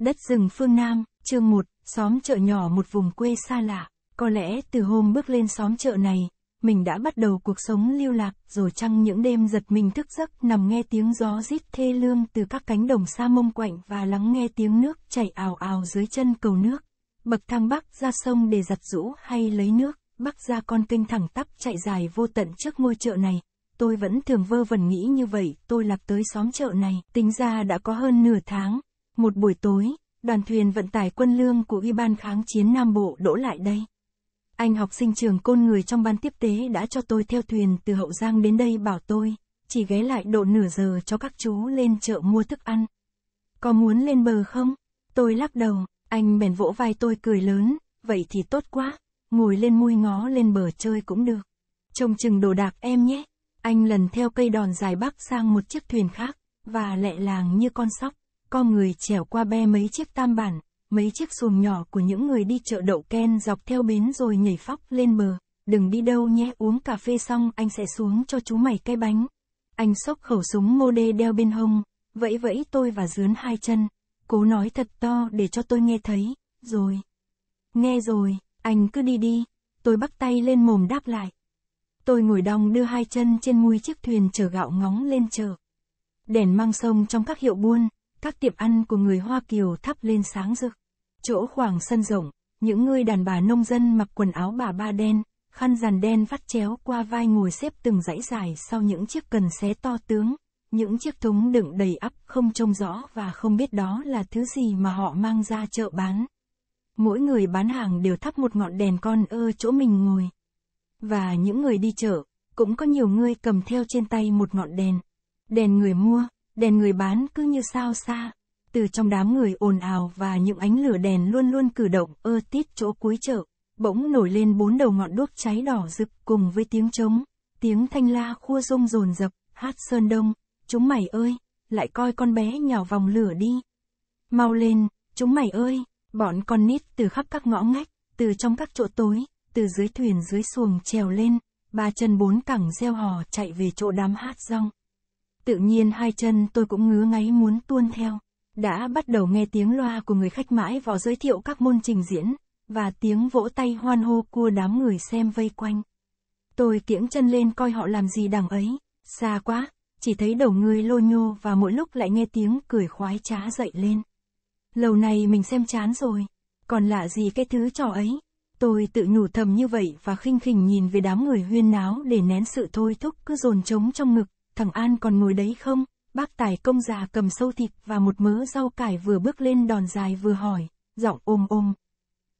Đất rừng phương Nam, chương 1, xóm chợ nhỏ một vùng quê xa lạ. Có lẽ từ hôm bước lên xóm chợ này, mình đã bắt đầu cuộc sống lưu lạc, rồi chăng những đêm giật mình thức giấc nằm nghe tiếng gió rít thê lương từ các cánh đồng xa mông quạnh và lắng nghe tiếng nước chảy ào ào dưới chân cầu nước. Bậc thang bắc ra sông để giặt rũ hay lấy nước, bắc ra con kênh thẳng tắp chạy dài vô tận trước ngôi chợ này. Tôi vẫn thường vơ vẩn nghĩ như vậy, tôi lạc tới xóm chợ này, tính ra đã có hơn nửa tháng, một buổi tối, đoàn thuyền vận tải quân lương của Ủy ban kháng chiến Nam Bộ đổ lại đây. Anh học sinh trường côn người trong ban tiếp tế đã cho tôi theo thuyền từ Hậu Giang đến đây bảo tôi, chỉ ghé lại độ nửa giờ cho các chú lên chợ mua thức ăn. Có muốn lên bờ không? Tôi lắc đầu, anh bèn vỗ vai tôi cười lớn, vậy thì tốt quá, ngồi lên mui ngó lên bờ chơi cũng được. Trông chừng đồ đạc em nhé. Anh lần theo cây đòn dài bắc sang một chiếc thuyền khác, và lẹ làng như con sóc con người trèo qua be mấy chiếc tam bản, mấy chiếc xuồng nhỏ của những người đi chợ đậu ken dọc theo bến rồi nhảy phóc lên bờ. Đừng đi đâu nhé, uống cà phê xong anh sẽ xuống cho chú mày cái bánh. Anh xốc khẩu súng mô đê đeo bên hông, vẫy vẫy tôi và dướn hai chân. Cố nói thật to để cho tôi nghe thấy, rồi. Nghe rồi, anh cứ đi đi, tôi bắt tay lên mồm đáp lại. Tôi ngồi đong đưa hai chân trên mui chiếc thuyền chở gạo ngóng lên chợ. Đèn mang sông trong các hiệu buôn, các tiệm ăn của người Hoa Kiều thắp lên sáng rực. Chỗ khoảng sân rộng, những người đàn bà nông dân mặc quần áo bà ba đen, khăn rằn đen vắt chéo qua vai ngồi xếp từng dãy dài sau những chiếc cần xé to tướng, những chiếc thúng đựng đầy ắp không trông rõ và không biết đó là thứ gì mà họ mang ra chợ bán. Mỗi người bán hàng đều thắp một ngọn đèn con ơ chỗ mình ngồi. Và những người đi chợ, cũng có nhiều người cầm theo trên tay một ngọn đèn. Đèn người mua, đèn người bán cứ như sao xa. Từ trong đám người ồn ào và những ánh lửa đèn luôn luôn cử động ơ tít chỗ cuối chợ, bỗng nổi lên bốn đầu ngọn đuốc cháy đỏ rực cùng với tiếng trống, tiếng thanh la khua rung rồn rập, hát sơn đông, chúng mày ơi, lại coi con bé nhào vòng lửa đi. Mau lên, chúng mày ơi, bọn con nít từ khắp các ngõ ngách, từ trong các chỗ tối, từ dưới thuyền dưới xuồng trèo lên, ba chân bốn cẳng reo hò chạy về chỗ đám hát rong. Tự nhiên hai chân tôi cũng ngứa ngáy muốn tuôn theo. Đã bắt đầu nghe tiếng loa của người khách mãi vào giới thiệu các môn trình diễn, và tiếng vỗ tay hoan hô của đám người xem vây quanh. Tôi kiễng chân lên coi họ làm gì đằng ấy, xa quá, chỉ thấy đầu người lô nhô và mỗi lúc lại nghe tiếng cười khoái trá dậy lên. Lâu này mình xem chán rồi, còn lạ gì cái thứ trò ấy. Tôi tự nhủ thầm như vậy và khinh khỉnh nhìn về đám người huyên náo để nén sự thôi thúc cứ dồn trống trong ngực thằng An còn ngồi đấy không? Bác tài công già cầm sâu thịt và một mớ rau cải vừa bước lên đòn dài vừa hỏi, giọng ôm ôm.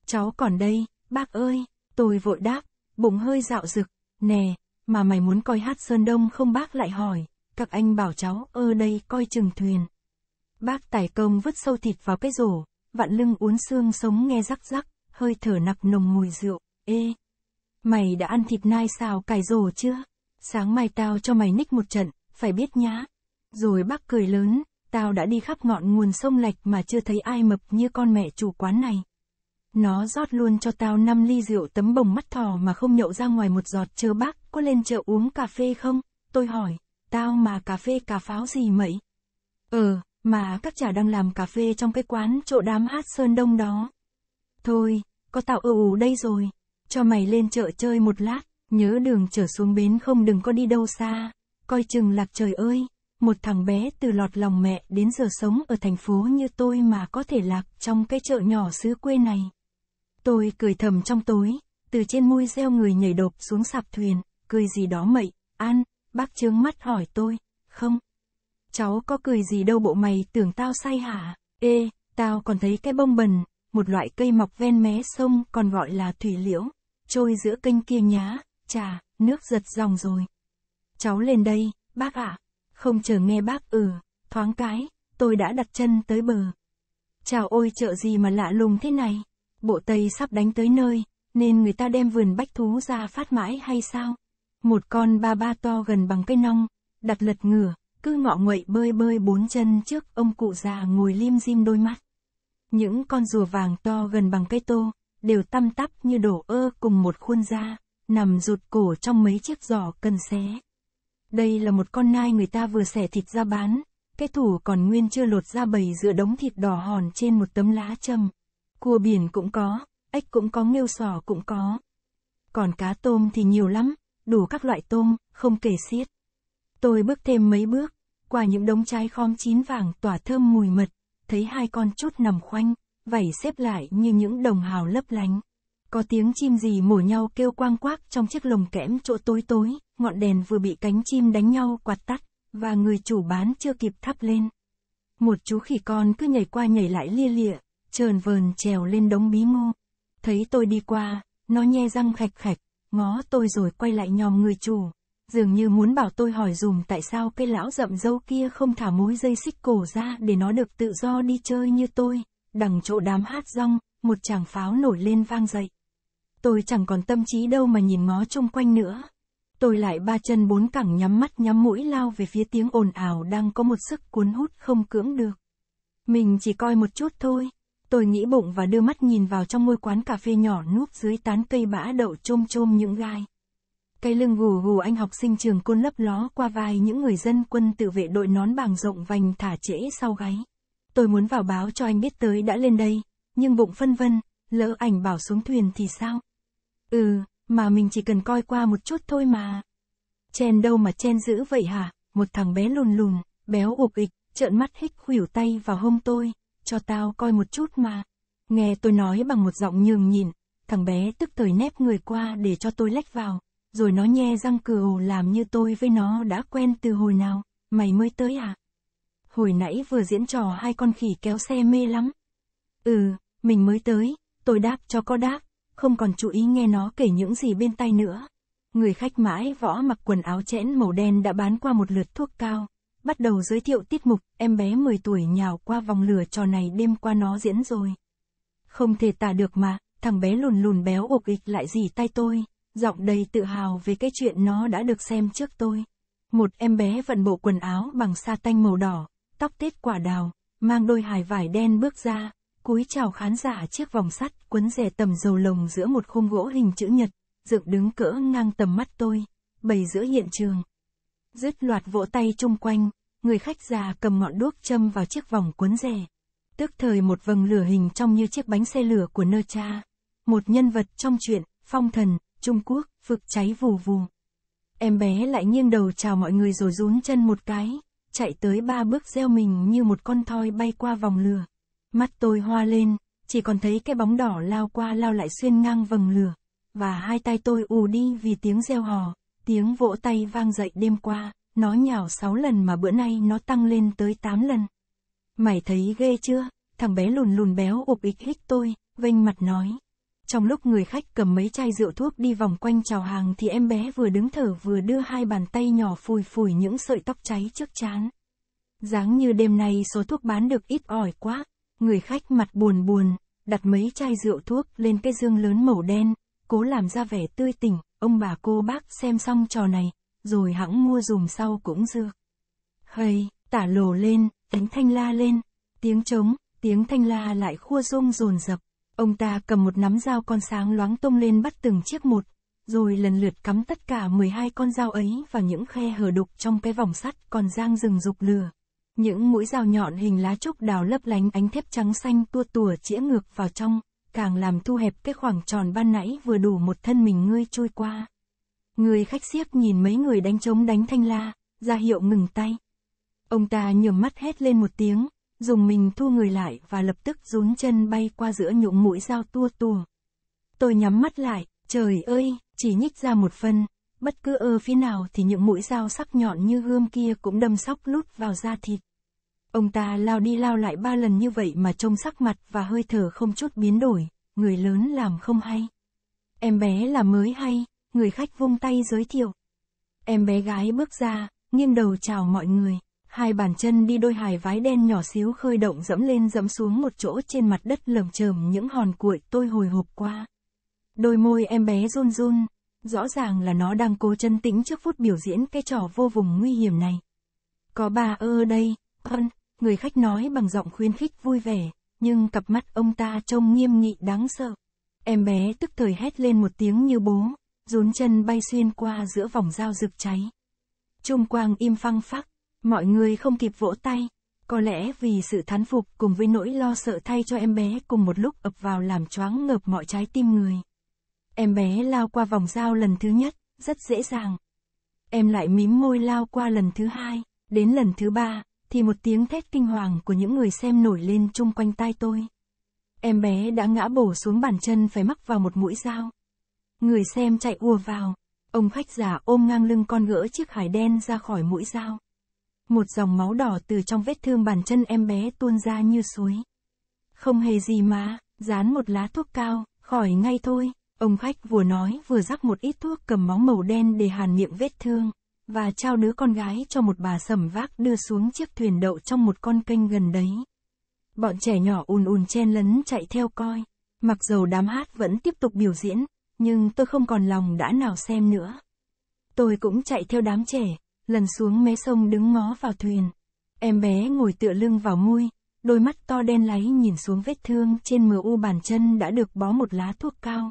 Cháu còn đây, bác ơi, tôi vội đáp, bụng hơi dạo rực, nè, mà mày muốn coi hát Sơn Đông không bác lại hỏi, các anh bảo cháu ở đây coi chừng thuyền. Bác tài công vứt sâu thịt vào cái rổ, vạn lưng uốn xương sống nghe rắc rắc, hơi thở nặc nồng mùi rượu, ê. Mày đã ăn thịt nai xào cải rổ chưa? sáng mai tao cho mày ních một trận, phải biết nhá. Rồi bác cười lớn, tao đã đi khắp ngọn nguồn sông lạch mà chưa thấy ai mập như con mẹ chủ quán này. Nó rót luôn cho tao 5 ly rượu tấm bồng mắt thỏ mà không nhậu ra ngoài một giọt chờ bác, có lên chợ uống cà phê không? Tôi hỏi, tao mà cà phê cà pháo gì mậy? Ờ, mà các chả đang làm cà phê trong cái quán chỗ đám hát Sơn Đông đó. Thôi, có tao ưu đây rồi, cho mày lên chợ chơi một lát. Nhớ đường trở xuống bến không đừng có đi đâu xa. Coi chừng lạc trời ơi, một thằng bé từ lọt lòng mẹ đến giờ sống ở thành phố như tôi mà có thể lạc trong cái chợ nhỏ xứ quê này. Tôi cười thầm trong tối, từ trên môi reo người nhảy đột xuống sạp thuyền, cười gì đó mậy, an, bác trướng mắt hỏi tôi, không. Cháu có cười gì đâu bộ mày tưởng tao say hả, ê, tao còn thấy cái bông bần, một loại cây mọc ven mé sông còn gọi là thủy liễu, trôi giữa kênh kia nhá, Chà, nước giật dòng rồi. Cháu lên đây, bác ạ. À. Không chờ nghe bác ừ, thoáng cái, tôi đã đặt chân tới bờ. Chào ôi chợ gì mà lạ lùng thế này. Bộ Tây sắp đánh tới nơi, nên người ta đem vườn bách thú ra phát mãi hay sao? Một con ba ba to gần bằng cây nong, đặt lật ngửa, cứ ngọ nguậy bơi bơi bốn chân trước ông cụ già ngồi lim dim đôi mắt. Những con rùa vàng to gần bằng cây tô, đều tăm tắp như đổ ơ cùng một khuôn da nằm rụt cổ trong mấy chiếc giỏ cần xé. Đây là một con nai người ta vừa xẻ thịt ra bán, cái thủ còn nguyên chưa lột ra bầy giữa đống thịt đỏ hòn trên một tấm lá châm. Cua biển cũng có, ếch cũng có nghêu sò cũng có. Còn cá tôm thì nhiều lắm, đủ các loại tôm, không kể xiết. Tôi bước thêm mấy bước, qua những đống trái khom chín vàng tỏa thơm mùi mật, thấy hai con chốt nằm khoanh, vảy xếp lại như những đồng hào lấp lánh. Có tiếng chim gì mổ nhau kêu quang quác trong chiếc lồng kẽm chỗ tối tối, ngọn đèn vừa bị cánh chim đánh nhau quạt tắt, và người chủ bán chưa kịp thắp lên. Một chú khỉ con cứ nhảy qua nhảy lại lia lịa, trờn vờn trèo lên đống bí ngô. Thấy tôi đi qua, nó nhe răng khạch khạch, ngó tôi rồi quay lại nhòm người chủ. Dường như muốn bảo tôi hỏi dùm tại sao cái lão rậm dâu kia không thả mối dây xích cổ ra để nó được tự do đi chơi như tôi. Đằng chỗ đám hát rong, một chàng pháo nổi lên vang dậy. Tôi chẳng còn tâm trí đâu mà nhìn ngó chung quanh nữa. Tôi lại ba chân bốn cẳng nhắm mắt nhắm mũi lao về phía tiếng ồn ào đang có một sức cuốn hút không cưỡng được. Mình chỉ coi một chút thôi. Tôi nghĩ bụng và đưa mắt nhìn vào trong ngôi quán cà phê nhỏ núp dưới tán cây bã đậu chôm chôm những gai. Cây lưng gù gù anh học sinh trường côn lấp ló qua vai những người dân quân tự vệ đội nón bàng rộng vành thả trễ sau gáy. Tôi muốn vào báo cho anh biết tới đã lên đây, nhưng bụng phân vân, lỡ ảnh bảo xuống thuyền thì sao? Ừ, mà mình chỉ cần coi qua một chút thôi mà. Chen đâu mà chen dữ vậy hả? Một thằng bé lùn lùn, béo ụp ịch, trợn mắt hích khuỷu tay vào hôm tôi, cho tao coi một chút mà. Nghe tôi nói bằng một giọng nhường nhịn, thằng bé tức thời nép người qua để cho tôi lách vào, rồi nó nhe răng cừu làm như tôi với nó đã quen từ hồi nào, mày mới tới à? Hồi nãy vừa diễn trò hai con khỉ kéo xe mê lắm. Ừ, mình mới tới, tôi đáp cho có đáp không còn chú ý nghe nó kể những gì bên tay nữa. Người khách mãi võ mặc quần áo chẽn màu đen đã bán qua một lượt thuốc cao, bắt đầu giới thiệu tiết mục, em bé 10 tuổi nhào qua vòng lửa trò này đêm qua nó diễn rồi. Không thể tả được mà, thằng bé lùn lùn béo ộc ịch lại dì tay tôi, giọng đầy tự hào về cái chuyện nó đã được xem trước tôi. Một em bé vận bộ quần áo bằng sa tanh màu đỏ, tóc tết quả đào, mang đôi hài vải đen bước ra, cúi chào khán giả chiếc vòng sắt quấn rẻ tầm dầu lồng giữa một khung gỗ hình chữ nhật, dựng đứng cỡ ngang tầm mắt tôi, bày giữa hiện trường. Dứt loạt vỗ tay chung quanh, người khách già cầm ngọn đuốc châm vào chiếc vòng cuốn rẻ. Tức thời một vầng lửa hình trong như chiếc bánh xe lửa của nơ cha. Một nhân vật trong truyện, phong thần, Trung Quốc, phực cháy vù vù. Em bé lại nghiêng đầu chào mọi người rồi rún chân một cái, chạy tới ba bước gieo mình như một con thoi bay qua vòng lửa. Mắt tôi hoa lên, chỉ còn thấy cái bóng đỏ lao qua lao lại xuyên ngang vầng lửa, và hai tay tôi ù đi vì tiếng reo hò, tiếng vỗ tay vang dậy đêm qua, nó nhào sáu lần mà bữa nay nó tăng lên tới tám lần. Mày thấy ghê chưa, thằng bé lùn lùn béo ụp ịch hít tôi, vênh mặt nói. Trong lúc người khách cầm mấy chai rượu thuốc đi vòng quanh chào hàng thì em bé vừa đứng thở vừa đưa hai bàn tay nhỏ phùi phùi những sợi tóc cháy trước chán. Dáng như đêm nay số thuốc bán được ít ỏi quá, Người khách mặt buồn buồn, đặt mấy chai rượu thuốc lên cái dương lớn màu đen, cố làm ra vẻ tươi tỉnh, ông bà cô bác xem xong trò này, rồi hãng mua dùm sau cũng dược. Hây, tả lồ lên, tính thanh la lên, tiếng trống, tiếng thanh la lại khua rung rồn rập. Ông ta cầm một nắm dao con sáng loáng tung lên bắt từng chiếc một, rồi lần lượt cắm tất cả 12 con dao ấy vào những khe hở đục trong cái vòng sắt còn giang rừng dục lửa. Những mũi dao nhọn hình lá trúc đào lấp lánh ánh thép trắng xanh tua tủa chĩa ngược vào trong, càng làm thu hẹp cái khoảng tròn ban nãy vừa đủ một thân mình ngươi trôi qua. Người khách xiếc nhìn mấy người đánh trống đánh thanh la, ra hiệu ngừng tay. Ông ta nhường mắt hét lên một tiếng, dùng mình thu người lại và lập tức rún chân bay qua giữa những mũi dao tua tùa. Tôi nhắm mắt lại, trời ơi, chỉ nhích ra một phân, Bất cứ ở phía nào thì những mũi dao sắc nhọn như gươm kia cũng đâm sóc lút vào da thịt. Ông ta lao đi lao lại ba lần như vậy mà trông sắc mặt và hơi thở không chút biến đổi, người lớn làm không hay. Em bé là mới hay, người khách vung tay giới thiệu. Em bé gái bước ra, nghiêng đầu chào mọi người, hai bàn chân đi đôi hài vái đen nhỏ xíu khơi động dẫm lên dẫm xuống một chỗ trên mặt đất lởm chởm những hòn cuội tôi hồi hộp qua. Đôi môi em bé run run, Rõ ràng là nó đang cố chân tĩnh trước phút biểu diễn cái trò vô vùng nguy hiểm này. Có bà ơ đây, ơn, người khách nói bằng giọng khuyến khích vui vẻ, nhưng cặp mắt ông ta trông nghiêm nghị đáng sợ. Em bé tức thời hét lên một tiếng như bố, rốn chân bay xuyên qua giữa vòng dao rực cháy. Trung quang im phăng phắc, mọi người không kịp vỗ tay, có lẽ vì sự thán phục cùng với nỗi lo sợ thay cho em bé cùng một lúc ập vào làm choáng ngợp mọi trái tim người. Em bé lao qua vòng dao lần thứ nhất, rất dễ dàng. Em lại mím môi lao qua lần thứ hai, đến lần thứ ba, thì một tiếng thét kinh hoàng của những người xem nổi lên chung quanh tai tôi. Em bé đã ngã bổ xuống bàn chân phải mắc vào một mũi dao. Người xem chạy ùa vào, ông khách giả ôm ngang lưng con gỡ chiếc hải đen ra khỏi mũi dao. Một dòng máu đỏ từ trong vết thương bàn chân em bé tuôn ra như suối. Không hề gì mà, dán một lá thuốc cao, khỏi ngay thôi. Ông khách vừa nói vừa rắc một ít thuốc cầm máu màu đen để hàn miệng vết thương, và trao đứa con gái cho một bà sầm vác đưa xuống chiếc thuyền đậu trong một con kênh gần đấy. Bọn trẻ nhỏ ùn ùn chen lấn chạy theo coi, mặc dầu đám hát vẫn tiếp tục biểu diễn, nhưng tôi không còn lòng đã nào xem nữa. Tôi cũng chạy theo đám trẻ, lần xuống mé sông đứng ngó vào thuyền. Em bé ngồi tựa lưng vào mui, đôi mắt to đen láy nhìn xuống vết thương trên mờ u bàn chân đã được bó một lá thuốc cao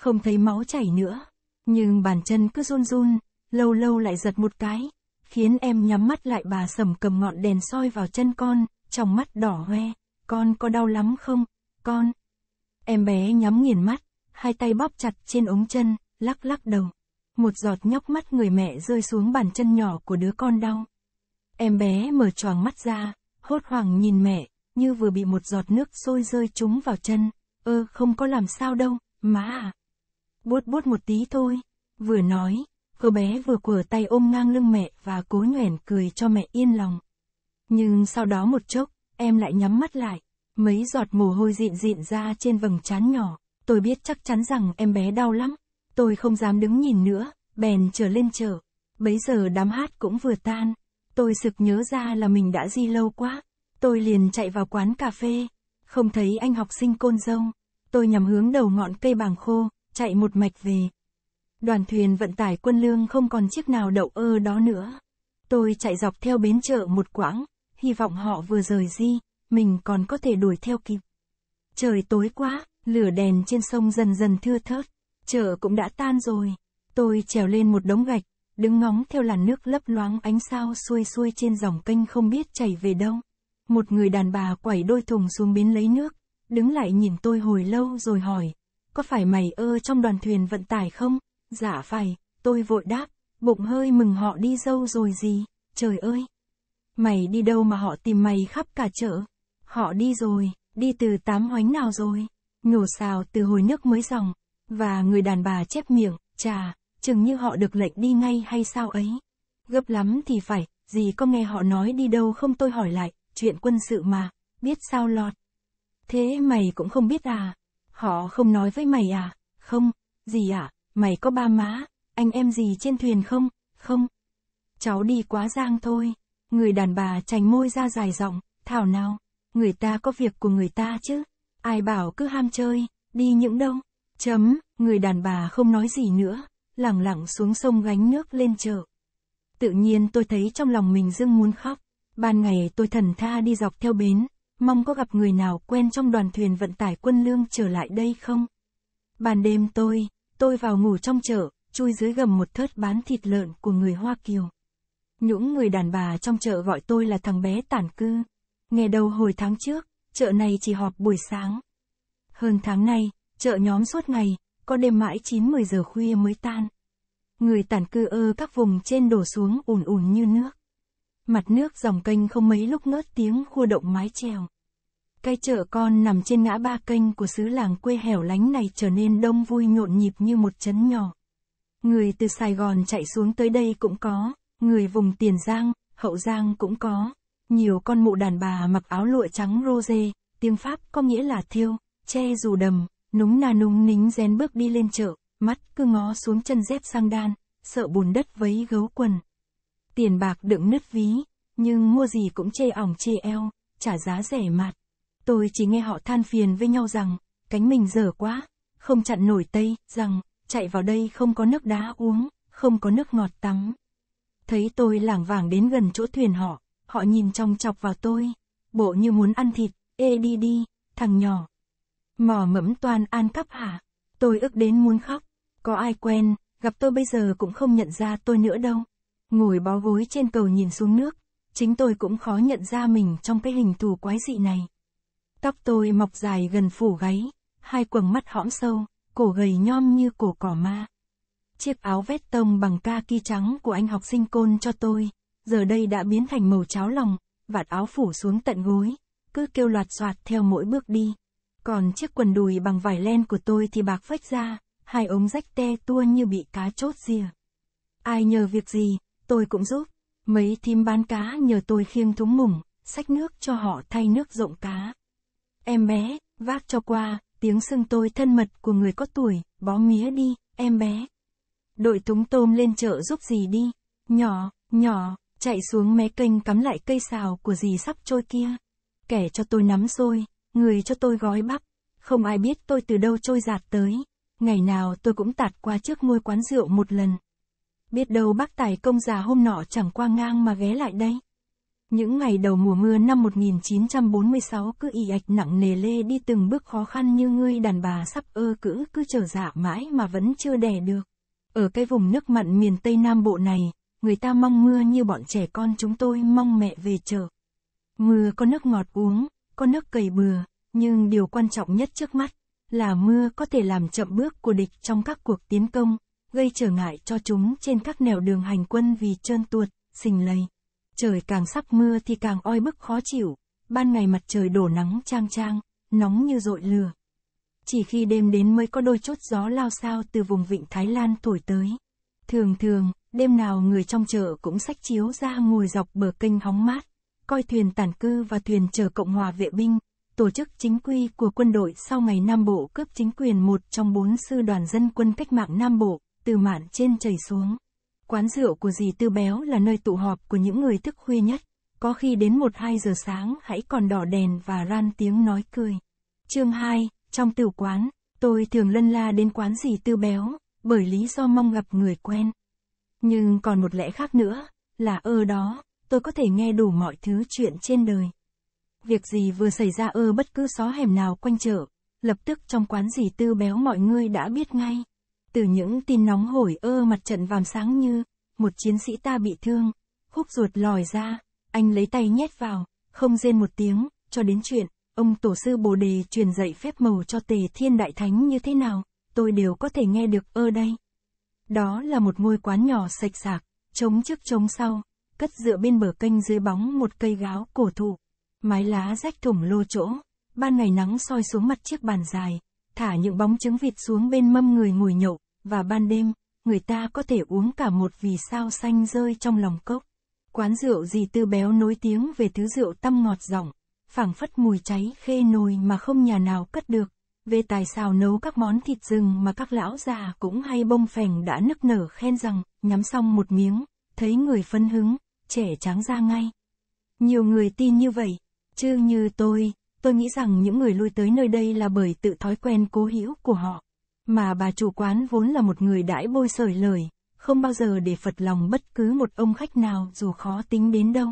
không thấy máu chảy nữa. Nhưng bàn chân cứ run run, lâu lâu lại giật một cái, khiến em nhắm mắt lại bà sầm cầm ngọn đèn soi vào chân con, trong mắt đỏ hoe, con có đau lắm không, con. Em bé nhắm nghiền mắt, hai tay bóp chặt trên ống chân, lắc lắc đầu. Một giọt nhóc mắt người mẹ rơi xuống bàn chân nhỏ của đứa con đau. Em bé mở choàng mắt ra, hốt hoảng nhìn mẹ, như vừa bị một giọt nước sôi rơi trúng vào chân. Ơ ờ, không có làm sao đâu, má à. Bút bút một tí thôi. Vừa nói, cô bé vừa quờ tay ôm ngang lưng mẹ và cố nhoẻn cười cho mẹ yên lòng. Nhưng sau đó một chốc, em lại nhắm mắt lại. Mấy giọt mồ hôi dịn dịn ra trên vầng trán nhỏ. Tôi biết chắc chắn rằng em bé đau lắm. Tôi không dám đứng nhìn nữa, bèn trở lên chợ. Bấy giờ đám hát cũng vừa tan. Tôi sực nhớ ra là mình đã di lâu quá. Tôi liền chạy vào quán cà phê. Không thấy anh học sinh côn rông. Tôi nhằm hướng đầu ngọn cây bàng khô, chạy một mạch về. Đoàn thuyền vận tải quân lương không còn chiếc nào đậu ơ đó nữa. Tôi chạy dọc theo bến chợ một quãng, hy vọng họ vừa rời di, mình còn có thể đuổi theo kịp. Trời tối quá, lửa đèn trên sông dần dần thưa thớt, chợ cũng đã tan rồi. Tôi trèo lên một đống gạch, đứng ngóng theo làn nước lấp loáng ánh sao xuôi xuôi trên dòng kênh không biết chảy về đâu. Một người đàn bà quẩy đôi thùng xuống bến lấy nước, đứng lại nhìn tôi hồi lâu rồi hỏi, có phải mày ơ trong đoàn thuyền vận tải không? Dạ phải, tôi vội đáp, bụng hơi mừng họ đi dâu rồi gì, trời ơi. Mày đi đâu mà họ tìm mày khắp cả chợ? Họ đi rồi, đi từ tám hoánh nào rồi? Nhổ xào từ hồi nước mới dòng, và người đàn bà chép miệng, chà, chừng như họ được lệnh đi ngay hay sao ấy. Gấp lắm thì phải, gì có nghe họ nói đi đâu không tôi hỏi lại, chuyện quân sự mà, biết sao lọt. Thế mày cũng không biết à? Họ không nói với mày à? Không, gì à? Mày có ba má, anh em gì trên thuyền không? Không. Cháu đi quá giang thôi. Người đàn bà chành môi ra dài giọng, thảo nào. Người ta có việc của người ta chứ. Ai bảo cứ ham chơi, đi những đâu. Chấm, người đàn bà không nói gì nữa, lẳng lặng xuống sông gánh nước lên chợ. Tự nhiên tôi thấy trong lòng mình dưng muốn khóc. Ban ngày tôi thần tha đi dọc theo bến, mong có gặp người nào quen trong đoàn thuyền vận tải quân lương trở lại đây không? Ban đêm tôi, tôi vào ngủ trong chợ, chui dưới gầm một thớt bán thịt lợn của người Hoa Kiều. Những người đàn bà trong chợ gọi tôi là thằng bé tản cư. Nghe đầu hồi tháng trước, chợ này chỉ họp buổi sáng. Hơn tháng nay, chợ nhóm suốt ngày, có đêm mãi 9-10 giờ khuya mới tan. Người tản cư ơ các vùng trên đổ xuống ùn ùn như nước mặt nước dòng kênh không mấy lúc ngớt tiếng khua động mái chèo. Cây chợ con nằm trên ngã ba kênh của xứ làng quê hẻo lánh này trở nên đông vui nhộn nhịp như một chấn nhỏ. Người từ Sài Gòn chạy xuống tới đây cũng có, người vùng Tiền Giang, Hậu Giang cũng có. Nhiều con mụ đàn bà mặc áo lụa trắng rose, tiếng Pháp có nghĩa là thiêu, che dù đầm, núng nà núng nính rén bước đi lên chợ, mắt cứ ngó xuống chân dép sang đan, sợ bùn đất vấy gấu quần tiền bạc đựng nứt ví, nhưng mua gì cũng chê ỏng chê eo, trả giá rẻ mạt. Tôi chỉ nghe họ than phiền với nhau rằng, cánh mình dở quá, không chặn nổi tây, rằng, chạy vào đây không có nước đá uống, không có nước ngọt tắm. Thấy tôi lảng vảng đến gần chỗ thuyền họ, họ nhìn trong chọc vào tôi, bộ như muốn ăn thịt, ê đi đi, thằng nhỏ. Mò mẫm toàn an cắp hả, tôi ước đến muốn khóc, có ai quen, gặp tôi bây giờ cũng không nhận ra tôi nữa đâu. Ngồi bó gối trên cầu nhìn xuống nước, chính tôi cũng khó nhận ra mình trong cái hình thù quái dị này. Tóc tôi mọc dài gần phủ gáy, hai quầng mắt hõm sâu, cổ gầy nhom như cổ cỏ ma. Chiếc áo vét tông bằng kaki trắng của anh học sinh côn cho tôi, giờ đây đã biến thành màu cháo lòng, vạt áo phủ xuống tận gối, cứ kêu loạt soạt theo mỗi bước đi. Còn chiếc quần đùi bằng vải len của tôi thì bạc phách ra, hai ống rách te tua như bị cá chốt rìa. Ai nhờ việc gì, tôi cũng giúp. Mấy thím bán cá nhờ tôi khiêng thúng mùng, xách nước cho họ thay nước rộng cá. Em bé, vác cho qua, tiếng sưng tôi thân mật của người có tuổi, bó mía đi, em bé. Đội thúng tôm lên chợ giúp gì đi, nhỏ, nhỏ, chạy xuống mé kênh cắm lại cây xào của gì sắp trôi kia. Kẻ cho tôi nắm xôi, người cho tôi gói bắp, không ai biết tôi từ đâu trôi giạt tới. Ngày nào tôi cũng tạt qua trước ngôi quán rượu một lần biết đâu bác tài công già hôm nọ chẳng qua ngang mà ghé lại đây. Những ngày đầu mùa mưa năm 1946 cứ y ạch nặng nề lê đi từng bước khó khăn như ngươi đàn bà sắp ơ cữ cứ chờ dạ mãi mà vẫn chưa đẻ được. Ở cái vùng nước mặn miền Tây Nam Bộ này, người ta mong mưa như bọn trẻ con chúng tôi mong mẹ về chợ. Mưa có nước ngọt uống, có nước cầy bừa, nhưng điều quan trọng nhất trước mắt là mưa có thể làm chậm bước của địch trong các cuộc tiến công, gây trở ngại cho chúng trên các nẻo đường hành quân vì trơn tuột, xình lầy. Trời càng sắp mưa thì càng oi bức khó chịu, ban ngày mặt trời đổ nắng trang trang, nóng như dội lửa. Chỉ khi đêm đến mới có đôi chút gió lao sao từ vùng vịnh Thái Lan thổi tới. Thường thường, đêm nào người trong chợ cũng sách chiếu ra ngồi dọc bờ kênh hóng mát, coi thuyền tản cư và thuyền chờ Cộng hòa vệ binh, tổ chức chính quy của quân đội sau ngày Nam Bộ cướp chính quyền một trong bốn sư đoàn dân quân cách mạng Nam Bộ từ mạn trên chảy xuống. Quán rượu của dì Tư Béo là nơi tụ họp của những người thức khuya nhất, có khi đến 1-2 giờ sáng hãy còn đỏ đèn và ran tiếng nói cười. Chương 2, trong tử quán, tôi thường lân la đến quán dì Tư Béo, bởi lý do mong gặp người quen. Nhưng còn một lẽ khác nữa, là ơ đó, tôi có thể nghe đủ mọi thứ chuyện trên đời. Việc gì vừa xảy ra ơ bất cứ xó hẻm nào quanh chợ, lập tức trong quán dì Tư Béo mọi người đã biết ngay. Từ những tin nóng hổi ơ mặt trận vàm sáng như, một chiến sĩ ta bị thương, khúc ruột lòi ra, anh lấy tay nhét vào, không rên một tiếng, cho đến chuyện, ông tổ sư Bồ Đề truyền dạy phép màu cho tề thiên đại thánh như thế nào, tôi đều có thể nghe được ơ đây. Đó là một ngôi quán nhỏ sạch sạc, trống trước trống sau, cất dựa bên bờ kênh dưới bóng một cây gáo cổ thụ. Mái lá rách thủng lô chỗ, ban ngày nắng soi xuống mặt chiếc bàn dài, thả những bóng trứng vịt xuống bên mâm người ngồi nhậu, và ban đêm, người ta có thể uống cả một vì sao xanh rơi trong lòng cốc. Quán rượu gì tư béo nổi tiếng về thứ rượu tăm ngọt rộng, phảng phất mùi cháy khê nồi mà không nhà nào cất được. Về tài xào nấu các món thịt rừng mà các lão già cũng hay bông phèn đã nức nở khen rằng, nhắm xong một miếng, thấy người phân hứng, trẻ trắng ra ngay. Nhiều người tin như vậy, chứ như tôi, Tôi nghĩ rằng những người lui tới nơi đây là bởi tự thói quen cố hữu của họ. Mà bà chủ quán vốn là một người đãi bôi sởi lời, không bao giờ để phật lòng bất cứ một ông khách nào dù khó tính đến đâu.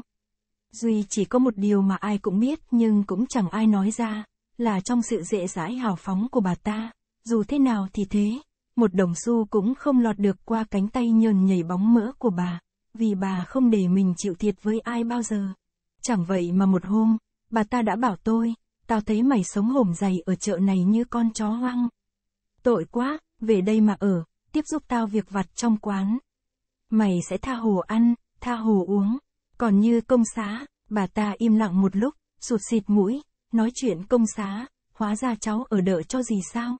Duy chỉ có một điều mà ai cũng biết nhưng cũng chẳng ai nói ra, là trong sự dễ dãi hào phóng của bà ta, dù thế nào thì thế, một đồng xu cũng không lọt được qua cánh tay nhơn nhảy bóng mỡ của bà, vì bà không để mình chịu thiệt với ai bao giờ. Chẳng vậy mà một hôm, Bà ta đã bảo tôi, tao thấy mày sống hổm dày ở chợ này như con chó hoang. Tội quá, về đây mà ở, tiếp giúp tao việc vặt trong quán. Mày sẽ tha hồ ăn, tha hồ uống. Còn như công xá, bà ta im lặng một lúc, sụt xịt mũi, nói chuyện công xá, hóa ra cháu ở đợi cho gì sao?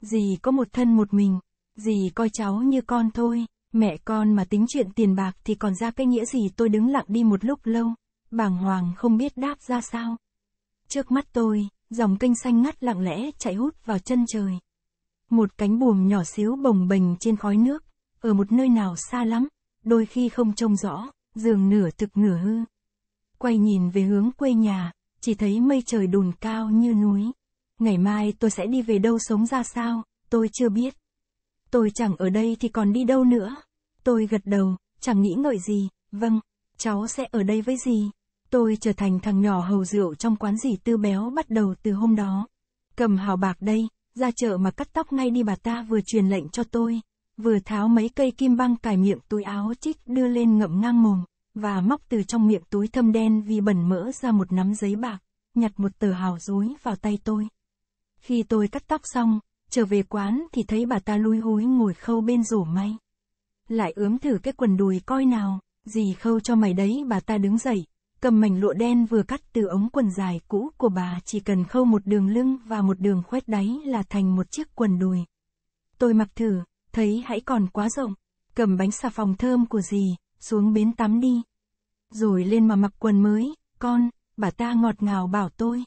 Dì có một thân một mình, dì coi cháu như con thôi, mẹ con mà tính chuyện tiền bạc thì còn ra cái nghĩa gì tôi đứng lặng đi một lúc lâu bàng hoàng không biết đáp ra sao. Trước mắt tôi, dòng kênh xanh ngắt lặng lẽ chạy hút vào chân trời. Một cánh buồm nhỏ xíu bồng bềnh trên khói nước, ở một nơi nào xa lắm, đôi khi không trông rõ, giường nửa thực nửa hư. Quay nhìn về hướng quê nhà, chỉ thấy mây trời đùn cao như núi. Ngày mai tôi sẽ đi về đâu sống ra sao, tôi chưa biết. Tôi chẳng ở đây thì còn đi đâu nữa. Tôi gật đầu, chẳng nghĩ ngợi gì, vâng, cháu sẽ ở đây với gì? Tôi trở thành thằng nhỏ hầu rượu trong quán gì tư béo bắt đầu từ hôm đó. Cầm hào bạc đây, ra chợ mà cắt tóc ngay đi bà ta vừa truyền lệnh cho tôi, vừa tháo mấy cây kim băng cài miệng túi áo chích đưa lên ngậm ngang mồm, và móc từ trong miệng túi thâm đen vì bẩn mỡ ra một nắm giấy bạc, nhặt một tờ hào dối vào tay tôi. Khi tôi cắt tóc xong, trở về quán thì thấy bà ta lui húi ngồi khâu bên rổ may. Lại ướm thử cái quần đùi coi nào, gì khâu cho mày đấy bà ta đứng dậy, cầm mảnh lụa đen vừa cắt từ ống quần dài cũ của bà chỉ cần khâu một đường lưng và một đường khoét đáy là thành một chiếc quần đùi. Tôi mặc thử, thấy hãy còn quá rộng, cầm bánh xà phòng thơm của dì, xuống bến tắm đi. Rồi lên mà mặc quần mới, con, bà ta ngọt ngào bảo tôi.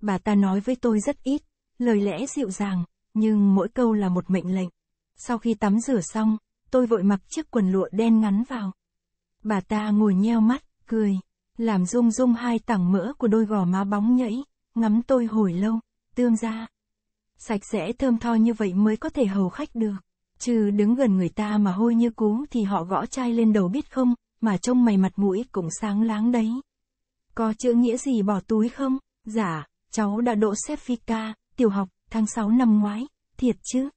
Bà ta nói với tôi rất ít, lời lẽ dịu dàng, nhưng mỗi câu là một mệnh lệnh. Sau khi tắm rửa xong, tôi vội mặc chiếc quần lụa đen ngắn vào. Bà ta ngồi nheo mắt, cười, làm rung rung hai tảng mỡ của đôi gò má bóng nhẫy, ngắm tôi hồi lâu, tương ra. Sạch sẽ thơm tho như vậy mới có thể hầu khách được. Trừ đứng gần người ta mà hôi như cú thì họ gõ chai lên đầu biết không, mà trông mày mặt mũi cũng sáng láng đấy. Có chữ nghĩa gì bỏ túi không? Dạ, cháu đã đỗ xếp phi ca, tiểu học, tháng 6 năm ngoái, thiệt chứ.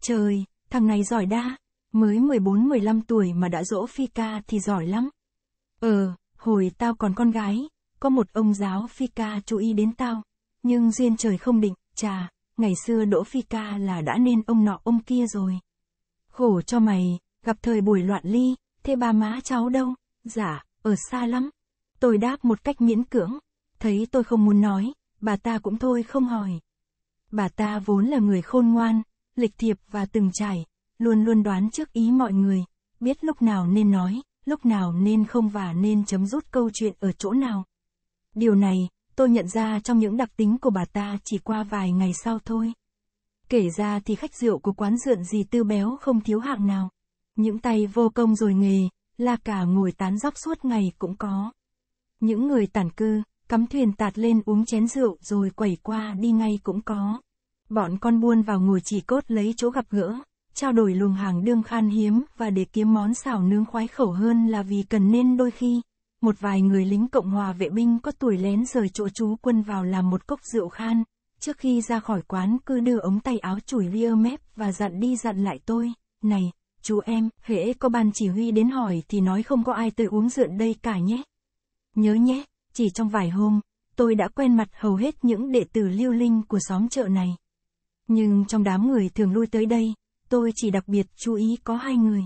Trời, thằng này giỏi đa, mới 14-15 tuổi mà đã dỗ phi ca thì giỏi lắm. Ờ, Hồi tao còn con gái, có một ông giáo Phi Ca chú ý đến tao, nhưng duyên trời không định, chà, ngày xưa Đỗ Phi Ca là đã nên ông nọ ông kia rồi. Khổ cho mày, gặp thời buổi loạn ly, thế ba má cháu đâu? Dạ, ở xa lắm. Tôi đáp một cách miễn cưỡng, thấy tôi không muốn nói, bà ta cũng thôi không hỏi. Bà ta vốn là người khôn ngoan, lịch thiệp và từng trải, luôn luôn đoán trước ý mọi người, biết lúc nào nên nói, lúc nào nên không và nên chấm dứt câu chuyện ở chỗ nào. Điều này, tôi nhận ra trong những đặc tính của bà ta chỉ qua vài ngày sau thôi. Kể ra thì khách rượu của quán rượu gì tư béo không thiếu hạng nào. Những tay vô công rồi nghề, là cả ngồi tán dóc suốt ngày cũng có. Những người tản cư, cắm thuyền tạt lên uống chén rượu rồi quẩy qua đi ngay cũng có. Bọn con buôn vào ngồi chỉ cốt lấy chỗ gặp gỡ trao đổi luồng hàng đương khan hiếm và để kiếm món xào nướng khoái khẩu hơn là vì cần nên đôi khi, một vài người lính Cộng hòa vệ binh có tuổi lén rời chỗ trú quân vào làm một cốc rượu khan, trước khi ra khỏi quán cứ đưa ống tay áo chủi rear mép và dặn đi dặn lại tôi, này, chú em, hễ có ban chỉ huy đến hỏi thì nói không có ai tới uống rượu đây cả nhé. Nhớ nhé, chỉ trong vài hôm, tôi đã quen mặt hầu hết những đệ tử lưu linh của xóm chợ này. Nhưng trong đám người thường lui tới đây, tôi chỉ đặc biệt chú ý có hai người.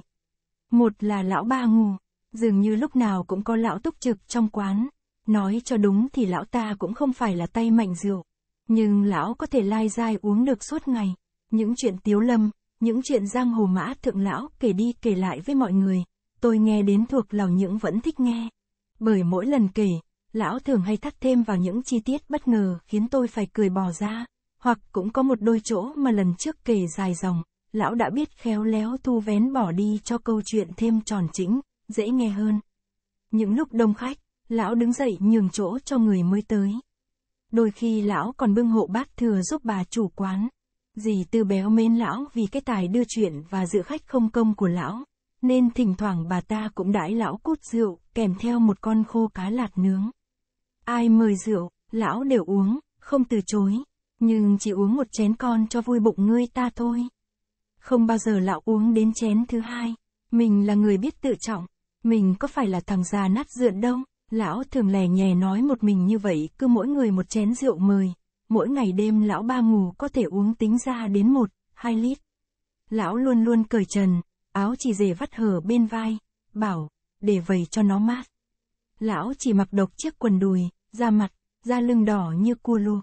Một là lão ba ngủ, dường như lúc nào cũng có lão túc trực trong quán. Nói cho đúng thì lão ta cũng không phải là tay mạnh rượu. Nhưng lão có thể lai dai uống được suốt ngày. Những chuyện tiếu lâm, những chuyện giang hồ mã thượng lão kể đi kể lại với mọi người. Tôi nghe đến thuộc lòng những vẫn thích nghe. Bởi mỗi lần kể, lão thường hay thắt thêm vào những chi tiết bất ngờ khiến tôi phải cười bỏ ra. Hoặc cũng có một đôi chỗ mà lần trước kể dài dòng, lão đã biết khéo léo thu vén bỏ đi cho câu chuyện thêm tròn chính, dễ nghe hơn. Những lúc đông khách, lão đứng dậy nhường chỗ cho người mới tới. Đôi khi lão còn bưng hộ bát thừa giúp bà chủ quán. Dì tư béo mến lão vì cái tài đưa chuyện và dự khách không công của lão, nên thỉnh thoảng bà ta cũng đãi lão cút rượu, kèm theo một con khô cá lạt nướng. Ai mời rượu, lão đều uống, không từ chối, nhưng chỉ uống một chén con cho vui bụng ngươi ta thôi không bao giờ lão uống đến chén thứ hai. Mình là người biết tự trọng, mình có phải là thằng già nát rượu đâu. Lão thường lè nhè nói một mình như vậy, cứ mỗi người một chén rượu mời. Mỗi ngày đêm lão ba ngủ có thể uống tính ra đến một, hai lít. Lão luôn luôn cởi trần, áo chỉ dề vắt hở bên vai, bảo, để vầy cho nó mát. Lão chỉ mặc độc chiếc quần đùi, da mặt, da lưng đỏ như cua lua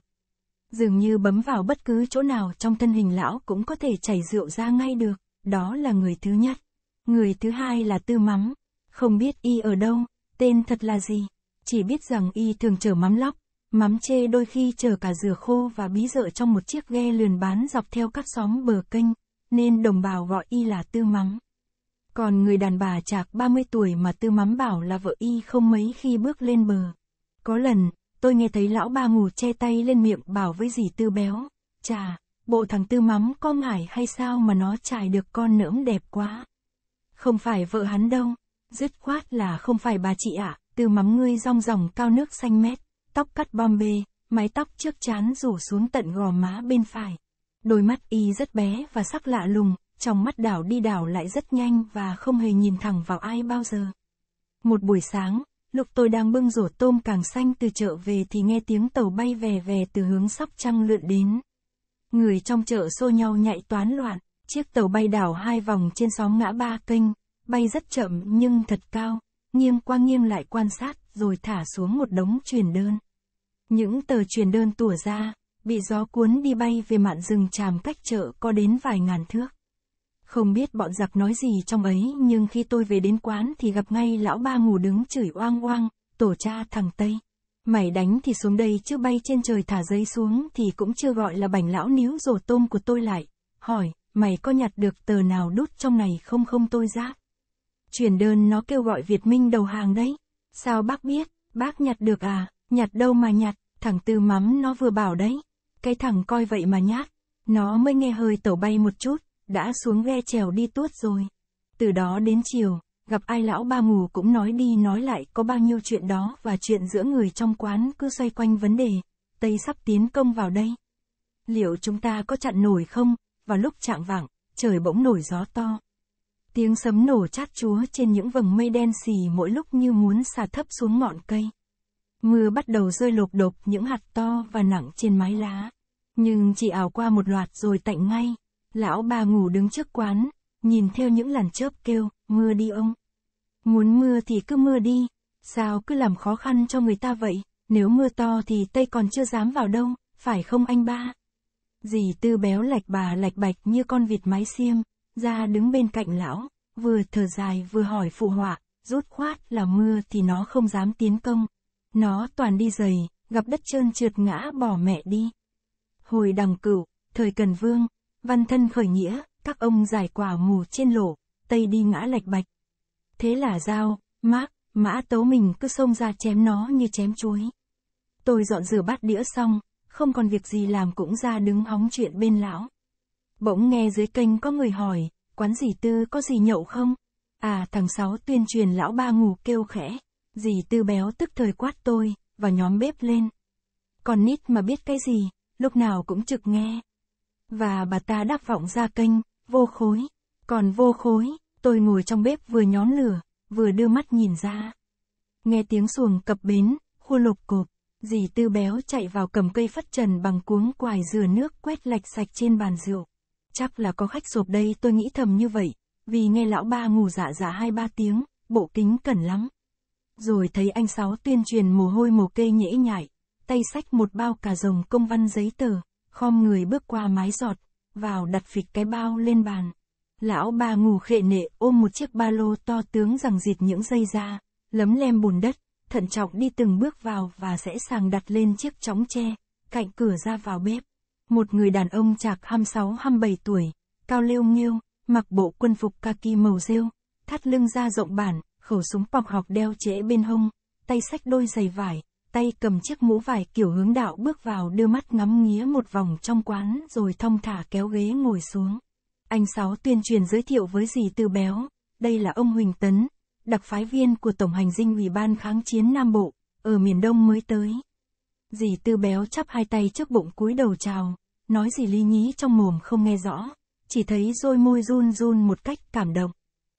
dường như bấm vào bất cứ chỗ nào trong thân hình lão cũng có thể chảy rượu ra ngay được, đó là người thứ nhất. Người thứ hai là tư mắm, không biết y ở đâu, tên thật là gì, chỉ biết rằng y thường chở mắm lóc, mắm chê đôi khi chở cả dừa khô và bí dợ trong một chiếc ghe lườn bán dọc theo các xóm bờ kênh, nên đồng bào gọi y là tư mắm. Còn người đàn bà chạc 30 tuổi mà tư mắm bảo là vợ y không mấy khi bước lên bờ. Có lần, tôi nghe thấy lão ba ngủ che tay lên miệng bảo với dì tư béo, chà, bộ thằng tư mắm có mải hay sao mà nó trải được con nỡm đẹp quá. Không phải vợ hắn đâu, dứt khoát là không phải bà chị ạ, à, tư mắm ngươi rong ròng cao nước xanh mét, tóc cắt bom bê, mái tóc trước chán rủ xuống tận gò má bên phải. Đôi mắt y rất bé và sắc lạ lùng, trong mắt đảo đi đảo lại rất nhanh và không hề nhìn thẳng vào ai bao giờ. Một buổi sáng, Lúc tôi đang bưng rổ tôm càng xanh từ chợ về thì nghe tiếng tàu bay về về từ hướng Sóc Trăng lượn đến. Người trong chợ xô nhau nhạy toán loạn, chiếc tàu bay đảo hai vòng trên xóm ngã ba kênh, bay rất chậm nhưng thật cao, nghiêng qua nghiêng lại quan sát rồi thả xuống một đống truyền đơn. Những tờ truyền đơn tủa ra, bị gió cuốn đi bay về mạn rừng tràm cách chợ có đến vài ngàn thước. Không biết bọn giặc nói gì trong ấy nhưng khi tôi về đến quán thì gặp ngay lão ba ngủ đứng chửi oang oang, tổ cha thằng Tây. Mày đánh thì xuống đây chứ bay trên trời thả giấy xuống thì cũng chưa gọi là bảnh lão níu rổ tôm của tôi lại. Hỏi, mày có nhặt được tờ nào đút trong này không không tôi ra? Chuyển đơn nó kêu gọi Việt Minh đầu hàng đấy. Sao bác biết, bác nhặt được à, nhặt đâu mà nhặt, thằng tư mắm nó vừa bảo đấy. Cái thằng coi vậy mà nhát, nó mới nghe hơi tẩu bay một chút, đã xuống ghe trèo đi tuốt rồi. Từ đó đến chiều, gặp ai lão ba mù cũng nói đi nói lại có bao nhiêu chuyện đó và chuyện giữa người trong quán cứ xoay quanh vấn đề, Tây sắp tiến công vào đây. Liệu chúng ta có chặn nổi không? Vào lúc chạng vạng, trời bỗng nổi gió to. Tiếng sấm nổ chát chúa trên những vầng mây đen xì mỗi lúc như muốn xả thấp xuống ngọn cây. Mưa bắt đầu rơi lột đột những hạt to và nặng trên mái lá. Nhưng chỉ ảo qua một loạt rồi tạnh ngay. Lão bà ngủ đứng trước quán, nhìn theo những làn chớp kêu, mưa đi ông. Muốn mưa thì cứ mưa đi, sao cứ làm khó khăn cho người ta vậy, nếu mưa to thì Tây còn chưa dám vào đâu, phải không anh ba? Dì tư béo lạch bà lạch bạch như con vịt mái xiêm, ra đứng bên cạnh lão, vừa thở dài vừa hỏi phụ họa, rút khoát là mưa thì nó không dám tiến công. Nó toàn đi giày, gặp đất trơn trượt ngã bỏ mẹ đi. Hồi đằng cửu, thời Cần Vương, Văn thân khởi nghĩa, các ông giải quả mù trên lỗ, tây đi ngã lạch bạch. Thế là dao, mác, mã tấu mình cứ xông ra chém nó như chém chuối. Tôi dọn rửa bát đĩa xong, không còn việc gì làm cũng ra đứng hóng chuyện bên lão. Bỗng nghe dưới kênh có người hỏi, quán dì tư có gì nhậu không? À thằng Sáu tuyên truyền lão ba ngủ kêu khẽ, dì tư béo tức thời quát tôi, và nhóm bếp lên. Còn nít mà biết cái gì, lúc nào cũng trực nghe và bà ta đáp vọng ra kênh, vô khối. Còn vô khối, tôi ngồi trong bếp vừa nhón lửa, vừa đưa mắt nhìn ra. Nghe tiếng xuồng cập bến, khu lục cộp, dì tư béo chạy vào cầm cây phất trần bằng cuống quài dừa nước quét lạch sạch trên bàn rượu. Chắc là có khách sộp đây tôi nghĩ thầm như vậy, vì nghe lão ba ngủ dạ dạ hai ba tiếng, bộ kính cẩn lắm. Rồi thấy anh Sáu tuyên truyền mồ hôi mồ kê nhễ nhại, tay sách một bao cà rồng công văn giấy tờ, khom người bước qua mái giọt, vào đặt phịch cái bao lên bàn. Lão bà ngủ khệ nệ ôm một chiếc ba lô to tướng rằng dịt những dây da, lấm lem bùn đất, thận trọng đi từng bước vào và sẽ sàng đặt lên chiếc chóng tre, cạnh cửa ra vào bếp. Một người đàn ông chạc 26-27 tuổi, cao lêu nghêu, mặc bộ quân phục kaki màu rêu, thắt lưng da rộng bản, khẩu súng bọc học đeo trễ bên hông, tay sách đôi giày vải, tay cầm chiếc mũ vải kiểu hướng đạo bước vào đưa mắt ngắm nghía một vòng trong quán rồi thong thả kéo ghế ngồi xuống. Anh Sáu tuyên truyền giới thiệu với dì Tư Béo, đây là ông Huỳnh Tấn, đặc phái viên của Tổng hành dinh Ủy ban kháng chiến Nam Bộ, ở miền Đông mới tới. Dì Tư Béo chắp hai tay trước bụng cúi đầu chào, nói gì ly nhí trong mồm không nghe rõ, chỉ thấy rôi môi run run một cách cảm động.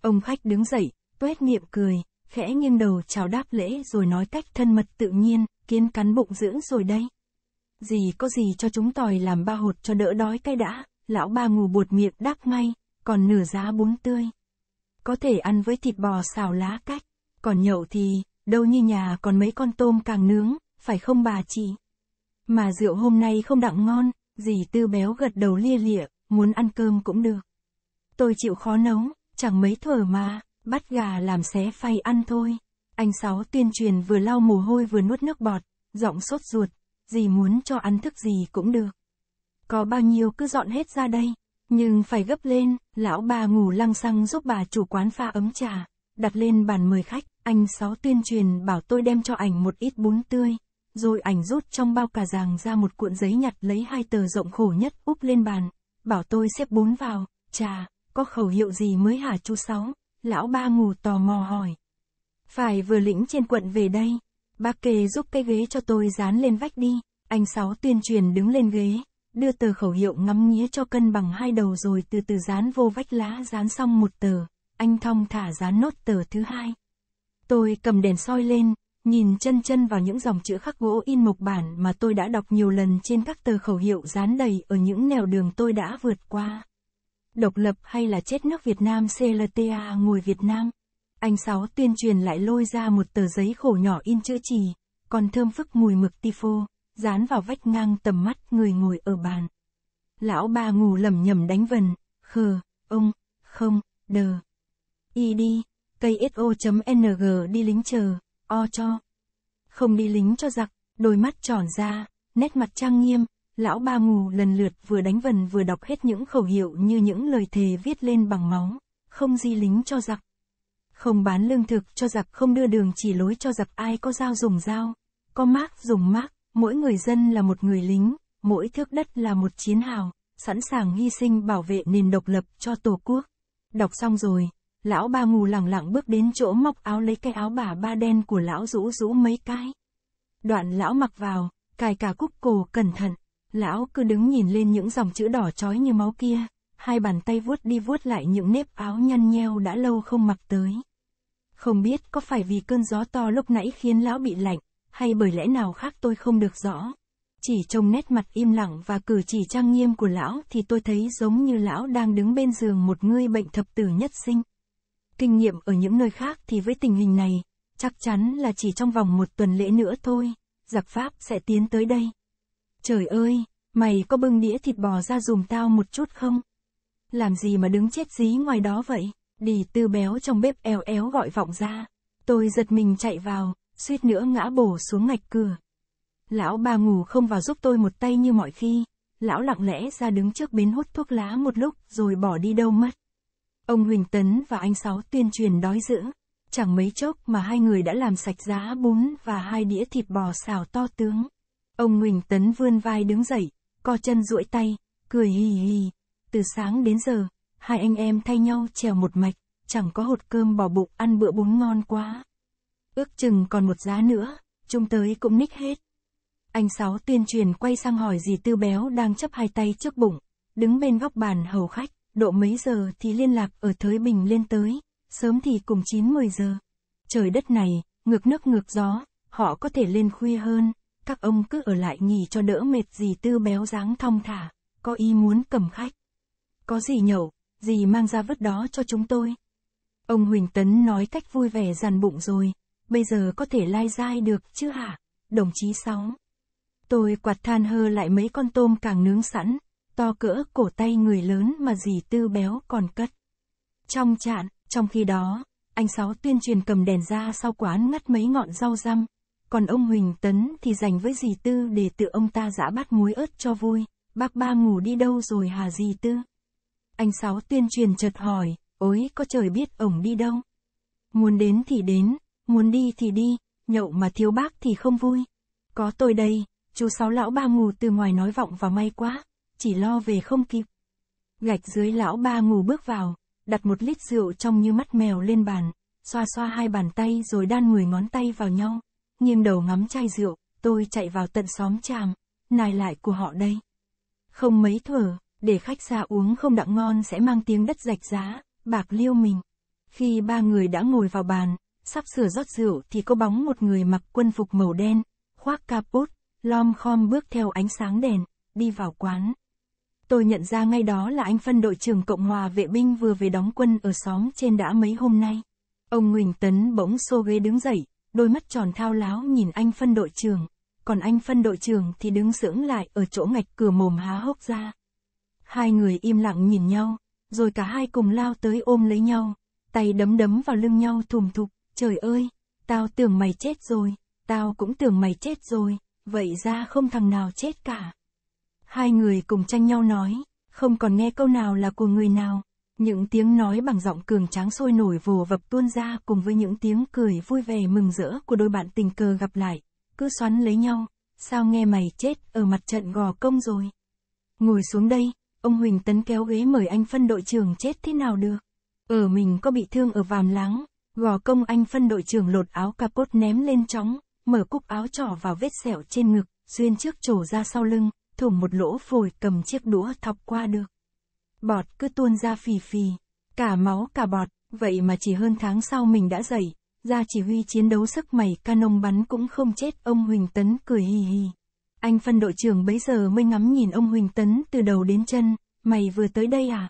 Ông khách đứng dậy, tuét miệng cười, khẽ nghiêng đầu chào đáp lễ rồi nói cách thân mật tự nhiên, kiến cắn bụng dưỡng rồi đây. Gì có gì cho chúng tòi làm ba hột cho đỡ đói cái đã, lão ba ngủ buột miệng đáp ngay, còn nửa giá bún tươi. Có thể ăn với thịt bò xào lá cách, còn nhậu thì, đâu như nhà còn mấy con tôm càng nướng, phải không bà chị? Mà rượu hôm nay không đặng ngon, gì tư béo gật đầu lia lịa, muốn ăn cơm cũng được. Tôi chịu khó nấu, chẳng mấy thở mà. Bắt gà làm xé phay ăn thôi. Anh Sáu tuyên truyền vừa lau mồ hôi vừa nuốt nước bọt, giọng sốt ruột, gì muốn cho ăn thức gì cũng được. Có bao nhiêu cứ dọn hết ra đây, nhưng phải gấp lên, lão bà ngủ lăng xăng giúp bà chủ quán pha ấm trà, đặt lên bàn mời khách, anh Sáu tuyên truyền bảo tôi đem cho ảnh một ít bún tươi, rồi ảnh rút trong bao cà ràng ra một cuộn giấy nhặt lấy hai tờ rộng khổ nhất úp lên bàn, bảo tôi xếp bún vào, trà, có khẩu hiệu gì mới hả chú Sáu? lão ba ngủ tò mò hỏi. Phải vừa lĩnh trên quận về đây, bác kề giúp cái ghế cho tôi dán lên vách đi, anh Sáu tuyên truyền đứng lên ghế, đưa tờ khẩu hiệu ngắm nghĩa cho cân bằng hai đầu rồi từ từ dán vô vách lá dán xong một tờ, anh thong thả dán nốt tờ thứ hai. Tôi cầm đèn soi lên, nhìn chân chân vào những dòng chữ khắc gỗ in mộc bản mà tôi đã đọc nhiều lần trên các tờ khẩu hiệu dán đầy ở những nẻo đường tôi đã vượt qua độc lập hay là chết nước Việt Nam CLTA ngồi Việt Nam. Anh Sáu tuyên truyền lại lôi ra một tờ giấy khổ nhỏ in chữ trì, còn thơm phức mùi mực tifo, dán vào vách ngang tầm mắt người ngồi ở bàn. Lão ba ngủ lầm nhầm đánh vần, khờ, ông, không, đờ. Y đi, cây so.ng đi lính chờ, o cho. Không đi lính cho giặc, đôi mắt tròn ra, nét mặt trang nghiêm, lão ba mù lần lượt vừa đánh vần vừa đọc hết những khẩu hiệu như những lời thề viết lên bằng máu, không di lính cho giặc. Không bán lương thực cho giặc không đưa đường chỉ lối cho giặc ai có dao dùng dao, có mác dùng mác, mỗi người dân là một người lính, mỗi thước đất là một chiến hào, sẵn sàng hy sinh bảo vệ nền độc lập cho Tổ quốc. Đọc xong rồi, lão ba mù lẳng lặng bước đến chỗ móc áo lấy cái áo bà ba đen của lão rũ rũ mấy cái. Đoạn lão mặc vào, cài cả cúc cổ cẩn thận. Lão cứ đứng nhìn lên những dòng chữ đỏ trói như máu kia, hai bàn tay vuốt đi vuốt lại những nếp áo nhăn nheo đã lâu không mặc tới. Không biết có phải vì cơn gió to lúc nãy khiến lão bị lạnh, hay bởi lẽ nào khác tôi không được rõ. Chỉ trông nét mặt im lặng và cử chỉ trang nghiêm của lão thì tôi thấy giống như lão đang đứng bên giường một người bệnh thập tử nhất sinh. Kinh nghiệm ở những nơi khác thì với tình hình này, chắc chắn là chỉ trong vòng một tuần lễ nữa thôi, giặc Pháp sẽ tiến tới đây. Trời ơi, mày có bưng đĩa thịt bò ra dùm tao một chút không? Làm gì mà đứng chết dí ngoài đó vậy? Đi tư béo trong bếp éo éo gọi vọng ra. Tôi giật mình chạy vào, suýt nữa ngã bổ xuống ngạch cửa. Lão bà ngủ không vào giúp tôi một tay như mọi khi. Lão lặng lẽ ra đứng trước bến hút thuốc lá một lúc rồi bỏ đi đâu mất. Ông Huỳnh Tấn và anh Sáu tuyên truyền đói dữ. Chẳng mấy chốc mà hai người đã làm sạch giá bún và hai đĩa thịt bò xào to tướng. Ông Huỳnh Tấn vươn vai đứng dậy, co chân duỗi tay, cười hì hì. Từ sáng đến giờ, hai anh em thay nhau trèo một mạch, chẳng có hột cơm bỏ bụng ăn bữa bún ngon quá. Ước chừng còn một giá nữa, chúng tới cũng ních hết. Anh Sáu tuyên truyền quay sang hỏi dì Tư Béo đang chấp hai tay trước bụng, đứng bên góc bàn hầu khách, độ mấy giờ thì liên lạc ở Thới Bình lên tới, sớm thì cùng 9-10 giờ. Trời đất này, ngược nước ngược gió, họ có thể lên khuya hơn các ông cứ ở lại nghỉ cho đỡ mệt gì tư béo dáng thong thả, có ý muốn cầm khách. Có gì nhậu, gì mang ra vứt đó cho chúng tôi. Ông Huỳnh Tấn nói cách vui vẻ dằn bụng rồi, bây giờ có thể lai dai được chứ hả, đồng chí sáu. Tôi quạt than hơ lại mấy con tôm càng nướng sẵn, to cỡ cổ tay người lớn mà dì tư béo còn cất. Trong chạn, trong khi đó, anh Sáu tuyên truyền cầm đèn ra sau quán ngắt mấy ngọn rau răm, còn ông Huỳnh Tấn thì dành với dì Tư để tự ông ta giã bát muối ớt cho vui, bác ba ngủ đi đâu rồi hả dì Tư? Anh Sáu tuyên truyền chợt hỏi, ối có trời biết ổng đi đâu? Muốn đến thì đến, muốn đi thì đi, nhậu mà thiếu bác thì không vui. Có tôi đây, chú Sáu lão ba ngủ từ ngoài nói vọng và may quá, chỉ lo về không kịp. Gạch dưới lão ba ngủ bước vào, đặt một lít rượu trong như mắt mèo lên bàn, xoa xoa hai bàn tay rồi đan mười ngón tay vào nhau nghiêng đầu ngắm chai rượu, tôi chạy vào tận xóm tràm, nài lại của họ đây. Không mấy thở, để khách ra uống không đặng ngon sẽ mang tiếng đất rạch giá, bạc liêu mình. Khi ba người đã ngồi vào bàn, sắp sửa rót rượu thì có bóng một người mặc quân phục màu đen, khoác capot, lom khom bước theo ánh sáng đèn, đi vào quán. Tôi nhận ra ngay đó là anh phân đội trưởng Cộng hòa vệ binh vừa về đóng quân ở xóm trên đã mấy hôm nay. Ông Nguyễn Tấn bỗng xô ghế đứng dậy, đôi mắt tròn thao láo nhìn anh phân đội trưởng, còn anh phân đội trưởng thì đứng sững lại ở chỗ ngạch cửa mồm há hốc ra. Hai người im lặng nhìn nhau, rồi cả hai cùng lao tới ôm lấy nhau, tay đấm đấm vào lưng nhau thùm thục, trời ơi, tao tưởng mày chết rồi, tao cũng tưởng mày chết rồi, vậy ra không thằng nào chết cả. Hai người cùng tranh nhau nói, không còn nghe câu nào là của người nào, những tiếng nói bằng giọng cường tráng sôi nổi vồ vập tuôn ra cùng với những tiếng cười vui vẻ mừng rỡ của đôi bạn tình cờ gặp lại, cứ xoắn lấy nhau, sao nghe mày chết ở mặt trận gò công rồi. Ngồi xuống đây, ông Huỳnh Tấn kéo ghế mời anh phân đội trưởng chết thế nào được. Ở mình có bị thương ở vàm láng, gò công anh phân đội trưởng lột áo cà cốt ném lên chóng, mở cúc áo trỏ vào vết sẹo trên ngực, xuyên trước trổ ra sau lưng, thủng một lỗ phổi cầm chiếc đũa thọc qua được. Bọt cứ tuôn ra phì phì, cả máu cả bọt, vậy mà chỉ hơn tháng sau mình đã dậy, ra chỉ huy chiến đấu sức mày canon bắn cũng không chết, ông Huỳnh Tấn cười hì hì. Anh phân đội trưởng bấy giờ mới ngắm nhìn ông Huỳnh Tấn từ đầu đến chân, mày vừa tới đây à?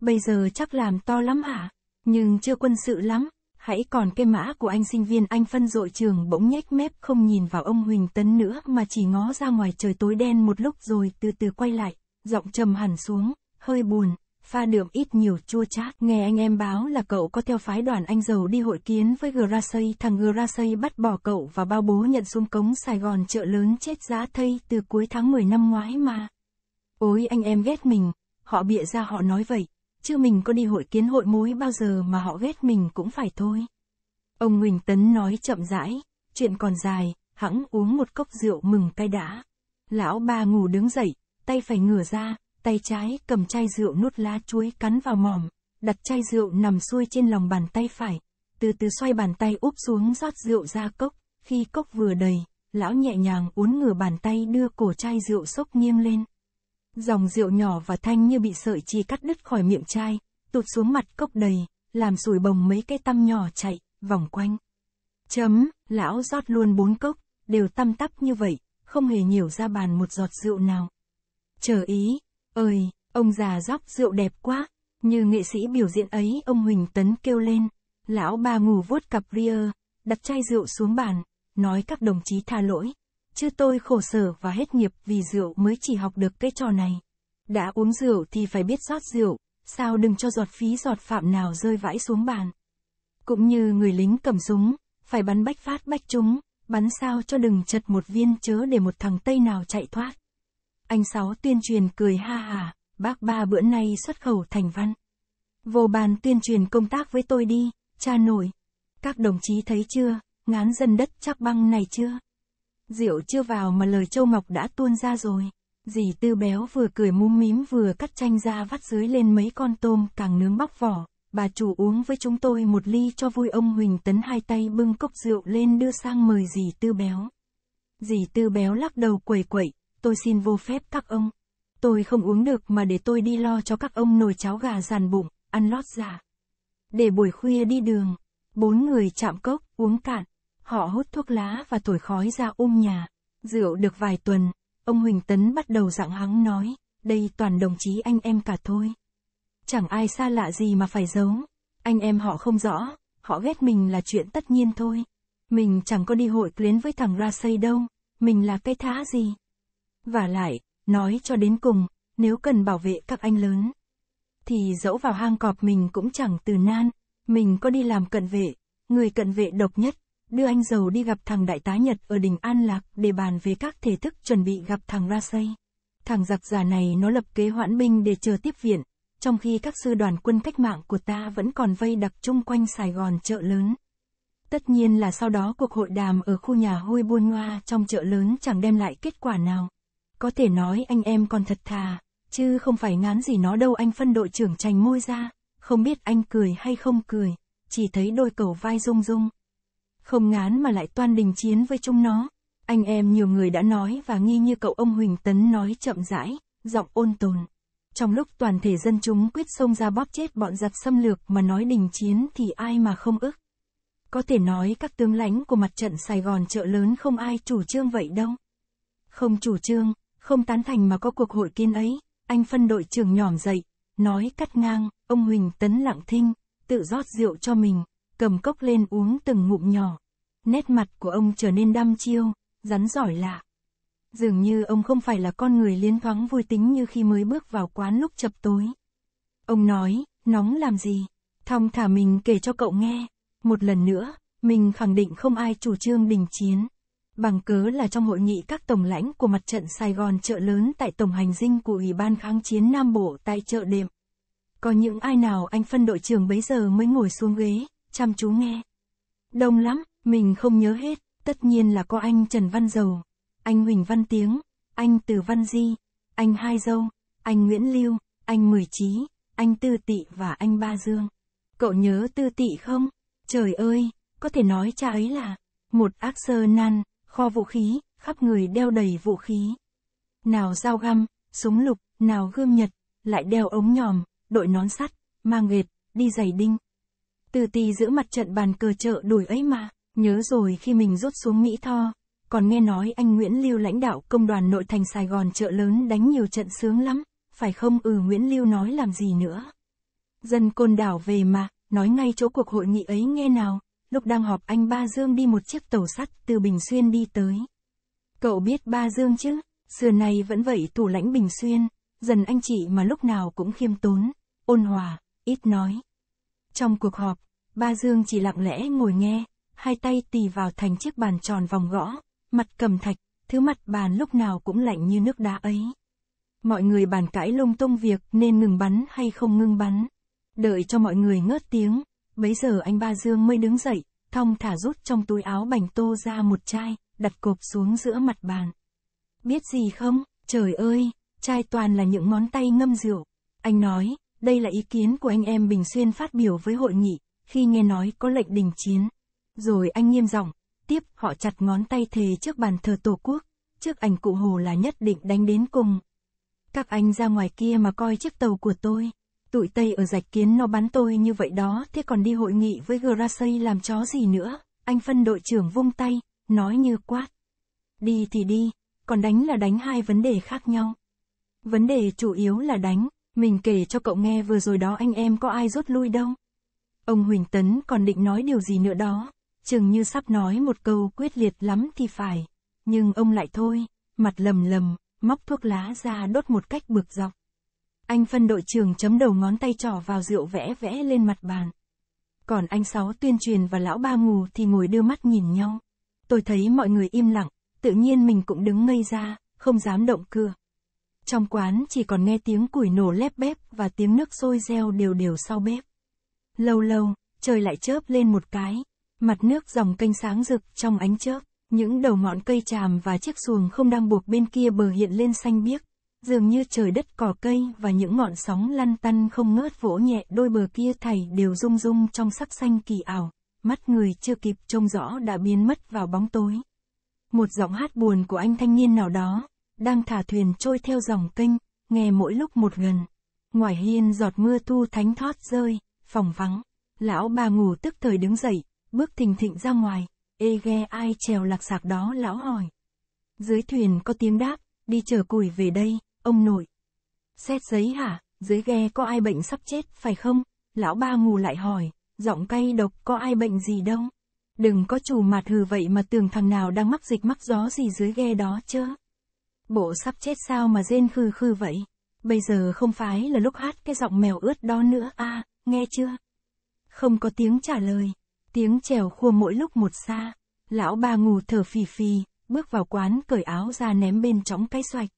Bây giờ chắc làm to lắm hả? Nhưng chưa quân sự lắm, hãy còn cái mã của anh sinh viên anh phân đội trưởng bỗng nhếch mép không nhìn vào ông Huỳnh Tấn nữa mà chỉ ngó ra ngoài trời tối đen một lúc rồi từ từ quay lại, giọng trầm hẳn xuống hơi buồn, pha đượm ít nhiều chua chát. Nghe anh em báo là cậu có theo phái đoàn anh giàu đi hội kiến với Grasey, thằng Grasey bắt bỏ cậu và bao bố nhận xuống cống Sài Gòn chợ lớn chết giá thây từ cuối tháng 10 năm ngoái mà. Ôi anh em ghét mình, họ bịa ra họ nói vậy, chứ mình có đi hội kiến hội mối bao giờ mà họ ghét mình cũng phải thôi. Ông Huỳnh Tấn nói chậm rãi, chuyện còn dài, hẵng uống một cốc rượu mừng cay đã. Lão bà ngủ đứng dậy, tay phải ngửa ra, tay trái cầm chai rượu nút lá chuối cắn vào mỏm, đặt chai rượu nằm xuôi trên lòng bàn tay phải, từ từ xoay bàn tay úp xuống rót rượu ra cốc, khi cốc vừa đầy, lão nhẹ nhàng uốn ngửa bàn tay đưa cổ chai rượu sốc nghiêng lên. Dòng rượu nhỏ và thanh như bị sợi chỉ cắt đứt khỏi miệng chai, tụt xuống mặt cốc đầy, làm sủi bồng mấy cái tăm nhỏ chạy, vòng quanh. Chấm, lão rót luôn bốn cốc, đều tăm tắp như vậy, không hề nhiều ra bàn một giọt rượu nào. Chờ ý, Ơi, ông già rót rượu đẹp quá. Như nghệ sĩ biểu diễn ấy ông Huỳnh Tấn kêu lên. Lão ba ngủ vuốt cặp ria, đặt chai rượu xuống bàn, nói các đồng chí tha lỗi. Chứ tôi khổ sở và hết nghiệp vì rượu mới chỉ học được cái trò này. Đã uống rượu thì phải biết rót rượu, sao đừng cho giọt phí giọt phạm nào rơi vãi xuống bàn. Cũng như người lính cầm súng, phải bắn bách phát bách chúng, bắn sao cho đừng chật một viên chớ để một thằng Tây nào chạy thoát. Anh Sáu tuyên truyền cười ha hà, bác ba bữa nay xuất khẩu thành văn. Vô bàn tuyên truyền công tác với tôi đi, cha nổi. Các đồng chí thấy chưa, ngán dân đất chắc băng này chưa? Rượu chưa vào mà lời châu Ngọc đã tuôn ra rồi. Dì tư béo vừa cười múm mím vừa cắt chanh ra vắt dưới lên mấy con tôm càng nướng bóc vỏ. Bà chủ uống với chúng tôi một ly cho vui ông Huỳnh Tấn hai tay bưng cốc rượu lên đưa sang mời dì tư béo. Dì tư béo lắc đầu quẩy quẩy, tôi xin vô phép các ông. Tôi không uống được mà để tôi đi lo cho các ông nồi cháo gà giàn bụng, ăn lót giả. Dạ. Để buổi khuya đi đường, bốn người chạm cốc, uống cạn. Họ hút thuốc lá và thổi khói ra ôm um nhà. Rượu được vài tuần, ông Huỳnh Tấn bắt đầu dạng hắng nói, đây toàn đồng chí anh em cả thôi. Chẳng ai xa lạ gì mà phải giấu. Anh em họ không rõ, họ ghét mình là chuyện tất nhiên thôi. Mình chẳng có đi hội quyến với thằng Ra Xây đâu, mình là cái thá gì. Và lại, nói cho đến cùng, nếu cần bảo vệ các anh lớn, thì dẫu vào hang cọp mình cũng chẳng từ nan, mình có đi làm cận vệ, người cận vệ độc nhất, đưa anh giàu đi gặp thằng đại tá Nhật ở đỉnh An Lạc để bàn về các thể thức chuẩn bị gặp thằng Ra Xây. Thằng giặc giả này nó lập kế hoãn binh để chờ tiếp viện, trong khi các sư đoàn quân cách mạng của ta vẫn còn vây đặc chung quanh Sài Gòn chợ lớn. Tất nhiên là sau đó cuộc hội đàm ở khu nhà hôi buôn ngoa trong chợ lớn chẳng đem lại kết quả nào. Có thể nói anh em còn thật thà, chứ không phải ngán gì nó đâu anh phân đội trưởng trành môi ra, không biết anh cười hay không cười, chỉ thấy đôi cầu vai rung rung. Không ngán mà lại toan đình chiến với chúng nó. Anh em nhiều người đã nói và nghi như cậu ông Huỳnh Tấn nói chậm rãi, giọng ôn tồn. Trong lúc toàn thể dân chúng quyết xông ra bóp chết bọn giặc xâm lược mà nói đình chiến thì ai mà không ức. Có thể nói các tướng lãnh của mặt trận Sài Gòn chợ lớn không ai chủ trương vậy đâu. Không chủ trương, không tán thành mà có cuộc hội kiến ấy, anh phân đội trưởng nhỏm dậy, nói cắt ngang, ông Huỳnh Tấn lặng thinh, tự rót rượu cho mình, cầm cốc lên uống từng ngụm nhỏ. Nét mặt của ông trở nên đăm chiêu, rắn giỏi lạ. Dường như ông không phải là con người liến thoáng vui tính như khi mới bước vào quán lúc chập tối. Ông nói, nóng làm gì, thong thả mình kể cho cậu nghe. Một lần nữa, mình khẳng định không ai chủ trương đình chiến bằng cớ là trong hội nghị các tổng lãnh của mặt trận Sài Gòn chợ lớn tại Tổng hành dinh của Ủy ban kháng chiến Nam Bộ tại chợ đệm. Có những ai nào anh phân đội trưởng bấy giờ mới ngồi xuống ghế, chăm chú nghe. Đông lắm, mình không nhớ hết, tất nhiên là có anh Trần Văn Dầu, anh Huỳnh Văn Tiếng, anh Từ Văn Di, anh Hai Dâu, anh Nguyễn Lưu, anh Mười Chí, anh Tư Tị và anh Ba Dương. Cậu nhớ Tư Tị không? Trời ơi, có thể nói cha ấy là một ác sơ nan kho vũ khí, khắp người đeo đầy vũ khí. Nào dao găm, súng lục, nào gươm nhật, lại đeo ống nhòm, đội nón sắt, mang nghệt, đi giày đinh. Từ tì giữ mặt trận bàn cờ chợ đuổi ấy mà, nhớ rồi khi mình rút xuống Mỹ Tho, còn nghe nói anh Nguyễn Lưu lãnh đạo công đoàn nội thành Sài Gòn chợ lớn đánh nhiều trận sướng lắm, phải không ừ Nguyễn Lưu nói làm gì nữa. Dân côn đảo về mà, nói ngay chỗ cuộc hội nghị ấy nghe nào lúc đang họp anh Ba Dương đi một chiếc tàu sắt từ Bình Xuyên đi tới. Cậu biết Ba Dương chứ, xưa nay vẫn vậy thủ lãnh Bình Xuyên, dần anh chị mà lúc nào cũng khiêm tốn, ôn hòa, ít nói. Trong cuộc họp, Ba Dương chỉ lặng lẽ ngồi nghe, hai tay tì vào thành chiếc bàn tròn vòng gõ, mặt cầm thạch, thứ mặt bàn lúc nào cũng lạnh như nước đá ấy. Mọi người bàn cãi lung tung việc nên ngừng bắn hay không ngưng bắn. Đợi cho mọi người ngớt tiếng, bấy giờ anh ba Dương mới đứng dậy, thong thả rút trong túi áo bành tô ra một chai, đặt cộp xuống giữa mặt bàn. Biết gì không, trời ơi, chai toàn là những món tay ngâm rượu. Anh nói, đây là ý kiến của anh em Bình Xuyên phát biểu với hội nghị, khi nghe nói có lệnh đình chiến. Rồi anh nghiêm giọng, tiếp họ chặt ngón tay thề trước bàn thờ Tổ quốc, trước ảnh cụ Hồ là nhất định đánh đến cùng. Các anh ra ngoài kia mà coi chiếc tàu của tôi. Tụi Tây ở rạch kiến nó bắn tôi như vậy đó, thế còn đi hội nghị với Grasey làm chó gì nữa, anh phân đội trưởng vung tay, nói như quát. Đi thì đi, còn đánh là đánh hai vấn đề khác nhau. Vấn đề chủ yếu là đánh, mình kể cho cậu nghe vừa rồi đó anh em có ai rút lui đâu. Ông Huỳnh Tấn còn định nói điều gì nữa đó, chừng như sắp nói một câu quyết liệt lắm thì phải, nhưng ông lại thôi, mặt lầm lầm, móc thuốc lá ra đốt một cách bực dọc. Anh phân đội trưởng chấm đầu ngón tay trỏ vào rượu vẽ vẽ lên mặt bàn. Còn anh Sáu tuyên truyền và lão ba ngủ thì ngồi đưa mắt nhìn nhau. Tôi thấy mọi người im lặng, tự nhiên mình cũng đứng ngây ra, không dám động cưa. Trong quán chỉ còn nghe tiếng củi nổ lép bếp và tiếng nước sôi reo đều đều sau bếp. Lâu lâu, trời lại chớp lên một cái, mặt nước dòng kênh sáng rực trong ánh chớp, những đầu ngọn cây tràm và chiếc xuồng không đang buộc bên kia bờ hiện lên xanh biếc dường như trời đất cỏ cây và những ngọn sóng lăn tăn không ngớt vỗ nhẹ đôi bờ kia thảy đều rung rung trong sắc xanh kỳ ảo, mắt người chưa kịp trông rõ đã biến mất vào bóng tối. Một giọng hát buồn của anh thanh niên nào đó, đang thả thuyền trôi theo dòng kênh, nghe mỗi lúc một gần. Ngoài hiên giọt mưa thu thánh thót rơi, phòng vắng, lão bà ngủ tức thời đứng dậy, bước thình thịnh ra ngoài, ê ghe ai trèo lạc sạc đó lão hỏi. Dưới thuyền có tiếng đáp, đi chờ củi về đây, Ông nội. Xét giấy hả, dưới ghe có ai bệnh sắp chết phải không? Lão ba ngủ lại hỏi, giọng cay độc có ai bệnh gì đâu. Đừng có chủ mặt hừ vậy mà tưởng thằng nào đang mắc dịch mắc gió gì dưới ghe đó chứ. Bộ sắp chết sao mà rên khư khư vậy? Bây giờ không phải là lúc hát cái giọng mèo ướt đó nữa à, nghe chưa? Không có tiếng trả lời, tiếng trèo khua mỗi lúc một xa. Lão ba ngủ thở phì phì, bước vào quán cởi áo ra ném bên trong cái xoạch.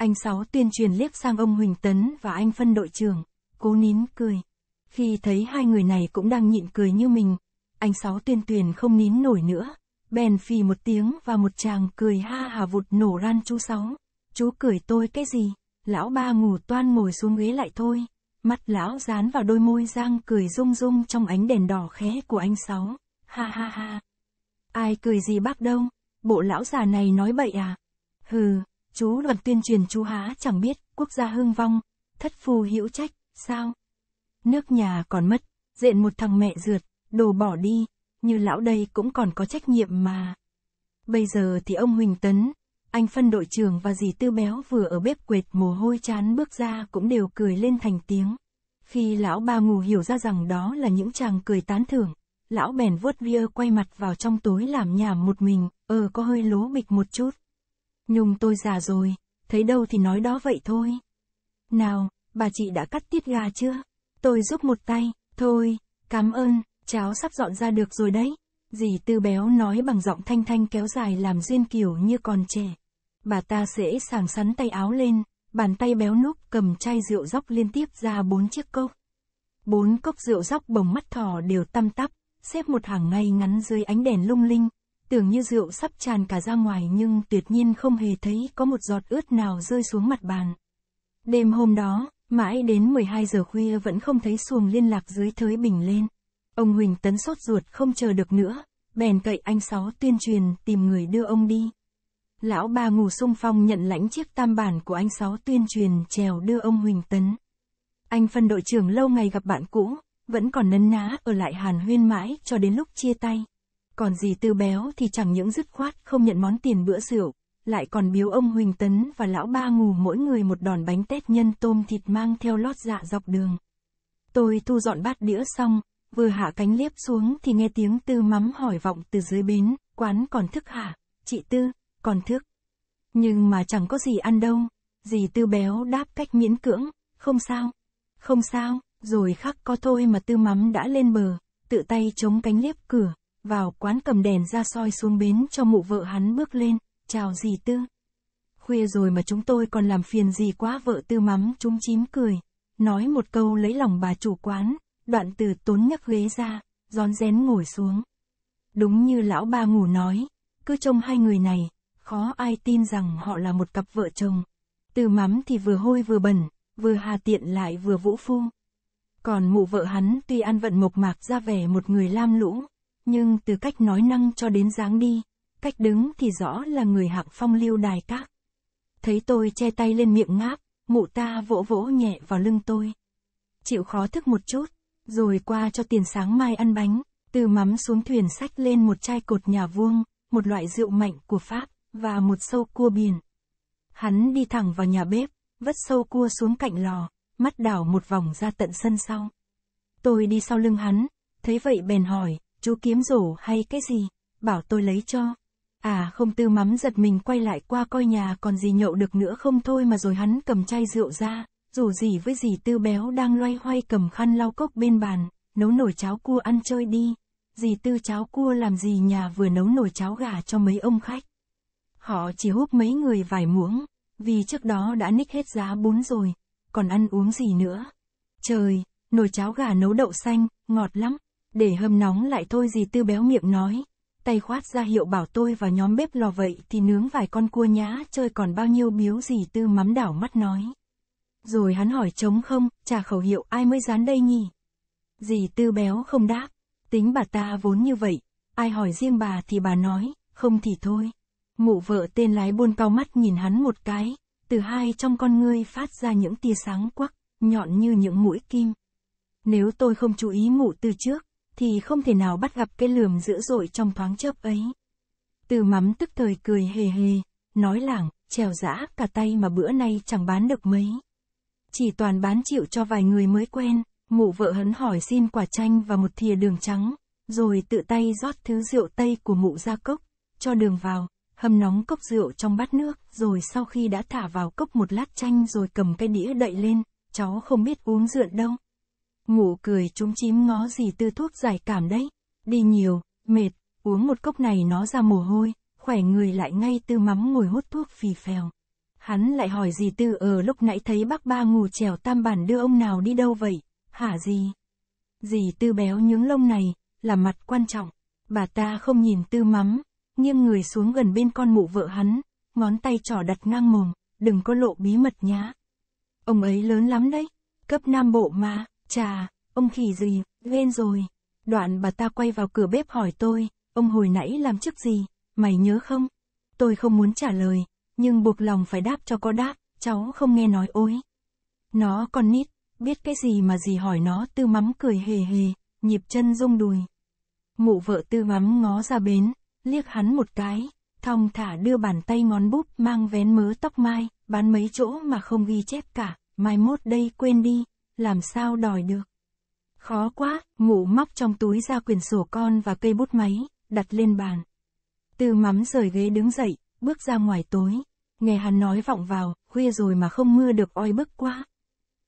Anh Sáu tuyên truyền liếc sang ông Huỳnh Tấn và anh phân đội trưởng, cố nín cười. Khi thấy hai người này cũng đang nhịn cười như mình, anh Sáu tuyên truyền không nín nổi nữa, bèn phì một tiếng và một chàng cười ha hà vụt nổ ran chú Sáu. Chú cười tôi cái gì, lão ba ngủ toan ngồi xuống ghế lại thôi. Mắt lão dán vào đôi môi giang cười rung rung trong ánh đèn đỏ khẽ của anh Sáu. Ha ha ha. Ai cười gì bác đâu, bộ lão già này nói bậy à? Hừ, chú luật tuyên truyền chú há chẳng biết, quốc gia hưng vong, thất phù hữu trách, sao? Nước nhà còn mất, diện một thằng mẹ rượt, đồ bỏ đi, như lão đây cũng còn có trách nhiệm mà. Bây giờ thì ông Huỳnh Tấn, anh phân đội trưởng và dì Tư Béo vừa ở bếp quệt mồ hôi chán bước ra cũng đều cười lên thành tiếng. Khi lão ba ngủ hiểu ra rằng đó là những chàng cười tán thưởng, lão bèn vuốt via quay mặt vào trong tối làm nhà một mình, ờ có hơi lố bịch một chút. Nhung tôi già rồi, thấy đâu thì nói đó vậy thôi. Nào, bà chị đã cắt tiết gà chưa? Tôi giúp một tay, thôi, cảm ơn, cháu sắp dọn ra được rồi đấy. Dì tư béo nói bằng giọng thanh thanh kéo dài làm duyên kiểu như còn trẻ. Bà ta sẽ sàng sắn tay áo lên, bàn tay béo núp cầm chai rượu dốc liên tiếp ra bốn chiếc cốc. Bốn cốc rượu dốc bồng mắt thỏ đều tăm tắp, xếp một hàng ngay ngắn dưới ánh đèn lung linh, tưởng như rượu sắp tràn cả ra ngoài nhưng tuyệt nhiên không hề thấy có một giọt ướt nào rơi xuống mặt bàn. Đêm hôm đó, mãi đến 12 giờ khuya vẫn không thấy xuồng liên lạc dưới thới bình lên. Ông Huỳnh Tấn sốt ruột không chờ được nữa, bèn cậy anh Sáu tuyên truyền tìm người đưa ông đi. Lão ba ngủ sung phong nhận lãnh chiếc tam bản của anh Sáu tuyên truyền trèo đưa ông Huỳnh Tấn. Anh phân đội trưởng lâu ngày gặp bạn cũ, vẫn còn nấn ná ở lại hàn huyên mãi cho đến lúc chia tay. Còn gì tư béo thì chẳng những dứt khoát không nhận món tiền bữa rượu, lại còn biếu ông Huỳnh Tấn và lão ba ngủ mỗi người một đòn bánh tét nhân tôm thịt mang theo lót dạ dọc đường. Tôi thu dọn bát đĩa xong, vừa hạ cánh liếp xuống thì nghe tiếng tư mắm hỏi vọng từ dưới bến, quán còn thức hả, chị tư, còn thức. Nhưng mà chẳng có gì ăn đâu, dì tư béo đáp cách miễn cưỡng, không sao, không sao, rồi khắc có thôi mà tư mắm đã lên bờ, tự tay chống cánh liếp cửa, vào quán cầm đèn ra soi xuống bến cho mụ vợ hắn bước lên, chào dì tư. Khuya rồi mà chúng tôi còn làm phiền gì quá vợ tư mắm chúng chín cười, nói một câu lấy lòng bà chủ quán, đoạn từ tốn nhấc ghế ra, rón rén ngồi xuống. Đúng như lão ba ngủ nói, cứ trông hai người này, khó ai tin rằng họ là một cặp vợ chồng. tư mắm thì vừa hôi vừa bẩn, vừa hà tiện lại vừa vũ phu. Còn mụ vợ hắn tuy ăn vận mộc mạc ra vẻ một người lam lũ, nhưng từ cách nói năng cho đến dáng đi, cách đứng thì rõ là người hạng phong lưu đài các. Thấy tôi che tay lên miệng ngáp, mụ ta vỗ vỗ nhẹ vào lưng tôi. Chịu khó thức một chút, rồi qua cho tiền sáng mai ăn bánh, từ mắm xuống thuyền sách lên một chai cột nhà vuông, một loại rượu mạnh của Pháp, và một sâu cua biển. Hắn đi thẳng vào nhà bếp, vất sâu cua xuống cạnh lò, mắt đảo một vòng ra tận sân sau. Tôi đi sau lưng hắn, thấy vậy bèn hỏi, chú kiếm rổ hay cái gì, bảo tôi lấy cho. À không tư mắm giật mình quay lại qua coi nhà còn gì nhậu được nữa không thôi mà rồi hắn cầm chai rượu ra, dù gì với gì tư béo đang loay hoay cầm khăn lau cốc bên bàn, nấu nổi cháo cua ăn chơi đi. Dì tư cháo cua làm gì nhà vừa nấu nồi cháo gà cho mấy ông khách. Họ chỉ húp mấy người vài muỗng, vì trước đó đã ních hết giá bún rồi, còn ăn uống gì nữa. Trời, nồi cháo gà nấu đậu xanh, ngọt lắm. Để hâm nóng lại thôi gì tư béo miệng nói. Tay khoát ra hiệu bảo tôi vào nhóm bếp lò vậy thì nướng vài con cua nhã chơi còn bao nhiêu biếu gì tư mắm đảo mắt nói. Rồi hắn hỏi trống không, trả khẩu hiệu ai mới dán đây nhỉ? Dì tư béo không đáp, tính bà ta vốn như vậy, ai hỏi riêng bà thì bà nói, không thì thôi. Mụ vợ tên lái buôn cao mắt nhìn hắn một cái, từ hai trong con ngươi phát ra những tia sáng quắc, nhọn như những mũi kim. Nếu tôi không chú ý mụ từ trước, thì không thể nào bắt gặp cái lườm dữ dội trong thoáng chớp ấy. Từ mắm tức thời cười hề hề, nói lảng, trèo giã cả tay mà bữa nay chẳng bán được mấy. Chỉ toàn bán chịu cho vài người mới quen, mụ vợ hấn hỏi xin quả chanh và một thìa đường trắng, rồi tự tay rót thứ rượu tây của mụ ra cốc, cho đường vào, hâm nóng cốc rượu trong bát nước, rồi sau khi đã thả vào cốc một lát chanh rồi cầm cái đĩa đậy lên, cháu không biết uống rượu đâu. Ngủ cười chúng chím ngó gì tư thuốc giải cảm đấy. Đi nhiều, mệt, uống một cốc này nó ra mồ hôi, khỏe người lại ngay tư mắm ngồi hút thuốc phì phèo. Hắn lại hỏi gì tư ở ờ, lúc nãy thấy bác ba ngủ trèo tam bản đưa ông nào đi đâu vậy, hả gì? Dì tư béo những lông này, là mặt quan trọng. Bà ta không nhìn tư mắm, nghiêng người xuống gần bên con mụ vợ hắn, ngón tay trỏ đặt ngang mồm, đừng có lộ bí mật nhá. Ông ấy lớn lắm đấy, cấp nam bộ mà. Chà, ông khỉ gì, quên rồi. Đoạn bà ta quay vào cửa bếp hỏi tôi, ông hồi nãy làm chức gì, mày nhớ không? Tôi không muốn trả lời, nhưng buộc lòng phải đáp cho có đáp, cháu không nghe nói ối. Nó còn nít, biết cái gì mà gì hỏi nó tư mắm cười hề hề, nhịp chân rung đùi. Mụ vợ tư mắm ngó ra bến, liếc hắn một cái, thong thả đưa bàn tay ngón búp mang vén mớ tóc mai, bán mấy chỗ mà không ghi chép cả, mai mốt đây quên đi làm sao đòi được. Khó quá, mụ móc trong túi ra quyển sổ con và cây bút máy, đặt lên bàn. Tư mắm rời ghế đứng dậy, bước ra ngoài tối. Nghe hắn nói vọng vào, khuya rồi mà không mưa được oi bức quá.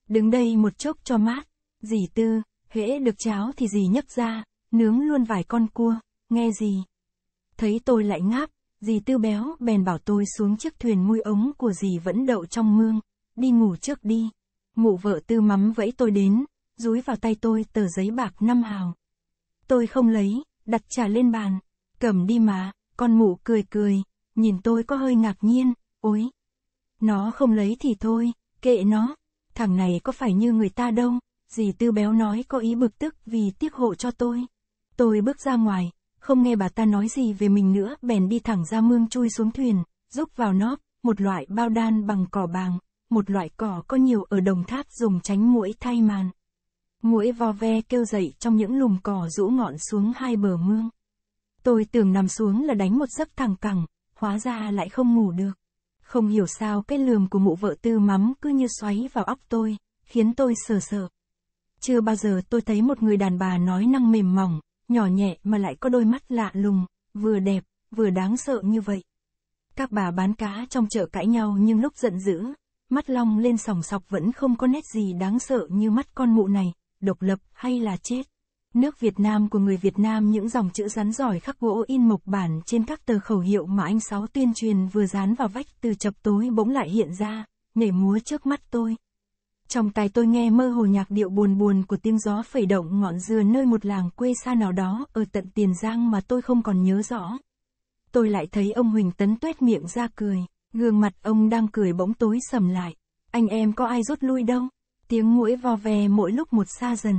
Đứng đây một chốc cho mát, dì tư, hễ được cháo thì dì nhấc ra, nướng luôn vài con cua, nghe gì. Thấy tôi lại ngáp, dì tư béo bèn bảo tôi xuống chiếc thuyền mui ống của dì vẫn đậu trong mương, đi ngủ trước đi. Mụ vợ tư mắm vẫy tôi đến, dúi vào tay tôi tờ giấy bạc năm hào. Tôi không lấy, đặt trà lên bàn, cầm đi mà, con mụ cười cười, nhìn tôi có hơi ngạc nhiên, ối. Nó không lấy thì thôi, kệ nó, thằng này có phải như người ta đâu, dì tư béo nói có ý bực tức vì tiếc hộ cho tôi. Tôi bước ra ngoài, không nghe bà ta nói gì về mình nữa bèn đi thẳng ra mương chui xuống thuyền, dốc vào nóp, một loại bao đan bằng cỏ bàng một loại cỏ có nhiều ở Đồng Tháp dùng tránh mũi thay màn. mũi vo ve kêu dậy trong những lùm cỏ rũ ngọn xuống hai bờ mương. Tôi tưởng nằm xuống là đánh một giấc thẳng cẳng, hóa ra lại không ngủ được. Không hiểu sao cái lườm của mụ vợ tư mắm cứ như xoáy vào óc tôi, khiến tôi sờ sờ. Chưa bao giờ tôi thấy một người đàn bà nói năng mềm mỏng, nhỏ nhẹ mà lại có đôi mắt lạ lùng, vừa đẹp, vừa đáng sợ như vậy. Các bà bán cá trong chợ cãi nhau nhưng lúc giận dữ, mắt long lên sòng sọc vẫn không có nét gì đáng sợ như mắt con mụ này, độc lập hay là chết. Nước Việt Nam của người Việt Nam những dòng chữ rắn giỏi khắc gỗ in mộc bản trên các tờ khẩu hiệu mà anh Sáu tuyên truyền vừa dán vào vách từ chập tối bỗng lại hiện ra, nhảy múa trước mắt tôi. Trong tai tôi nghe mơ hồ nhạc điệu buồn buồn của tiếng gió phẩy động ngọn dừa nơi một làng quê xa nào đó ở tận Tiền Giang mà tôi không còn nhớ rõ. Tôi lại thấy ông Huỳnh Tấn tuét miệng ra cười. Gương mặt ông đang cười bỗng tối sầm lại. Anh em có ai rút lui đâu. Tiếng mũi vo ve mỗi lúc một xa dần.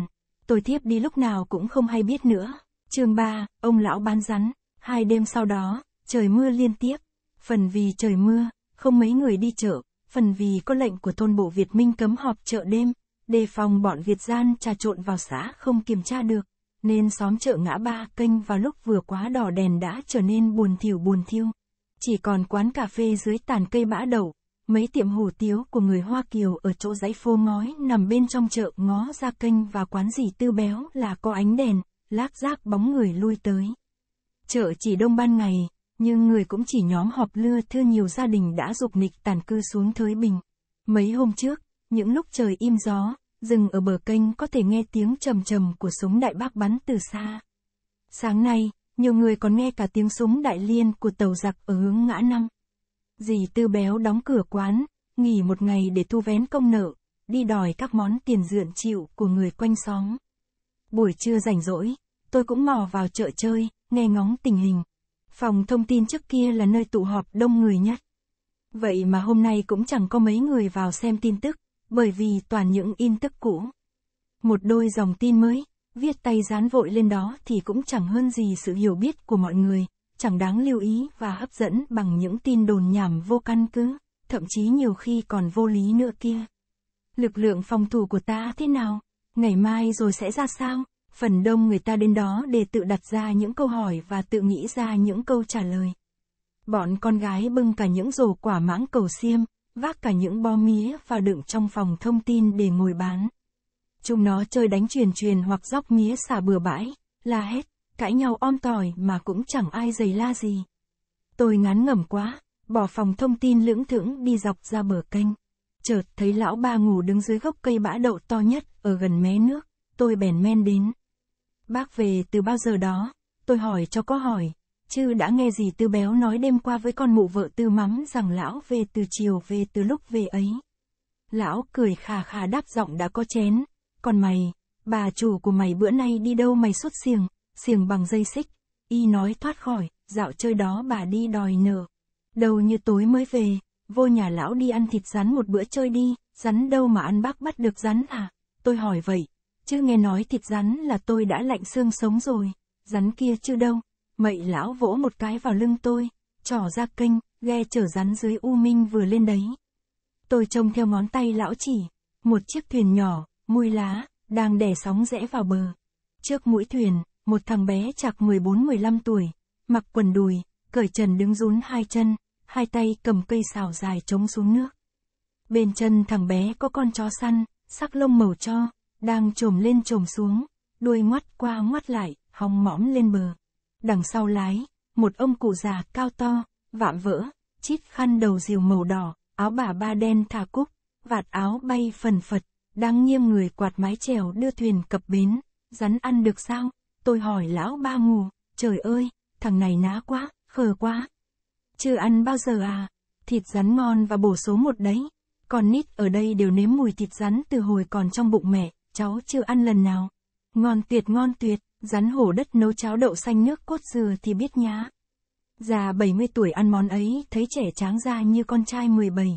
Tôi thiếp đi lúc nào cũng không hay biết nữa. chương 3, ông lão bán rắn. Hai đêm sau đó, trời mưa liên tiếp. Phần vì trời mưa, không mấy người đi chợ. Phần vì có lệnh của thôn bộ Việt Minh cấm họp chợ đêm. Đề phòng bọn Việt gian trà trộn vào xã không kiểm tra được nên xóm chợ ngã ba kênh vào lúc vừa quá đỏ đèn đã trở nên buồn thiểu buồn thiêu. Chỉ còn quán cà phê dưới tàn cây mã đậu, mấy tiệm hủ tiếu của người Hoa Kiều ở chỗ dãy phô ngói nằm bên trong chợ ngó ra kênh và quán gì tư béo là có ánh đèn, lác rác bóng người lui tới. Chợ chỉ đông ban ngày, nhưng người cũng chỉ nhóm họp lưa thưa nhiều gia đình đã dục nịch tàn cư xuống Thới Bình. Mấy hôm trước, những lúc trời im gió, rừng ở bờ kênh có thể nghe tiếng trầm trầm của súng đại bác bắn từ xa. Sáng nay, nhiều người còn nghe cả tiếng súng đại liên của tàu giặc ở hướng ngã năm. Dì Tư Béo đóng cửa quán, nghỉ một ngày để thu vén công nợ, đi đòi các món tiền dượn chịu của người quanh xóm. Buổi trưa rảnh rỗi, tôi cũng mò vào chợ chơi, nghe ngóng tình hình. Phòng thông tin trước kia là nơi tụ họp đông người nhất. Vậy mà hôm nay cũng chẳng có mấy người vào xem tin tức, bởi vì toàn những in tức cũ. Một đôi dòng tin mới, viết tay dán vội lên đó thì cũng chẳng hơn gì sự hiểu biết của mọi người, chẳng đáng lưu ý và hấp dẫn bằng những tin đồn nhảm vô căn cứ, thậm chí nhiều khi còn vô lý nữa kia. Lực lượng phòng thủ của ta thế nào? Ngày mai rồi sẽ ra sao? Phần đông người ta đến đó để tự đặt ra những câu hỏi và tự nghĩ ra những câu trả lời. Bọn con gái bưng cả những rổ quả mãng cầu xiêm, vác cả những bó mía vào đựng trong phòng thông tin để ngồi bán. Chúng nó chơi đánh truyền truyền hoặc dóc mía xả bừa bãi, la hét, cãi nhau om tỏi mà cũng chẳng ai giày la gì. Tôi ngán ngẩm quá, bỏ phòng thông tin lưỡng thưởng đi dọc ra bờ kênh. Chợt thấy lão ba ngủ đứng dưới gốc cây bã đậu to nhất ở gần mé nước, tôi bèn men đến. Bác về từ bao giờ đó, tôi hỏi cho có hỏi, chứ đã nghe gì tư béo nói đêm qua với con mụ vợ tư mắm rằng lão về từ chiều về từ lúc về ấy. Lão cười khà khà đáp giọng đã có chén, còn mày, bà chủ của mày bữa nay đi đâu mày suốt xiềng, xiềng bằng dây xích. Y nói thoát khỏi, dạo chơi đó bà đi đòi nợ. Đầu như tối mới về, vô nhà lão đi ăn thịt rắn một bữa chơi đi, rắn đâu mà ăn bác bắt được rắn à? Tôi hỏi vậy, chứ nghe nói thịt rắn là tôi đã lạnh xương sống rồi, rắn kia chưa đâu. Mậy lão vỗ một cái vào lưng tôi, trỏ ra kênh, ghe chở rắn dưới U Minh vừa lên đấy. Tôi trông theo ngón tay lão chỉ, một chiếc thuyền nhỏ, mùi lá, đang đẻ sóng rẽ vào bờ. Trước mũi thuyền, một thằng bé chạc 14-15 tuổi, mặc quần đùi, cởi trần đứng rún hai chân, hai tay cầm cây xào dài trống xuống nước. Bên chân thằng bé có con chó săn, sắc lông màu cho, đang trồm lên trồm xuống, đuôi ngoắt qua ngoắt lại, hong mõm lên bờ. Đằng sau lái, một ông cụ già cao to, vạm vỡ, chít khăn đầu diều màu đỏ, áo bà ba đen thà cúc, vạt áo bay phần phật, đang nghiêm người quạt mái chèo đưa thuyền cập bến, rắn ăn được sao? Tôi hỏi lão ba ngủ, trời ơi, thằng này ná quá, khờ quá. Chưa ăn bao giờ à, thịt rắn ngon và bổ số một đấy. Còn nít ở đây đều nếm mùi thịt rắn từ hồi còn trong bụng mẹ, cháu chưa ăn lần nào. Ngon tuyệt ngon tuyệt, rắn hổ đất nấu cháo đậu xanh nước cốt dừa thì biết nhá. Già 70 tuổi ăn món ấy, thấy trẻ tráng ra như con trai 17,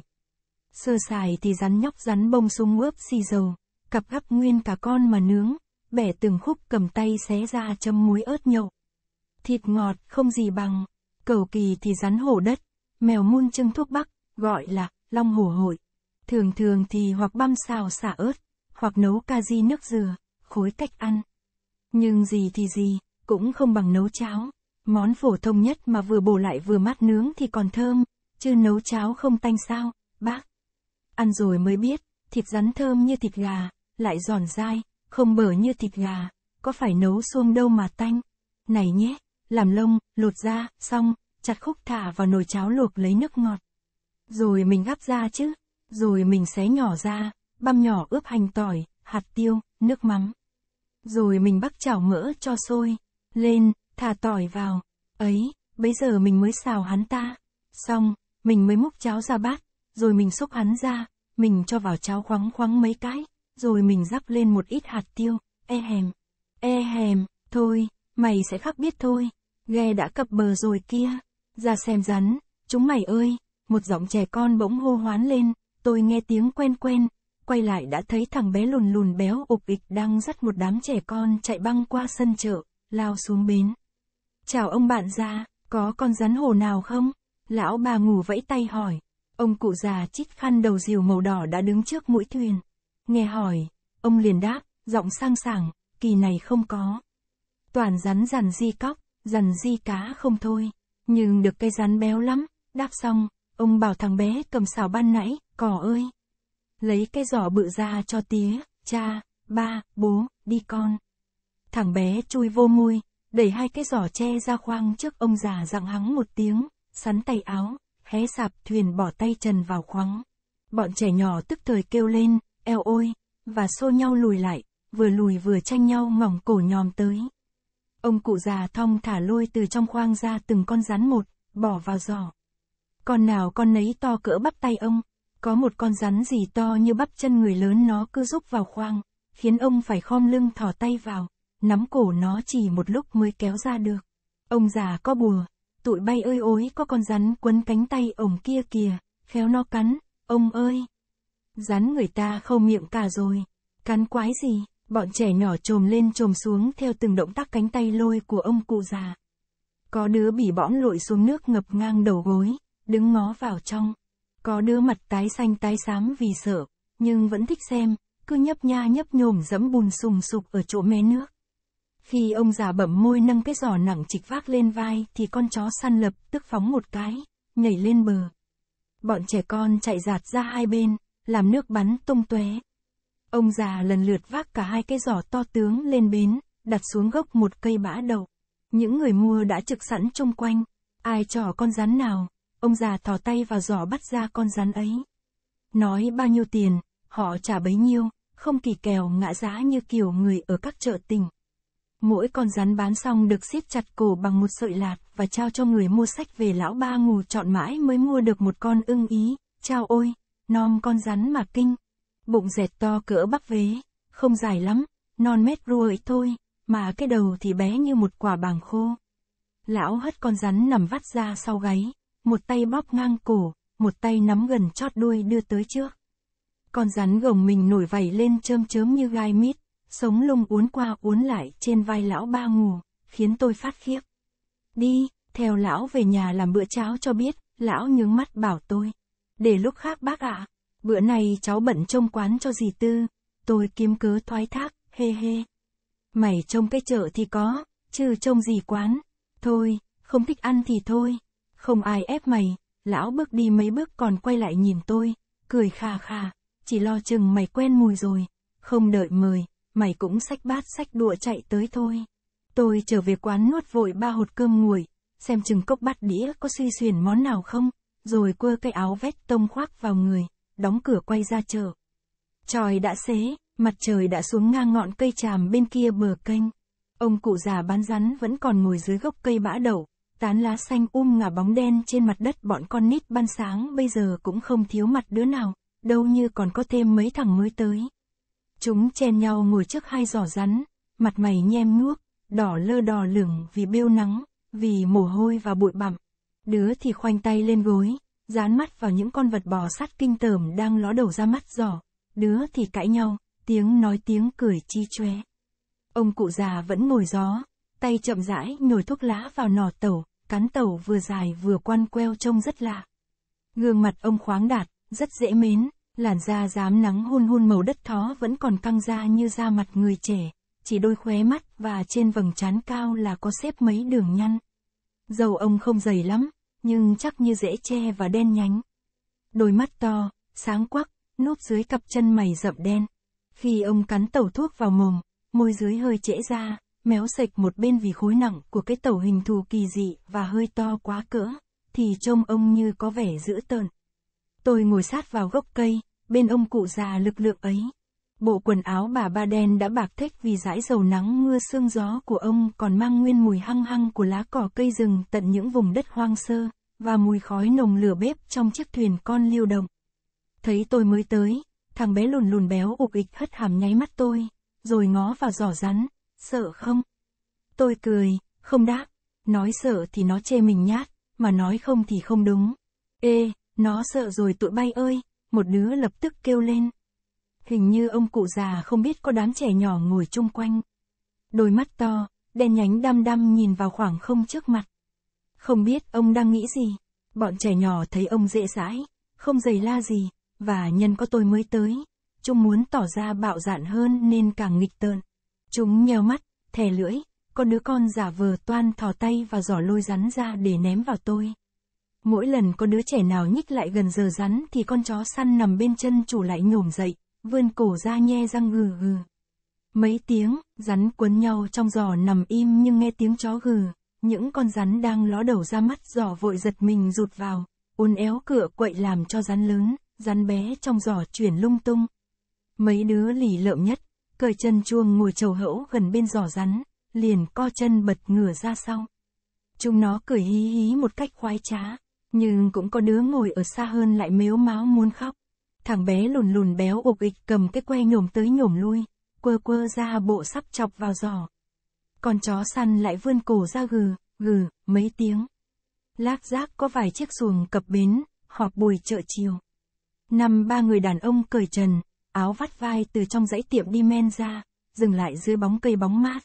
Sơ sài thì rắn nhóc rắn bông sung ướp xì dầu, cặp gắp nguyên cả con mà nướng, bẻ từng khúc cầm tay xé ra chấm muối ớt nhậu. Thịt ngọt không gì bằng, cầu kỳ thì rắn hổ đất, mèo muôn trưng thuốc bắc, gọi là long hổ hội. Thường thường thì hoặc băm xào xả ớt, hoặc nấu ca di nước dừa, khối cách ăn. Nhưng gì thì gì, cũng không bằng nấu cháo. Món phổ thông nhất mà vừa bổ lại vừa mát nướng thì còn thơm, chứ nấu cháo không tanh sao, bác. Ăn rồi mới biết, thịt rắn thơm như thịt gà, lại giòn dai, không bở như thịt gà, có phải nấu xuông đâu mà tanh. Này nhé, làm lông, lột ra, xong, chặt khúc thả vào nồi cháo luộc lấy nước ngọt. Rồi mình gắp ra chứ, rồi mình xé nhỏ ra, băm nhỏ ướp hành tỏi, hạt tiêu, nước mắm. Rồi mình bắc chảo mỡ cho sôi, lên, thả tỏi vào, ấy, bây giờ mình mới xào hắn ta. Xong, mình mới múc cháo ra bát, rồi mình xúc hắn ra, mình cho vào cháo khoáng khoáng mấy cái, rồi mình rắc lên một ít hạt tiêu, e hèm, e hèm, thôi, mày sẽ khắc biết thôi, ghe đã cập bờ rồi kia, ra xem rắn, chúng mày ơi, một giọng trẻ con bỗng hô hoán lên, tôi nghe tiếng quen quen, quay lại đã thấy thằng bé lùn lùn béo ục ịch đang dắt một đám trẻ con chạy băng qua sân chợ, lao xuống bến. Chào ông bạn già, có con rắn hồ nào không? Lão bà ngủ vẫy tay hỏi, Ông cụ già chít khăn đầu rìu màu đỏ đã đứng trước mũi thuyền. Nghe hỏi, ông liền đáp, giọng sang sảng, kỳ này không có. Toàn rắn rằn di cóc, rằn di cá không thôi, nhưng được cây rắn béo lắm, đáp xong, ông bảo thằng bé cầm xào ban nãy, cỏ ơi. Lấy cái giỏ bự ra cho tía, cha, ba, bố, đi con. Thằng bé chui vô môi, đẩy hai cái giỏ tre ra khoang trước ông già dặn hắng một tiếng, sắn tay áo, hé sạp thuyền bỏ tay trần vào khoáng. Bọn trẻ nhỏ tức thời kêu lên, eo ôi, và xô nhau lùi lại, vừa lùi vừa tranh nhau ngỏng cổ nhòm tới. Ông cụ già thong thả lôi từ trong khoang ra từng con rắn một, bỏ vào giỏ. Con nào con nấy to cỡ bắp tay ông, có một con rắn gì to như bắp chân người lớn nó cứ rúc vào khoang, khiến ông phải khom lưng thò tay vào, nắm cổ nó chỉ một lúc mới kéo ra được. Ông già có bùa, tụi bay ơi ối có con rắn quấn cánh tay ổng kia kìa, khéo nó cắn, ông ơi. Rắn người ta khâu miệng cả rồi, cắn quái gì, bọn trẻ nhỏ trồm lên trồm xuống theo từng động tác cánh tay lôi của ông cụ già. Có đứa bị bõm lội xuống nước ngập ngang đầu gối, đứng ngó vào trong. Có đứa mặt tái xanh tái xám vì sợ, nhưng vẫn thích xem, cứ nhấp nha nhấp nhồm dẫm bùn sùng sục ở chỗ mé nước. Khi ông già bẩm môi nâng cái giỏ nặng trịch vác lên vai thì con chó săn lập tức phóng một cái, nhảy lên bờ. Bọn trẻ con chạy giạt ra hai bên, làm nước bắn tung tóe. Ông già lần lượt vác cả hai cái giỏ to tướng lên bến, đặt xuống gốc một cây bã đậu. Những người mua đã trực sẵn chung quanh, ai trỏ con rắn nào, ông già thò tay vào giỏ bắt ra con rắn ấy. Nói bao nhiêu tiền, họ trả bấy nhiêu, không kỳ kèo ngã giá như kiểu người ở các chợ tình. Mỗi con rắn bán xong được siết chặt cổ bằng một sợi lạt và trao cho người mua sách về lão ba ngủ chọn mãi mới mua được một con ưng ý. Trao ôi, non con rắn mà kinh. Bụng dẹt to cỡ bắp vế, không dài lắm, non mét rua thôi, mà cái đầu thì bé như một quả bàng khô. Lão hất con rắn nằm vắt ra sau gáy, một tay bóp ngang cổ, một tay nắm gần chót đuôi đưa tới trước. Con rắn gồng mình nổi vảy lên chơm chớm như gai mít, sống lung uốn qua uốn lại trên vai lão ba ngủ, khiến tôi phát khiếp. Đi, theo lão về nhà làm bữa cháo cho biết, lão nhướng mắt bảo tôi. Để lúc khác bác ạ, à, bữa này cháu bận trông quán cho dì tư, tôi kiếm cớ thoái thác, hê hê. Mày trông cái chợ thì có, chứ trông gì quán, thôi, không thích ăn thì thôi, không ai ép mày, lão bước đi mấy bước còn quay lại nhìn tôi, cười khà khà, chỉ lo chừng mày quen mùi rồi, không đợi mời, mày cũng xách bát xách đũa chạy tới thôi. Tôi trở về quán nuốt vội ba hột cơm nguội, xem chừng cốc bát đĩa có suy xuyển món nào không, rồi quơ cái áo vét tông khoác vào người, đóng cửa quay ra chợ. Trời đã xế, mặt trời đã xuống ngang ngọn cây tràm bên kia bờ kênh. Ông cụ già bán rắn vẫn còn ngồi dưới gốc cây bã đậu, tán lá xanh um ngả bóng đen trên mặt đất bọn con nít ban sáng bây giờ cũng không thiếu mặt đứa nào, đâu như còn có thêm mấy thằng mới tới. Chúng chen nhau ngồi trước hai giỏ rắn, mặt mày nhem nuốc, đỏ lơ đỏ lửng vì bêu nắng, vì mồ hôi và bụi bặm. Đứa thì khoanh tay lên gối, dán mắt vào những con vật bò sát kinh tởm đang ló đầu ra mắt giỏ. Đứa thì cãi nhau, tiếng nói tiếng cười chi chóe. Ông cụ già vẫn ngồi gió, tay chậm rãi nhồi thuốc lá vào nỏ tẩu, cán tẩu vừa dài vừa quan queo trông rất lạ. Gương mặt ông khoáng đạt, rất dễ mến, Làn da dám nắng hun hun màu đất thó vẫn còn căng ra như da mặt người trẻ, chỉ đôi khóe mắt và trên vầng trán cao là có xếp mấy đường nhăn. Dầu ông không dày lắm, nhưng chắc như dễ che và đen nhánh. Đôi mắt to, sáng quắc, núp dưới cặp chân mày rậm đen. Khi ông cắn tẩu thuốc vào mồm, môi dưới hơi trễ ra, méo sạch một bên vì khối nặng của cái tẩu hình thù kỳ dị và hơi to quá cỡ, thì trông ông như có vẻ dữ tợn. Tôi ngồi sát vào gốc cây, bên ông cụ già lực lượng ấy. Bộ quần áo bà ba đen đã bạc thích vì dãi dầu nắng mưa sương gió của ông còn mang nguyên mùi hăng hăng của lá cỏ cây rừng tận những vùng đất hoang sơ, và mùi khói nồng lửa bếp trong chiếc thuyền con lưu động. Thấy tôi mới tới, thằng bé lùn lùn béo ục ịch hất hàm nháy mắt tôi, rồi ngó vào giỏ rắn, sợ không? Tôi cười, không đáp, nói sợ thì nó chê mình nhát, mà nói không thì không đúng. Ê, nó sợ rồi tụi bay ơi, một đứa lập tức kêu lên. Hình như ông cụ già không biết có đám trẻ nhỏ ngồi chung quanh. Đôi mắt to, đen nhánh đăm đăm nhìn vào khoảng không trước mặt. Không biết ông đang nghĩ gì, bọn trẻ nhỏ thấy ông dễ dãi, không dày la gì, và nhân có tôi mới tới, chúng muốn tỏ ra bạo dạn hơn nên càng nghịch tợn. Chúng nheo mắt, thè lưỡi, có đứa con giả vờ toan thò tay và giỏ lôi rắn ra để ném vào tôi. Mỗi lần có đứa trẻ nào nhích lại gần giờ rắn thì con chó săn nằm bên chân chủ lại nhổm dậy, vươn cổ ra nhe răng gừ gừ. Mấy tiếng, rắn quấn nhau trong giò nằm im nhưng nghe tiếng chó gừ, những con rắn đang ló đầu ra mắt giò vội giật mình rụt vào, uốn éo cửa quậy làm cho rắn lớn, rắn bé trong giò chuyển lung tung. Mấy đứa lì lợm nhất, cởi chân chuông ngồi trầu hẫu gần bên giò rắn, liền co chân bật ngửa ra sau. Chúng nó cười hí hí một cách khoái trá, nhưng cũng có đứa ngồi ở xa hơn lại mếu máo muốn khóc. Thằng bé lùn lùn béo ục ịch cầm cái que nhổm tới nhổm lui, quơ quơ ra bộ sắp chọc vào giỏ. Con chó săn lại vươn cổ ra gừ, gừ, mấy tiếng. Lác giác có vài chiếc xuồng cập bến, họp bùi chợ chiều. Năm ba người đàn ông cởi trần, áo vắt vai từ trong dãy tiệm đi men ra, dừng lại dưới bóng cây bóng mát.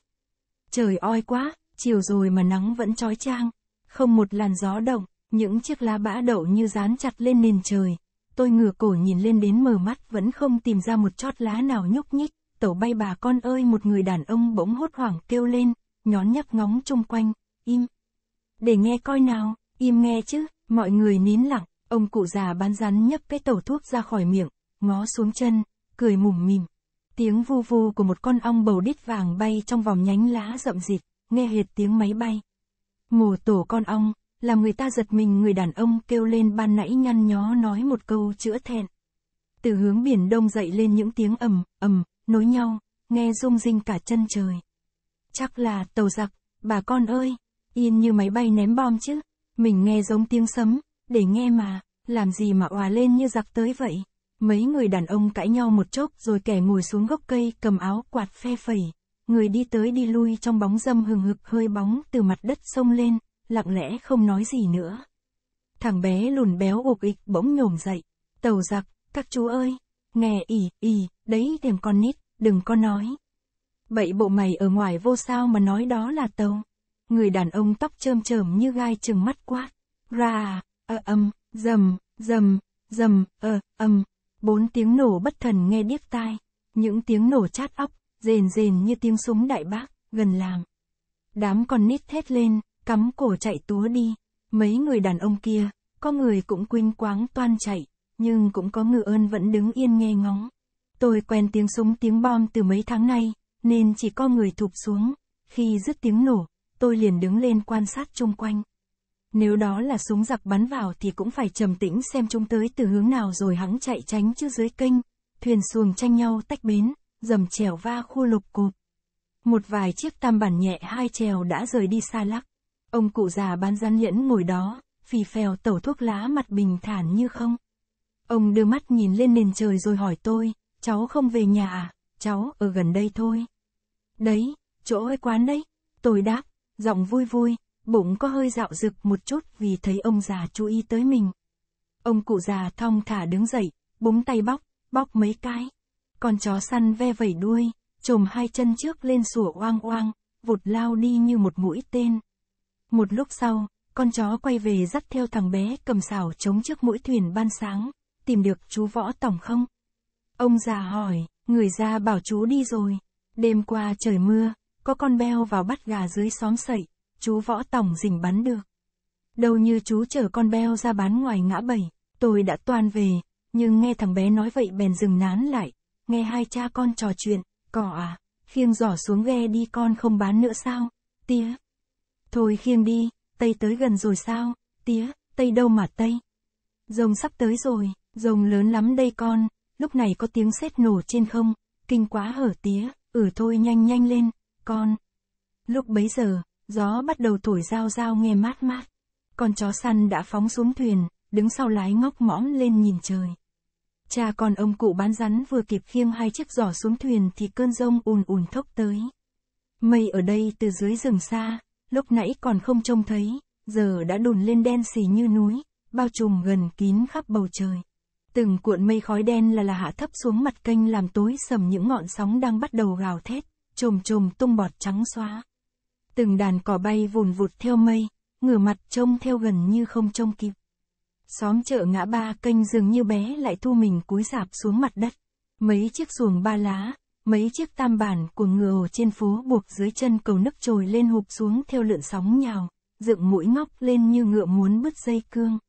Trời oi quá, chiều rồi mà nắng vẫn trói trang, không một làn gió động. Những chiếc lá bã đậu như dán chặt lên nền trời. Tôi ngửa cổ nhìn lên đến mờ mắt vẫn không tìm ra một chót lá nào nhúc nhích. Tẩu bay bà con ơi một người đàn ông bỗng hốt hoảng kêu lên, nhón nhấp ngóng chung quanh, im. Để nghe coi nào, im nghe chứ, mọi người nín lặng, ông cụ già bán rắn nhấp cái tẩu thuốc ra khỏi miệng, ngó xuống chân, cười mủm mìm. Tiếng vu vu của một con ong bầu đít vàng bay trong vòng nhánh lá rậm rịt, nghe hệt tiếng máy bay. Mồ tổ con ong, làm người ta giật mình người đàn ông kêu lên ban nãy nhăn nhó nói một câu chữa thẹn. Từ hướng biển đông dậy lên những tiếng ầm, ầm, nối nhau, nghe rung rinh cả chân trời. Chắc là tàu giặc, bà con ơi, yên như máy bay ném bom chứ, mình nghe giống tiếng sấm, để nghe mà, làm gì mà òa lên như giặc tới vậy. Mấy người đàn ông cãi nhau một chốc rồi kẻ ngồi xuống gốc cây cầm áo quạt phe phẩy. Người đi tới đi lui trong bóng dâm hừng hực hơi bóng từ mặt đất sông lên, lặng lẽ không nói gì nữa. Thằng bé lùn béo ục ịch bỗng nhổm dậy, tàu giặc, các chú ơi, nghe ì, ì, đấy thèm con nít, đừng có nói. Vậy bộ mày ở ngoài vô sao mà nói đó là tàu. Người đàn ông tóc trơm trởm như gai chừng mắt quát. Ra, ơ âm, dầm, dầm, dầm, ơ, âm. Bốn tiếng nổ bất thần nghe điếc tai. Những tiếng nổ chát óc, rền rền như tiếng súng đại bác, gần làm. Đám con nít thét lên, cắm cổ chạy túa đi. Mấy người đàn ông kia, có người cũng quinh quáng toan chạy, nhưng cũng có ngựa ơn vẫn đứng yên nghe ngóng. Tôi quen tiếng súng tiếng bom từ mấy tháng nay, nên chỉ có người thụp xuống. Khi dứt tiếng nổ, tôi liền đứng lên quan sát chung quanh. Nếu đó là súng giặc bắn vào thì cũng phải trầm tĩnh xem chúng tới từ hướng nào rồi hắn chạy tránh chứ dưới kênh. Thuyền xuồng tranh nhau tách bến, dầm chèo va khu lục cụp. Một vài chiếc tam bản nhẹ hai chèo đã rời đi xa lắc. Ông cụ già bán gian nhẫn ngồi đó, phì phèo tẩu thuốc lá mặt bình thản như không. Ông đưa mắt nhìn lên nền trời rồi hỏi tôi, cháu không về nhà à, cháu ở gần đây thôi. Đấy, chỗ ơi quán đấy, tôi đáp, giọng vui vui, bụng có hơi dạo rực một chút vì thấy ông già chú ý tới mình. Ông cụ già thong thả đứng dậy, búng tay bóc, bóc mấy cái. Con chó săn ve vẩy đuôi, trồm hai chân trước lên sủa oang oang, vụt lao đi như một mũi tên. Một lúc sau, con chó quay về dắt theo thằng bé cầm xảo chống trước mũi thuyền ban sáng, tìm được chú Võ Tổng không? Ông già hỏi, người ra bảo chú đi rồi. Đêm qua trời mưa, có con beo vào bắt gà dưới xóm sậy, chú Võ Tổng rình bắn được. Đâu như chú chở con beo ra bán ngoài ngã bảy, tôi đã toàn về, nhưng nghe thằng bé nói vậy bèn dừng nán lại, nghe hai cha con trò chuyện, cỏ à, khiêng giỏ xuống ghe đi con không bán nữa sao? Tía, Thôi khiêng đi, Tây tới gần rồi sao, tía, Tây đâu mà Tây. Rồng sắp tới rồi, rồng lớn lắm đây con, lúc này có tiếng sét nổ trên không, kinh quá hở tía, ừ thôi nhanh nhanh lên, con. Lúc bấy giờ, gió bắt đầu thổi rao rao nghe mát mát. Con chó săn đã phóng xuống thuyền, đứng sau lái ngóc mõm lên nhìn trời. Cha con ông cụ bán rắn vừa kịp khiêng hai chiếc giỏ xuống thuyền thì cơn rông ùn ùn thốc tới. Mây ở đây từ dưới rừng xa, lúc nãy còn không trông thấy, giờ đã đùn lên đen xì như núi, bao trùm gần kín khắp bầu trời. Từng cuộn mây khói đen là là hạ thấp xuống mặt kênh làm tối sầm những ngọn sóng đang bắt đầu gào thét, trồm trồm tung bọt trắng xóa. Từng đàn cỏ bay vùn vụt theo mây, ngửa mặt trông theo gần như không trông kịp. Xóm chợ ngã ba kênh dường như bé lại thu mình cúi sạp xuống mặt đất. Mấy chiếc xuồng ba lá, Mấy chiếc tam bản của ngựa ổ trên phố buộc dưới chân cầu nấc trồi lên hụp xuống theo lượn sóng nhào, dựng mũi ngóc lên như ngựa muốn bứt dây cương.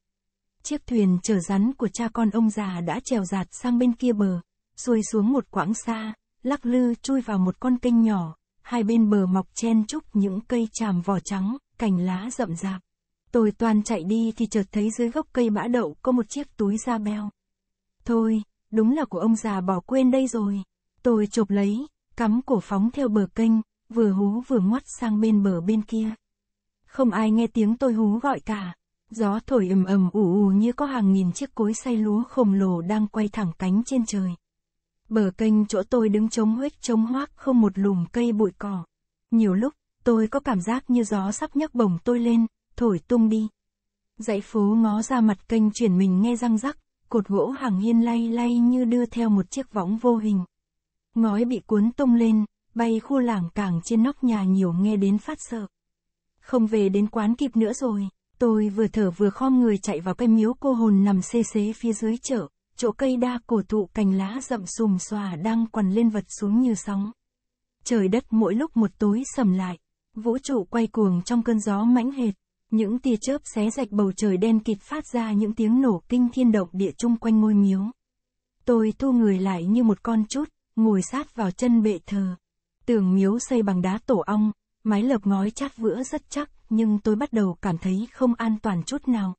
Chiếc thuyền chở rắn của cha con ông già đã trèo giạt sang bên kia bờ, xuôi xuống một quãng xa, lắc lư chui vào một con kênh nhỏ, hai bên bờ mọc chen chúc những cây tràm vỏ trắng, cành lá rậm rạp. Tôi toàn chạy đi thì chợt thấy dưới gốc cây mã đậu có một chiếc túi da beo. Thôi, đúng là của ông già bỏ quên đây rồi. Tôi chụp lấy, cắm cổ phóng theo bờ kênh, vừa hú vừa ngoắt sang bên bờ bên kia. Không ai nghe tiếng tôi hú gọi cả. Gió thổi ầm ầm ù ù như có hàng nghìn chiếc cối xay lúa khổng lồ đang quay thẳng cánh trên trời. Bờ kênh chỗ tôi đứng trống huếch trống hoác không một lùm cây bụi cỏ. Nhiều lúc, tôi có cảm giác như gió sắp nhấc bổng tôi lên, thổi tung đi. Dãy phố ngó ra mặt kênh chuyển mình nghe răng rắc, cột gỗ hàng hiên lay lay như đưa theo một chiếc võng vô hình ngói bị cuốn tung lên, bay khua lảng cảng trên nóc nhà nhiều nghe đến phát sợ. Không về đến quán kịp nữa rồi, tôi vừa thở vừa khom người chạy vào cây miếu cô hồn nằm xê xế phía dưới chợ, chỗ cây đa cổ thụ cành lá rậm xùm xòa đang quằn lên vật xuống như sóng. Trời đất mỗi lúc một tối sầm lại, vũ trụ quay cuồng trong cơn gió mãnh hệt, những tia chớp xé rạch bầu trời đen kịt phát ra những tiếng nổ kinh thiên động địa chung quanh ngôi miếu. Tôi thu người lại như một con chút, ngồi sát vào chân bệ thờ. Tường miếu xây bằng đá tổ ong, mái lợp ngói chát vữa rất chắc, nhưng tôi bắt đầu cảm thấy không an toàn chút nào.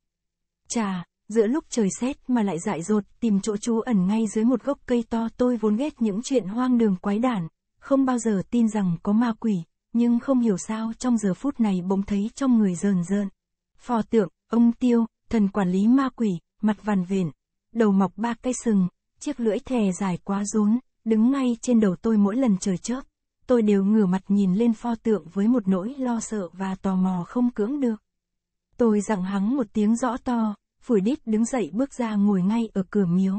Chà, giữa lúc trời xét mà lại dại dột tìm chỗ trú ẩn ngay dưới một gốc cây to tôi vốn ghét những chuyện hoang đường quái đản, không bao giờ tin rằng có ma quỷ, nhưng không hiểu sao trong giờ phút này bỗng thấy trong người rờn rợn. Phò tượng, ông tiêu, thần quản lý ma quỷ, mặt vằn vện, đầu mọc ba cây sừng, chiếc lưỡi thè dài quá rốn, Đứng ngay trên đầu tôi mỗi lần trời chớp, tôi đều ngửa mặt nhìn lên pho tượng với một nỗi lo sợ và tò mò không cưỡng được. Tôi dặn hắng một tiếng rõ to, phủi đít đứng dậy bước ra ngồi ngay ở cửa miếu.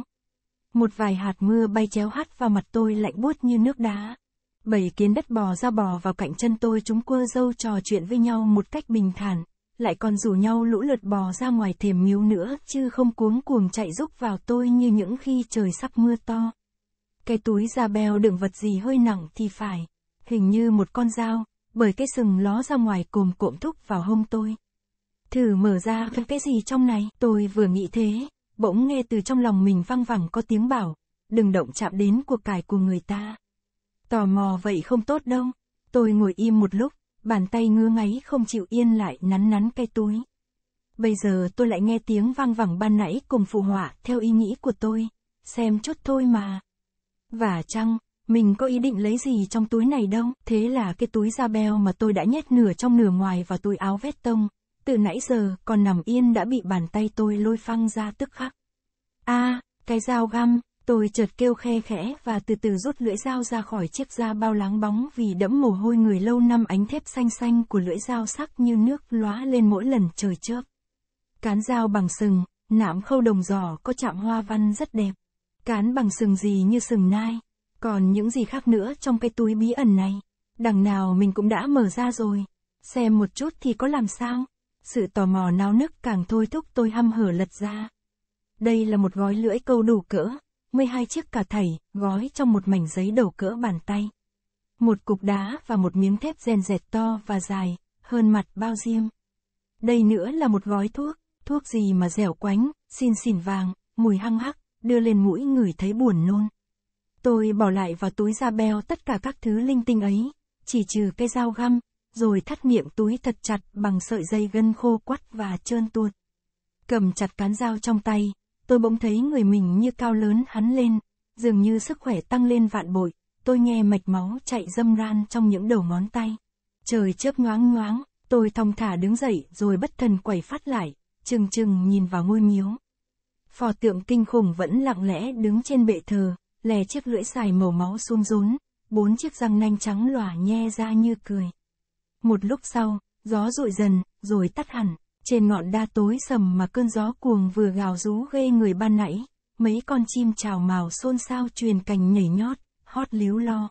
Một vài hạt mưa bay chéo hắt vào mặt tôi lạnh buốt như nước đá. Bảy kiến đất bò ra bò vào cạnh chân tôi chúng quơ dâu trò chuyện với nhau một cách bình thản, lại còn rủ nhau lũ lượt bò ra ngoài thềm miếu nữa chứ không cuống cuồng chạy rúc vào tôi như những khi trời sắp mưa to. Cái túi da beo đựng vật gì hơi nặng thì phải, hình như một con dao, bởi cái sừng ló ra ngoài cồm cộm thúc vào hông tôi. Thử mở ra cái gì trong này, tôi vừa nghĩ thế, bỗng nghe từ trong lòng mình văng vẳng có tiếng bảo, đừng động chạm đến cuộc cải của người ta. Tò mò vậy không tốt đâu, tôi ngồi im một lúc, bàn tay ngứa ngáy không chịu yên lại nắn nắn cái túi. Bây giờ tôi lại nghe tiếng vang vẳng ban nãy cùng phụ họa theo ý nghĩ của tôi, xem chút thôi mà. Và chăng, mình có ý định lấy gì trong túi này đâu, thế là cái túi da beo mà tôi đã nhét nửa trong nửa ngoài vào túi áo vét tông, từ nãy giờ còn nằm yên đã bị bàn tay tôi lôi phăng ra tức khắc. a à, cái dao găm, tôi chợt kêu khe khẽ và từ từ rút lưỡi dao ra khỏi chiếc da bao láng bóng vì đẫm mồ hôi người lâu năm ánh thép xanh xanh của lưỡi dao sắc như nước lóa lên mỗi lần trời chớp. Cán dao bằng sừng, nạm khâu đồng giò có chạm hoa văn rất đẹp. Cán bằng sừng gì như sừng nai. Còn những gì khác nữa trong cái túi bí ẩn này. Đằng nào mình cũng đã mở ra rồi. Xem một chút thì có làm sao. Sự tò mò náo nức càng thôi thúc tôi hăm hở lật ra. Đây là một gói lưỡi câu đủ cỡ. 12 chiếc cả thảy, gói trong một mảnh giấy đầu cỡ bàn tay. Một cục đá và một miếng thép rèn rẹt to và dài, hơn mặt bao diêm. Đây nữa là một gói thuốc, thuốc gì mà dẻo quánh, xin xỉn vàng, mùi hăng hắc đưa lên mũi người thấy buồn nôn. Tôi bỏ lại vào túi da beo tất cả các thứ linh tinh ấy, chỉ trừ cây dao găm, rồi thắt miệng túi thật chặt bằng sợi dây gân khô quắt và trơn tuột. Cầm chặt cán dao trong tay, tôi bỗng thấy người mình như cao lớn hắn lên, dường như sức khỏe tăng lên vạn bội, tôi nghe mạch máu chạy dâm ran trong những đầu ngón tay. Trời chớp ngoáng ngoáng, tôi thong thả đứng dậy rồi bất thần quẩy phát lại, chừng chừng nhìn vào ngôi miếu. Phò tượng kinh khủng vẫn lặng lẽ đứng trên bệ thờ, lè chiếc lưỡi xài màu máu xuống rốn, bốn chiếc răng nanh trắng lòa nhe ra như cười. Một lúc sau, gió rụi dần, rồi tắt hẳn, trên ngọn đa tối sầm mà cơn gió cuồng vừa gào rú ghê người ban nãy, mấy con chim trào màu xôn xao truyền cành nhảy nhót, hót líu lo.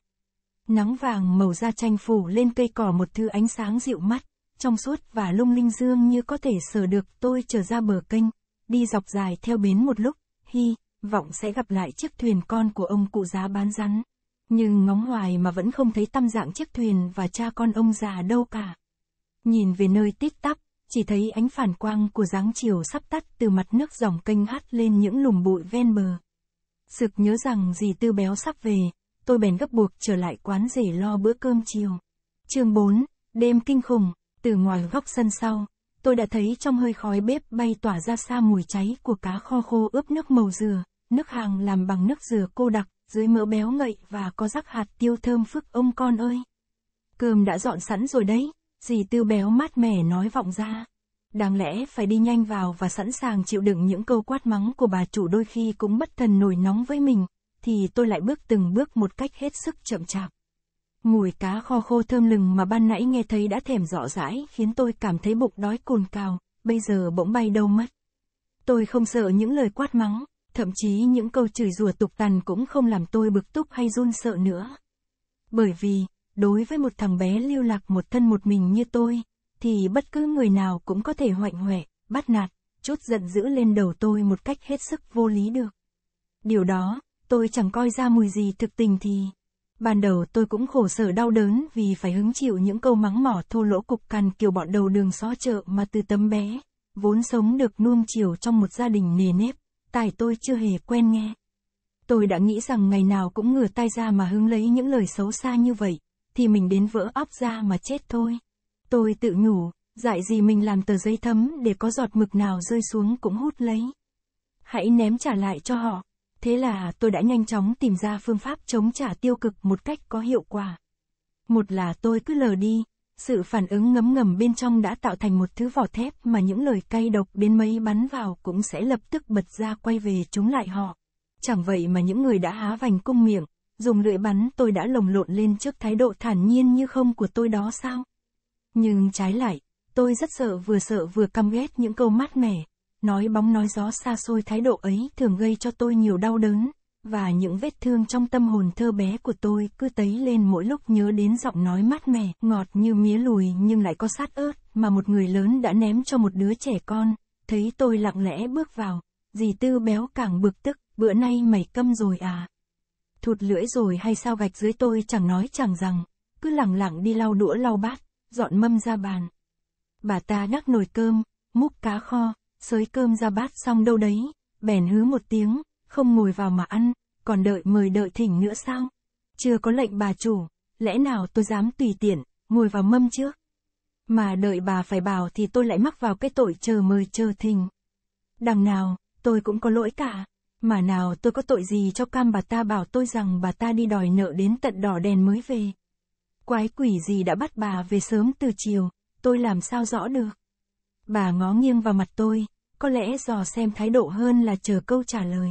Nắng vàng màu da chanh phủ lên cây cỏ một thứ ánh sáng dịu mắt, trong suốt và lung linh dương như có thể sờ được tôi trở ra bờ kênh đi dọc dài theo bến một lúc, hy vọng sẽ gặp lại chiếc thuyền con của ông cụ già bán rắn. Nhưng ngóng hoài mà vẫn không thấy tâm dạng chiếc thuyền và cha con ông già đâu cả. Nhìn về nơi tít tắp, chỉ thấy ánh phản quang của dáng chiều sắp tắt từ mặt nước dòng kênh hát lên những lùm bụi ven bờ. Sực nhớ rằng dì tư béo sắp về, tôi bèn gấp buộc trở lại quán rể lo bữa cơm chiều. chương 4, đêm kinh khủng, từ ngoài góc sân sau, tôi đã thấy trong hơi khói bếp bay tỏa ra xa mùi cháy của cá kho khô ướp nước màu dừa, nước hàng làm bằng nước dừa cô đặc, dưới mỡ béo ngậy và có rắc hạt tiêu thơm phức ông con ơi. Cơm đã dọn sẵn rồi đấy, dì tư béo mát mẻ nói vọng ra. Đáng lẽ phải đi nhanh vào và sẵn sàng chịu đựng những câu quát mắng của bà chủ đôi khi cũng bất thần nổi nóng với mình, thì tôi lại bước từng bước một cách hết sức chậm chạp. Mùi cá kho khô thơm lừng mà ban nãy nghe thấy đã thèm rõ rãi, khiến tôi cảm thấy bụng đói cồn cào, bây giờ bỗng bay đâu mất. Tôi không sợ những lời quát mắng, thậm chí những câu chửi rủa tục tằn cũng không làm tôi bực túc hay run sợ nữa. Bởi vì, đối với một thằng bé lưu lạc một thân một mình như tôi, thì bất cứ người nào cũng có thể hoạnh hoẹ, bắt nạt, chút giận dữ lên đầu tôi một cách hết sức vô lý được. Điều đó, tôi chẳng coi ra mùi gì thực tình thì... Ban đầu tôi cũng khổ sở đau đớn vì phải hứng chịu những câu mắng mỏ thô lỗ cục cằn kiều bọn đầu đường xó chợ mà từ tấm bé, vốn sống được nuông chiều trong một gia đình nề nếp, tài tôi chưa hề quen nghe. Tôi đã nghĩ rằng ngày nào cũng ngửa tay ra mà hứng lấy những lời xấu xa như vậy, thì mình đến vỡ óc ra mà chết thôi. Tôi tự nhủ, dại gì mình làm tờ giấy thấm để có giọt mực nào rơi xuống cũng hút lấy. Hãy ném trả lại cho họ. Thế là tôi đã nhanh chóng tìm ra phương pháp chống trả tiêu cực một cách có hiệu quả. Một là tôi cứ lờ đi, sự phản ứng ngấm ngầm bên trong đã tạo thành một thứ vỏ thép mà những lời cay độc bên mây bắn vào cũng sẽ lập tức bật ra quay về chống lại họ. Chẳng vậy mà những người đã há vành cung miệng, dùng lưỡi bắn tôi đã lồng lộn lên trước thái độ thản nhiên như không của tôi đó sao? Nhưng trái lại, tôi rất sợ vừa sợ vừa căm ghét những câu mát mẻ, Nói bóng nói gió xa xôi thái độ ấy thường gây cho tôi nhiều đau đớn, và những vết thương trong tâm hồn thơ bé của tôi cứ tấy lên mỗi lúc nhớ đến giọng nói mát mẻ, ngọt như mía lùi nhưng lại có sát ớt, mà một người lớn đã ném cho một đứa trẻ con, thấy tôi lặng lẽ bước vào, dì tư béo càng bực tức, bữa nay mày câm rồi à? Thụt lưỡi rồi hay sao gạch dưới tôi chẳng nói chẳng rằng, cứ lẳng lặng đi lau đũa lau bát, dọn mâm ra bàn. Bà ta nhắc nồi cơm, múc cá kho, xới cơm ra bát xong đâu đấy, bèn hứ một tiếng, không ngồi vào mà ăn, còn đợi mời đợi thỉnh nữa sao? Chưa có lệnh bà chủ, lẽ nào tôi dám tùy tiện, ngồi vào mâm trước? Mà đợi bà phải bảo thì tôi lại mắc vào cái tội chờ mời chờ thỉnh. Đằng nào, tôi cũng có lỗi cả. Mà nào tôi có tội gì cho cam bà ta bảo tôi rằng bà ta đi đòi nợ đến tận đỏ đèn mới về. Quái quỷ gì đã bắt bà về sớm từ chiều, tôi làm sao rõ được. Bà ngó nghiêng vào mặt tôi, có lẽ dò xem thái độ hơn là chờ câu trả lời.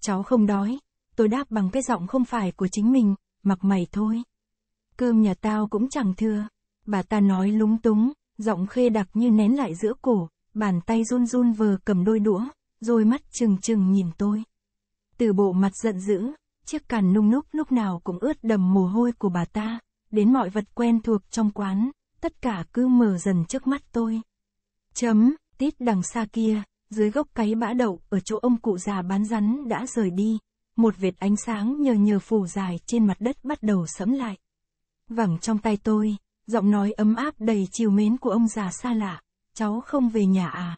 Cháu không đói, tôi đáp bằng cái giọng không phải của chính mình, mặc mày thôi. Cơm nhà tao cũng chẳng thưa, bà ta nói lúng túng, giọng khê đặc như nén lại giữa cổ, bàn tay run run vờ cầm đôi đũa, rồi mắt trừng trừng nhìn tôi. Từ bộ mặt giận dữ, chiếc càn nung núc lúc nào cũng ướt đầm mồ hôi của bà ta, đến mọi vật quen thuộc trong quán, tất cả cứ mờ dần trước mắt tôi. Chấm. Tít đằng xa kia, dưới gốc cái bã đậu, ở chỗ ông cụ già bán rắn đã rời đi. Một vệt ánh sáng nhờ nhờ phủ dài trên mặt đất bắt đầu sẫm lại. Vẳng trong tay tôi, giọng nói ấm áp đầy chiều mến của ông già xa lạ. Cháu không về nhà à?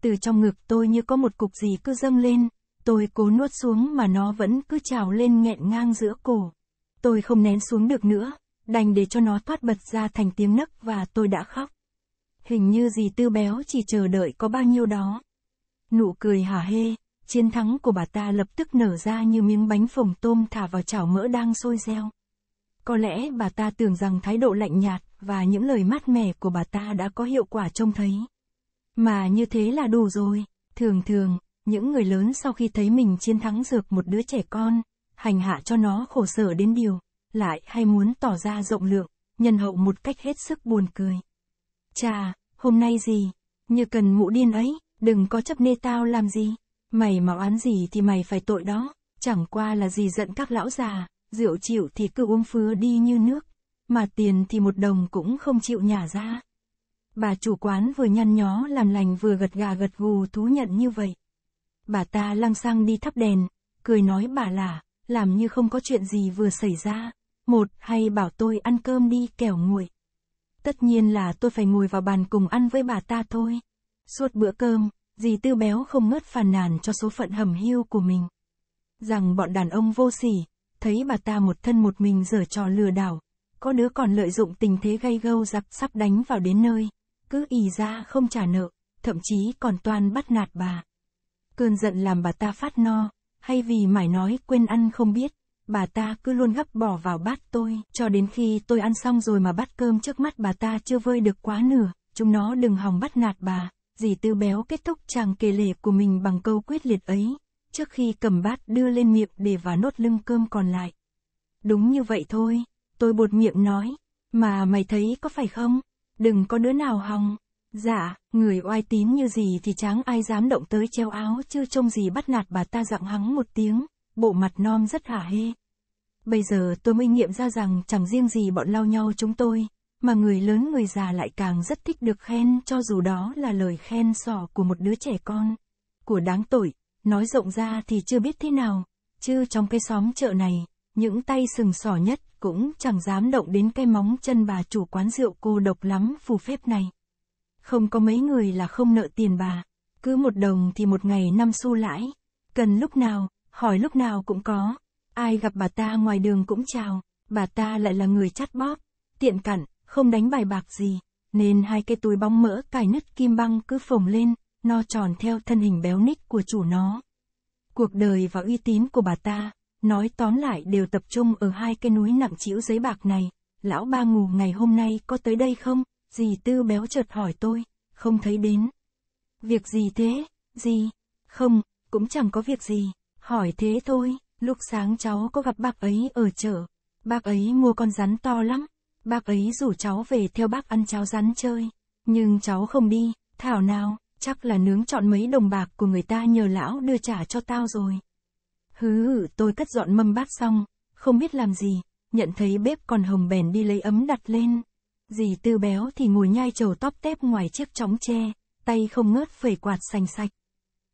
Từ trong ngực tôi như có một cục gì cứ dâng lên, tôi cố nuốt xuống mà nó vẫn cứ trào lên nghẹn ngang giữa cổ. Tôi không nén xuống được nữa, đành để cho nó thoát bật ra thành tiếng nấc và tôi đã khóc hình như gì tư béo chỉ chờ đợi có bao nhiêu đó. Nụ cười hả hê, chiến thắng của bà ta lập tức nở ra như miếng bánh phồng tôm thả vào chảo mỡ đang sôi reo. Có lẽ bà ta tưởng rằng thái độ lạnh nhạt và những lời mát mẻ của bà ta đã có hiệu quả trông thấy. Mà như thế là đủ rồi, thường thường, những người lớn sau khi thấy mình chiến thắng dược một đứa trẻ con, hành hạ cho nó khổ sở đến điều, lại hay muốn tỏ ra rộng lượng, nhân hậu một cách hết sức buồn cười. Chà, hôm nay gì? Như cần mụ điên ấy, đừng có chấp nê tao làm gì. Mày mà oán gì thì mày phải tội đó, chẳng qua là gì giận các lão già, rượu chịu thì cứ uống phứa đi như nước, mà tiền thì một đồng cũng không chịu nhả ra. Bà chủ quán vừa nhăn nhó làm lành vừa gật gà gật gù thú nhận như vậy. Bà ta lăng xăng đi thắp đèn, cười nói bà là, làm như không có chuyện gì vừa xảy ra. Một, hay bảo tôi ăn cơm đi kẻo nguội. Tất nhiên là tôi phải ngồi vào bàn cùng ăn với bà ta thôi. Suốt bữa cơm, dì tư béo không ngớt phàn nàn cho số phận hầm hiu của mình. Rằng bọn đàn ông vô sỉ, thấy bà ta một thân một mình dở trò lừa đảo, có đứa còn lợi dụng tình thế gây gâu giặc sắp đánh vào đến nơi, cứ ì ra không trả nợ, thậm chí còn toàn bắt nạt bà. Cơn giận làm bà ta phát no, hay vì mải nói quên ăn không biết, bà ta cứ luôn gấp bỏ vào bát tôi, cho đến khi tôi ăn xong rồi mà bát cơm trước mắt bà ta chưa vơi được quá nửa, chúng nó đừng hòng bắt nạt bà. Dì Tư Béo kết thúc chàng kể lể của mình bằng câu quyết liệt ấy, trước khi cầm bát đưa lên miệng để và nốt lưng cơm còn lại. Đúng như vậy thôi, tôi bột miệng nói, mà mày thấy có phải không? Đừng có đứa nào hòng. Dạ, người oai tín như gì thì chẳng ai dám động tới treo áo chưa trông gì bắt nạt bà ta dặn hắng một tiếng, bộ mặt non rất hả hê. Bây giờ tôi mới nghiệm ra rằng chẳng riêng gì bọn lao nhau chúng tôi, mà người lớn người già lại càng rất thích được khen cho dù đó là lời khen sỏ của một đứa trẻ con. Của đáng tội, nói rộng ra thì chưa biết thế nào, chứ trong cái xóm chợ này, những tay sừng sỏ nhất cũng chẳng dám động đến cái móng chân bà chủ quán rượu cô độc lắm phù phép này. Không có mấy người là không nợ tiền bà, cứ một đồng thì một ngày năm xu lãi, cần lúc nào, hỏi lúc nào cũng có. Ai gặp bà ta ngoài đường cũng chào, bà ta lại là người chắt bóp, tiện cặn, không đánh bài bạc gì, nên hai cái túi bóng mỡ cài nứt kim băng cứ phồng lên, no tròn theo thân hình béo ních của chủ nó. Cuộc đời và uy tín của bà ta, nói tóm lại đều tập trung ở hai cái núi nặng chịu giấy bạc này. Lão ba ngủ ngày hôm nay có tới đây không? Dì tư béo chợt hỏi tôi, không thấy đến. Việc gì thế, gì? Không, cũng chẳng có việc gì. Hỏi thế thôi, lúc sáng cháu có gặp bác ấy ở chợ. Bác ấy mua con rắn to lắm. Bác ấy rủ cháu về theo bác ăn cháo rắn chơi. Nhưng cháu không đi, thảo nào, chắc là nướng chọn mấy đồng bạc của người ta nhờ lão đưa trả cho tao rồi. Hứ, tôi cất dọn mâm bát xong, không biết làm gì, nhận thấy bếp còn hồng bèn đi lấy ấm đặt lên. Dì tư béo thì ngồi nhai trầu tóp tép ngoài chiếc chóng tre, tay không ngớt phẩy quạt sành sạch.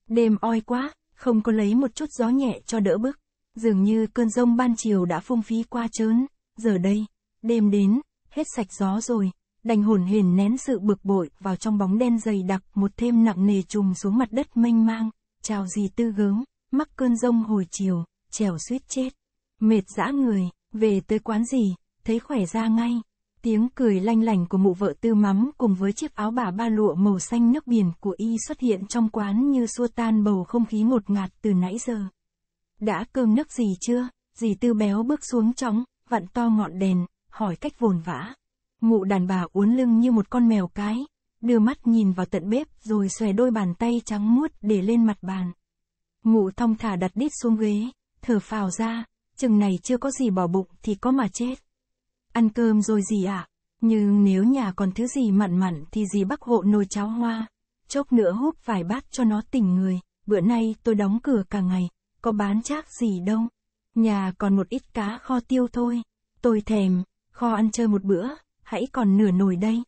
Đêm oi quá, không có lấy một chút gió nhẹ cho đỡ bức. Dường như cơn rông ban chiều đã phung phí qua trớn, giờ đây, đêm đến, hết sạch gió rồi, đành hồn hển nén sự bực bội vào trong bóng đen dày đặc một thêm nặng nề trùm xuống mặt đất mênh mang, chào gì tư gớm, mắc cơn rông hồi chiều, trèo suýt chết. Mệt dã người, về tới quán gì, thấy khỏe ra ngay. Tiếng cười lanh lành của mụ vợ tư mắm cùng với chiếc áo bà ba lụa màu xanh nước biển của y xuất hiện trong quán như xua tan bầu không khí ngột ngạt từ nãy giờ. Đã cơm nước gì chưa? Dì tư béo bước xuống chóng, vặn to ngọn đèn, hỏi cách vồn vã. Mụ đàn bà uốn lưng như một con mèo cái, đưa mắt nhìn vào tận bếp rồi xòe đôi bàn tay trắng muốt để lên mặt bàn. Mụ thong thả đặt đít xuống ghế, thở phào ra, chừng này chưa có gì bỏ bụng thì có mà chết. Ăn cơm rồi gì ạ? À? Nhưng nếu nhà còn thứ gì mặn mặn thì gì bắc hộ nồi cháo hoa. Chốc nữa húp vài bát cho nó tỉnh người. Bữa nay tôi đóng cửa cả ngày, có bán chác gì đâu. Nhà còn một ít cá kho tiêu thôi. Tôi thèm, kho ăn chơi một bữa, hãy còn nửa nồi đây.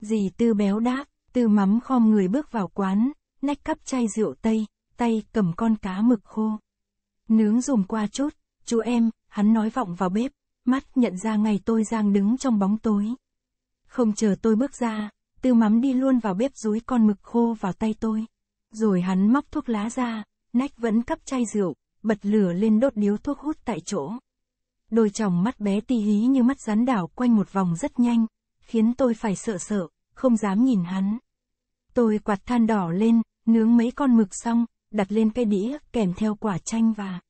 Dì tư béo đáp, tư mắm khom người bước vào quán, nách cắp chai rượu tây, tay cầm con cá mực khô. Nướng dùm qua chút, chú em, hắn nói vọng vào bếp, mắt nhận ra ngày tôi giang đứng trong bóng tối. Không chờ tôi bước ra, tư mắm đi luôn vào bếp rúi con mực khô vào tay tôi. Rồi hắn móc thuốc lá ra, nách vẫn cắp chai rượu, bật lửa lên đốt điếu thuốc hút tại chỗ. Đôi chồng mắt bé tí hí như mắt rắn đảo quanh một vòng rất nhanh, khiến tôi phải sợ sợ, không dám nhìn hắn. Tôi quạt than đỏ lên, nướng mấy con mực xong, đặt lên cây đĩa kèm theo quả chanh và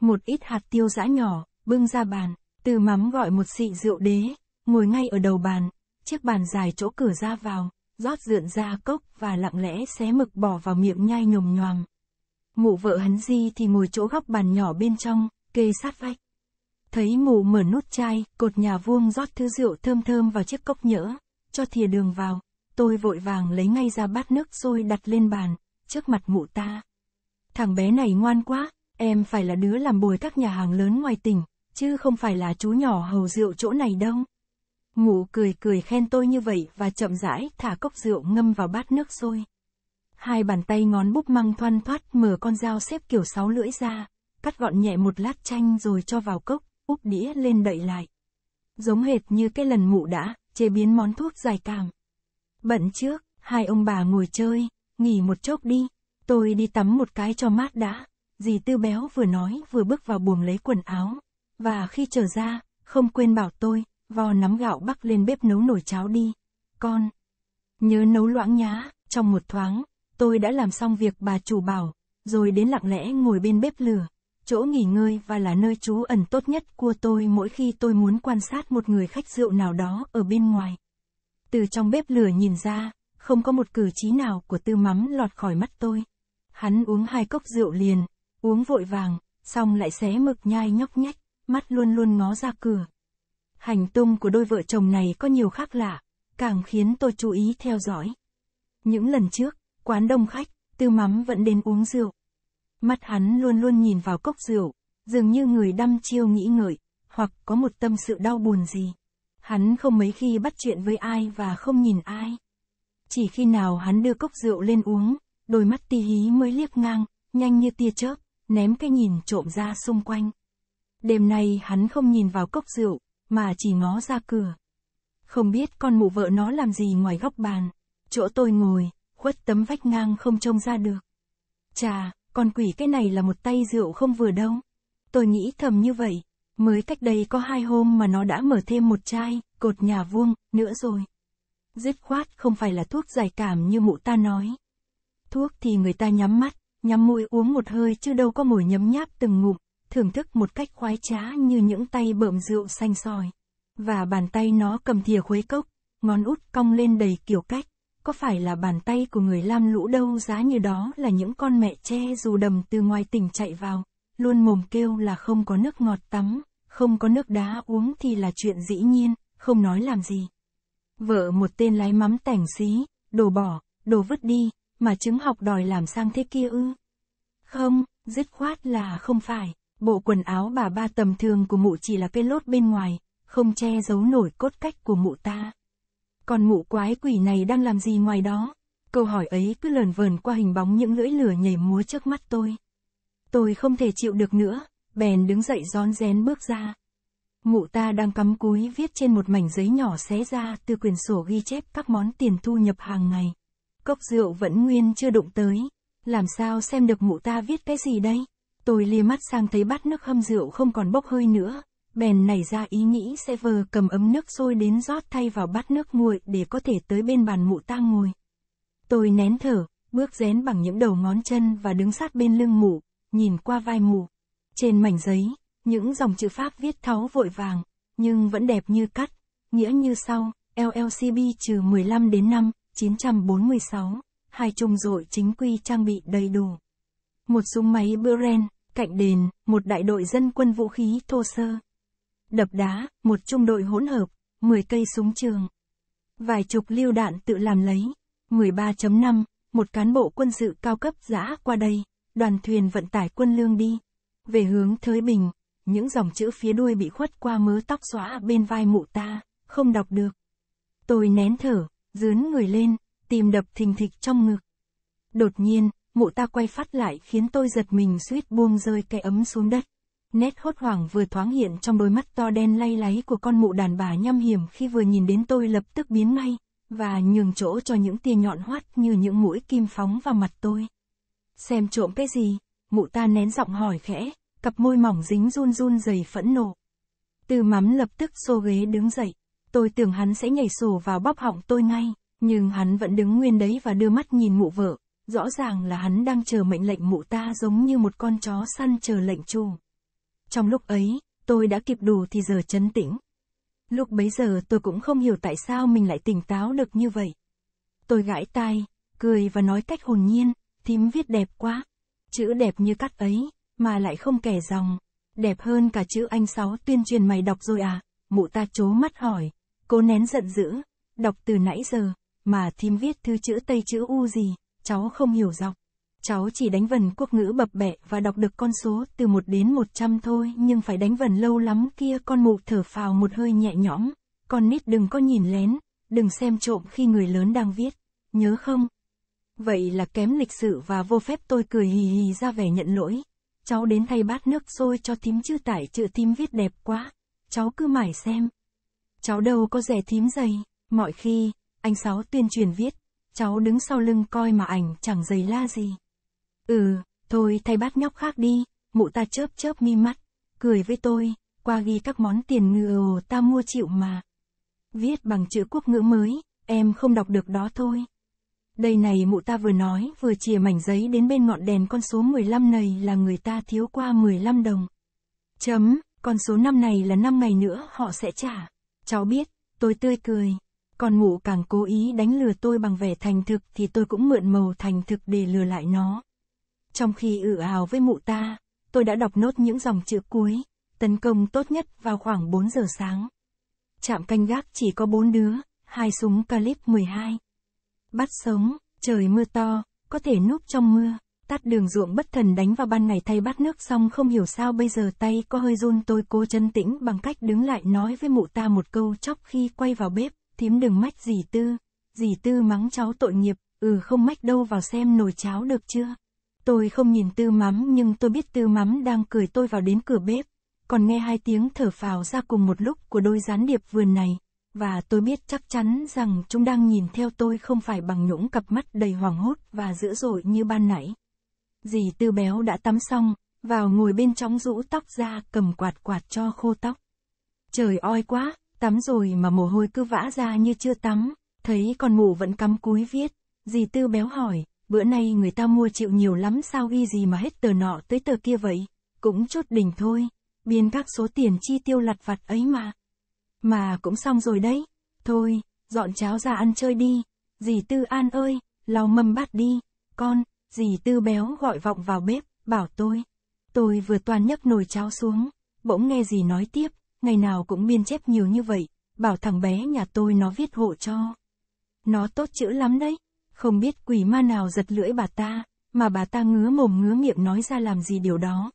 một ít hạt tiêu giã nhỏ, bưng ra bàn. Từ mắm gọi một xị rượu đế, ngồi ngay ở đầu bàn, chiếc bàn dài chỗ cửa ra vào, rót rượu ra cốc và lặng lẽ xé mực bỏ vào miệng nhai nhồm nhoàm. Mụ vợ hắn di thì ngồi chỗ góc bàn nhỏ bên trong, kê sát vách. Thấy mụ mở nút chai, cột nhà vuông rót thứ rượu thơm thơm vào chiếc cốc nhỡ, cho thìa đường vào, tôi vội vàng lấy ngay ra bát nước sôi đặt lên bàn, trước mặt mụ ta. Thằng bé này ngoan quá, em phải là đứa làm bồi các nhà hàng lớn ngoài tỉnh, chứ không phải là chú nhỏ hầu rượu chỗ này đâu. Ngủ cười cười khen tôi như vậy và chậm rãi thả cốc rượu ngâm vào bát nước sôi. Hai bàn tay ngón búp măng thoăn thoát mở con dao xếp kiểu sáu lưỡi ra, cắt gọn nhẹ một lát chanh rồi cho vào cốc, úp đĩa lên đậy lại. Giống hệt như cái lần mụ đã, chế biến món thuốc giải cảm. Bận trước, hai ông bà ngồi chơi, nghỉ một chốc đi, tôi đi tắm một cái cho mát đã. Dì Tư Béo vừa nói vừa bước vào buồng lấy quần áo và khi trở ra, không quên bảo tôi, vò nắm gạo bắc lên bếp nấu nồi cháo đi. Con, nhớ nấu loãng nhá, trong một thoáng, tôi đã làm xong việc bà chủ bảo, rồi đến lặng lẽ ngồi bên bếp lửa. Chỗ nghỉ ngơi và là nơi trú ẩn tốt nhất của tôi mỗi khi tôi muốn quan sát một người khách rượu nào đó ở bên ngoài. Từ trong bếp lửa nhìn ra, không có một cử chỉ nào của tư mắm lọt khỏi mắt tôi. Hắn uống hai cốc rượu liền, uống vội vàng, xong lại xé mực nhai nhóc nhách mắt luôn luôn ngó ra cửa. Hành tung của đôi vợ chồng này có nhiều khác lạ, càng khiến tôi chú ý theo dõi. Những lần trước, quán đông khách, tư mắm vẫn đến uống rượu. Mắt hắn luôn luôn nhìn vào cốc rượu, dường như người đăm chiêu nghĩ ngợi, hoặc có một tâm sự đau buồn gì. Hắn không mấy khi bắt chuyện với ai và không nhìn ai. Chỉ khi nào hắn đưa cốc rượu lên uống, đôi mắt ti hí mới liếc ngang, nhanh như tia chớp, ném cái nhìn trộm ra xung quanh. Đêm nay hắn không nhìn vào cốc rượu, mà chỉ ngó ra cửa. Không biết con mụ vợ nó làm gì ngoài góc bàn. Chỗ tôi ngồi, khuất tấm vách ngang không trông ra được. Chà, con quỷ cái này là một tay rượu không vừa đâu. Tôi nghĩ thầm như vậy. Mới cách đây có hai hôm mà nó đã mở thêm một chai, cột nhà vuông, nữa rồi. Dứt khoát không phải là thuốc giải cảm như mụ ta nói. Thuốc thì người ta nhắm mắt, nhắm mũi uống một hơi chứ đâu có mồi nhấm nháp từng ngụm thưởng thức một cách khoái trá như những tay bợm rượu xanh soi Và bàn tay nó cầm thìa khuấy cốc, ngón út cong lên đầy kiểu cách. Có phải là bàn tay của người lam lũ đâu giá như đó là những con mẹ tre dù đầm từ ngoài tỉnh chạy vào, luôn mồm kêu là không có nước ngọt tắm, không có nước đá uống thì là chuyện dĩ nhiên, không nói làm gì. Vợ một tên lái mắm tẻng xí, đồ bỏ, đồ vứt đi, mà chứng học đòi làm sang thế kia ư? Không, dứt khoát là không phải. Bộ quần áo bà ba tầm thường của mụ chỉ là cái lốt bên ngoài, không che giấu nổi cốt cách của mụ ta. Còn mụ quái quỷ này đang làm gì ngoài đó? Câu hỏi ấy cứ lờn vờn qua hình bóng những lưỡi lửa nhảy múa trước mắt tôi. Tôi không thể chịu được nữa, bèn đứng dậy rón rén bước ra. Mụ ta đang cắm cúi viết trên một mảnh giấy nhỏ xé ra từ quyển sổ ghi chép các món tiền thu nhập hàng ngày. Cốc rượu vẫn nguyên chưa đụng tới. Làm sao xem được mụ ta viết cái gì đây? Tôi lia mắt sang thấy bát nước hâm rượu không còn bốc hơi nữa, bèn nảy ra ý nghĩ sẽ vờ cầm ấm nước sôi đến rót thay vào bát nước nguội để có thể tới bên bàn mụ ta ngồi. Tôi nén thở, bước rén bằng những đầu ngón chân và đứng sát bên lưng mụ, nhìn qua vai mụ. Trên mảnh giấy, những dòng chữ Pháp viết tháo vội vàng, nhưng vẫn đẹp như cắt, nghĩa như sau, LLCB trừ 15 đến 5, 946, hai trùng rội chính quy trang bị đầy đủ. Một súng máy Buren, Cạnh đền, một đại đội dân quân vũ khí thô sơ. Đập đá, một trung đội hỗn hợp, 10 cây súng trường. Vài chục lưu đạn tự làm lấy. 13.5, một cán bộ quân sự cao cấp giã qua đây, đoàn thuyền vận tải quân lương đi. Về hướng Thới Bình, những dòng chữ phía đuôi bị khuất qua mớ tóc xóa bên vai mụ ta, không đọc được. Tôi nén thở, dướn người lên, tìm đập thình thịch trong ngực. Đột nhiên, mụ ta quay phát lại khiến tôi giật mình suýt buông rơi cái ấm xuống đất. Nét hốt hoảng vừa thoáng hiện trong đôi mắt to đen lay láy của con mụ đàn bà nhăm hiểm khi vừa nhìn đến tôi lập tức biến ngay, và nhường chỗ cho những tia nhọn hoắt như những mũi kim phóng vào mặt tôi. Xem trộm cái gì? Mụ ta nén giọng hỏi khẽ, cặp môi mỏng dính run run dày phẫn nộ. Từ mắm lập tức xô ghế đứng dậy, tôi tưởng hắn sẽ nhảy sổ vào bóp họng tôi ngay, nhưng hắn vẫn đứng nguyên đấy và đưa mắt nhìn mụ vợ, Rõ ràng là hắn đang chờ mệnh lệnh mụ ta giống như một con chó săn chờ lệnh chủ. Trong lúc ấy, tôi đã kịp đủ thì giờ chấn tĩnh. Lúc bấy giờ tôi cũng không hiểu tại sao mình lại tỉnh táo được như vậy. Tôi gãi tai, cười và nói cách hồn nhiên, thím viết đẹp quá. Chữ đẹp như cắt ấy, mà lại không kẻ dòng. Đẹp hơn cả chữ anh sáu tuyên truyền mày đọc rồi à? Mụ ta chố mắt hỏi, cố nén giận dữ, đọc từ nãy giờ, mà thím viết thư chữ Tây chữ U gì? cháu không hiểu dọc. Cháu chỉ đánh vần quốc ngữ bập bẹ và đọc được con số từ 1 đến 100 thôi, nhưng phải đánh vần lâu lắm kia con mụ thở phào một hơi nhẹ nhõm. Con nít đừng có nhìn lén, đừng xem trộm khi người lớn đang viết, nhớ không? Vậy là kém lịch sự và vô phép tôi cười hì hì ra vẻ nhận lỗi. Cháu đến thay bát nước sôi cho tím chưa tải chữ tím viết đẹp quá. Cháu cứ mải xem. Cháu đâu có rẻ tím dày. Mọi khi, anh Sáu tuyên truyền viết, cháu đứng sau lưng coi mà ảnh chẳng dày la gì. Ừ, thôi thay bát nhóc khác đi, mụ ta chớp chớp mi mắt, cười với tôi, qua ghi các món tiền ngựa ta mua chịu mà. Viết bằng chữ quốc ngữ mới, em không đọc được đó thôi. Đây này mụ ta vừa nói vừa chìa mảnh giấy đến bên ngọn đèn con số 15 này là người ta thiếu qua 15 đồng. Chấm, con số 5 này là 5 ngày nữa họ sẽ trả. Cháu biết, tôi tươi cười. Còn mụ càng cố ý đánh lừa tôi bằng vẻ thành thực thì tôi cũng mượn màu thành thực để lừa lại nó. Trong khi ự ào với mụ ta, tôi đã đọc nốt những dòng chữ cuối, tấn công tốt nhất vào khoảng 4 giờ sáng. Trạm canh gác chỉ có bốn đứa, hai súng calip 12. Bắt sống, trời mưa to, có thể núp trong mưa, tắt đường ruộng bất thần đánh vào ban ngày thay bát nước xong không hiểu sao bây giờ tay có hơi run tôi cố chân tĩnh bằng cách đứng lại nói với mụ ta một câu chóc khi quay vào bếp thím đừng mách dì tư, dì tư mắng cháu tội nghiệp, ừ không mách đâu vào xem nồi cháo được chưa. Tôi không nhìn tư mắm nhưng tôi biết tư mắm đang cười tôi vào đến cửa bếp, còn nghe hai tiếng thở phào ra cùng một lúc của đôi gián điệp vườn này, và tôi biết chắc chắn rằng chúng đang nhìn theo tôi không phải bằng nhũng cặp mắt đầy hoảng hốt và dữ dội như ban nãy. Dì tư béo đã tắm xong, vào ngồi bên trong rũ tóc ra cầm quạt quạt cho khô tóc. Trời oi quá, Tắm rồi mà mồ hôi cứ vã ra như chưa tắm, thấy con mụ vẫn cắm cúi viết. Dì Tư béo hỏi, bữa nay người ta mua chịu nhiều lắm sao ghi gì mà hết tờ nọ tới tờ kia vậy, cũng chốt đỉnh thôi, biên các số tiền chi tiêu lặt vặt ấy mà. Mà cũng xong rồi đấy, thôi, dọn cháo ra ăn chơi đi, dì Tư An ơi, lau mâm bát đi, con, dì Tư béo gọi vọng vào bếp, bảo tôi. Tôi vừa toàn nhấc nồi cháo xuống, bỗng nghe dì nói tiếp, ngày nào cũng biên chép nhiều như vậy, bảo thằng bé nhà tôi nó viết hộ cho. Nó tốt chữ lắm đấy, không biết quỷ ma nào giật lưỡi bà ta, mà bà ta ngứa mồm ngứa miệng nói ra làm gì điều đó.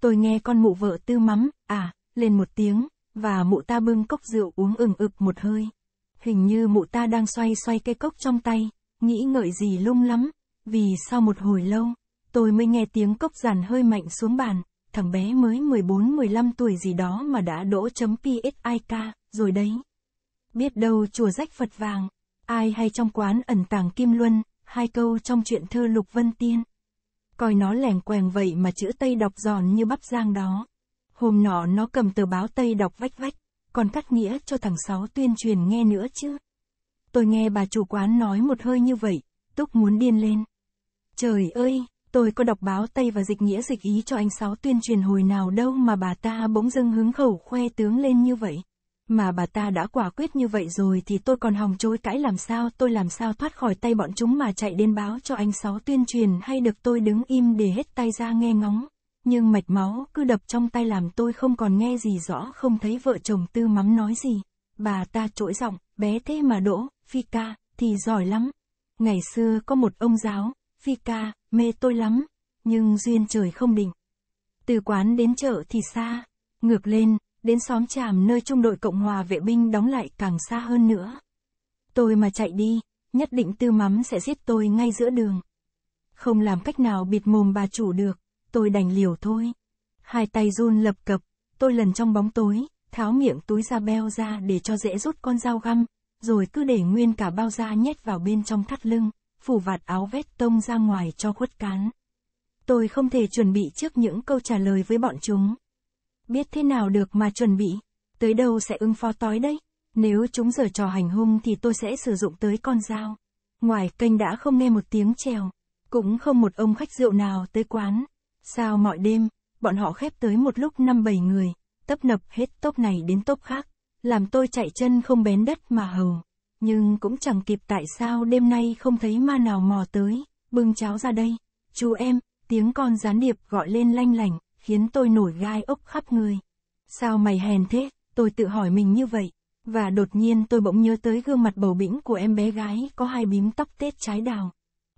Tôi nghe con mụ vợ tư mắm, à, lên một tiếng, và mụ ta bưng cốc rượu uống ừng ực một hơi. Hình như mụ ta đang xoay xoay cây cốc trong tay, nghĩ ngợi gì lung lắm, vì sau một hồi lâu, tôi mới nghe tiếng cốc giàn hơi mạnh xuống bàn, thằng bé mới 14-15 tuổi gì đó mà đã đỗ chấm PSIK, rồi đấy. Biết đâu chùa rách Phật vàng, ai hay trong quán ẩn tàng Kim Luân, hai câu trong chuyện thơ Lục Vân Tiên. Coi nó lẻng quèng vậy mà chữ Tây đọc giòn như bắp giang đó. Hôm nọ nó cầm tờ báo Tây đọc vách vách, còn cắt nghĩa cho thằng Sáu tuyên truyền nghe nữa chứ. Tôi nghe bà chủ quán nói một hơi như vậy, túc muốn điên lên. Trời ơi, Tôi có đọc báo Tây và dịch nghĩa dịch ý cho anh Sáu tuyên truyền hồi nào đâu mà bà ta bỗng dưng hứng khẩu khoe tướng lên như vậy. Mà bà ta đã quả quyết như vậy rồi thì tôi còn hòng chối cãi làm sao, tôi làm sao thoát khỏi tay bọn chúng mà chạy đến báo cho anh Sáu tuyên truyền hay được tôi đứng im để hết tay ra nghe ngóng. Nhưng mạch máu cứ đập trong tay làm tôi không còn nghe gì rõ không thấy vợ chồng tư mắm nói gì. Bà ta trỗi giọng, bé thế mà đỗ, phi ca, thì giỏi lắm. Ngày xưa có một ông giáo, phi ca, mê tôi lắm, nhưng duyên trời không định. Từ quán đến chợ thì xa, ngược lên, đến xóm tràm nơi trung đội Cộng hòa vệ binh đóng lại càng xa hơn nữa. Tôi mà chạy đi, nhất định tư mắm sẽ giết tôi ngay giữa đường. Không làm cách nào bịt mồm bà chủ được, tôi đành liều thôi. Hai tay run lập cập, tôi lần trong bóng tối, tháo miệng túi da beo ra để cho dễ rút con dao găm, rồi cứ để nguyên cả bao da nhét vào bên trong thắt lưng phủ vạt áo vét tông ra ngoài cho khuất cán. Tôi không thể chuẩn bị trước những câu trả lời với bọn chúng. Biết thế nào được mà chuẩn bị, tới đâu sẽ ưng pho tối đấy. Nếu chúng giở trò hành hung thì tôi sẽ sử dụng tới con dao. Ngoài kênh đã không nghe một tiếng trèo, cũng không một ông khách rượu nào tới quán. Sao mọi đêm, bọn họ khép tới một lúc năm bảy người, tấp nập hết tốp này đến tốp khác, làm tôi chạy chân không bén đất mà hầu nhưng cũng chẳng kịp tại sao đêm nay không thấy ma nào mò tới, bưng cháo ra đây, chú em, tiếng con gián điệp gọi lên lanh lảnh khiến tôi nổi gai ốc khắp người. Sao mày hèn thế, tôi tự hỏi mình như vậy, và đột nhiên tôi bỗng nhớ tới gương mặt bầu bĩnh của em bé gái có hai bím tóc tết trái đào.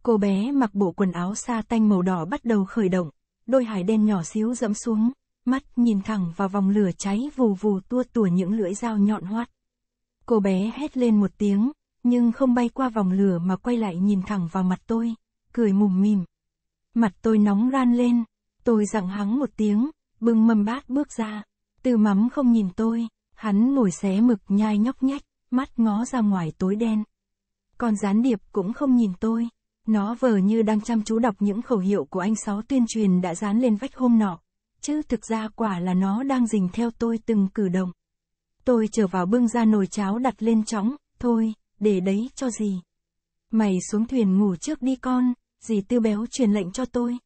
Cô bé mặc bộ quần áo sa tanh màu đỏ bắt đầu khởi động, đôi hải đen nhỏ xíu dẫm xuống, mắt nhìn thẳng vào vòng lửa cháy vù vù tua tủa những lưỡi dao nhọn hoắt. Cô bé hét lên một tiếng, nhưng không bay qua vòng lửa mà quay lại nhìn thẳng vào mặt tôi, cười mùm mỉm. Mặt tôi nóng ran lên, tôi dặn hắng một tiếng, bưng mâm bát bước ra. Từ mắm không nhìn tôi, hắn ngồi xé mực nhai nhóc nhách, mắt ngó ra ngoài tối đen. Còn gián điệp cũng không nhìn tôi, nó vờ như đang chăm chú đọc những khẩu hiệu của anh Sáu tuyên truyền đã dán lên vách hôm nọ, chứ thực ra quả là nó đang dình theo tôi từng cử động. Tôi trở vào bưng ra nồi cháo đặt lên chõng, thôi, để đấy cho gì. Mày xuống thuyền ngủ trước đi con, dì tư béo truyền lệnh cho tôi.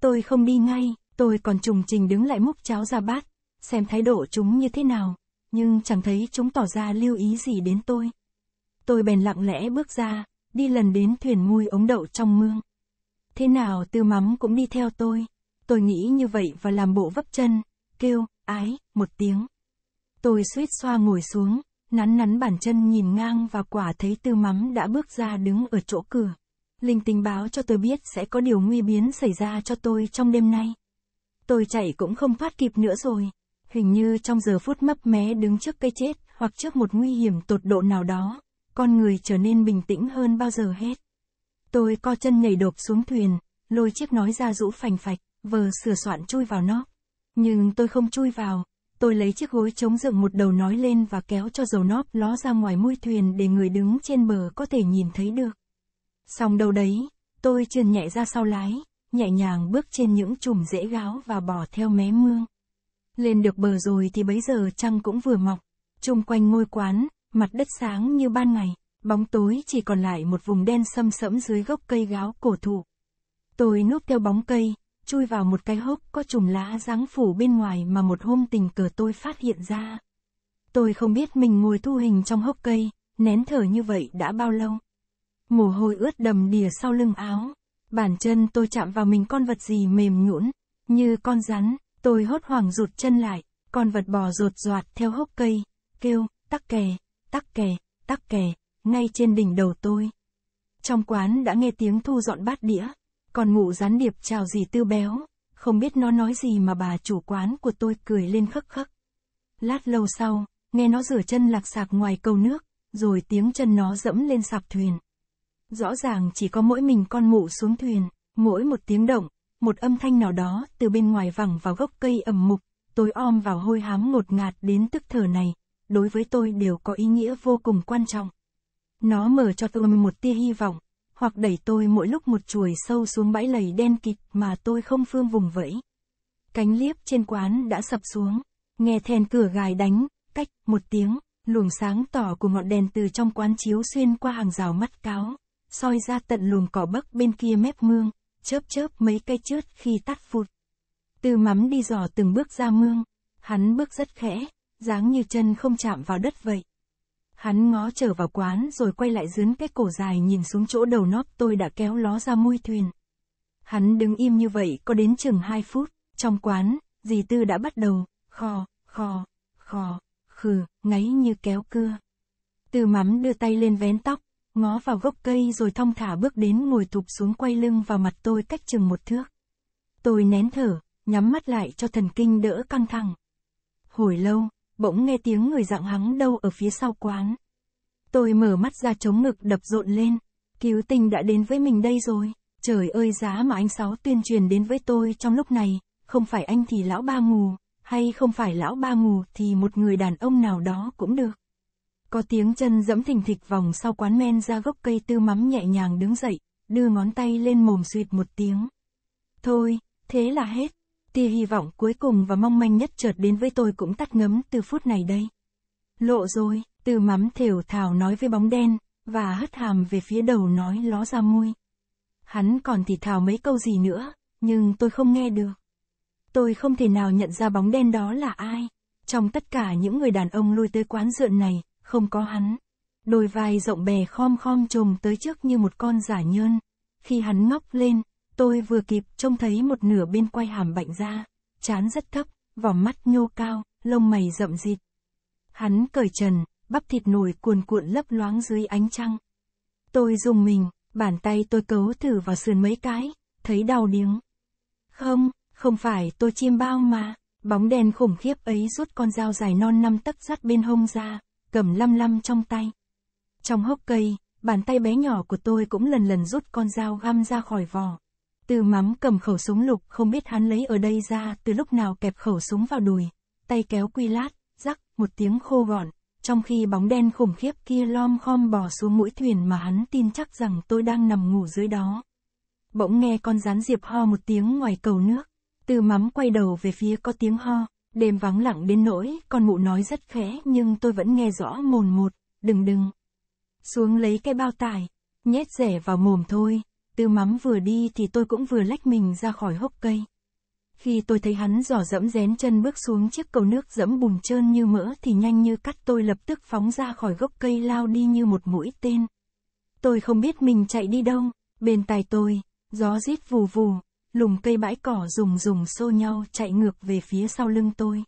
Tôi không đi ngay, tôi còn trùng trình đứng lại múc cháo ra bát, xem thái độ chúng như thế nào, nhưng chẳng thấy chúng tỏ ra lưu ý gì đến tôi. Tôi bèn lặng lẽ bước ra, đi lần đến thuyền mui ống đậu trong mương. Thế nào tư mắm cũng đi theo tôi, tôi nghĩ như vậy và làm bộ vấp chân, kêu, ái, một tiếng. Tôi suýt xoa ngồi xuống, nắn nắn bàn chân nhìn ngang và quả thấy tư mắm đã bước ra đứng ở chỗ cửa. Linh tình báo cho tôi biết sẽ có điều nguy biến xảy ra cho tôi trong đêm nay. Tôi chạy cũng không phát kịp nữa rồi. Hình như trong giờ phút mấp mé đứng trước cây chết hoặc trước một nguy hiểm tột độ nào đó, con người trở nên bình tĩnh hơn bao giờ hết. Tôi co chân nhảy đột xuống thuyền, lôi chiếc nói ra rũ phành phạch, vờ sửa soạn chui vào nó. Nhưng tôi không chui vào, Tôi lấy chiếc gối chống dựng một đầu nói lên và kéo cho dầu nóp ló ra ngoài môi thuyền để người đứng trên bờ có thể nhìn thấy được. Xong đâu đấy, tôi trườn nhẹ ra sau lái, nhẹ nhàng bước trên những chùm rễ gáo và bỏ theo mé mương. Lên được bờ rồi thì bấy giờ trăng cũng vừa mọc, chung quanh ngôi quán, mặt đất sáng như ban ngày, bóng tối chỉ còn lại một vùng đen sâm sẫm dưới gốc cây gáo cổ thụ. Tôi núp theo bóng cây, chui vào một cái hốc có chùm lá ráng phủ bên ngoài mà một hôm tình cờ tôi phát hiện ra. Tôi không biết mình ngồi thu hình trong hốc cây, nén thở như vậy đã bao lâu. Mồ hôi ướt đầm đìa sau lưng áo, bàn chân tôi chạm vào mình con vật gì mềm nhũn, như con rắn, tôi hốt hoảng rụt chân lại, con vật bò rột roạt theo hốc cây, kêu, tắc kè, tắc kè, tắc kè, ngay trên đỉnh đầu tôi. Trong quán đã nghe tiếng thu dọn bát đĩa, còn ngủ gián điệp chào gì tư béo, không biết nó nói gì mà bà chủ quán của tôi cười lên khắc khắc. Lát lâu sau, nghe nó rửa chân lạc sạc ngoài cầu nước, rồi tiếng chân nó dẫm lên sạp thuyền. Rõ ràng chỉ có mỗi mình con mụ xuống thuyền, mỗi một tiếng động, một âm thanh nào đó từ bên ngoài vẳng vào gốc cây ẩm mục, tối om vào hôi hám ngột ngạt đến tức thở này, đối với tôi đều có ý nghĩa vô cùng quan trọng. Nó mở cho tôi một tia hy vọng, hoặc đẩy tôi mỗi lúc một chuồi sâu xuống bãi lầy đen kịt mà tôi không phương vùng vẫy. Cánh liếp trên quán đã sập xuống, nghe thèn cửa gài đánh, cách, một tiếng, luồng sáng tỏ của ngọn đèn từ trong quán chiếu xuyên qua hàng rào mắt cáo, soi ra tận luồng cỏ bấc bên kia mép mương, chớp chớp mấy cây chớt khi tắt phụt. Từ mắm đi dò từng bước ra mương, hắn bước rất khẽ, dáng như chân không chạm vào đất vậy. Hắn ngó trở vào quán rồi quay lại dướn cái cổ dài nhìn xuống chỗ đầu nóp tôi đã kéo ló ra môi thuyền. Hắn đứng im như vậy có đến chừng 2 phút, trong quán, dì Tư đã bắt đầu, kho, kho, kho, khừ, ngáy như kéo cưa. tư mắm đưa tay lên vén tóc, ngó vào gốc cây rồi thong thả bước đến ngồi thụp xuống quay lưng vào mặt tôi cách chừng một thước. Tôi nén thở, nhắm mắt lại cho thần kinh đỡ căng thẳng. Hồi lâu, bỗng nghe tiếng người dạng hắng đâu ở phía sau quán. Tôi mở mắt ra chống ngực đập rộn lên. Cứu tinh đã đến với mình đây rồi. Trời ơi giá mà anh Sáu tuyên truyền đến với tôi trong lúc này, không phải anh thì lão ba ngủ, hay không phải lão ba ngủ thì một người đàn ông nào đó cũng được. Có tiếng chân dẫm thình thịch vòng sau quán men ra gốc cây tư mắm nhẹ nhàng đứng dậy, đưa ngón tay lên mồm suyệt một tiếng. Thôi, thế là hết tia hy vọng cuối cùng và mong manh nhất chợt đến với tôi cũng tắt ngấm từ phút này đây. Lộ rồi, từ mắm thều thảo nói với bóng đen, và hất hàm về phía đầu nói ló ra môi. Hắn còn thì thào mấy câu gì nữa, nhưng tôi không nghe được. Tôi không thể nào nhận ra bóng đen đó là ai. Trong tất cả những người đàn ông lui tới quán rượu này, không có hắn. Đôi vai rộng bè khom khom trồm tới trước như một con giả nhơn. Khi hắn ngóc lên, Tôi vừa kịp trông thấy một nửa bên quay hàm bệnh ra, chán rất thấp, vòng mắt nhô cao, lông mày rậm rịt. Hắn cởi trần, bắp thịt nổi cuồn cuộn lấp loáng dưới ánh trăng. Tôi dùng mình, bàn tay tôi cấu thử vào sườn mấy cái, thấy đau điếng. Không, không phải tôi chiêm bao mà, bóng đèn khủng khiếp ấy rút con dao dài non năm tấc dắt bên hông ra, cầm lăm lăm trong tay. Trong hốc cây, bàn tay bé nhỏ của tôi cũng lần lần rút con dao găm ra khỏi vỏ, Tư mắm cầm khẩu súng lục không biết hắn lấy ở đây ra từ lúc nào kẹp khẩu súng vào đùi, tay kéo quy lát, rắc, một tiếng khô gọn, trong khi bóng đen khủng khiếp kia lom khom bò xuống mũi thuyền mà hắn tin chắc rằng tôi đang nằm ngủ dưới đó. Bỗng nghe con rán diệp ho một tiếng ngoài cầu nước, Tư mắm quay đầu về phía có tiếng ho, đêm vắng lặng đến nỗi, con mụ nói rất khẽ nhưng tôi vẫn nghe rõ mồn một, đừng đừng. Xuống lấy cái bao tải, nhét rẻ vào mồm thôi. Tư mắm vừa đi thì tôi cũng vừa lách mình ra khỏi hốc cây. Khi tôi thấy hắn giỏ dẫm dén chân bước xuống chiếc cầu nước dẫm bùn trơn như mỡ thì nhanh như cắt tôi lập tức phóng ra khỏi gốc cây lao đi như một mũi tên. Tôi không biết mình chạy đi đâu, bên tai tôi, gió rít vù vù, lùm cây bãi cỏ rùng rùng xô nhau chạy ngược về phía sau lưng tôi.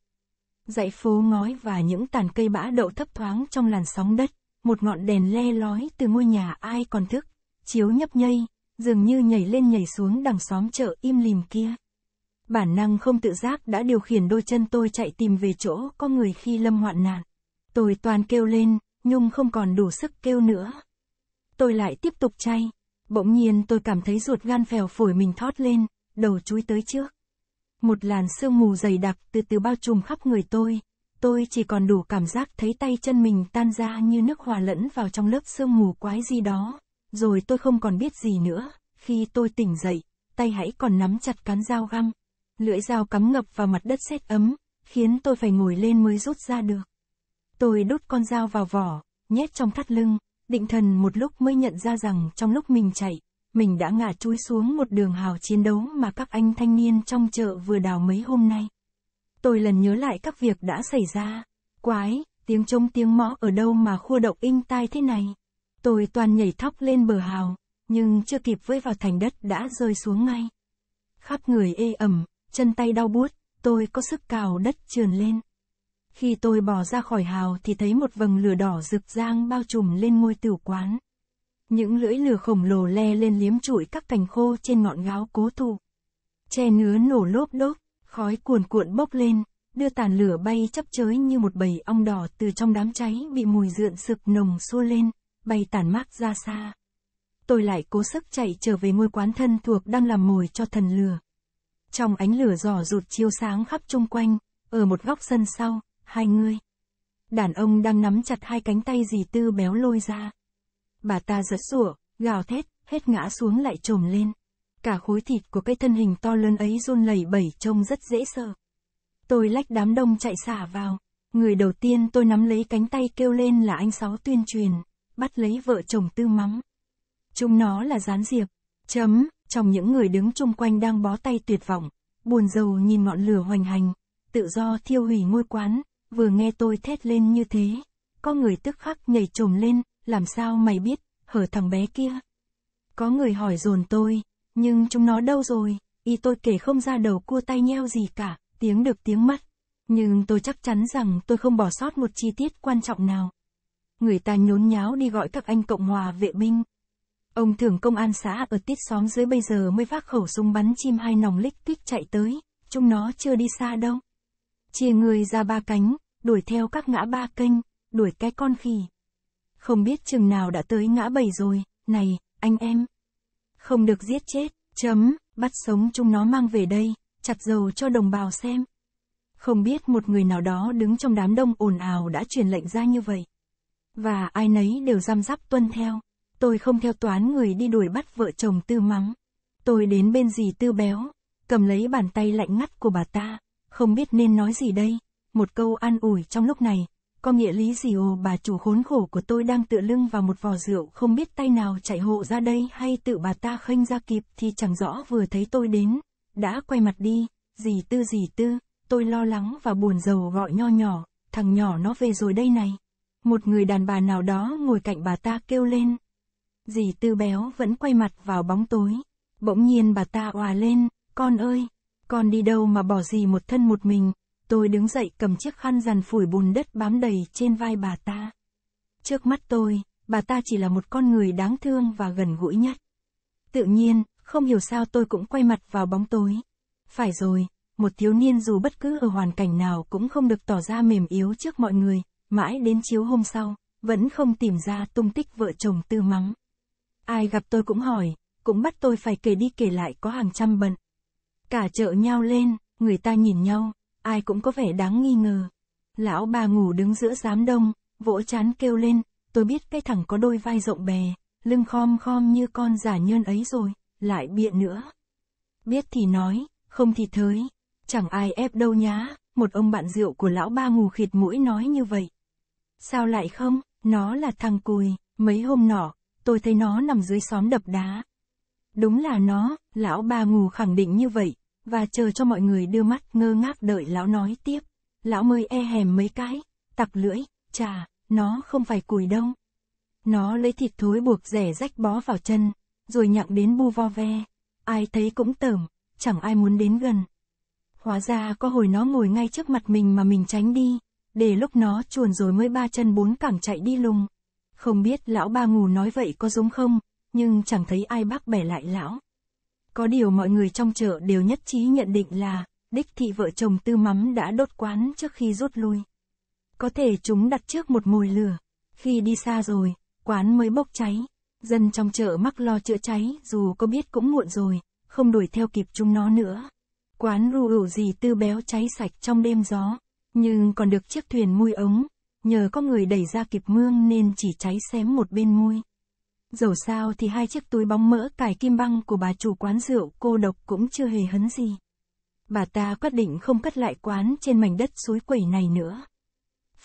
Dãy phố ngói và những tàn cây bã đậu thấp thoáng trong làn sóng đất, một ngọn đèn le lói từ ngôi nhà ai còn thức, chiếu nhấp nhây, dường như nhảy lên nhảy xuống đằng xóm chợ im lìm kia. Bản năng không tự giác đã điều khiển đôi chân tôi chạy tìm về chỗ có người khi lâm hoạn nạn. Tôi toàn kêu lên, Nhung không còn đủ sức kêu nữa. Tôi lại tiếp tục chay. Bỗng nhiên tôi cảm thấy ruột gan phèo phổi mình thoát lên, đầu chúi tới trước. Một làn sương mù dày đặc từ từ bao trùm khắp người tôi. Tôi chỉ còn đủ cảm giác thấy tay chân mình tan ra như nước hòa lẫn vào trong lớp sương mù quái gì đó. Rồi tôi không còn biết gì nữa, khi tôi tỉnh dậy, tay hãy còn nắm chặt cán dao găm. Lưỡi dao cắm ngập vào mặt đất sét ấm, khiến tôi phải ngồi lên mới rút ra được. Tôi đút con dao vào vỏ, nhét trong thắt lưng, định thần một lúc mới nhận ra rằng trong lúc mình chạy, mình đã ngả chui xuống một đường hào chiến đấu mà các anh thanh niên trong chợ vừa đào mấy hôm nay. Tôi lần nhớ lại các việc đã xảy ra. Quái, tiếng trống tiếng mõ ở đâu mà khua động inh tai thế này? Tôi toàn nhảy thóc lên bờ hào, nhưng chưa kịp với vào thành đất đã rơi xuống ngay. Khắp người ê ẩm, chân tay đau buốt, tôi có sức cào đất trườn lên. Khi tôi bỏ ra khỏi hào thì thấy một vầng lửa đỏ rực rang bao trùm lên ngôi tử quán. Những lưỡi lửa khổng lồ le lên liếm trụi các cành khô trên ngọn gáo cố thụ. Che nứa nổ lốp đốt khói cuồn cuộn bốc lên, đưa tàn lửa bay chấp chới như một bầy ong đỏ từ trong đám cháy bị mùi rượn sực nồng xua lên bay tàn mát ra xa. Tôi lại cố sức chạy trở về ngôi quán thân thuộc đang làm mồi cho thần lửa. Trong ánh lửa giỏ rụt chiếu sáng khắp chung quanh, ở một góc sân sau, hai người. Đàn ông đang nắm chặt hai cánh tay dì tư béo lôi ra. Bà ta giật rủa, gào thét, hết ngã xuống lại trồm lên. Cả khối thịt của cái thân hình to lớn ấy run lẩy bẩy trông rất dễ sợ. Tôi lách đám đông chạy xả vào. Người đầu tiên tôi nắm lấy cánh tay kêu lên là anh Sáu tuyên truyền bắt lấy vợ chồng tư mắng. Chúng nó là gián diệp, chấm, trong những người đứng chung quanh đang bó tay tuyệt vọng, buồn rầu nhìn ngọn lửa hoành hành, tự do thiêu hủy ngôi quán, vừa nghe tôi thét lên như thế, có người tức khắc nhảy trồm lên, làm sao mày biết, hở thằng bé kia. Có người hỏi dồn tôi, nhưng chúng nó đâu rồi, y tôi kể không ra đầu cua tay nheo gì cả, tiếng được tiếng mất. Nhưng tôi chắc chắn rằng tôi không bỏ sót một chi tiết quan trọng nào người ta nhốn nháo đi gọi các anh Cộng hòa vệ binh. Ông thưởng công an xã ở tít xóm dưới bây giờ mới vác khẩu súng bắn chim hai nòng lích tuyết chạy tới, chúng nó chưa đi xa đâu. Chia người ra ba cánh, đuổi theo các ngã ba kênh, đuổi cái con khỉ. Không biết chừng nào đã tới ngã bảy rồi, này, anh em. Không được giết chết, chấm, bắt sống chúng nó mang về đây, chặt dầu cho đồng bào xem. Không biết một người nào đó đứng trong đám đông ồn ào đã truyền lệnh ra như vậy. Và ai nấy đều giam giáp tuân theo. Tôi không theo toán người đi đuổi bắt vợ chồng tư mắng. Tôi đến bên dì tư béo, cầm lấy bàn tay lạnh ngắt của bà ta, không biết nên nói gì đây. Một câu an ủi trong lúc này, có nghĩa lý gì ồ bà chủ khốn khổ của tôi đang tựa lưng vào một vò rượu không biết tay nào chạy hộ ra đây hay tự bà ta khênh ra kịp thì chẳng rõ vừa thấy tôi đến, đã quay mặt đi, dì tư dì tư, tôi lo lắng và buồn rầu gọi nho nhỏ, thằng nhỏ nó về rồi đây này một người đàn bà nào đó ngồi cạnh bà ta kêu lên. Dì tư béo vẫn quay mặt vào bóng tối. Bỗng nhiên bà ta òa lên, con ơi, con đi đâu mà bỏ dì một thân một mình. Tôi đứng dậy cầm chiếc khăn rằn phủi bùn đất bám đầy trên vai bà ta. Trước mắt tôi, bà ta chỉ là một con người đáng thương và gần gũi nhất. Tự nhiên, không hiểu sao tôi cũng quay mặt vào bóng tối. Phải rồi, một thiếu niên dù bất cứ ở hoàn cảnh nào cũng không được tỏ ra mềm yếu trước mọi người, mãi đến chiếu hôm sau, vẫn không tìm ra tung tích vợ chồng tư mắng. Ai gặp tôi cũng hỏi, cũng bắt tôi phải kể đi kể lại có hàng trăm bận. Cả chợ nhau lên, người ta nhìn nhau, ai cũng có vẻ đáng nghi ngờ. Lão bà ngủ đứng giữa giám đông, vỗ chán kêu lên, tôi biết cái thằng có đôi vai rộng bè, lưng khom khom như con giả nhơn ấy rồi, lại biện nữa. Biết thì nói, không thì thới, chẳng ai ép đâu nhá, một ông bạn rượu của lão ba ngủ khịt mũi nói như vậy. Sao lại không, nó là thằng cùi, mấy hôm nọ, tôi thấy nó nằm dưới xóm đập đá. Đúng là nó, lão ba ngủ khẳng định như vậy, và chờ cho mọi người đưa mắt ngơ ngác đợi lão nói tiếp. Lão mới e hèm mấy cái, tặc lưỡi, chà, nó không phải cùi đâu. Nó lấy thịt thối buộc rẻ rách bó vào chân, rồi nhặng đến bu vo ve. Ai thấy cũng tởm, chẳng ai muốn đến gần. Hóa ra có hồi nó ngồi ngay trước mặt mình mà mình tránh đi để lúc nó chuồn rồi mới ba chân bốn cẳng chạy đi lung. Không biết lão ba ngủ nói vậy có giống không, nhưng chẳng thấy ai bác bẻ lại lão. Có điều mọi người trong chợ đều nhất trí nhận định là, đích thị vợ chồng tư mắm đã đốt quán trước khi rút lui. Có thể chúng đặt trước một mồi lửa, khi đi xa rồi, quán mới bốc cháy, dân trong chợ mắc lo chữa cháy dù có biết cũng muộn rồi, không đuổi theo kịp chúng nó nữa. Quán rù ủ gì tư béo cháy sạch trong đêm gió. Nhưng còn được chiếc thuyền mui ống, nhờ có người đẩy ra kịp mương nên chỉ cháy xém một bên mui. Dẫu sao thì hai chiếc túi bóng mỡ cài kim băng của bà chủ quán rượu cô độc cũng chưa hề hấn gì. Bà ta quyết định không cất lại quán trên mảnh đất suối quẩy này nữa.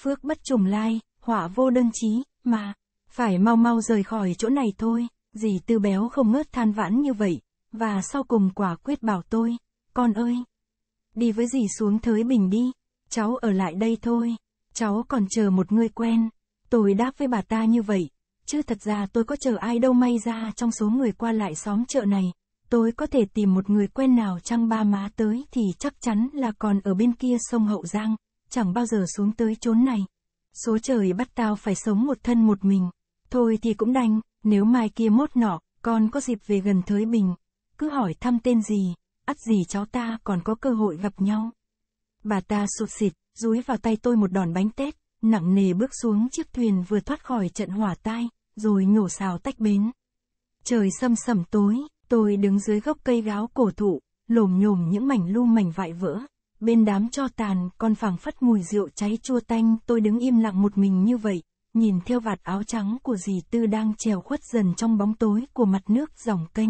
Phước bất trùng lai, họa vô đơn chí, mà, phải mau mau rời khỏi chỗ này thôi, dì tư béo không ngớt than vãn như vậy, và sau cùng quả quyết bảo tôi, con ơi, đi với dì xuống thới bình đi, cháu ở lại đây thôi, cháu còn chờ một người quen. Tôi đáp với bà ta như vậy, chứ thật ra tôi có chờ ai đâu may ra trong số người qua lại xóm chợ này. Tôi có thể tìm một người quen nào chăng ba má tới thì chắc chắn là còn ở bên kia sông Hậu Giang, chẳng bao giờ xuống tới chốn này. Số trời bắt tao phải sống một thân một mình. Thôi thì cũng đành, nếu mai kia mốt nọ, con có dịp về gần Thới Bình, cứ hỏi thăm tên gì, ắt gì cháu ta còn có cơ hội gặp nhau. Bà ta sụt sịt, dúi vào tay tôi một đòn bánh tết nặng nề bước xuống chiếc thuyền vừa thoát khỏi trận hỏa tai, rồi nhổ xào tách bến. Trời sâm sẩm tối, tôi đứng dưới gốc cây gáo cổ thụ, lồm nhồm những mảnh lu mảnh vại vỡ. Bên đám cho tàn con phảng phất mùi rượu cháy chua tanh tôi đứng im lặng một mình như vậy, nhìn theo vạt áo trắng của dì Tư đang trèo khuất dần trong bóng tối của mặt nước dòng kênh.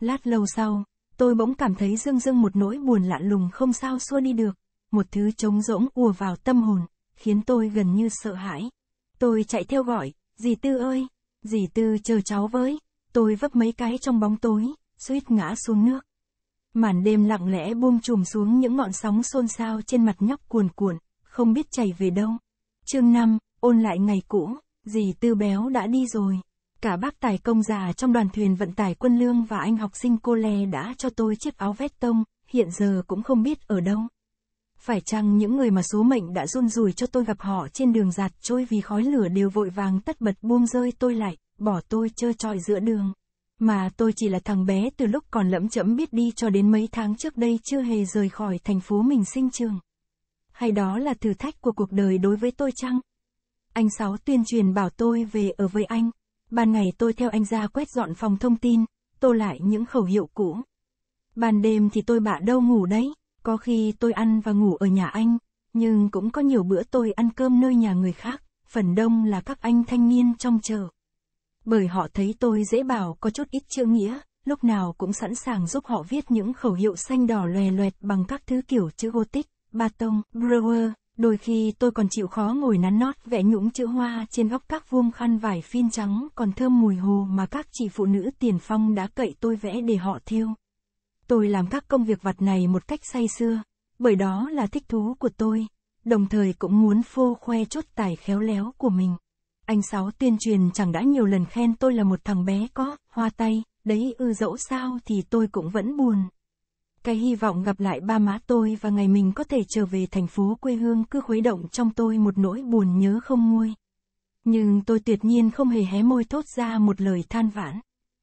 Lát lâu sau, Tôi bỗng cảm thấy dương dương một nỗi buồn lạ lùng không sao xua đi được, một thứ trống rỗng ùa vào tâm hồn, khiến tôi gần như sợ hãi. Tôi chạy theo gọi, dì Tư ơi, dì Tư chờ cháu với, tôi vấp mấy cái trong bóng tối, suýt ngã xuống nước. Màn đêm lặng lẽ buông trùm xuống những ngọn sóng xôn xao trên mặt nhóc cuồn cuộn, không biết chảy về đâu. Chương 5, ôn lại ngày cũ, dì Tư béo đã đi rồi. Cả bác tài công già trong đoàn thuyền vận tải quân lương và anh học sinh cô Le đã cho tôi chiếc áo vét tông, hiện giờ cũng không biết ở đâu. Phải chăng những người mà số mệnh đã run rủi cho tôi gặp họ trên đường giạt trôi vì khói lửa đều vội vàng tất bật buông rơi tôi lại, bỏ tôi trơ trọi giữa đường. Mà tôi chỉ là thằng bé từ lúc còn lẫm chẫm biết đi cho đến mấy tháng trước đây chưa hề rời khỏi thành phố mình sinh trường. Hay đó là thử thách của cuộc đời đối với tôi chăng? Anh Sáu tuyên truyền bảo tôi về ở với anh, Ban ngày tôi theo anh ra quét dọn phòng thông tin, tô lại những khẩu hiệu cũ. Ban đêm thì tôi bạ đâu ngủ đấy, có khi tôi ăn và ngủ ở nhà anh, nhưng cũng có nhiều bữa tôi ăn cơm nơi nhà người khác, phần đông là các anh thanh niên trong chợ. Bởi họ thấy tôi dễ bảo có chút ít chữ nghĩa, lúc nào cũng sẵn sàng giúp họ viết những khẩu hiệu xanh đỏ loè loẹt bằng các thứ kiểu chữ Gothic, Baton, Brewer, Đôi khi tôi còn chịu khó ngồi nắn nót vẽ nhũng chữ hoa trên góc các vuông khăn vải phin trắng còn thơm mùi hồ mà các chị phụ nữ tiền phong đã cậy tôi vẽ để họ thiêu. Tôi làm các công việc vặt này một cách say xưa, bởi đó là thích thú của tôi, đồng thời cũng muốn phô khoe chút tài khéo léo của mình. Anh Sáu tuyên truyền chẳng đã nhiều lần khen tôi là một thằng bé có, hoa tay, đấy ư dẫu sao thì tôi cũng vẫn buồn. Cái hy vọng gặp lại ba má tôi và ngày mình có thể trở về thành phố quê hương cứ khuấy động trong tôi một nỗi buồn nhớ không nguôi. Nhưng tôi tuyệt nhiên không hề hé môi thốt ra một lời than vãn.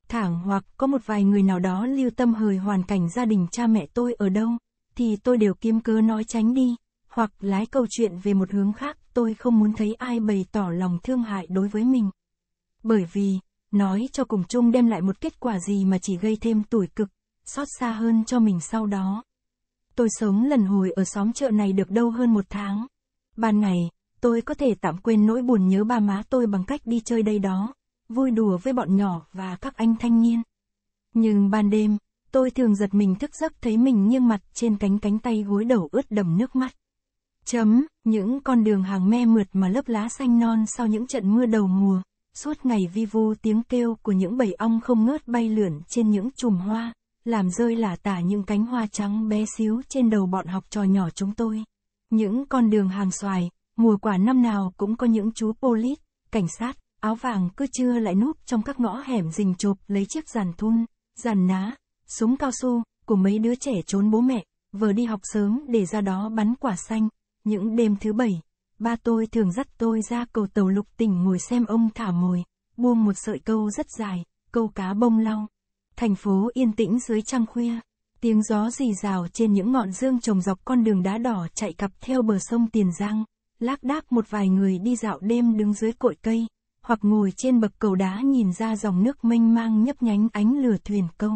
Thẳng hoặc có một vài người nào đó lưu tâm hời hoàn cảnh gia đình cha mẹ tôi ở đâu, thì tôi đều kiêm cớ nói tránh đi, hoặc lái câu chuyện về một hướng khác tôi không muốn thấy ai bày tỏ lòng thương hại đối với mình. Bởi vì, nói cho cùng chung đem lại một kết quả gì mà chỉ gây thêm tủi cực xót xa hơn cho mình sau đó. Tôi sống lần hồi ở xóm chợ này được đâu hơn một tháng. Ban ngày, tôi có thể tạm quên nỗi buồn nhớ ba má tôi bằng cách đi chơi đây đó, vui đùa với bọn nhỏ và các anh thanh niên. Nhưng ban đêm, tôi thường giật mình thức giấc thấy mình nghiêng mặt trên cánh cánh tay gối đầu ướt đầm nước mắt. Chấm, những con đường hàng me mượt mà lớp lá xanh non sau những trận mưa đầu mùa, suốt ngày vi vu tiếng kêu của những bầy ong không ngớt bay lượn trên những chùm hoa làm rơi lả tả những cánh hoa trắng bé xíu trên đầu bọn học trò nhỏ chúng tôi. Những con đường hàng xoài, mùa quả năm nào cũng có những chú polis, cảnh sát, áo vàng cứ trưa lại núp trong các ngõ hẻm rình chụp lấy chiếc giàn thun, giàn ná, súng cao su, của mấy đứa trẻ trốn bố mẹ, vừa đi học sớm để ra đó bắn quả xanh. Những đêm thứ bảy, ba tôi thường dắt tôi ra cầu tàu lục tỉnh ngồi xem ông thả mồi, buông một sợi câu rất dài, câu cá bông long. Thành phố yên tĩnh dưới trăng khuya. Tiếng gió rì rào trên những ngọn dương trồng dọc con đường đá đỏ chạy cặp theo bờ sông Tiền Giang. Lác đác một vài người đi dạo đêm đứng dưới cội cây, hoặc ngồi trên bậc cầu đá nhìn ra dòng nước mênh mang nhấp nhánh ánh lửa thuyền câu.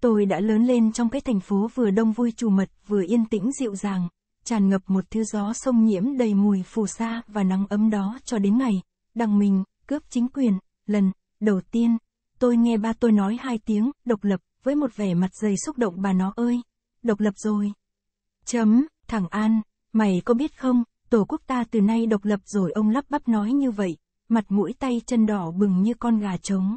Tôi đã lớn lên trong cái thành phố vừa đông vui trù mật vừa yên tĩnh dịu dàng, tràn ngập một thứ gió sông nhiễm đầy mùi phù sa và nắng ấm đó cho đến ngày, đằng mình, cướp chính quyền, lần, đầu tiên, tôi nghe ba tôi nói hai tiếng, độc lập, với một vẻ mặt dày xúc động bà nó ơi. Độc lập rồi. Chấm, thẳng an, mày có biết không, tổ quốc ta từ nay độc lập rồi ông lắp bắp nói như vậy, mặt mũi tay chân đỏ bừng như con gà trống.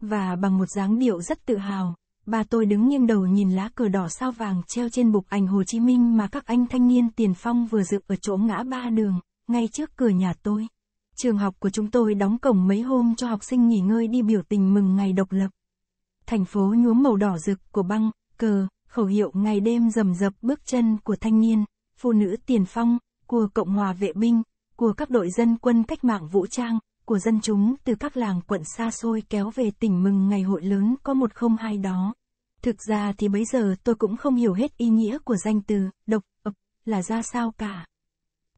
Và bằng một dáng điệu rất tự hào, bà tôi đứng nghiêng đầu nhìn lá cờ đỏ sao vàng treo trên bục ảnh Hồ Chí Minh mà các anh thanh niên tiền phong vừa dựng ở chỗ ngã ba đường, ngay trước cửa nhà tôi. Trường học của chúng tôi đóng cổng mấy hôm cho học sinh nghỉ ngơi đi biểu tình mừng ngày độc lập. Thành phố nhuốm màu đỏ rực của băng, cờ, khẩu hiệu ngày đêm rầm rập bước chân của thanh niên, phụ nữ tiền phong, của Cộng hòa vệ binh, của các đội dân quân cách mạng vũ trang, của dân chúng từ các làng quận xa xôi kéo về tỉnh mừng ngày hội lớn có một không hai đó. Thực ra thì bấy giờ tôi cũng không hiểu hết ý nghĩa của danh từ, độc, ập, là ra sao cả.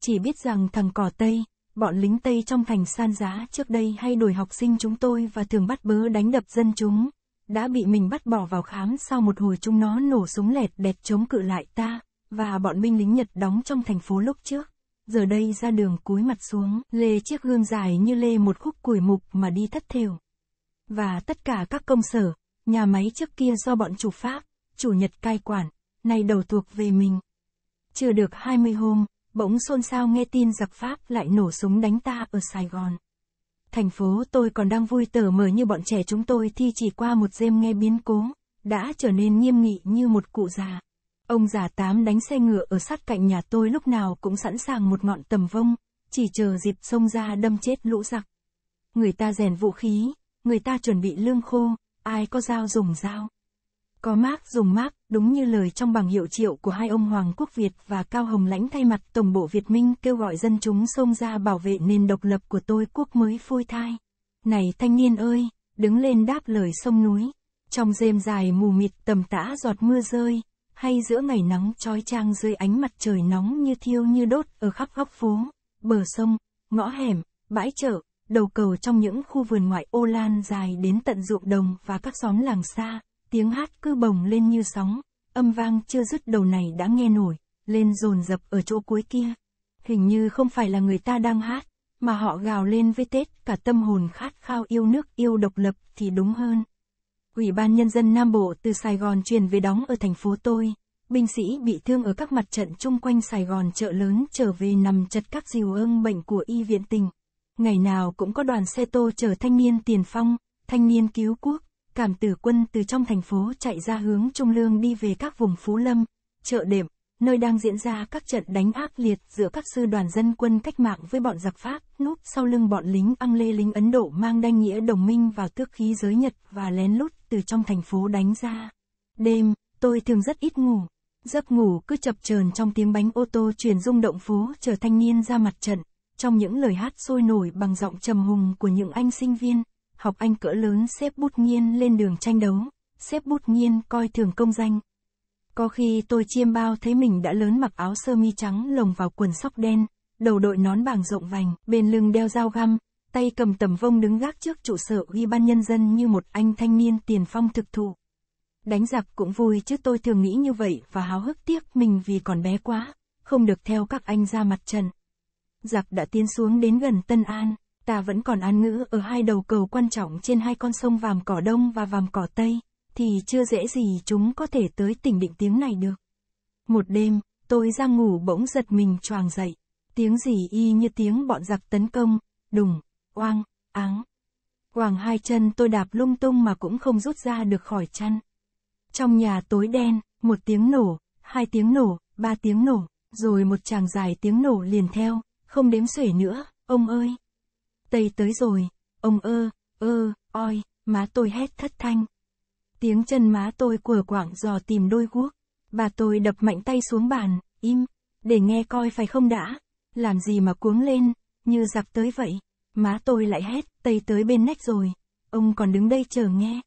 Chỉ biết rằng thằng cỏ Tây, Bọn lính Tây trong thành san giá trước đây hay đuổi học sinh chúng tôi và thường bắt bớ đánh đập dân chúng. Đã bị mình bắt bỏ vào khám sau một hồi chúng nó nổ súng lẹt đẹt chống cự lại ta, và bọn binh lính Nhật đóng trong thành phố lúc trước. Giờ đây ra đường cúi mặt xuống, lê chiếc gương dài như lê một khúc củi mục mà đi thất thểu. Và tất cả các công sở, nhà máy trước kia do bọn chủ Pháp, chủ Nhật cai quản, nay đầu thuộc về mình. Chưa được 20 hôm, bỗng xôn xao nghe tin giặc Pháp lại nổ súng đánh ta ở Sài Gòn. Thành phố tôi còn đang vui tờ mờ như bọn trẻ chúng tôi thì chỉ qua một đêm nghe biến cố, đã trở nên nghiêm nghị như một cụ già. Ông già tám đánh xe ngựa ở sát cạnh nhà tôi lúc nào cũng sẵn sàng một ngọn tầm vông, chỉ chờ dịp xông ra đâm chết lũ giặc. Người ta rèn vũ khí, người ta chuẩn bị lương khô, ai có dao dùng dao. Có Mark dùng Mark, đúng như lời trong bằng hiệu triệu của hai ông Hoàng Quốc Việt và Cao Hồng Lãnh thay mặt Tổng bộ Việt Minh kêu gọi dân chúng xông ra bảo vệ nền độc lập của tôi quốc mới phôi thai. Này thanh niên ơi, đứng lên đáp lời sông núi. Trong đêm dài mù mịt tầm tã giọt mưa rơi, hay giữa ngày nắng trói trang dưới ánh mặt trời nóng như thiêu như đốt ở khắp góc phố, bờ sông, ngõ hẻm, bãi chợ, đầu cầu trong những khu vườn ngoại ô lan dài đến tận ruộng đồng và các xóm làng xa, tiếng hát cứ bồng lên như sóng, âm vang chưa dứt đầu này đã nghe nổi, lên dồn dập ở chỗ cuối kia. Hình như không phải là người ta đang hát, mà họ gào lên với Tết cả tâm hồn khát khao yêu nước yêu độc lập thì đúng hơn. Ủy ban Nhân dân Nam Bộ từ Sài Gòn truyền về đóng ở thành phố tôi, binh sĩ bị thương ở các mặt trận chung quanh Sài Gòn chợ lớn trở về nằm chật các diều ương bệnh của y viện tình. Ngày nào cũng có đoàn xe tô chở thanh niên tiền phong, thanh niên cứu quốc, Cảm tử quân từ trong thành phố chạy ra hướng Trung Lương đi về các vùng Phú Lâm, chợ đệm, nơi đang diễn ra các trận đánh ác liệt giữa các sư đoàn dân quân cách mạng với bọn giặc Pháp, núp sau lưng bọn lính ăn lê lính Ấn Độ mang danh nghĩa đồng minh vào tước khí giới Nhật và lén lút từ trong thành phố đánh ra. Đêm, tôi thường rất ít ngủ. Giấc ngủ cứ chập chờn trong tiếng bánh ô tô truyền rung động phố chờ thanh niên ra mặt trận, trong những lời hát sôi nổi bằng giọng trầm hùng của những anh sinh viên học anh cỡ lớn xếp bút nhiên lên đường tranh đấu, xếp bút nhiên coi thường công danh. Có khi tôi chiêm bao thấy mình đã lớn mặc áo sơ mi trắng lồng vào quần sóc đen, đầu đội nón bàng rộng vành, bên lưng đeo dao găm, tay cầm tầm vông đứng gác trước trụ sở Ủy ban Nhân dân như một anh thanh niên tiền phong thực thụ. Đánh giặc cũng vui chứ tôi thường nghĩ như vậy và háo hức tiếc mình vì còn bé quá, không được theo các anh ra mặt trận. Giặc đã tiến xuống đến gần Tân An, ta vẫn còn an ngữ ở hai đầu cầu quan trọng trên hai con sông Vàm Cỏ Đông và Vàm Cỏ Tây, thì chưa dễ gì chúng có thể tới tỉnh định tiếng này được. Một đêm, tôi ra ngủ bỗng giật mình choàng dậy, tiếng gì y như tiếng bọn giặc tấn công, đùng, oang, áng. Hoàng hai chân tôi đạp lung tung mà cũng không rút ra được khỏi chăn. Trong nhà tối đen, một tiếng nổ, hai tiếng nổ, ba tiếng nổ, rồi một chàng dài tiếng nổ liền theo, không đếm xuể nữa, ông ơi. Tây tới rồi, ông ơ, ơ, oi, má tôi hét thất thanh. Tiếng chân má tôi của quảng dò tìm đôi guốc. Bà tôi đập mạnh tay xuống bàn, im, để nghe coi phải không đã. Làm gì mà cuống lên, như giặc tới vậy. Má tôi lại hét, Tây tới bên nách rồi. Ông còn đứng đây chờ nghe.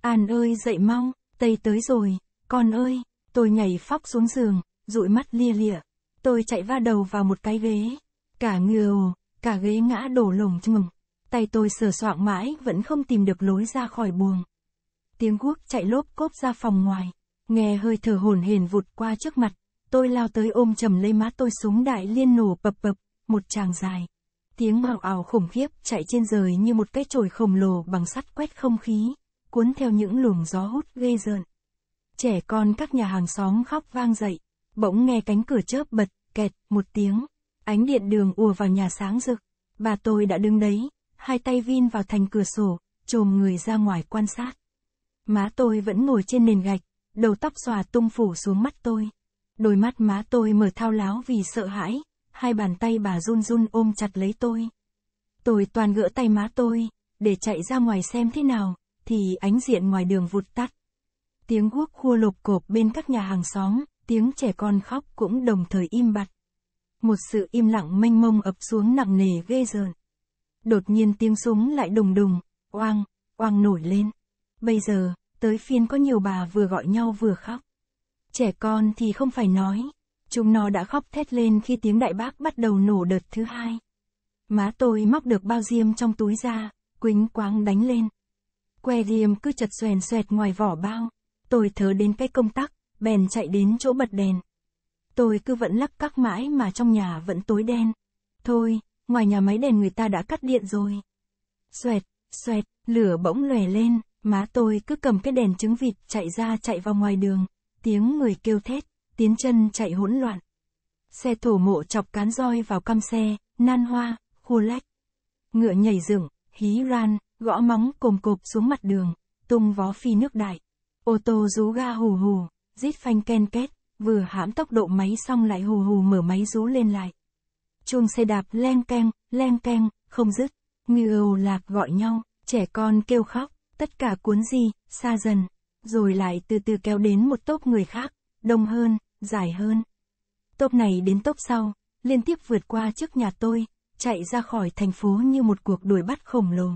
An ơi dậy mau, Tây tới rồi, con ơi. Tôi nhảy phóc xuống giường, dụi mắt lia lịa. Tôi chạy va đầu vào một cái ghế. Cả người ồ, Cả ghế ngã đổ lồng chừng. Tay tôi sờ soạng mãi vẫn không tìm được lối ra khỏi buồng. Tiếng guốc chạy lốp cốp ra phòng ngoài. Nghe hơi thở hồn hển vụt qua trước mặt. Tôi lao tới ôm chầm lấy má tôi súng đại liên nổ bập bập, một tràng dài. Tiếng ảo ảo khủng khiếp chạy trên rời như một cái chổi khổng lồ bằng sắt quét không khí, cuốn theo những luồng gió hút ghê rợn. Trẻ con các nhà hàng xóm khóc vang dậy, bỗng nghe cánh cửa chớp bật, kẹt, một tiếng. Ánh điện đường ùa vào nhà sáng rực. Bà tôi đã đứng đấy, hai tay vin vào thành cửa sổ, chồm người ra ngoài quan sát. Má tôi vẫn ngồi trên nền gạch, đầu tóc xòa tung phủ xuống mắt tôi. Đôi mắt má tôi mở thao láo vì sợ hãi, hai bàn tay bà run run ôm chặt lấy tôi. Tôi toàn gỡ tay má tôi, để chạy ra ngoài xem thế nào, thì ánh diện ngoài đường vụt tắt. Tiếng guốc khua lộp cộp bên các nhà hàng xóm, tiếng trẻ con khóc cũng đồng thời im bặt một sự im lặng mênh mông ập xuống nặng nề ghê rờn. Đột nhiên tiếng súng lại đùng đùng, oang, oang nổi lên. Bây giờ, tới phiên có nhiều bà vừa gọi nhau vừa khóc. Trẻ con thì không phải nói, chúng nó đã khóc thét lên khi tiếng đại bác bắt đầu nổ đợt thứ hai. Má tôi móc được bao diêm trong túi ra, quính quáng đánh lên. Que diêm cứ chật xoèn xoẹt ngoài vỏ bao. Tôi thớ đến cái công tắc, bèn chạy đến chỗ bật đèn. Tôi cứ vẫn lắc các mãi mà trong nhà vẫn tối đen. Thôi, ngoài nhà máy đèn người ta đã cắt điện rồi. Xoẹt, xoẹt, lửa bỗng lòe lên, má tôi cứ cầm cái đèn trứng vịt chạy ra chạy vào ngoài đường. Tiếng người kêu thét, tiến chân chạy hỗn loạn. Xe thổ mộ chọc cán roi vào cam xe, nan hoa, khô lách. Ngựa nhảy dựng, hí ran, gõ móng cồm cộp xuống mặt đường, tung vó phi nước đại. Ô tô rú ga hù hù, rít phanh ken két vừa hãm tốc độ máy xong lại hù hù mở máy rú lên lại. Chuông xe đạp len keng, len keng, không dứt, ngưu lạc gọi nhau, trẻ con kêu khóc, tất cả cuốn gì, xa dần, rồi lại từ từ kéo đến một tốp người khác, đông hơn, dài hơn. Tốp này đến tốp sau, liên tiếp vượt qua trước nhà tôi, chạy ra khỏi thành phố như một cuộc đuổi bắt khổng lồ.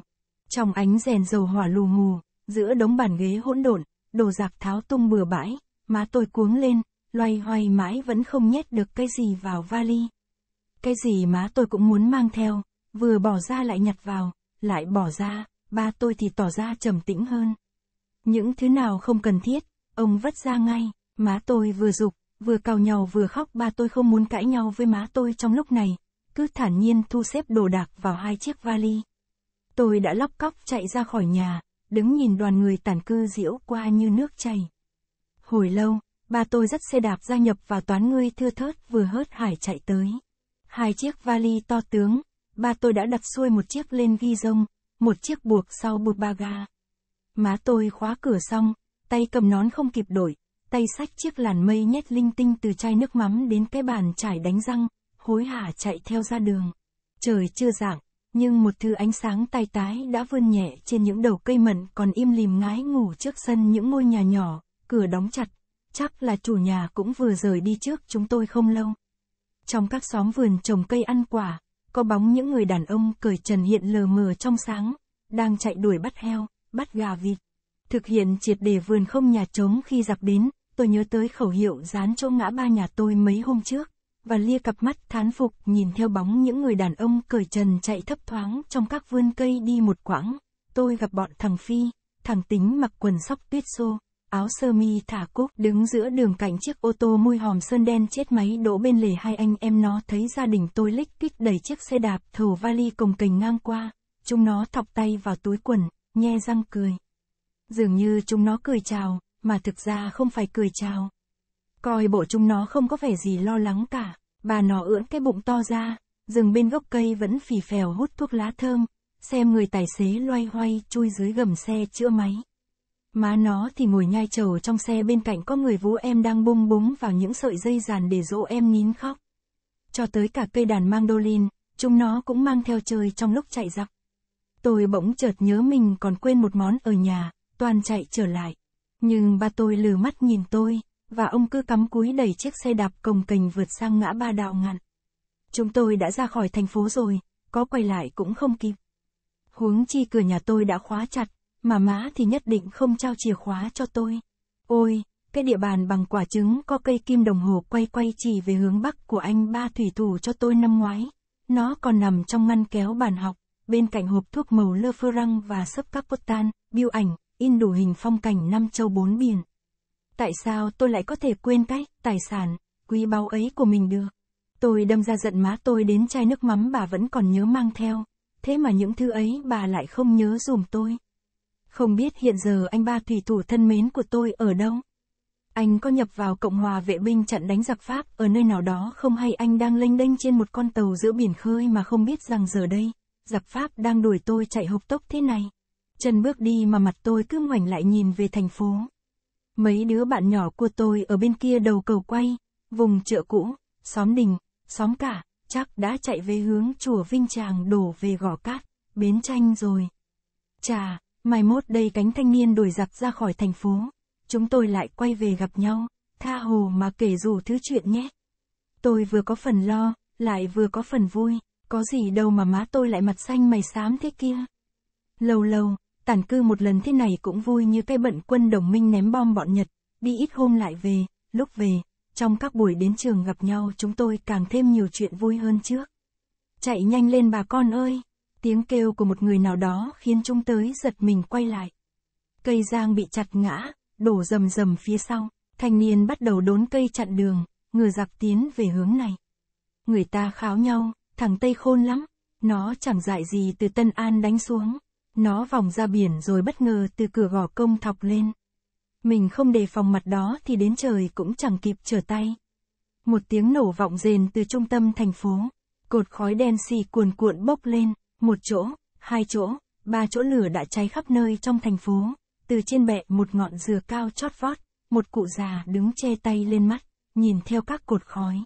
Trong ánh rèn dầu hỏa lù mù giữa đống bàn ghế hỗn độn, đồ giặc tháo tung bừa bãi, má tôi cuống lên, loay hoay mãi vẫn không nhét được cái gì vào vali. Cái gì má tôi cũng muốn mang theo, vừa bỏ ra lại nhặt vào, lại bỏ ra, ba tôi thì tỏ ra trầm tĩnh hơn. Những thứ nào không cần thiết, ông vất ra ngay, má tôi vừa dục, vừa cào nhau vừa khóc ba tôi không muốn cãi nhau với má tôi trong lúc này, cứ thản nhiên thu xếp đồ đạc vào hai chiếc vali. Tôi đã lóc cóc chạy ra khỏi nhà, đứng nhìn đoàn người tản cư diễu qua như nước chảy. Hồi lâu, Ba tôi dắt xe đạp gia nhập vào toán ngươi thưa thớt vừa hớt hải chạy tới. Hai chiếc vali to tướng, ba tôi đã đặt xuôi một chiếc lên ghi rông, một chiếc buộc sau buộc ba ga. Má tôi khóa cửa xong, tay cầm nón không kịp đổi, tay sách chiếc làn mây nhét linh tinh từ chai nước mắm đến cái bàn trải đánh răng, hối hả chạy theo ra đường. Trời chưa dạng, nhưng một thứ ánh sáng tay tái đã vươn nhẹ trên những đầu cây mận còn im lìm ngái ngủ trước sân những ngôi nhà nhỏ, cửa đóng chặt, chắc là chủ nhà cũng vừa rời đi trước chúng tôi không lâu. Trong các xóm vườn trồng cây ăn quả, có bóng những người đàn ông cởi trần hiện lờ mờ trong sáng, đang chạy đuổi bắt heo, bắt gà vịt. Thực hiện triệt để vườn không nhà trống khi giặc đến, tôi nhớ tới khẩu hiệu dán chỗ ngã ba nhà tôi mấy hôm trước, và lia cặp mắt thán phục nhìn theo bóng những người đàn ông cởi trần chạy thấp thoáng trong các vườn cây đi một quãng. Tôi gặp bọn thằng Phi, thằng Tính mặc quần sóc tuyết xô, áo sơ mi thả cúc đứng giữa đường cạnh chiếc ô tô môi hòm sơn đen chết máy đỗ bên lề hai anh em nó thấy gia đình tôi lích kích đẩy chiếc xe đạp thầu vali cồng kềnh ngang qua, chúng nó thọc tay vào túi quần, nhe răng cười. Dường như chúng nó cười chào, mà thực ra không phải cười chào. Coi bộ chúng nó không có vẻ gì lo lắng cả, bà nó ưỡn cái bụng to ra, rừng bên gốc cây vẫn phì phèo hút thuốc lá thơm, xem người tài xế loay hoay chui dưới gầm xe chữa máy. Má nó thì ngồi nhai trầu trong xe bên cạnh có người vú em đang bung búng vào những sợi dây dàn để dỗ em nín khóc. Cho tới cả cây đàn mandolin, chúng nó cũng mang theo chơi trong lúc chạy dọc. Tôi bỗng chợt nhớ mình còn quên một món ở nhà, toàn chạy trở lại. Nhưng ba tôi lừ mắt nhìn tôi, và ông cứ cắm cúi đẩy chiếc xe đạp cồng kềnh vượt sang ngã ba đạo ngạn. Chúng tôi đã ra khỏi thành phố rồi, có quay lại cũng không kịp. Huống chi cửa nhà tôi đã khóa chặt, mà mã thì nhất định không trao chìa khóa cho tôi. Ôi, cái địa bàn bằng quả trứng có cây kim đồng hồ quay quay chỉ về hướng bắc của anh ba thủy thủ cho tôi năm ngoái. Nó còn nằm trong ngăn kéo bàn học, bên cạnh hộp thuốc màu lơ phơ răng và sấp tan, biêu ảnh, in đủ hình phong cảnh năm châu bốn biển. Tại sao tôi lại có thể quên cách tài sản, quý báu ấy của mình được? Tôi đâm ra giận má tôi đến chai nước mắm bà vẫn còn nhớ mang theo. Thế mà những thứ ấy bà lại không nhớ dùm tôi. Không biết hiện giờ anh ba thủy thủ thân mến của tôi ở đâu? Anh có nhập vào Cộng hòa vệ binh trận đánh giặc Pháp ở nơi nào đó không hay anh đang lênh đênh trên một con tàu giữa biển khơi mà không biết rằng giờ đây, giặc Pháp đang đuổi tôi chạy hộc tốc thế này. Chân bước đi mà mặt tôi cứ ngoảnh lại nhìn về thành phố. Mấy đứa bạn nhỏ của tôi ở bên kia đầu cầu quay, vùng chợ cũ, xóm đình, xóm cả, chắc đã chạy về hướng chùa Vinh Tràng đổ về gò cát, bến tranh rồi. Chà, Mai mốt đây cánh thanh niên đuổi giặc ra khỏi thành phố. Chúng tôi lại quay về gặp nhau, tha hồ mà kể dù thứ chuyện nhé. Tôi vừa có phần lo, lại vừa có phần vui, có gì đâu mà má tôi lại mặt xanh mày xám thế kia. Lâu lâu, tản cư một lần thế này cũng vui như cái bận quân đồng minh ném bom bọn Nhật, đi ít hôm lại về, lúc về, trong các buổi đến trường gặp nhau chúng tôi càng thêm nhiều chuyện vui hơn trước. Chạy nhanh lên bà con ơi! Tiếng kêu của một người nào đó khiến chúng tới giật mình quay lại. Cây giang bị chặt ngã, đổ rầm rầm phía sau, thanh niên bắt đầu đốn cây chặn đường, ngừa dọc tiến về hướng này. Người ta kháo nhau, thằng Tây khôn lắm, nó chẳng dại gì từ Tân An đánh xuống. Nó vòng ra biển rồi bất ngờ từ cửa gò công thọc lên. Mình không đề phòng mặt đó thì đến trời cũng chẳng kịp trở tay. Một tiếng nổ vọng rền từ trung tâm thành phố. Cột khói đen xì cuồn cuộn bốc lên. Một chỗ, hai chỗ, ba chỗ lửa đã cháy khắp nơi trong thành phố. Từ trên bệ một ngọn dừa cao chót vót, một cụ già đứng che tay lên mắt, nhìn theo các cột khói.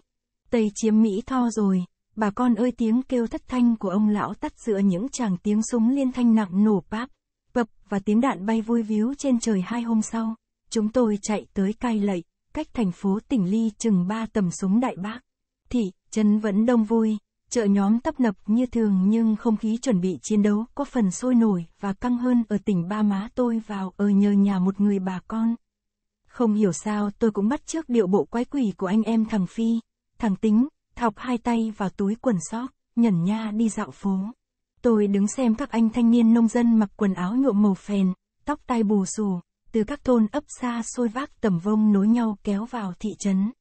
Tây chiếm Mỹ tho rồi, bà con ơi tiếng kêu thất thanh của ông lão tắt giữa những chàng tiếng súng liên thanh nặng nổ báp, bập và tiếng đạn bay vui víu trên trời hai hôm sau. Chúng tôi chạy tới cai lậy, cách thành phố tỉnh Ly chừng ba tầm súng đại bác. Thị chân vẫn đông vui, Chợ nhóm tấp nập như thường nhưng không khí chuẩn bị chiến đấu có phần sôi nổi và căng hơn ở tỉnh Ba Má tôi vào ở nhờ nhà một người bà con. Không hiểu sao tôi cũng bắt trước điệu bộ quái quỷ của anh em thằng Phi, thằng Tính, thọc hai tay vào túi quần sóc, nhẩn nha đi dạo phố. Tôi đứng xem các anh thanh niên nông dân mặc quần áo nhuộm màu phèn, tóc tai bù xù, từ các thôn ấp xa xôi vác tầm vông nối nhau kéo vào thị trấn.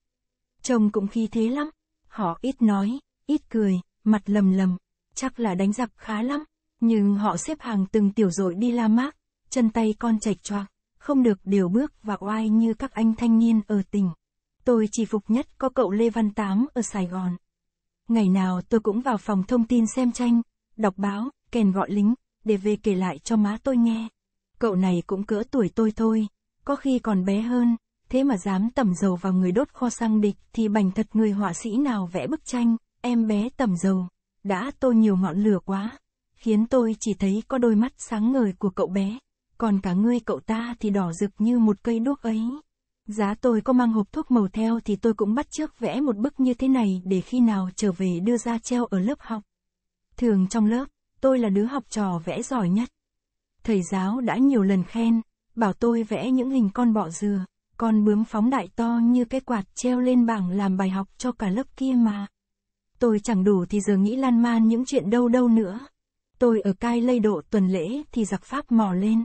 Trông cũng khí thế lắm, họ ít nói, ít cười, mặt lầm lầm, chắc là đánh giặc khá lắm, nhưng họ xếp hàng từng tiểu dội đi la mác, chân tay con chạch choạc, không được điều bước và oai như các anh thanh niên ở tỉnh. Tôi chỉ phục nhất có cậu Lê Văn Tám ở Sài Gòn. Ngày nào tôi cũng vào phòng thông tin xem tranh, đọc báo, kèn gọi lính, để về kể lại cho má tôi nghe. Cậu này cũng cỡ tuổi tôi thôi, có khi còn bé hơn, thế mà dám tẩm dầu vào người đốt kho xăng địch thì bành thật người họa sĩ nào vẽ bức tranh. Em bé tầm dầu, đã tô nhiều ngọn lửa quá, khiến tôi chỉ thấy có đôi mắt sáng ngời của cậu bé, còn cả ngươi cậu ta thì đỏ rực như một cây đuốc ấy. Giá tôi có mang hộp thuốc màu theo thì tôi cũng bắt chước vẽ một bức như thế này để khi nào trở về đưa ra treo ở lớp học. Thường trong lớp, tôi là đứa học trò vẽ giỏi nhất. Thầy giáo đã nhiều lần khen, bảo tôi vẽ những hình con bọ dừa, con bướm phóng đại to như cái quạt treo lên bảng làm bài học cho cả lớp kia mà. Tôi chẳng đủ thì giờ nghĩ lan man những chuyện đâu đâu nữa. Tôi ở cai lây độ tuần lễ thì giặc Pháp mò lên.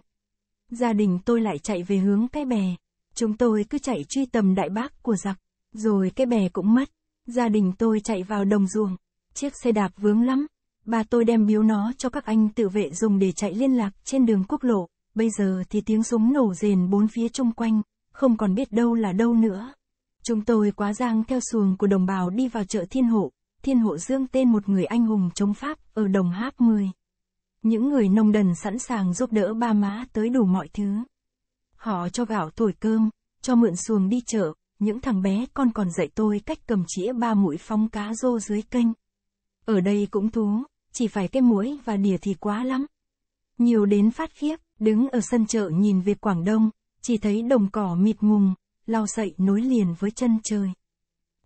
Gia đình tôi lại chạy về hướng cái bè. Chúng tôi cứ chạy truy tầm đại bác của giặc. Rồi cái bè cũng mất. Gia đình tôi chạy vào đồng ruộng. Chiếc xe đạp vướng lắm. Bà tôi đem biếu nó cho các anh tự vệ dùng để chạy liên lạc trên đường quốc lộ. Bây giờ thì tiếng súng nổ rền bốn phía chung quanh. Không còn biết đâu là đâu nữa. Chúng tôi quá giang theo xuồng của đồng bào đi vào chợ thiên hộ, Thiên Hộ Dương tên một người anh hùng chống Pháp ở Đồng Háp 10. Những người nông đần sẵn sàng giúp đỡ ba má tới đủ mọi thứ. Họ cho gạo thổi cơm, cho mượn xuồng đi chợ, những thằng bé con còn dạy tôi cách cầm chĩa ba mũi phóng cá rô dưới kênh. Ở đây cũng thú, chỉ phải cái muối và đỉa thì quá lắm. Nhiều đến phát khiếp, đứng ở sân chợ nhìn về Quảng Đông, chỉ thấy đồng cỏ mịt mùng lao sậy nối liền với chân trời.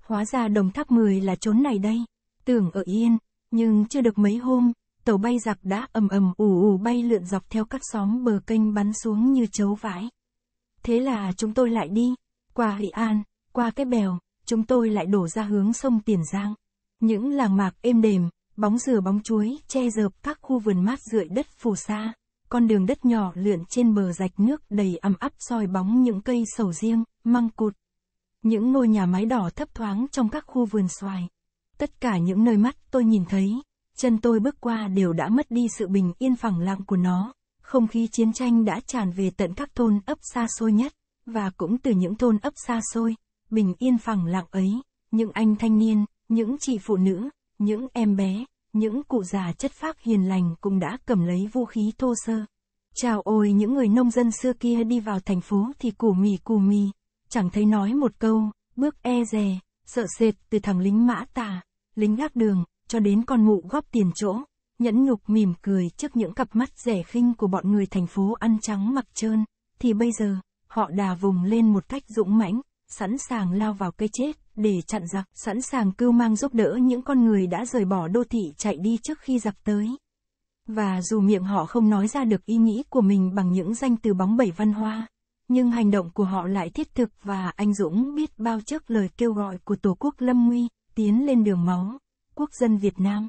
Hóa ra đồng tháp 10 là chốn này đây. Tưởng ở yên, nhưng chưa được mấy hôm, tàu bay giặc đã ầm ầm ù ù bay lượn dọc theo các xóm bờ kênh bắn xuống như chấu vãi. Thế là chúng tôi lại đi, qua Hội An, qua cái bèo, chúng tôi lại đổ ra hướng sông Tiền Giang. Những làng mạc êm đềm, bóng dừa bóng chuối che dợp các khu vườn mát rượi đất phù sa, con đường đất nhỏ lượn trên bờ rạch nước đầy ẩm áp soi bóng những cây sầu riêng, măng cụt, những ngôi nhà mái đỏ thấp thoáng trong các khu vườn xoài. Tất cả những nơi mắt tôi nhìn thấy, chân tôi bước qua đều đã mất đi sự bình yên phẳng lặng của nó. Không khí chiến tranh đã tràn về tận các thôn ấp xa xôi nhất, và cũng từ những thôn ấp xa xôi, bình yên phẳng lặng ấy, những anh thanh niên, những chị phụ nữ, những em bé, những cụ già chất phác hiền lành cũng đã cầm lấy vũ khí thô sơ. Chào ôi những người nông dân xưa kia đi vào thành phố thì củ mì củ mì, chẳng thấy nói một câu, bước e dè, sợ sệt từ thằng lính mã tà, lính gác đường, cho đến con mụ góp tiền chỗ, nhẫn nhục mỉm cười trước những cặp mắt rẻ khinh của bọn người thành phố ăn trắng mặc trơn, thì bây giờ, họ đà vùng lên một cách dũng mãnh, sẵn sàng lao vào cây chết, để chặn giặc, sẵn sàng cưu mang giúp đỡ những con người đã rời bỏ đô thị chạy đi trước khi giặc tới. Và dù miệng họ không nói ra được ý nghĩ của mình bằng những danh từ bóng bẩy văn hoa, nhưng hành động của họ lại thiết thực và anh dũng biết bao trước lời kêu gọi của Tổ quốc lâm nguy, tiến lên đường máu, quốc dân Việt Nam.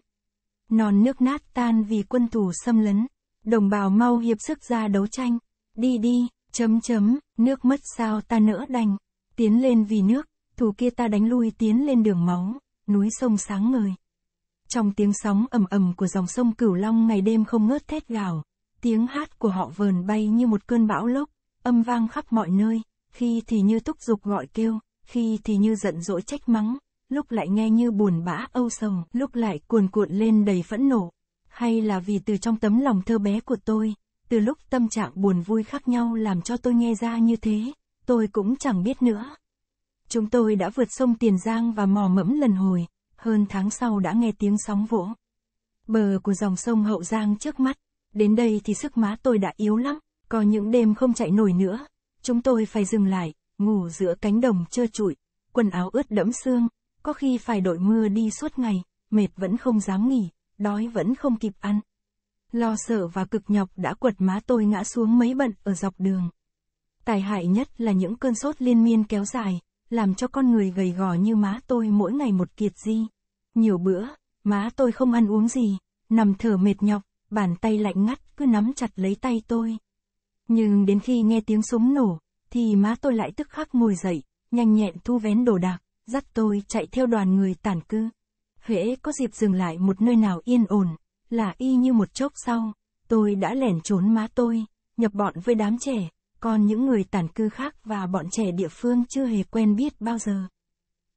Nòn nước nát tan vì quân thù xâm lấn, đồng bào mau hiệp sức ra đấu tranh, đi đi, chấm chấm, nước mất sao ta nỡ đành, tiến lên vì nước, thù kia ta đánh lui tiến lên đường máu, núi sông sáng ngời. Trong tiếng sóng ầm ầm của dòng sông Cửu Long ngày đêm không ngớt thét gào, tiếng hát của họ vờn bay như một cơn bão lốc, âm vang khắp mọi nơi, khi thì như túc dục gọi kêu, khi thì như giận dỗi trách mắng, lúc lại nghe như buồn bã âu sầu, lúc lại cuồn cuộn lên đầy phẫn nộ. Hay là vì từ trong tấm lòng thơ bé của tôi, từ lúc tâm trạng buồn vui khác nhau làm cho tôi nghe ra như thế, tôi cũng chẳng biết nữa. Chúng tôi đã vượt sông Tiền Giang và mò mẫm lần hồi, hơn tháng sau đã nghe tiếng sóng vỗ. Bờ của dòng sông Hậu Giang trước mắt, đến đây thì sức má tôi đã yếu lắm, có những đêm không chạy nổi nữa, chúng tôi phải dừng lại, ngủ giữa cánh đồng trơ trụi, quần áo ướt đẫm xương, có khi phải đội mưa đi suốt ngày, mệt vẫn không dám nghỉ, đói vẫn không kịp ăn. Lo sợ và cực nhọc đã quật má tôi ngã xuống mấy bận ở dọc đường. Tài hại nhất là những cơn sốt liên miên kéo dài, làm cho con người gầy gò như má tôi mỗi ngày một kiệt di. Nhiều bữa, má tôi không ăn uống gì, nằm thở mệt nhọc, bàn tay lạnh ngắt cứ nắm chặt lấy tay tôi. Nhưng đến khi nghe tiếng súng nổ, thì má tôi lại tức khắc ngồi dậy, nhanh nhẹn thu vén đồ đạc, dắt tôi chạy theo đoàn người tản cư. Huệ có dịp dừng lại một nơi nào yên ổn, là y như một chốc sau, tôi đã lẻn trốn má tôi, nhập bọn với đám trẻ, còn những người tản cư khác và bọn trẻ địa phương chưa hề quen biết bao giờ.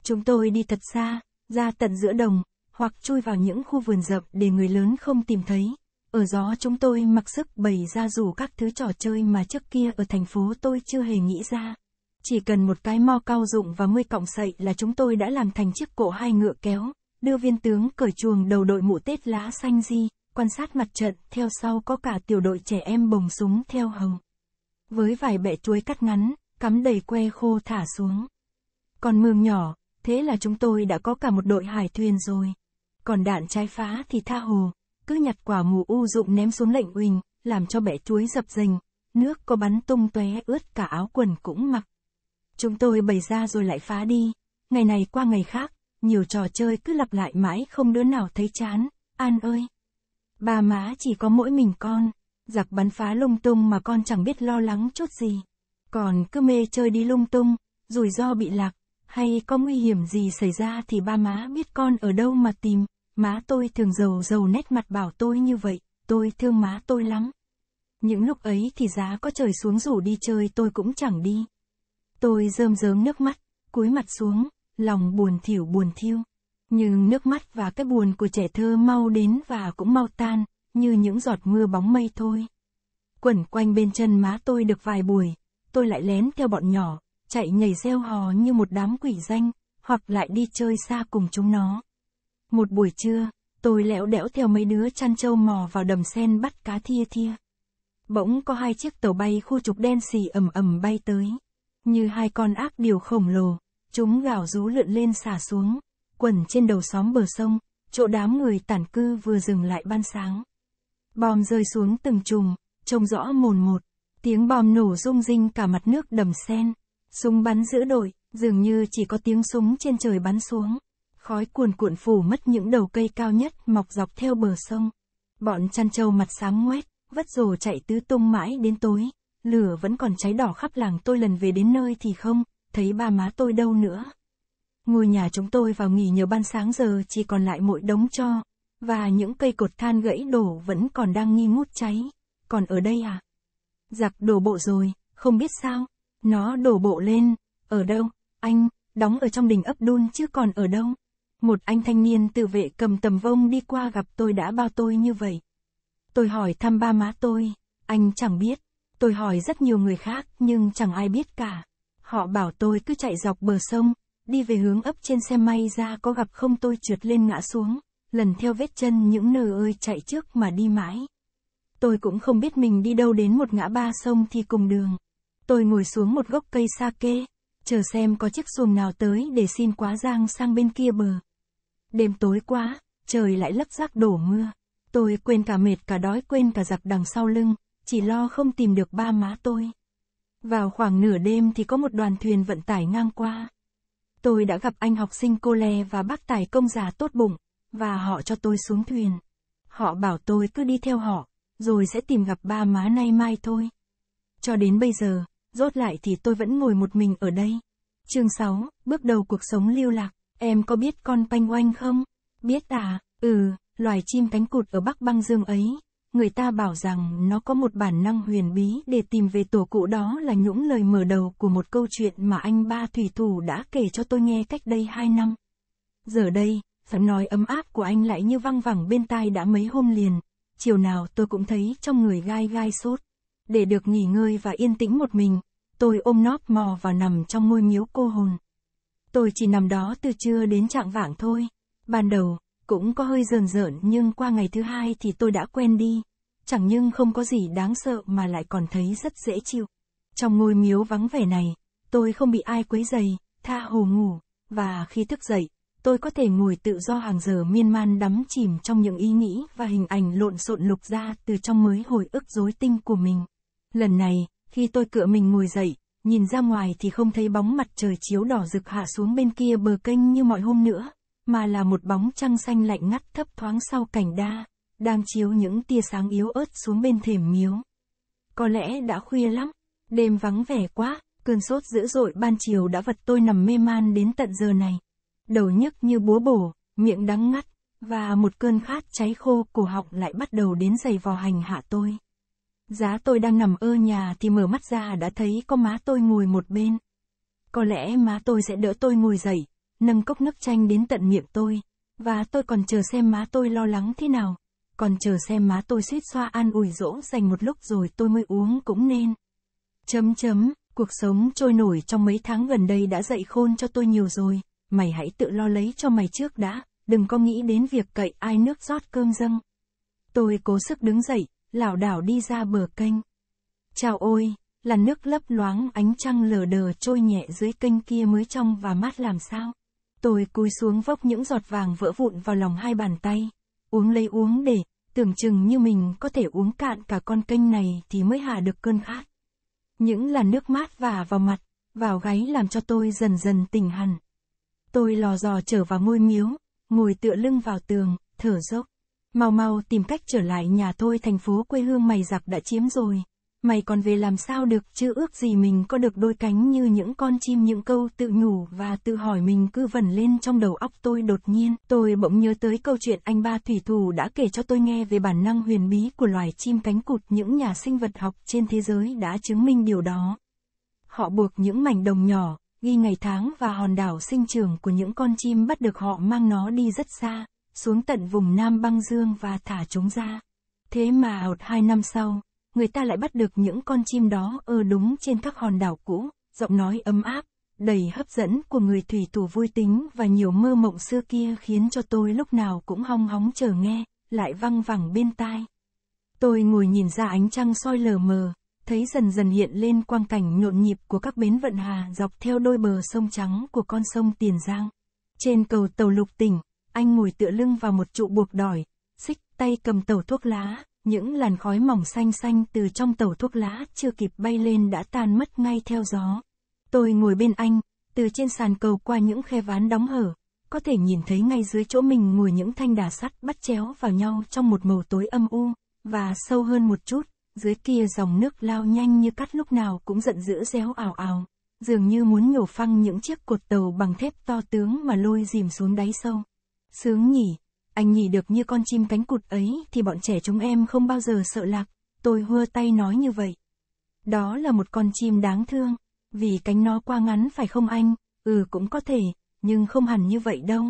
Chúng tôi đi thật xa, ra tận giữa đồng, hoặc chui vào những khu vườn rậm để người lớn không tìm thấy. Ở gió chúng tôi mặc sức bày ra dù các thứ trò chơi mà trước kia ở thành phố tôi chưa hề nghĩ ra. Chỉ cần một cái mo cao dụng và mươi cọng sậy là chúng tôi đã làm thành chiếc cổ hai ngựa kéo, đưa viên tướng cởi chuồng đầu đội mũ tết lá xanh di, quan sát mặt trận, theo sau có cả tiểu đội trẻ em bồng súng theo hồng. Với vài bẹ chuối cắt ngắn, cắm đầy que khô thả xuống. Còn mương nhỏ, thế là chúng tôi đã có cả một đội hải thuyền rồi. Còn đạn trái phá thì tha hồ, cứ nhặt quả mù u dụng ném xuống lệnh uỳnh, làm cho bẻ chuối dập dềnh, nước có bắn tung tóe ướt cả áo quần cũng mặc. Chúng tôi bày ra rồi lại phá đi, ngày này qua ngày khác, nhiều trò chơi cứ lặp lại mãi không đứa nào thấy chán, An ơi! ba má chỉ có mỗi mình con, giặc bắn phá lung tung mà con chẳng biết lo lắng chút gì. Còn cứ mê chơi đi lung tung, rủi ro bị lạc, hay có nguy hiểm gì xảy ra thì ba má biết con ở đâu mà tìm. Má tôi thường giàu giàu nét mặt bảo tôi như vậy, tôi thương má tôi lắm. Những lúc ấy thì giá có trời xuống rủ đi chơi tôi cũng chẳng đi. Tôi rơm rớm nước mắt, cúi mặt xuống, lòng buồn thiểu buồn thiêu. Nhưng nước mắt và cái buồn của trẻ thơ mau đến và cũng mau tan, như những giọt mưa bóng mây thôi. Quẩn quanh bên chân má tôi được vài buổi, tôi lại lén theo bọn nhỏ, chạy nhảy reo hò như một đám quỷ danh, hoặc lại đi chơi xa cùng chúng nó. Một buổi trưa, tôi lẽo đẽo theo mấy đứa chăn trâu mò vào đầm sen bắt cá thia thia. Bỗng có hai chiếc tàu bay khu trục đen xì ầm ầm bay tới. Như hai con ác điều khổng lồ, chúng gào rú lượn lên xả xuống, quẩn trên đầu xóm bờ sông, chỗ đám người tản cư vừa dừng lại ban sáng. Bom rơi xuống từng chùm, trông rõ mồn một, tiếng bom nổ rung rinh cả mặt nước đầm sen. Súng bắn giữ đội, dường như chỉ có tiếng súng trên trời bắn xuống. Khói cuồn cuộn phủ mất những đầu cây cao nhất mọc dọc theo bờ sông. Bọn chăn trâu mặt sáng ngoét, vất rồ chạy tứ tung mãi đến tối. Lửa vẫn còn cháy đỏ khắp làng tôi lần về đến nơi thì không, thấy ba má tôi đâu nữa. Ngôi nhà chúng tôi vào nghỉ nhờ ban sáng giờ chỉ còn lại mỗi đống cho, và những cây cột than gãy đổ vẫn còn đang nghi ngút cháy. Còn ở đây à? Giặc đổ bộ rồi, không biết sao. Nó đổ bộ lên, ở đâu? Anh, đóng ở trong đình ấp đun chứ còn ở đâu? Một anh thanh niên tự vệ cầm tầm vông đi qua gặp tôi đã bao tôi như vậy. Tôi hỏi thăm ba má tôi, anh chẳng biết. Tôi hỏi rất nhiều người khác nhưng chẳng ai biết cả. Họ bảo tôi cứ chạy dọc bờ sông, đi về hướng ấp trên xe may ra có gặp không tôi trượt lên ngã xuống, lần theo vết chân những nờ ơi chạy trước mà đi mãi. Tôi cũng không biết mình đi đâu đến một ngã ba sông thì cùng đường. Tôi ngồi xuống một gốc cây sa kê, chờ xem có chiếc xuồng nào tới để xin quá giang sang bên kia bờ. Đêm tối quá, trời lại lấp rác đổ mưa. Tôi quên cả mệt cả đói quên cả giặc đằng sau lưng, chỉ lo không tìm được ba má tôi. Vào khoảng nửa đêm thì có một đoàn thuyền vận tải ngang qua. Tôi đã gặp anh học sinh cô Le và bác tài công già tốt bụng, và họ cho tôi xuống thuyền. Họ bảo tôi cứ đi theo họ, rồi sẽ tìm gặp ba má nay mai thôi. Cho đến bây giờ, rốt lại thì tôi vẫn ngồi một mình ở đây. Chương 6, bước đầu cuộc sống lưu lạc. Em có biết con panh oanh không? Biết à, ừ, loài chim cánh cụt ở Bắc Băng Dương ấy. Người ta bảo rằng nó có một bản năng huyền bí để tìm về tổ cụ đó là những lời mở đầu của một câu chuyện mà anh ba thủy thủ đã kể cho tôi nghe cách đây hai năm. Giờ đây, giọng nói ấm áp của anh lại như văng vẳng bên tai đã mấy hôm liền. Chiều nào tôi cũng thấy trong người gai gai sốt. Để được nghỉ ngơi và yên tĩnh một mình, tôi ôm nóp mò và nằm trong môi miếu cô hồn. Tôi chỉ nằm đó từ trưa đến trạng vạng thôi. Ban đầu, cũng có hơi rờn rợn nhưng qua ngày thứ hai thì tôi đã quen đi. Chẳng nhưng không có gì đáng sợ mà lại còn thấy rất dễ chịu. Trong ngôi miếu vắng vẻ này, tôi không bị ai quấy dày, tha hồ ngủ, và khi thức dậy, tôi có thể ngồi tự do hàng giờ miên man đắm chìm trong những ý nghĩ và hình ảnh lộn xộn lục ra từ trong mới hồi ức rối tinh của mình. Lần này, khi tôi cựa mình ngồi dậy, nhìn ra ngoài thì không thấy bóng mặt trời chiếu đỏ rực hạ xuống bên kia bờ kênh như mọi hôm nữa, mà là một bóng trăng xanh lạnh ngắt thấp thoáng sau cảnh đa, đang chiếu những tia sáng yếu ớt xuống bên thềm miếu. Có lẽ đã khuya lắm, đêm vắng vẻ quá, cơn sốt dữ dội ban chiều đã vật tôi nằm mê man đến tận giờ này. Đầu nhức như búa bổ, miệng đắng ngắt, và một cơn khát cháy khô cổ họng lại bắt đầu đến giày vò hành hạ tôi. Giá tôi đang nằm ơ nhà thì mở mắt ra đã thấy có má tôi ngồi một bên. Có lẽ má tôi sẽ đỡ tôi ngồi dậy, nâng cốc nước chanh đến tận miệng tôi, và tôi còn chờ xem má tôi lo lắng thế nào, còn chờ xem má tôi suýt xoa an ủi dỗ dành một lúc rồi tôi mới uống cũng nên. Chấm chấm, cuộc sống trôi nổi trong mấy tháng gần đây đã dạy khôn cho tôi nhiều rồi, mày hãy tự lo lấy cho mày trước đã, đừng có nghĩ đến việc cậy ai nước rót cơm dâng. Tôi cố sức đứng dậy, lảo đảo đi ra bờ kênh. Chào ôi, là nước lấp loáng ánh trăng lờ đờ trôi nhẹ dưới kênh kia mới trong và mát làm sao. Tôi cúi xuống vốc những giọt vàng vỡ vụn vào lòng hai bàn tay, uống lấy uống để, tưởng chừng như mình có thể uống cạn cả con kênh này thì mới hạ được cơn khát. Những là nước mát và vào mặt, vào gáy làm cho tôi dần dần tỉnh hẳn. Tôi lò dò trở vào ngôi miếu, ngồi tựa lưng vào tường, thở dốc. Mau mau tìm cách trở lại nhà thôi thành phố quê hương mày giặc đã chiếm rồi. Mày còn về làm sao được chứ ước gì mình có được đôi cánh như những con chim những câu tự nhủ và tự hỏi mình cứ vẩn lên trong đầu óc tôi đột nhiên. Tôi bỗng nhớ tới câu chuyện anh ba thủy thủ đã kể cho tôi nghe về bản năng huyền bí của loài chim cánh cụt những nhà sinh vật học trên thế giới đã chứng minh điều đó. Họ buộc những mảnh đồng nhỏ, ghi ngày tháng và hòn đảo sinh trưởng của những con chim bắt được họ mang nó đi rất xa xuống tận vùng Nam Băng Dương và thả chúng ra. Thế mà một hai năm sau, người ta lại bắt được những con chim đó ở đúng trên các hòn đảo cũ, giọng nói ấm áp, đầy hấp dẫn của người thủy thủ vui tính và nhiều mơ mộng xưa kia khiến cho tôi lúc nào cũng hong hóng chờ nghe, lại văng vẳng bên tai. Tôi ngồi nhìn ra ánh trăng soi lờ mờ, thấy dần dần hiện lên quang cảnh nhộn nhịp của các bến vận hà dọc theo đôi bờ sông trắng của con sông Tiền Giang. Trên cầu tàu lục tỉnh, anh ngồi tựa lưng vào một trụ buộc đòi, xích tay cầm tẩu thuốc lá, những làn khói mỏng xanh xanh từ trong tẩu thuốc lá chưa kịp bay lên đã tan mất ngay theo gió. Tôi ngồi bên anh, từ trên sàn cầu qua những khe ván đóng hở, có thể nhìn thấy ngay dưới chỗ mình ngồi những thanh đà sắt bắt chéo vào nhau trong một màu tối âm u, và sâu hơn một chút, dưới kia dòng nước lao nhanh như cắt lúc nào cũng giận dữ réo ảo ảo, dường như muốn nhổ phăng những chiếc cột tàu bằng thép to tướng mà lôi dìm xuống đáy sâu. Sướng nhỉ, anh nhỉ được như con chim cánh cụt ấy thì bọn trẻ chúng em không bao giờ sợ lạc, tôi hưa tay nói như vậy. Đó là một con chim đáng thương, vì cánh nó quá ngắn phải không anh, ừ cũng có thể, nhưng không hẳn như vậy đâu.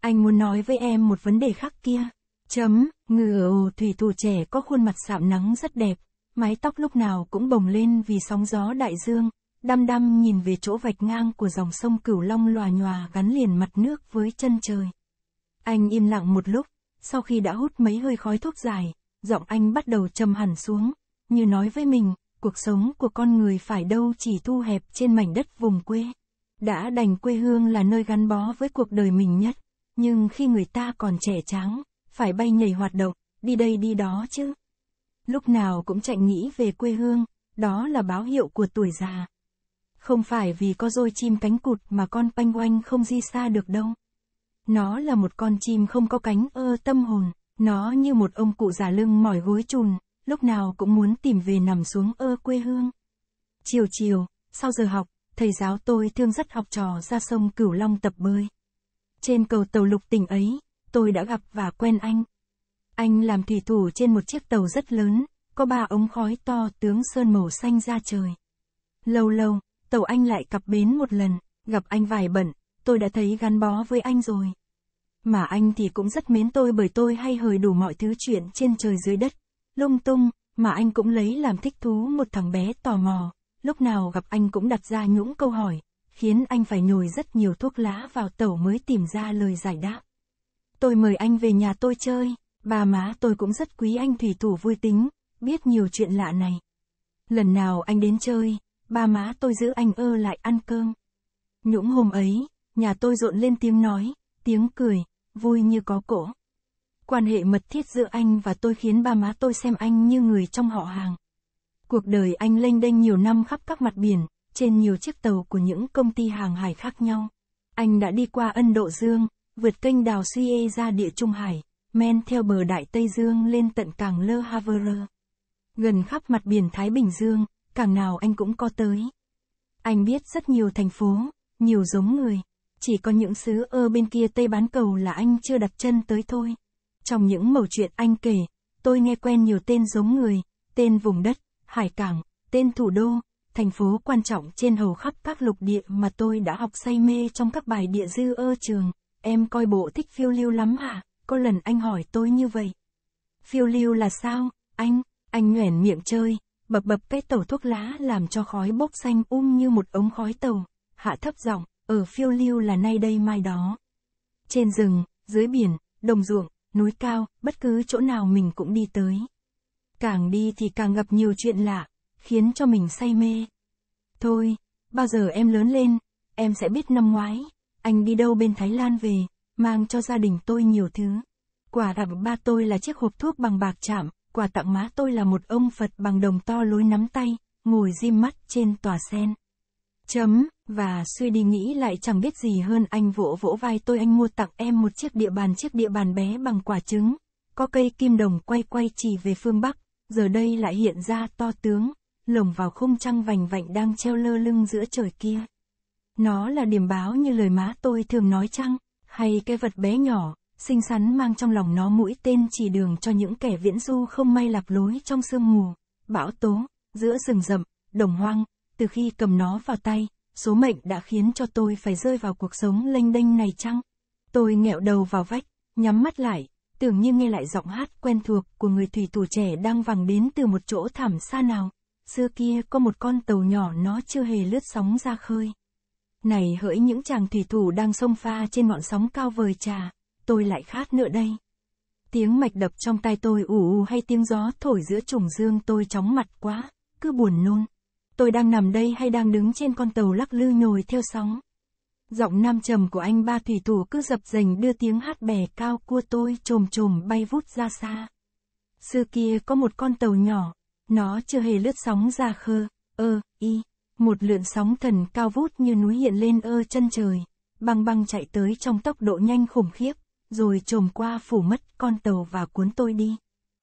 Anh muốn nói với em một vấn đề khác kia. Chấm, ngựa ồ thủy thủ trẻ có khuôn mặt sạm nắng rất đẹp, mái tóc lúc nào cũng bồng lên vì sóng gió đại dương, đăm đăm nhìn về chỗ vạch ngang của dòng sông Cửu Long lòa nhòa gắn liền mặt nước với chân trời. Anh im lặng một lúc, sau khi đã hút mấy hơi khói thuốc dài, giọng anh bắt đầu trầm hẳn xuống, như nói với mình, cuộc sống của con người phải đâu chỉ thu hẹp trên mảnh đất vùng quê. Đã đành quê hương là nơi gắn bó với cuộc đời mình nhất, nhưng khi người ta còn trẻ tráng, phải bay nhảy hoạt động, đi đây đi đó chứ. Lúc nào cũng chạy nghĩ về quê hương, đó là báo hiệu của tuổi già. Không phải vì có dôi chim cánh cụt mà con panh oanh không di xa được đâu. Nó là một con chim không có cánh ơ tâm hồn, nó như một ông cụ già lưng mỏi gối chùn, lúc nào cũng muốn tìm về nằm xuống ơ quê hương. Chiều chiều, sau giờ học, thầy giáo tôi thương rất học trò ra sông Cửu Long tập bơi. Trên cầu tàu lục tỉnh ấy, tôi đã gặp và quen anh. Anh làm thủy thủ trên một chiếc tàu rất lớn, có ba ống khói to tướng sơn màu xanh ra trời. Lâu lâu, tàu anh lại cặp bến một lần, gặp anh vài bận, tôi đã thấy gắn bó với anh rồi. Mà anh thì cũng rất mến tôi bởi tôi hay hời đủ mọi thứ chuyện trên trời dưới đất, lung tung, mà anh cũng lấy làm thích thú một thằng bé tò mò, lúc nào gặp anh cũng đặt ra những câu hỏi, khiến anh phải nhồi rất nhiều thuốc lá vào tẩu mới tìm ra lời giải đáp. Tôi mời anh về nhà tôi chơi, bà má tôi cũng rất quý anh thủy thủ vui tính, biết nhiều chuyện lạ này. Lần nào anh đến chơi, ba má tôi giữ anh ơ lại ăn cơm. Những hôm ấy, Nhà tôi rộn lên tiếng nói, tiếng cười, vui như có cổ. Quan hệ mật thiết giữa anh và tôi khiến ba má tôi xem anh như người trong họ hàng. Cuộc đời anh lênh đênh nhiều năm khắp các mặt biển, trên nhiều chiếc tàu của những công ty hàng hải khác nhau. Anh đã đi qua ân Độ Dương, vượt kênh đào Suez ra địa Trung Hải, men theo bờ Đại Tây Dương lên tận cảng Le Havre. Gần khắp mặt biển Thái Bình Dương, cảng nào anh cũng có tới. Anh biết rất nhiều thành phố, nhiều giống người, chỉ có những xứ ơ bên kia tây bán cầu là anh chưa đặt chân tới thôi. Trong những mẩu chuyện anh kể, tôi nghe quen nhiều tên giống người, tên vùng đất, hải cảng, tên thủ đô, thành phố quan trọng trên hầu khắp các lục địa mà tôi đã học say mê trong các bài địa dư ơ trường. Em coi bộ thích phiêu lưu lắm hả? Có lần anh hỏi tôi như vậy. Phiêu lưu là sao? Anh, anh nhoẻn miệng chơi, bập bập cái tẩu thuốc lá làm cho khói bốc xanh um như một ống khói tàu. Hạ thấp giọng, ở phiêu lưu là nay đây mai đó. Trên rừng, dưới biển, đồng ruộng, núi cao, bất cứ chỗ nào mình cũng đi tới. Càng đi thì càng gặp nhiều chuyện lạ, khiến cho mình say mê. Thôi, bao giờ em lớn lên, em sẽ biết năm ngoái, anh đi đâu bên Thái Lan về, mang cho gia đình tôi nhiều thứ. Quả tặng ba tôi là chiếc hộp thuốc bằng bạc chạm, quà tặng má tôi là một ông Phật bằng đồng to lối nắm tay, ngồi di mắt trên tòa sen. Chấm, và suy đi nghĩ lại chẳng biết gì hơn anh vỗ vỗ vai tôi anh mua tặng em một chiếc địa bàn chiếc địa bàn bé bằng quả trứng. Có cây kim đồng quay quay chỉ về phương Bắc, giờ đây lại hiện ra to tướng, lồng vào khung trăng vành vạnh đang treo lơ lưng giữa trời kia. Nó là điểm báo như lời má tôi thường nói chăng, hay cái vật bé nhỏ, xinh xắn mang trong lòng nó mũi tên chỉ đường cho những kẻ viễn du không may lạc lối trong sương mù, bão tố, giữa rừng rậm, đồng hoang, từ khi cầm nó vào tay, số mệnh đã khiến cho tôi phải rơi vào cuộc sống lênh đênh này chăng? Tôi nghẹo đầu vào vách, nhắm mắt lại, tưởng như nghe lại giọng hát quen thuộc của người thủy thủ trẻ đang vẳng đến từ một chỗ thẳm xa nào. Xưa kia có một con tàu nhỏ nó chưa hề lướt sóng ra khơi. Này hỡi những chàng thủy thủ đang sông pha trên ngọn sóng cao vời trà, tôi lại khát nữa đây. Tiếng mạch đập trong tay tôi ù ù hay tiếng gió thổi giữa trùng dương tôi chóng mặt quá, cứ buồn nôn tôi đang nằm đây hay đang đứng trên con tàu lắc lư nhồi theo sóng. Giọng nam trầm của anh ba thủy thủ cứ dập dềnh đưa tiếng hát bè cao cua tôi trồm trồm bay vút ra xa. Xưa kia có một con tàu nhỏ, nó chưa hề lướt sóng ra khơ, ơ, y, một lượn sóng thần cao vút như núi hiện lên ơ chân trời, băng băng chạy tới trong tốc độ nhanh khủng khiếp, rồi trồm qua phủ mất con tàu và cuốn tôi đi.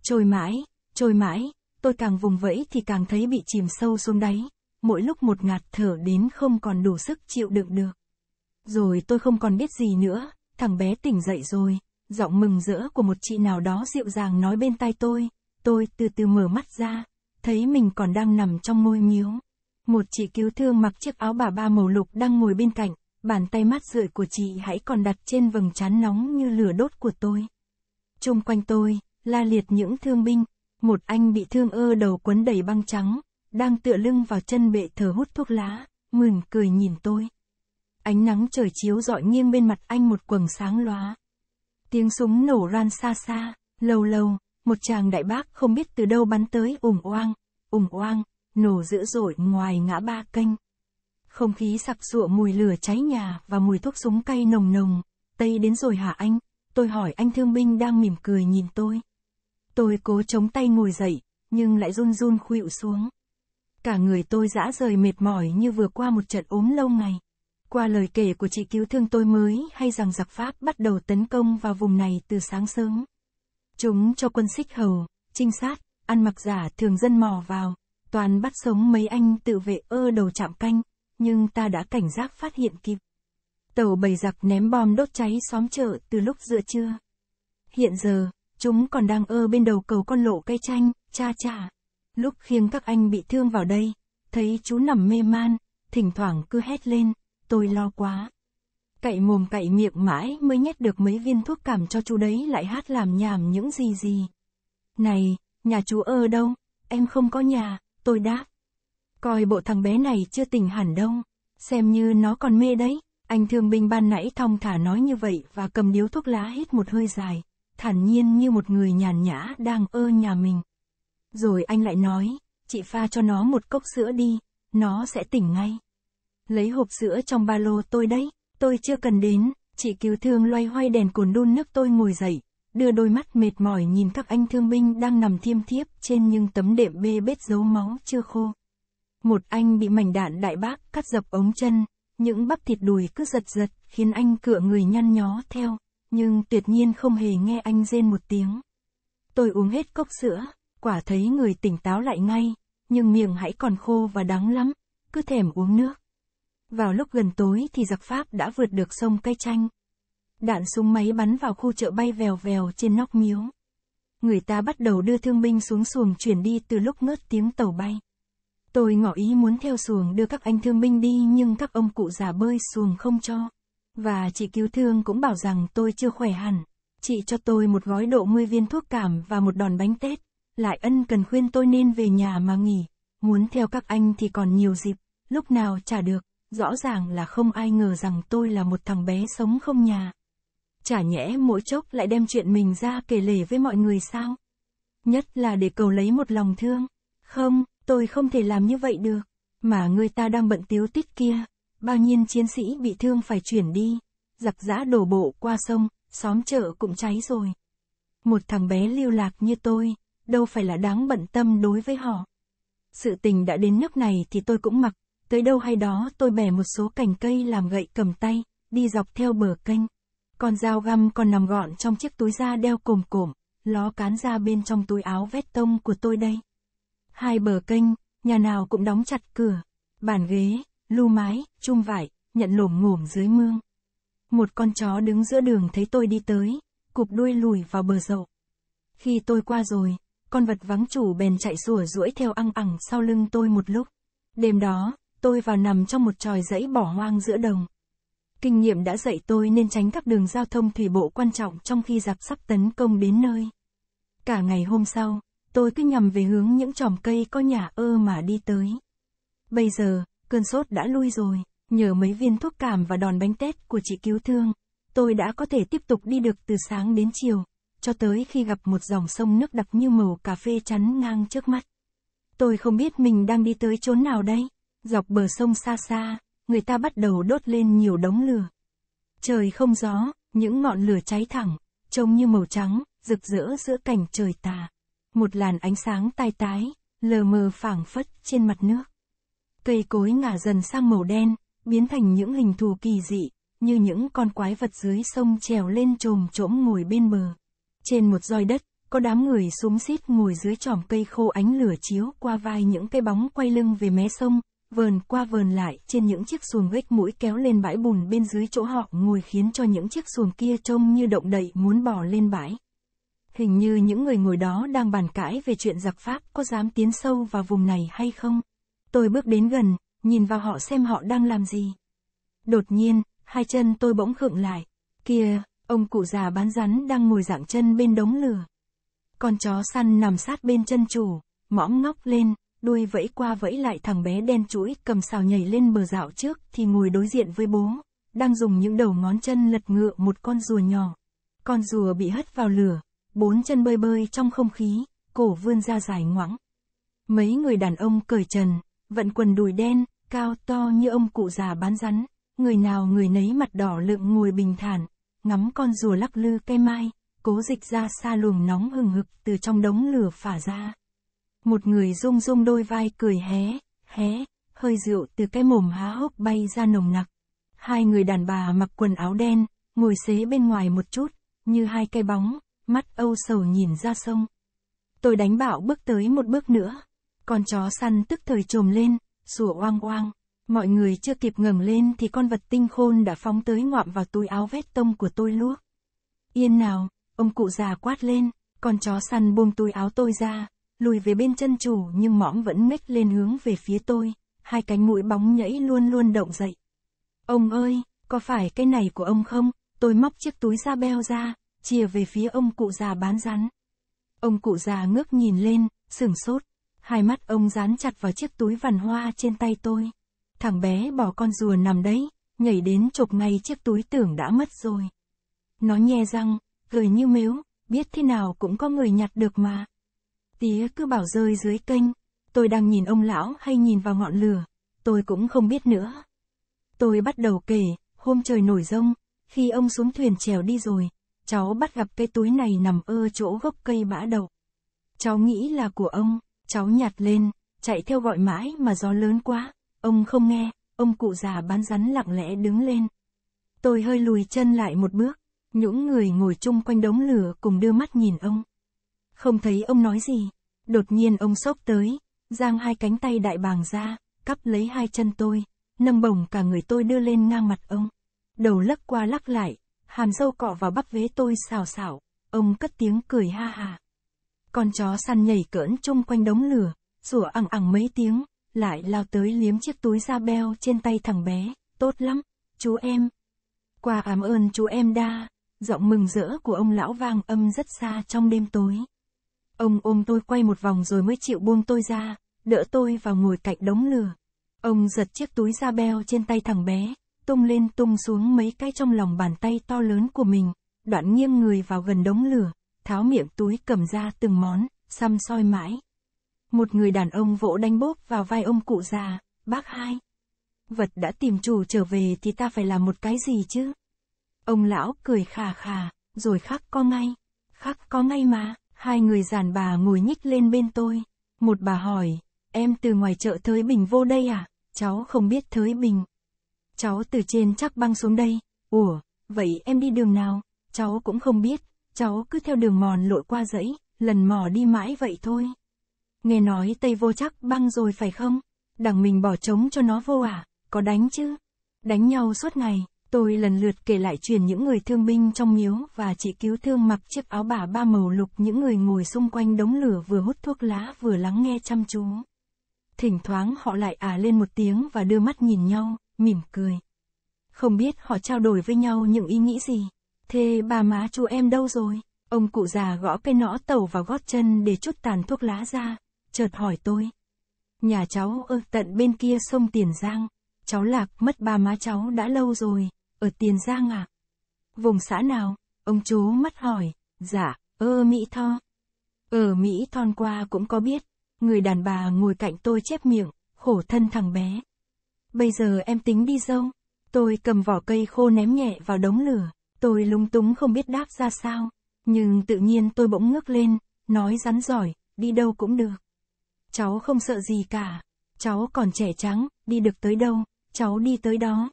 Trôi mãi, trôi mãi, tôi càng vùng vẫy thì càng thấy bị chìm sâu xuống đáy, mỗi lúc một ngạt thở đến không còn đủ sức chịu đựng được. Rồi tôi không còn biết gì nữa, thằng bé tỉnh dậy rồi, giọng mừng rỡ của một chị nào đó dịu dàng nói bên tai tôi, tôi từ từ mở mắt ra, thấy mình còn đang nằm trong môi miếu. Một chị cứu thương mặc chiếc áo bà ba màu lục đang ngồi bên cạnh, bàn tay mát rượi của chị hãy còn đặt trên vầng trán nóng như lửa đốt của tôi. Trung quanh tôi, la liệt những thương binh, một anh bị thương ơ đầu quấn đầy băng trắng, đang tựa lưng vào chân bệ thờ hút thuốc lá, mỉm cười nhìn tôi. Ánh nắng trời chiếu dọi nghiêng bên mặt anh một quầng sáng lóa. Tiếng súng nổ ran xa xa, lâu lâu, một chàng đại bác không biết từ đâu bắn tới ủng oang, ủng oang, nổ dữ dội ngoài ngã ba kênh. Không khí sặc sụa mùi lửa cháy nhà và mùi thuốc súng cay nồng nồng, tây đến rồi hả anh? Tôi hỏi anh thương binh đang mỉm cười nhìn tôi. Tôi cố chống tay ngồi dậy, nhưng lại run run khuỵu xuống. Cả người tôi dã rời mệt mỏi như vừa qua một trận ốm lâu ngày. Qua lời kể của chị cứu thương tôi mới hay rằng giặc Pháp bắt đầu tấn công vào vùng này từ sáng sớm. Chúng cho quân xích hầu, trinh sát, ăn mặc giả thường dân mò vào, toàn bắt sống mấy anh tự vệ ơ đầu chạm canh, nhưng ta đã cảnh giác phát hiện kịp. Tàu bầy giặc ném bom đốt cháy xóm chợ từ lúc giữa trưa. Hiện giờ, Chúng còn đang ơ bên đầu cầu con lộ cây chanh, cha cha. Lúc khiêng các anh bị thương vào đây, thấy chú nằm mê man, thỉnh thoảng cứ hét lên, tôi lo quá. Cậy mồm cậy miệng mãi mới nhét được mấy viên thuốc cảm cho chú đấy lại hát làm nhảm những gì gì. Này, nhà chú ơ đâu, em không có nhà, tôi đáp. Coi bộ thằng bé này chưa tỉnh hẳn đâu, xem như nó còn mê đấy. Anh thương binh ban nãy thong thả nói như vậy và cầm điếu thuốc lá hít một hơi dài, thản nhiên như một người nhàn nhã đang ơ nhà mình. Rồi anh lại nói, chị pha cho nó một cốc sữa đi, nó sẽ tỉnh ngay. Lấy hộp sữa trong ba lô tôi đấy, tôi chưa cần đến, chị cứu thương loay hoay đèn cồn đun nước tôi ngồi dậy, đưa đôi mắt mệt mỏi nhìn các anh thương binh đang nằm thiêm thiếp trên những tấm đệm bê bết dấu máu chưa khô. Một anh bị mảnh đạn đại bác cắt dập ống chân, những bắp thịt đùi cứ giật giật khiến anh cựa người nhăn nhó theo nhưng tuyệt nhiên không hề nghe anh rên một tiếng. Tôi uống hết cốc sữa, quả thấy người tỉnh táo lại ngay, nhưng miệng hãy còn khô và đắng lắm, cứ thèm uống nước. Vào lúc gần tối thì giặc Pháp đã vượt được sông cây chanh. Đạn súng máy bắn vào khu chợ bay vèo vèo trên nóc miếu. Người ta bắt đầu đưa thương binh xuống xuồng chuyển đi từ lúc ngớt tiếng tàu bay. Tôi ngỏ ý muốn theo xuồng đưa các anh thương binh đi nhưng các ông cụ già bơi xuồng không cho. Và chị cứu thương cũng bảo rằng tôi chưa khỏe hẳn. Chị cho tôi một gói độ 10 viên thuốc cảm và một đòn bánh Tết. Lại ân cần khuyên tôi nên về nhà mà nghỉ. Muốn theo các anh thì còn nhiều dịp, lúc nào trả được. Rõ ràng là không ai ngờ rằng tôi là một thằng bé sống không nhà. Chả nhẽ mỗi chốc lại đem chuyện mình ra kể lể với mọi người sao? Nhất là để cầu lấy một lòng thương. Không, tôi không thể làm như vậy được. Mà người ta đang bận tiếu tít kia, bao nhiêu chiến sĩ bị thương phải chuyển đi, giặc giã đổ bộ qua sông, xóm chợ cũng cháy rồi. Một thằng bé lưu lạc như tôi, đâu phải là đáng bận tâm đối với họ. Sự tình đã đến nước này thì tôi cũng mặc, tới đâu hay đó tôi bẻ một số cành cây làm gậy cầm tay, đi dọc theo bờ kênh. Con dao găm còn nằm gọn trong chiếc túi da đeo cồm cồm, ló cán ra bên trong túi áo vét tông của tôi đây. Hai bờ kênh, nhà nào cũng đóng chặt cửa, bàn ghế, lu mái, chum vải, nhận lổm ngổm dưới mương. Một con chó đứng giữa đường thấy tôi đi tới, cụp đuôi lùi vào bờ rậu. Khi tôi qua rồi, con vật vắng chủ bèn chạy sủa duỗi theo ăng ẳng sau lưng tôi một lúc. Đêm đó, tôi vào nằm trong một tròi dãy bỏ hoang giữa đồng. Kinh nghiệm đã dạy tôi nên tránh các đường giao thông thủy bộ quan trọng trong khi giặc sắp tấn công đến nơi. Cả ngày hôm sau, tôi cứ nhằm về hướng những chòm cây có nhà ơ mà đi tới. Bây giờ, cơn sốt đã lui rồi, nhờ mấy viên thuốc cảm và đòn bánh tét của chị cứu thương, tôi đã có thể tiếp tục đi được từ sáng đến chiều, cho tới khi gặp một dòng sông nước đặc như màu cà phê chắn ngang trước mắt. Tôi không biết mình đang đi tới chốn nào đây, dọc bờ sông xa xa, người ta bắt đầu đốt lên nhiều đống lửa. Trời không gió, những ngọn lửa cháy thẳng, trông như màu trắng, rực rỡ giữa cảnh trời tà. Một làn ánh sáng tai tái, lờ mờ phảng phất trên mặt nước cây cối ngả dần sang màu đen, biến thành những hình thù kỳ dị, như những con quái vật dưới sông trèo lên trồm trỗm ngồi bên bờ. Trên một roi đất, có đám người xúm xít ngồi dưới chòm cây khô ánh lửa chiếu qua vai những cái bóng quay lưng về mé sông, vờn qua vờn lại trên những chiếc xuồng gếch mũi kéo lên bãi bùn bên dưới chỗ họ ngồi khiến cho những chiếc xuồng kia trông như động đậy muốn bỏ lên bãi. Hình như những người ngồi đó đang bàn cãi về chuyện giặc Pháp có dám tiến sâu vào vùng này hay không. Tôi bước đến gần, nhìn vào họ xem họ đang làm gì. Đột nhiên, hai chân tôi bỗng khựng lại. Kia, ông cụ già bán rắn đang ngồi dạng chân bên đống lửa. Con chó săn nằm sát bên chân chủ, mõm ngóc lên, đuôi vẫy qua vẫy lại thằng bé đen chuỗi cầm xào nhảy lên bờ dạo trước thì ngồi đối diện với bố, đang dùng những đầu ngón chân lật ngựa một con rùa nhỏ. Con rùa bị hất vào lửa, bốn chân bơi bơi trong không khí, cổ vươn ra dài ngoẵng. Mấy người đàn ông cởi trần, vận quần đùi đen, cao to như ông cụ già bán rắn, người nào người nấy mặt đỏ lượng ngồi bình thản, ngắm con rùa lắc lư cây mai, cố dịch ra xa luồng nóng hừng hực từ trong đống lửa phả ra. Một người rung rung đôi vai cười hé, hé, hơi rượu từ cái mồm há hốc bay ra nồng nặc. Hai người đàn bà mặc quần áo đen, ngồi xế bên ngoài một chút, như hai cái bóng, mắt âu sầu nhìn ra sông. Tôi đánh bảo bước tới một bước nữa, con chó săn tức thời trồm lên, sủa oang oang. Mọi người chưa kịp ngẩng lên thì con vật tinh khôn đã phóng tới ngoạm vào túi áo vét tông của tôi luốc. Yên nào, ông cụ già quát lên, con chó săn buông túi áo tôi ra, lùi về bên chân chủ nhưng mõm vẫn ngách lên hướng về phía tôi, hai cánh mũi bóng nhảy luôn luôn động dậy. Ông ơi, có phải cái này của ông không? Tôi móc chiếc túi da beo ra, chia về phía ông cụ già bán rắn. Ông cụ già ngước nhìn lên, sửng sốt, Hai mắt ông dán chặt vào chiếc túi vằn hoa trên tay tôi. Thằng bé bỏ con rùa nằm đấy, nhảy đến chụp ngay chiếc túi tưởng đã mất rồi. Nó nhe răng, cười như mếu, biết thế nào cũng có người nhặt được mà. Tía cứ bảo rơi dưới kênh, tôi đang nhìn ông lão hay nhìn vào ngọn lửa, tôi cũng không biết nữa. Tôi bắt đầu kể, hôm trời nổi rông, khi ông xuống thuyền trèo đi rồi, cháu bắt gặp cái túi này nằm ơ chỗ gốc cây bã đậu. Cháu nghĩ là của ông. Cháu nhặt lên, chạy theo gọi mãi mà gió lớn quá, ông không nghe, ông cụ già bán rắn lặng lẽ đứng lên. Tôi hơi lùi chân lại một bước, những người ngồi chung quanh đống lửa cùng đưa mắt nhìn ông. Không thấy ông nói gì, đột nhiên ông sốc tới, giang hai cánh tay đại bàng ra, cắp lấy hai chân tôi, nâng bổng cả người tôi đưa lên ngang mặt ông. Đầu lắc qua lắc lại, hàm dâu cọ vào bắp vế tôi xào xảo, ông cất tiếng cười ha ha con chó săn nhảy cỡn chung quanh đống lửa, sủa ẳng ẳng mấy tiếng, lại lao tới liếm chiếc túi da beo trên tay thằng bé, tốt lắm, chú em. Qua ám ơn chú em đa, giọng mừng rỡ của ông lão vang âm rất xa trong đêm tối. Ông ôm tôi quay một vòng rồi mới chịu buông tôi ra, đỡ tôi vào ngồi cạnh đống lửa. Ông giật chiếc túi da beo trên tay thằng bé, tung lên tung xuống mấy cái trong lòng bàn tay to lớn của mình, đoạn nghiêng người vào gần đống lửa, tháo miệng túi cầm ra từng món, xăm soi mãi. Một người đàn ông vỗ đánh bốp vào vai ông cụ già, bác hai. Vật đã tìm chủ trở về thì ta phải làm một cái gì chứ? Ông lão cười khà khà, rồi khắc có ngay. Khắc có ngay mà, hai người giàn bà ngồi nhích lên bên tôi. Một bà hỏi, em từ ngoài chợ Thới Bình vô đây à? Cháu không biết Thới Bình. Cháu từ trên chắc băng xuống đây. Ủa, vậy em đi đường nào? Cháu cũng không biết, cháu cứ theo đường mòn lội qua dãy, lần mò đi mãi vậy thôi. Nghe nói Tây vô chắc băng rồi phải không? Đằng mình bỏ trống cho nó vô à, có đánh chứ? Đánh nhau suốt ngày, tôi lần lượt kể lại chuyện những người thương binh trong miếu và chị cứu thương mặc chiếc áo bà ba màu lục những người ngồi xung quanh đống lửa vừa hút thuốc lá vừa lắng nghe chăm chú. Thỉnh thoáng họ lại à lên một tiếng và đưa mắt nhìn nhau, mỉm cười. Không biết họ trao đổi với nhau những ý nghĩ gì thế bà má chú em đâu rồi? Ông cụ già gõ cây nõ tàu vào gót chân để chút tàn thuốc lá ra, chợt hỏi tôi. Nhà cháu ở tận bên kia sông Tiền Giang, cháu lạc mất ba má cháu đã lâu rồi, ở Tiền Giang à? Vùng xã nào? Ông chú mất hỏi, dạ, ơ Mỹ Tho. Ở Mỹ Thon qua cũng có biết, người đàn bà ngồi cạnh tôi chép miệng, khổ thân thằng bé. Bây giờ em tính đi dâu, tôi cầm vỏ cây khô ném nhẹ vào đống lửa. Tôi lúng túng không biết đáp ra sao, nhưng tự nhiên tôi bỗng ngước lên, nói rắn giỏi, đi đâu cũng được. Cháu không sợ gì cả, cháu còn trẻ trắng, đi được tới đâu, cháu đi tới đó.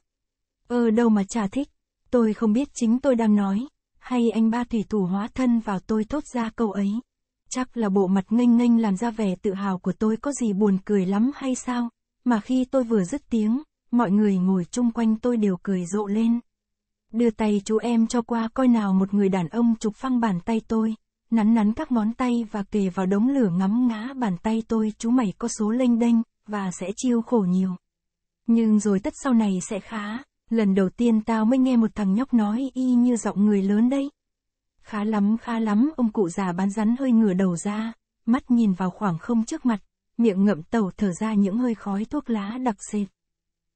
Ờ đâu mà chả thích, tôi không biết chính tôi đang nói, hay anh ba thủy thủ hóa thân vào tôi thốt ra câu ấy. Chắc là bộ mặt nghênh nghênh làm ra vẻ tự hào của tôi có gì buồn cười lắm hay sao, mà khi tôi vừa dứt tiếng, mọi người ngồi chung quanh tôi đều cười rộ lên. Đưa tay chú em cho qua coi nào một người đàn ông chụp phăng bàn tay tôi, nắn nắn các ngón tay và kề vào đống lửa ngắm ngã bàn tay tôi chú mày có số lênh đênh, và sẽ chiêu khổ nhiều. Nhưng rồi tất sau này sẽ khá, lần đầu tiên tao mới nghe một thằng nhóc nói y như giọng người lớn đấy. Khá lắm khá lắm ông cụ già bán rắn hơi ngửa đầu ra, mắt nhìn vào khoảng không trước mặt, miệng ngậm tẩu thở ra những hơi khói thuốc lá đặc sệt.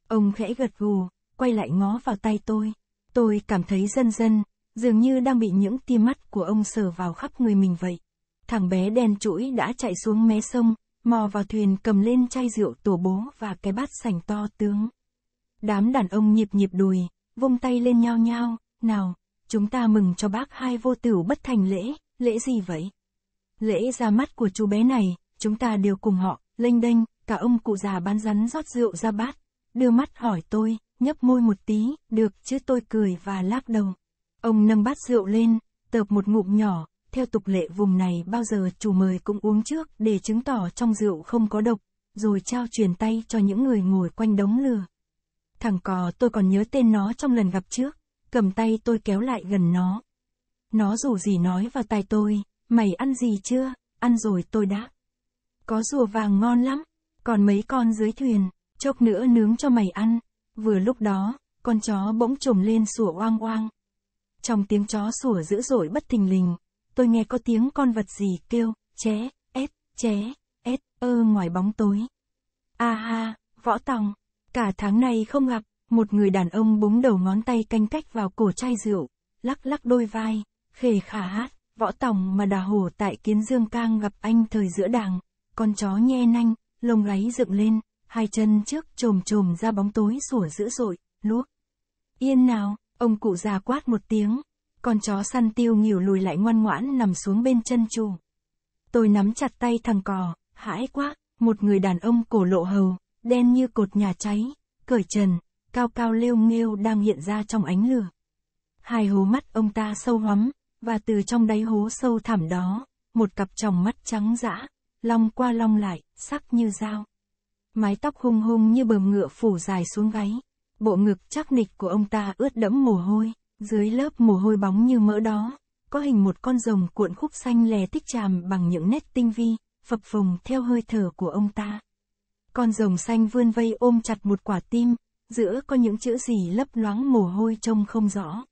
Ông khẽ gật gù, quay lại ngó vào tay tôi. Tôi cảm thấy dân dân, dường như đang bị những tia mắt của ông sờ vào khắp người mình vậy. Thằng bé đen chuỗi đã chạy xuống mé sông, mò vào thuyền cầm lên chai rượu tổ bố và cái bát sành to tướng. Đám đàn ông nhịp nhịp đùi, vung tay lên nhao nhao, nào, chúng ta mừng cho bác hai vô tửu bất thành lễ, lễ gì vậy? Lễ ra mắt của chú bé này, chúng ta đều cùng họ, lênh đênh, cả ông cụ già bán rắn rót rượu ra bát, đưa mắt hỏi tôi, nhấp môi một tí, được chứ tôi cười và lắc đầu. Ông nâng bát rượu lên, tợp một ngụm nhỏ, theo tục lệ vùng này bao giờ chủ mời cũng uống trước để chứng tỏ trong rượu không có độc, rồi trao truyền tay cho những người ngồi quanh đống lửa. Thằng cò tôi còn nhớ tên nó trong lần gặp trước, cầm tay tôi kéo lại gần nó. Nó dù gì nói vào tai tôi, mày ăn gì chưa, ăn rồi tôi đã. Có rùa vàng ngon lắm, còn mấy con dưới thuyền, chốc nữa nướng cho mày ăn, Vừa lúc đó, con chó bỗng trồm lên sủa oang oang. Trong tiếng chó sủa dữ dội bất thình lình, tôi nghe có tiếng con vật gì kêu, ché, ép, ché, ép, ơ ngoài bóng tối. A à ha, võ tòng, cả tháng này không gặp, một người đàn ông búng đầu ngón tay canh cách vào cổ chai rượu, lắc lắc đôi vai, khề khả hát, võ tòng mà đà hổ tại kiến dương cang gặp anh thời giữa đảng con chó nhe nanh, lông gáy dựng lên hai chân trước trồm trồm ra bóng tối sủa dữ dội, luốc. Yên nào, ông cụ già quát một tiếng, con chó săn tiêu nghỉu lùi lại ngoan ngoãn nằm xuống bên chân chủ. Tôi nắm chặt tay thằng cò, hãi quá, một người đàn ông cổ lộ hầu, đen như cột nhà cháy, cởi trần, cao cao lêu nghêu đang hiện ra trong ánh lửa. Hai hố mắt ông ta sâu hoắm, và từ trong đáy hố sâu thẳm đó, một cặp tròng mắt trắng dã, long qua long lại, sắc như dao mái tóc hung hung như bờm ngựa phủ dài xuống gáy. Bộ ngực chắc nịch của ông ta ướt đẫm mồ hôi, dưới lớp mồ hôi bóng như mỡ đó, có hình một con rồng cuộn khúc xanh lè tích chàm bằng những nét tinh vi, phập phồng theo hơi thở của ông ta. Con rồng xanh vươn vây ôm chặt một quả tim, giữa có những chữ gì lấp loáng mồ hôi trông không rõ.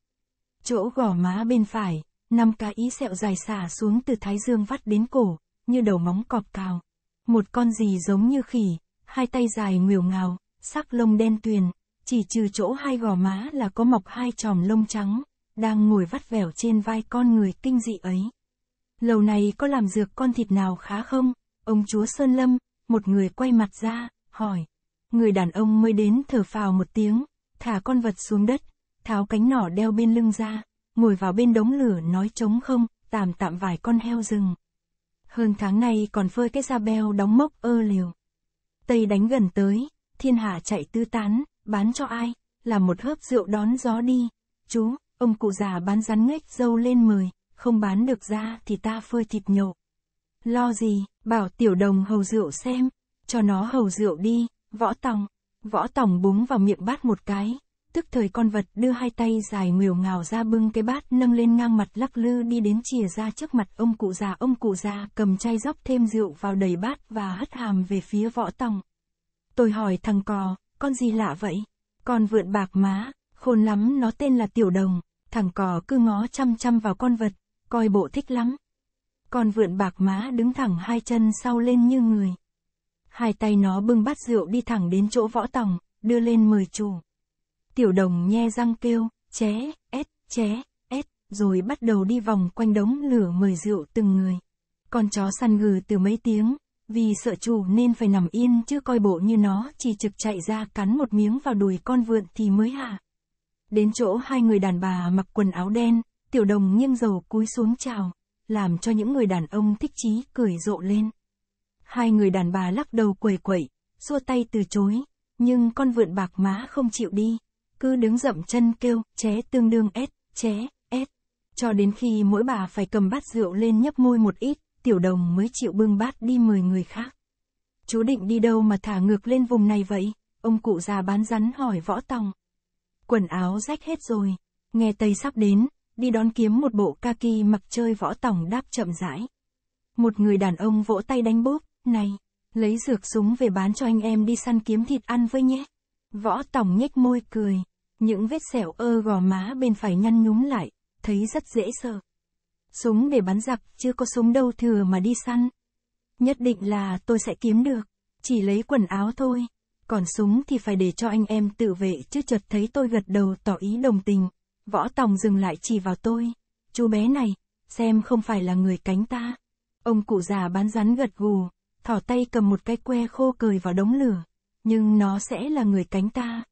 Chỗ gò má bên phải, năm cái ý sẹo dài xả xuống từ thái dương vắt đến cổ, như đầu móng cọp cào. Một con gì giống như khỉ, hai tay dài nguều ngào, sắc lông đen tuyền, chỉ trừ chỗ hai gò má là có mọc hai tròm lông trắng, đang ngồi vắt vẻo trên vai con người kinh dị ấy. Lầu này có làm dược con thịt nào khá không? Ông chúa Sơn Lâm, một người quay mặt ra, hỏi. Người đàn ông mới đến thở phào một tiếng, thả con vật xuống đất, tháo cánh nỏ đeo bên lưng ra, ngồi vào bên đống lửa nói trống không, tạm tạm vài con heo rừng. Hơn tháng nay còn phơi cái da beo đóng mốc ơ liều. Tây đánh gần tới, thiên hạ chạy tư tán, bán cho ai, là một hớp rượu đón gió đi. Chú, ông cụ già bán rắn ngách dâu lên mười, không bán được ra thì ta phơi thịt nhổ. Lo gì, bảo tiểu đồng hầu rượu xem, cho nó hầu rượu đi, võ tòng. Võ tòng búng vào miệng bát một cái, tức thời con vật đưa hai tay dài nguều ngào ra bưng cái bát nâng lên ngang mặt lắc lư đi đến chìa ra trước mặt ông cụ già ông cụ già cầm chai rót thêm rượu vào đầy bát và hất hàm về phía võ tòng tôi hỏi thằng cò con gì lạ vậy con vượn bạc má khôn lắm nó tên là tiểu đồng thằng cò cứ ngó chăm chăm vào con vật coi bộ thích lắm con vượn bạc má đứng thẳng hai chân sau lên như người hai tay nó bưng bát rượu đi thẳng đến chỗ võ tòng đưa lên mời chủ tiểu đồng nhe răng kêu, ché, ét, ché, ét, rồi bắt đầu đi vòng quanh đống lửa mời rượu từng người. Con chó săn gừ từ mấy tiếng, vì sợ chủ nên phải nằm yên chứ coi bộ như nó chỉ trực chạy ra cắn một miếng vào đùi con vượn thì mới hạ. Đến chỗ hai người đàn bà mặc quần áo đen, tiểu đồng nghiêng dầu cúi xuống chào, làm cho những người đàn ông thích chí cười rộ lên. Hai người đàn bà lắc đầu quẩy quẩy, xua tay từ chối, nhưng con vượn bạc má không chịu đi cứ đứng dậm chân kêu, ché tương đương S, ché, S. Cho đến khi mỗi bà phải cầm bát rượu lên nhấp môi một ít, tiểu đồng mới chịu bưng bát đi mời người khác. Chú định đi đâu mà thả ngược lên vùng này vậy? Ông cụ già bán rắn hỏi võ tòng. Quần áo rách hết rồi, nghe Tây sắp đến, đi đón kiếm một bộ kaki mặc chơi võ tòng đáp chậm rãi. Một người đàn ông vỗ tay đánh bốp, này, lấy dược súng về bán cho anh em đi săn kiếm thịt ăn với nhé. Võ tòng nhếch môi cười. Những vết sẹo ơ gò má bên phải nhăn nhúm lại, thấy rất dễ sợ. Súng để bắn giặc, chưa có súng đâu thừa mà đi săn. Nhất định là tôi sẽ kiếm được, chỉ lấy quần áo thôi. Còn súng thì phải để cho anh em tự vệ chứ chợt thấy tôi gật đầu tỏ ý đồng tình. Võ Tòng dừng lại chỉ vào tôi. Chú bé này, xem không phải là người cánh ta. Ông cụ già bán rắn gật gù, thỏ tay cầm một cái que khô cười vào đống lửa. Nhưng nó sẽ là người cánh ta.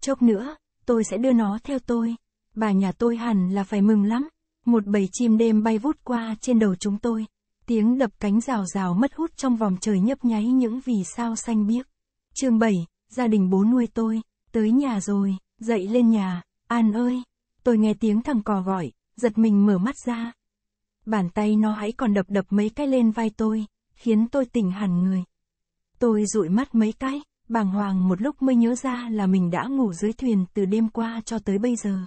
Chốc nữa, tôi sẽ đưa nó theo tôi. Bà nhà tôi hẳn là phải mừng lắm. Một bầy chim đêm bay vút qua trên đầu chúng tôi. Tiếng đập cánh rào rào mất hút trong vòng trời nhấp nháy những vì sao xanh biếc. chương 7, gia đình bố nuôi tôi, tới nhà rồi, dậy lên nhà, An ơi. Tôi nghe tiếng thằng cò gọi, giật mình mở mắt ra. Bàn tay nó hãy còn đập đập mấy cái lên vai tôi, khiến tôi tỉnh hẳn người. Tôi dụi mắt mấy cái, Bàng hoàng một lúc mới nhớ ra là mình đã ngủ dưới thuyền từ đêm qua cho tới bây giờ.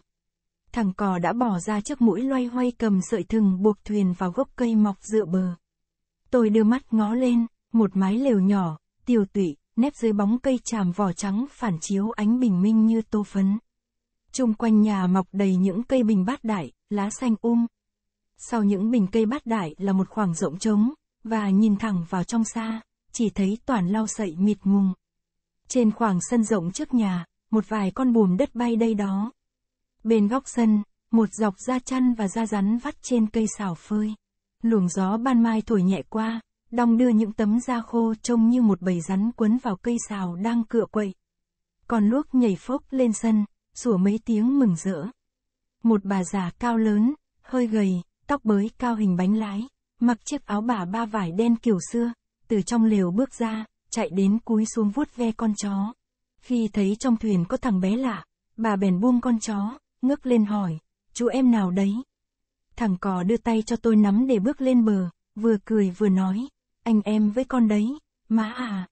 Thằng cò đã bỏ ra chiếc mũi loay hoay cầm sợi thừng buộc thuyền vào gốc cây mọc dựa bờ. Tôi đưa mắt ngó lên, một mái lều nhỏ, tiều tụy, nép dưới bóng cây tràm vỏ trắng phản chiếu ánh bình minh như tô phấn. Trung quanh nhà mọc đầy những cây bình bát đại, lá xanh um. Sau những bình cây bát đại là một khoảng rộng trống, và nhìn thẳng vào trong xa, chỉ thấy toàn lau sậy mịt ngùng. Trên khoảng sân rộng trước nhà, một vài con bùm đất bay đây đó. Bên góc sân, một dọc da chăn và da rắn vắt trên cây xào phơi. Luồng gió ban mai thổi nhẹ qua, đong đưa những tấm da khô trông như một bầy rắn quấn vào cây xào đang cựa quậy. Còn luốc nhảy phốc lên sân, sủa mấy tiếng mừng rỡ. Một bà già cao lớn, hơi gầy, tóc bới cao hình bánh lái, mặc chiếc áo bà ba vải đen kiểu xưa, từ trong lều bước ra, chạy đến cúi xuống vuốt ve con chó. Khi thấy trong thuyền có thằng bé lạ, bà bèn buông con chó, ngước lên hỏi, chú em nào đấy? Thằng cò đưa tay cho tôi nắm để bước lên bờ, vừa cười vừa nói, anh em với con đấy, má à.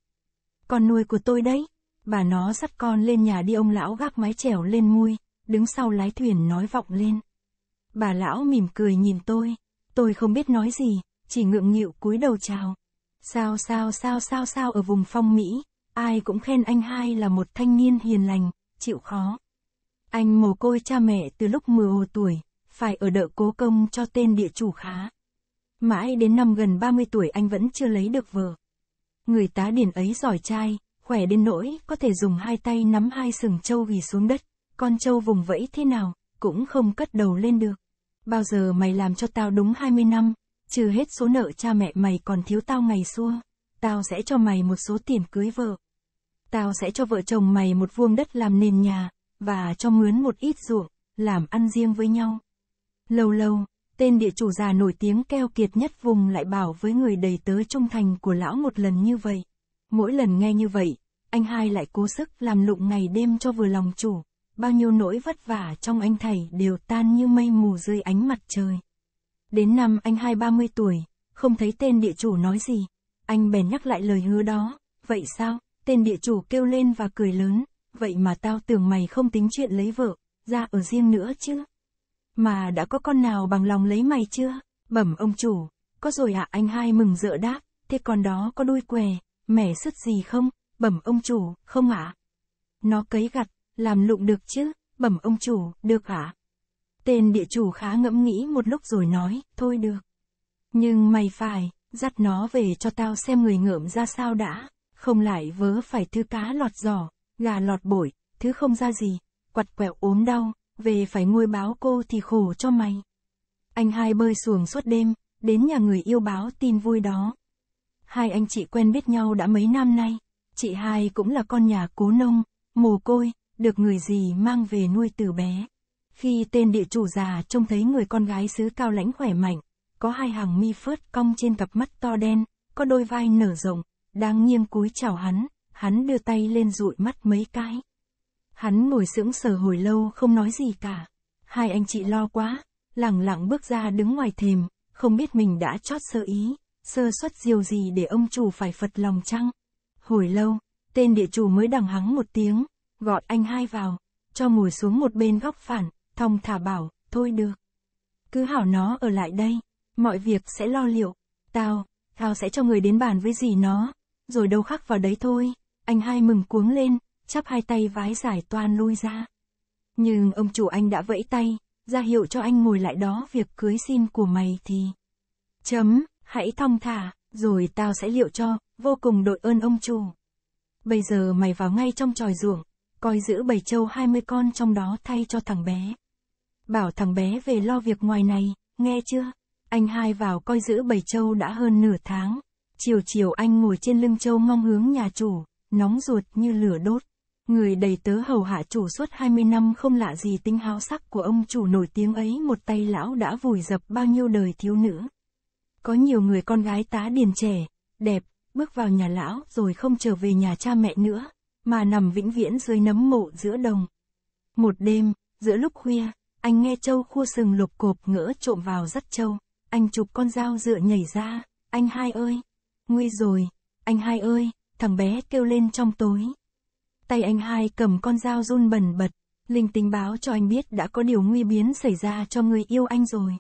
Con nuôi của tôi đấy. Bà nó dắt con lên nhà đi ông lão gác mái trèo lên mui, đứng sau lái thuyền nói vọng lên. Bà lão mỉm cười nhìn tôi, tôi không biết nói gì, chỉ ngượng nghịu cúi đầu chào. Sao sao sao sao sao ở vùng phong Mỹ, ai cũng khen anh hai là một thanh niên hiền lành, chịu khó. Anh mồ côi cha mẹ từ lúc 10 tuổi, phải ở đợ cố công cho tên địa chủ khá. Mãi đến năm gần 30 tuổi anh vẫn chưa lấy được vợ. Người tá điển ấy giỏi trai, khỏe đến nỗi có thể dùng hai tay nắm hai sừng trâu gỉ xuống đất, con trâu vùng vẫy thế nào, cũng không cất đầu lên được. Bao giờ mày làm cho tao đúng 20 năm, trừ hết số nợ cha mẹ mày còn thiếu tao ngày xưa, tao sẽ cho mày một số tiền cưới vợ. Tao sẽ cho vợ chồng mày một vuông đất làm nền nhà, và cho mướn một ít ruộng, làm ăn riêng với nhau. Lâu lâu, tên địa chủ già nổi tiếng keo kiệt nhất vùng lại bảo với người đầy tớ trung thành của lão một lần như vậy. Mỗi lần nghe như vậy, anh hai lại cố sức làm lụng ngày đêm cho vừa lòng chủ, bao nhiêu nỗi vất vả trong anh thầy đều tan như mây mù dưới ánh mặt trời. Đến năm anh hai ba mươi tuổi, không thấy tên địa chủ nói gì. Anh bèn nhắc lại lời hứa đó. Vậy sao? Tên địa chủ kêu lên và cười lớn. Vậy mà tao tưởng mày không tính chuyện lấy vợ, ra ở riêng nữa chứ. Mà đã có con nào bằng lòng lấy mày chưa? Bẩm ông chủ. Có rồi ạ à? anh hai mừng rỡ đáp. Thế con đó có đuôi què, mẻ sứt gì không? Bẩm ông chủ, không ạ. À? Nó cấy gặt, làm lụng được chứ? Bẩm ông chủ, được ạ. À? Tên địa chủ khá ngẫm nghĩ một lúc rồi nói, thôi được. Nhưng mày phải, dắt nó về cho tao xem người ngợm ra sao đã, không lại vớ phải thứ cá lọt giỏ, gà lọt bổi, thứ không ra gì, quặt quẹo ốm đau, về phải nuôi báo cô thì khổ cho mày. Anh hai bơi xuồng suốt đêm, đến nhà người yêu báo tin vui đó. Hai anh chị quen biết nhau đã mấy năm nay, chị hai cũng là con nhà cố nông, mồ côi, được người gì mang về nuôi từ bé. Khi tên địa chủ già trông thấy người con gái xứ cao lãnh khỏe mạnh, có hai hàng mi phớt cong trên cặp mắt to đen, có đôi vai nở rộng, đang nghiêng cúi chào hắn, hắn đưa tay lên dụi mắt mấy cái. Hắn ngồi sững sờ hồi lâu không nói gì cả. Hai anh chị lo quá, lẳng lặng bước ra đứng ngoài thềm, không biết mình đã chót sơ ý, sơ suất điều gì để ông chủ phải phật lòng chăng. Hồi lâu, tên địa chủ mới đằng hắng một tiếng, gọi anh hai vào, cho ngồi xuống một bên góc phản, Thong thả bảo, thôi được. Cứ hảo nó ở lại đây, mọi việc sẽ lo liệu. Tao, tao sẽ cho người đến bàn với gì nó, rồi đâu khắc vào đấy thôi. Anh hai mừng cuống lên, chắp hai tay vái giải toan lui ra. Nhưng ông chủ anh đã vẫy tay, ra hiệu cho anh ngồi lại đó việc cưới xin của mày thì. Chấm, hãy thong thả, rồi tao sẽ liệu cho, vô cùng đội ơn ông chủ. Bây giờ mày vào ngay trong tròi ruộng, coi giữ bầy trâu 20 con trong đó thay cho thằng bé. Bảo thằng bé về lo việc ngoài này, nghe chưa? Anh hai vào coi giữ bầy trâu đã hơn nửa tháng. Chiều chiều anh ngồi trên lưng trâu ngong hướng nhà chủ, nóng ruột như lửa đốt. Người đầy tớ hầu hạ chủ suốt 20 năm không lạ gì tính háo sắc của ông chủ nổi tiếng ấy một tay lão đã vùi dập bao nhiêu đời thiếu nữ. Có nhiều người con gái tá điền trẻ, đẹp, bước vào nhà lão rồi không trở về nhà cha mẹ nữa, mà nằm vĩnh viễn dưới nấm mộ giữa đồng. Một đêm, giữa lúc khuya, anh nghe trâu khua sừng lục cộp ngỡ trộm vào rất trâu. Anh chụp con dao dựa nhảy ra. Anh hai ơi! Nguy rồi! Anh hai ơi! Thằng bé kêu lên trong tối. Tay anh hai cầm con dao run bần bật. Linh tình báo cho anh biết đã có điều nguy biến xảy ra cho người yêu anh rồi.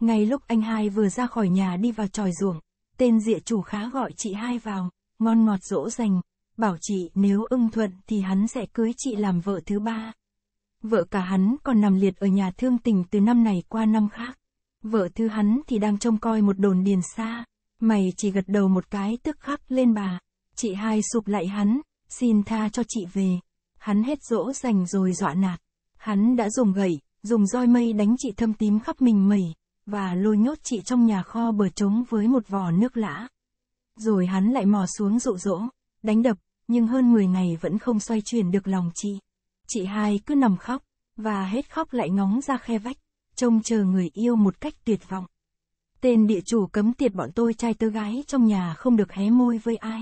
Ngay lúc anh hai vừa ra khỏi nhà đi vào tròi ruộng, tên địa chủ khá gọi chị hai vào, ngon ngọt dỗ dành, bảo chị nếu ưng thuận thì hắn sẽ cưới chị làm vợ thứ ba. Vợ cả hắn còn nằm liệt ở nhà thương tình từ năm này qua năm khác. Vợ thứ hắn thì đang trông coi một đồn điền xa. Mày chỉ gật đầu một cái tức khắc lên bà. Chị hai sụp lại hắn, xin tha cho chị về. Hắn hết dỗ dành rồi dọa nạt. Hắn đã dùng gậy, dùng roi mây đánh chị thâm tím khắp mình mẩy, và lôi nhốt chị trong nhà kho bờ trống với một vò nước lã. Rồi hắn lại mò xuống dụ dỗ, đánh đập, nhưng hơn 10 ngày vẫn không xoay chuyển được lòng chị chị hai cứ nằm khóc, và hết khóc lại ngóng ra khe vách, trông chờ người yêu một cách tuyệt vọng. Tên địa chủ cấm tiệt bọn tôi trai tư gái trong nhà không được hé môi với ai.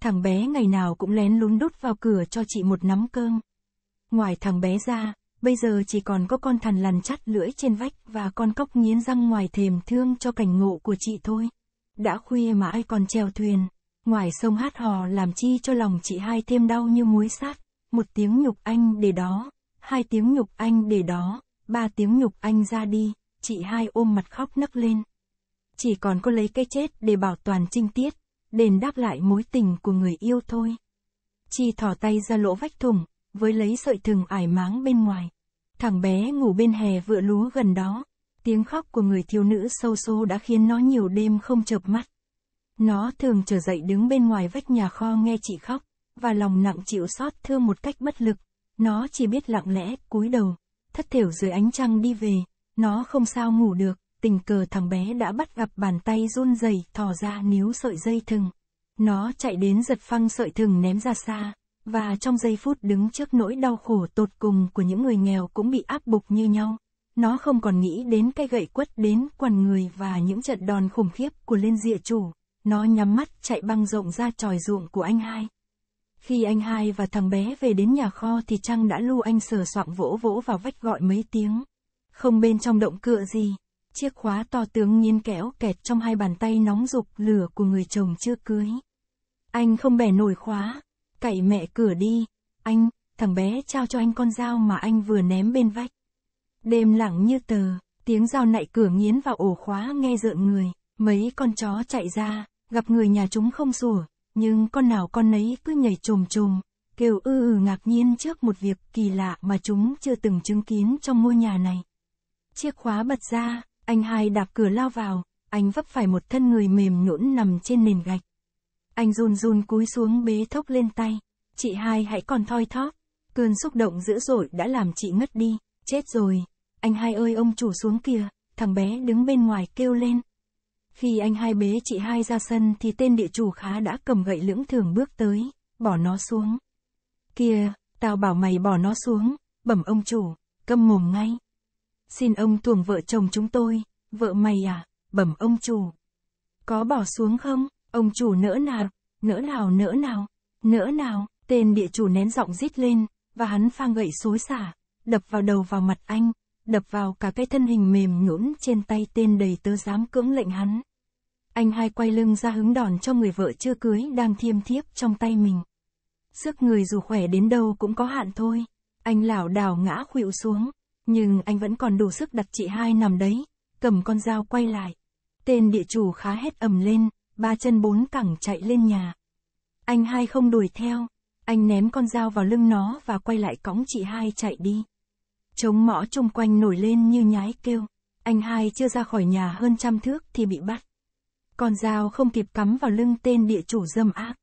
Thằng bé ngày nào cũng lén lún đút vào cửa cho chị một nắm cơm. Ngoài thằng bé ra, bây giờ chỉ còn có con thằn lằn chắt lưỡi trên vách và con cóc nghiến răng ngoài thềm thương cho cảnh ngộ của chị thôi. Đã khuya mà ai còn chèo thuyền, ngoài sông hát hò làm chi cho lòng chị hai thêm đau như muối sát một tiếng nhục anh để đó, hai tiếng nhục anh để đó, ba tiếng nhục anh ra đi, chị hai ôm mặt khóc nấc lên. Chỉ còn có lấy cái chết để bảo toàn trinh tiết, đền đáp lại mối tình của người yêu thôi. Chị thỏ tay ra lỗ vách thùng, với lấy sợi thừng ải máng bên ngoài. Thằng bé ngủ bên hè vựa lúa gần đó, tiếng khóc của người thiếu nữ sâu xô đã khiến nó nhiều đêm không chợp mắt. Nó thường trở dậy đứng bên ngoài vách nhà kho nghe chị khóc và lòng nặng chịu xót thương một cách bất lực. Nó chỉ biết lặng lẽ, cúi đầu, thất thểu dưới ánh trăng đi về. Nó không sao ngủ được, tình cờ thằng bé đã bắt gặp bàn tay run rẩy thò ra níu sợi dây thừng. Nó chạy đến giật phăng sợi thừng ném ra xa, và trong giây phút đứng trước nỗi đau khổ tột cùng của những người nghèo cũng bị áp bục như nhau. Nó không còn nghĩ đến cây gậy quất đến quần người và những trận đòn khủng khiếp của lên địa chủ. Nó nhắm mắt chạy băng rộng ra tròi ruộng của anh hai. Khi anh hai và thằng bé về đến nhà kho thì Trăng đã lu anh sờ soạng vỗ vỗ vào vách gọi mấy tiếng. Không bên trong động cựa gì. Chiếc khóa to tướng nhiên kéo kẹt trong hai bàn tay nóng rục lửa của người chồng chưa cưới. Anh không bẻ nổi khóa. Cậy mẹ cửa đi. Anh, thằng bé trao cho anh con dao mà anh vừa ném bên vách. Đêm lặng như tờ, tiếng dao nạy cửa nghiến vào ổ khóa nghe rợn người. Mấy con chó chạy ra, gặp người nhà chúng không sủa, nhưng con nào con nấy cứ nhảy trồm trồm, kêu ư ừ ngạc nhiên trước một việc kỳ lạ mà chúng chưa từng chứng kiến trong ngôi nhà này. Chiếc khóa bật ra, anh hai đạp cửa lao vào, anh vấp phải một thân người mềm nhũn nằm trên nền gạch. Anh run run cúi xuống bế thốc lên tay, chị hai hãy còn thoi thóp, cơn xúc động dữ dội đã làm chị ngất đi, chết rồi, anh hai ơi ông chủ xuống kìa, thằng bé đứng bên ngoài kêu lên. Khi anh hai bế chị hai ra sân thì tên địa chủ khá đã cầm gậy lưỡng thường bước tới, bỏ nó xuống. Kìa, tao bảo mày bỏ nó xuống, bẩm ông chủ, câm mồm ngay. Xin ông tuồng vợ chồng chúng tôi, vợ mày à, bẩm ông chủ. Có bỏ xuống không, ông chủ nỡ nào, nỡ nào nỡ nào, nỡ nào, tên địa chủ nén giọng rít lên, và hắn phang gậy xối xả, đập vào đầu vào mặt anh, đập vào cả cái thân hình mềm nhũn trên tay tên đầy tớ dám cưỡng lệnh hắn. Anh hai quay lưng ra hứng đòn cho người vợ chưa cưới đang thiêm thiếp trong tay mình. Sức người dù khỏe đến đâu cũng có hạn thôi. Anh lảo đảo ngã khuỵu xuống, nhưng anh vẫn còn đủ sức đặt chị hai nằm đấy, cầm con dao quay lại. Tên địa chủ khá hét ầm lên, ba chân bốn cẳng chạy lên nhà. Anh hai không đuổi theo, anh ném con dao vào lưng nó và quay lại cõng chị hai chạy đi. Trống mõ chung quanh nổi lên như nhái kêu. Anh hai chưa ra khỏi nhà hơn trăm thước thì bị bắt. Con dao không kịp cắm vào lưng tên địa chủ dâm ác.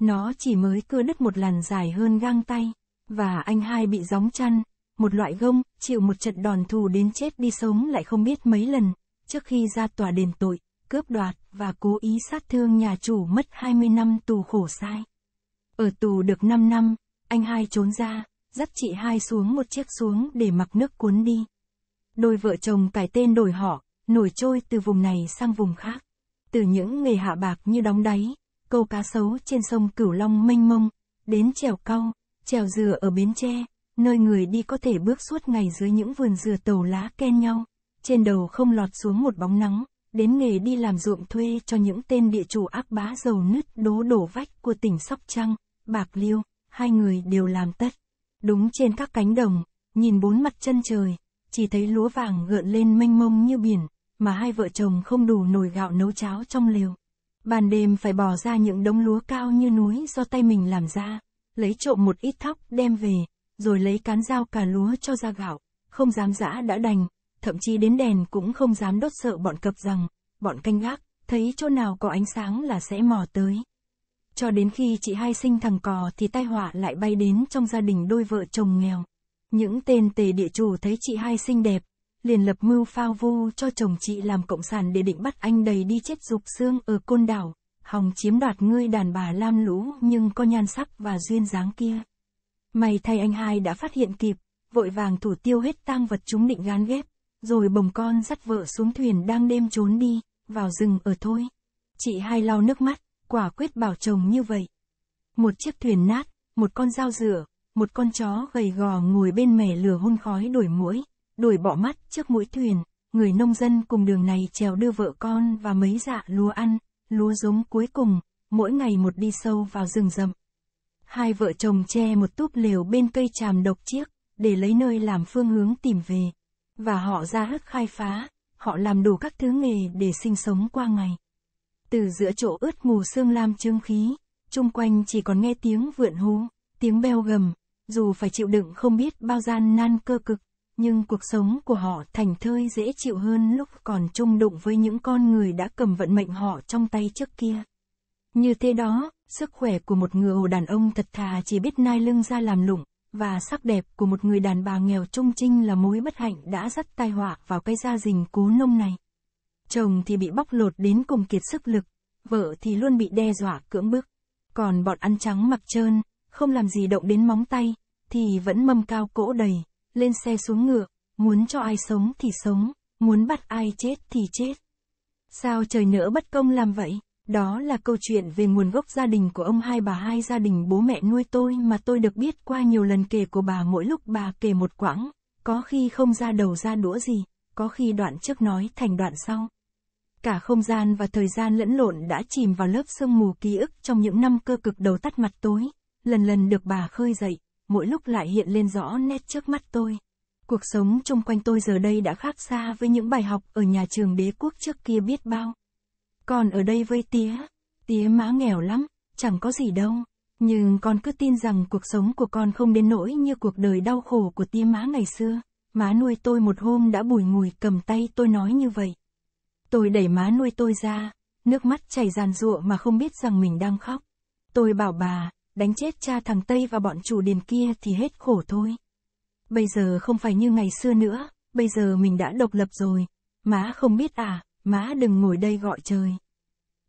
Nó chỉ mới cưa đứt một làn dài hơn găng tay. Và anh hai bị gióng chăn, một loại gông, chịu một trận đòn thù đến chết đi sống lại không biết mấy lần, trước khi ra tòa đền tội, cướp đoạt và cố ý sát thương nhà chủ mất 20 năm tù khổ sai. Ở tù được 5 năm, anh hai trốn ra, dắt chị hai xuống một chiếc xuống để mặc nước cuốn đi. Đôi vợ chồng cải tên đổi họ, nổi trôi từ vùng này sang vùng khác từ những nghề hạ bạc như đóng đáy, câu cá sấu trên sông Cửu Long mênh mông, đến trèo cau, trèo dừa ở Bến Tre, nơi người đi có thể bước suốt ngày dưới những vườn dừa tàu lá ken nhau, trên đầu không lọt xuống một bóng nắng, đến nghề đi làm ruộng thuê cho những tên địa chủ ác bá giàu nứt đố đổ vách của tỉnh Sóc Trăng, Bạc Liêu, hai người đều làm tất. Đúng trên các cánh đồng, nhìn bốn mặt chân trời, chỉ thấy lúa vàng gợn lên mênh mông như biển, mà hai vợ chồng không đủ nồi gạo nấu cháo trong lều. Ban đêm phải bỏ ra những đống lúa cao như núi do tay mình làm ra, lấy trộm một ít thóc đem về, rồi lấy cán dao cà lúa cho ra gạo, không dám giã đã đành, thậm chí đến đèn cũng không dám đốt sợ bọn cập rằng, bọn canh gác, thấy chỗ nào có ánh sáng là sẽ mò tới. Cho đến khi chị hai sinh thằng cò thì tai họa lại bay đến trong gia đình đôi vợ chồng nghèo. Những tên tề địa chủ thấy chị hai xinh đẹp, liền lập mưu phao vu cho chồng chị làm cộng sản để định bắt anh đầy đi chết dục xương ở côn đảo, hòng chiếm đoạt ngươi đàn bà lam lũ nhưng có nhan sắc và duyên dáng kia. May thay anh hai đã phát hiện kịp, vội vàng thủ tiêu hết tang vật chúng định gán ghép, rồi bồng con dắt vợ xuống thuyền đang đêm trốn đi, vào rừng ở thôi. Chị hai lau nước mắt, quả quyết bảo chồng như vậy. Một chiếc thuyền nát, một con dao rửa, một con chó gầy gò ngồi bên mẻ lửa hôn khói đuổi muỗi, đuổi bỏ mắt trước mũi thuyền, người nông dân cùng đường này trèo đưa vợ con và mấy dạ lúa ăn, lúa giống cuối cùng, mỗi ngày một đi sâu vào rừng rậm. Hai vợ chồng che một túp lều bên cây tràm độc chiếc, để lấy nơi làm phương hướng tìm về. Và họ ra hất khai phá, họ làm đủ các thứ nghề để sinh sống qua ngày. Từ giữa chỗ ướt mù sương lam trương khí, chung quanh chỉ còn nghe tiếng vượn hú, tiếng beo gầm, dù phải chịu đựng không biết bao gian nan cơ cực nhưng cuộc sống của họ thành thơi dễ chịu hơn lúc còn chung đụng với những con người đã cầm vận mệnh họ trong tay trước kia. Như thế đó, sức khỏe của một người đàn ông thật thà chỉ biết nai lưng ra làm lụng, và sắc đẹp của một người đàn bà nghèo trung trinh là mối bất hạnh đã dắt tai họa vào cái gia đình cố nông này. Chồng thì bị bóc lột đến cùng kiệt sức lực, vợ thì luôn bị đe dọa cưỡng bức. Còn bọn ăn trắng mặc trơn, không làm gì động đến móng tay, thì vẫn mâm cao cỗ đầy lên xe xuống ngựa, muốn cho ai sống thì sống, muốn bắt ai chết thì chết. Sao trời nỡ bất công làm vậy? Đó là câu chuyện về nguồn gốc gia đình của ông hai bà hai gia đình bố mẹ nuôi tôi mà tôi được biết qua nhiều lần kể của bà mỗi lúc bà kể một quãng, có khi không ra đầu ra đũa gì, có khi đoạn trước nói thành đoạn sau. Cả không gian và thời gian lẫn lộn đã chìm vào lớp sương mù ký ức trong những năm cơ cực đầu tắt mặt tối, lần lần được bà khơi dậy, mỗi lúc lại hiện lên rõ nét trước mắt tôi. Cuộc sống chung quanh tôi giờ đây đã khác xa với những bài học ở nhà trường đế quốc trước kia biết bao. Còn ở đây với tía, tía má nghèo lắm, chẳng có gì đâu. Nhưng con cứ tin rằng cuộc sống của con không đến nỗi như cuộc đời đau khổ của tía má ngày xưa. Má nuôi tôi một hôm đã bùi ngùi cầm tay tôi nói như vậy. Tôi đẩy má nuôi tôi ra, nước mắt chảy ràn rụa mà không biết rằng mình đang khóc. Tôi bảo bà, đánh chết cha thằng Tây và bọn chủ điền kia thì hết khổ thôi. Bây giờ không phải như ngày xưa nữa, bây giờ mình đã độc lập rồi. Má không biết à, má đừng ngồi đây gọi trời.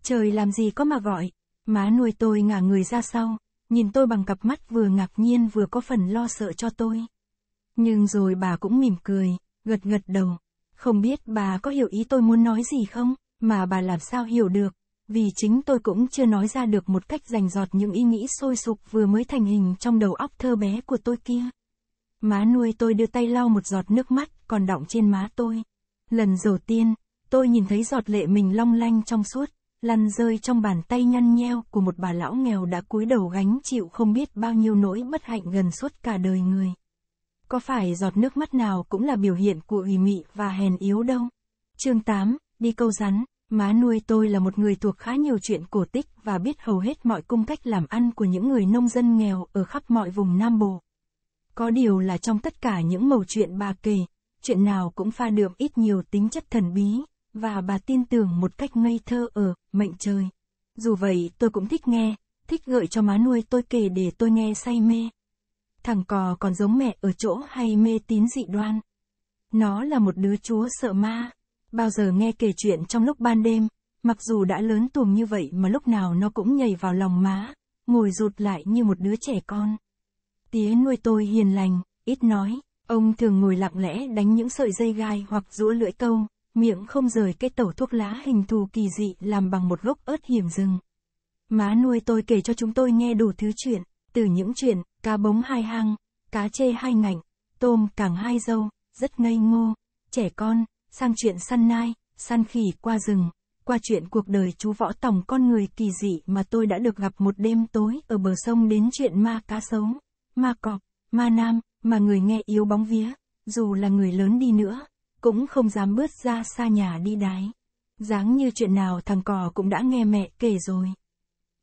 Trời làm gì có mà gọi, má nuôi tôi ngả người ra sau, nhìn tôi bằng cặp mắt vừa ngạc nhiên vừa có phần lo sợ cho tôi. Nhưng rồi bà cũng mỉm cười, gật gật đầu. Không biết bà có hiểu ý tôi muốn nói gì không, mà bà làm sao hiểu được vì chính tôi cũng chưa nói ra được một cách rành giọt những ý nghĩ sôi sục vừa mới thành hình trong đầu óc thơ bé của tôi kia. Má nuôi tôi đưa tay lau một giọt nước mắt còn đọng trên má tôi. Lần đầu tiên, tôi nhìn thấy giọt lệ mình long lanh trong suốt, lăn rơi trong bàn tay nhăn nheo của một bà lão nghèo đã cúi đầu gánh chịu không biết bao nhiêu nỗi bất hạnh gần suốt cả đời người. Có phải giọt nước mắt nào cũng là biểu hiện của ủy mị và hèn yếu đâu? Chương 8, đi câu rắn. Má nuôi tôi là một người thuộc khá nhiều chuyện cổ tích và biết hầu hết mọi cung cách làm ăn của những người nông dân nghèo ở khắp mọi vùng Nam Bộ. Có điều là trong tất cả những mẩu chuyện bà kể, chuyện nào cũng pha đượm ít nhiều tính chất thần bí, và bà tin tưởng một cách ngây thơ ở mệnh trời. Dù vậy tôi cũng thích nghe, thích gợi cho má nuôi tôi kể để tôi nghe say mê. Thằng cò còn giống mẹ ở chỗ hay mê tín dị đoan. Nó là một đứa chúa sợ ma, Bao giờ nghe kể chuyện trong lúc ban đêm, mặc dù đã lớn tuồng như vậy mà lúc nào nó cũng nhảy vào lòng má, ngồi rụt lại như một đứa trẻ con. Tía nuôi tôi hiền lành, ít nói, ông thường ngồi lặng lẽ đánh những sợi dây gai hoặc rũa lưỡi câu, miệng không rời cái tẩu thuốc lá hình thù kỳ dị làm bằng một gốc ớt hiểm rừng. Má nuôi tôi kể cho chúng tôi nghe đủ thứ chuyện, từ những chuyện, cá bống hai hang, cá chê hai ngạnh, tôm càng hai dâu, rất ngây ngô, trẻ con, sang chuyện săn nai, săn khỉ qua rừng, qua chuyện cuộc đời chú Võ tổng con người kỳ dị mà tôi đã được gặp một đêm tối ở bờ sông đến chuyện ma cá sấu, ma cọp, ma nam, mà người nghe yếu bóng vía, dù là người lớn đi nữa, cũng không dám bước ra xa nhà đi đái. Dáng như chuyện nào thằng cò cũng đã nghe mẹ kể rồi.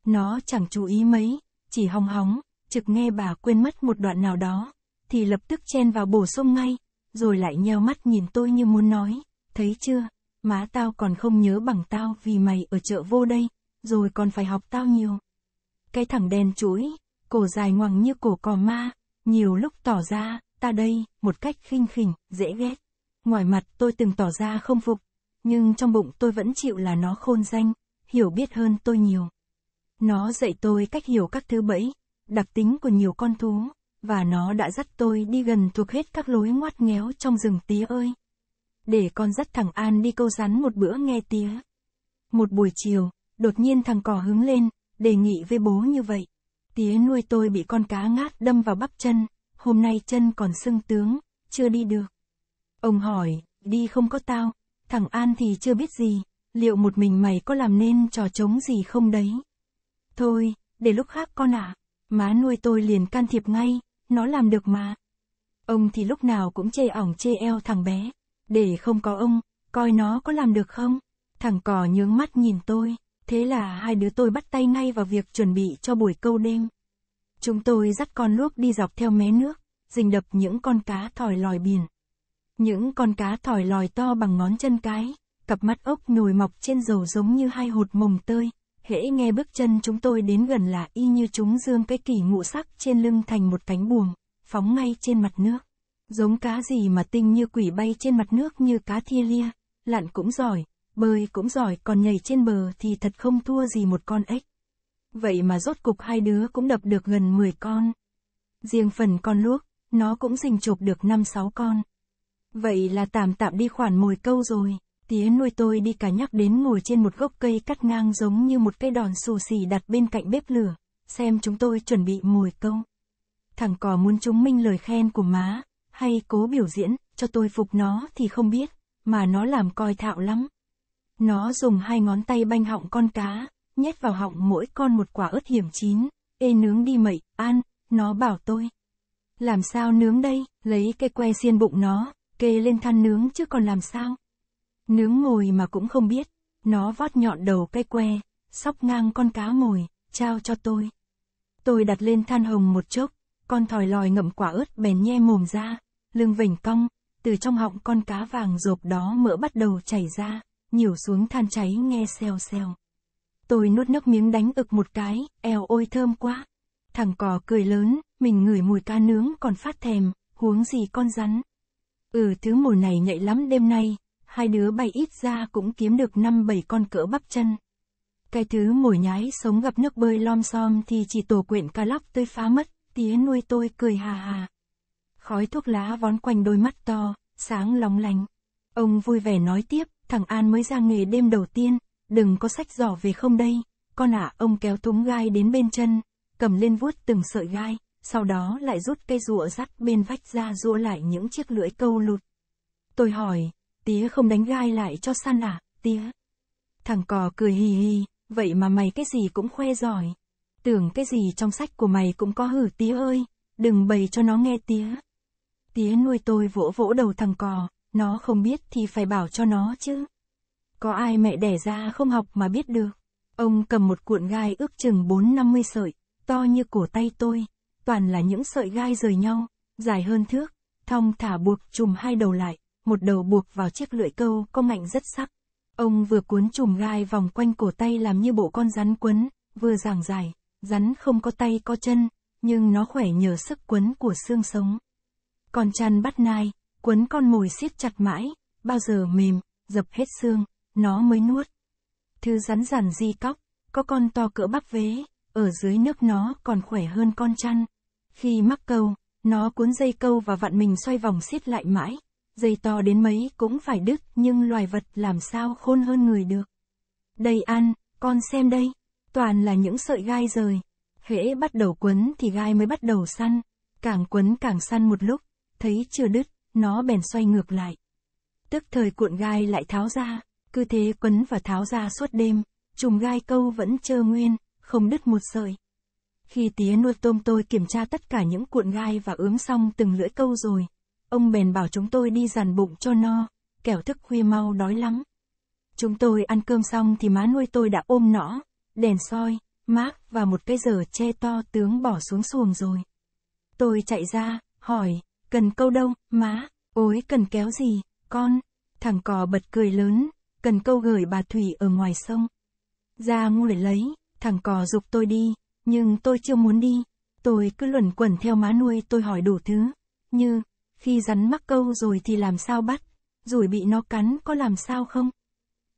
Nó chẳng chú ý mấy, chỉ hong hóng, trực nghe bà quên mất một đoạn nào đó, thì lập tức chen vào bổ sung ngay, rồi lại nheo mắt nhìn tôi như muốn nói, thấy chưa, má tao còn không nhớ bằng tao vì mày ở chợ vô đây, rồi còn phải học tao nhiều. Cái thằng đen chuỗi, cổ dài ngoằng như cổ cò ma, nhiều lúc tỏ ra, ta đây, một cách khinh khỉnh, dễ ghét. Ngoài mặt tôi từng tỏ ra không phục, nhưng trong bụng tôi vẫn chịu là nó khôn danh, hiểu biết hơn tôi nhiều. Nó dạy tôi cách hiểu các thứ bẫy, đặc tính của nhiều con thú, và nó đã dắt tôi đi gần thuộc hết các lối ngoắt ngéo trong rừng tía ơi. Để con dắt thằng An đi câu rắn một bữa nghe tía. Một buổi chiều, đột nhiên thằng cỏ hứng lên, đề nghị với bố như vậy. Tía nuôi tôi bị con cá ngát đâm vào bắp chân, hôm nay chân còn sưng tướng, chưa đi được. Ông hỏi, đi không có tao, thằng An thì chưa biết gì, liệu một mình mày có làm nên trò trống gì không đấy? Thôi, để lúc khác con ạ. À. Má nuôi tôi liền can thiệp ngay, nó làm được mà. Ông thì lúc nào cũng chê ỏng chê eo thằng bé. Để không có ông, coi nó có làm được không? Thằng cò nhướng mắt nhìn tôi, thế là hai đứa tôi bắt tay ngay vào việc chuẩn bị cho buổi câu đêm. Chúng tôi dắt con luốc đi dọc theo mé nước, rình đập những con cá thòi lòi biển. Những con cá thòi lòi to bằng ngón chân cái, cặp mắt ốc nhồi mọc trên dầu giống như hai hột mồng tơi, hễ nghe bước chân chúng tôi đến gần là y như chúng dương cái kỳ ngũ sắc trên lưng thành một cánh buồm, phóng ngay trên mặt nước. Giống cá gì mà tinh như quỷ bay trên mặt nước như cá thia lia, lặn cũng giỏi, bơi cũng giỏi còn nhảy trên bờ thì thật không thua gì một con ếch. Vậy mà rốt cục hai đứa cũng đập được gần 10 con. Riêng phần con luốc, nó cũng rình chộp được 5-6 con. Vậy là tạm tạm đi khoản mồi câu rồi tía nuôi tôi đi cả nhắc đến ngồi trên một gốc cây cắt ngang giống như một cây đòn xù xì đặt bên cạnh bếp lửa, xem chúng tôi chuẩn bị mùi câu. Thằng cò muốn chứng minh lời khen của má, hay cố biểu diễn, cho tôi phục nó thì không biết, mà nó làm coi thạo lắm. Nó dùng hai ngón tay banh họng con cá, nhét vào họng mỗi con một quả ớt hiểm chín, ê nướng đi mậy, an nó bảo tôi. Làm sao nướng đây, lấy cây que xiên bụng nó, kê lên than nướng chứ còn làm sao. Nướng ngồi mà cũng không biết, nó vót nhọn đầu cây que, sóc ngang con cá ngồi trao cho tôi. Tôi đặt lên than hồng một chốc, con thòi lòi ngậm quả ớt bèn nhe mồm ra, lưng vểnh cong, từ trong họng con cá vàng rộp đó mỡ bắt đầu chảy ra, nhiều xuống than cháy nghe xèo xèo. Tôi nuốt nước miếng đánh ực một cái, eo ôi thơm quá. Thằng cò cười lớn, mình ngửi mùi cá nướng còn phát thèm, huống gì con rắn. Ừ thứ mùi này nhạy lắm đêm nay, hai đứa bay ít ra cũng kiếm được năm bảy con cỡ bắp chân. Cái thứ mồi nhái sống gặp nước bơi lom xom thì chỉ tổ quyện ca lóc tươi phá mất, tía nuôi tôi cười hà hà. Khói thuốc lá vón quanh đôi mắt to, sáng lóng lánh. Ông vui vẻ nói tiếp, thằng An mới ra nghề đêm đầu tiên, đừng có sách giỏ về không đây. Con ạ, à, ông kéo thúng gai đến bên chân, cầm lên vuốt từng sợi gai, sau đó lại rút cây rùa rắt bên vách ra rũa lại những chiếc lưỡi câu lụt. Tôi hỏi, tía không đánh gai lại cho san à, tía. Thằng cò cười hì hì, vậy mà mày cái gì cũng khoe giỏi. Tưởng cái gì trong sách của mày cũng có hử tía ơi, đừng bày cho nó nghe tía. Tía nuôi tôi vỗ vỗ đầu thằng cò, nó không biết thì phải bảo cho nó chứ. Có ai mẹ đẻ ra không học mà biết được. Ông cầm một cuộn gai ước chừng 4-50 sợi, to như cổ tay tôi, toàn là những sợi gai rời nhau, dài hơn thước, thong thả buộc chùm hai đầu lại, một đầu buộc vào chiếc lưỡi câu có mạnh rất sắc. Ông vừa cuốn chùm gai vòng quanh cổ tay làm như bộ con rắn quấn, vừa giảng dài, rắn không có tay có chân, nhưng nó khỏe nhờ sức quấn của xương sống. Còn chăn bắt nai, quấn con mồi siết chặt mãi, bao giờ mềm, dập hết xương, nó mới nuốt. Thứ rắn rằn di cóc, có con to cỡ bắp vế, ở dưới nước nó còn khỏe hơn con chăn. Khi mắc câu, nó cuốn dây câu và vặn mình xoay vòng siết lại mãi, dây to đến mấy cũng phải đứt, nhưng loài vật làm sao khôn hơn người được. Đây ăn, con xem đây, toàn là những sợi gai rời. Hễ bắt đầu quấn thì gai mới bắt đầu săn, càng quấn càng săn một lúc, thấy chưa đứt, nó bèn xoay ngược lại. Tức thời cuộn gai lại tháo ra, cứ thế quấn và tháo ra suốt đêm, chùm gai câu vẫn chơ nguyên, không đứt một sợi. Khi tía nuôi tôm tôi kiểm tra tất cả những cuộn gai và ướm xong từng lưỡi câu rồi, Ông bèn bảo chúng tôi đi dàn bụng cho no, kẻo thức khuya mau đói lắm. Chúng tôi ăn cơm xong thì má nuôi tôi đã ôm nõ, đèn soi, mác và một cái giờ che to tướng bỏ xuống xuồng rồi. Tôi chạy ra, hỏi, cần câu đâu, má, ối cần kéo gì, con, thằng cò bật cười lớn, cần câu gửi bà Thủy ở ngoài sông. Ra ngu để lấy, thằng cò dục tôi đi, nhưng tôi chưa muốn đi, tôi cứ luẩn quẩn theo má nuôi tôi hỏi đủ thứ, như, khi rắn mắc câu rồi thì làm sao bắt, rồi bị nó cắn có làm sao không?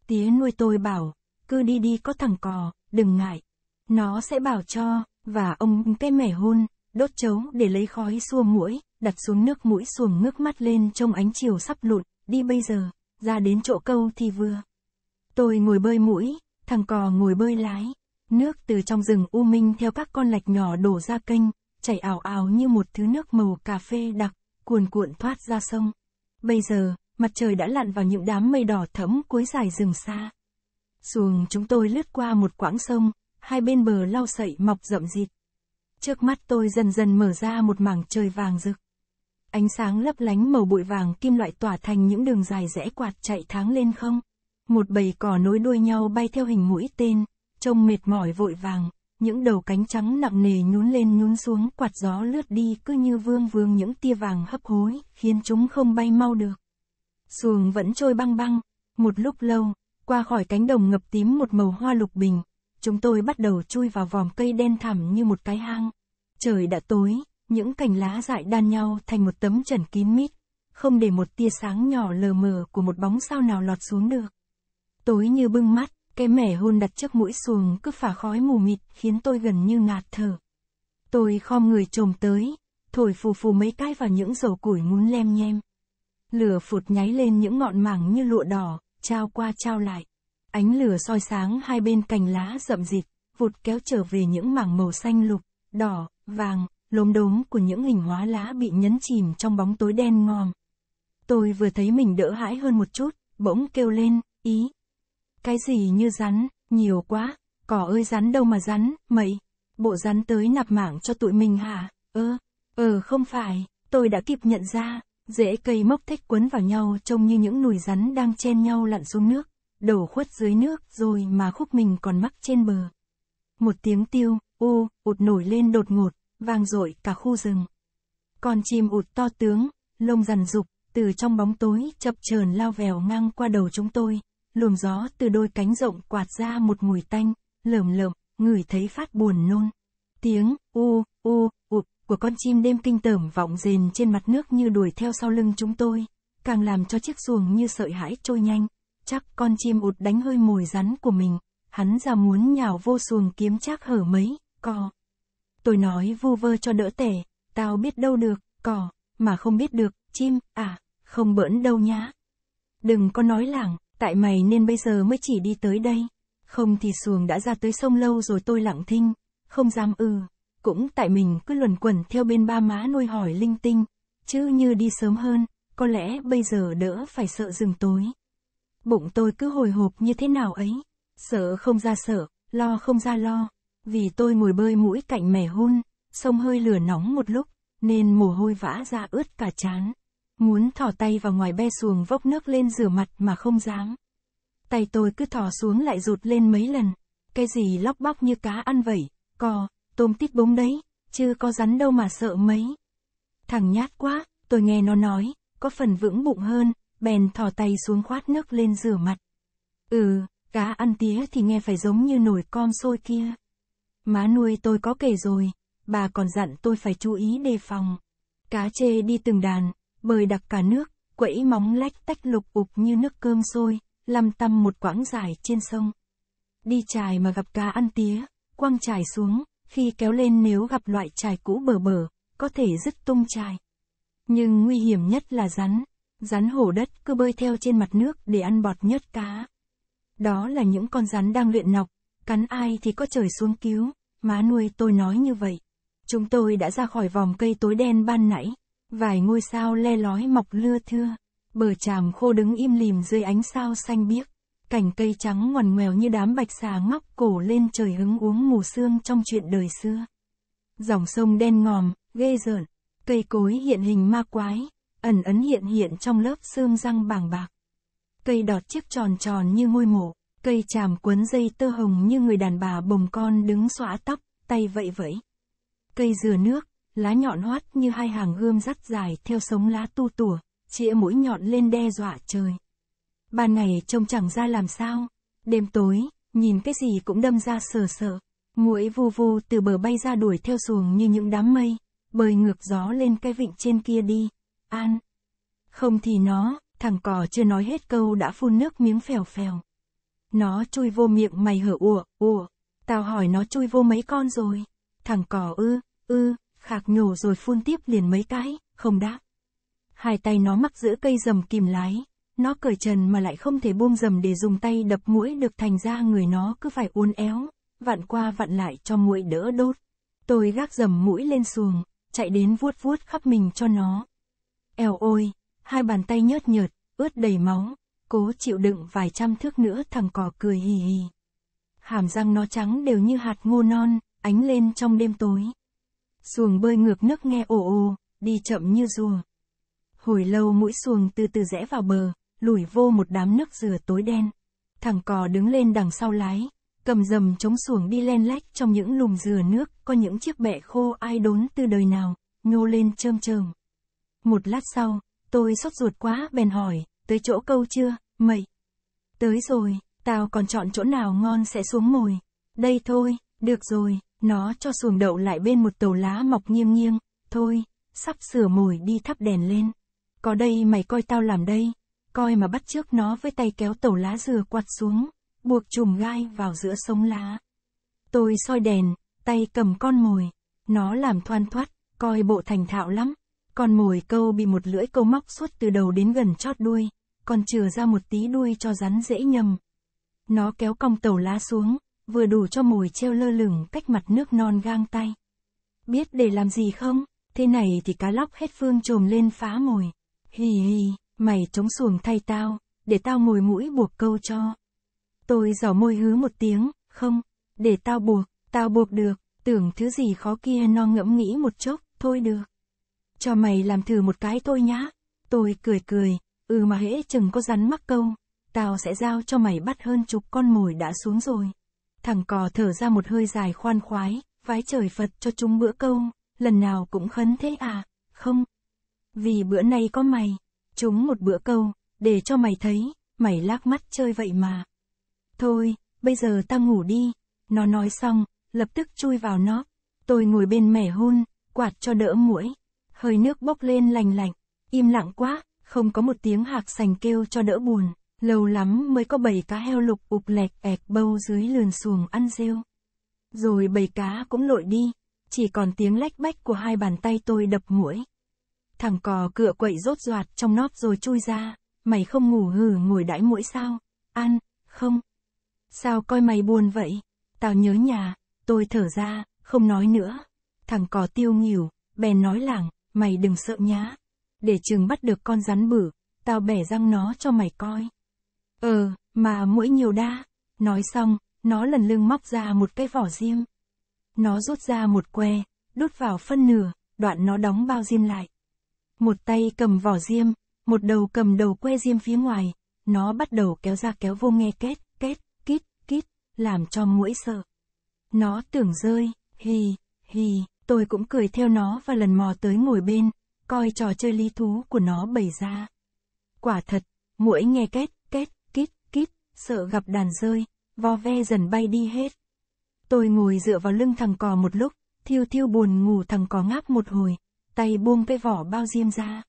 Tía nuôi tôi bảo, cứ đi đi có thằng cò, đừng ngại. Nó sẽ bảo cho, và ông cái mẻ hôn, đốt chấu để lấy khói xua mũi, đặt xuống nước mũi xuồng ngước mắt lên trông ánh chiều sắp lụn, đi bây giờ, ra đến chỗ câu thì vừa. Tôi ngồi bơi mũi, thằng cò ngồi bơi lái. Nước từ trong rừng U Minh theo các con lạch nhỏ đổ ra kênh, chảy ảo ảo như một thứ nước màu cà phê đặc, cuồn cuộn thoát ra sông. Bây giờ, mặt trời đã lặn vào những đám mây đỏ thẫm cuối dài rừng xa. Xuồng chúng tôi lướt qua một quãng sông, hai bên bờ lau sậy mọc rậm rịt. Trước mắt tôi dần dần mở ra một mảng trời vàng rực. Ánh sáng lấp lánh màu bụi vàng kim loại tỏa thành những đường dài rẽ quạt chạy tháng lên không. Một bầy cỏ nối đuôi nhau bay theo hình mũi tên, trông mệt mỏi vội vàng những đầu cánh trắng nặng nề nhún lên nhún xuống quạt gió lướt đi cứ như vương vương những tia vàng hấp hối, khiến chúng không bay mau được. Xuồng vẫn trôi băng băng, một lúc lâu, qua khỏi cánh đồng ngập tím một màu hoa lục bình, chúng tôi bắt đầu chui vào vòm cây đen thẳm như một cái hang. Trời đã tối, những cành lá dại đan nhau thành một tấm trần kín mít, không để một tia sáng nhỏ lờ mờ của một bóng sao nào lọt xuống được. Tối như bưng mắt, cái mẻ hôn đặt trước mũi xuồng cứ phả khói mù mịt khiến tôi gần như ngạt thở. Tôi khom người trồm tới, thổi phù phù mấy cái vào những dầu củi muốn lem nhem. Lửa phụt nháy lên những ngọn mảng như lụa đỏ, trao qua trao lại. Ánh lửa soi sáng hai bên cành lá rậm rịt, vụt kéo trở về những mảng màu xanh lục, đỏ, vàng, lốm đốm của những hình hóa lá bị nhấn chìm trong bóng tối đen ngòm. Tôi vừa thấy mình đỡ hãi hơn một chút, bỗng kêu lên, ý, cái gì như rắn, nhiều quá, cỏ ơi rắn đâu mà rắn, mày. Bộ rắn tới nạp mảng cho tụi mình hả? Ơ, ờ, ờ không phải, tôi đã kịp nhận ra, rễ cây mốc thích quấn vào nhau trông như những nùi rắn đang chen nhau lặn xuống nước, đầu khuất dưới nước rồi mà khúc mình còn mắc trên bờ. Một tiếng tiêu, u ụt nổi lên đột ngột, vang dội cả khu rừng. Con chim ụt to tướng, lông rằn rục, từ trong bóng tối chập chờn lao vèo ngang qua đầu chúng tôi, luồng gió từ đôi cánh rộng quạt ra một mùi tanh, lởm lởm, người thấy phát buồn nôn. Tiếng u u ụp của con chim đêm kinh tởm vọng rền trên mặt nước như đuổi theo sau lưng chúng tôi, càng làm cho chiếc xuồng như sợi hãi trôi nhanh. Chắc con chim ụt đánh hơi mồi rắn của mình, hắn ra muốn nhào vô xuồng kiếm chắc hở mấy, cò. Tôi nói vu vơ cho đỡ tẻ, tao biết đâu được, cò, mà không biết được, chim, à, không bỡn đâu nhá. Đừng có nói lảng, Tại mày nên bây giờ mới chỉ đi tới đây. Không thì xuồng đã ra tới sông lâu rồi tôi lặng thinh. Không dám ư, ừ. Cũng tại mình cứ luẩn quẩn theo bên ba má nuôi hỏi linh tinh. Chứ như đi sớm hơn, có lẽ bây giờ đỡ phải sợ rừng tối. Bụng tôi cứ hồi hộp như thế nào ấy. Sợ không ra sợ, lo không ra lo. Vì tôi ngồi bơi mũi cạnh mẻ hun, sông hơi lửa nóng một lúc, nên mồ hôi vã ra ướt cả chán. Muốn thò tay vào ngoài be xuồng vốc nước lên rửa mặt mà không dám. Tay tôi cứ thò xuống lại rụt lên mấy lần. Cái gì lóc bóc như cá ăn vẩy, cò, tôm tít bống đấy, chứ có rắn đâu mà sợ mấy. Thằng nhát quá, tôi nghe nó nói, có phần vững bụng hơn, bèn thò tay xuống khoát nước lên rửa mặt. Ừ, cá ăn tía thì nghe phải giống như nổi com sôi kia. Má nuôi tôi có kể rồi, bà còn dặn tôi phải chú ý đề phòng. Cá chê đi từng đàn, bời đặc cả nước, quẫy móng lách tách lục ục như nước cơm sôi, lăm tăm một quãng dài trên sông. Đi chài mà gặp cá ăn tía, quăng chài xuống, khi kéo lên nếu gặp loại chài cũ bờ bờ, có thể dứt tung chài. Nhưng nguy hiểm nhất là rắn, rắn hổ đất cứ bơi theo trên mặt nước để ăn bọt nhớt cá. Đó là những con rắn đang luyện nọc, cắn ai thì có trời xuống cứu, má nuôi tôi nói như vậy. Chúng tôi đã ra khỏi vòng cây tối đen ban nãy, Vài ngôi sao le lói mọc lưa thưa, bờ tràm khô đứng im lìm dưới ánh sao xanh biếc. Cảnh cây trắng ngoằn ngoèo như đám bạch xà ngóc cổ lên trời hứng uống mù sương trong chuyện đời xưa. Dòng sông đen ngòm, ghê rợn, cây cối hiện hình ma quái, ẩn ấn hiện hiện trong lớp xương răng bàng bạc. Cây đọt chiếc tròn tròn như ngôi mộ, cây tràm quấn dây tơ hồng như người đàn bà bồng con đứng xóa tóc, tay vậy vẫy. Cây dừa nước, lá nhọn hoắt như hai hàng gươm rắc dài theo sống lá tu tủa, chĩa mũi nhọn lên đe dọa trời. Bà này trông chẳng ra làm sao, đêm tối, nhìn cái gì cũng đâm ra sờ sợ, mũi vu vu từ bờ bay ra đuổi theo xuồng như những đám mây, bơi ngược gió lên cái vịnh trên kia đi, an. Không thì nó, thằng cò chưa nói hết câu đã phun nước miếng phèo phèo. Nó chui vô miệng mày hở ủa, ủa, tao hỏi nó chui vô mấy con rồi, thằng cò ư, ư, khạc nhổ rồi phun tiếp liền mấy cái, không đáp. Hai tay nó mắc giữa cây rầm kìm lái, nó cởi trần mà lại không thể buông rầm để dùng tay đập mũi được thành ra người nó cứ phải uốn éo, vặn qua vặn lại cho mũi đỡ đốt. Tôi gác rầm mũi lên xuồng, chạy đến vuốt vuốt khắp mình cho nó. Eo ôi, hai bàn tay nhớt nhợt, ướt đầy máu, cố chịu đựng vài trăm thước nữa thằng cò cười hì hì. Hàm răng nó trắng đều như hạt ngô non, ánh lên trong đêm tối. Xuồng bơi ngược nước nghe ồ ồ, đi chậm như rùa. Hồi lâu mũi xuồng từ từ rẽ vào bờ, lủi vô một đám nước dừa tối đen. Thằng cò đứng lên đằng sau lái, cầm dầm chống xuồng đi len lách trong những lùm dừa nước, có những chiếc bẹ khô ai đốn từ đời nào, nhô lên trơm trơm. Một lát sau, tôi sốt ruột quá bèn hỏi, tới chỗ câu chưa, mày? Tới rồi, tao còn chọn chỗ nào ngon sẽ xuống ngồi. Đây thôi, được rồi, nó cho xuồng đậu lại bên một tàu lá mọc nghiêng nghiêng, thôi, sắp sửa mồi đi thắp đèn lên. Có đây mày coi tao làm đây, coi mà bắt trước nó với tay kéo tàu lá dừa quạt xuống, buộc chùm gai vào giữa sống lá. Tôi soi đèn, tay cầm con mồi, nó làm thoăn thoắt, coi bộ thành thạo lắm. Con mồi câu bị một lưỡi câu móc suốt từ đầu đến gần chót đuôi, còn chừa ra một tí đuôi cho rắn dễ nhầm. Nó kéo cong tàu lá xuống, vừa đủ cho mồi treo lơ lửng cách mặt nước non gang tay. Biết để làm gì không? Thế này thì cá lóc hết phương trồm lên phá mồi. Hì hì, mày chống xuồng thay tao, để tao mồi mũi buộc câu cho. Tôi giỏ môi hứa một tiếng, không, để tao buộc, tao buộc được, tưởng thứ gì khó kia no ngẫm nghĩ một chốc, thôi được. Cho mày làm thử một cái thôi nhá. Tôi cười cười, ừ mà hễ chừng có rắn mắc câu, tao sẽ giao cho mày bắt hơn chục con mồi đã xuống rồi. Thằng cò thở ra một hơi dài khoan khoái, vái trời Phật cho chúng bữa cơm, lần nào cũng khấn thế à, không. Vì bữa nay có mày, chúng một bữa câu, để cho mày thấy, mày lác mắt chơi vậy mà. Thôi, bây giờ ta ngủ đi, nó nói xong, lập tức chui vào nó. Tôi ngồi bên mẻ hôn, quạt cho đỡ mũi, hơi nước bốc lên lành lạnh, im lặng quá, không có một tiếng hạc sành kêu cho đỡ buồn. Lâu lắm mới có bầy cá heo lục ụp lẹt ẹc bâu dưới lườn xuồng ăn rêu. Rồi bầy cá cũng lội đi, chỉ còn tiếng lách bách của hai bàn tay tôi đập mũi. Thằng cò cựa quậy rốt ruột trong nóp rồi chui ra, mày không ngủ hừ ngồi đãi mũi sao, ăn, không. Sao coi mày buồn vậy, tao nhớ nhà, tôi thở ra, không nói nữa. Thằng cò tiêu nghỉu, bèn nói lảng, mày đừng sợ nhá. Để chừng bắt được con rắn bự tao bẻ răng nó cho mày coi. Ờ, mà mũi nhiều đa. Nói xong, nó lần lưng móc ra một cái vỏ diêm. Nó rút ra một que, đút vào phân nửa, đoạn nó đóng bao diêm lại. Một tay cầm vỏ diêm, một đầu cầm đầu que diêm phía ngoài, nó bắt đầu kéo ra kéo vô nghe kết, kết, kít, kít, làm cho mũi sợ. Nó tưởng rơi, hì, hì, tôi cũng cười theo nó và lần mò tới ngồi bên, coi trò chơi lý thú của nó bày ra. Quả thật, mũi nghe kết, sợ gặp đàn rơi, vo ve dần bay đi hết. Tôi ngồi dựa vào lưng thằng cò một lúc, thiêu thiêu buồn ngủ thằng cò ngáp một hồi, tay buông cái vỏ bao diêm ra.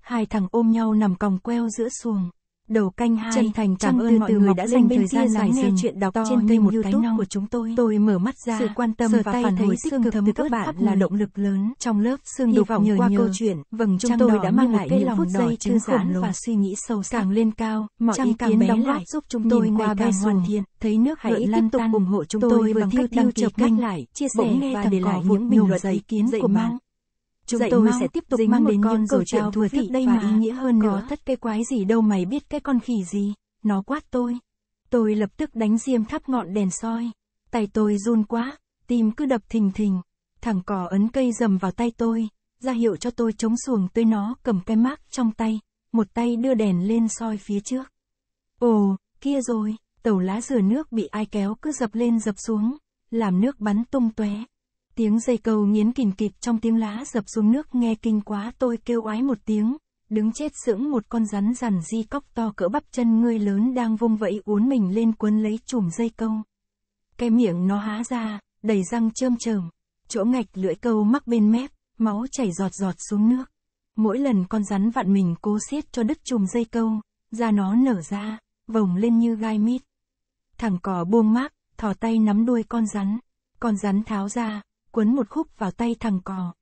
Hai thằng ôm nhau nằm còng queo giữa xuồng. Đầu canh hai chân thành cảm ơn mọi người đã dành thời gian lắng nghe chuyện đọc to trên kênh một YouTube của chúng tôi. Tôi mở mắt ra, sự quan tâm và phản hồi xương cực từ các bạn là động lực lớn. Trong lớp xương đục vọng nhờ qua câu chuyện, vầng chúng tôi đã mang lại những phút giây thư giãn và suy nghĩ sâu sắc. Càng lên cao, mọi ý kiến đóng góp giúp chúng tôi qua càng hoàn thiên. Thấy nước hãy tiếp tục ủng hộ chúng tôi bằng cách đăng ký kênh, chia sẻ và để lại những bình luận ý kiến của bạn. Chúng Dậy tôi mau, sẽ tiếp tục mang đến những câu chuyện thú vị đây mà ý nghĩa hơn nữa. Có thất cái quái gì đâu mày biết cái con khỉ gì, nó quát tôi. Tôi lập tức đánh diêm thắp ngọn đèn soi. Tay tôi run quá, tim cứ đập thình thình. Thằng cỏ ấn cây dầm vào tay tôi, ra hiệu cho tôi chống xuồng tới nó cầm cái mác trong tay, một tay đưa đèn lên soi phía trước. Ồ, kia rồi, tàu lá dừa nước bị ai kéo cứ dập lên dập xuống, làm nước bắn tung tóe. Tiếng dây câu nghiến kìm kịp trong tiếng lá dập xuống nước nghe kinh quá tôi kêu oái một tiếng, đứng chết sững một con rắn rằn di cóc to cỡ bắp chân ngươi lớn đang vung vẫy uốn mình lên cuốn lấy chùm dây câu. Cái miệng nó há ra, đầy răng trơm trởm, chỗ ngạch lưỡi câu mắc bên mép, máu chảy giọt giọt xuống nước. Mỗi lần con rắn vặn mình cố xiết cho đứt chùm dây câu, da nó nở ra, vồng lên như gai mít. Thằng cò buông mác, thò tay nắm đuôi con rắn, con rắn tháo ra, quấn một khúc vào tay thằng cò.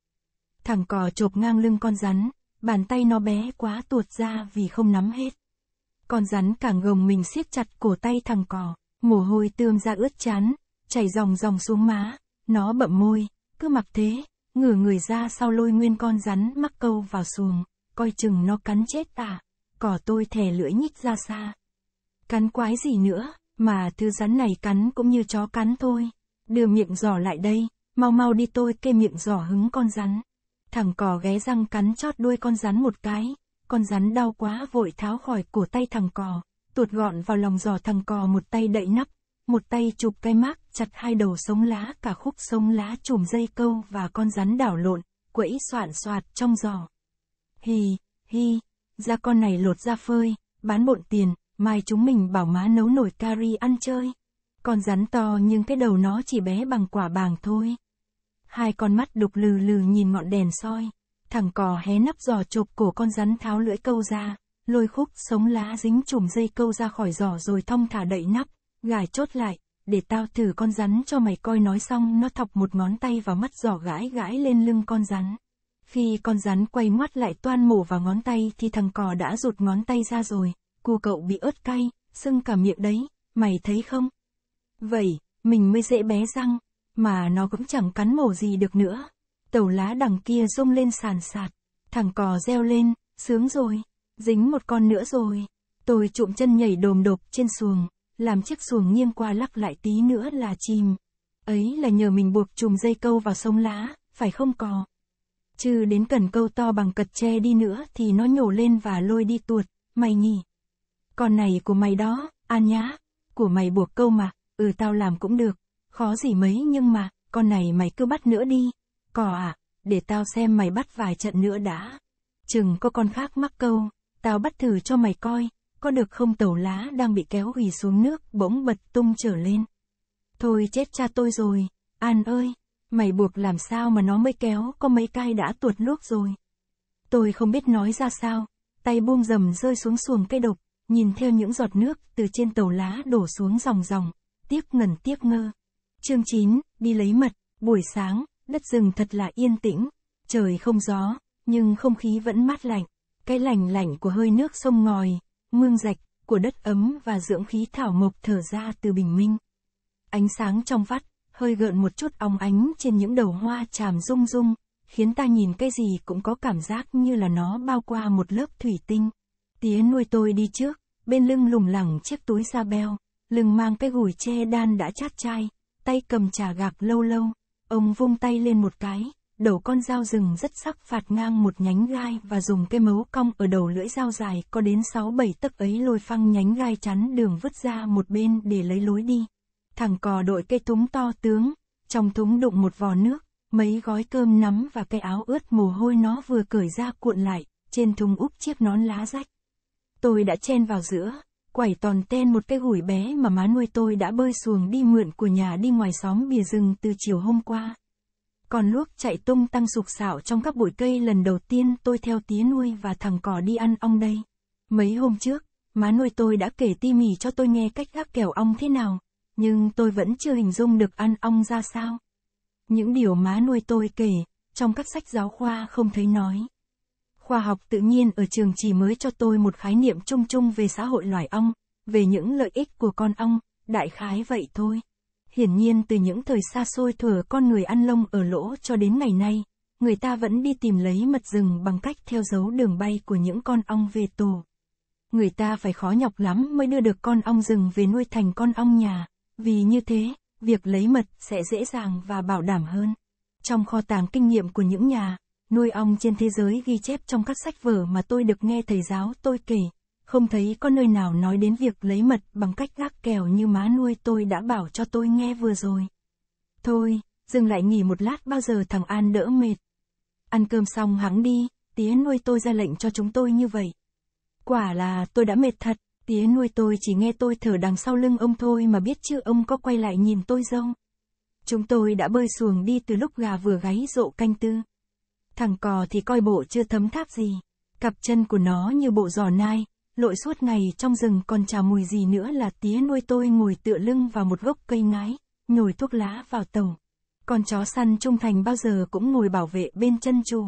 Thằng cò chộp ngang lưng con rắn, bàn tay nó bé quá tuột ra vì không nắm hết. Con rắn càng gồng mình siết chặt cổ tay thằng cò, mồ hôi tương ra ướt chán, chảy dòng dòng xuống má, nó bậm môi, cứ mặc thế, ngửa người ra sau lôi nguyên con rắn mắc câu vào xuồng, coi chừng nó cắn chết à, cỏ tôi thẻ lưỡi nhích ra xa. Cắn quái gì nữa, mà thứ rắn này cắn cũng như chó cắn thôi, đưa miệng giỏ lại đây, Mau mau đi tôi kê miệng giỏ hứng con rắn. Thằng cò ghé răng cắn chót đuôi con rắn một cái. Con rắn đau quá vội tháo khỏi cổ tay thằng cò. Tuột gọn vào lòng giỏ thằng cò một tay đậy nắp. Một tay chụp cây mác chặt hai đầu sống lá cả khúc sống lá chùm dây câu và con rắn đảo lộn. Quẫy soạn soạt trong giỏ. Hì, hi, ra con này lột ra phơi, bán bộn tiền, mai chúng mình bảo má nấu nồi cà ri ăn chơi. Con rắn to nhưng cái đầu nó chỉ bé bằng quả bàng thôi. Hai con mắt đục lừ lừ nhìn ngọn đèn soi. Thằng cò hé nắp giò chộp cổ con rắn tháo lưỡi câu ra, lôi khúc sống lá dính chùm dây câu ra khỏi giò rồi thong thả đậy nắp, gài chốt lại, để tao thử con rắn cho mày coi nói xong nó thọc một ngón tay vào mắt giò gãi gãi lên lưng con rắn. Khi con rắn quay ngoắt lại toan mổ vào ngón tay thì thằng cò đã rụt ngón tay ra rồi, cu cậu bị ớt cay, sưng cả miệng đấy, mày thấy không? Vậy, mình mới dễ bé răng, mà nó cũng chẳng cắn mổ gì được nữa. Tàu lá đằng kia rung lên sàn sạt, thằng cò reo lên, sướng rồi, dính một con nữa rồi. Tôi trụm chân nhảy đồm đột trên xuồng, làm chiếc xuồng nghiêng qua lắc lại tí nữa là chìm. Ấy là nhờ mình buộc chùm dây câu vào sông lá, phải không cò? Chứ đến cần câu to bằng cật tre đi nữa thì nó nhổ lên và lôi đi tuột, mày nhỉ? Con này của mày đó, An nhá của mày buộc câu mà. Ừ tao làm cũng được, khó gì mấy nhưng mà, con này mày cứ bắt nữa đi. Cò à, để tao xem mày bắt vài trận nữa đã. Chừng có con khác mắc câu, tao bắt thử cho mày coi, có được không tàu lá đang bị kéo ghi xuống nước bỗng bật tung trở lên. Thôi chết cha tôi rồi, An ơi, mày buộc làm sao mà nó mới kéo có mấy cai đã tuột luốc rồi. Tôi không biết nói ra sao, tay buông rầm rơi xuống xuồng cây độc, nhìn theo những giọt nước từ trên tàu lá đổ xuống dòng dòng, tiếc ngần tiếc ngơ. Chương 9, đi lấy mật, buổi sáng, đất rừng thật là yên tĩnh, trời không gió, nhưng không khí vẫn mát lạnh. Cái lành lạnh của hơi nước sông ngòi, mương rạch, của đất ấm và dưỡng khí thảo mộc thở ra từ bình minh. Ánh sáng trong vắt, hơi gợn một chút óng ánh trên những đầu hoa tràm rung rung, khiến ta nhìn cái gì cũng có cảm giác như là nó bao qua một lớp thủy tinh. Tía nuôi tôi đi trước, bên lưng lủng lẳng chiếc túi da beo, lưng mang cái gùi che đan đã chát chai, tay cầm trà gạc lâu lâu, ông vung tay lên một cái, đầu con dao rừng rất sắc phạt ngang một nhánh gai và dùng cái mấu cong ở đầu lưỡi dao dài có đến 6-7 tấc ấy lôi phăng nhánh gai chắn đường vứt ra một bên để lấy lối đi. Thằng cò đội cây thúng to tướng, trong thúng đụng một vò nước, mấy gói cơm nắm và cái áo ướt mồ hôi nó vừa cởi ra cuộn lại, trên thùng úp chiếc nón lá rách. Tôi đã chen vào giữa, quẩy toàn ten một cái hủi bé mà má nuôi tôi đã bơi xuồng đi mượn của nhà đi ngoài xóm bìa rừng từ chiều hôm qua. Còn luốc chạy tung tăng sục sạo trong các bụi cây lần đầu tiên tôi theo tía nuôi và thằng cỏ đi ăn ong đây. Mấy hôm trước, má nuôi tôi đã kể ti mỉ cho tôi nghe cách gác kèo ong thế nào, nhưng tôi vẫn chưa hình dung được ăn ong ra sao. Những điều má nuôi tôi kể, trong các sách giáo khoa không thấy nói. Khoa học tự nhiên ở trường chỉ mới cho tôi một khái niệm chung chung về xã hội loài ong, về những lợi ích của con ong, đại khái vậy thôi. Hiển nhiên từ những thời xa xôi thừa con người ăn lông ở lỗ cho đến ngày nay, người ta vẫn đi tìm lấy mật rừng bằng cách theo dấu đường bay của những con ong về tổ. Người ta phải khó nhọc lắm mới đưa được con ong rừng về nuôi thành con ong nhà, vì như thế, việc lấy mật sẽ dễ dàng và bảo đảm hơn. Trong kho tàng kinh nghiệm của những nhà nuôi ong trên thế giới ghi chép trong các sách vở mà tôi được nghe thầy giáo tôi kể, không thấy có nơi nào nói đến việc lấy mật bằng cách gác kèo như má nuôi tôi đã bảo cho tôi nghe vừa rồi. Thôi, dừng lại nghỉ một lát bao giờ thằng An đỡ mệt. Ăn cơm xong hắn đi, tía nuôi tôi ra lệnh cho chúng tôi như vậy. Quả là tôi đã mệt thật, tía nuôi tôi chỉ nghe tôi thở đằng sau lưng ông thôi mà biết chứ ông có quay lại nhìn tôi không. Chúng tôi đã bơi xuồng đi từ lúc gà vừa gáy rộ canh tư. Thằng cò thì coi bộ chưa thấm tháp gì. Cặp chân của nó như bộ giò nai, lội suốt ngày trong rừng còn chả mùi gì nữa là tía nuôi tôi ngồi tựa lưng vào một gốc cây ngái, nhồi thuốc lá vào tổng. Con chó săn trung thành bao giờ cũng ngồi bảo vệ bên chân chủ.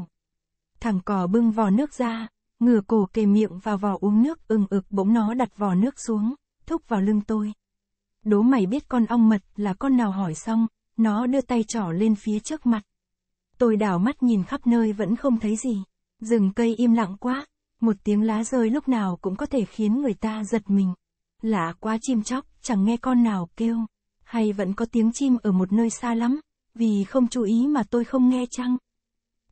Thằng cò bưng vò nước ra, ngửa cổ kề miệng vào vò uống nước ưng ực bỗng nó đặt vò nước xuống, thúc vào lưng tôi. Đố mày biết con ong mật là con nào hỏi xong, nó đưa tay trỏ lên phía trước mặt. Tôi đảo mắt nhìn khắp nơi vẫn không thấy gì. Rừng cây im lặng quá, một tiếng lá rơi lúc nào cũng có thể khiến người ta giật mình. Lạ quá chim chóc, chẳng nghe con nào kêu. Hay vẫn có tiếng chim ở một nơi xa lắm, vì không chú ý mà tôi không nghe chăng?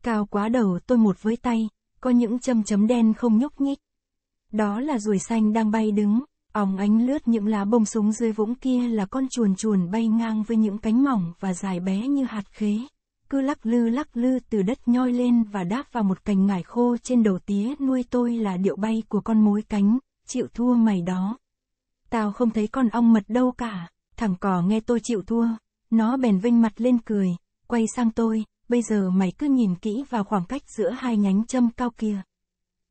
Cao quá đầu tôi một với tay, có những chấm chấm đen không nhúc nhích. Đó là ruồi xanh đang bay đứng, óng ánh lướt những lá bông súng dưới vũng kia là con chuồn chuồn bay ngang với những cánh mỏng và dài bé như hạt khế cứ lắc lư lắc lư từ đất nhoi lên và đáp vào một cành ngải khô trên đầu tía nuôi tôi là điệu bay của con mối cánh, chịu thua mày đó. Tao không thấy con ong mật đâu cả, thằng cò nghe tôi chịu thua, nó bèn vinh mặt lên cười, quay sang tôi, bây giờ mày cứ nhìn kỹ vào khoảng cách giữa hai nhánh châm cao kia.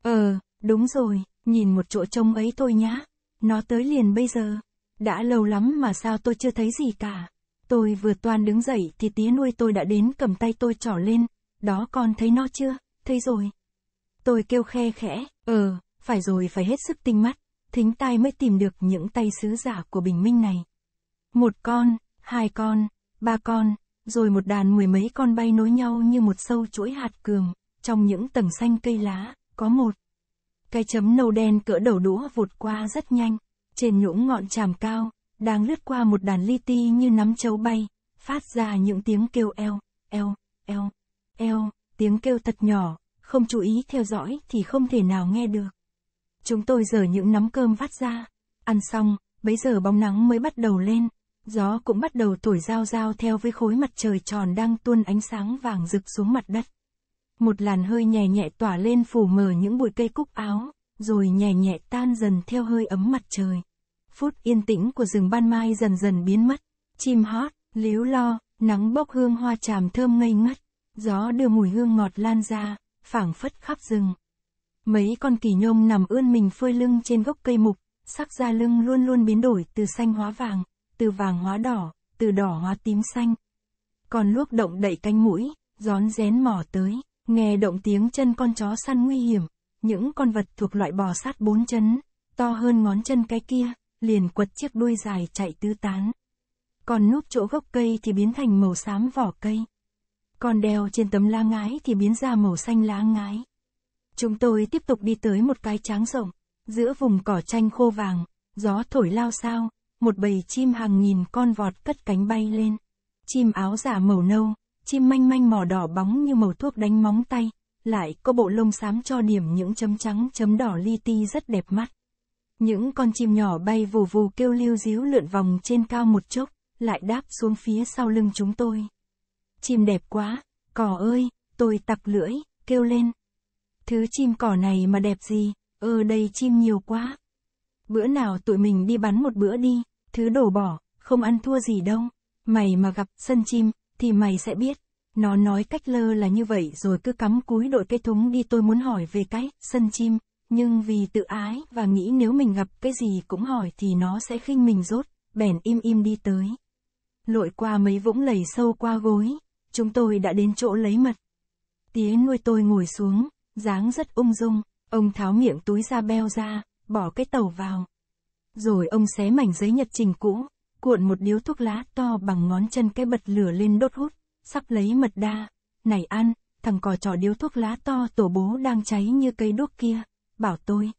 Ờ, đúng rồi, nhìn một chỗ trông ấy thôi nhá, nó tới liền bây giờ, đã lâu lắm mà sao tôi chưa thấy gì cả. Tôi vừa toan đứng dậy thì tía nuôi tôi đã đến cầm tay tôi trỏ lên, đó con thấy nó chưa, thấy rồi. Tôi kêu khe khẽ, ờ, phải rồi phải hết sức tinh mắt, thính tai mới tìm được những tay sứ giả của bình minh này. Một con, hai con, ba con, rồi một đàn mười mấy con bay nối nhau như một sâu chuỗi hạt cường, trong những tầng xanh cây lá, có một. Cái chấm nâu đen cỡ đầu đũa vụt qua rất nhanh, trên những ngọn tràm cao, đang lướt qua một đàn li ti như nắm châu bay, phát ra những tiếng kêu eo, eo, eo, eo, tiếng kêu thật nhỏ, không chú ý theo dõi thì không thể nào nghe được. Chúng tôi dở những nắm cơm vắt ra, ăn xong, bấy giờ bóng nắng mới bắt đầu lên, gió cũng bắt đầu thổi giao giao theo với khối mặt trời tròn đang tuôn ánh sáng vàng rực xuống mặt đất. Một làn hơi nhẹ nhẹ tỏa lên phủ mờ những bụi cây cúc áo, rồi nhẹ nhẹ tan dần theo hơi ấm mặt trời phút yên tĩnh của rừng ban mai dần dần biến mất. Chim hót, líu lo, nắng bốc hương hoa tràm thơm ngây ngất, gió đưa mùi hương ngọt lan ra, phảng phất khắp rừng. Mấy con kỳ nhôm nằm ươn mình phơi lưng trên gốc cây mục, sắc da lưng luôn luôn biến đổi từ xanh hóa vàng, từ vàng hóa đỏ, từ đỏ hóa tím xanh. Còn luốc động đẩy cánh mũi, gión rén mò tới, nghe động tiếng chân con chó săn nguy hiểm, những con vật thuộc loại bò sát bốn chân, to hơn ngón chân cái kia, liền quật chiếc đuôi dài chạy tứ tán. Còn núp chỗ gốc cây thì biến thành màu xám vỏ cây. Còn đeo trên tấm lá ngái thì biến ra màu xanh lá ngái. Chúng tôi tiếp tục đi tới một cái tráng rộng, giữa vùng cỏ chanh khô vàng, gió thổi lao sao, một bầy chim hàng nghìn con vọt cất cánh bay lên. Chim áo giả màu nâu, chim manh manh mỏ đỏ bóng như màu thuốc đánh móng tay, lại có bộ lông xám cho điểm những chấm trắng chấm đỏ li ti rất đẹp mắt. Những con chim nhỏ bay vù vù kêu lưu díu lượn vòng trên cao một chốc, lại đáp xuống phía sau lưng chúng tôi. Chim đẹp quá, cỏ ơi, tôi tặc lưỡi, kêu lên. Thứ chim cỏ này mà đẹp gì, ơ ờ, đây chim nhiều quá. Bữa nào tụi mình đi bắn một bữa đi, thứ đổ bỏ, không ăn thua gì đâu. Mày mà gặp sân chim, thì mày sẽ biết. Nó nói cách lơ là như vậy rồi cứ cắm cúi đội cây thúng đi tôi muốn hỏi về cái sân chim nhưng vì tự ái và nghĩ nếu mình gặp cái gì cũng hỏi thì nó sẽ khinh mình rốt, bèn im im đi tới. Lội qua mấy vũng lầy sâu qua gối, chúng tôi đã đến chỗ lấy mật. Tía nuôi tôi ngồi xuống, dáng rất ung dung, ông tháo miệng túi ra beo ra, bỏ cái tàu vào. Rồi ông xé mảnh giấy nhật trình cũ, cuộn một điếu thuốc lá to bằng ngón chân cái bật lửa lên đốt hút, sắp lấy mật đa. Này ăn, thằng cò trò điếu thuốc lá to tổ bố đang cháy như cây đuốc kia bảo tôi.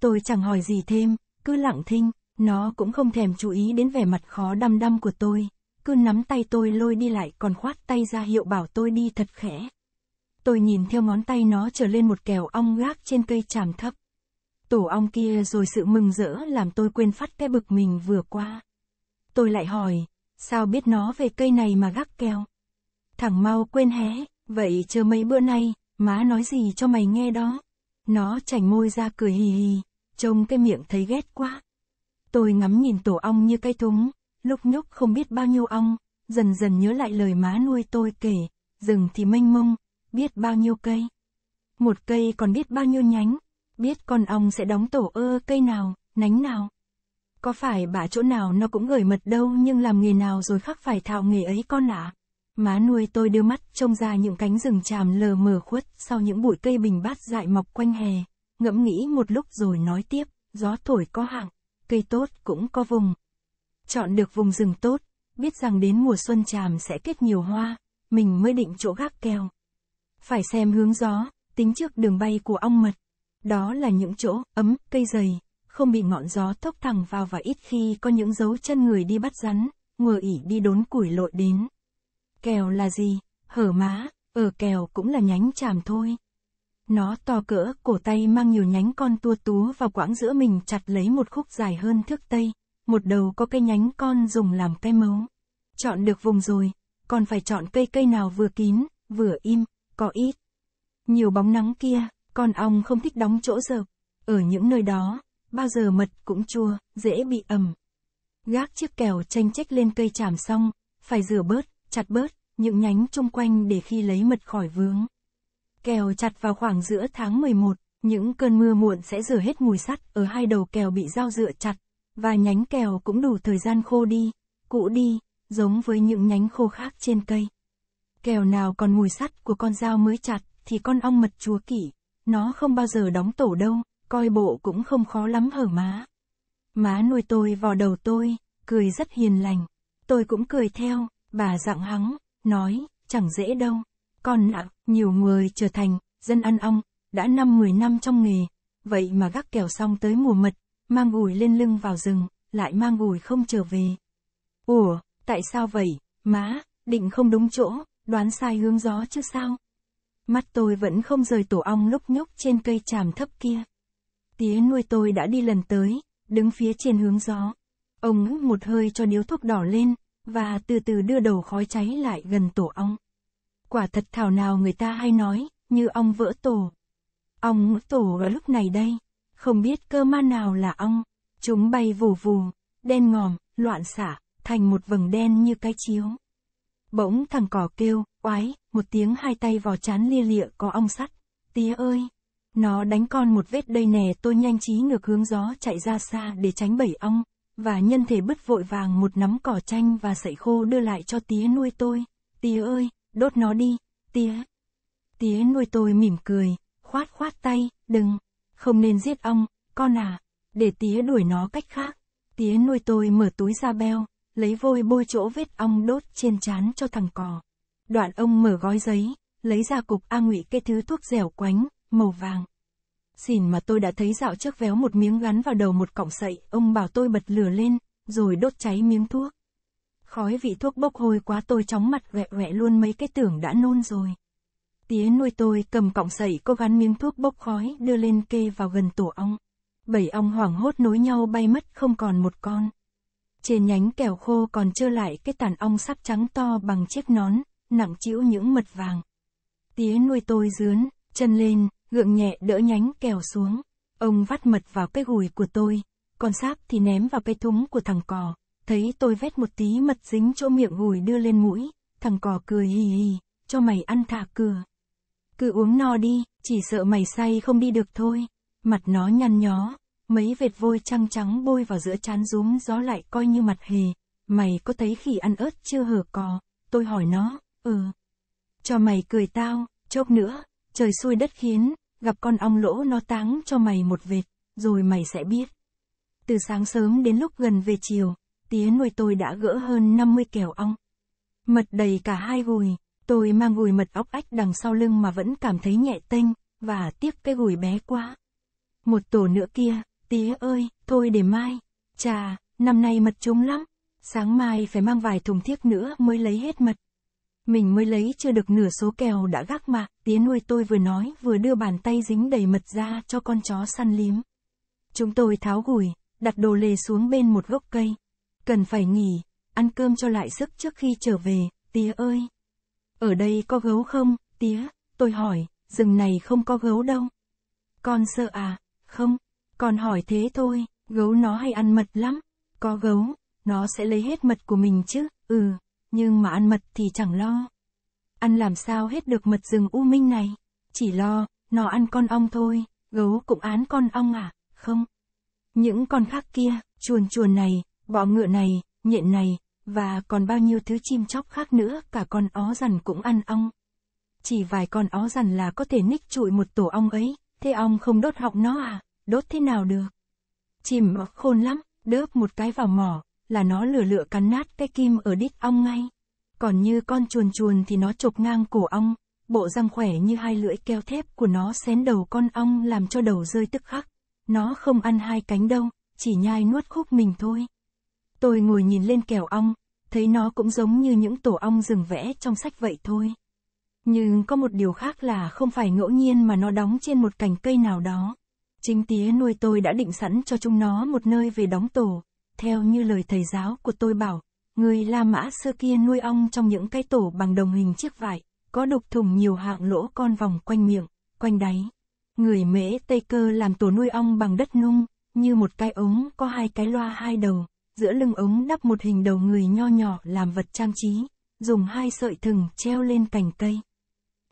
Tôi chẳng hỏi gì thêm, cứ lặng thinh, nó cũng không thèm chú ý đến vẻ mặt khó đăm đăm của tôi, cứ nắm tay tôi lôi đi lại còn khoát tay ra hiệu bảo tôi đi thật khẽ. Tôi nhìn theo ngón tay nó trở lên một kèo ong gác trên cây tràm thấp. Tổ ong kia rồi sự mừng rỡ làm tôi quên phát cái bực mình vừa qua. Tôi lại hỏi, sao biết nó về cây này mà gác kèo? thằng mau quên hé, vậy chờ mấy bữa nay, má nói gì cho mày nghe đó. Nó chảnh môi ra cười hì hì, trông cái miệng thấy ghét quá. Tôi ngắm nhìn tổ ong như cái thúng, lúc nhúc không biết bao nhiêu ong, dần dần nhớ lại lời má nuôi tôi kể, rừng thì mênh mông, biết bao nhiêu cây. Một cây còn biết bao nhiêu nhánh, biết con ong sẽ đóng tổ ơ cây nào, nhánh nào. Có phải bả chỗ nào nó cũng gửi mật đâu nhưng làm nghề nào rồi khắc phải thạo nghề ấy con ạ? À? Má nuôi tôi đưa mắt trông ra những cánh rừng tràm lờ mờ khuất sau những bụi cây bình bát dại mọc quanh hè, ngẫm nghĩ một lúc rồi nói tiếp, gió thổi có hạng, cây tốt cũng có vùng. Chọn được vùng rừng tốt, biết rằng đến mùa xuân tràm sẽ kết nhiều hoa, mình mới định chỗ gác kèo. Phải xem hướng gió, tính trước đường bay của ong mật. Đó là những chỗ ấm, cây dày, không bị ngọn gió thốc thẳng vào và ít khi có những dấu chân người đi bắt rắn, ngừa ỉ đi đốn củi lội đến. Kèo là gì? Hở má, ở ờ kèo cũng là nhánh chàm thôi. Nó to cỡ, cổ tay mang nhiều nhánh con tua túa vào quãng giữa mình chặt lấy một khúc dài hơn thước tây, một đầu có cái nhánh con dùng làm cây mấu. Chọn được vùng rồi, còn phải chọn cây cây nào vừa kín, vừa im, có ít. Nhiều bóng nắng kia, con ong không thích đóng chỗ dợp. Ở những nơi đó, bao giờ mật cũng chua, dễ bị ẩm. Gác chiếc kèo tranh trách lên cây chảm xong, phải rửa bớt, chặt bớt những nhánh chung quanh để khi lấy mật khỏi vướng. Kèo chặt vào khoảng giữa tháng 11, những cơn mưa muộn sẽ rửa hết mùi sắt ở hai đầu kèo bị dao dựa chặt, và nhánh kèo cũng đủ thời gian khô đi, cũ đi, giống với những nhánh khô khác trên cây. Kèo nào còn mùi sắt của con dao mới chặt thì con ong mật chúa kỷ, nó không bao giờ đóng tổ đâu, coi bộ cũng không khó lắm hở má. Má nuôi tôi vào đầu tôi, cười rất hiền lành, tôi cũng cười theo, Bà dặn hắn, nói, chẳng dễ đâu. Còn ạ, nhiều người trở thành, dân ăn ong, đã năm 10 năm trong nghề. Vậy mà gác kèo xong tới mùa mật, mang ủi lên lưng vào rừng, lại mang ủi không trở về. Ủa, tại sao vậy, má, định không đúng chỗ, đoán sai hướng gió chứ sao? Mắt tôi vẫn không rời tổ ong lúc nhúc trên cây tràm thấp kia. Tía nuôi tôi đã đi lần tới, đứng phía trên hướng gió. Ông ngút một hơi cho điếu thuốc đỏ lên, và từ từ đưa đầu khói cháy lại gần tổ ong. Quả thật thảo nào người ta hay nói, như ong vỡ tổ. Ong vỡ tổ ở lúc này đây, không biết cơ ma nào là ong, chúng bay vù vù, đen ngòm, loạn xả, thành một vầng đen như cái chiếu. Bỗng thằng cỏ kêu, oái, một tiếng hai tay vò chán lia lịa có ong sắt. Tía ơi! Nó đánh con một vết đây nè tôi nhanh trí ngược hướng gió chạy ra xa để tránh bẩy ong và nhân thể bứt vội vàng một nắm cỏ chanh và sậy khô đưa lại cho tía nuôi tôi. Tía ơi, đốt nó đi, tía. Tía nuôi tôi mỉm cười, khoát khoát tay, đừng, không nên giết ong, con à, để tía đuổi nó cách khác. Tía nuôi tôi mở túi ra beo, lấy vôi bôi chỗ vết ong đốt trên chán cho thằng cò. Đoạn ông mở gói giấy, lấy ra cục A ngụy cái thứ thuốc dẻo quánh, màu vàng xỉn mà tôi đã thấy dạo trước véo một miếng gắn vào đầu một cọng sậy, ông bảo tôi bật lửa lên, rồi đốt cháy miếng thuốc. Khói vị thuốc bốc hôi quá tôi chóng mặt quẹ quẹ luôn mấy cái tưởng đã nôn rồi. Tía nuôi tôi cầm cọng sậy cô gắn miếng thuốc bốc khói đưa lên kê vào gần tổ ong. Bảy ong hoảng hốt nối nhau bay mất không còn một con. Trên nhánh kèo khô còn trơ lại cái tàn ong sắp trắng to bằng chiếc nón, nặng chịu những mật vàng. Tía nuôi tôi dướn, chân lên, gượng nhẹ đỡ nhánh kèo xuống. Ông vắt mật vào cái gùi của tôi, còn sáp thì ném vào cái thúng của thằng cò. Thấy tôi vét một tí mật dính chỗ miệng gùi đưa lên mũi, thằng cò cười hì hì, cho mày ăn thả cửa. Cứ uống no đi, chỉ sợ mày say không đi được thôi. Mặt nó nhăn nhó, mấy vệt vôi trăng trắng bôi vào giữa chán rúm gió lại coi như mặt hề. Mày có thấy khỉ ăn ớt chưa hở cò? Tôi hỏi nó, ừ. Cho mày cười tao, chốc nữa, trời xui đất khiến, gặp con ong lỗ nó táng cho mày một vệt, rồi mày sẽ biết. Từ sáng sớm đến lúc gần về chiều, tía nuôi tôi đã gỡ hơn 50 kèo ong. Mật đầy cả hai gùi, tôi mang gùi mật óc ách đằng sau lưng mà vẫn cảm thấy nhẹ tênh, và tiếc cái gùi bé quá. Một tổ nữa kia, tía ơi, thôi để mai. Chà, năm nay mật trúng lắm, sáng mai phải mang vài thùng thiếc nữa mới lấy hết mật. Mình mới lấy chưa được nửa số kèo đã gác mà, tía nuôi tôi vừa nói vừa đưa bàn tay dính đầy mật ra cho con chó săn liếm. Chúng tôi tháo gùi, đặt đồ lề xuống bên một gốc cây. Cần phải nghỉ, ăn cơm cho lại sức trước khi trở về, tía ơi. Ở đây có gấu không, tía? Tôi hỏi, rừng này không có gấu đâu. Con sợ à? Không, con hỏi thế thôi, gấu nó hay ăn mật lắm. Có gấu, nó sẽ lấy hết mật của mình chứ, ừ nhưng mà ăn mật thì chẳng lo. Ăn làm sao hết được mật rừng u minh này, chỉ lo, nó ăn con ong thôi, gấu cũng án con ong à, không. Những con khác kia, chuồn chuồn này, bọ ngựa này, nhện này, và còn bao nhiêu thứ chim chóc khác nữa, cả con ó rằn cũng ăn ong. Chỉ vài con ó rằn là có thể ních trụi một tổ ong ấy, thế ong không đốt họng nó à, đốt thế nào được. Chim khôn lắm, đớp một cái vào mỏ, là nó lửa lựa cắn nát cái kim ở đít ong ngay. Còn như con chuồn chuồn thì nó chụp ngang cổ ong, bộ răng khỏe như hai lưỡi keo thép của nó xén đầu con ong làm cho đầu rơi tức khắc. Nó không ăn hai cánh đâu, chỉ nhai nuốt khúc mình thôi. Tôi ngồi nhìn lên kèo ong, thấy nó cũng giống như những tổ ong rừng vẽ trong sách vậy thôi. Nhưng có một điều khác là không phải ngẫu nhiên mà nó đóng trên một cành cây nào đó. Chính tía nuôi tôi đã định sẵn cho chúng nó một nơi về đóng tổ, theo như lời thầy giáo của tôi bảo, người La Mã xưa kia nuôi ong trong những cái tổ bằng đồng hình chiếc vải, có đục thủng nhiều hạng lỗ con vòng quanh miệng, quanh đáy. Người Mễ Tây Cơ làm tổ nuôi ong bằng đất nung, như một cái ống có hai cái loa hai đầu, giữa lưng ống đắp một hình đầu người nho nhỏ làm vật trang trí, dùng hai sợi thừng treo lên cành cây.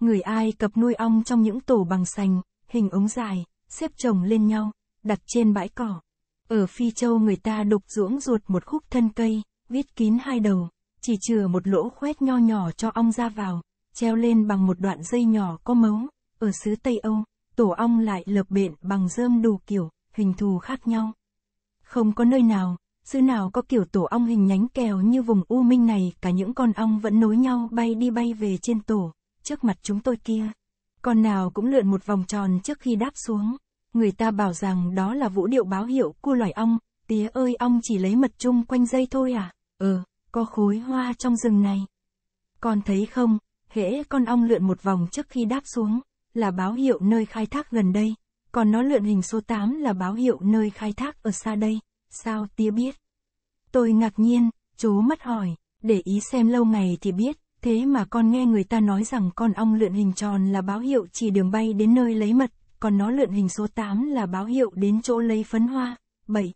Người Ai Cập nuôi ong trong những tổ bằng sành, hình ống dài, xếp chồng lên nhau, đặt trên bãi cỏ. Ở Phi Châu người ta đục ruỗng ruột một khúc thân cây, viết kín hai đầu, chỉ chừa một lỗ khoét nho nhỏ cho ong ra vào, treo lên bằng một đoạn dây nhỏ có mấu. Ở xứ Tây Âu, tổ ong lại lợp bện bằng rơm đủ kiểu, hình thù khác nhau. Không có nơi nào, xứ nào có kiểu tổ ong hình nhánh kèo như vùng U Minh này, cả những con ong vẫn nối nhau bay đi bay về trên tổ, trước mặt chúng tôi kia. Con nào cũng lượn một vòng tròn trước khi đáp xuống. Người ta bảo rằng đó là vũ điệu báo hiệu của loài ong, tía ơi ong chỉ lấy mật chung quanh dây thôi à? Ừ, có khối hoa trong rừng này. Con thấy không, hễ con ong lượn một vòng trước khi đáp xuống, là báo hiệu nơi khai thác gần đây, còn nó lượn hình số 8 là báo hiệu nơi khai thác ở xa đây, sao tía biết? Tôi ngạc nhiên, chú mất hỏi, để ý xem lâu ngày thì biết, thế mà con nghe người ta nói rằng con ong lượn hình tròn là báo hiệu chỉ đường bay đến nơi lấy mật còn nó lượn hình số 8 là báo hiệu đến chỗ lấy phấn hoa. 7.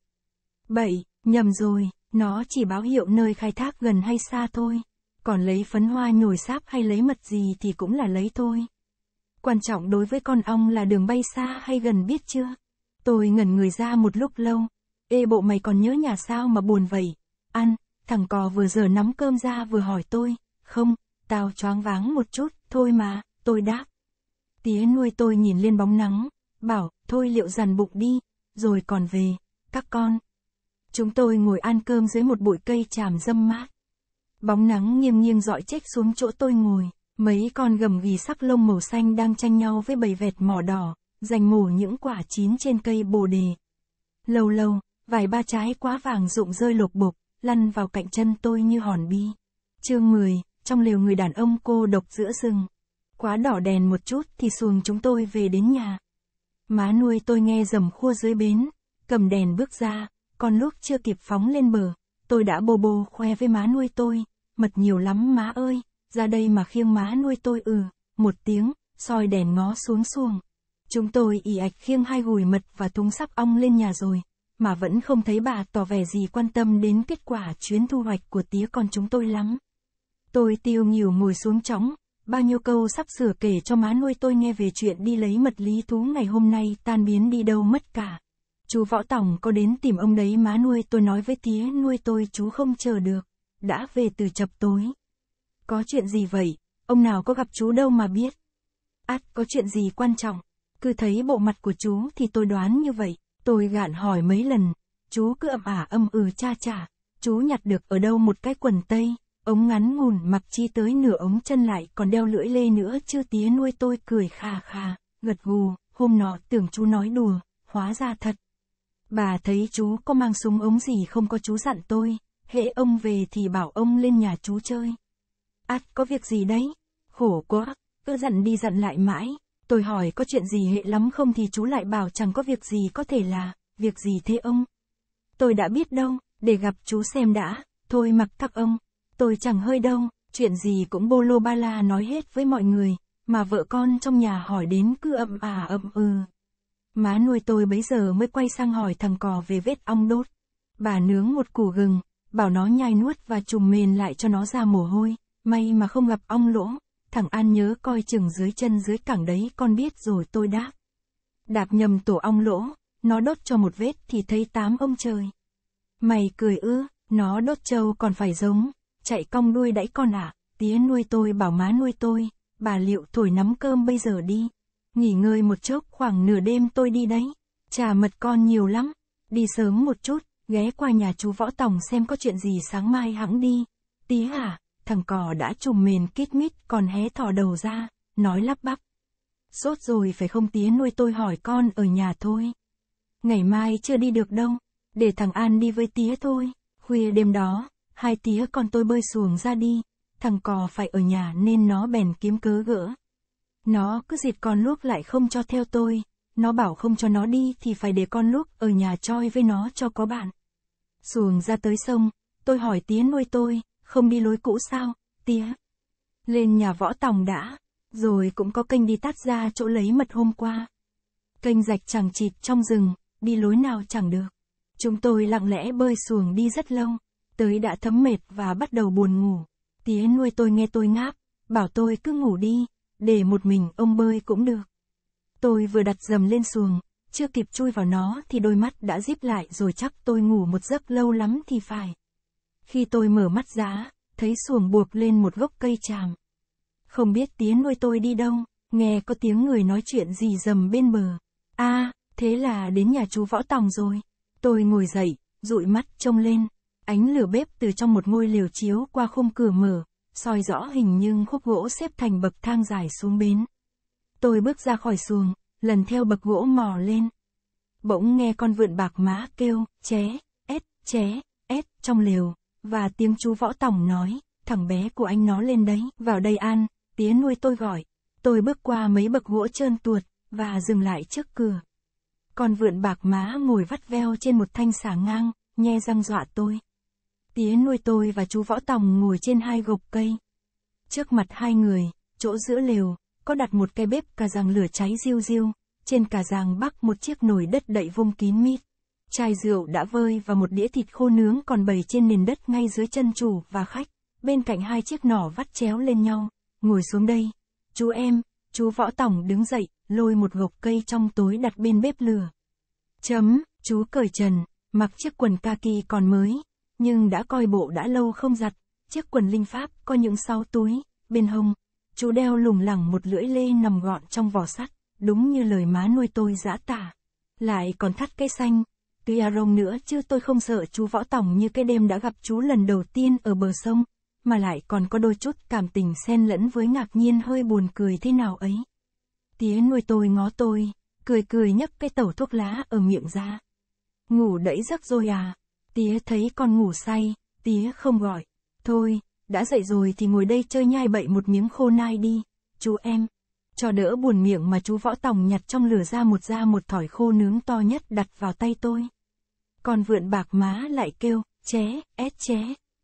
7, nhầm rồi, nó chỉ báo hiệu nơi khai thác gần hay xa thôi. Còn lấy phấn hoa nhồi sáp hay lấy mật gì thì cũng là lấy thôi. Quan trọng đối với con ong là đường bay xa hay gần biết chưa? Tôi ngẩn người ra một lúc lâu. Ê bộ mày còn nhớ nhà sao mà buồn vậy? Ăn, thằng cò vừa giờ nắm cơm ra vừa hỏi tôi. Không, tao choáng váng một chút, thôi mà, tôi đáp tía nuôi tôi nhìn lên bóng nắng, bảo, thôi liệu dằn bụng đi, rồi còn về, các con. Chúng tôi ngồi ăn cơm dưới một bụi cây tràm dâm mát. Bóng nắng nghiêng nghiêng dọi chết xuống chỗ tôi ngồi, mấy con gầm gì sắc lông màu xanh đang tranh nhau với bầy vẹt mỏ đỏ, giành mổ những quả chín trên cây bồ đề. Lâu lâu, vài ba trái quá vàng rụng rơi lột bột, lăn vào cạnh chân tôi như hòn bi. Chương 10, trong lều người đàn ông cô độc giữa rừng. Quá đỏ đèn một chút thì xuồng chúng tôi về đến nhà. Má nuôi tôi nghe rầm khua dưới bến, cầm đèn bước ra, còn lúc chưa kịp phóng lên bờ, tôi đã bồ bồ khoe với má nuôi tôi, mật nhiều lắm má ơi, ra đây mà khiêng má nuôi tôi ừ, một tiếng, soi đèn ngó xuống xuồng. Chúng tôi ì ạch khiêng hai gùi mật và thúng sắp ong lên nhà rồi, mà vẫn không thấy bà tỏ vẻ gì quan tâm đến kết quả chuyến thu hoạch của tía con chúng tôi lắm. Tôi tiêu nhiều ngồi xuống chóng, Bao nhiêu câu sắp sửa kể cho má nuôi tôi nghe về chuyện đi lấy mật lý thú ngày hôm nay tan biến đi đâu mất cả. Chú Võ Tổng có đến tìm ông đấy má nuôi tôi nói với tía nuôi tôi chú không chờ được. Đã về từ chập tối. Có chuyện gì vậy? Ông nào có gặp chú đâu mà biết. Át có chuyện gì quan trọng? Cứ thấy bộ mặt của chú thì tôi đoán như vậy. Tôi gạn hỏi mấy lần. Chú cứ ậm ả âm ừ cha chả. Chú nhặt được ở đâu một cái quần tây ống ngắn ngủn mặc chi tới nửa ống chân lại còn đeo lưỡi lê nữa chưa tía nuôi tôi cười khà khà, gật gù, hôm nọ tưởng chú nói đùa, hóa ra thật. Bà thấy chú có mang súng ống gì không có chú dặn tôi, hệ ông về thì bảo ông lên nhà chú chơi. Át có việc gì đấy? Khổ quá, cứ dặn đi dặn lại mãi, tôi hỏi có chuyện gì hệ lắm không thì chú lại bảo chẳng có việc gì có thể là, việc gì thế ông? Tôi đã biết đâu, để gặp chú xem đã, thôi mặc các ông. Tôi chẳng hơi đâu, chuyện gì cũng bô lô ba la nói hết với mọi người, mà vợ con trong nhà hỏi đến cứ ậm à ậm ừ. Má nuôi tôi bấy giờ mới quay sang hỏi thằng cò về vết ong đốt. Bà nướng một củ gừng, bảo nó nhai nuốt và trùm mền lại cho nó ra mồ hôi, may mà không gặp ong lỗ. Thằng An nhớ coi chừng dưới chân dưới cẳng đấy con biết rồi tôi đáp. Đạp nhầm tổ ong lỗ, nó đốt cho một vết thì thấy tám ông trời. Mày cười ư, nó đốt trâu còn phải giống, chạy cong đuôi đẫy con ạ, à, tía nuôi tôi bảo má nuôi tôi, bà liệu thổi nắm cơm bây giờ đi. Nghỉ ngơi một chốc khoảng nửa đêm tôi đi đấy, trà mật con nhiều lắm, đi sớm một chút, ghé qua nhà chú Võ Tòng xem có chuyện gì sáng mai hãng đi. Tía à, thằng cò đã trùm mền kít mít còn hé thỏ đầu ra, nói lắp bắp. Sốt rồi phải không tía nuôi tôi hỏi con ở nhà thôi. Ngày mai chưa đi được đâu, để thằng An đi với tía thôi, khuya đêm đó, hai tía con tôi bơi xuồng ra đi, thằng cò phải ở nhà nên nó bèn kiếm cớ gỡ. Nó cứ dịt con luốc lại không cho theo tôi, nó bảo không cho nó đi thì phải để con luốc ở nhà choi với nó cho có bạn. Xuồng ra tới sông, tôi hỏi tía nuôi tôi, không đi lối cũ sao, tía. Lên nhà võ tòng đã, rồi cũng có kênh đi tắt ra chỗ lấy mật hôm qua. Kênh rạch chẳng chịt trong rừng, đi lối nào chẳng được. Chúng tôi lặng lẽ bơi xuồng đi rất lâu tới đã thấm mệt và bắt đầu buồn ngủ. Tía nuôi tôi nghe tôi ngáp, bảo tôi cứ ngủ đi, để một mình ông bơi cũng được. Tôi vừa đặt dầm lên xuồng, chưa kịp chui vào nó thì đôi mắt đã díp lại rồi chắc tôi ngủ một giấc lâu lắm thì phải. Khi tôi mở mắt ra, thấy xuồng buộc lên một gốc cây tràm. Không biết tía nuôi tôi đi đâu, nghe có tiếng người nói chuyện gì dầm bên bờ. a à, thế là đến nhà chú Võ Tòng rồi. Tôi ngồi dậy, dụi mắt trông lên, Ánh lửa bếp từ trong một ngôi lều chiếu qua khung cửa mở, soi rõ hình nhưng khúc gỗ xếp thành bậc thang dài xuống bến. Tôi bước ra khỏi xuồng, lần theo bậc gỗ mò lên. Bỗng nghe con vượn bạc mã kêu, ché, ét, ché, ét, trong lều, và tiếng chú võ tổng nói, thằng bé của anh nó lên đấy, vào đây ăn, tía nuôi tôi gọi. Tôi bước qua mấy bậc gỗ trơn tuột, và dừng lại trước cửa. Con vượn bạc má ngồi vắt veo trên một thanh xà ngang, nhe răng dọa tôi tía nuôi tôi và chú Võ Tòng ngồi trên hai gộc cây. Trước mặt hai người, chỗ giữa lều, có đặt một cái bếp cà ràng lửa cháy riêu riêu, trên cà ràng bắc một chiếc nồi đất đậy vung kín mít. Chai rượu đã vơi và một đĩa thịt khô nướng còn bày trên nền đất ngay dưới chân chủ và khách, bên cạnh hai chiếc nỏ vắt chéo lên nhau, ngồi xuống đây. Chú em, chú Võ Tòng đứng dậy, lôi một gộc cây trong tối đặt bên bếp lửa. Chấm, chú cởi trần, mặc chiếc quần kaki còn mới, nhưng đã coi bộ đã lâu không giặt, chiếc quần linh pháp có những sau túi, bên hông, chú đeo lủng lẳng một lưỡi lê nằm gọn trong vỏ sắt, đúng như lời má nuôi tôi giã tả. Lại còn thắt cây xanh, tuy arong à nữa chứ tôi không sợ chú võ tổng như cái đêm đã gặp chú lần đầu tiên ở bờ sông, mà lại còn có đôi chút cảm tình xen lẫn với ngạc nhiên hơi buồn cười thế nào ấy. Tía nuôi tôi ngó tôi, cười cười nhấc cái tẩu thuốc lá ở miệng ra. Ngủ đẫy giấc rồi à? Tía thấy con ngủ say, tía không gọi. Thôi, đã dậy rồi thì ngồi đây chơi nhai bậy một miếng khô nai đi, chú em. Cho đỡ buồn miệng mà chú võ tòng nhặt trong lửa ra một da một thỏi khô nướng to nhất đặt vào tay tôi. Còn vượn bạc má lại kêu, ché, ét ché,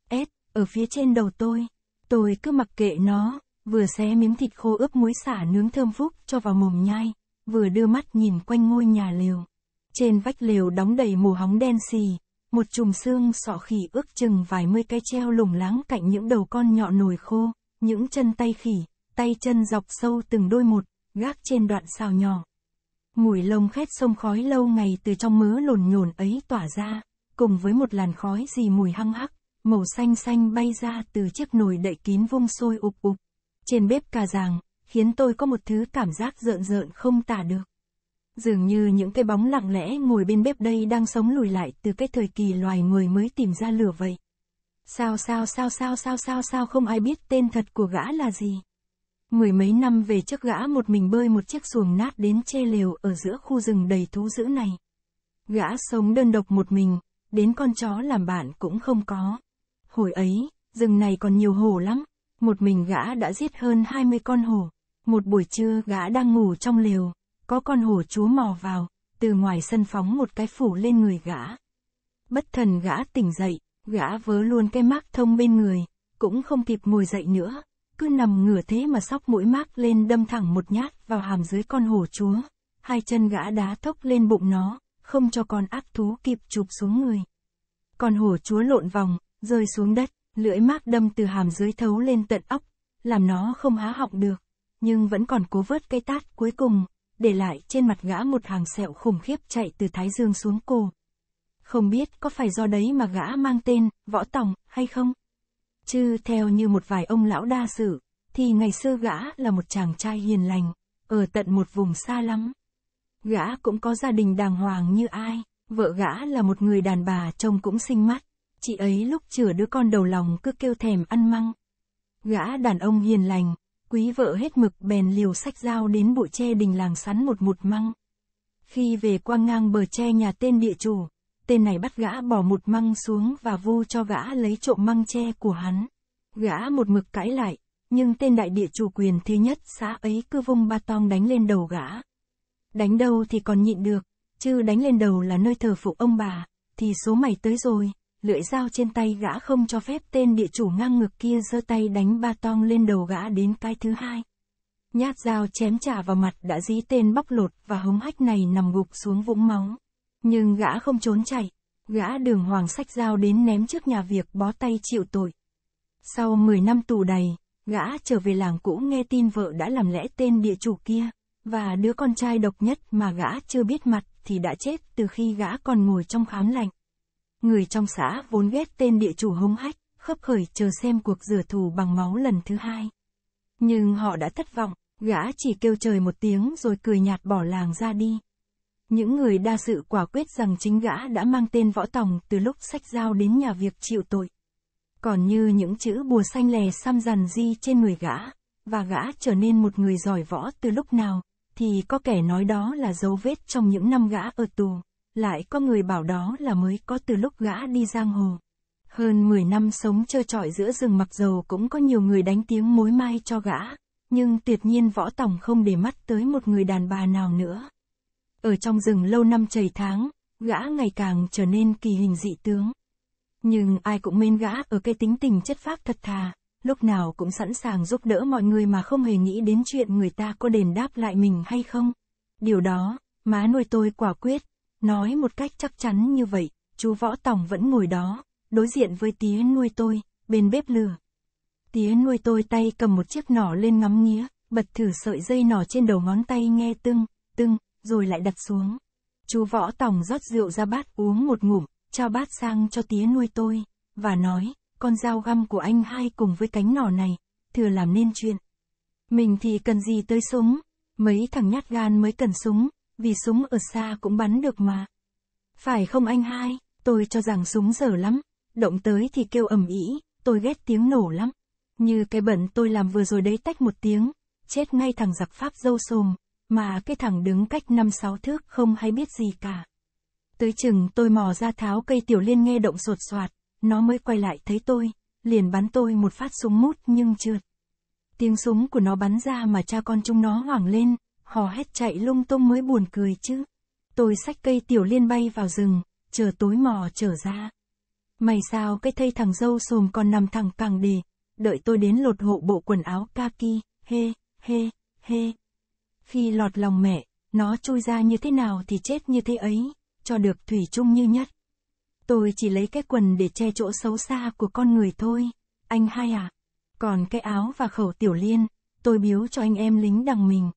ét, ở phía trên đầu tôi. Tôi cứ mặc kệ nó, vừa xé miếng thịt khô ướp muối xả nướng thơm phúc cho vào mồm nhai, vừa đưa mắt nhìn quanh ngôi nhà lều. Trên vách lều đóng đầy mù hóng đen xì, một chùm xương sọ khỉ ước chừng vài mươi cái treo lủng láng cạnh những đầu con nhọn nồi khô, những chân tay khỉ, tay chân dọc sâu từng đôi một, gác trên đoạn xào nhỏ. Mùi lông khét sông khói lâu ngày từ trong mớ lồn nhồn ấy tỏa ra, cùng với một làn khói dì mùi hăng hắc, màu xanh xanh bay ra từ chiếc nồi đậy kín vung sôi ụp ụp. Trên bếp cà ràng, khiến tôi có một thứ cảm giác rợn rợn không tả được. Dường như những cái bóng lặng lẽ ngồi bên bếp đây đang sống lùi lại từ cái thời kỳ loài người mới tìm ra lửa vậy. Sao sao sao sao sao sao sao không ai biết tên thật của gã là gì. Mười mấy năm về trước gã một mình bơi một chiếc xuồng nát đến che lều ở giữa khu rừng đầy thú dữ này. Gã sống đơn độc một mình, đến con chó làm bạn cũng không có. Hồi ấy, rừng này còn nhiều hổ lắm, một mình gã đã giết hơn 20 con hổ. Một buổi trưa gã đang ngủ trong lều, có con hổ chúa mò vào, từ ngoài sân phóng một cái phủ lên người gã. Bất thần gã tỉnh dậy, gã vớ luôn cái mác thông bên người, cũng không kịp ngồi dậy nữa, cứ nằm ngửa thế mà sóc mũi mác lên đâm thẳng một nhát vào hàm dưới con hổ chúa, hai chân gã đá thốc lên bụng nó, không cho con ác thú kịp chụp xuống người. Con hổ chúa lộn vòng, rơi xuống đất, lưỡi mác đâm từ hàm dưới thấu lên tận óc, làm nó không há họng được, nhưng vẫn còn cố vớt cây tát cuối cùng để lại trên mặt gã một hàng sẹo khủng khiếp chạy từ thái dương xuống cổ. Không biết có phải do đấy mà gã mang tên, võ tòng, hay không? Chứ theo như một vài ông lão đa sử, thì ngày xưa gã là một chàng trai hiền lành, ở tận một vùng xa lắm. Gã cũng có gia đình đàng hoàng như ai, vợ gã là một người đàn bà trông cũng xinh mắt, chị ấy lúc chửa đứa con đầu lòng cứ kêu thèm ăn măng. Gã đàn ông hiền lành, Quý vợ hết mực bèn liều sách dao đến bụi tre đình làng sắn một một măng. Khi về quang ngang bờ tre nhà tên địa chủ, tên này bắt gã bỏ một măng xuống và vu cho gã lấy trộm măng tre của hắn. Gã một mực cãi lại, nhưng tên đại địa chủ quyền thứ nhất xã ấy cứ vung ba tong đánh lên đầu gã. Đánh đâu thì còn nhịn được, chứ đánh lên đầu là nơi thờ phụ ông bà, thì số mày tới rồi lưỡi dao trên tay gã không cho phép tên địa chủ ngang ngực kia giơ tay đánh ba tong lên đầu gã đến cái thứ hai. Nhát dao chém trả vào mặt đã dí tên bóc lột và hống hách này nằm gục xuống vũng máu. Nhưng gã không trốn chạy, gã đường hoàng sách dao đến ném trước nhà việc bó tay chịu tội. Sau 10 năm tù đầy, gã trở về làng cũ nghe tin vợ đã làm lẽ tên địa chủ kia, và đứa con trai độc nhất mà gã chưa biết mặt thì đã chết từ khi gã còn ngồi trong khám lạnh người trong xã vốn ghét tên địa chủ hống hách, khấp khởi chờ xem cuộc rửa thù bằng máu lần thứ hai. Nhưng họ đã thất vọng, gã chỉ kêu trời một tiếng rồi cười nhạt bỏ làng ra đi. Những người đa sự quả quyết rằng chính gã đã mang tên võ tòng từ lúc sách giao đến nhà việc chịu tội. Còn như những chữ bùa xanh lè xăm dằn di trên người gã, và gã trở nên một người giỏi võ từ lúc nào, thì có kẻ nói đó là dấu vết trong những năm gã ở tù lại có người bảo đó là mới có từ lúc gã đi giang hồ. Hơn 10 năm sống trơ trọi giữa rừng mặc dầu cũng có nhiều người đánh tiếng mối mai cho gã, nhưng tuyệt nhiên võ tổng không để mắt tới một người đàn bà nào nữa. Ở trong rừng lâu năm trời tháng, gã ngày càng trở nên kỳ hình dị tướng. Nhưng ai cũng mên gã ở cái tính tình chất phác thật thà, lúc nào cũng sẵn sàng giúp đỡ mọi người mà không hề nghĩ đến chuyện người ta có đền đáp lại mình hay không. Điều đó, má nuôi tôi quả quyết, Nói một cách chắc chắn như vậy, chú Võ Tòng vẫn ngồi đó, đối diện với tía nuôi tôi, bên bếp lửa. Tía nuôi tôi tay cầm một chiếc nỏ lên ngắm nghía, bật thử sợi dây nỏ trên đầu ngón tay nghe tưng, tưng, rồi lại đặt xuống. Chú Võ Tòng rót rượu ra bát uống một ngụm, trao bát sang cho tía nuôi tôi, và nói, con dao găm của anh hai cùng với cánh nỏ này, thừa làm nên chuyện. Mình thì cần gì tới súng, mấy thằng nhát gan mới cần súng, vì súng ở xa cũng bắn được mà. Phải không anh hai, tôi cho rằng súng dở lắm, động tới thì kêu ầm ĩ, tôi ghét tiếng nổ lắm. Như cái bẩn tôi làm vừa rồi đấy tách một tiếng, chết ngay thằng giặc Pháp dâu sồm, mà cái thằng đứng cách năm sáu thước không hay biết gì cả. Tới chừng tôi mò ra tháo cây tiểu liên nghe động sột soạt, nó mới quay lại thấy tôi, liền bắn tôi một phát súng mút nhưng trượt. Tiếng súng của nó bắn ra mà cha con chúng nó hoảng lên, hò hét chạy lung tung mới buồn cười chứ. Tôi xách cây tiểu liên bay vào rừng, chờ tối mò trở ra. Mày sao cái thây thằng dâu xồm còn nằm thẳng càng để, đợi tôi đến lột hộ bộ quần áo kaki, hê, hê, hê. Khi lọt lòng mẹ, nó chui ra như thế nào thì chết như thế ấy, cho được thủy chung như nhất. Tôi chỉ lấy cái quần để che chỗ xấu xa của con người thôi, anh hai à. Còn cái áo và khẩu tiểu liên, tôi biếu cho anh em lính đằng mình.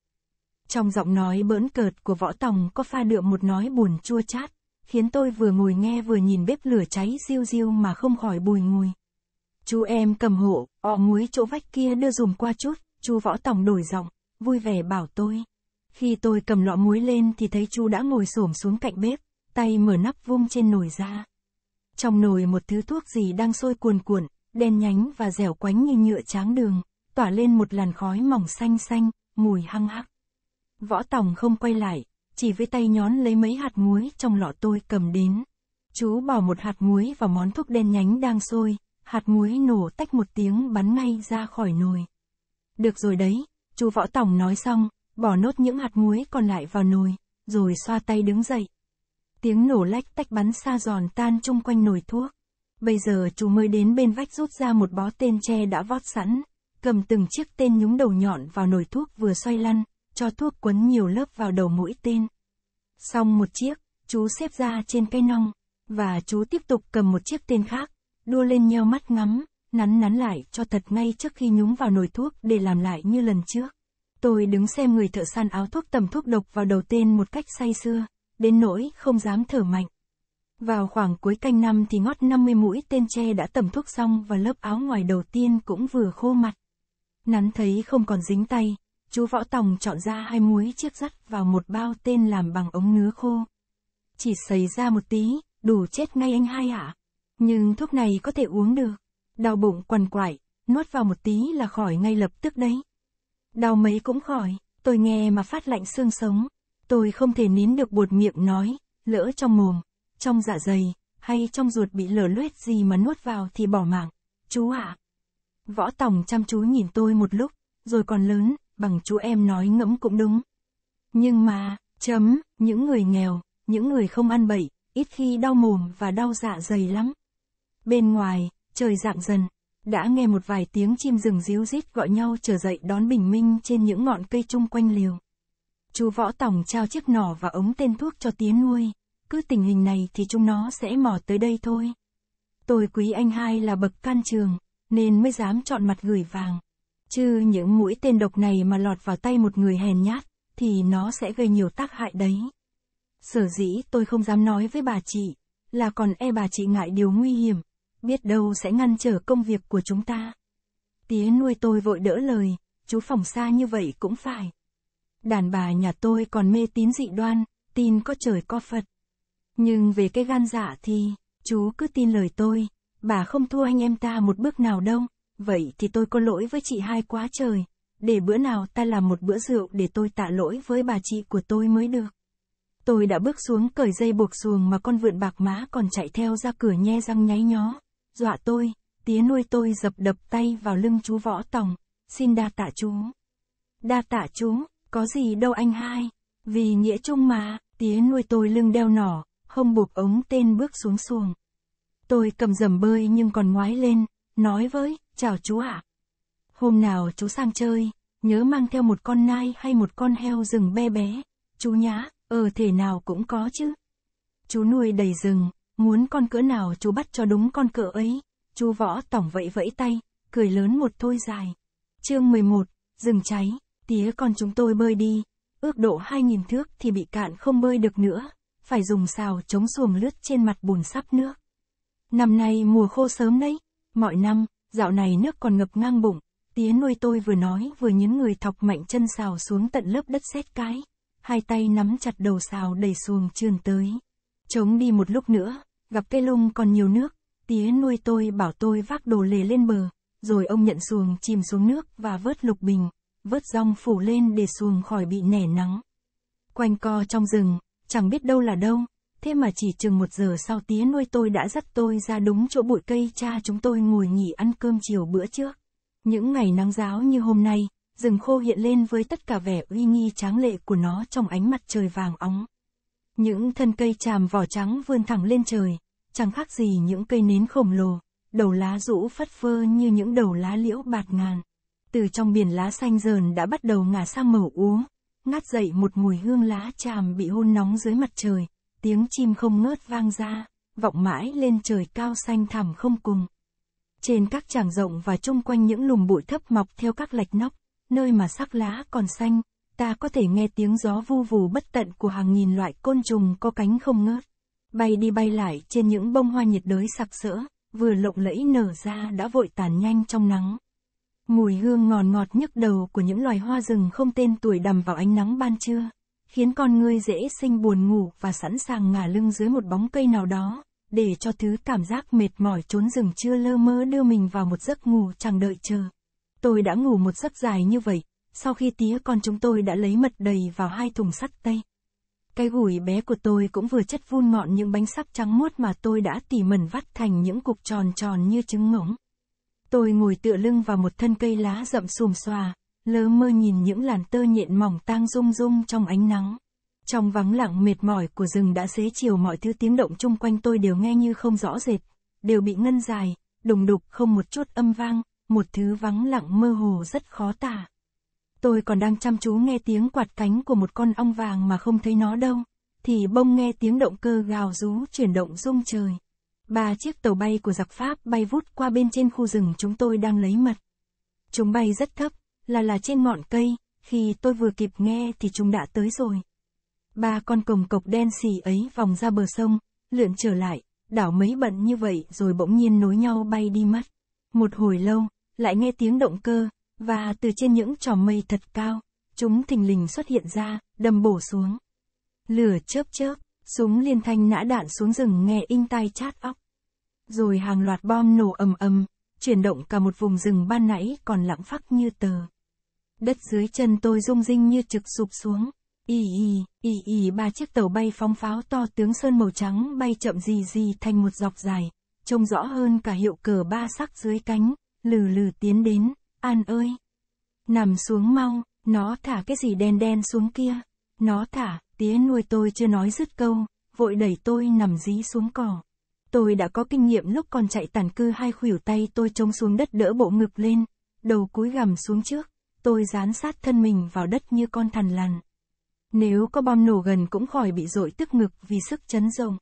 Trong giọng nói bỡn cợt của võ tòng có pha đượm một nói buồn chua chát, khiến tôi vừa ngồi nghe vừa nhìn bếp lửa cháy riêu riêu mà không khỏi bùi ngùi. Chú em cầm hộ, ọ muối chỗ vách kia đưa dùm qua chút, chú võ tòng đổi giọng, vui vẻ bảo tôi. Khi tôi cầm lọ muối lên thì thấy chú đã ngồi xổm xuống cạnh bếp, tay mở nắp vung trên nồi ra. Trong nồi một thứ thuốc gì đang sôi cuồn cuộn, đen nhánh và dẻo quánh như nhựa tráng đường, tỏa lên một làn khói mỏng xanh xanh, mùi hăng hắc. Võ Tòng không quay lại, chỉ với tay nhón lấy mấy hạt muối trong lọ tôi cầm đến. Chú bỏ một hạt muối vào món thuốc đen nhánh đang sôi, hạt muối nổ tách một tiếng bắn ngay ra khỏi nồi. Được rồi đấy, chú Võ Tòng nói xong, bỏ nốt những hạt muối còn lại vào nồi, rồi xoa tay đứng dậy. Tiếng nổ lách tách bắn xa giòn tan chung quanh nồi thuốc. Bây giờ chú mới đến bên vách rút ra một bó tên tre đã vót sẵn, cầm từng chiếc tên nhúng đầu nhọn vào nồi thuốc vừa xoay lăn, cho thuốc quấn nhiều lớp vào đầu mũi tên. Xong một chiếc, chú xếp ra trên cây nong, và chú tiếp tục cầm một chiếc tên khác, đua lên nheo mắt ngắm, nắn nắn lại cho thật ngay trước khi nhúng vào nồi thuốc để làm lại như lần trước. Tôi đứng xem người thợ săn áo thuốc tầm thuốc độc vào đầu tên một cách say sưa, đến nỗi không dám thở mạnh. Vào khoảng cuối canh năm thì ngót 50 mũi tên tre đã tầm thuốc xong và lớp áo ngoài đầu tiên cũng vừa khô mặt. Nắn thấy không còn dính tay, chú Võ Tòng chọn ra hai muối chiếc rắt vào một bao tên làm bằng ống nứa khô. Chỉ xảy ra một tí, đủ chết ngay anh hai ạ. À? Nhưng thuốc này có thể uống được. Đau bụng quằn quại, nuốt vào một tí là khỏi ngay lập tức đấy. Đau mấy cũng khỏi, tôi nghe mà phát lạnh xương sống. Tôi không thể nín được bột miệng nói, lỡ trong mồm, trong dạ dày, hay trong ruột bị lở loét gì mà nuốt vào thì bỏ mạng. Chú ạ. À? Võ Tòng chăm chú nhìn tôi một lúc, rồi còn lớn, bằng chú em nói ngẫm cũng đúng. Nhưng mà, chấm, những người nghèo, những người không ăn bậy, ít khi đau mồm và đau dạ dày lắm. Bên ngoài, trời dạng dần, đã nghe một vài tiếng chim rừng ríu rít gọi nhau trở dậy đón bình minh trên những ngọn cây chung quanh liều. Chú Võ tổng trao chiếc nỏ và ống tên thuốc cho tiến nuôi, cứ tình hình này thì chúng nó sẽ mò tới đây thôi. Tôi quý anh hai là bậc can trường, nên mới dám chọn mặt gửi vàng. Chứ những mũi tên độc này mà lọt vào tay một người hèn nhát, thì nó sẽ gây nhiều tác hại đấy. Sở dĩ tôi không dám nói với bà chị, là còn e bà chị ngại điều nguy hiểm, biết đâu sẽ ngăn trở công việc của chúng ta. Tía nuôi tôi vội đỡ lời, chú phòng xa như vậy cũng phải. Đàn bà nhà tôi còn mê tín dị đoan, tin có trời có Phật. Nhưng về cái gan dạ thì, chú cứ tin lời tôi, bà không thua anh em ta một bước nào đâu. Vậy thì tôi có lỗi với chị hai quá trời. Để bữa nào ta làm một bữa rượu để tôi tạ lỗi với bà chị của tôi mới được. Tôi đã bước xuống cởi dây buộc xuồng mà con vượn bạc mã còn chạy theo ra cửa nhe răng nháy nhó. Dọa tôi, tía nuôi tôi dập đập tay vào lưng chú võ tòng. Xin đa tạ chú. Đa tạ chú, có gì đâu anh hai. Vì nghĩa chung mà, tía nuôi tôi lưng đeo nỏ, không buộc ống tên bước xuống xuồng. Tôi cầm dầm bơi nhưng còn ngoái lên, nói với, Chào chú ạ. À. Hôm nào chú sang chơi, nhớ mang theo một con nai hay một con heo rừng bé bé. Chú nhá, ờ thể nào cũng có chứ. Chú nuôi đầy rừng, muốn con cỡ nào chú bắt cho đúng con cỡ ấy. Chú võ tổng vẫy vẫy tay, cười lớn một thôi dài. Chương 11, rừng cháy, tía con chúng tôi bơi đi. Ước độ 2.000 thước thì bị cạn không bơi được nữa, phải dùng xào chống xuồng lướt trên mặt bùn sắp nước. Năm nay mùa khô sớm đấy, mọi năm, dạo này nước còn ngập ngang bụng, tía nuôi tôi vừa nói vừa nhấn người thọc mạnh chân xào xuống tận lớp đất sét cái, hai tay nắm chặt đầu xào đẩy xuồng trườn tới. Chống đi một lúc nữa, gặp cây lung còn nhiều nước, tía nuôi tôi bảo tôi vác đồ lề lên bờ, rồi ông nhận xuồng chìm xuống nước và vớt lục bình, vớt rong phủ lên để xuồng khỏi bị nẻ nắng. Quanh co trong rừng, chẳng biết đâu là đâu, Thế mà chỉ chừng một giờ sau tía nuôi tôi đã dắt tôi ra đúng chỗ bụi cây cha chúng tôi ngồi nghỉ ăn cơm chiều bữa trước. Những ngày nắng giáo như hôm nay, rừng khô hiện lên với tất cả vẻ uy nghi tráng lệ của nó trong ánh mặt trời vàng óng. Những thân cây tràm vỏ trắng vươn thẳng lên trời, chẳng khác gì những cây nến khổng lồ, đầu lá rũ phất phơ như những đầu lá liễu bạt ngàn. Từ trong biển lá xanh dờn đã bắt đầu ngả sang màu úa, ngát dậy một mùi hương lá tràm bị hôn nóng dưới mặt trời, tiếng chim không ngớt vang ra, vọng mãi lên trời cao xanh thẳm không cùng. Trên các tràng rộng và chung quanh những lùm bụi thấp mọc theo các lạch nóc, nơi mà sắc lá còn xanh, ta có thể nghe tiếng gió vu vù bất tận của hàng nghìn loại côn trùng có cánh không ngớt. Bay đi bay lại trên những bông hoa nhiệt đới sặc sỡ, vừa lộng lẫy nở ra đã vội tàn nhanh trong nắng. Mùi hương ngọt ngọt nhức đầu của những loài hoa rừng không tên tuổi đầm vào ánh nắng ban trưa khiến con ngươi dễ sinh buồn ngủ và sẵn sàng ngả lưng dưới một bóng cây nào đó, để cho thứ cảm giác mệt mỏi trốn rừng chưa lơ mơ đưa mình vào một giấc ngủ chẳng đợi chờ. Tôi đã ngủ một giấc dài như vậy, sau khi tía con chúng tôi đã lấy mật đầy vào hai thùng sắt tây. Cái gùi bé của tôi cũng vừa chất vun ngọn những bánh sắc trắng muốt mà tôi đã tỉ mẩn vắt thành những cục tròn tròn như trứng ngỗng. Tôi ngồi tựa lưng vào một thân cây lá rậm xùm xòa, lơ mơ nhìn những làn tơ nhện mỏng tang rung rung trong ánh nắng. Trong vắng lặng mệt mỏi của rừng đã xế chiều mọi thứ tiếng động chung quanh tôi đều nghe như không rõ rệt, đều bị ngân dài, đùng đục không một chút âm vang, một thứ vắng lặng mơ hồ rất khó tả. Tôi còn đang chăm chú nghe tiếng quạt cánh của một con ong vàng mà không thấy nó đâu, thì bông nghe tiếng động cơ gào rú chuyển động rung trời. Ba chiếc tàu bay của giặc Pháp bay vút qua bên trên khu rừng chúng tôi đang lấy mật. Chúng bay rất thấp, là là trên ngọn cây, khi tôi vừa kịp nghe thì chúng đã tới rồi. Ba con cồng cộc đen xì ấy vòng ra bờ sông, lượn trở lại, đảo mấy bận như vậy rồi bỗng nhiên nối nhau bay đi mất. Một hồi lâu, lại nghe tiếng động cơ, và từ trên những tròm mây thật cao, chúng thình lình xuất hiện ra, đâm bổ xuống. Lửa chớp chớp, súng liên thanh nã đạn xuống rừng nghe in tai chát óc. Rồi hàng loạt bom nổ ầm ầm, chuyển động cả một vùng rừng ban nãy còn lặng phắc như tờ đất dưới chân tôi rung rinh như trực sụp xuống. Ý ý, ý ý ba chiếc tàu bay phóng pháo to tướng sơn màu trắng bay chậm gì gì thành một dọc dài, trông rõ hơn cả hiệu cờ ba sắc dưới cánh, lừ lừ tiến đến, an ơi. Nằm xuống mau, nó thả cái gì đen đen xuống kia. Nó thả, tía nuôi tôi chưa nói dứt câu, vội đẩy tôi nằm dí xuống cỏ. Tôi đã có kinh nghiệm lúc còn chạy tàn cư hai khuỷu tay tôi trông xuống đất đỡ bộ ngực lên, đầu cúi gằm xuống trước, tôi dán sát thân mình vào đất như con thằn lằn. Nếu có bom nổ gần cũng khỏi bị dội tức ngực vì sức chấn rộng.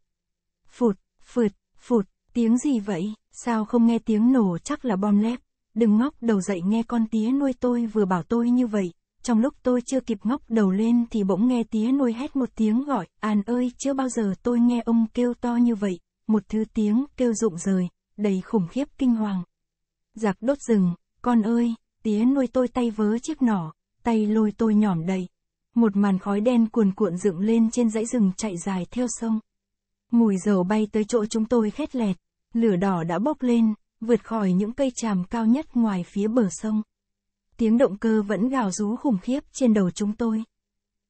Phụt, phượt, phụt, tiếng gì vậy, sao không nghe tiếng nổ chắc là bom lép. Đừng ngóc đầu dậy nghe con tía nuôi tôi vừa bảo tôi như vậy. Trong lúc tôi chưa kịp ngóc đầu lên thì bỗng nghe tía nuôi hét một tiếng gọi, An ơi, chưa bao giờ tôi nghe ông kêu to như vậy, một thứ tiếng kêu rụng rời, đầy khủng khiếp kinh hoàng. Giặc đốt rừng, con ơi, tía nuôi tôi tay vớ chiếc nỏ, tay lôi tôi nhỏm đầy. Một màn khói đen cuồn cuộn dựng lên trên dãy rừng chạy dài theo sông. Mùi dầu bay tới chỗ chúng tôi khét lẹt, lửa đỏ đã bốc lên, vượt khỏi những cây tràm cao nhất ngoài phía bờ sông. Tiếng động cơ vẫn gào rú khủng khiếp trên đầu chúng tôi.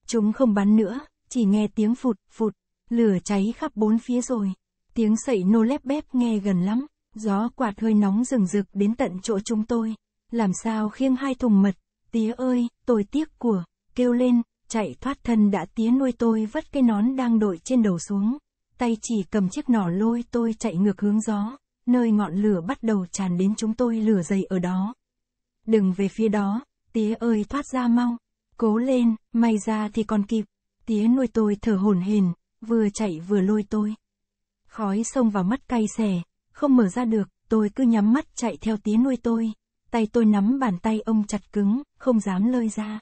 Chúng không bắn nữa, chỉ nghe tiếng phụt, phụt, lửa cháy khắp bốn phía rồi. Tiếng sậy nô lép bép nghe gần lắm, gió quạt hơi nóng rừng rực đến tận chỗ chúng tôi làm sao khiêng hai thùng mật, tía ơi, tôi tiếc của, kêu lên, chạy thoát thân đã tía nuôi tôi vất cái nón đang đội trên đầu xuống, tay chỉ cầm chiếc nỏ lôi tôi chạy ngược hướng gió, nơi ngọn lửa bắt đầu tràn đến chúng tôi lửa dày ở đó. Đừng về phía đó, tía ơi thoát ra mau, cố lên, may ra thì còn kịp, tía nuôi tôi thở hổn hển, vừa chạy vừa lôi tôi. Khói xông vào mắt cay xè, không mở ra được, tôi cứ nhắm mắt chạy theo tía nuôi tôi, Tay tôi nắm bàn tay ông chặt cứng, không dám lơi ra.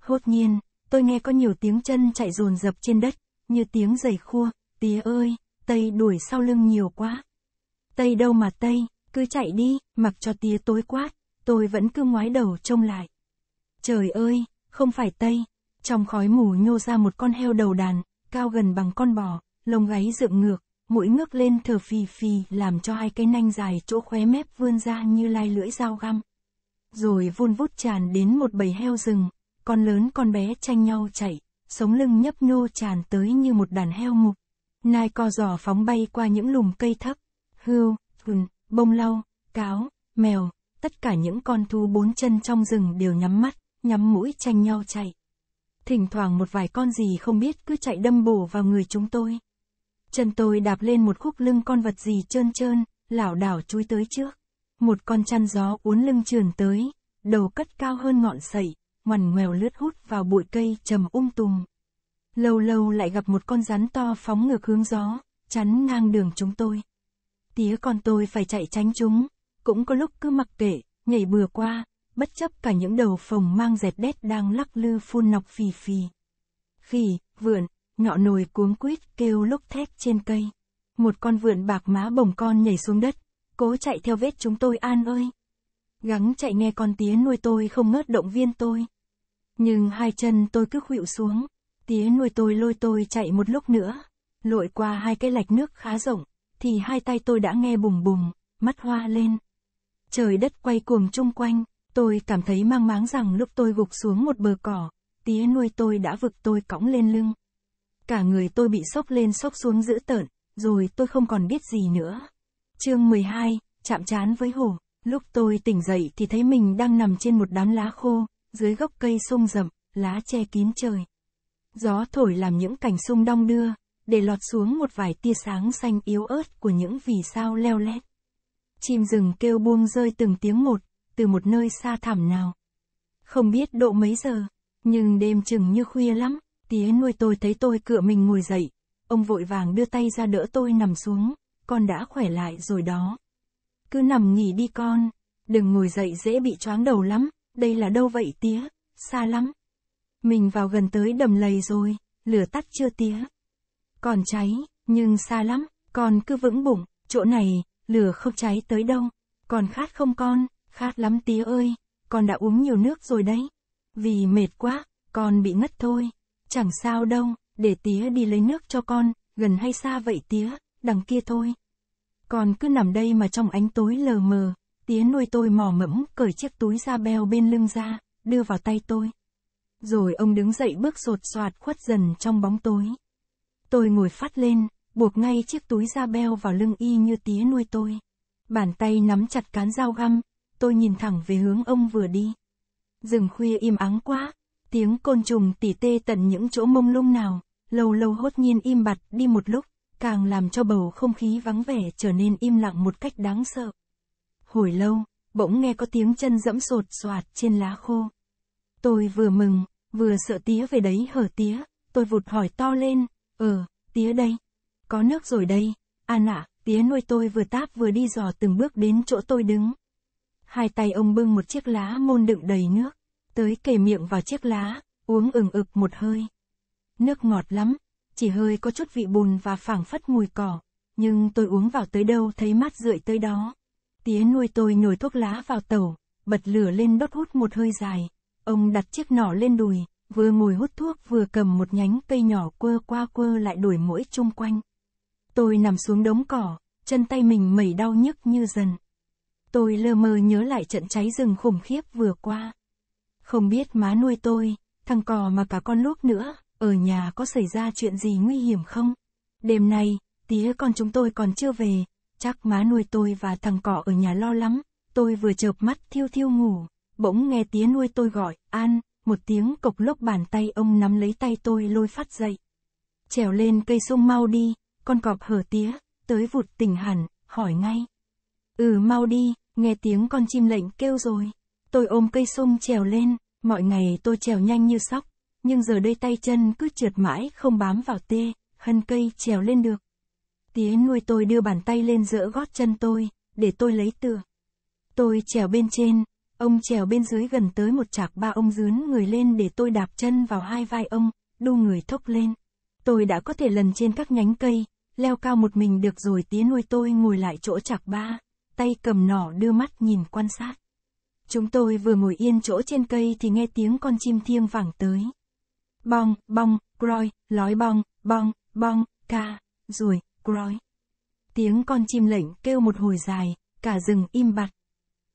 Hốt nhiên, tôi nghe có nhiều tiếng chân chạy dồn dập trên đất, như tiếng giày khua, tía ơi, Tây đuổi sau lưng nhiều quá. Tây đâu mà Tây, cứ chạy đi, mặc cho tía tối quát, tôi vẫn cứ ngoái đầu trông lại. Trời ơi, không phải Tây, trong khói mù nhô ra một con heo đầu đàn, cao gần bằng con bò, lông gáy dựng ngược, mũi ngước lên thở phì phì làm cho hai cây nanh dài chỗ khóe mép vươn ra như lai lưỡi dao găm. Rồi vun vút tràn đến một bầy heo rừng, con lớn con bé tranh nhau chạy, sống lưng nhấp nhô tràn tới như một đàn heo ngục. Nai co giò phóng bay qua những lùm cây thấp, hươu, hùn, bông lau, cáo, mèo, tất cả những con thú bốn chân trong rừng đều nhắm mắt, nhắm mũi tranh nhau chạy. Thỉnh thoảng một vài con gì không biết cứ chạy đâm bổ vào người chúng tôi. Chân tôi đạp lên một khúc lưng con vật gì trơn trơn, lảo đảo chui tới trước. Một con chăn gió uốn lưng trườn tới, đầu cất cao hơn ngọn sậy, ngoằn ngoèo lướt hút vào bụi cây trầm ung um tùm. Lâu lâu lại gặp một con rắn to phóng ngược hướng gió, chắn ngang đường chúng tôi. Tía con tôi phải chạy tránh chúng, cũng có lúc cứ mặc kệ, nhảy bừa qua, bất chấp cả những đầu phồng mang dẹt đét đang lắc lư phun nọc phì phì. Khỉ, vượn, ngọ nồi cuống quýt kêu lúc thét trên cây. Một con vượn bạc má bồng con nhảy xuống đất, cố chạy theo vết chúng tôi an ơi. Gắng chạy nghe con tía nuôi tôi không ngớt động viên tôi. Nhưng hai chân tôi cứ khuỵu xuống, tía nuôi tôi lôi tôi chạy một lúc nữa. Lội qua hai cái lạch nước khá rộng, thì hai tay tôi đã nghe bùng bùng, mắt hoa lên. Trời đất quay cuồng chung quanh, tôi cảm thấy mang máng rằng lúc tôi gục xuống một bờ cỏ, tía nuôi tôi đã vực tôi cõng lên lưng. Cả người tôi bị sốc lên sốc xuống dữ tợn, rồi tôi không còn biết gì nữa. Chương 12, chạm trán với hồ. Lúc tôi tỉnh dậy thì thấy mình đang nằm trên một đám lá khô, dưới gốc cây sung rậm, lá che kín trời. Gió thổi làm những cành sung đong đưa, để lọt xuống một vài tia sáng xanh yếu ớt của những vì sao leo lét. Chim rừng kêu buông rơi từng tiếng một, từ một nơi xa thẳm nào. Không biết độ mấy giờ, nhưng đêm chừng như khuya lắm, Tía nuôi tôi thấy tôi cựa mình ngồi dậy, ông vội vàng đưa tay ra đỡ tôi nằm xuống, con đã khỏe lại rồi đó. Cứ nằm nghỉ đi con, đừng ngồi dậy dễ bị choáng đầu lắm, đây là đâu vậy tía, xa lắm. Mình vào gần tới đầm lầy rồi, lửa tắt chưa tía. Còn cháy, nhưng xa lắm, con cứ vững bụng, chỗ này, lửa không cháy tới đâu. Còn khát không con, khát lắm tía ơi, con đã uống nhiều nước rồi đấy. Vì mệt quá, con bị ngất thôi. Chẳng sao đâu, để tía đi lấy nước cho con, gần hay xa vậy tía, đằng kia thôi. Còn cứ nằm đây mà trong ánh tối lờ mờ, tía nuôi tôi mò mẫm cởi chiếc túi da beo bên lưng ra, đưa vào tay tôi. Rồi ông đứng dậy bước sột soạt khuất dần trong bóng tối. Tôi ngồi phát lên, buộc ngay chiếc túi da beo vào lưng y như tía nuôi tôi. Bàn tay nắm chặt cán dao găm, tôi nhìn thẳng về hướng ông vừa đi. Rừng khuya im ắng quá, Tiếng côn trùng tỉ tê tận những chỗ mông lung nào, lâu lâu hốt nhiên im bặt đi một lúc, càng làm cho bầu không khí vắng vẻ trở nên im lặng một cách đáng sợ. Hồi lâu, bỗng nghe có tiếng chân dẫm sột soạt trên lá khô. Tôi vừa mừng, vừa sợ tía về đấy hở tía, tôi vụt hỏi to lên, ờ, tía đây, có nước rồi đây, an ạ, tía nuôi tôi vừa táp vừa đi dò từng bước đến chỗ tôi đứng. Hai tay ông bưng một chiếc lá môn đựng đầy nước tới kề miệng vào chiếc lá, uống ừng ực một hơi. Nước ngọt lắm, chỉ hơi có chút vị bùn và phảng phất mùi cỏ, nhưng tôi uống vào tới đâu thấy mát rượi tới đó. Tía nuôi tôi nhồi thuốc lá vào tẩu bật lửa lên đốt hút một hơi dài. Ông đặt chiếc nỏ lên đùi, vừa ngồi hút thuốc vừa cầm một nhánh cây nhỏ quơ qua quơ lại đuổi mũi chung quanh. Tôi nằm xuống đống cỏ, chân tay mình mẩy đau nhức như dần. Tôi lơ mơ nhớ lại trận cháy rừng khủng khiếp vừa qua. Không biết má nuôi tôi, thằng cò mà cả con lúc nữa, ở nhà có xảy ra chuyện gì nguy hiểm không? Đêm nay, tía con chúng tôi còn chưa về, chắc má nuôi tôi và thằng cỏ ở nhà lo lắm. Tôi vừa chợp mắt thiêu thiêu ngủ, bỗng nghe tía nuôi tôi gọi, An, một tiếng cộc lốc bàn tay ông nắm lấy tay tôi lôi phát dậy. Trèo lên cây sung mau đi, con cọp hở tía, tới vụt tỉnh hẳn, hỏi ngay. Ừ mau đi, nghe tiếng con chim lệnh kêu rồi. Tôi ôm cây sung trèo lên, mọi ngày tôi trèo nhanh như sóc, nhưng giờ đây tay chân cứ trượt mãi không bám vào tê, hân cây trèo lên được. Tía nuôi tôi đưa bàn tay lên giữa gót chân tôi, để tôi lấy tựa. Tôi trèo bên trên, ông trèo bên dưới gần tới một chạc ba ông dướn người lên để tôi đạp chân vào hai vai ông, đu người thốc lên. Tôi đã có thể lần trên các nhánh cây, leo cao một mình được rồi tía nuôi tôi ngồi lại chỗ chạc ba, tay cầm nỏ đưa mắt nhìn quan sát. Chúng tôi vừa ngồi yên chỗ trên cây thì nghe tiếng con chim thiêng vẳng tới. Bong, bong, groi, lói bong, bong, bong, ca, ruồi, groi. Tiếng con chim lệnh kêu một hồi dài, cả rừng im bặt.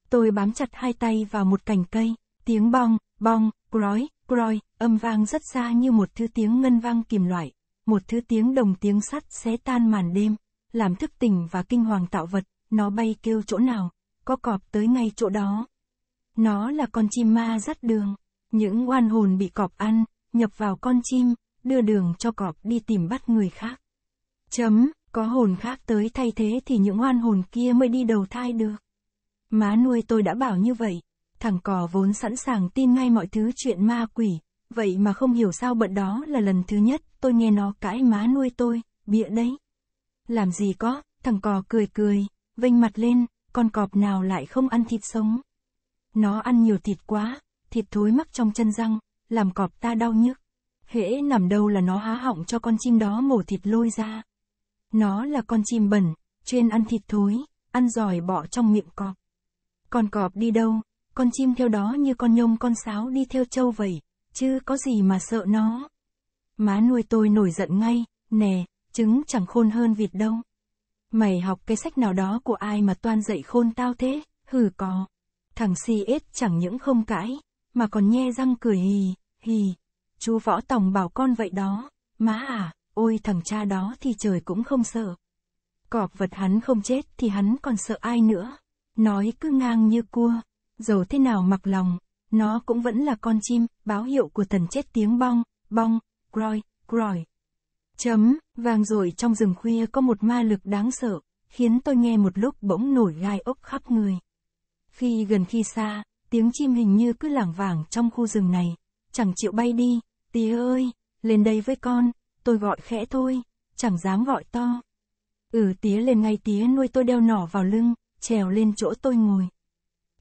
Tôi bám chặt hai tay vào một cành cây, tiếng bong, bong, groi, groi, âm vang rất xa như một thứ tiếng ngân vang kìm loại, một thứ tiếng đồng tiếng sắt xé tan màn đêm, làm thức tỉnh và kinh hoàng tạo vật, nó bay kêu chỗ nào, có cọp tới ngay chỗ đó. Nó là con chim ma dắt đường. Những oan hồn bị cọp ăn, nhập vào con chim, đưa đường cho cọp đi tìm bắt người khác. Chấm, có hồn khác tới thay thế thì những oan hồn kia mới đi đầu thai được. Má nuôi tôi đã bảo như vậy, thằng cò vốn sẵn sàng tin ngay mọi thứ chuyện ma quỷ, vậy mà không hiểu sao bận đó là lần thứ nhất tôi nghe nó cãi má nuôi tôi, bịa đấy. Làm gì có, thằng cò cười cười, vênh mặt lên, con cọp nào lại không ăn thịt sống. Nó ăn nhiều thịt quá, thịt thối mắc trong chân răng, làm cọp ta đau nhức. Hễ nằm đâu là nó há họng cho con chim đó mổ thịt lôi ra. Nó là con chim bẩn, chuyên ăn thịt thối, ăn giỏi bỏ trong miệng cọp. Con cọp đi đâu, con chim theo đó như con nhông con sáo đi theo châu vậy, chứ có gì mà sợ nó. Má nuôi tôi nổi giận ngay, nè, trứng chẳng khôn hơn vịt đâu. Mày học cái sách nào đó của ai mà toan dạy khôn tao thế, hử có. Thằng CS chẳng những không cãi, mà còn nhe răng cười hì, hì. Chú Võ Tòng bảo con vậy đó, má à, ôi thằng cha đó thì trời cũng không sợ. Cọp vật hắn không chết thì hắn còn sợ ai nữa. Nói cứ ngang như cua, dầu thế nào mặc lòng, nó cũng vẫn là con chim, báo hiệu của thần chết tiếng bong, bong, groi, groi. Chấm, vàng rồi trong rừng khuya có một ma lực đáng sợ, khiến tôi nghe một lúc bỗng nổi gai ốc khắp người. Khi gần khi xa, tiếng chim hình như cứ lảng vảng trong khu rừng này, chẳng chịu bay đi, tía ơi, lên đây với con, tôi gọi khẽ thôi, chẳng dám gọi to. Ừ tía lên ngay tía nuôi tôi đeo nỏ vào lưng, trèo lên chỗ tôi ngồi.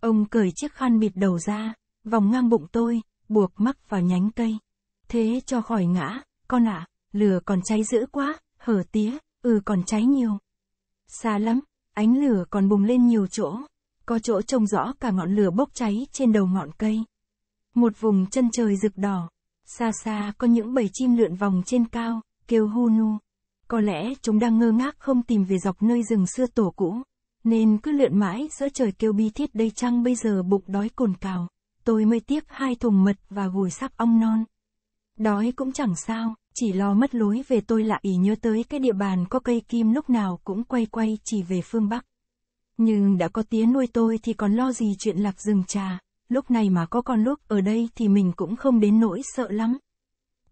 Ông cởi chiếc khăn bịt đầu ra, vòng ngang bụng tôi, buộc mắc vào nhánh cây. Thế cho khỏi ngã, con ạ, à, lửa còn cháy dữ quá, hở tía, ừ còn cháy nhiều. Xa lắm, ánh lửa còn bùng lên nhiều chỗ có chỗ trông rõ cả ngọn lửa bốc cháy trên đầu ngọn cây. Một vùng chân trời rực đỏ, xa xa có những bầy chim lượn vòng trên cao, kêu hu nu. Có lẽ chúng đang ngơ ngác không tìm về dọc nơi rừng xưa tổ cũ, nên cứ lượn mãi giữa trời kêu bi thiết đây chăng bây giờ bụng đói cồn cào, tôi mới tiếc hai thùng mật và gùi sắp ong non. Đói cũng chẳng sao, chỉ lo mất lối về tôi lại ý nhớ tới cái địa bàn có cây kim lúc nào cũng quay quay chỉ về phương Bắc. Nhưng đã có tía nuôi tôi thì còn lo gì chuyện lạc rừng trà, lúc này mà có con lúc ở đây thì mình cũng không đến nỗi sợ lắm.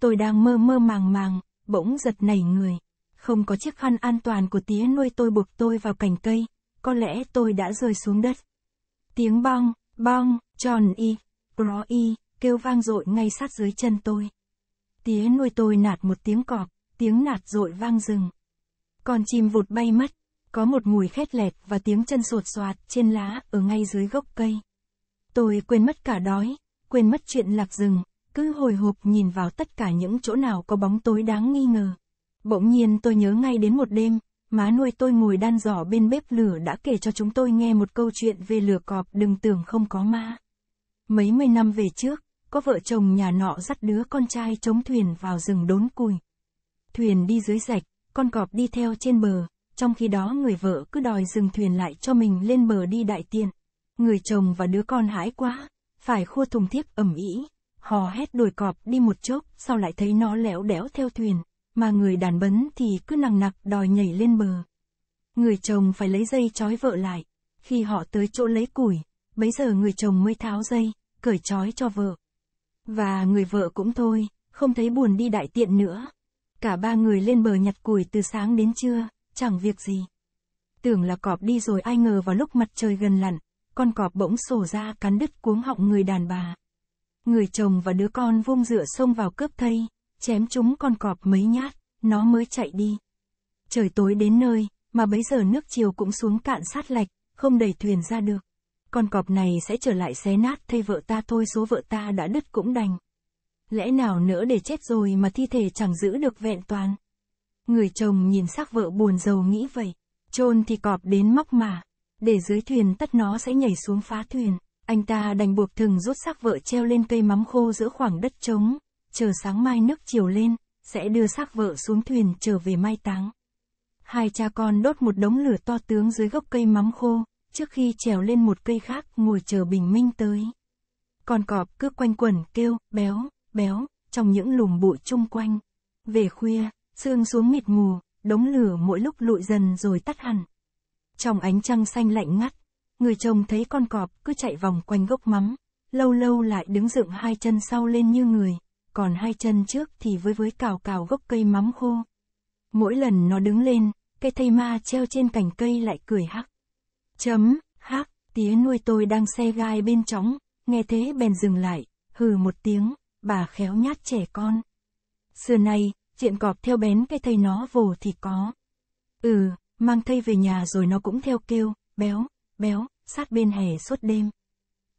Tôi đang mơ mơ màng màng, bỗng giật nảy người. Không có chiếc khăn an toàn của tía nuôi tôi buộc tôi vào cành cây, có lẽ tôi đã rơi xuống đất. Tiếng bong, bong, tròn y, ró y, kêu vang dội ngay sát dưới chân tôi. Tía nuôi tôi nạt một tiếng cọp, tiếng nạt dội vang rừng. Con chim vụt bay mất, có một mùi khét lẹt và tiếng chân sột soạt trên lá ở ngay dưới gốc cây. Tôi quên mất cả đói, quên mất chuyện lạc rừng, cứ hồi hộp nhìn vào tất cả những chỗ nào có bóng tối đáng nghi ngờ. Bỗng nhiên tôi nhớ ngay đến một đêm, má nuôi tôi ngồi đan giỏ bên bếp lửa đã kể cho chúng tôi nghe một câu chuyện về lửa cọp đừng tưởng không có ma. Mấy mươi năm về trước, có vợ chồng nhà nọ dắt đứa con trai chống thuyền vào rừng đốn cùi. Thuyền đi dưới rạch, con cọp đi theo trên bờ, trong khi đó người vợ cứ đòi dừng thuyền lại cho mình lên bờ đi đại tiện Người chồng và đứa con hãi quá, phải khua thùng thiếp ẩm ý, hò hét đồi cọp đi một chốc, sau lại thấy nó lẽo đẽo theo thuyền, mà người đàn bấn thì cứ nằng nặc đòi nhảy lên bờ. Người chồng phải lấy dây trói vợ lại, khi họ tới chỗ lấy củi, bấy giờ người chồng mới tháo dây, cởi trói cho vợ. Và người vợ cũng thôi, không thấy buồn đi đại tiện nữa. Cả ba người lên bờ nhặt củi từ sáng đến trưa chẳng việc gì. Tưởng là cọp đi rồi ai ngờ vào lúc mặt trời gần lặn, con cọp bỗng sổ ra cắn đứt cuống họng người đàn bà. Người chồng và đứa con vung dựa xông vào cướp thây, chém chúng con cọp mấy nhát, nó mới chạy đi. Trời tối đến nơi, mà bấy giờ nước chiều cũng xuống cạn sát lạch, không đẩy thuyền ra được. Con cọp này sẽ trở lại xé nát thay vợ ta thôi số vợ ta đã đứt cũng đành. Lẽ nào nỡ để chết rồi mà thi thể chẳng giữ được vẹn toàn. Người chồng nhìn xác vợ buồn rầu nghĩ vậy. Chôn thì cọp đến móc mà. Để dưới thuyền tất nó sẽ nhảy xuống phá thuyền. Anh ta đành buộc thừng rút xác vợ treo lên cây mắm khô giữa khoảng đất trống. Chờ sáng mai nước chiều lên, sẽ đưa xác vợ xuống thuyền trở về mai táng. Hai cha con đốt một đống lửa to tướng dưới gốc cây mắm khô, trước khi trèo lên một cây khác ngồi chờ bình minh tới. Con cọp cứ quanh quẩn kêu, béo, béo, trong những lùm bụi chung quanh. Về khuya, sương xuống mịt mù, đống lửa mỗi lúc lụi dần rồi tắt hẳn. Trong ánh trăng xanh lạnh ngắt, người chồng thấy con cọp cứ chạy vòng quanh gốc mắm, lâu lâu lại đứng dựng hai chân sau lên như người, còn hai chân trước thì với với cào cào gốc cây mắm khô. Mỗi lần nó đứng lên, cây thây ma treo trên cành cây lại cười hắc. Chấm, hắc, tía nuôi tôi đang xe gai bên trống, nghe thế bèn dừng lại, hừ một tiếng, bà khéo nhát trẻ con. Xưa nay, Diện cọp theo bén cây thây nó vồ thì có. Ừ, mang thây về nhà rồi nó cũng theo kêu, béo, béo, sát bên hè suốt đêm.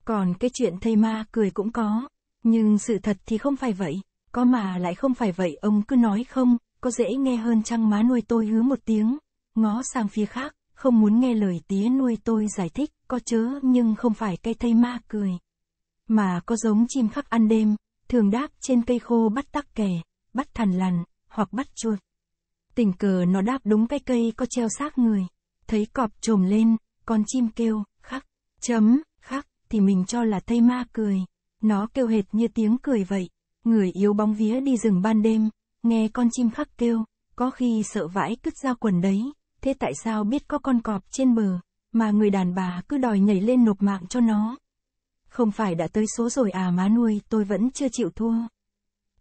Còn cái chuyện thây ma cười cũng có, nhưng sự thật thì không phải vậy, có mà lại không phải vậy ông cứ nói không, có dễ nghe hơn chăng má nuôi tôi hứa một tiếng, ngó sang phía khác, không muốn nghe lời tía nuôi tôi giải thích, có chớ nhưng không phải cây thây ma cười. Mà có giống chim khắc ăn đêm, thường đáp trên cây khô bắt tắc kè, bắt thằn lằn, hoặc bắt chuột. Tình cờ nó đáp đúng cái cây có treo xác người. Thấy cọp trồm lên, con chim kêu, khắc, chấm, khắc, thì mình cho là thây ma cười. Nó kêu hệt như tiếng cười vậy. Người yếu bóng vía đi rừng ban đêm, nghe con chim khắc kêu, có khi sợ vãi cứt ra quần đấy. Thế tại sao biết có con cọp trên bờ, mà người đàn bà cứ đòi nhảy lên nộp mạng cho nó? Không phải đã tới số rồi à má nuôi tôi vẫn chưa chịu thua.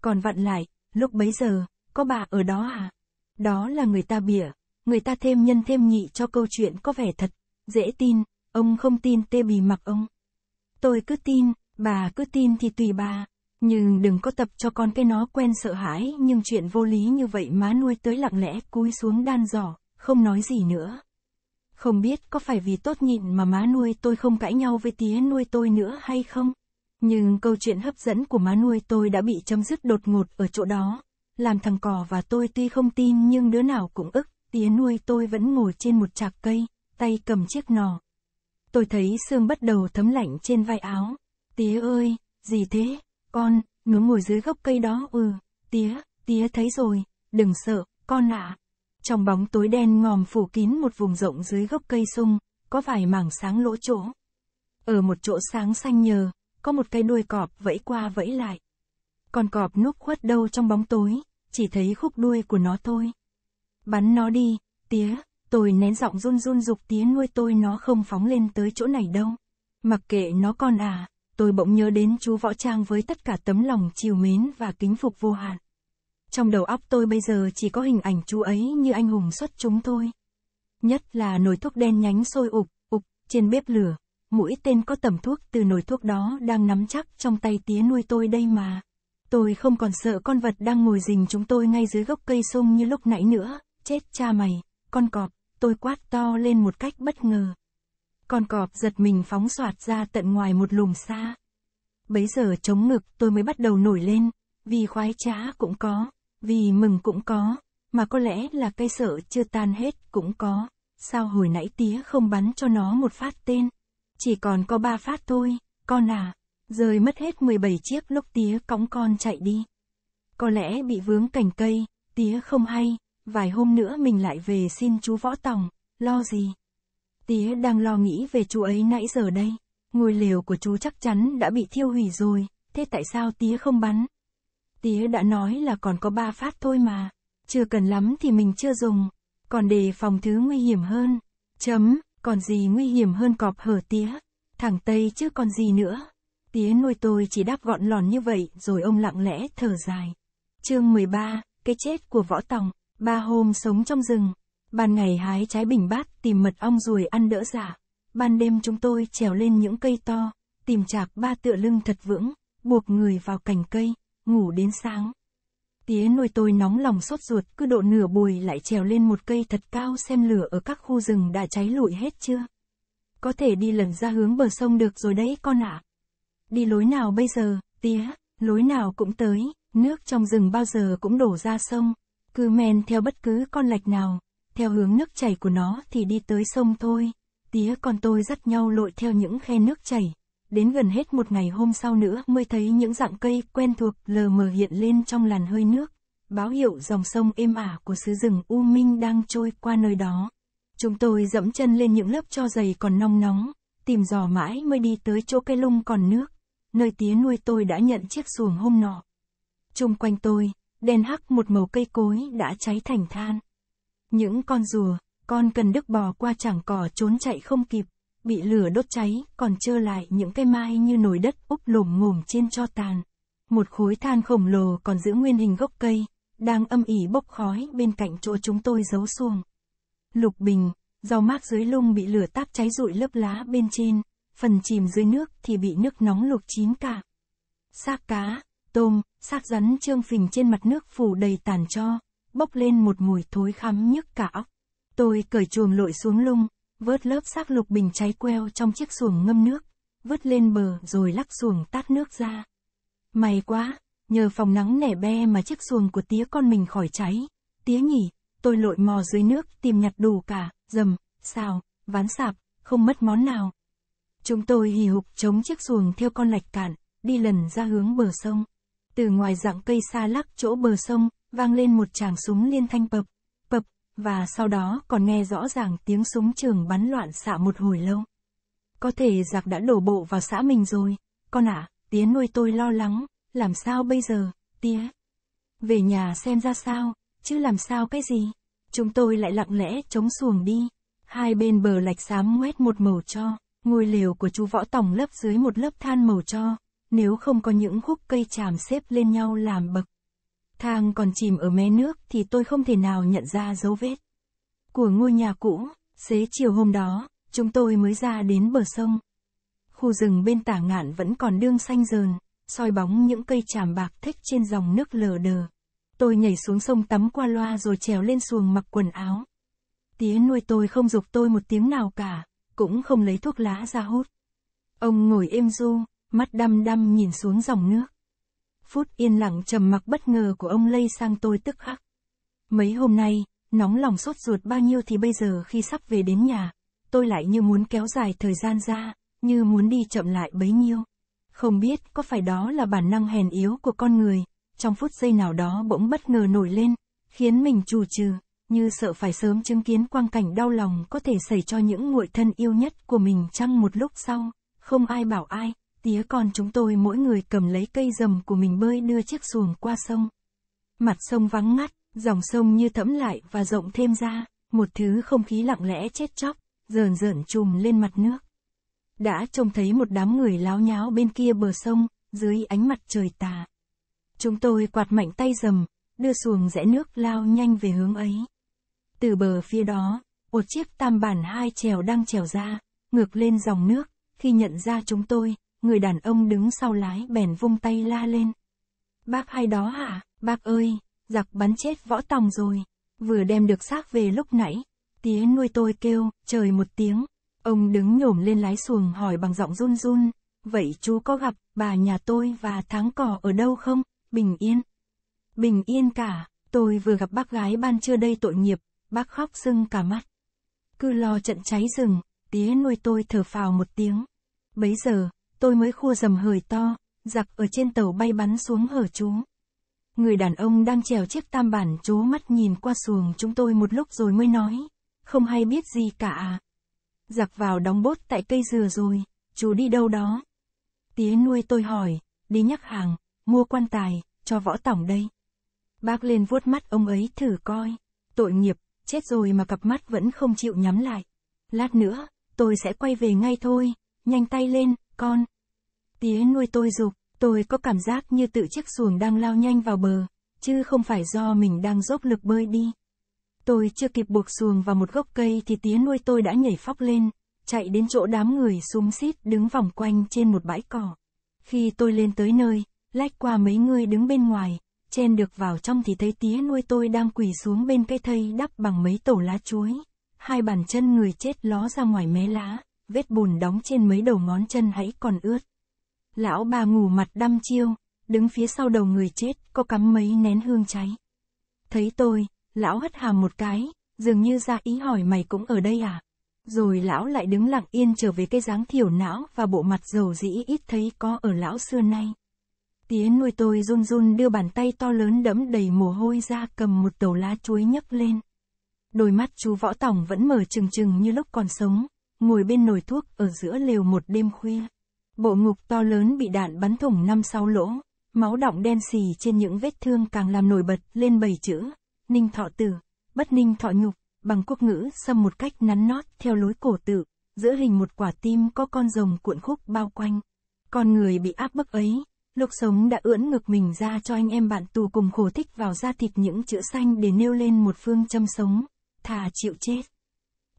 Còn vặn lại, Lúc bấy giờ, có bà ở đó à? Đó là người ta bịa, người ta thêm nhân thêm nhị cho câu chuyện có vẻ thật, dễ tin, ông không tin tê bì mặc ông. Tôi cứ tin, bà cứ tin thì tùy bà, nhưng đừng có tập cho con cái nó quen sợ hãi nhưng chuyện vô lý như vậy má nuôi tới lặng lẽ cúi xuống đan giỏ, không nói gì nữa. Không biết có phải vì tốt nhịn mà má nuôi tôi không cãi nhau với tía nuôi tôi nữa hay không? Nhưng câu chuyện hấp dẫn của má nuôi tôi đã bị chấm dứt đột ngột ở chỗ đó. Làm thằng cò và tôi tuy không tin nhưng đứa nào cũng ức, tía nuôi tôi vẫn ngồi trên một chạc cây, tay cầm chiếc nò Tôi thấy Sương bắt đầu thấm lạnh trên vai áo. Tía ơi, gì thế? Con, nó ngồi dưới gốc cây đó ừ. Tía, tía thấy rồi, đừng sợ, con ạ. Trong bóng tối đen ngòm phủ kín một vùng rộng dưới gốc cây sung, có vài mảng sáng lỗ chỗ. Ở một chỗ sáng xanh nhờ, có một cây đuôi cọp vẫy qua vẫy lại. Con cọp núp khuất đâu trong bóng tối, chỉ thấy khúc đuôi của nó thôi. Bắn nó đi, tía, tôi nén giọng run run dục tía nuôi tôi nó không phóng lên tới chỗ này đâu. Mặc kệ nó con à, tôi bỗng nhớ đến chú Võ Trang với tất cả tấm lòng chiều mến và kính phục vô hạn. Trong đầu óc tôi bây giờ chỉ có hình ảnh chú ấy như anh hùng xuất chúng thôi. Nhất là nồi thuốc đen nhánh sôi ục, ục, trên bếp lửa, mũi tên có tầm thuốc từ nồi thuốc đó đang nắm chắc trong tay tía nuôi tôi đây mà. Tôi không còn sợ con vật đang ngồi rình chúng tôi ngay dưới gốc cây sung như lúc nãy nữa, chết cha mày, con cọp, tôi quát to lên một cách bất ngờ. Con cọp giật mình phóng soạt ra tận ngoài một lùm xa. Bấy giờ chống ngực tôi mới bắt đầu nổi lên, vì khoái trá cũng có, vì mừng cũng có, mà có lẽ là cây sợ chưa tan hết cũng có. Sao hồi nãy tía không bắn cho nó một phát tên? Chỉ còn có ba phát thôi, con à. Rơi mất hết 17 chiếc lúc tía cõng con chạy đi. Có lẽ bị vướng cành cây, tía không hay, vài hôm nữa mình lại về xin chú Võ Tòng, lo gì. Tía đang lo nghĩ về chú ấy nãy giờ đây, ngôi lều của chú chắc chắn đã bị thiêu hủy rồi, thế tại sao tía không bắn? Tía đã nói là còn có ba phát thôi mà, chưa cần lắm thì mình chưa dùng, còn đề phòng thứ nguy hiểm hơn. Chấm. Còn gì nguy hiểm hơn cọp hở tía, thằng Tây chứ còn gì nữa. Tía nuôi tôi chỉ đáp gọn lòn như vậy rồi ông lặng lẽ thở dài. Chương 13, cái chết của võ tòng, ba hôm sống trong rừng. Ban ngày hái trái bình bát tìm mật ong ruồi ăn đỡ giả. Dạ. Ban đêm chúng tôi trèo lên những cây to, tìm chạc ba tựa lưng thật vững, buộc người vào cành cây, ngủ đến sáng. Tía nuôi tôi nóng lòng sốt ruột, cứ độ nửa buổi lại trèo lên một cây thật cao xem lửa ở các khu rừng đã cháy lụi hết chưa. Có thể đi lần ra hướng bờ sông được rồi đấy con ạ. À. Đi lối nào bây giờ, tía, lối nào cũng tới, nước trong rừng bao giờ cũng đổ ra sông, cứ men theo bất cứ con lạch nào, theo hướng nước chảy của nó thì đi tới sông thôi. Tía con tôi dắt nhau lội theo những khe nước chảy, đến gần hết một ngày hôm sau nữa mới thấy những dạng cây quen thuộc lờ mờ hiện lên trong làn hơi nước, báo hiệu dòng sông êm ả của xứ rừng U Minh đang trôi qua nơi đó. Chúng tôi dẫm chân lên những lớp cho dày còn nong nóng, tìm dò mãi mới đi tới chỗ cây lung còn nước, nơi tía nuôi tôi đã nhận chiếc xuồng hôm nọ. Trung quanh tôi, đen hắc một màu cây cối đã cháy thành than. Những con rùa, con cần đức bò qua chẳng cỏ trốn chạy không kịp, bị lửa đốt cháy, còn trơ lại những cây mai như nồi đất úp lồm ngồm trên cho tàn. Một khối than khổng lồ còn giữ nguyên hình gốc cây, đang âm ỉ bốc khói bên cạnh chỗ chúng tôi giấu xuồng. Lục bình, rau mát dưới lung bị lửa táp cháy rụi lớp lá bên trên, phần chìm dưới nước thì bị nước nóng luộc chín cả. Xác cá, tôm, xác rắn trương phình trên mặt nước phủ đầy tàn cho, bốc lên một mùi thối khắm nhức cả óc. Tôi cởi chuồng lội xuống lung, vớt lớp xác lục bình cháy queo trong chiếc xuồng ngâm nước, vớt lên bờ rồi lắc xuồng tát nước ra. May quá, nhờ phòng nắng nẻ be mà chiếc xuồng của tía con mình khỏi cháy. Tía nhỉ, tôi lội mò dưới nước tìm nhặt đủ cả, dầm, xào, ván sạp, không mất món nào. Chúng tôi hì hục chống chiếc xuồng theo con lạch cạn, đi lần ra hướng bờ sông. Từ ngoài dạng cây xa lắc chỗ bờ sông, vang lên một tràng súng liên thanh bập và sau đó còn nghe rõ ràng tiếng súng trường bắn loạn xạ một hồi lâu. Có thể giặc đã đổ bộ vào xã mình rồi, con ạ, à, tía nuôi tôi lo lắng, làm sao bây giờ, tía? Về nhà xem ra sao, chứ làm sao cái gì? Chúng tôi lại lặng lẽ chống xuồng đi, hai bên bờ lạch xám ngoét một màu cho, ngôi lều của chú võ tổng lấp dưới một lớp than màu cho, nếu không có những khúc cây tràm xếp lên nhau làm bậc Thang còn chìm ở mé nước thì tôi không thể nào nhận ra dấu vết của ngôi nhà cũ, xế chiều hôm đó, chúng tôi mới ra đến bờ sông. Khu rừng bên tả ngạn vẫn còn đương xanh dờn, soi bóng những cây tràm bạc thích trên dòng nước lờ đờ. Tôi nhảy xuống sông tắm qua loa rồi trèo lên xuồng mặc quần áo. Tía nuôi tôi không giục tôi một tiếng nào cả, cũng không lấy thuốc lá ra hút. Ông ngồi êm du, mắt đăm đăm nhìn xuống dòng nước phút yên lặng trầm mặc bất ngờ của ông lây sang tôi tức khắc. Mấy hôm nay, nóng lòng sốt ruột bao nhiêu thì bây giờ khi sắp về đến nhà, tôi lại như muốn kéo dài thời gian ra, như muốn đi chậm lại bấy nhiêu. Không biết có phải đó là bản năng hèn yếu của con người, trong phút giây nào đó bỗng bất ngờ nổi lên, khiến mình trù trừ, như sợ phải sớm chứng kiến quang cảnh đau lòng có thể xảy cho những muội thân yêu nhất của mình chăng một lúc sau, không ai bảo ai tía con chúng tôi mỗi người cầm lấy cây dầm của mình bơi đưa chiếc xuồng qua sông. Mặt sông vắng ngắt, dòng sông như thẫm lại và rộng thêm ra, một thứ không khí lặng lẽ chết chóc, rờn rợn trùm lên mặt nước. Đã trông thấy một đám người láo nháo bên kia bờ sông, dưới ánh mặt trời tà. Chúng tôi quạt mạnh tay dầm đưa xuồng rẽ nước lao nhanh về hướng ấy. Từ bờ phía đó, một chiếc tam bản hai chèo đang chèo ra, ngược lên dòng nước, khi nhận ra chúng tôi, người đàn ông đứng sau lái bèn vung tay la lên. Bác hay đó hả, bác ơi, giặc bắn chết võ tòng rồi, vừa đem được xác về lúc nãy, tía nuôi tôi kêu, trời một tiếng, ông đứng nhổm lên lái xuồng hỏi bằng giọng run run, vậy chú có gặp bà nhà tôi và tháng cỏ ở đâu không, bình yên. Bình yên cả, tôi vừa gặp bác gái ban trưa đây tội nghiệp, bác khóc sưng cả mắt. Cứ lo trận cháy rừng, tía nuôi tôi thở phào một tiếng. Bấy giờ, tôi mới khua dầm hời to, giặc ở trên tàu bay bắn xuống hở chú. Người đàn ông đang trèo chiếc tam bản chố mắt nhìn qua xuồng chúng tôi một lúc rồi mới nói, không hay biết gì cả. à Giặc vào đóng bốt tại cây dừa rồi, chú đi đâu đó? Tía nuôi tôi hỏi, đi nhắc hàng, mua quan tài, cho võ tổng đây. Bác lên vuốt mắt ông ấy thử coi, tội nghiệp, chết rồi mà cặp mắt vẫn không chịu nhắm lại. Lát nữa, tôi sẽ quay về ngay thôi, nhanh tay lên, con tía nuôi tôi dục, tôi có cảm giác như tự chiếc xuồng đang lao nhanh vào bờ, chứ không phải do mình đang dốc lực bơi đi. Tôi chưa kịp buộc xuồng vào một gốc cây thì tía nuôi tôi đã nhảy phóc lên, chạy đến chỗ đám người súng xít đứng vòng quanh trên một bãi cỏ. Khi tôi lên tới nơi, lách qua mấy người đứng bên ngoài, chen được vào trong thì thấy tía nuôi tôi đang quỳ xuống bên cây thây đắp bằng mấy tổ lá chuối. Hai bàn chân người chết ló ra ngoài mé lá, vết bùn đóng trên mấy đầu ngón chân hãy còn ướt. Lão bà ngủ mặt đăm chiêu, đứng phía sau đầu người chết, có cắm mấy nén hương cháy. Thấy tôi, lão hất hàm một cái, dường như ra ý hỏi mày cũng ở đây à? Rồi lão lại đứng lặng yên trở về cái dáng thiểu não và bộ mặt dầu dĩ ít thấy có ở lão xưa nay. Tía nuôi tôi run run đưa bàn tay to lớn đẫm đầy mồ hôi ra cầm một tàu lá chuối nhấc lên. Đôi mắt chú võ tổng vẫn mở trừng trừng như lúc còn sống, ngồi bên nồi thuốc ở giữa lều một đêm khuya. Bộ ngục to lớn bị đạn bắn thủng năm sáu lỗ, máu đọng đen xì trên những vết thương càng làm nổi bật lên bảy chữ. Ninh thọ tử, bất ninh thọ nhục, bằng quốc ngữ xâm một cách nắn nót theo lối cổ tự, giữa hình một quả tim có con rồng cuộn khúc bao quanh. Con người bị áp bức ấy, Lục sống đã ưỡn ngực mình ra cho anh em bạn tù cùng khổ thích vào da thịt những chữ xanh để nêu lên một phương châm sống, thà chịu chết.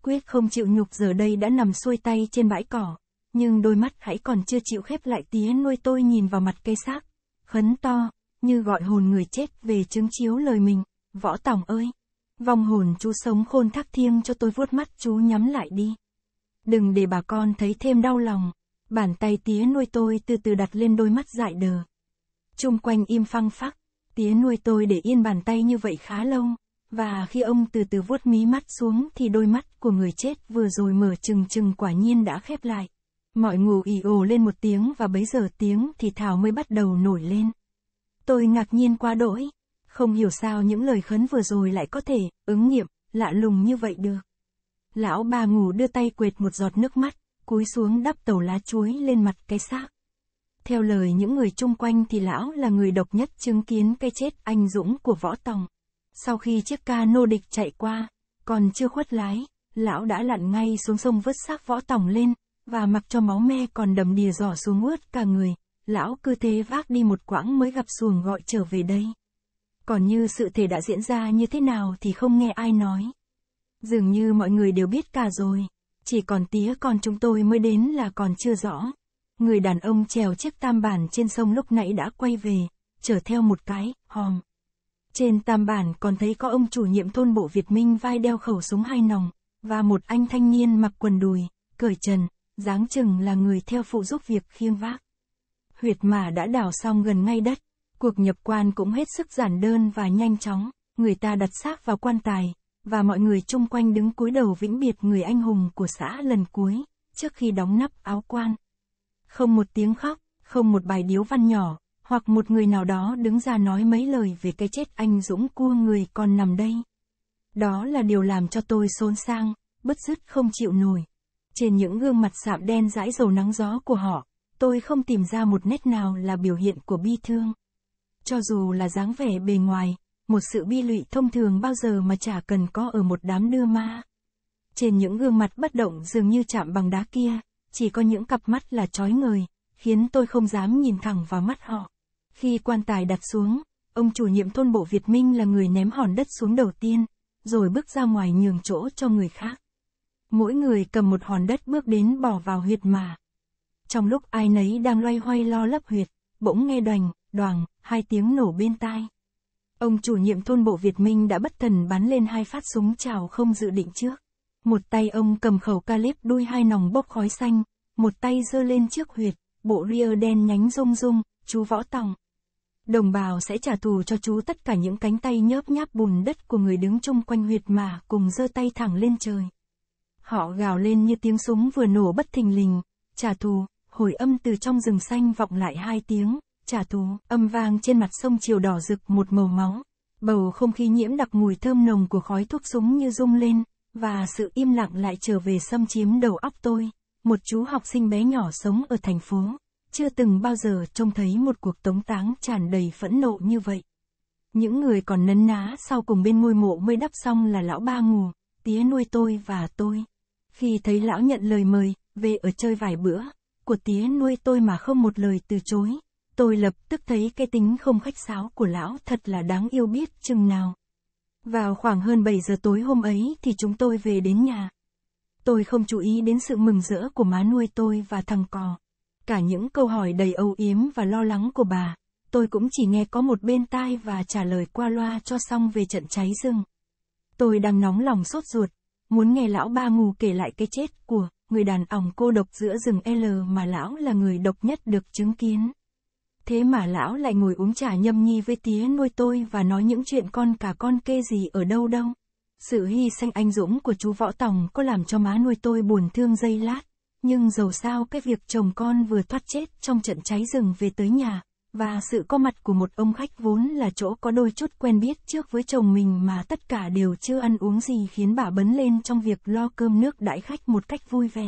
Quyết không chịu nhục giờ đây đã nằm xuôi tay trên bãi cỏ, nhưng đôi mắt hãy còn chưa chịu khép lại tía nuôi tôi nhìn vào mặt cây xác, khấn to, như gọi hồn người chết về chứng chiếu lời mình, võ tòng ơi. vong hồn chú sống khôn thác thiêng cho tôi vuốt mắt chú nhắm lại đi. Đừng để bà con thấy thêm đau lòng. Bàn tay tía nuôi tôi từ từ đặt lên đôi mắt dại đờ. chung quanh im phăng phắc, tía nuôi tôi để yên bàn tay như vậy khá lâu. Và khi ông từ từ vuốt mí mắt xuống thì đôi mắt của người chết vừa rồi mở trừng trừng quả nhiên đã khép lại. Mọi ngủ ì ồ lên một tiếng và bấy giờ tiếng thì thảo mới bắt đầu nổi lên. Tôi ngạc nhiên quá đỗi. Không hiểu sao những lời khấn vừa rồi lại có thể, ứng nghiệm, lạ lùng như vậy được. Lão bà ngủ đưa tay quệt một giọt nước mắt, cúi xuống đắp tàu lá chuối lên mặt cái xác. Theo lời những người chung quanh thì lão là người độc nhất chứng kiến cái chết anh dũng của võ tòng. Sau khi chiếc ca nô địch chạy qua, còn chưa khuất lái, lão đã lặn ngay xuống sông vứt xác võ tòng lên, và mặc cho máu me còn đầm đìa giỏ xuống ướt cả người, lão cứ thế vác đi một quãng mới gặp xuồng gọi trở về đây. Còn như sự thể đã diễn ra như thế nào thì không nghe ai nói. Dường như mọi người đều biết cả rồi, chỉ còn tía con chúng tôi mới đến là còn chưa rõ. Người đàn ông trèo chiếc tam bản trên sông lúc nãy đã quay về, chở theo một cái, hòm. Trên tam bản còn thấy có ông chủ nhiệm thôn bộ Việt Minh vai đeo khẩu súng hai nòng, và một anh thanh niên mặc quần đùi, cởi trần, dáng chừng là người theo phụ giúp việc khiêng vác. Huyệt mà đã đào xong gần ngay đất, cuộc nhập quan cũng hết sức giản đơn và nhanh chóng, người ta đặt xác vào quan tài, và mọi người chung quanh đứng cúi đầu vĩnh biệt người anh hùng của xã lần cuối, trước khi đóng nắp áo quan. Không một tiếng khóc, không một bài điếu văn nhỏ, hoặc một người nào đó đứng ra nói mấy lời về cái chết anh dũng cua người còn nằm đây. Đó là điều làm cho tôi xôn sang, bất dứt không chịu nổi. Trên những gương mặt sạm đen dãi dầu nắng gió của họ, tôi không tìm ra một nét nào là biểu hiện của bi thương. Cho dù là dáng vẻ bề ngoài, một sự bi lụy thông thường bao giờ mà chả cần có ở một đám đưa ma. Trên những gương mặt bất động dường như chạm bằng đá kia, chỉ có những cặp mắt là trói ngời, khiến tôi không dám nhìn thẳng vào mắt họ. Khi quan tài đặt xuống, ông chủ nhiệm thôn bộ Việt Minh là người ném hòn đất xuống đầu tiên, rồi bước ra ngoài nhường chỗ cho người khác. Mỗi người cầm một hòn đất bước đến bỏ vào huyệt mà. Trong lúc ai nấy đang loay hoay lo lấp huyệt, bỗng nghe đoành, đoàng, hai tiếng nổ bên tai. Ông chủ nhiệm thôn bộ Việt Minh đã bất thần bắn lên hai phát súng chào không dự định trước. Một tay ông cầm khẩu calip đuôi hai nòng bốc khói xanh, một tay giơ lên trước huyệt, bộ rear đen nhánh rung rung, chú võ tòng. Đồng bào sẽ trả thù cho chú tất cả những cánh tay nhớp nháp bùn đất của người đứng chung quanh huyệt mà cùng giơ tay thẳng lên trời. Họ gào lên như tiếng súng vừa nổ bất thình lình, trả thù, hồi âm từ trong rừng xanh vọng lại hai tiếng, trả thù, âm vang trên mặt sông chiều đỏ rực một màu máu. Bầu không khí nhiễm đặc mùi thơm nồng của khói thuốc súng như rung lên, và sự im lặng lại trở về xâm chiếm đầu óc tôi. Một chú học sinh bé nhỏ sống ở thành phố, chưa từng bao giờ trông thấy một cuộc tống táng tràn đầy phẫn nộ như vậy. Những người còn nấn ná sau cùng bên ngôi mộ mới đắp xong là lão ba ngủ, tía nuôi tôi và tôi. Khi thấy lão nhận lời mời, về ở chơi vài bữa, của tía nuôi tôi mà không một lời từ chối. Tôi lập tức thấy cái tính không khách sáo của lão thật là đáng yêu biết chừng nào. Vào khoảng hơn 7 giờ tối hôm ấy thì chúng tôi về đến nhà. Tôi không chú ý đến sự mừng rỡ của má nuôi tôi và thằng cò. Cả những câu hỏi đầy âu yếm và lo lắng của bà, tôi cũng chỉ nghe có một bên tai và trả lời qua loa cho xong về trận cháy rừng. Tôi đang nóng lòng sốt ruột, muốn nghe lão ba mù kể lại cái chết của người đàn ông cô độc giữa rừng L mà lão là người độc nhất được chứng kiến. Thế mà lão lại ngồi uống trà nhâm nhi với tía nuôi tôi và nói những chuyện con cả con kê gì ở đâu đâu. Sự hy sinh anh dũng của chú Võ Tòng có làm cho má nuôi tôi buồn thương dây lát. Nhưng dầu sao cái việc chồng con vừa thoát chết trong trận cháy rừng về tới nhà, và sự có mặt của một ông khách vốn là chỗ có đôi chút quen biết trước với chồng mình mà tất cả đều chưa ăn uống gì khiến bà bấn lên trong việc lo cơm nước đãi khách một cách vui vẻ.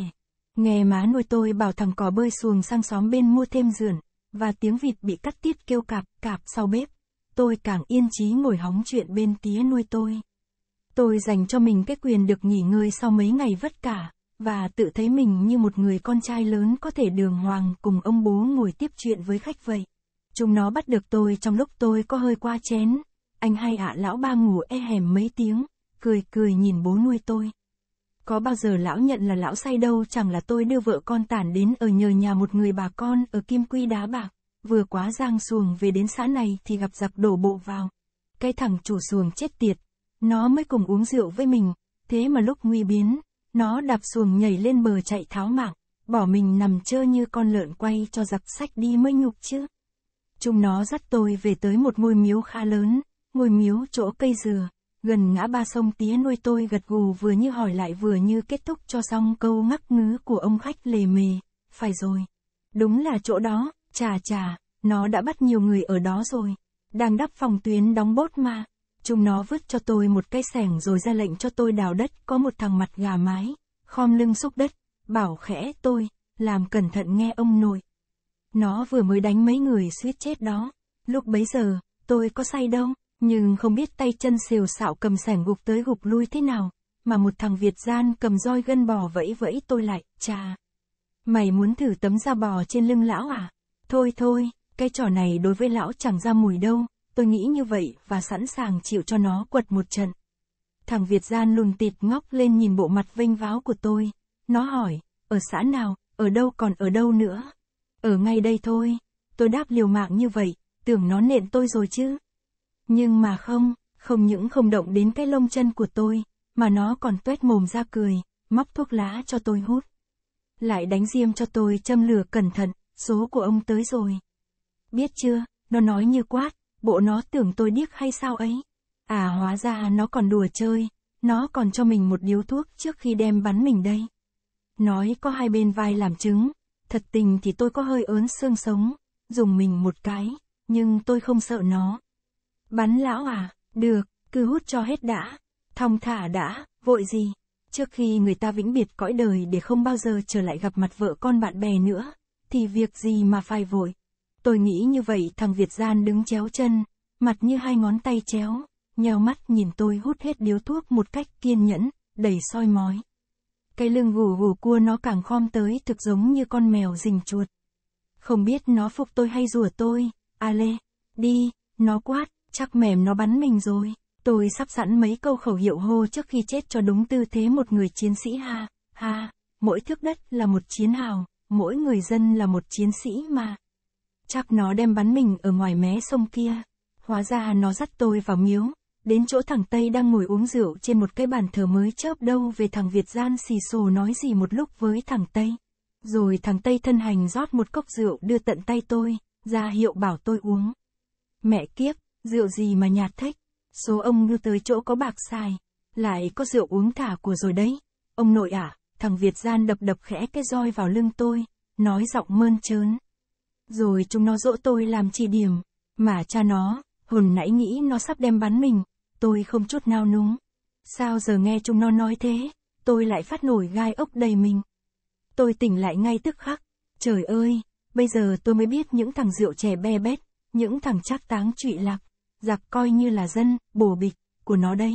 Nghe má nuôi tôi bảo thằng cò bơi xuồng sang xóm bên mua thêm dườn, và tiếng vịt bị cắt tiết kêu cạp cạp sau bếp. Tôi càng yên chí ngồi hóng chuyện bên tía nuôi tôi. Tôi dành cho mình cái quyền được nghỉ ngơi sau mấy ngày vất cả và tự thấy mình như một người con trai lớn có thể đường hoàng cùng ông bố ngồi tiếp chuyện với khách vậy chúng nó bắt được tôi trong lúc tôi có hơi qua chén. Anh hai ạ lão ba ngủ e hèm mấy tiếng, cười cười nhìn bố nuôi tôi. Có bao giờ lão nhận là lão say đâu chẳng là tôi đưa vợ con tản đến ở nhờ nhà một người bà con ở Kim Quy Đá Bạc, vừa quá giang xuồng về đến xã này thì gặp giặc đổ bộ vào. Cái thằng chủ xuồng chết tiệt, nó mới cùng uống rượu với mình, thế mà lúc nguy biến, nó đạp xuồng nhảy lên bờ chạy tháo mạng, bỏ mình nằm chơ như con lợn quay cho giặc sách đi mới nhục chứ. Chúng nó dắt tôi về tới một ngôi miếu khá lớn, ngôi miếu chỗ cây dừa, gần ngã ba sông tía nuôi tôi gật gù vừa như hỏi lại vừa như kết thúc cho xong câu ngắc ngứ của ông khách lề mề, phải rồi. Đúng là chỗ đó, chà chà, nó đã bắt nhiều người ở đó rồi. Đang đắp phòng tuyến đóng bốt mà. Chúng nó vứt cho tôi một cây sẻng rồi ra lệnh cho tôi đào đất có một thằng mặt gà mái, khom lưng xúc đất, bảo khẽ tôi, làm cẩn thận nghe ông nội. Nó vừa mới đánh mấy người suýt chết đó. Lúc bấy giờ, tôi có say đâu, nhưng không biết tay chân xìu xạo cầm sẻng gục tới gục lui thế nào, mà một thằng Việt gian cầm roi gân bò vẫy vẫy tôi lại, cha. Mày muốn thử tấm da bò trên lưng lão à? Thôi thôi, cái trò này đối với lão chẳng ra mùi đâu, tôi nghĩ như vậy và sẵn sàng chịu cho nó quật một trận. Thằng Việt gian lùn tịt ngóc lên nhìn bộ mặt vênh váo của tôi. Nó hỏi, ở xã nào, ở đâu còn ở đâu nữa? Ở ngay đây thôi, tôi đáp liều mạng như vậy, tưởng nó nện tôi rồi chứ. Nhưng mà không, không những không động đến cái lông chân của tôi, mà nó còn tuét mồm ra cười, móc thuốc lá cho tôi hút. Lại đánh diêm cho tôi châm lửa cẩn thận, số của ông tới rồi. Biết chưa, nó nói như quát, bộ nó tưởng tôi điếc hay sao ấy. À hóa ra nó còn đùa chơi, nó còn cho mình một điếu thuốc trước khi đem bắn mình đây. Nói có hai bên vai làm chứng, Thật tình thì tôi có hơi ớn xương sống, dùng mình một cái, nhưng tôi không sợ nó. Bắn lão à, được, cứ hút cho hết đã, thong thả đã, vội gì. Trước khi người ta vĩnh biệt cõi đời để không bao giờ trở lại gặp mặt vợ con bạn bè nữa, thì việc gì mà phải vội. Tôi nghĩ như vậy thằng Việt Gian đứng chéo chân, mặt như hai ngón tay chéo, nheo mắt nhìn tôi hút hết điếu thuốc một cách kiên nhẫn, đầy soi mói. Cái lưng gù gù cua nó càng khom tới thực giống như con mèo rình chuột. Không biết nó phục tôi hay rùa tôi, a lê, đi, nó quát, chắc mềm nó bắn mình rồi. Tôi sắp sẵn mấy câu khẩu hiệu hô trước khi chết cho đúng tư thế một người chiến sĩ ha, ha, mỗi thước đất là một chiến hào, mỗi người dân là một chiến sĩ mà. Chắc nó đem bắn mình ở ngoài mé sông kia. Hóa ra nó dắt tôi vào miếu, đến chỗ thằng Tây đang ngồi uống rượu trên một cái bàn thờ mới chớp đâu về thằng Việt gian xì xồ nói gì một lúc với thằng Tây. Rồi thằng Tây thân hành rót một cốc rượu đưa tận tay tôi, ra hiệu bảo tôi uống. Mẹ kiếp, rượu gì mà nhạt thích, số ông đưa tới chỗ có bạc xài, lại có rượu uống thả của rồi đấy. Ông nội à, thằng Việt gian đập đập khẽ cái roi vào lưng tôi, nói giọng mơn trớn. Rồi chúng nó dỗ tôi làm chi điểm, mà cha nó, hồn nãy nghĩ nó sắp đem bắn mình, tôi không chút nao núng. Sao giờ nghe chúng nó nói thế, tôi lại phát nổi gai ốc đầy mình. Tôi tỉnh lại ngay tức khắc, trời ơi, bây giờ tôi mới biết những thằng rượu chè be bét, những thằng chắc táng trụy lạc, giặc coi như là dân, bồ bịch, của nó đấy.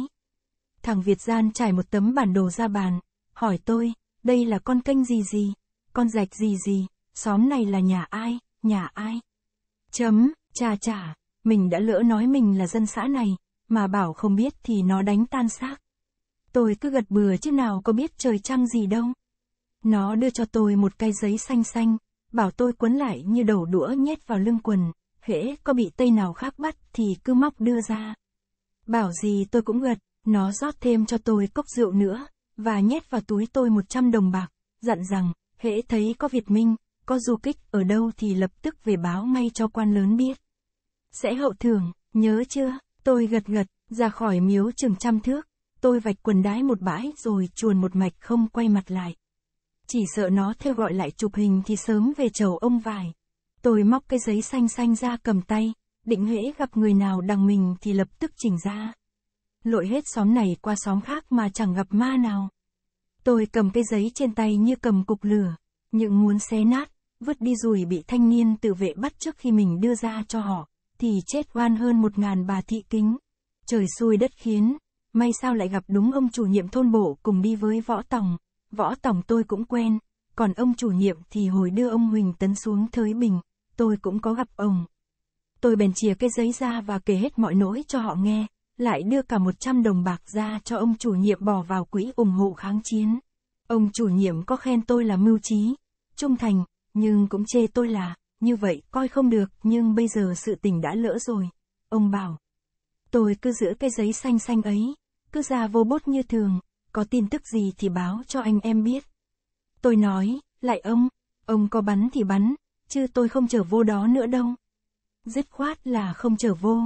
Thằng Việt gian trải một tấm bản đồ ra bàn, hỏi tôi, đây là con kênh gì gì, con rạch gì gì, xóm này là nhà ai, nhà ai. Chấm, cha chả, mình đã lỡ nói mình là dân xã này, mà bảo không biết thì nó đánh tan xác. Tôi cứ gật bừa chứ nào có biết trời trăng gì đâu. Nó đưa cho tôi một cái giấy xanh xanh, bảo tôi quấn lại như đầu đũa nhét vào lưng quần, hễ có bị tây nào khác bắt thì cứ móc đưa ra. Bảo gì tôi cũng gật, nó rót thêm cho tôi cốc rượu nữa, và nhét vào túi tôi 100 đồng bạc, dặn rằng, hễ thấy có Việt Minh, có du kích ở đâu thì lập tức về báo ngay cho quan lớn biết. Sẽ hậu thưởng, nhớ chưa? Tôi gật gật, ra khỏi miếu chừng trăm thước, tôi vạch quần đái một bãi rồi chuồn một mạch không quay mặt lại. Chỉ sợ nó theo gọi lại chụp hình thì sớm về chầu ông vải. Tôi móc cái giấy xanh xanh ra cầm tay, định hễ gặp người nào đằng mình thì lập tức chỉnh ra. Lội hết xóm này qua xóm khác mà chẳng gặp ma nào. Tôi cầm cái giấy trên tay như cầm cục lửa, những muốn xé nát, vứt đi rùi bị thanh niên tự vệ bắt trước khi mình đưa ra cho họ thì chết oan hơn một ngàn bà thị kính. Trời xui đất khiến, may sao lại gặp đúng ông chủ nhiệm thôn bộ cùng đi với võ tổng, võ tổng tôi cũng quen, còn ông chủ nhiệm thì hồi đưa ông Huỳnh Tấn xuống Thới Bình, tôi cũng có gặp ông. Tôi bèn chìa cái giấy ra và kể hết mọi nỗi cho họ nghe, lại đưa cả 100 đồng bạc ra cho ông chủ nhiệm bỏ vào quỹ ủng hộ kháng chiến. Ông chủ nhiệm có khen tôi là mưu trí, trung thành, nhưng cũng chê tôi là như vậy coi không được, nhưng bây giờ sự tình đã lỡ rồi. Ông bảo, tôi cứ giữ cái giấy xanh xanh ấy, cứ ra vô bốt như thường, có tin tức gì thì báo cho anh em biết. Tôi nói, lại ông, ông có bắn thì bắn, chứ tôi không trở vô đó nữa đâu. Dứt khoát là không trở vô,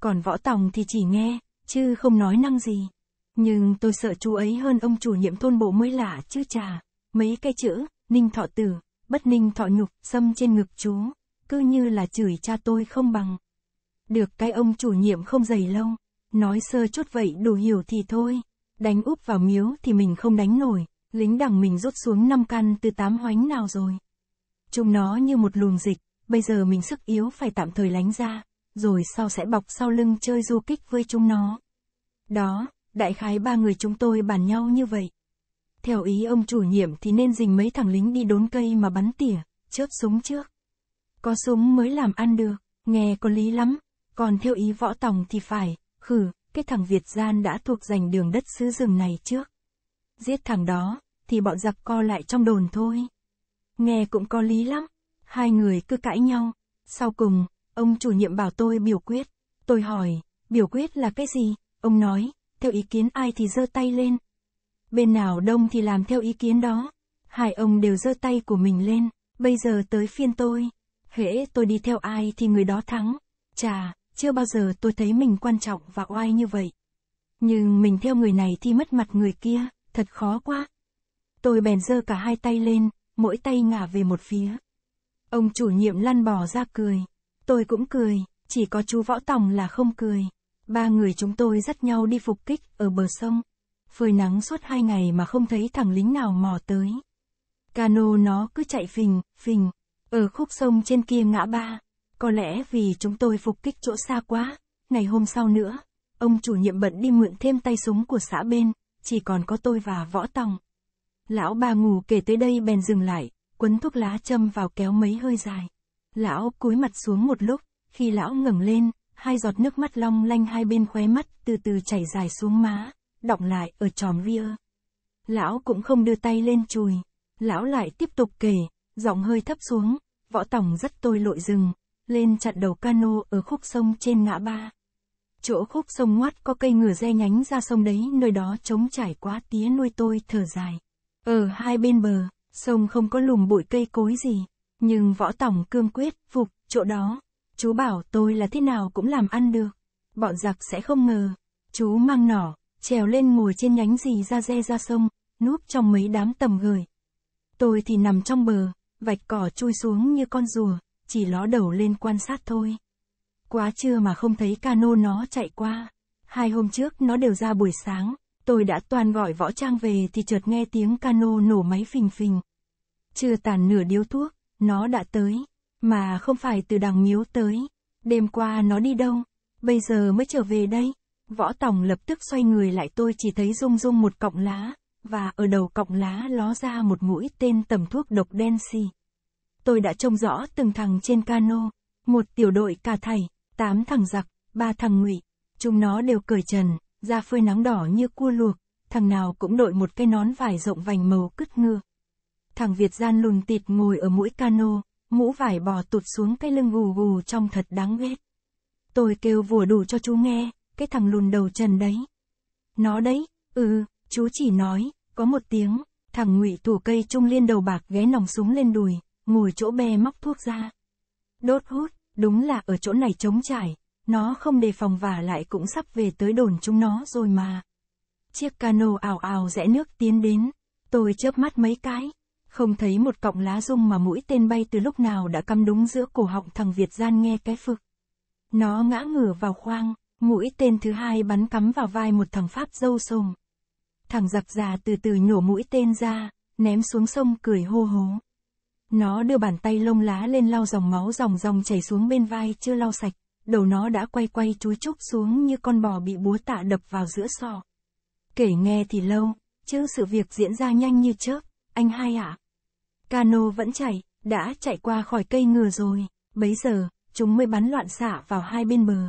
còn võ tòng thì chỉ nghe, chứ không nói năng gì. Nhưng tôi sợ chú ấy hơn ông chủ nhiệm thôn bộ mới lạ chứ chà, mấy cái chữ, ninh thọ tử, bất ninh thọ nhục, xâm trên ngực chú, cứ như là chửi cha tôi không bằng. Được cái ông chủ nhiệm không dày lông, nói sơ chút vậy đủ hiểu thì thôi, đánh úp vào miếu thì mình không đánh nổi, lính đẳng mình rút xuống năm căn từ tám hoánh nào rồi. Chúng nó như một luồng dịch, bây giờ mình sức yếu phải tạm thời lánh ra, rồi sau sẽ bọc sau lưng chơi du kích với chúng nó. Đó, đại khái ba người chúng tôi bàn nhau như vậy. Theo ý ông chủ nhiệm thì nên dình mấy thằng lính đi đốn cây mà bắn tỉa, chớp súng trước. Có súng mới làm ăn được, nghe có lý lắm. Còn theo ý võ tòng thì phải, khử, cái thằng Việt gian đã thuộc giành đường đất xứ rừng này trước. Giết thằng đó, thì bọn giặc co lại trong đồn thôi. Nghe cũng có lý lắm. Hai người cứ cãi nhau. Sau cùng, ông chủ nhiệm bảo tôi biểu quyết. Tôi hỏi, biểu quyết là cái gì? Ông nói, theo ý kiến ai thì giơ tay lên, bên nào đông thì làm theo ý kiến đó. Hai ông đều giơ tay của mình lên, bây giờ tới phiên tôi. Hễ tôi đi theo ai thì người đó thắng. Chà, chưa bao giờ tôi thấy mình quan trọng và oai như vậy. Nhưng mình theo người này thì mất mặt người kia, thật khó quá. Tôi bèn giơ cả hai tay lên, mỗi tay ngả về một phía. Ông chủ nhiệm lăn bò ra cười. Tôi cũng cười, chỉ có chú Võ Tòng là không cười. Ba người chúng tôi dắt nhau đi phục kích ở bờ sông phơi nắng suốt hai ngày mà không thấy thằng lính nào mò tới. Cano nó cứ chạy phình, phình, ở khúc sông trên kia ngã ba. Có lẽ vì chúng tôi phục kích chỗ xa quá, ngày hôm sau nữa, ông chủ nhiệm bận đi mượn thêm tay súng của xã bên, chỉ còn có tôi và võ tòng. Lão bà ngủ kể tới đây bèn dừng lại, quấn thuốc lá châm vào kéo mấy hơi dài. Lão cúi mặt xuống một lúc, khi lão ngẩng lên, hai giọt nước mắt long lanh hai bên khóe mắt từ từ chảy dài xuống má đọng lại ở tròm ria. Lão cũng không đưa tay lên chùi, lão lại tiếp tục kể, giọng hơi thấp xuống, võ tổng rất tôi lội rừng, lên chặn đầu cano ở khúc sông trên ngã ba. Chỗ khúc sông ngoắt có cây ngửa re nhánh ra sông đấy, nơi đó trống trải quá tía nuôi tôi thở dài. Ở hai bên bờ, sông không có lùm bụi cây cối gì, nhưng võ tổng cương quyết, phục, chỗ đó. Chú bảo tôi là thế nào cũng làm ăn được. Bọn giặc sẽ không ngờ. Chú mang nỏ, trèo lên ngồi trên nhánh gì ra re ra sông, núp trong mấy đám tầm gửi. Tôi thì nằm trong bờ, vạch cỏ chui xuống như con rùa, chỉ ló đầu lên quan sát thôi. Quá trưa mà không thấy cano nó chạy qua. Hai hôm trước nó đều ra buổi sáng, tôi đã toàn gọi võ trang về thì chợt nghe tiếng cano nổ máy phình phình. Chưa tàn nửa điếu thuốc, nó đã tới, mà không phải từ đằng miếu tới. Đêm qua nó đi đâu, bây giờ mới trở về đây. Võ Tòng lập tức xoay người lại tôi chỉ thấy rung rung một cọng lá, và ở đầu cọng lá ló ra một mũi tên tầm thuốc độc đen xì. Tôi đã trông rõ từng thằng trên cano, một tiểu đội cả thầy, tám thằng giặc, ba thằng ngụy, chúng nó đều cởi trần, da phơi nắng đỏ như cua luộc, thằng nào cũng đội một cái nón vải rộng vành màu cứt ngựa. Thằng Việt gian lùn tịt ngồi ở mũi cano, mũ vải bò tụt xuống cái lưng gù gù trong thật đáng ghét. Tôi kêu vùa đủ cho chú nghe, cái thằng lùn đầu trần đấy. Nó đấy, ừ, chú chỉ nói, có một tiếng, thằng ngụy thủ cây trung liên đầu bạc ghé nòng súng lên đùi, ngồi chỗ bè móc thuốc ra. Đốt hút, đúng là ở chỗ này trống trải, nó không đề phòng và lại cũng sắp về tới đồn chúng nó rồi mà. Chiếc cano ảo ảo rẽ nước tiến đến, tôi chớp mắt mấy cái, không thấy một cọng lá rung mà mũi tên bay từ lúc nào đã cắm đúng giữa cổ họng thằng Việt gian nghe cái phực. Nó ngã ngửa vào khoang, Mũi tên thứ hai bắn cắm vào vai một thằng Pháp dâu sồm. Thằng giặc già từ từ nhổ mũi tên ra, ném xuống sông cười hô hố. Nó đưa bàn tay lông lá lên lau dòng máu dòng dòng chảy xuống bên vai chưa lau sạch, đầu nó đã quay quay chúi chúc xuống như con bò bị búa tạ đập vào giữa sọ. Kể nghe thì lâu, chứ sự việc diễn ra nhanh như chớp, anh hai ạ. À? Cano vẫn chảy, đã chạy qua khỏi cây ngừa rồi, bấy giờ, chúng mới bắn loạn xạ vào hai bên bờ.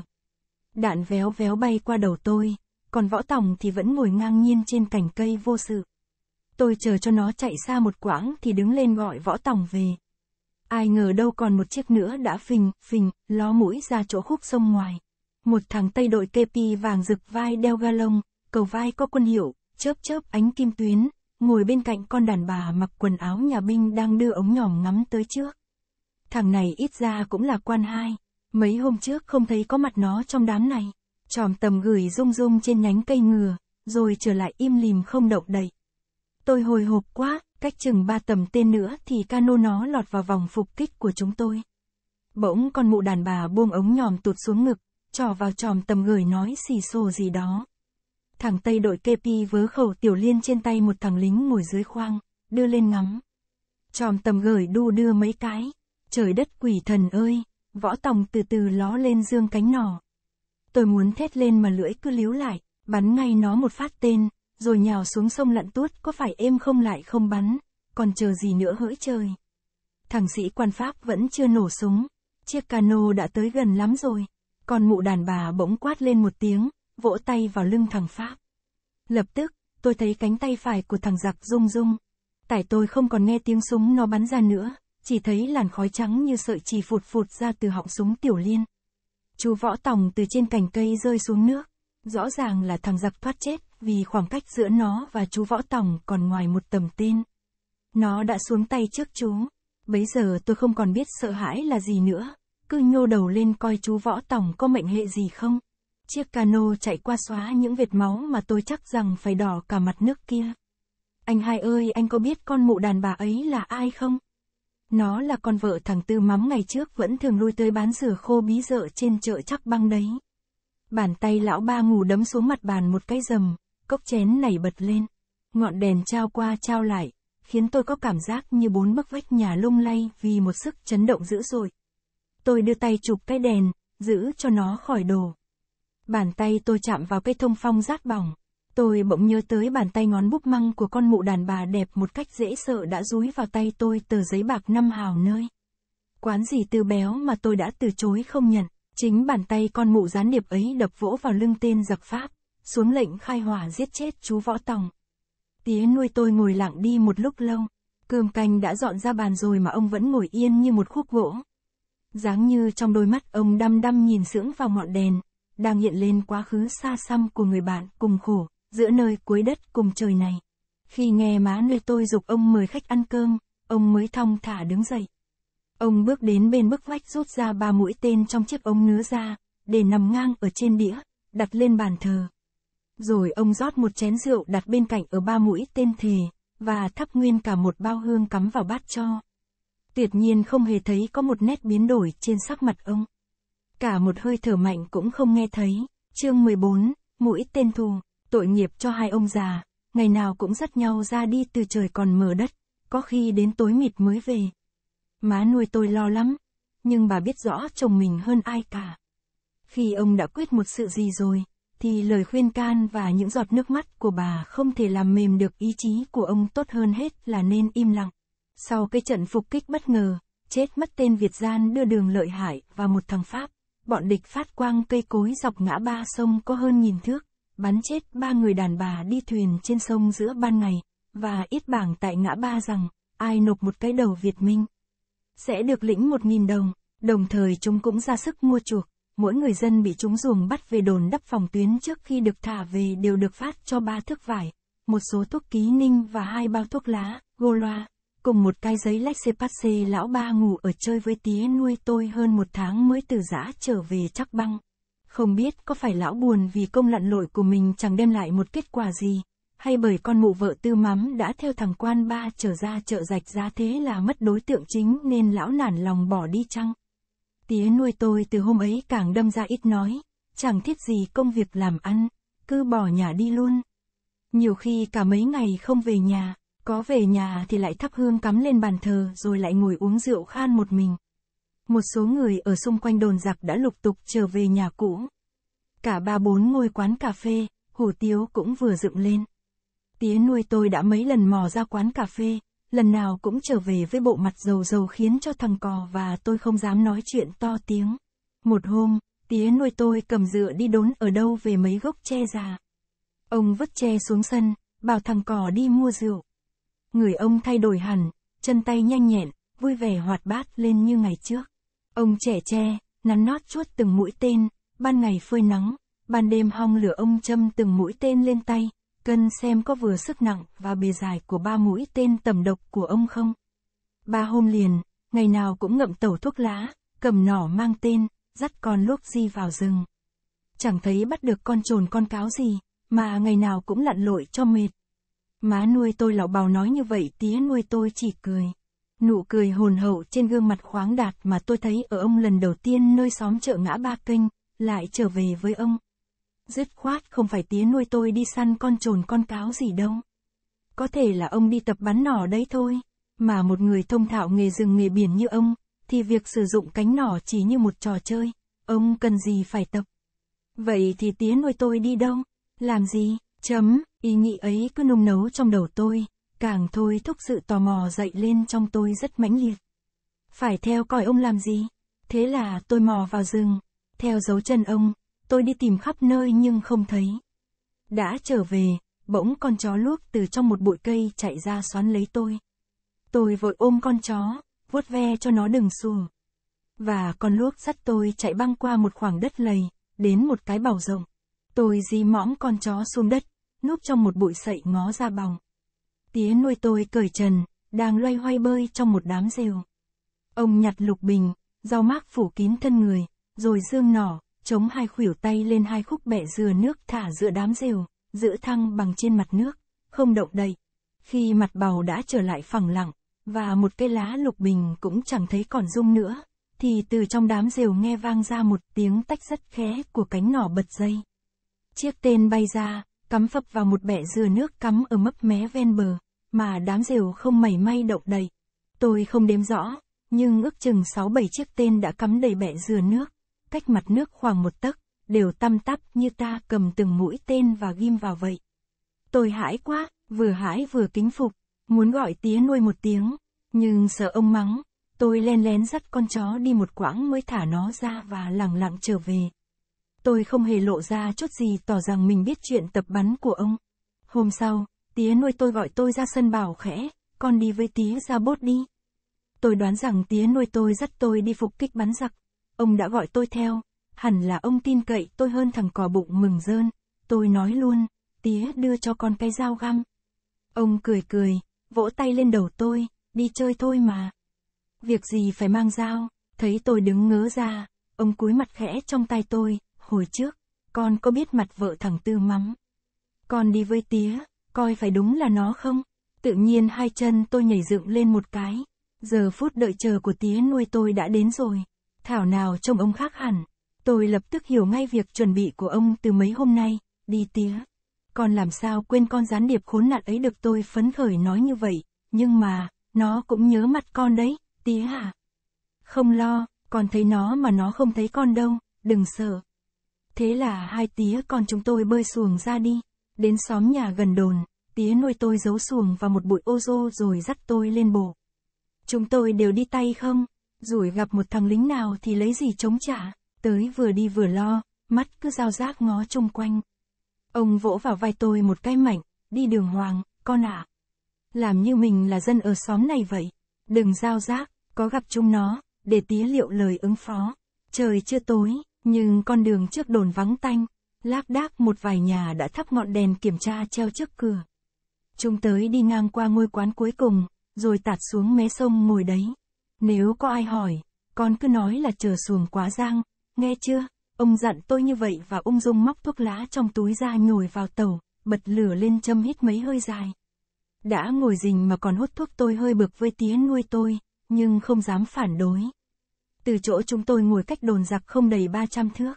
Đạn véo véo bay qua đầu tôi, còn võ tòng thì vẫn ngồi ngang nhiên trên cành cây vô sự. Tôi chờ cho nó chạy xa một quãng thì đứng lên gọi võ tòng về. Ai ngờ đâu còn một chiếc nữa đã phình, phình, ló mũi ra chỗ khúc sông ngoài. Một thằng tây đội kepi vàng rực vai đeo ga lông, cầu vai có quân hiệu, chớp chớp ánh kim tuyến, ngồi bên cạnh con đàn bà mặc quần áo nhà binh đang đưa ống nhòm ngắm tới trước. Thằng này ít ra cũng là quan hai. Mấy hôm trước không thấy có mặt nó trong đám này. Tròm tầm gửi rung rung trên nhánh cây ngừa, rồi trở lại im lìm không động đậy. Tôi hồi hộp quá, cách chừng ba tầm tên nữa thì cano nó lọt vào vòng phục kích của chúng tôi. Bỗng con mụ đàn bà buông ống nhòm tụt xuống ngực, trò vào tròm tầm gửi nói xì xồ gì đó. Thằng Tây đội kepi vớ khẩu tiểu liên trên tay một thằng lính ngồi dưới khoang, đưa lên ngắm. Tròm tầm gửi đu đưa mấy cái. Trời đất quỷ thần ơi, Võ tòng từ từ ló lên dương cánh nỏ. Tôi muốn thét lên mà lưỡi cứ líu lại, bắn ngay nó một phát tên, rồi nhào xuống sông lặn tuốt có phải êm không lại không bắn, còn chờ gì nữa hỡi trời. Thằng sĩ quan Pháp vẫn chưa nổ súng, chiếc cano đã tới gần lắm rồi, còn mụ đàn bà bỗng quát lên một tiếng, vỗ tay vào lưng thằng Pháp. Lập tức, tôi thấy cánh tay phải của thằng giặc rung rung. Tại tôi không còn nghe tiếng súng nó bắn ra nữa chỉ thấy làn khói trắng như sợi chỉ phụt phụt ra từ họng súng tiểu liên. Chú võ tòng từ trên cành cây rơi xuống nước, rõ ràng là thằng giặc thoát chết, vì khoảng cách giữa nó và chú võ tòng còn ngoài một tầm tên. Nó đã xuống tay trước chú, bấy giờ tôi không còn biết sợ hãi là gì nữa, cứ nhô đầu lên coi chú võ tòng có mệnh hệ gì không. Chiếc cano chạy qua xóa những vệt máu mà tôi chắc rằng phải đỏ cả mặt nước kia. Anh hai ơi, anh có biết con mụ đàn bà ấy là ai không? Nó là con vợ thằng Tư mắm ngày trước vẫn thường lui tới bán dừa khô bí dợ trên chợ chắc băng đấy. Bàn tay lão ba ngủ đấm xuống mặt bàn một cái rầm, cốc chén này bật lên. Ngọn đèn trao qua trao lại, khiến tôi có cảm giác như bốn bức vách nhà lung lay vì một sức chấn động dữ dội. Tôi đưa tay chụp cái đèn, giữ cho nó khỏi đồ. Bàn tay tôi chạm vào cái thông phong rát bỏng, Tôi bỗng nhớ tới bàn tay ngón búp măng của con mụ đàn bà đẹp một cách dễ sợ đã rúi vào tay tôi tờ giấy bạc năm hào nơi. Quán gì tư béo mà tôi đã từ chối không nhận, chính bàn tay con mụ gián điệp ấy đập vỗ vào lưng tên giặc Pháp, xuống lệnh khai hỏa giết chết chú Võ Tòng. Tía nuôi tôi ngồi lặng đi một lúc lâu, cơm canh đã dọn ra bàn rồi mà ông vẫn ngồi yên như một khúc gỗ. Dáng như trong đôi mắt ông đăm đăm nhìn sưỡng vào ngọn đèn, đang hiện lên quá khứ xa xăm của người bạn cùng khổ giữa nơi cuối đất cùng trời này. Khi nghe má nuôi tôi dục ông mời khách ăn cơm, ông mới thong thả đứng dậy. Ông bước đến bên bức vách rút ra ba mũi tên trong chiếc ống nứa ra, để nằm ngang ở trên đĩa, đặt lên bàn thờ. Rồi ông rót một chén rượu đặt bên cạnh ở ba mũi tên thề, và thắp nguyên cả một bao hương cắm vào bát cho. Tuyệt nhiên không hề thấy có một nét biến đổi trên sắc mặt ông. Cả một hơi thở mạnh cũng không nghe thấy. Chương 14, mũi tên thù tội nghiệp cho hai ông già, ngày nào cũng dắt nhau ra đi từ trời còn mờ đất, có khi đến tối mịt mới về. Má nuôi tôi lo lắm, nhưng bà biết rõ chồng mình hơn ai cả. Khi ông đã quyết một sự gì rồi, thì lời khuyên can và những giọt nước mắt của bà không thể làm mềm được ý chí của ông tốt hơn hết là nên im lặng. Sau cái trận phục kích bất ngờ, chết mất tên Việt gian đưa đường lợi hại và một thằng Pháp, bọn địch phát quang cây cối dọc ngã ba sông có hơn nghìn thước bắn chết ba người đàn bà đi thuyền trên sông giữa ban ngày, và ít bảng tại ngã ba rằng, ai nộp một cái đầu Việt Minh, sẽ được lĩnh một nghìn đồng, đồng thời chúng cũng ra sức mua chuộc, mỗi người dân bị chúng ruồng bắt về đồn đắp phòng tuyến trước khi được thả về đều được phát cho ba thước vải, một số thuốc ký ninh và hai bao thuốc lá, gô loa, cùng một cái giấy lách xe lão ba ngủ ở chơi với tía nuôi tôi hơn một tháng mới từ giã trở về chắc băng. Không biết có phải lão buồn vì công lặn lội của mình chẳng đem lại một kết quả gì, hay bởi con mụ vợ tư mắm đã theo thằng quan ba trở ra chợ rạch giá thế là mất đối tượng chính nên lão nản lòng bỏ đi chăng? Tía nuôi tôi từ hôm ấy càng đâm ra ít nói, chẳng thiết gì công việc làm ăn, cứ bỏ nhà đi luôn. Nhiều khi cả mấy ngày không về nhà, có về nhà thì lại thắp hương cắm lên bàn thờ rồi lại ngồi uống rượu khan một mình. Một số người ở xung quanh đồn giặc đã lục tục trở về nhà cũ. Cả ba bốn ngôi quán cà phê, hủ tiếu cũng vừa dựng lên. Tía nuôi tôi đã mấy lần mò ra quán cà phê, lần nào cũng trở về với bộ mặt dầu dầu khiến cho thằng cò và tôi không dám nói chuyện to tiếng. Một hôm, tía nuôi tôi cầm dựa đi đốn ở đâu về mấy gốc tre già. Ông vứt tre xuống sân, bảo thằng cò đi mua rượu. Người ông thay đổi hẳn, chân tay nhanh nhẹn, vui vẻ hoạt bát lên như ngày trước. Ông trẻ tre, nắn nót chuốt từng mũi tên, ban ngày phơi nắng, ban đêm hong lửa ông châm từng mũi tên lên tay, cân xem có vừa sức nặng và bề dài của ba mũi tên tầm độc của ông không. Ba hôm liền, ngày nào cũng ngậm tẩu thuốc lá, cầm nỏ mang tên, dắt con luốc di vào rừng. Chẳng thấy bắt được con trồn con cáo gì, mà ngày nào cũng lặn lội cho mệt. Má nuôi tôi lão bào nói như vậy tía nuôi tôi chỉ cười. Nụ cười hồn hậu trên gương mặt khoáng đạt mà tôi thấy ở ông lần đầu tiên nơi xóm chợ ngã ba kênh, lại trở về với ông. Dứt khoát không phải tía nuôi tôi đi săn con trồn con cáo gì đâu. Có thể là ông đi tập bắn nỏ đấy thôi, mà một người thông thạo nghề rừng nghề biển như ông, thì việc sử dụng cánh nỏ chỉ như một trò chơi, ông cần gì phải tập. Vậy thì tía nuôi tôi đi đâu? Làm gì? Chấm, ý nghĩ ấy cứ nung nấu trong đầu tôi, càng thôi thúc sự tò mò dậy lên trong tôi rất mãnh liệt. Phải theo coi ông làm gì? Thế là tôi mò vào rừng, theo dấu chân ông, tôi đi tìm khắp nơi nhưng không thấy. Đã trở về, bỗng con chó luốc từ trong một bụi cây chạy ra xoắn lấy tôi. Tôi vội ôm con chó, vuốt ve cho nó đừng sùa. Và con luốc dắt tôi chạy băng qua một khoảng đất lầy, đến một cái bảo rộng. Tôi di mõm con chó xuống đất, núp trong một bụi sậy ngó ra bòng. Tía nuôi tôi cởi trần, đang loay hoay bơi trong một đám rêu. Ông nhặt lục bình, rau mác phủ kín thân người, rồi dương nỏ, chống hai khuỷu tay lên hai khúc bẹ dừa nước thả giữa đám rêu, giữ thăng bằng trên mặt nước, không động đậy. Khi mặt bầu đã trở lại phẳng lặng, và một cây lá lục bình cũng chẳng thấy còn rung nữa, thì từ trong đám rêu nghe vang ra một tiếng tách rất khẽ của cánh nỏ bật dây. Chiếc tên bay ra, cắm phập vào một bẹ dừa nước cắm ở mấp mé ven bờ, mà đám rìu không mảy may động đầy. Tôi không đếm rõ, nhưng ước chừng 6-7 chiếc tên đã cắm đầy bẹ dừa nước, cách mặt nước khoảng một tấc, đều tăm tắp như ta cầm từng mũi tên và ghim vào vậy. Tôi hãi quá, vừa hãi vừa kính phục, muốn gọi tía nuôi một tiếng, nhưng sợ ông mắng, tôi len lén dắt con chó đi một quãng mới thả nó ra và lặng lặng trở về tôi không hề lộ ra chút gì tỏ rằng mình biết chuyện tập bắn của ông. Hôm sau, tía nuôi tôi gọi tôi ra sân bảo khẽ, con đi với tía ra bốt đi. Tôi đoán rằng tía nuôi tôi dắt tôi đi phục kích bắn giặc. Ông đã gọi tôi theo, hẳn là ông tin cậy tôi hơn thằng cò bụng mừng rơn. Tôi nói luôn, tía đưa cho con cái dao găm. Ông cười cười, vỗ tay lên đầu tôi, đi chơi thôi mà. Việc gì phải mang dao, thấy tôi đứng ngớ ra, ông cúi mặt khẽ trong tay tôi, Hồi trước, con có biết mặt vợ thằng Tư mắm. Con đi với tía, coi phải đúng là nó không? Tự nhiên hai chân tôi nhảy dựng lên một cái. Giờ phút đợi chờ của tía nuôi tôi đã đến rồi. Thảo nào trông ông khác hẳn. Tôi lập tức hiểu ngay việc chuẩn bị của ông từ mấy hôm nay. Đi tía. Con làm sao quên con gián điệp khốn nạn ấy được tôi phấn khởi nói như vậy. Nhưng mà, nó cũng nhớ mặt con đấy, tía à. Không lo, con thấy nó mà nó không thấy con đâu. Đừng sợ, Thế là hai tía con chúng tôi bơi xuồng ra đi, đến xóm nhà gần đồn, tía nuôi tôi giấu xuồng vào một bụi ô rô rồi dắt tôi lên bồ. Chúng tôi đều đi tay không, rủi gặp một thằng lính nào thì lấy gì chống trả, tới vừa đi vừa lo, mắt cứ giao giác ngó chung quanh. Ông vỗ vào vai tôi một cái mạnh đi đường hoàng, con ạ. À. Làm như mình là dân ở xóm này vậy, đừng giao giác, có gặp chúng nó, để tía liệu lời ứng phó. Trời chưa tối, nhưng con đường trước đồn vắng tanh, lác đác một vài nhà đã thắp ngọn đèn kiểm tra treo trước cửa. Chúng tới đi ngang qua ngôi quán cuối cùng, rồi tạt xuống mé sông ngồi đấy. Nếu có ai hỏi, con cứ nói là chờ xuồng quá giang, nghe chưa? Ông dặn tôi như vậy và ung dung móc thuốc lá trong túi ra nhồi vào tàu, bật lửa lên châm hít mấy hơi dài. Đã ngồi rình mà còn hút thuốc tôi hơi bực với tía nuôi tôi, nhưng không dám phản đối. Từ chỗ chúng tôi ngồi cách đồn giặc không đầy 300 thước.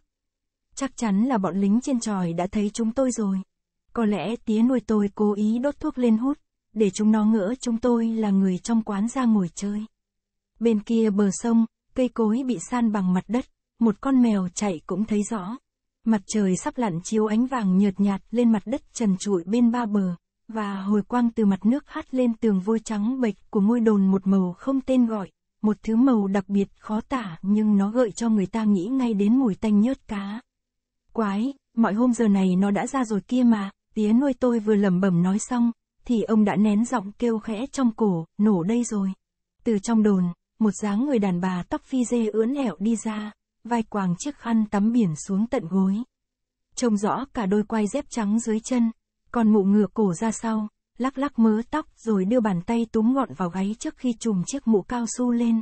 Chắc chắn là bọn lính trên tròi đã thấy chúng tôi rồi. Có lẽ tía nuôi tôi cố ý đốt thuốc lên hút, để chúng nó ngỡ chúng tôi là người trong quán ra ngồi chơi. Bên kia bờ sông, cây cối bị san bằng mặt đất, một con mèo chạy cũng thấy rõ. Mặt trời sắp lặn chiếu ánh vàng nhợt nhạt lên mặt đất trần trụi bên ba bờ, và hồi quang từ mặt nước hát lên tường vôi trắng bệch của ngôi đồn một màu không tên gọi một thứ màu đặc biệt khó tả nhưng nó gợi cho người ta nghĩ ngay đến mùi tanh nhớt cá. Quái, mọi hôm giờ này nó đã ra rồi kia mà, tía nuôi tôi vừa lẩm bẩm nói xong, thì ông đã nén giọng kêu khẽ trong cổ, nổ đây rồi. Từ trong đồn, một dáng người đàn bà tóc phi dê ưỡn ẹo đi ra, vai quàng chiếc khăn tắm biển xuống tận gối. Trông rõ cả đôi quai dép trắng dưới chân, còn mụ ngựa cổ ra sau, lắc lắc mớ tóc rồi đưa bàn tay túm gọn vào gáy trước khi chùm chiếc mũ cao su lên.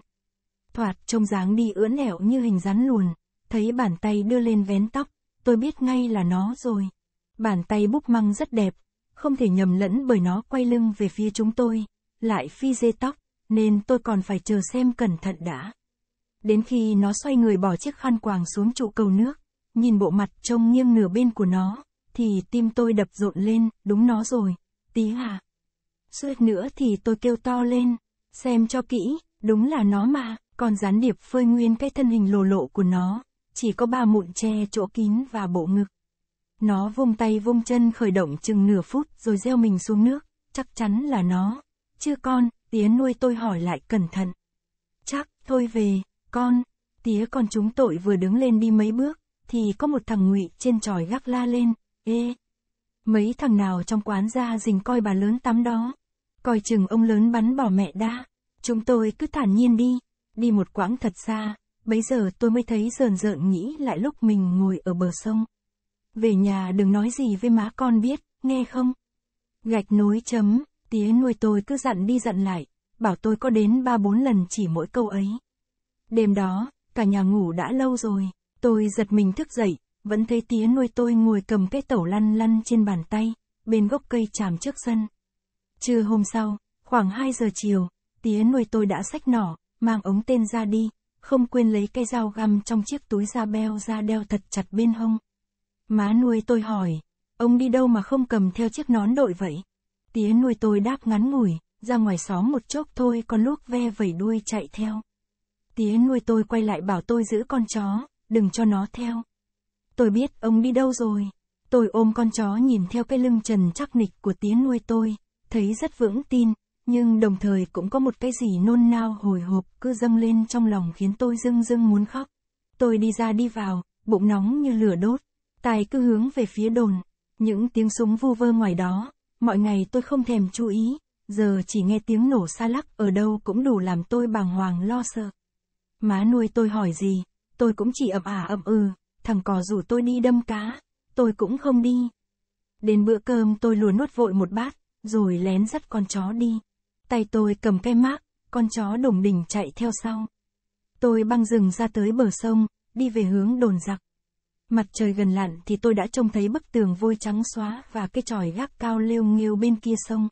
Thoạt trông dáng đi ưỡn lẻo như hình rắn luồn, thấy bàn tay đưa lên vén tóc, tôi biết ngay là nó rồi. Bàn tay búp măng rất đẹp, không thể nhầm lẫn bởi nó quay lưng về phía chúng tôi, lại phi dê tóc, nên tôi còn phải chờ xem cẩn thận đã. Đến khi nó xoay người bỏ chiếc khăn quàng xuống trụ cầu nước, nhìn bộ mặt trông nghiêng nửa bên của nó, thì tim tôi đập rộn lên, đúng nó rồi, tí hả? Suýt nữa thì tôi kêu to lên, xem cho kỹ, đúng là nó mà, còn gián điệp phơi nguyên cái thân hình lồ lộ của nó, chỉ có ba mụn che chỗ kín và bộ ngực. Nó vung tay vung chân khởi động chừng nửa phút rồi gieo mình xuống nước, chắc chắn là nó. Chưa con, tía nuôi tôi hỏi lại cẩn thận. Chắc, thôi về, con. Tía con chúng tội vừa đứng lên đi mấy bước, thì có một thằng ngụy trên tròi gác la lên, ê, Mấy thằng nào trong quán ra dình coi bà lớn tắm đó. Coi chừng ông lớn bắn bỏ mẹ đã. Chúng tôi cứ thản nhiên đi. Đi một quãng thật xa, bấy giờ tôi mới thấy rờn rợn nghĩ lại lúc mình ngồi ở bờ sông. Về nhà đừng nói gì với má con biết, nghe không? Gạch nối chấm, tía nuôi tôi cứ dặn đi dặn lại, bảo tôi có đến ba bốn lần chỉ mỗi câu ấy. Đêm đó, cả nhà ngủ đã lâu rồi, tôi giật mình thức dậy, vẫn thấy tía nuôi tôi ngồi cầm cái tẩu lăn lăn trên bàn tay, bên gốc cây tràm trước sân. Trưa hôm sau, khoảng 2 giờ chiều, tía nuôi tôi đã xách nỏ, mang ống tên ra đi, không quên lấy cây dao găm trong chiếc túi da beo ra đeo thật chặt bên hông. Má nuôi tôi hỏi, ông đi đâu mà không cầm theo chiếc nón đội vậy? Tía nuôi tôi đáp ngắn ngủi, ra ngoài xóm một chốc thôi con lúc ve vẩy đuôi chạy theo. Tía nuôi tôi quay lại bảo tôi giữ con chó, đừng cho nó theo. Tôi biết ông đi đâu rồi. Tôi ôm con chó nhìn theo cái lưng trần chắc nịch của tía nuôi tôi, thấy rất vững tin, nhưng đồng thời cũng có một cái gì nôn nao hồi hộp cứ dâng lên trong lòng khiến tôi dưng dưng muốn khóc. Tôi đi ra đi vào, bụng nóng như lửa đốt, tài cứ hướng về phía đồn, những tiếng súng vu vơ ngoài đó, mọi ngày tôi không thèm chú ý, giờ chỉ nghe tiếng nổ xa lắc ở đâu cũng đủ làm tôi bàng hoàng lo sợ. Má nuôi tôi hỏi gì, tôi cũng chỉ ậm ả ậm ừ, thằng cò rủ tôi đi đâm cá, tôi cũng không đi. Đến bữa cơm tôi lùa nuốt vội một bát, rồi lén dắt con chó đi. Tay tôi cầm cái mác, con chó đổng đỉnh chạy theo sau. Tôi băng rừng ra tới bờ sông, đi về hướng đồn giặc. Mặt trời gần lặn thì tôi đã trông thấy bức tường vôi trắng xóa và cái tròi gác cao lêu nghêu bên kia sông.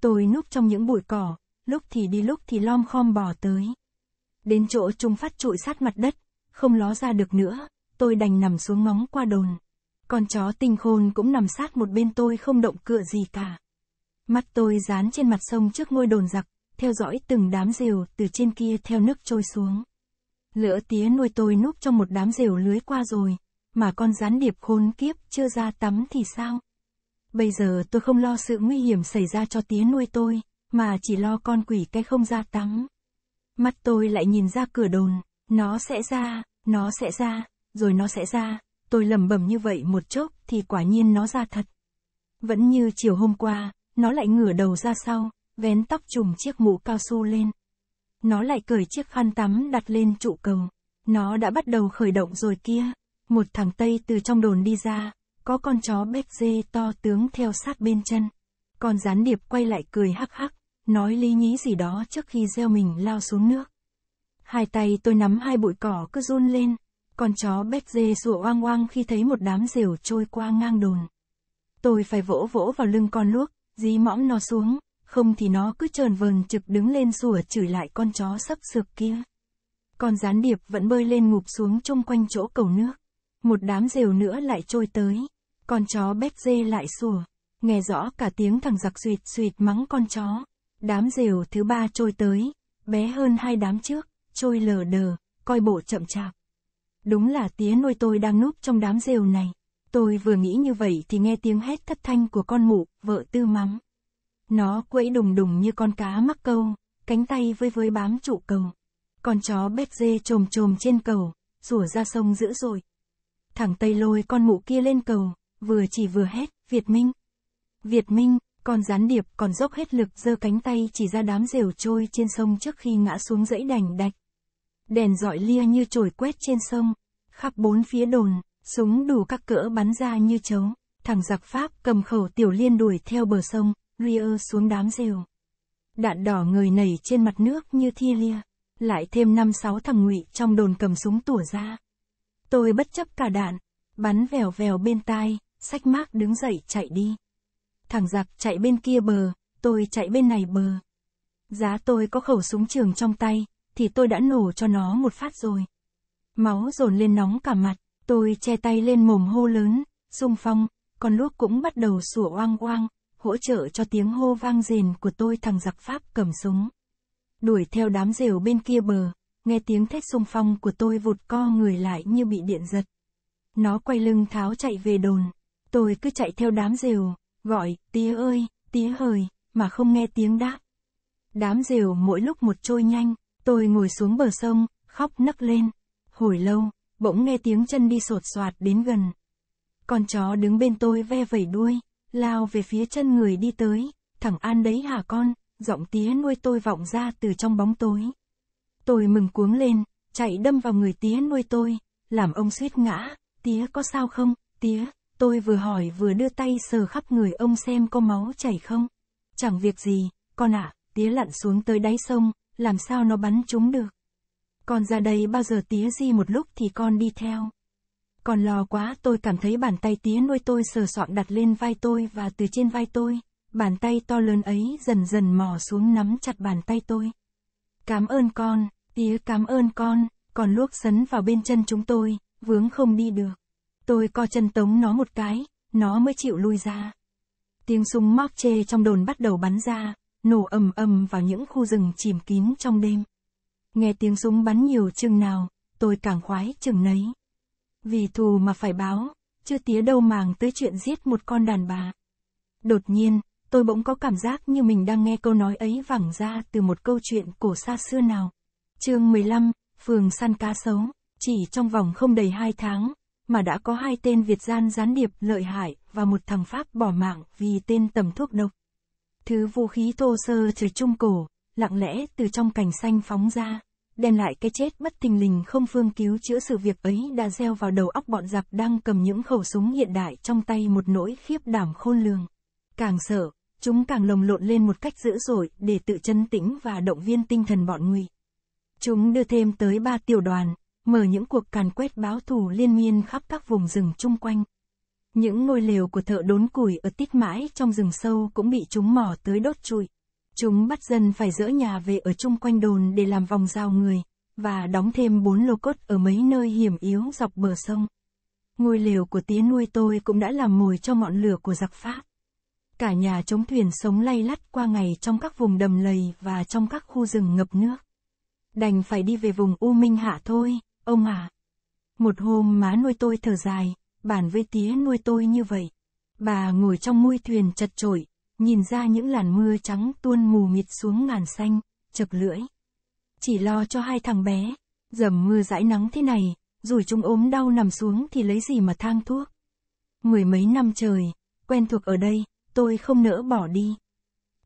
Tôi núp trong những bụi cỏ, lúc thì đi lúc thì lom khom bò tới. Đến chỗ trung phát trụi sát mặt đất, không ló ra được nữa, tôi đành nằm xuống ngóng qua đồn. Con chó tinh khôn cũng nằm sát một bên tôi không động cựa gì cả. Mắt tôi dán trên mặt sông trước ngôi đồn giặc, theo dõi từng đám rều từ trên kia theo nước trôi xuống. lỡ tía nuôi tôi núp trong một đám rều lưới qua rồi, mà con gián điệp khôn kiếp chưa ra tắm thì sao? Bây giờ tôi không lo sự nguy hiểm xảy ra cho tía nuôi tôi, mà chỉ lo con quỷ cái không ra tắm. Mắt tôi lại nhìn ra cửa đồn, nó sẽ ra, nó sẽ ra rồi nó sẽ ra, tôi lẩm bẩm như vậy một chốc thì quả nhiên nó ra thật. Vẫn như chiều hôm qua, nó lại ngửa đầu ra sau, vén tóc trùm chiếc mũ cao su lên. Nó lại cởi chiếc khăn tắm đặt lên trụ cầu. Nó đã bắt đầu khởi động rồi kia. Một thằng Tây từ trong đồn đi ra, có con chó bét dê to tướng theo sát bên chân. Con gián điệp quay lại cười hắc hắc, nói lý nhí gì đó trước khi gieo mình lao xuống nước. Hai tay tôi nắm hai bụi cỏ cứ run lên, con chó bét dê sủa oang oang khi thấy một đám rểu trôi qua ngang đồn. Tôi phải vỗ vỗ vào lưng con luốc, dí mõm nó xuống, không thì nó cứ trờn vờn trực đứng lên sủa chửi lại con chó sắp sược kia. Con gián điệp vẫn bơi lên ngụp xuống chung quanh chỗ cầu nước. Một đám rều nữa lại trôi tới. Con chó bét dê lại sủa. Nghe rõ cả tiếng thằng giặc suyệt suyệt mắng con chó. Đám rều thứ ba trôi tới. Bé hơn hai đám trước, trôi lờ đờ, coi bộ chậm chạp. Đúng là tía nuôi tôi đang núp trong đám rêu này. Tôi vừa nghĩ như vậy thì nghe tiếng hét thất thanh của con mụ, vợ tư mắm. Nó quẫy đùng đùng như con cá mắc câu, cánh tay với với bám trụ cầu. Con chó bét dê trồm trồm trên cầu, rủa ra sông dữ dội. Thẳng tay lôi con mụ kia lên cầu, vừa chỉ vừa hét, Việt Minh. Việt Minh, con gián điệp còn dốc hết lực giơ cánh tay chỉ ra đám rều trôi trên sông trước khi ngã xuống dãy đành đạch đèn dọi lia như trồi quét trên sông, khắp bốn phía đồn, súng đủ các cỡ bắn ra như trống, thằng giặc Pháp cầm khẩu tiểu liên đuổi theo bờ sông, Rier xuống đám rêu. Đạn đỏ người nảy trên mặt nước như thi lia, lại thêm năm sáu thằng ngụy trong đồn cầm súng tủa ra. Tôi bất chấp cả đạn, bắn vèo vèo bên tai, sách mác đứng dậy chạy đi. Thằng giặc chạy bên kia bờ, tôi chạy bên này bờ. Giá tôi có khẩu súng trường trong tay, thì tôi đã nổ cho nó một phát rồi. Máu dồn lên nóng cả mặt, tôi che tay lên mồm hô lớn, sung phong, con luốc cũng bắt đầu sủa oang oang, hỗ trợ cho tiếng hô vang rền của tôi thằng giặc Pháp cầm súng. Đuổi theo đám rều bên kia bờ, nghe tiếng thét sung phong của tôi vụt co người lại như bị điện giật. Nó quay lưng tháo chạy về đồn, tôi cứ chạy theo đám rều, gọi, tía ơi, tía hời, mà không nghe tiếng đáp. Đám rều mỗi lúc một trôi nhanh, Tôi ngồi xuống bờ sông, khóc nấc lên. Hồi lâu, bỗng nghe tiếng chân đi sột soạt đến gần. Con chó đứng bên tôi ve vẩy đuôi, lao về phía chân người đi tới, thẳng an đấy hả con, giọng tía nuôi tôi vọng ra từ trong bóng tối. Tôi mừng cuống lên, chạy đâm vào người tía nuôi tôi, làm ông suýt ngã, tía có sao không, tía, tôi vừa hỏi vừa đưa tay sờ khắp người ông xem có máu chảy không. Chẳng việc gì, con ạ, à, tía lặn xuống tới đáy sông, làm sao nó bắn chúng được. Con ra đây bao giờ tía di một lúc thì con đi theo. Còn lo quá tôi cảm thấy bàn tay tía nuôi tôi sờ soạn đặt lên vai tôi và từ trên vai tôi, bàn tay to lớn ấy dần dần mò xuống nắm chặt bàn tay tôi. Cám ơn con, tía cám ơn con, còn luốc sấn vào bên chân chúng tôi, vướng không đi được. Tôi co chân tống nó một cái, nó mới chịu lui ra. Tiếng súng móc chê trong đồn bắt đầu bắn ra, nổ ầm ầm vào những khu rừng chìm kín trong đêm. Nghe tiếng súng bắn nhiều chừng nào, tôi càng khoái chừng nấy. Vì thù mà phải báo, chưa tía đâu màng tới chuyện giết một con đàn bà. Đột nhiên, tôi bỗng có cảm giác như mình đang nghe câu nói ấy vẳng ra từ một câu chuyện cổ xa xưa nào. chương 15, phường săn cá sấu, chỉ trong vòng không đầy hai tháng, mà đã có hai tên Việt gian gián điệp lợi hại và một thằng Pháp bỏ mạng vì tên tầm thuốc độc thứ vũ khí thô sơ từ trung cổ, lặng lẽ từ trong cành xanh phóng ra, đem lại cái chết bất tình lình không phương cứu chữa sự việc ấy đã gieo vào đầu óc bọn giặc đang cầm những khẩu súng hiện đại trong tay một nỗi khiếp đảm khôn lường. Càng sợ, chúng càng lồng lộn lên một cách dữ dội để tự chân tĩnh và động viên tinh thần bọn ngụy. Chúng đưa thêm tới ba tiểu đoàn, mở những cuộc càn quét báo thù liên miên khắp các vùng rừng chung quanh. Những ngôi lều của thợ đốn củi ở tít mãi trong rừng sâu cũng bị chúng mò tới đốt trụi. Chúng bắt dân phải dỡ nhà về ở chung quanh đồn để làm vòng rào người, và đóng thêm bốn lô cốt ở mấy nơi hiểm yếu dọc bờ sông. Ngôi lều của tía nuôi tôi cũng đã làm mồi cho ngọn lửa của giặc Pháp. Cả nhà chống thuyền sống lay lắt qua ngày trong các vùng đầm lầy và trong các khu rừng ngập nước. Đành phải đi về vùng U Minh Hạ thôi, ông à. Một hôm má nuôi tôi thở dài, bản với tía nuôi tôi như vậy. Bà ngồi trong môi thuyền chật chội, nhìn ra những làn mưa trắng tuôn mù mịt xuống ngàn xanh, chập lưỡi. Chỉ lo cho hai thằng bé, dầm mưa dãi nắng thế này, rồi chúng ốm đau nằm xuống thì lấy gì mà thang thuốc. Mười mấy năm trời, quen thuộc ở đây, tôi không nỡ bỏ đi.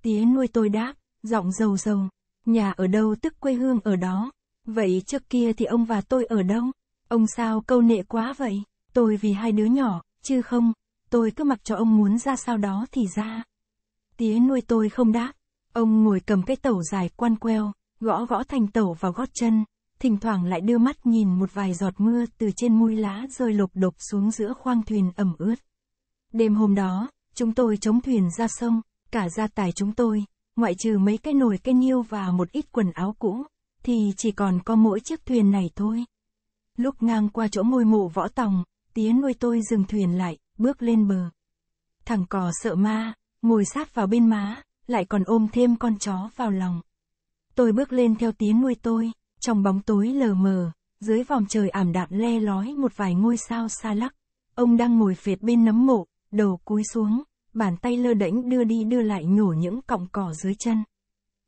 Tía nuôi tôi đáp, giọng dầu dầu, nhà ở đâu tức quê hương ở đó. Vậy trước kia thì ông và tôi ở đâu? Ông sao câu nệ quá vậy? Tôi vì hai đứa nhỏ, chứ không, tôi cứ mặc cho ông muốn ra sao đó thì ra. Tía nuôi tôi không đáp. Ông ngồi cầm cái tẩu dài quan queo, gõ gõ thành tẩu vào gót chân, thỉnh thoảng lại đưa mắt nhìn một vài giọt mưa từ trên mui lá rơi lộp độp xuống giữa khoang thuyền ẩm ướt. Đêm hôm đó, chúng tôi chống thuyền ra sông, cả gia tài chúng tôi, ngoại trừ mấy cái nồi cái niêu và một ít quần áo cũ, thì chỉ còn có mỗi chiếc thuyền này thôi. Lúc ngang qua chỗ ngôi mộ võ tòng, Tiến nuôi tôi dừng thuyền lại, bước lên bờ. Thằng cò sợ ma, ngồi sát vào bên má, lại còn ôm thêm con chó vào lòng. Tôi bước lên theo tiến nuôi tôi, trong bóng tối lờ mờ, dưới vòng trời ảm đạm le lói một vài ngôi sao xa lắc. Ông đang ngồi phệt bên nấm mộ, đầu cúi xuống, bàn tay lơ đễnh đưa đi đưa lại nhổ những cọng cỏ dưới chân.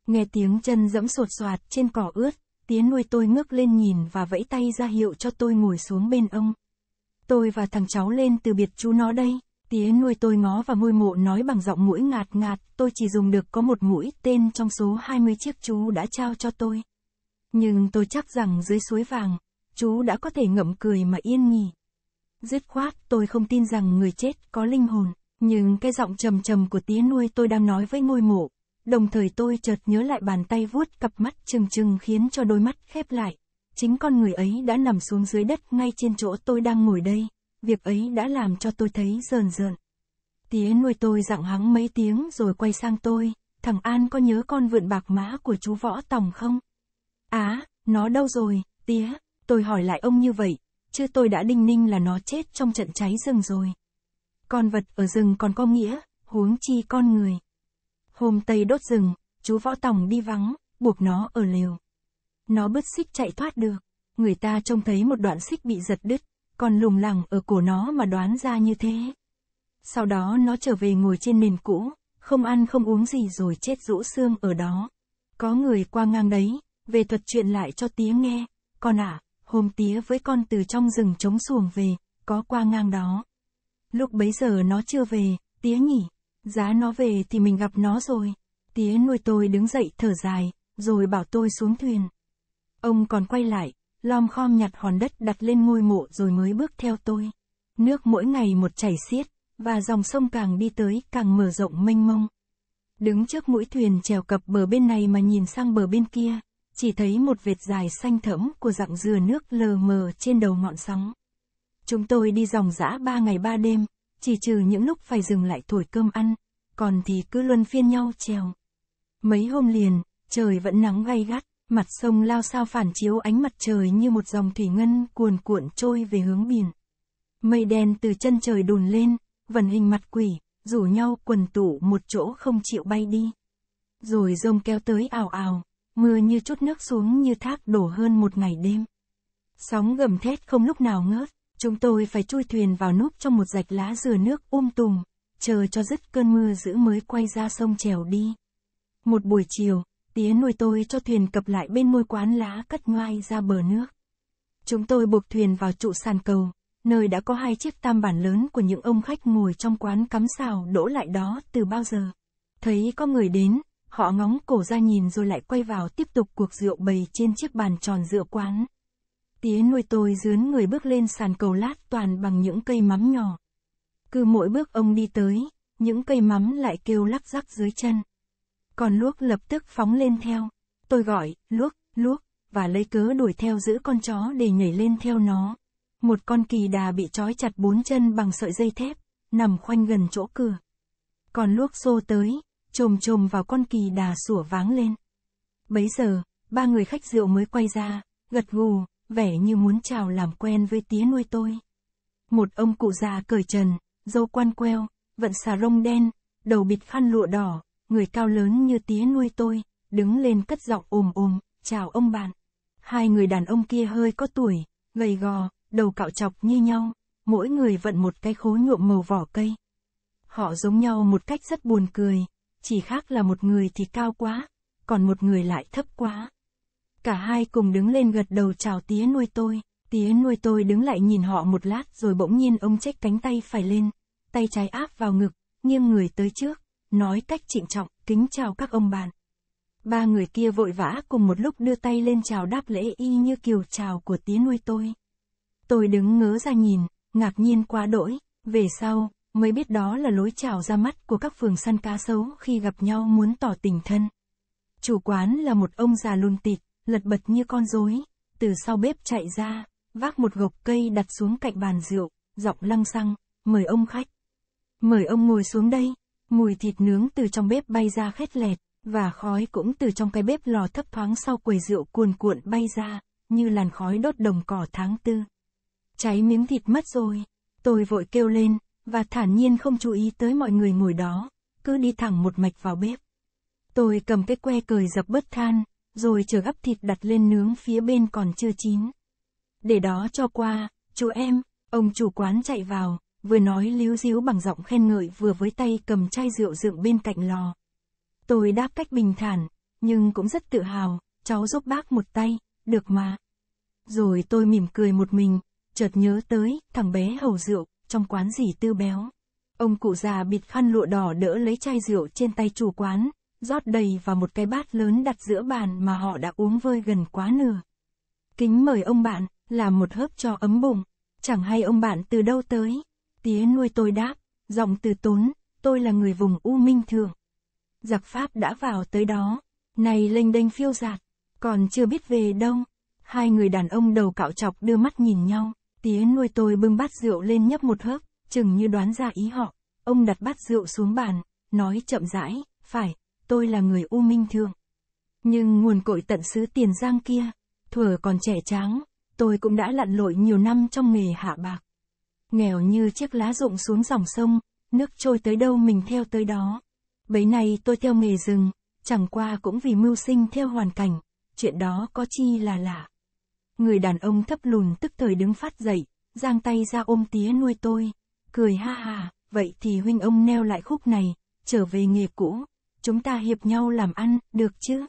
Nghe tiếng chân dẫm sột soạt trên cỏ ướt, tiến nuôi tôi ngước lên nhìn và vẫy tay ra hiệu cho tôi ngồi xuống bên ông tôi và thằng cháu lên từ biệt chú nó đây. Tía nuôi tôi ngó và môi mộ nói bằng giọng mũi ngạt ngạt, tôi chỉ dùng được có một mũi tên trong số 20 chiếc chú đã trao cho tôi. Nhưng tôi chắc rằng dưới suối vàng, chú đã có thể ngậm cười mà yên nghỉ. Dứt khoát, tôi không tin rằng người chết có linh hồn, nhưng cái giọng trầm trầm của tía nuôi tôi đang nói với ngôi mộ. Đồng thời tôi chợt nhớ lại bàn tay vuốt cặp mắt trừng trừng khiến cho đôi mắt khép lại. Chính con người ấy đã nằm xuống dưới đất ngay trên chỗ tôi đang ngồi đây, việc ấy đã làm cho tôi thấy rờn rợn. Tía nuôi tôi dặn hắng mấy tiếng rồi quay sang tôi, thằng An có nhớ con vượn bạc mã của chú Võ Tòng không? Á, nó đâu rồi, tía, tôi hỏi lại ông như vậy, chứ tôi đã đinh ninh là nó chết trong trận cháy rừng rồi. Con vật ở rừng còn có nghĩa, huống chi con người. Hôm Tây đốt rừng, chú Võ Tòng đi vắng, buộc nó ở lều. Nó bứt xích chạy thoát được. Người ta trông thấy một đoạn xích bị giật đứt, còn lùng lẳng ở cổ nó mà đoán ra như thế. Sau đó nó trở về ngồi trên nền cũ, không ăn không uống gì rồi chết rũ xương ở đó. Có người qua ngang đấy, về thuật chuyện lại cho tía nghe. Con ạ, à, hôm tía với con từ trong rừng trống xuồng về, có qua ngang đó. Lúc bấy giờ nó chưa về, tía nhỉ. Giá nó về thì mình gặp nó rồi. Tía nuôi tôi đứng dậy thở dài, rồi bảo tôi xuống thuyền. Ông còn quay lại, lom khom nhặt hòn đất đặt lên ngôi mộ rồi mới bước theo tôi. Nước mỗi ngày một chảy xiết, và dòng sông càng đi tới càng mở rộng mênh mông. Đứng trước mũi thuyền trèo cập bờ bên này mà nhìn sang bờ bên kia, chỉ thấy một vệt dài xanh thẫm của dạng dừa nước lờ mờ trên đầu ngọn sóng. Chúng tôi đi dòng dã ba ngày ba đêm, chỉ trừ những lúc phải dừng lại thổi cơm ăn, còn thì cứ luân phiên nhau trèo. Mấy hôm liền, trời vẫn nắng gay gắt, Mặt sông lao sao phản chiếu ánh mặt trời như một dòng thủy ngân cuồn cuộn trôi về hướng biển. Mây đen từ chân trời đùn lên, vần hình mặt quỷ, rủ nhau quần tụ một chỗ không chịu bay đi. Rồi rông kéo tới ảo ảo, mưa như chút nước xuống như thác đổ hơn một ngày đêm. Sóng gầm thét không lúc nào ngớt, chúng tôi phải chui thuyền vào núp trong một rạch lá dừa nước um tùm, chờ cho dứt cơn mưa giữ mới quay ra sông trèo đi. Một buổi chiều, tía nuôi tôi cho thuyền cập lại bên môi quán lá cất ngoai ra bờ nước. Chúng tôi buộc thuyền vào trụ sàn cầu, nơi đã có hai chiếc tam bản lớn của những ông khách ngồi trong quán cắm xào đỗ lại đó từ bao giờ. Thấy có người đến, họ ngóng cổ ra nhìn rồi lại quay vào tiếp tục cuộc rượu bầy trên chiếc bàn tròn giữa quán. Tía nuôi tôi dướn người bước lên sàn cầu lát toàn bằng những cây mắm nhỏ. Cứ mỗi bước ông đi tới, những cây mắm lại kêu lắc rắc dưới chân. Con luốc lập tức phóng lên theo. Tôi gọi, luốc, luốc, và lấy cớ đuổi theo giữ con chó để nhảy lên theo nó. Một con kỳ đà bị trói chặt bốn chân bằng sợi dây thép, nằm khoanh gần chỗ cửa. Con luốc xô tới, trồm trồm vào con kỳ đà sủa váng lên. Bấy giờ, ba người khách rượu mới quay ra, gật gù, vẻ như muốn chào làm quen với tía nuôi tôi. Một ông cụ già cởi trần, dâu quan queo, vận xà rông đen, đầu bịt khăn lụa đỏ, người cao lớn như tía nuôi tôi, đứng lên cất giọng ồm ồm, chào ông bạn. Hai người đàn ông kia hơi có tuổi, gầy gò, đầu cạo chọc như nhau, mỗi người vận một cái khố nhuộm màu vỏ cây. Họ giống nhau một cách rất buồn cười, chỉ khác là một người thì cao quá, còn một người lại thấp quá. Cả hai cùng đứng lên gật đầu chào tía nuôi tôi, tía nuôi tôi đứng lại nhìn họ một lát rồi bỗng nhiên ông chếch cánh tay phải lên, tay trái áp vào ngực, nghiêng người tới trước nói cách trịnh trọng, kính chào các ông bàn. Ba người kia vội vã cùng một lúc đưa tay lên chào đáp lễ y như kiều chào của tía nuôi tôi. Tôi đứng ngớ ra nhìn, ngạc nhiên quá đỗi, về sau, mới biết đó là lối chào ra mắt của các phường săn cá sấu khi gặp nhau muốn tỏ tình thân. Chủ quán là một ông già lùn tịt, lật bật như con rối, từ sau bếp chạy ra, vác một gộc cây đặt xuống cạnh bàn rượu, giọng lăng xăng, mời ông khách. Mời ông ngồi xuống đây, Mùi thịt nướng từ trong bếp bay ra khét lẹt, và khói cũng từ trong cái bếp lò thấp thoáng sau quầy rượu cuồn cuộn bay ra, như làn khói đốt đồng cỏ tháng tư. Cháy miếng thịt mất rồi, tôi vội kêu lên, và thản nhiên không chú ý tới mọi người ngồi đó, cứ đi thẳng một mạch vào bếp. Tôi cầm cái que cười dập bớt than, rồi chờ gắp thịt đặt lên nướng phía bên còn chưa chín. Để đó cho qua, chú em, ông chủ quán chạy vào, vừa nói líu díu bằng giọng khen ngợi vừa với tay cầm chai rượu dựng bên cạnh lò. Tôi đáp cách bình thản, nhưng cũng rất tự hào, cháu giúp bác một tay, được mà. Rồi tôi mỉm cười một mình, chợt nhớ tới, thằng bé hầu rượu, trong quán gì tư béo. Ông cụ già bịt khăn lụa đỏ đỡ lấy chai rượu trên tay chủ quán, rót đầy vào một cái bát lớn đặt giữa bàn mà họ đã uống vơi gần quá nửa. Kính mời ông bạn, làm một hớp cho ấm bụng. Chẳng hay ông bạn từ đâu tới tía nuôi tôi đáp, giọng từ tốn, tôi là người vùng U Minh Thượng. Giặc Pháp đã vào tới đó, này lênh đênh phiêu giạt, còn chưa biết về đâu. Hai người đàn ông đầu cạo chọc đưa mắt nhìn nhau, tía nuôi tôi bưng bát rượu lên nhấp một hớp, chừng như đoán ra ý họ. Ông đặt bát rượu xuống bàn, nói chậm rãi, phải, tôi là người U Minh Thượng. Nhưng nguồn cội tận xứ Tiền Giang kia, thuở còn trẻ tráng, tôi cũng đã lặn lội nhiều năm trong nghề hạ bạc nghèo như chiếc lá rụng xuống dòng sông, nước trôi tới đâu mình theo tới đó. Bấy nay tôi theo nghề rừng, chẳng qua cũng vì mưu sinh theo hoàn cảnh, chuyện đó có chi là lạ. Người đàn ông thấp lùn tức thời đứng phát dậy, giang tay ra ôm tía nuôi tôi, cười ha ha, vậy thì huynh ông neo lại khúc này, trở về nghề cũ, chúng ta hiệp nhau làm ăn, được chứ?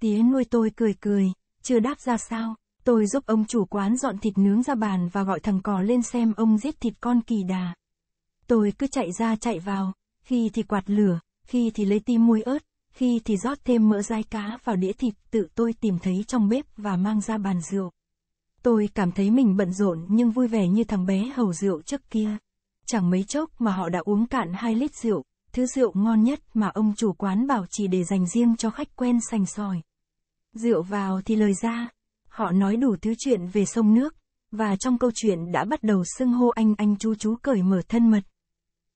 Tía nuôi tôi cười cười, chưa đáp ra sao, Tôi giúp ông chủ quán dọn thịt nướng ra bàn và gọi thằng cò lên xem ông giết thịt con kỳ đà. Tôi cứ chạy ra chạy vào, khi thì quạt lửa, khi thì lấy tim muối ớt, khi thì rót thêm mỡ dai cá vào đĩa thịt tự tôi tìm thấy trong bếp và mang ra bàn rượu. Tôi cảm thấy mình bận rộn nhưng vui vẻ như thằng bé hầu rượu trước kia. Chẳng mấy chốc mà họ đã uống cạn hai lít rượu, thứ rượu ngon nhất mà ông chủ quán bảo chỉ để dành riêng cho khách quen sành sỏi. Rượu vào thì lời ra, Họ nói đủ thứ chuyện về sông nước, và trong câu chuyện đã bắt đầu xưng hô anh anh chú chú cởi mở thân mật.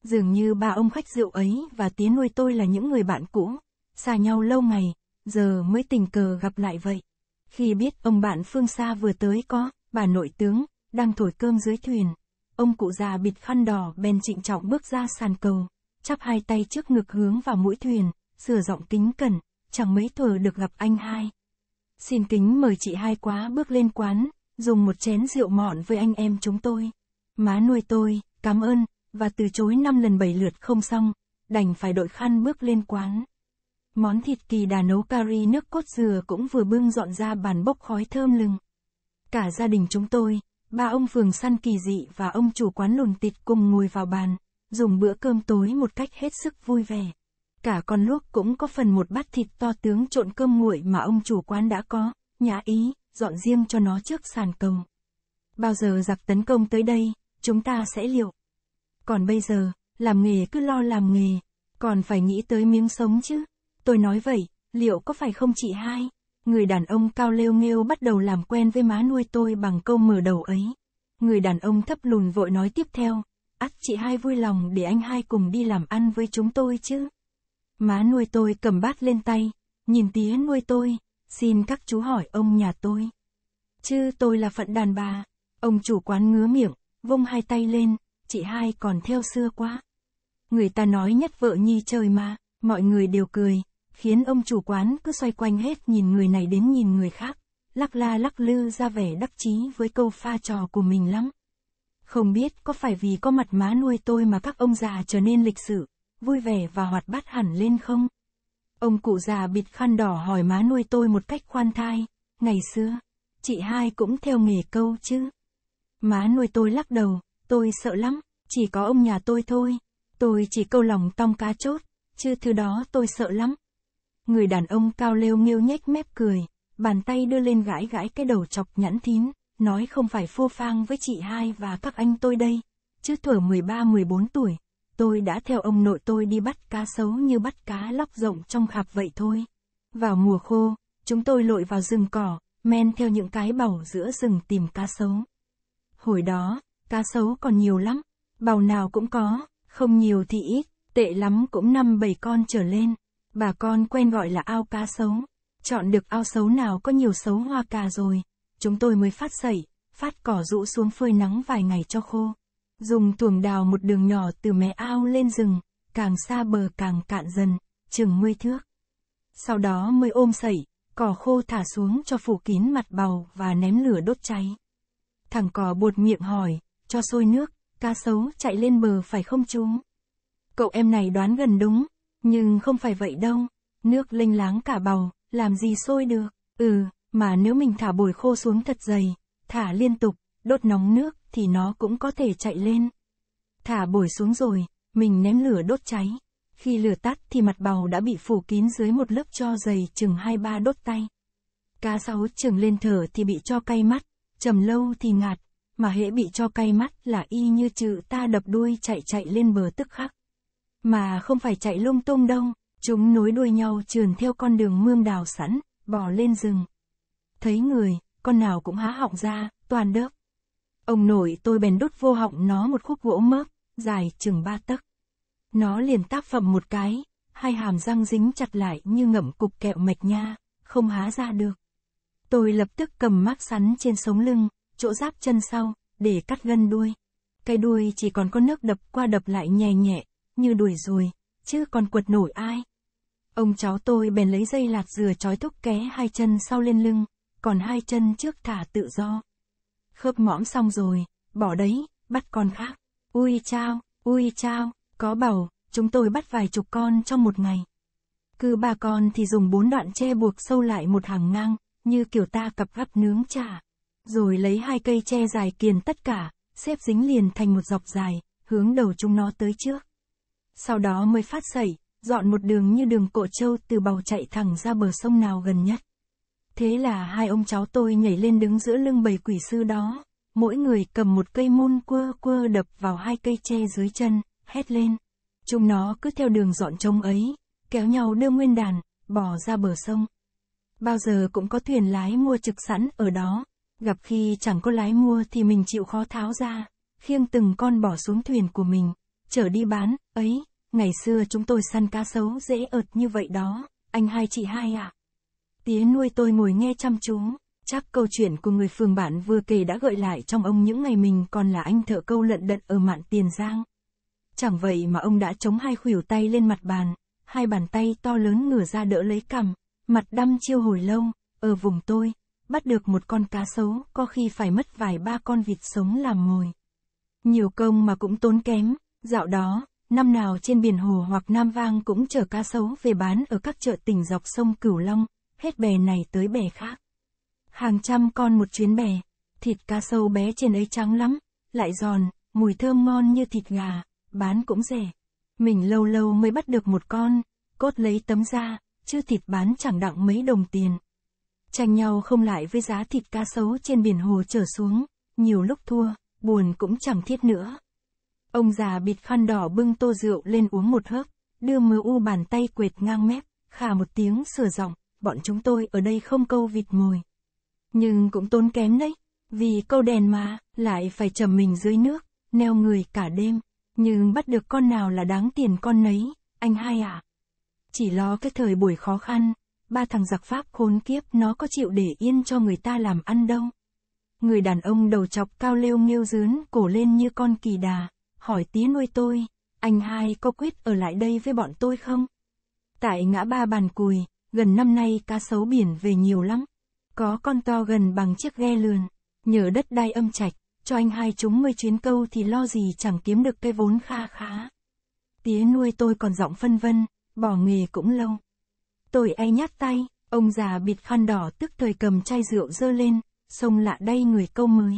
Dường như ba ông khách rượu ấy và tía nuôi tôi là những người bạn cũ, xa nhau lâu ngày, giờ mới tình cờ gặp lại vậy. Khi biết ông bạn phương xa vừa tới có, bà nội tướng, đang thổi cơm dưới thuyền. Ông cụ già bịt khăn đỏ bèn trịnh trọng bước ra sàn cầu, chắp hai tay trước ngực hướng vào mũi thuyền, sửa giọng kính cẩn, chẳng mấy thờ được gặp anh hai. Xin kính mời chị hai quá bước lên quán, dùng một chén rượu mọn với anh em chúng tôi. Má nuôi tôi, cảm ơn, và từ chối năm lần bảy lượt không xong, đành phải đội khăn bước lên quán. Món thịt kỳ đà nấu cà ri nước cốt dừa cũng vừa bưng dọn ra bàn bốc khói thơm lừng. Cả gia đình chúng tôi, ba ông phường săn kỳ dị và ông chủ quán lùn tịt cùng ngồi vào bàn, dùng bữa cơm tối một cách hết sức vui vẻ cả con luốc cũng có phần một bát thịt to tướng trộn cơm nguội mà ông chủ quán đã có, nhã ý, dọn riêng cho nó trước sàn cầm Bao giờ giặc tấn công tới đây, chúng ta sẽ liệu. Còn bây giờ, làm nghề cứ lo làm nghề, còn phải nghĩ tới miếng sống chứ. Tôi nói vậy, liệu có phải không chị hai? Người đàn ông cao lêu nghêu bắt đầu làm quen với má nuôi tôi bằng câu mở đầu ấy. Người đàn ông thấp lùn vội nói tiếp theo, ắt chị hai vui lòng để anh hai cùng đi làm ăn với chúng tôi chứ. Má nuôi tôi cầm bát lên tay, nhìn tía nuôi tôi, xin các chú hỏi ông nhà tôi. Chứ tôi là phận đàn bà, ông chủ quán ngứa miệng, vung hai tay lên, chị hai còn theo xưa quá. Người ta nói nhất vợ nhi chơi mà, mọi người đều cười, khiến ông chủ quán cứ xoay quanh hết nhìn người này đến nhìn người khác, lắc la lắc lư ra vẻ đắc chí với câu pha trò của mình lắm. Không biết có phải vì có mặt má nuôi tôi mà các ông già trở nên lịch sự, vui vẻ và hoạt bát hẳn lên không? Ông cụ già bịt khăn đỏ hỏi má nuôi tôi một cách khoan thai, ngày xưa, chị hai cũng theo nghề câu chứ. Má nuôi tôi lắc đầu, tôi sợ lắm, chỉ có ông nhà tôi thôi, tôi chỉ câu lòng tong cá chốt, chứ thứ đó tôi sợ lắm. Người đàn ông cao lêu nghiêu nhếch mép cười, bàn tay đưa lên gãi gãi cái đầu chọc nhẵn thín, nói không phải phô phang với chị hai và các anh tôi đây, chứ thuở 13-14 tuổi, tôi đã theo ông nội tôi đi bắt cá sấu như bắt cá lóc rộng trong khạp vậy thôi. Vào mùa khô, chúng tôi lội vào rừng cỏ, men theo những cái bầu giữa rừng tìm cá sấu. Hồi đó, cá sấu còn nhiều lắm, bầu nào cũng có, không nhiều thì ít, tệ lắm cũng năm bảy con trở lên. Bà con quen gọi là ao cá sấu, chọn được ao sấu nào có nhiều sấu hoa cà rồi, chúng tôi mới phát sẩy, phát cỏ rũ xuống phơi nắng vài ngày cho khô. Dùng tuồng đào một đường nhỏ từ mé ao lên rừng, càng xa bờ càng cạn dần, chừng mươi thước. Sau đó mới ôm sẩy, cỏ khô thả xuống cho phủ kín mặt bầu và ném lửa đốt cháy. Thằng cỏ buột miệng hỏi, cho sôi nước, cá sấu chạy lên bờ phải không chú? Cậu em này đoán gần đúng, nhưng không phải vậy đâu, nước lênh láng cả bầu, làm gì sôi được, ừ, mà nếu mình thả bồi khô xuống thật dày, thả liên tục, đốt nóng nước, thì nó cũng có thể chạy lên. Thả bổi xuống rồi, mình ném lửa đốt cháy. Khi lửa tắt thì mặt bầu đã bị phủ kín dưới một lớp cho dày chừng hai ba đốt tay. Cá sấu chừng lên thở thì bị cho cay mắt, trầm lâu thì ngạt, mà hễ bị cho cay mắt là y như chữ ta đập đuôi chạy chạy lên bờ tức khắc. Mà không phải chạy lung tung đâu, chúng nối đuôi nhau trườn theo con đường mương đào sẵn, bò lên rừng. Thấy người, con nào cũng há họng ra, toàn đớp. Ông nội tôi bèn đốt vô họng nó một khúc gỗ mớp, dài chừng ba tấc. Nó liền tác phẩm một cái, hai hàm răng dính chặt lại như ngậm cục kẹo mạch nha, không há ra được. Tôi lập tức cầm mác sắn trên sống lưng, chỗ giáp chân sau, để cắt gân đuôi. Cái đuôi chỉ còn có nước đập qua đập lại nhẹ nhẹ, như đuổi rồi, chứ còn quật nổi ai. Ông cháu tôi bèn lấy dây lạt dừa trói thúc ké hai chân sau lên lưng, còn hai chân trước thả tự do khớp ngõm xong rồi, bỏ đấy, bắt con khác. Ui chao, ui chao, có bầu, chúng tôi bắt vài chục con trong một ngày. Cứ ba con thì dùng bốn đoạn tre buộc sâu lại một hàng ngang, như kiểu ta cặp gắp nướng chả. Rồi lấy hai cây tre dài kiền tất cả, xếp dính liền thành một dọc dài, hướng đầu chúng nó tới trước. Sau đó mới phát sẩy, dọn một đường như đường cộ trâu từ bầu chạy thẳng ra bờ sông nào gần nhất. Thế là hai ông cháu tôi nhảy lên đứng giữa lưng bầy quỷ sư đó, mỗi người cầm một cây môn quơ quơ đập vào hai cây tre dưới chân, hét lên. Chúng nó cứ theo đường dọn trông ấy, kéo nhau đưa nguyên đàn, bỏ ra bờ sông. Bao giờ cũng có thuyền lái mua trực sẵn ở đó, gặp khi chẳng có lái mua thì mình chịu khó tháo ra, khiêng từng con bỏ xuống thuyền của mình, chở đi bán, ấy, ngày xưa chúng tôi săn cá sấu dễ ợt như vậy đó, anh hai chị hai ạ. À? tía nuôi tôi ngồi nghe chăm chú. Chắc câu chuyện của người phường bạn vừa kể đã gợi lại trong ông những ngày mình còn là anh thợ câu lận đận ở mạn Tiền Giang. Chẳng vậy mà ông đã chống hai khuỷu tay lên mặt bàn, hai bàn tay to lớn ngửa ra đỡ lấy cằm, mặt đăm chiêu hồi lâu, ở vùng tôi, bắt được một con cá sấu có khi phải mất vài ba con vịt sống làm mồi. Nhiều công mà cũng tốn kém, dạo đó, năm nào trên biển hồ hoặc Nam Vang cũng chở cá sấu về bán ở các chợ tỉnh dọc sông Cửu Long, hết bè này tới bè khác. Hàng trăm con một chuyến bè, thịt cá sâu bé trên ấy trắng lắm, lại giòn, mùi thơm ngon như thịt gà, bán cũng rẻ. Mình lâu lâu mới bắt được một con, cốt lấy tấm ra, chứ thịt bán chẳng đặng mấy đồng tiền. Tranh nhau không lại với giá thịt cá sấu trên biển hồ trở xuống, nhiều lúc thua, buồn cũng chẳng thiết nữa. Ông già bịt khăn đỏ bưng tô rượu lên uống một hớp, đưa mớ u bàn tay quệt ngang mép, khà một tiếng sửa giọng, bọn chúng tôi ở đây không câu vịt mồi. Nhưng cũng tốn kém đấy, vì câu đèn mà, lại phải chầm mình dưới nước, neo người cả đêm, nhưng bắt được con nào là đáng tiền con nấy, anh hai ạ. À? Chỉ lo cái thời buổi khó khăn, ba thằng giặc Pháp khốn kiếp nó có chịu để yên cho người ta làm ăn đâu. Người đàn ông đầu chọc cao lêu nghêu dướn cổ lên như con kỳ đà, hỏi tía nuôi tôi, anh hai có quyết ở lại đây với bọn tôi không? Tại ngã ba bàn cùi, gần năm nay cá sấu biển về nhiều lắm. Có con to gần bằng chiếc ghe lườn. Nhờ đất đai âm trạch, cho anh hai chúng mươi chuyến câu thì lo gì chẳng kiếm được cái vốn kha khá. Tía nuôi tôi còn giọng phân vân, bỏ nghề cũng lâu. Tôi ai nhát tay, ông già bịt khăn đỏ tức thời cầm chai rượu dơ lên, sông lạ đây người câu mới.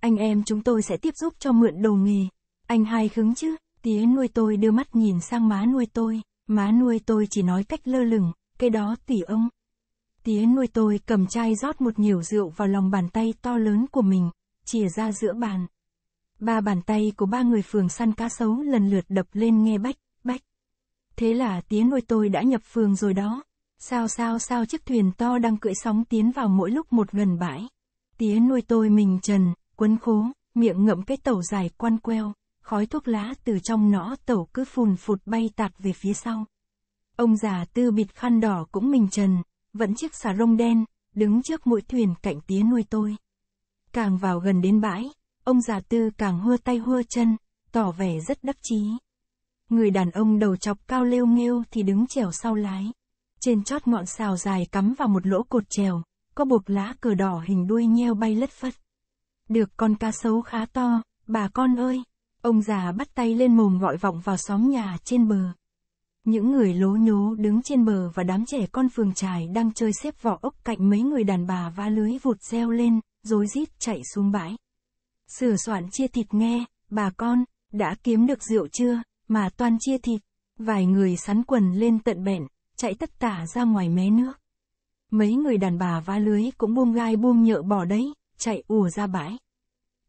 Anh em chúng tôi sẽ tiếp giúp cho mượn đồ nghề. Anh hai hứng chứ, tía nuôi tôi đưa mắt nhìn sang má nuôi tôi, má nuôi tôi chỉ nói cách lơ lửng, cái đó tỷ ông. Tía nuôi tôi cầm chai rót một nhiều rượu vào lòng bàn tay to lớn của mình, chìa ra giữa bàn. Ba bàn tay của ba người phường săn cá sấu lần lượt đập lên nghe bách, bách. Thế là tía nuôi tôi đã nhập phường rồi đó. Sao sao sao chiếc thuyền to đang cưỡi sóng tiến vào mỗi lúc một gần bãi. Tía nuôi tôi mình trần, quấn khố, miệng ngậm cái tẩu dài quan queo, khói thuốc lá từ trong nõ tẩu cứ phùn phụt bay tạt về phía sau. Ông già tư bịt khăn đỏ cũng mình trần, vẫn chiếc xà rông đen, đứng trước mũi thuyền cạnh tía nuôi tôi. Càng vào gần đến bãi, ông già tư càng hua tay hua chân, tỏ vẻ rất đắc chí. Người đàn ông đầu chọc cao lêu nghêu thì đứng chèo sau lái. Trên chót ngọn xào dài cắm vào một lỗ cột chèo, có buộc lá cờ đỏ hình đuôi nheo bay lất phất. Được con cá sấu khá to, bà con ơi! Ông già bắt tay lên mồm gọi vọng vào xóm nhà trên bờ. Những người lố nhố đứng trên bờ và đám trẻ con phường trài đang chơi xếp vỏ ốc cạnh mấy người đàn bà va lưới vụt reo lên, rối rít chạy xuống bãi. Sửa soạn chia thịt nghe, bà con, đã kiếm được rượu chưa, mà toàn chia thịt. Vài người sắn quần lên tận bẹn, chạy tất tả ra ngoài mé nước. Mấy người đàn bà va lưới cũng buông gai buông nhựa bỏ đấy, chạy ùa ra bãi.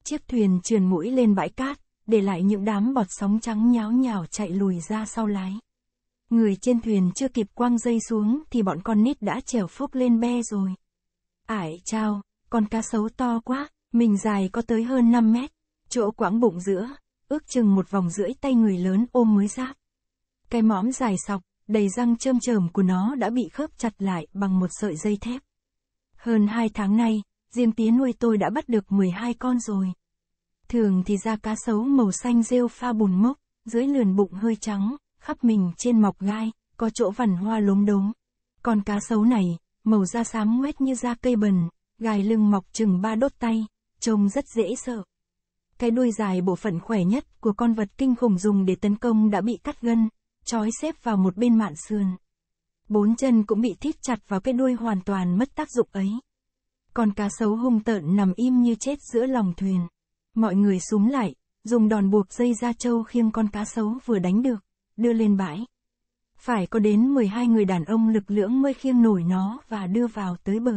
Chiếc thuyền trườn mũi lên bãi cát, để lại những đám bọt sóng trắng nháo nhào chạy lùi ra sau lái. Người trên thuyền chưa kịp quăng dây xuống thì bọn con nít đã trèo phúc lên be rồi. Ải chao, con cá sấu to quá, mình dài có tới hơn 5 mét, chỗ quãng bụng giữa, ước chừng một vòng rưỡi tay người lớn ôm mới giáp. Cái mõm dài sọc, đầy răng trơm trởm của nó đã bị khớp chặt lại bằng một sợi dây thép. Hơn 2 tháng nay, Diêm Tía nuôi tôi đã bắt được 12 con rồi. Thường thì da cá sấu màu xanh rêu pha bùn mốc, dưới lườn bụng hơi trắng, khắp mình trên mọc gai, có chỗ vằn hoa lốm đốm. Con cá sấu này, màu da xám ngoét như da cây bần, gai lưng mọc chừng ba đốt tay, trông rất dễ sợ. Cái đuôi dài bộ phận khỏe nhất của con vật kinh khủng dùng để tấn công đã bị cắt gân, trói xếp vào một bên mạn sườn. Bốn chân cũng bị thít chặt vào cái đuôi hoàn toàn mất tác dụng ấy. Con cá sấu hung tợn nằm im như chết giữa lòng thuyền. Mọi người súng lại, dùng đòn buộc dây ra trâu khiêng con cá sấu vừa đánh được đưa lên bãi. Phải có đến 12 người đàn ông lực lưỡng mới khiêng nổi nó và đưa vào tới bờ.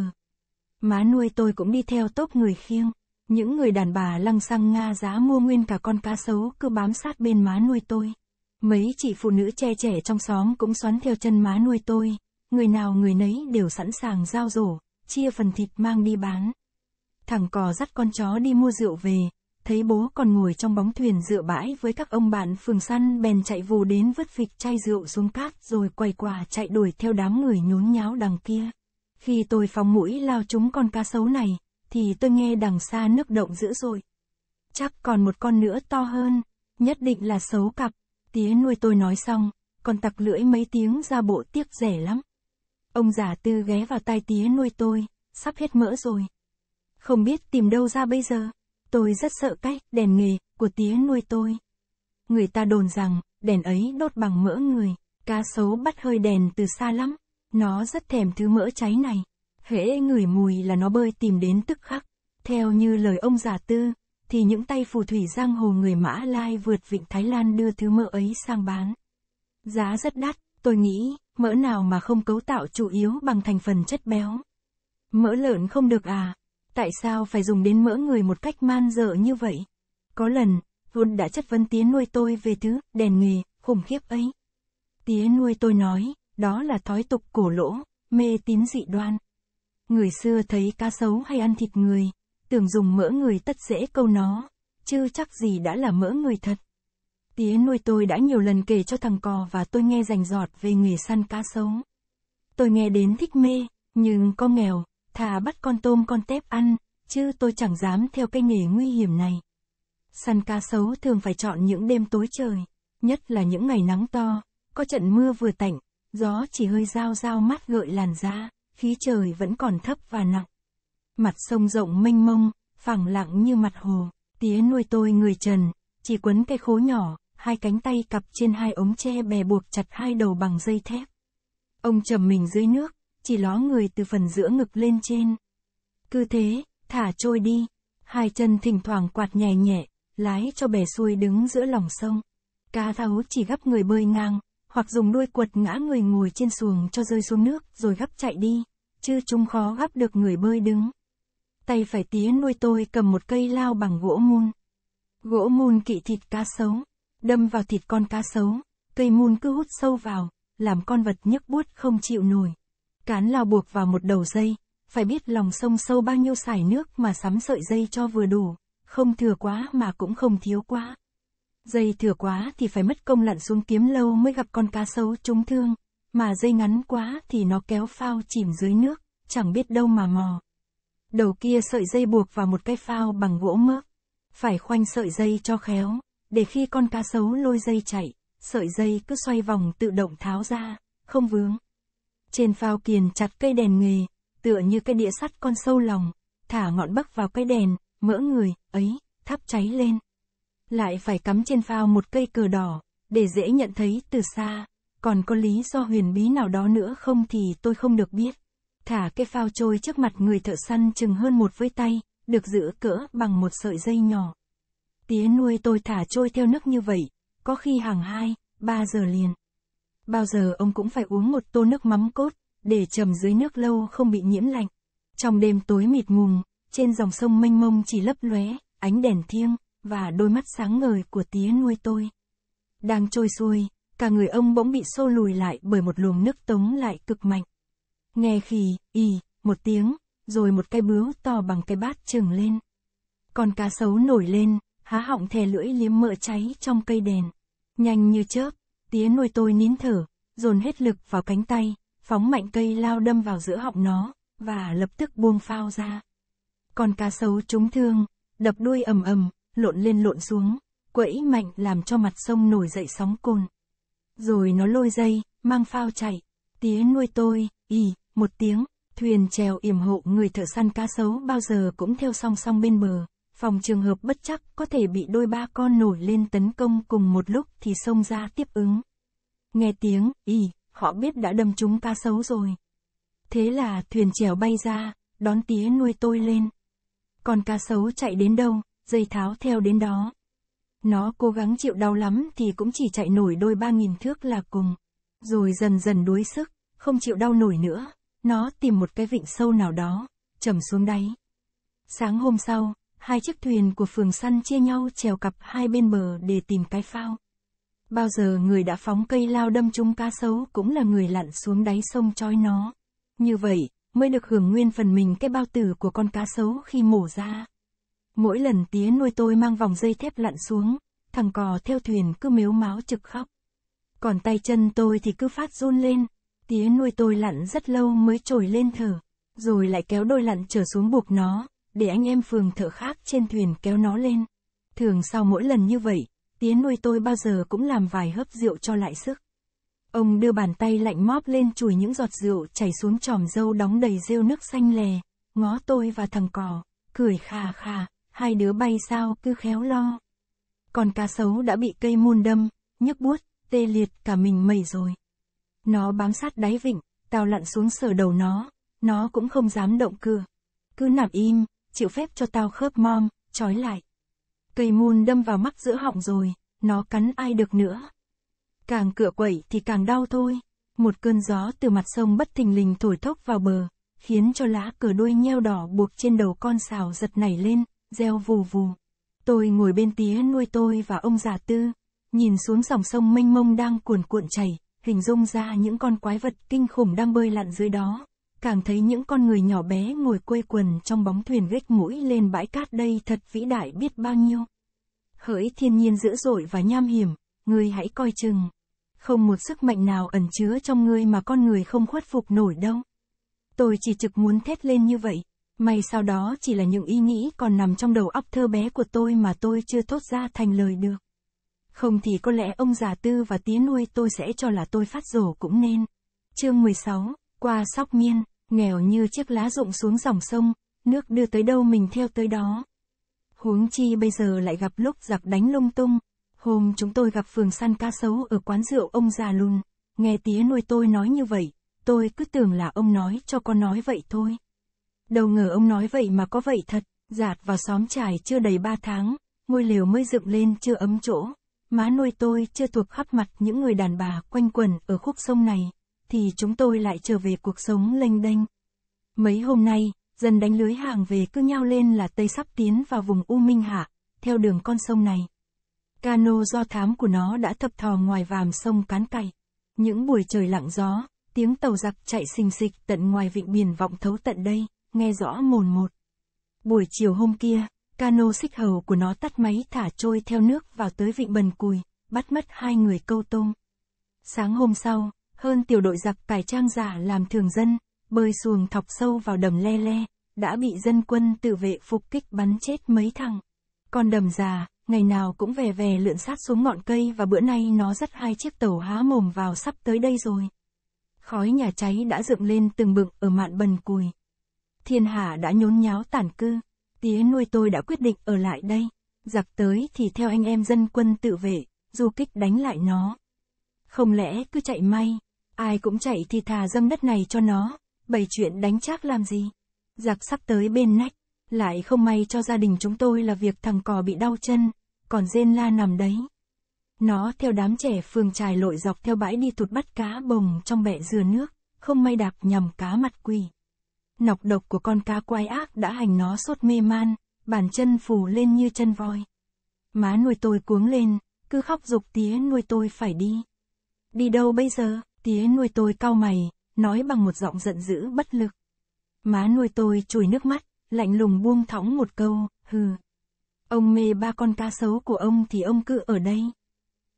Má nuôi tôi cũng đi theo tốp người khiêng. Những người đàn bà lăng xăng Nga giá mua nguyên cả con cá sấu cứ bám sát bên má nuôi tôi. Mấy chị phụ nữ che trẻ trong xóm cũng xoắn theo chân má nuôi tôi. Người nào người nấy đều sẵn sàng giao rổ, chia phần thịt mang đi bán. Thằng cò dắt con chó đi mua rượu về, thấy bố còn ngồi trong bóng thuyền dựa bãi với các ông bạn phường săn bèn chạy vù đến vứt phịch chai rượu xuống cát rồi quay quả chạy đuổi theo đám người nhốn nháo đằng kia. Khi tôi phóng mũi lao chúng con cá sấu này, thì tôi nghe đằng xa nước động dữ dội. Chắc còn một con nữa to hơn, nhất định là sấu cặp. Tía nuôi tôi nói xong, còn tặc lưỡi mấy tiếng ra bộ tiếc rẻ lắm. Ông giả tư ghé vào tai tía nuôi tôi, sắp hết mỡ rồi. Không biết tìm đâu ra bây giờ. Tôi rất sợ cách đèn nghề của tía nuôi tôi. Người ta đồn rằng, đèn ấy đốt bằng mỡ người, cá sấu bắt hơi đèn từ xa lắm. Nó rất thèm thứ mỡ cháy này. Hễ ngửi mùi là nó bơi tìm đến tức khắc. Theo như lời ông giả tư, thì những tay phù thủy giang hồ người Mã Lai vượt vịnh Thái Lan đưa thứ mỡ ấy sang bán. Giá rất đắt, tôi nghĩ, mỡ nào mà không cấu tạo chủ yếu bằng thành phần chất béo. Mỡ lợn không được à, Tại sao phải dùng đến mỡ người một cách man dợ như vậy? Có lần, Vốn đã chất vấn tía nuôi tôi về thứ đèn nghề, khủng khiếp ấy. Tía nuôi tôi nói, đó là thói tục cổ lỗ, mê tín dị đoan. Người xưa thấy cá sấu hay ăn thịt người, tưởng dùng mỡ người tất dễ câu nó, chứ chắc gì đã là mỡ người thật. Tía nuôi tôi đã nhiều lần kể cho thằng cò và tôi nghe rành rọt về nghề săn cá sấu. Tôi nghe đến thích mê, nhưng có nghèo, Thà bắt con tôm con tép ăn, chứ tôi chẳng dám theo cái nghề nguy hiểm này. Săn cá sấu thường phải chọn những đêm tối trời, nhất là những ngày nắng to, có trận mưa vừa tạnh, gió chỉ hơi rao rao mát gợi làn da, khí trời vẫn còn thấp và nặng. Mặt sông rộng mênh mông, phẳng lặng như mặt hồ, tía nuôi tôi người trần, chỉ quấn cây khố nhỏ, hai cánh tay cặp trên hai ống tre bè buộc chặt hai đầu bằng dây thép. Ông trầm mình dưới nước, chỉ ló người từ phần giữa ngực lên trên. Cứ thế, thả trôi đi, hai chân thỉnh thoảng quạt nhẹ nhẹ, lái cho bè xuôi đứng giữa lòng sông. Cá tháo chỉ gấp người bơi ngang, hoặc dùng đuôi quật ngã người ngồi trên xuồng cho rơi xuống nước rồi gấp chạy đi, chứ chúng khó gấp được người bơi đứng. Tay phải tía nuôi tôi cầm một cây lao bằng gỗ mun. Gỗ mun kỵ thịt cá sấu, đâm vào thịt con cá sấu, cây mun cứ hút sâu vào, làm con vật nhức buốt không chịu nổi. Cán lao buộc vào một đầu dây, phải biết lòng sông sâu bao nhiêu sải nước mà sắm sợi dây cho vừa đủ, không thừa quá mà cũng không thiếu quá. Dây thừa quá thì phải mất công lặn xuống kiếm lâu mới gặp con cá sấu trúng thương, mà dây ngắn quá thì nó kéo phao chìm dưới nước, chẳng biết đâu mà mò. Đầu kia sợi dây buộc vào một cái phao bằng gỗ mớp, phải khoanh sợi dây cho khéo, để khi con cá sấu lôi dây chạy, sợi dây cứ xoay vòng tự động tháo ra, không vướng. Trên phao kiền chặt cây đèn nghề, tựa như cây đĩa sắt con sâu lòng, thả ngọn bắc vào cây đèn, mỡ người, ấy, thắp cháy lên. Lại phải cắm trên phao một cây cờ đỏ, để dễ nhận thấy từ xa. Còn có lý do huyền bí nào đó nữa không thì tôi không được biết. Thả cây phao trôi trước mặt người thợ săn chừng hơn một với tay, được giữ cỡ bằng một sợi dây nhỏ. Tía nuôi tôi thả trôi theo nước như vậy, có khi hàng hai, ba giờ liền. Bao giờ ông cũng phải uống một tô nước mắm cốt, để trầm dưới nước lâu không bị nhiễm lạnh. Trong đêm tối mịt ngùng, trên dòng sông mênh mông chỉ lấp lóe ánh đèn thiêng, và đôi mắt sáng ngời của tía nuôi tôi. Đang trôi xuôi, cả người ông bỗng bị xô lùi lại bởi một luồng nước tống lại cực mạnh. Nghe khì, y, một tiếng, rồi một cái bướu to bằng cái bát trừng lên. Con cá sấu nổi lên, há họng thè lưỡi liếm mỡ cháy trong cây đèn. Nhanh như chớp, tía nuôi tôi nín thở, dồn hết lực vào cánh tay, phóng mạnh cây lao đâm vào giữa họng nó, và lập tức buông phao ra. Còn cá sấu trúng thương, đập đuôi ầm ầm, lộn lên lộn xuống, quẫy mạnh làm cho mặt sông nổi dậy sóng cồn. Rồi nó lôi dây, mang phao chạy, tía nuôi tôi, ì, một tiếng, thuyền chèo yểm hộ người thợ săn cá sấu bao giờ cũng theo song song bên bờ, phòng trường hợp bất chắc có thể bị đôi ba con nổi lên tấn công cùng một lúc thì xông ra tiếp ứng. Nghe tiếng, y, họ biết đã đâm chúng cá sấu rồi. Thế là thuyền chèo bay ra, đón tía nuôi tôi lên. Còn cá sấu chạy đến đâu, dây tháo theo đến đó. Nó cố gắng chịu đau lắm thì cũng chỉ chạy nổi đôi ba nghìn thước là cùng. Rồi dần dần đuối sức, không chịu đau nổi nữa. Nó tìm một cái vịnh sâu nào đó, trầm xuống đáy. Sáng hôm sau, Hai chiếc thuyền của phường săn chia nhau trèo cặp hai bên bờ để tìm cái phao. Bao giờ người đã phóng cây lao đâm trúng cá sấu cũng là người lặn xuống đáy sông trói nó. Như vậy, mới được hưởng nguyên phần mình cái bao tử của con cá sấu khi mổ ra. Mỗi lần tía nuôi tôi mang vòng dây thép lặn xuống, thằng cò theo thuyền cứ mếu máo trực khóc. Còn tay chân tôi thì cứ phát run lên, tía nuôi tôi lặn rất lâu mới trồi lên thở, rồi lại kéo đôi lặn trở xuống buộc nó, để anh em phường thợ khác trên thuyền kéo nó lên. Thường sau mỗi lần như vậy, Tiến nuôi tôi bao giờ cũng làm vài hớp rượu cho lại sức. Ông đưa bàn tay lạnh móp lên chùi những giọt rượu chảy xuống tròm dâu đóng đầy rêu nước xanh lè, ngó tôi và thằng cò, cười khà khà, hai đứa bay sao cứ khéo lo. Còn cá sấu đã bị cây môn đâm, nhức buốt, tê liệt cả mình mẩy rồi. Nó bám sát đáy vịnh, tao lặn xuống sờ đầu nó, nó cũng không dám động cưa, Cứ nằm im, chịu phép cho tao khớp mom, trói lại. Cây môn đâm vào mắt giữa họng rồi, nó cắn ai được nữa. Càng cửa quẩy thì càng đau thôi. Một cơn gió từ mặt sông bất thình lình thổi thốc vào bờ, khiến cho lá cờ đuôi nheo đỏ buộc trên đầu con xào giật nảy lên, reo vù vù. Tôi ngồi bên tía nuôi tôi và ông già tư, nhìn xuống dòng sông mênh mông đang cuồn cuộn chảy, hình dung ra những con quái vật kinh khủng đang bơi lặn dưới đó càng thấy những con người nhỏ bé ngồi quê quần trong bóng thuyền gếch mũi lên bãi cát đây thật vĩ đại biết bao nhiêu. Hỡi thiên nhiên dữ dội và nham hiểm, ngươi hãy coi chừng. Không một sức mạnh nào ẩn chứa trong ngươi mà con người không khuất phục nổi đâu. Tôi chỉ trực muốn thét lên như vậy, may sau đó chỉ là những ý nghĩ còn nằm trong đầu óc thơ bé của tôi mà tôi chưa thốt ra thành lời được. Không thì có lẽ ông già tư và tía nuôi tôi sẽ cho là tôi phát rổ cũng nên. Chương 16, qua sóc miên nghèo như chiếc lá rụng xuống dòng sông, nước đưa tới đâu mình theo tới đó. Huống chi bây giờ lại gặp lúc giặc đánh lung tung, hôm chúng tôi gặp phường săn cá sấu ở quán rượu ông già lùn, nghe tía nuôi tôi nói như vậy, tôi cứ tưởng là ông nói cho con nói vậy thôi. Đâu ngờ ông nói vậy mà có vậy thật, dạt vào xóm trải chưa đầy ba tháng, ngôi liều mới dựng lên chưa ấm chỗ, má nuôi tôi chưa thuộc khắp mặt những người đàn bà quanh quẩn ở khúc sông này thì chúng tôi lại trở về cuộc sống lênh đênh. Mấy hôm nay, dân đánh lưới hàng về cứ nhau lên là Tây sắp tiến vào vùng U Minh Hạ, theo đường con sông này. Cano do thám của nó đã thập thò ngoài vàm sông cán cày. Những buổi trời lặng gió, tiếng tàu giặc chạy xình xịch tận ngoài vịnh biển vọng thấu tận đây, nghe rõ mồn một. Buổi chiều hôm kia, cano xích hầu của nó tắt máy thả trôi theo nước vào tới vịnh bần cùi, bắt mất hai người câu tôm. Sáng hôm sau, hơn tiểu đội giặc cải trang giả làm thường dân, bơi xuồng thọc sâu vào đầm le le, đã bị dân quân tự vệ phục kích bắn chết mấy thằng. Còn đầm già, ngày nào cũng về về lượn sát xuống ngọn cây và bữa nay nó dắt hai chiếc tàu há mồm vào sắp tới đây rồi. Khói nhà cháy đã dựng lên từng bựng ở mạn bần cùi. Thiên hạ đã nhốn nháo tản cư, tía nuôi tôi đã quyết định ở lại đây, giặc tới thì theo anh em dân quân tự vệ, du kích đánh lại nó. Không lẽ cứ chạy may, Ai cũng chạy thì thà dâm đất này cho nó, bày chuyện đánh chác làm gì. Giặc sắp tới bên nách, lại không may cho gia đình chúng tôi là việc thằng cò bị đau chân, còn rên la nằm đấy. Nó theo đám trẻ phường trài lội dọc theo bãi đi tụt bắt cá bồng trong bẹ dừa nước, không may đạp nhầm cá mặt quỳ. Nọc độc của con cá quai ác đã hành nó sốt mê man, bàn chân phù lên như chân voi. Má nuôi tôi cuống lên, cứ khóc dục tía nuôi tôi phải đi. Đi đâu bây giờ? Tía nuôi tôi cau mày, nói bằng một giọng giận dữ bất lực. Má nuôi tôi chùi nước mắt, lạnh lùng buông thõng một câu, hừ. Ông mê ba con cá sấu của ông thì ông cứ ở đây.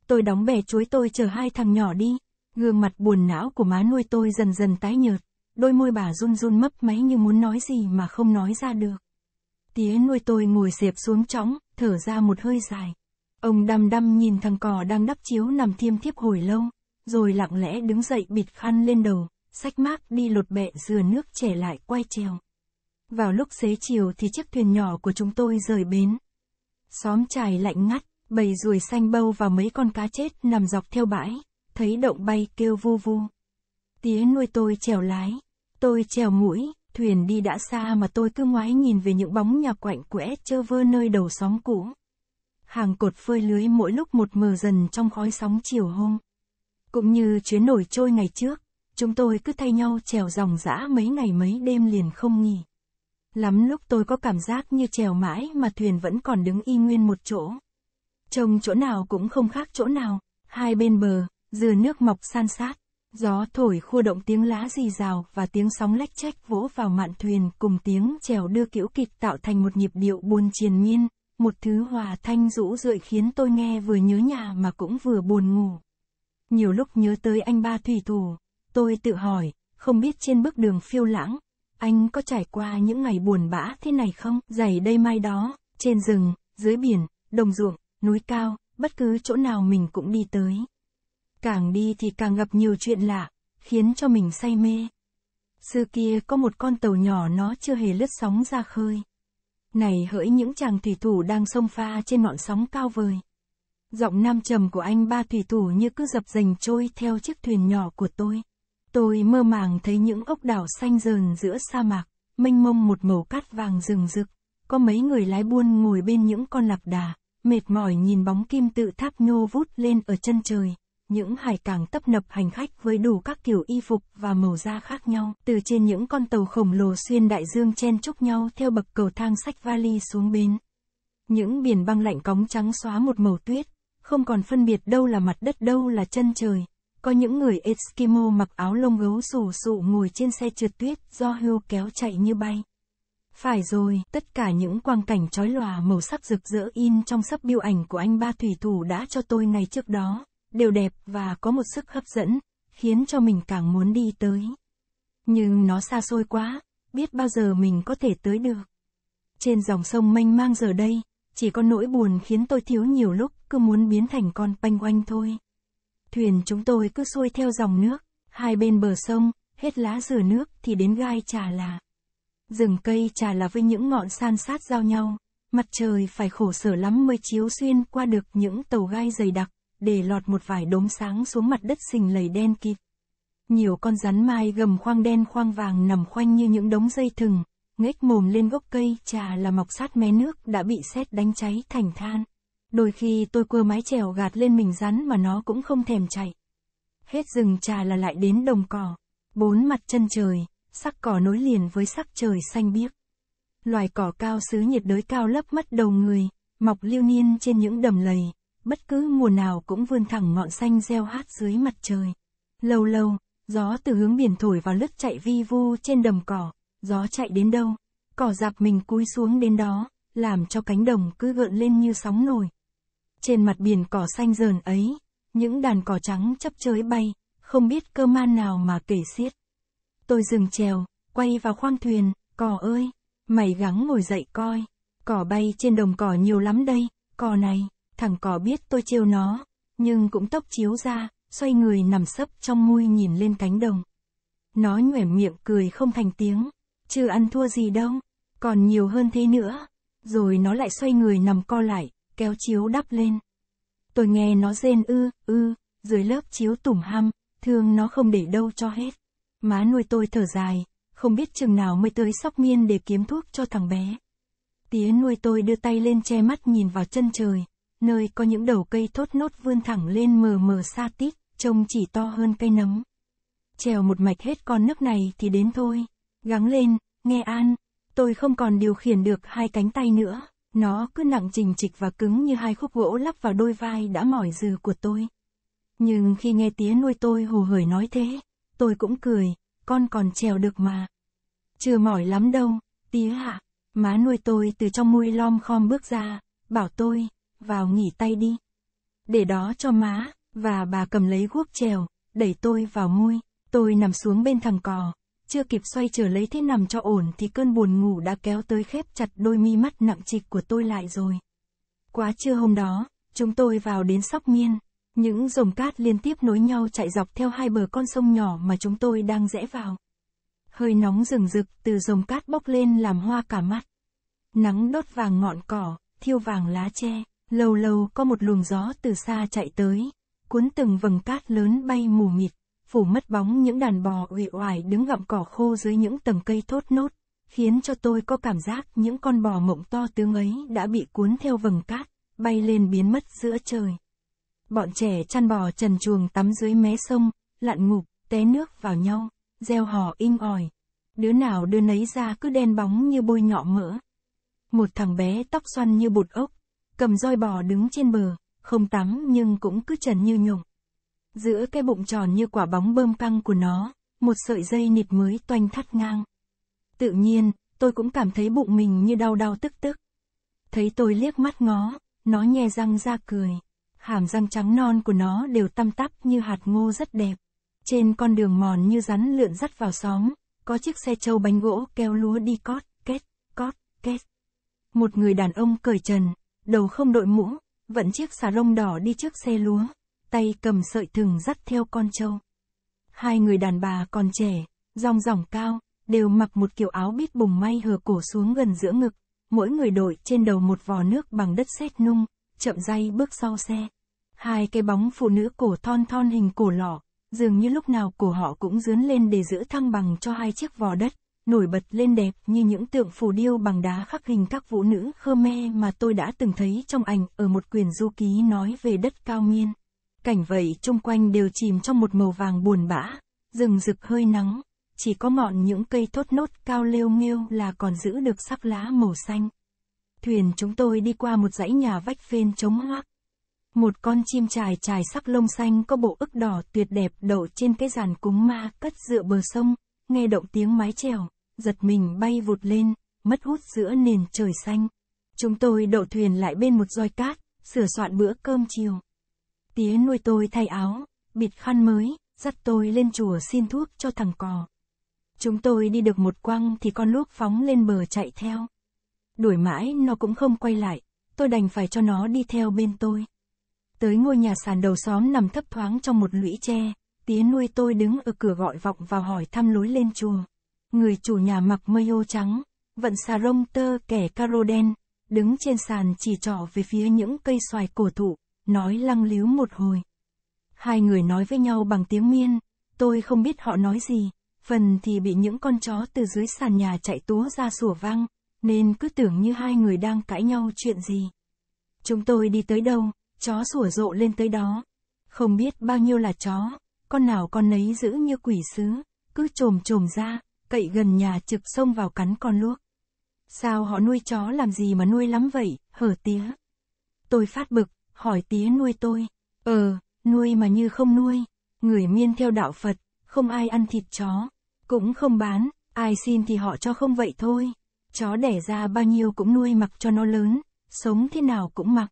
Tôi đóng bè chuối tôi chờ hai thằng nhỏ đi. Gương mặt buồn não của má nuôi tôi dần dần tái nhợt, đôi môi bà run run mấp máy như muốn nói gì mà không nói ra được. Tía nuôi tôi ngồi xẹp xuống chóng, thở ra một hơi dài. Ông đăm đăm nhìn thằng cò đang đắp chiếu nằm thiêm thiếp hồi lâu, rồi lặng lẽ đứng dậy bịt khăn lên đầu, sách mác đi lột bẹ dừa nước trẻ lại quay trèo. Vào lúc xế chiều thì chiếc thuyền nhỏ của chúng tôi rời bến. Xóm trài lạnh ngắt, bầy ruồi xanh bâu và mấy con cá chết nằm dọc theo bãi, thấy động bay kêu vu vu. Tía nuôi tôi trèo lái, tôi trèo mũi, thuyền đi đã xa mà tôi cứ ngoái nhìn về những bóng nhà quạnh quẽ chơ vơ nơi đầu xóm cũ. Hàng cột phơi lưới mỗi lúc một mờ dần trong khói sóng chiều hôm. Cũng như chuyến nổi trôi ngày trước, chúng tôi cứ thay nhau trèo dòng dã mấy ngày mấy đêm liền không nghỉ. Lắm lúc tôi có cảm giác như trèo mãi mà thuyền vẫn còn đứng y nguyên một chỗ. Trông chỗ nào cũng không khác chỗ nào, hai bên bờ, dừa nước mọc san sát, gió thổi khua động tiếng lá rì rào và tiếng sóng lách chách vỗ vào mạn thuyền cùng tiếng trèo đưa kiểu kịch tạo thành một nhịp điệu buồn triền miên, một thứ hòa thanh rũ rượi khiến tôi nghe vừa nhớ nhà mà cũng vừa buồn ngủ. Nhiều lúc nhớ tới anh ba thủy thủ, tôi tự hỏi, không biết trên bước đường phiêu lãng, anh có trải qua những ngày buồn bã thế này không? Dày đây mai đó, trên rừng, dưới biển, đồng ruộng, núi cao, bất cứ chỗ nào mình cũng đi tới. Càng đi thì càng gặp nhiều chuyện lạ, khiến cho mình say mê. Xưa kia có một con tàu nhỏ nó chưa hề lướt sóng ra khơi. Này hỡi những chàng thủy thủ đang sông pha trên ngọn sóng cao vời. Giọng nam trầm của anh ba thủy thủ như cứ dập dành trôi theo chiếc thuyền nhỏ của tôi. Tôi mơ màng thấy những ốc đảo xanh dờn giữa sa mạc, mênh mông một màu cát vàng rừng rực. Có mấy người lái buôn ngồi bên những con lạp đà, mệt mỏi nhìn bóng kim tự tháp nhô vút lên ở chân trời. Những hải cảng tấp nập hành khách với đủ các kiểu y phục và màu da khác nhau, từ trên những con tàu khổng lồ xuyên đại dương chen chúc nhau theo bậc cầu thang sách vali xuống bến. Những biển băng lạnh cóng trắng xóa một màu tuyết, không còn phân biệt đâu là mặt đất đâu là chân trời. Có những người Eskimo mặc áo lông gấu sù sụ ngồi trên xe trượt tuyết do hưu kéo chạy như bay. Phải rồi, tất cả những quang cảnh trói lòa màu sắc rực rỡ in trong sắp biểu ảnh của anh ba thủy thủ đã cho tôi ngày trước đó, đều đẹp và có một sức hấp dẫn, khiến cho mình càng muốn đi tới. Nhưng nó xa xôi quá, biết bao giờ mình có thể tới được. Trên dòng sông mênh mang giờ đây, chỉ có nỗi buồn khiến tôi thiếu nhiều lúc cứ muốn biến thành con panh oanh thôi. Thuyền chúng tôi cứ xuôi theo dòng nước, hai bên bờ sông, hết lá rửa nước thì đến gai trà là. Rừng cây trà là với những ngọn san sát giao nhau, mặt trời phải khổ sở lắm mới chiếu xuyên qua được những tàu gai dày đặc, để lọt một vài đốm sáng xuống mặt đất xình lầy đen kịt. Nhiều con rắn mai gầm khoang đen khoang vàng nằm khoanh như những đống dây thừng, nghếch mồm lên gốc cây trà là mọc sát mé nước đã bị xét đánh cháy thành than. Đôi khi tôi cưa mái chèo gạt lên mình rắn mà nó cũng không thèm chạy. Hết rừng trà là lại đến đồng cỏ. Bốn mặt chân trời, sắc cỏ nối liền với sắc trời xanh biếc. Loài cỏ cao xứ nhiệt đới cao lấp mắt đầu người, mọc liêu niên trên những đầm lầy, bất cứ mùa nào cũng vươn thẳng ngọn xanh reo hát dưới mặt trời. Lâu lâu, gió từ hướng biển thổi vào lướt chạy vi vu trên đầm cỏ, gió chạy đến đâu, cỏ dạp mình cúi xuống đến đó, làm cho cánh đồng cứ gợn lên như sóng nổi. Trên mặt biển cỏ xanh dờn ấy, những đàn cỏ trắng chấp chới bay, không biết cơ man nào mà kể xiết. Tôi dừng chèo, quay vào khoang thuyền, cỏ ơi, mày gắng ngồi dậy coi, cỏ bay trên đồng cỏ nhiều lắm đây, cỏ này, thằng cỏ biết tôi trêu nó, nhưng cũng tốc chiếu ra, xoay người nằm sấp trong mui nhìn lên cánh đồng. Nó nhoẻm miệng cười không thành tiếng, chưa ăn thua gì đâu, còn nhiều hơn thế nữa. Rồi nó lại xoay người nằm co lại, kéo chiếu đắp lên. Tôi nghe nó rên ư, ư, dưới lớp chiếu tủm ham, thương nó không để đâu cho hết. Má nuôi tôi thở dài, không biết chừng nào mới tới sóc miên để kiếm thuốc cho thằng bé. Tía nuôi tôi đưa tay lên che mắt nhìn vào chân trời, nơi có những đầu cây thốt nốt vươn thẳng lên mờ mờ xa tít, trông chỉ to hơn cây nấm. Trèo một mạch hết con nước này thì đến thôi. Gắng lên, nghe an, tôi không còn điều khiển được hai cánh tay nữa. Nó cứ nặng trình trịch và cứng như hai khúc gỗ lắp vào đôi vai đã mỏi dừ của tôi. Nhưng khi nghe tía nuôi tôi hồ hởi nói thế, tôi cũng cười, con còn trèo được mà. Chưa mỏi lắm đâu, tía hạ, má nuôi tôi từ trong mui lom khom bước ra, bảo tôi, vào nghỉ tay đi. Để đó cho má, và bà cầm lấy guốc trèo, đẩy tôi vào mui, tôi nằm xuống bên thằng cò, chưa kịp xoay trở lấy thế nằm cho ổn thì cơn buồn ngủ đã kéo tới khép chặt đôi mi mắt nặng trịch của tôi lại rồi. Quá trưa hôm đó, chúng tôi vào đến sóc miên. Những dòng cát liên tiếp nối nhau chạy dọc theo hai bờ con sông nhỏ mà chúng tôi đang rẽ vào. Hơi nóng rừng rực từ dòng cát bốc lên làm hoa cả mắt. Nắng đốt vàng ngọn cỏ, thiêu vàng lá tre, lâu lâu có một luồng gió từ xa chạy tới, cuốn từng vầng cát lớn bay mù mịt phủ mất bóng những đàn bò uể oải đứng gặm cỏ khô dưới những tầng cây thốt nốt, khiến cho tôi có cảm giác những con bò mộng to tướng ấy đã bị cuốn theo vầng cát, bay lên biến mất giữa trời. Bọn trẻ chăn bò trần chuồng tắm dưới mé sông, lặn ngục, té nước vào nhau, gieo hò inh ỏi. Đứa nào đưa nấy ra cứ đen bóng như bôi nhọ mỡ. Một thằng bé tóc xoăn như bột ốc, cầm roi bò đứng trên bờ, không tắm nhưng cũng cứ trần như nhộng. Giữa cái bụng tròn như quả bóng bơm căng của nó, một sợi dây nịt mới toanh thắt ngang. Tự nhiên, tôi cũng cảm thấy bụng mình như đau đau tức tức. Thấy tôi liếc mắt ngó, nó nhe răng ra cười. Hàm răng trắng non của nó đều tăm tắp như hạt ngô rất đẹp. Trên con đường mòn như rắn lượn dắt vào xóm, có chiếc xe trâu bánh gỗ kéo lúa đi cót, kết cót, kết. Một người đàn ông cởi trần, đầu không đội mũ, vẫn chiếc xà lông đỏ đi trước xe lúa tay cầm sợi thừng dắt theo con trâu. Hai người đàn bà còn trẻ, dòng ròng cao, đều mặc một kiểu áo bít bùng may hở cổ xuống gần giữa ngực, mỗi người đội trên đầu một vò nước bằng đất sét nung, chậm dây bước sau xe. Hai cái bóng phụ nữ cổ thon thon hình cổ lỏ, dường như lúc nào cổ họ cũng dướn lên để giữ thăng bằng cho hai chiếc vò đất, nổi bật lên đẹp như những tượng phù điêu bằng đá khắc hình các vũ nữ Khmer mà tôi đã từng thấy trong ảnh ở một quyển du ký nói về đất cao miên. Cảnh vậy chung quanh đều chìm trong một màu vàng buồn bã, rừng rực hơi nắng, chỉ có ngọn những cây thốt nốt cao lêu nghêu là còn giữ được sắc lá màu xanh. Thuyền chúng tôi đi qua một dãy nhà vách phên trống hoác. Một con chim trài trài sắc lông xanh có bộ ức đỏ tuyệt đẹp đậu trên cái giàn cúng ma cất dựa bờ sông, nghe động tiếng mái trèo, giật mình bay vụt lên, mất hút giữa nền trời xanh. Chúng tôi đậu thuyền lại bên một roi cát, sửa soạn bữa cơm chiều tía nuôi tôi thay áo, bịt khăn mới, dắt tôi lên chùa xin thuốc cho thằng cò. Chúng tôi đi được một quăng thì con luốc phóng lên bờ chạy theo. Đuổi mãi nó cũng không quay lại, tôi đành phải cho nó đi theo bên tôi. Tới ngôi nhà sàn đầu xóm nằm thấp thoáng trong một lũy tre, tía nuôi tôi đứng ở cửa gọi vọng vào hỏi thăm lối lên chùa. Người chủ nhà mặc mơ ô trắng, vận xà rông tơ kẻ caro đen, đứng trên sàn chỉ trỏ về phía những cây xoài cổ thụ nói lăng líu một hồi. Hai người nói với nhau bằng tiếng miên, tôi không biết họ nói gì, phần thì bị những con chó từ dưới sàn nhà chạy túa ra sủa vang, nên cứ tưởng như hai người đang cãi nhau chuyện gì. Chúng tôi đi tới đâu, chó sủa rộ lên tới đó. Không biết bao nhiêu là chó, con nào con nấy giữ như quỷ sứ, cứ trồm trồm ra, cậy gần nhà trực xông vào cắn con luốc. Sao họ nuôi chó làm gì mà nuôi lắm vậy, hở tía. Tôi phát bực, hỏi tía nuôi tôi. Ờ, nuôi mà như không nuôi. Người miên theo đạo Phật, không ai ăn thịt chó. Cũng không bán, ai xin thì họ cho không vậy thôi. Chó đẻ ra bao nhiêu cũng nuôi mặc cho nó lớn, sống thế nào cũng mặc.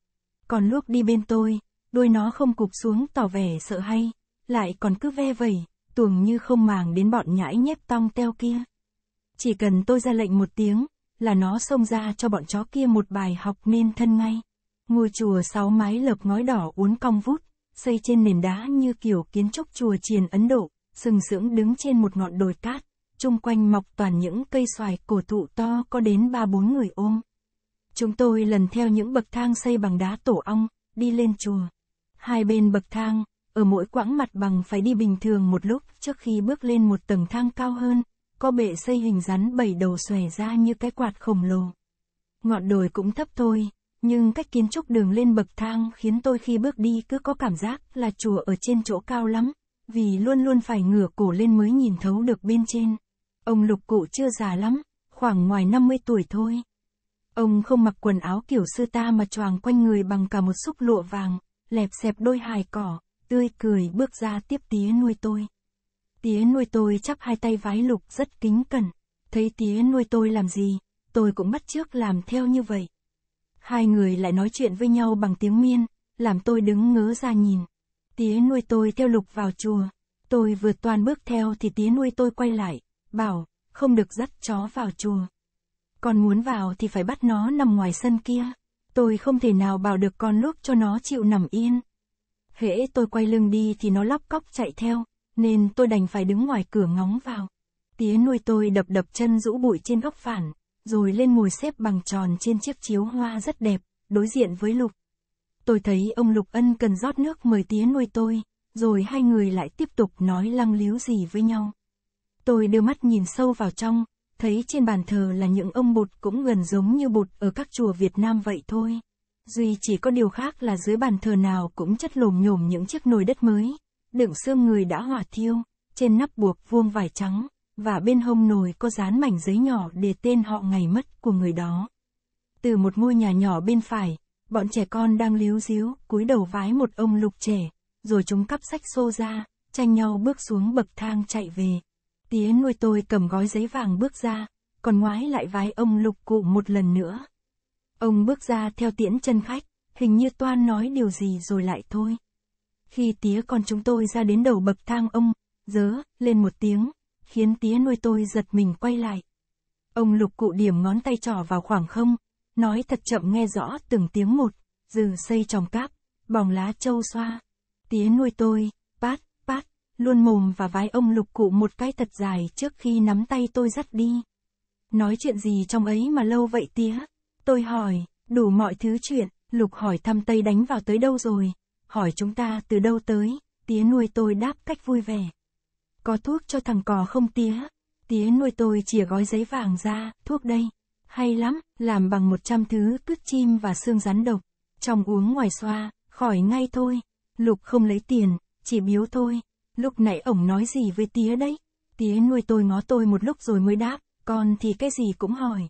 Còn lúc đi bên tôi, đôi nó không cụp xuống tỏ vẻ sợ hay, lại còn cứ ve vẩy, tưởng như không màng đến bọn nhãi nhép tong teo kia. Chỉ cần tôi ra lệnh một tiếng, là nó xông ra cho bọn chó kia một bài học nên thân ngay. Ngôi chùa sáu mái lợp ngói đỏ uốn cong vút, xây trên nền đá như kiểu kiến trúc chùa triền Ấn Độ, sừng sững đứng trên một ngọn đồi cát, chung quanh mọc toàn những cây xoài cổ thụ to có đến ba bốn người ôm. Chúng tôi lần theo những bậc thang xây bằng đá tổ ong, đi lên chùa. Hai bên bậc thang, ở mỗi quãng mặt bằng phải đi bình thường một lúc trước khi bước lên một tầng thang cao hơn, có bệ xây hình rắn bảy đầu xòe ra như cái quạt khổng lồ. Ngọn đồi cũng thấp thôi, nhưng cách kiến trúc đường lên bậc thang khiến tôi khi bước đi cứ có cảm giác là chùa ở trên chỗ cao lắm, vì luôn luôn phải ngửa cổ lên mới nhìn thấu được bên trên. Ông lục cụ chưa già lắm, khoảng ngoài 50 tuổi thôi. Ông không mặc quần áo kiểu sư ta mà choàng quanh người bằng cả một xúc lụa vàng, lẹp xẹp đôi hài cỏ, tươi cười bước ra tiếp tía nuôi tôi. Tía nuôi tôi chắp hai tay vái lục rất kính cẩn, thấy tía nuôi tôi làm gì, tôi cũng bắt chước làm theo như vậy. Hai người lại nói chuyện với nhau bằng tiếng miên, làm tôi đứng ngớ ra nhìn. Tía nuôi tôi theo lục vào chùa. Tôi vừa toàn bước theo thì tía nuôi tôi quay lại, bảo, không được dắt chó vào chùa. Còn muốn vào thì phải bắt nó nằm ngoài sân kia. Tôi không thể nào bảo được con lúc cho nó chịu nằm yên. Hễ tôi quay lưng đi thì nó lóc cóc chạy theo, nên tôi đành phải đứng ngoài cửa ngóng vào. Tía nuôi tôi đập đập chân rũ bụi trên góc phản, rồi lên ngồi xếp bằng tròn trên chiếc chiếu hoa rất đẹp, đối diện với Lục. Tôi thấy ông Lục Ân cần rót nước mời tía nuôi tôi, rồi hai người lại tiếp tục nói lăng líu gì với nhau. Tôi đưa mắt nhìn sâu vào trong, thấy trên bàn thờ là những ông bụt cũng gần giống như bụt ở các chùa Việt Nam vậy thôi. Duy chỉ có điều khác là dưới bàn thờ nào cũng chất lồm nhồm những chiếc nồi đất mới, đựng xương người đã hỏa thiêu, trên nắp buộc vuông vải trắng, và bên hông nồi có dán mảnh giấy nhỏ để tên họ ngày mất của người đó. Từ một ngôi nhà nhỏ bên phải, bọn trẻ con đang líu díu, cúi đầu vái một ông lục trẻ, rồi chúng cắp sách xô ra, tranh nhau bước xuống bậc thang chạy về. Tía nuôi tôi cầm gói giấy vàng bước ra, còn ngoái lại vái ông lục cụ một lần nữa. Ông bước ra theo tiễn chân khách, hình như toan nói điều gì rồi lại thôi. Khi tía con chúng tôi ra đến đầu bậc thang ông, dớ, lên một tiếng, khiến tía nuôi tôi giật mình quay lại. Ông lục cụ điểm ngón tay trỏ vào khoảng không, nói thật chậm nghe rõ từng tiếng một, dừ xây tròng cáp, bòng lá châu xoa. Tía nuôi tôi, pát, pát, luôn mồm và vái ông lục cụ một cái thật dài trước khi nắm tay tôi dắt đi. Nói chuyện gì trong ấy mà lâu vậy tía? Tôi hỏi, đủ mọi thứ chuyện, lục hỏi thăm Tây đánh vào tới đâu rồi, hỏi chúng ta từ đâu tới, tía nuôi tôi đáp cách vui vẻ có thuốc cho thằng cò không tía. Tía nuôi tôi chìa gói giấy vàng ra, thuốc đây. Hay lắm, làm bằng 100 thứ cứt chim và xương rắn độc. Trong uống ngoài xoa, khỏi ngay thôi. Lục không lấy tiền, chỉ biếu thôi. Lúc nãy ổng nói gì với tía đấy? Tía nuôi tôi ngó tôi một lúc rồi mới đáp, con thì cái gì cũng hỏi.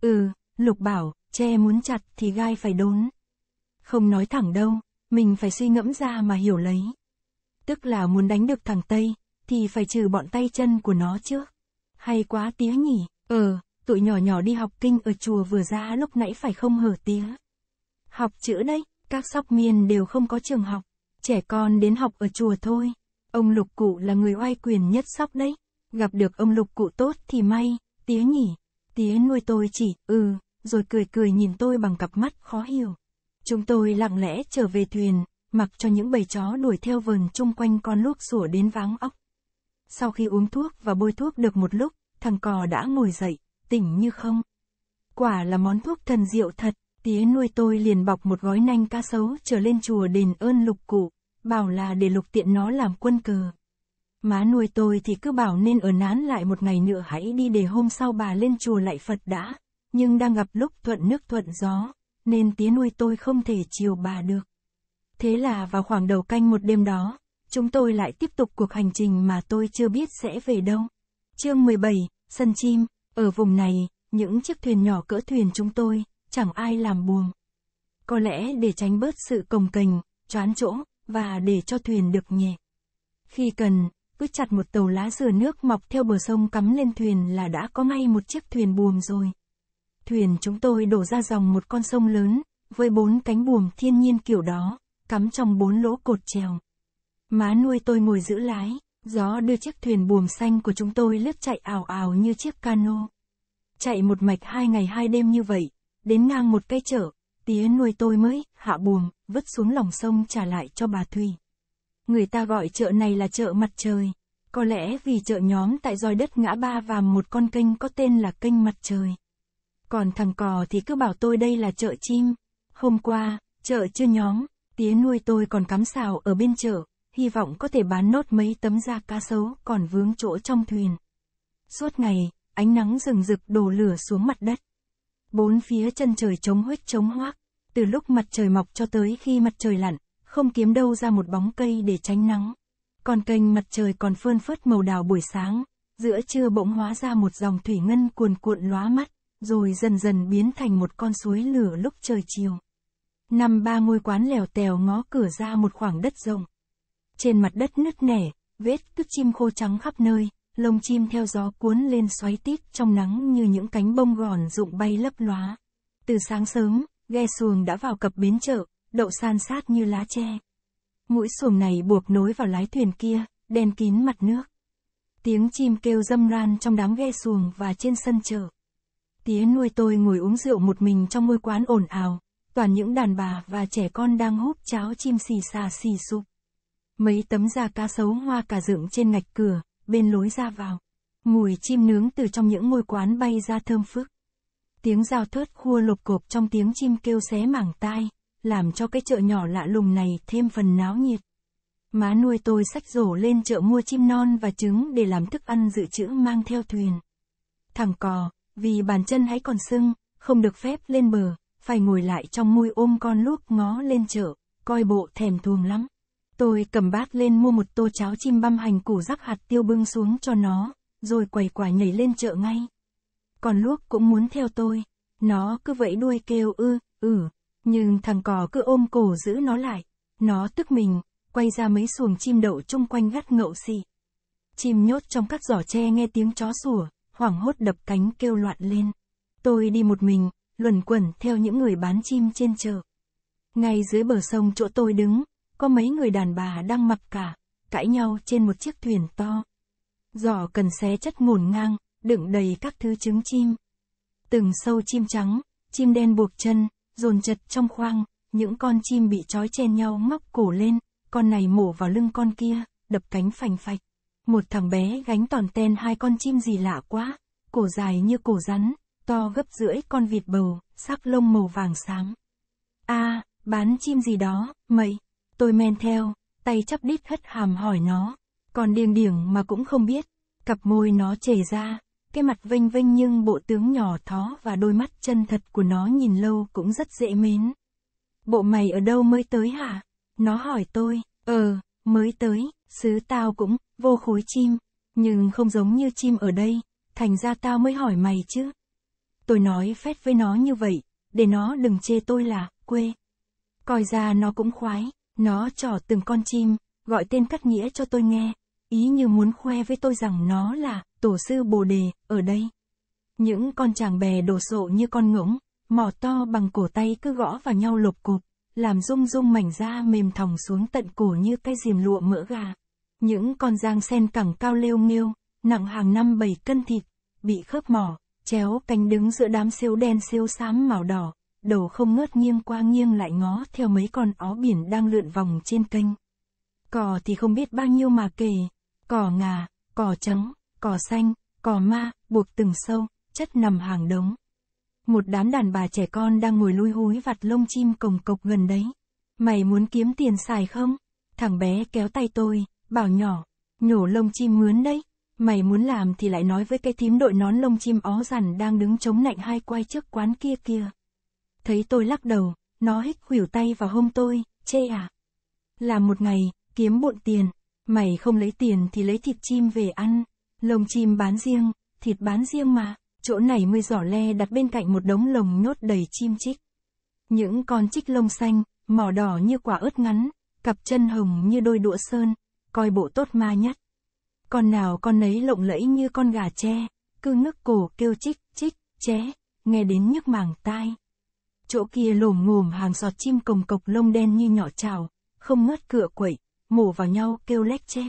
Ừ, Lục bảo, che muốn chặt thì gai phải đốn. Không nói thẳng đâu, mình phải suy ngẫm ra mà hiểu lấy. Tức là muốn đánh được thằng Tây, thì phải trừ bọn tay chân của nó trước. Hay quá tía nhỉ, ờ, tụi nhỏ nhỏ đi học kinh ở chùa vừa ra lúc nãy phải không hở tía. Học chữ đấy, các sóc miền đều không có trường học, trẻ con đến học ở chùa thôi. Ông lục cụ là người oai quyền nhất sóc đấy, gặp được ông lục cụ tốt thì may, tía nhỉ. Tía nuôi tôi chỉ, ừ, rồi cười cười nhìn tôi bằng cặp mắt khó hiểu. Chúng tôi lặng lẽ trở về thuyền, mặc cho những bầy chó đuổi theo vườn chung quanh con luốc sủa đến váng óc sau khi uống thuốc và bôi thuốc được một lúc, thằng cò đã ngồi dậy, tỉnh như không. Quả là món thuốc thần diệu thật, tía nuôi tôi liền bọc một gói nanh cá sấu trở lên chùa đền ơn lục cụ, bảo là để lục tiện nó làm quân cờ. Má nuôi tôi thì cứ bảo nên ở nán lại một ngày nữa hãy đi để hôm sau bà lên chùa lại Phật đã, nhưng đang gặp lúc thuận nước thuận gió, nên tía nuôi tôi không thể chiều bà được. Thế là vào khoảng đầu canh một đêm đó, chúng tôi lại tiếp tục cuộc hành trình mà tôi chưa biết sẽ về đâu. Chương 17, sân chim, ở vùng này, những chiếc thuyền nhỏ cỡ thuyền chúng tôi, chẳng ai làm buồm. Có lẽ để tránh bớt sự cồng kềnh, choán chỗ, và để cho thuyền được nhẹ. Khi cần, cứ chặt một tàu lá dừa nước mọc theo bờ sông cắm lên thuyền là đã có ngay một chiếc thuyền buồm rồi. Thuyền chúng tôi đổ ra dòng một con sông lớn, với bốn cánh buồm thiên nhiên kiểu đó, cắm trong bốn lỗ cột trèo. Má nuôi tôi ngồi giữ lái, gió đưa chiếc thuyền buồm xanh của chúng tôi lướt chạy ảo ảo như chiếc cano. Chạy một mạch hai ngày hai đêm như vậy, đến ngang một cây chợ, tía nuôi tôi mới, hạ buồm, vứt xuống lòng sông trả lại cho bà Thùy. Người ta gọi chợ này là chợ mặt trời. Có lẽ vì chợ nhóm tại doi đất ngã ba và một con kênh có tên là kênh mặt trời. Còn thằng cò thì cứ bảo tôi đây là chợ chim. Hôm qua, chợ chưa nhóm, tía nuôi tôi còn cắm xào ở bên chợ, hy vọng có thể bán nốt mấy tấm da cá sấu còn vướng chỗ trong thuyền. Suốt ngày, ánh nắng rừng rực đổ lửa xuống mặt đất. Bốn phía chân trời trống huếch trống hoác, từ lúc mặt trời mọc cho tới khi mặt trời lặn, không kiếm đâu ra một bóng cây để tránh nắng. Còn kênh mặt trời còn phơn phớt màu đào buổi sáng, giữa trưa bỗng hóa ra một dòng thủy ngân cuồn cuộn lóa mắt, rồi dần dần biến thành một con suối lửa lúc trời chiều. Năm ba ngôi quán lèo tèo ngó cửa ra một khoảng đất rộng. Trên mặt đất nứt nẻ, vết tức chim khô trắng khắp nơi, lông chim theo gió cuốn lên xoáy tít trong nắng như những cánh bông gòn rụng bay lấp lóa. Từ sáng sớm, ghe xuồng đã vào cập bến chợ, đậu san sát như lá tre. Mũi xuồng này buộc nối vào lái thuyền kia, đen kín mặt nước. Tiếng chim kêu dâm ran trong đám ghe xuồng và trên sân chợ. Tía nuôi tôi ngồi uống rượu một mình trong ngôi quán ồn ào, toàn những đàn bà và trẻ con đang húp cháo chim xì xà xì sụp. Mấy tấm da cá sấu hoa cả dựng trên ngạch cửa, bên lối ra vào. Mùi chim nướng từ trong những ngôi quán bay ra thơm phức. Tiếng giao thớt khua lộp cộp trong tiếng chim kêu xé mảng tai, làm cho cái chợ nhỏ lạ lùng này thêm phần náo nhiệt. Má nuôi tôi sách rổ lên chợ mua chim non và trứng để làm thức ăn dự trữ mang theo thuyền. Thằng cò, vì bàn chân hãy còn sưng, không được phép lên bờ, phải ngồi lại trong mui ôm con luốc ngó lên chợ, coi bộ thèm thuồng lắm. Tôi cầm bát lên mua một tô cháo chim băm hành củ rắc hạt tiêu bưng xuống cho nó, rồi quẩy quả nhảy lên chợ ngay. Còn luốc cũng muốn theo tôi, nó cứ vẫy đuôi kêu ư, ừ, nhưng thằng cò cứ ôm cổ giữ nó lại. Nó tức mình, quay ra mấy xuồng chim đậu chung quanh gắt ngậu xì. Chim nhốt trong các giỏ tre nghe tiếng chó sủa, hoảng hốt đập cánh kêu loạn lên. Tôi đi một mình, luẩn quẩn theo những người bán chim trên chợ. Ngay dưới bờ sông chỗ tôi đứng, có mấy người đàn bà đang mặc cả, cãi nhau trên một chiếc thuyền to. Giỏ cần xé chất ngổn ngang, đựng đầy các thứ trứng chim. Từng sâu chim trắng, chim đen buộc chân, dồn chật trong khoang, những con chim bị trói chen nhau ngóc cổ lên, con này mổ vào lưng con kia, đập cánh phành phạch. Một thằng bé gánh toàn ten hai con chim gì lạ quá, cổ dài như cổ rắn, to gấp rưỡi con vịt bầu, sắc lông màu vàng sáng. a à, bán chim gì đó, mày. Tôi men theo, tay chắp đít hất hàm hỏi nó. Còn điềng điển mà cũng không biết. Cặp môi nó chảy ra, cái mặt vênh vênh nhưng bộ tướng nhỏ thó và đôi mắt chân thật của nó nhìn lâu cũng rất dễ mến. Bộ mày ở đâu mới tới hả? Nó hỏi tôi, ờ, mới tới, xứ tao cũng, vô khối chim, nhưng không giống như chim ở đây, thành ra tao mới hỏi mày chứ. Tôi nói phét với nó như vậy, để nó đừng chê tôi là, quê. Coi ra nó cũng khoái, nó trỏ từng con chim, gọi tên cắt nghĩa cho tôi nghe, ý như muốn khoe với tôi rằng nó là tổ sư Bồ Đề, ở đây. Những con chàng bè đổ sộ như con ngỗng, mỏ to bằng cổ tay cứ gõ vào nhau lộp cộp, làm rung rung mảnh da mềm thòng xuống tận cổ như cái diềm lụa mỡ gà. Những con giang sen cẳng cao lêu nghêu, nặng hàng năm bảy cân thịt, bị khớp mỏ, chéo cánh đứng giữa đám siêu đen siêu xám màu đỏ, đầu không ngớt nghiêng qua nghiêng lại ngó theo mấy con ó biển đang lượn vòng trên kênh. Cò thì không biết bao nhiêu mà kể, cò ngà, cò trắng, cò xanh, cò ma, buộc từng sâu, chất nằm hàng đống. Một đám đàn bà trẻ con đang ngồi lui húi vặt lông chim cồng cộc gần đấy. Mày muốn kiếm tiền xài không? Thằng bé kéo tay tôi, bảo nhỏ, nhổ lông chim mướn đấy. Mày muốn làm thì lại nói với cái thím đội nón lông chim ó rằn đang đứng chống lạnh hai quay trước quán kia kia. Thấy tôi lắc đầu, nó hít khuỷu tay vào hôm tôi, chê à. Làm một ngày, kiếm bộn tiền, mày không lấy tiền thì lấy thịt chim về ăn, lồng chim bán riêng, thịt bán riêng mà, chỗ này mươi giỏ le đặt bên cạnh một đống lồng nhốt đầy chim chích. Những con chích lông xanh, mỏ đỏ như quả ớt ngắn, cặp chân hồng như đôi đũa sơn, coi bộ tốt ma nhất. Con nào con nấy lộng lẫy như con gà tre, cứ ngức cổ kêu chích, chích, ché, nghe đến nhức màng tai chỗ kia lồm ngồm hàng giọt chim cồng cộc lông đen như nhỏ trào, không ngớt cựa quậy, mổ vào nhau kêu lách chép.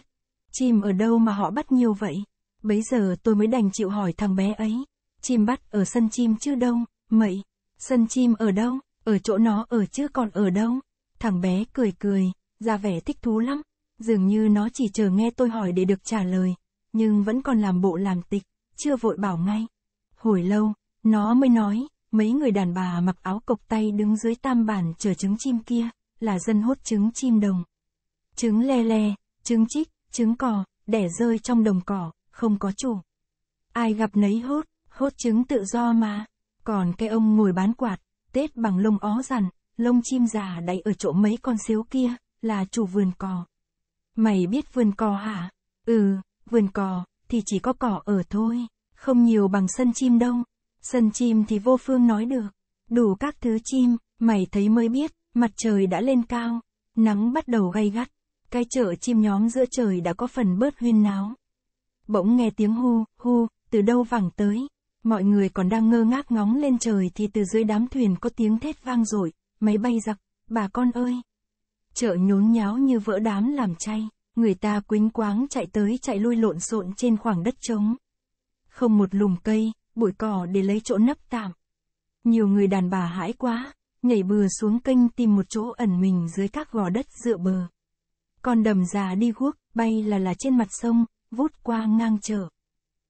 Chim ở đâu mà họ bắt nhiều vậy? Bấy giờ tôi mới đành chịu hỏi thằng bé ấy. Chim bắt ở sân chim chứ đâu, mậy. Sân chim ở đâu, ở chỗ nó ở chứ còn ở đâu. Thằng bé cười cười, ra vẻ thích thú lắm. Dường như nó chỉ chờ nghe tôi hỏi để được trả lời, nhưng vẫn còn làm bộ làm tịch, chưa vội bảo ngay. Hồi lâu, nó mới nói, Mấy người đàn bà mặc áo cộc tay đứng dưới tam bản chờ trứng chim kia, là dân hốt trứng chim đồng. Trứng le le, trứng chích, trứng cò, đẻ rơi trong đồng cỏ, không có chủ. Ai gặp nấy hốt, hốt trứng tự do mà. Còn cái ông ngồi bán quạt, tết bằng lông ó rằn, lông chim già đậy ở chỗ mấy con xíu kia, là chủ vườn cò. Mày biết vườn cò hả? Ừ, vườn cò, thì chỉ có cỏ ở thôi, không nhiều bằng sân chim đâu. Sân chim thì vô phương nói được. Đủ các thứ chim, mày thấy mới biết, mặt trời đã lên cao, nắng bắt đầu gay gắt. Cái chợ chim nhóm giữa trời đã có phần bớt huyên náo. Bỗng nghe tiếng hu, hu, từ đâu vẳng tới. Mọi người còn đang ngơ ngác ngóng lên trời thì từ dưới đám thuyền có tiếng thét vang rội máy bay giặc, bà con ơi. Chợ nhốn nháo như vỡ đám làm chay, người ta quính quáng chạy tới chạy lui lộn xộn trên khoảng đất trống. Không một lùm cây, bụi cỏ để lấy chỗ nấp tạm. Nhiều người đàn bà hãi quá, nhảy bừa xuống kênh tìm một chỗ ẩn mình dưới các gò đất dựa bờ. Con đầm già đi guốc, bay là là trên mặt sông, vút qua ngang chợ.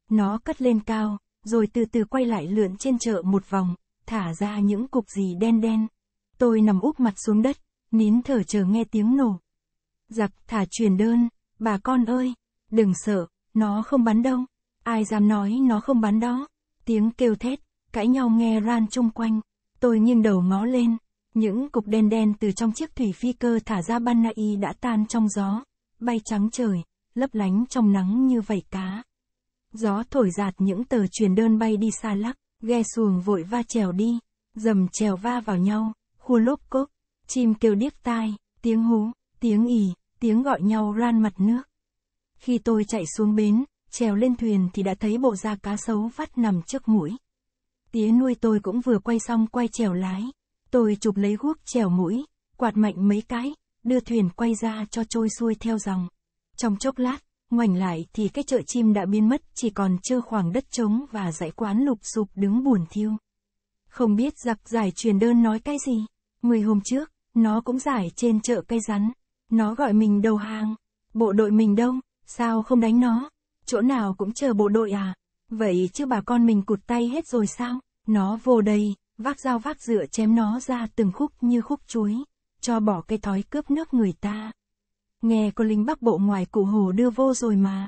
Nó cất lên cao, rồi từ từ quay lại lượn trên chợ một vòng, thả ra những cục gì đen đen. Tôi nằm úp mặt xuống đất, nín thở chờ nghe tiếng nổ. Giặc thả truyền đơn, bà con ơi, đừng sợ, nó không bắn đâu, ai dám nói nó không bắn đó. Tiếng kêu thét, cãi nhau nghe ran chung quanh. Tôi nghiêng đầu ngó lên. Những cục đen đen từ trong chiếc thủy phi cơ thả ra ban nai đã tan trong gió. Bay trắng trời, lấp lánh trong nắng như vảy cá. Gió thổi giạt những tờ truyền đơn bay đi xa lắc, ghe xuồng vội va trèo đi, dầm trèo va vào nhau, khu lốp cốc, chim kêu điếc tai, tiếng hú, tiếng ì, tiếng gọi nhau ran mặt nước. Khi tôi chạy xuống bến, trèo lên thuyền thì đã thấy bộ da cá sấu vắt nằm trước mũi. Tía nuôi tôi cũng vừa quay xong quay trèo lái. Tôi chụp lấy guốc trèo mũi, quạt mạnh mấy cái, đưa thuyền quay ra cho trôi xuôi theo dòng. Trong chốc lát, ngoảnh lại thì cái chợ chim đã biến mất chỉ còn trơ khoảng đất trống và dãy quán lụp sụp đứng buồn thiêu. Không biết giặc giải truyền đơn nói cái gì. Mười hôm trước, nó cũng giải trên chợ cây rắn. Nó gọi mình đầu hàng. Bộ đội mình đâu, sao không đánh nó? chỗ nào cũng chờ bộ đội à? Vậy chứ bà con mình cụt tay hết rồi sao? Nó vô đây, vác dao vác dựa chém nó ra từng khúc như khúc chuối, cho bỏ cái thói cướp nước người ta. Nghe có lính bắc bộ ngoài cụ hồ đưa vô rồi mà.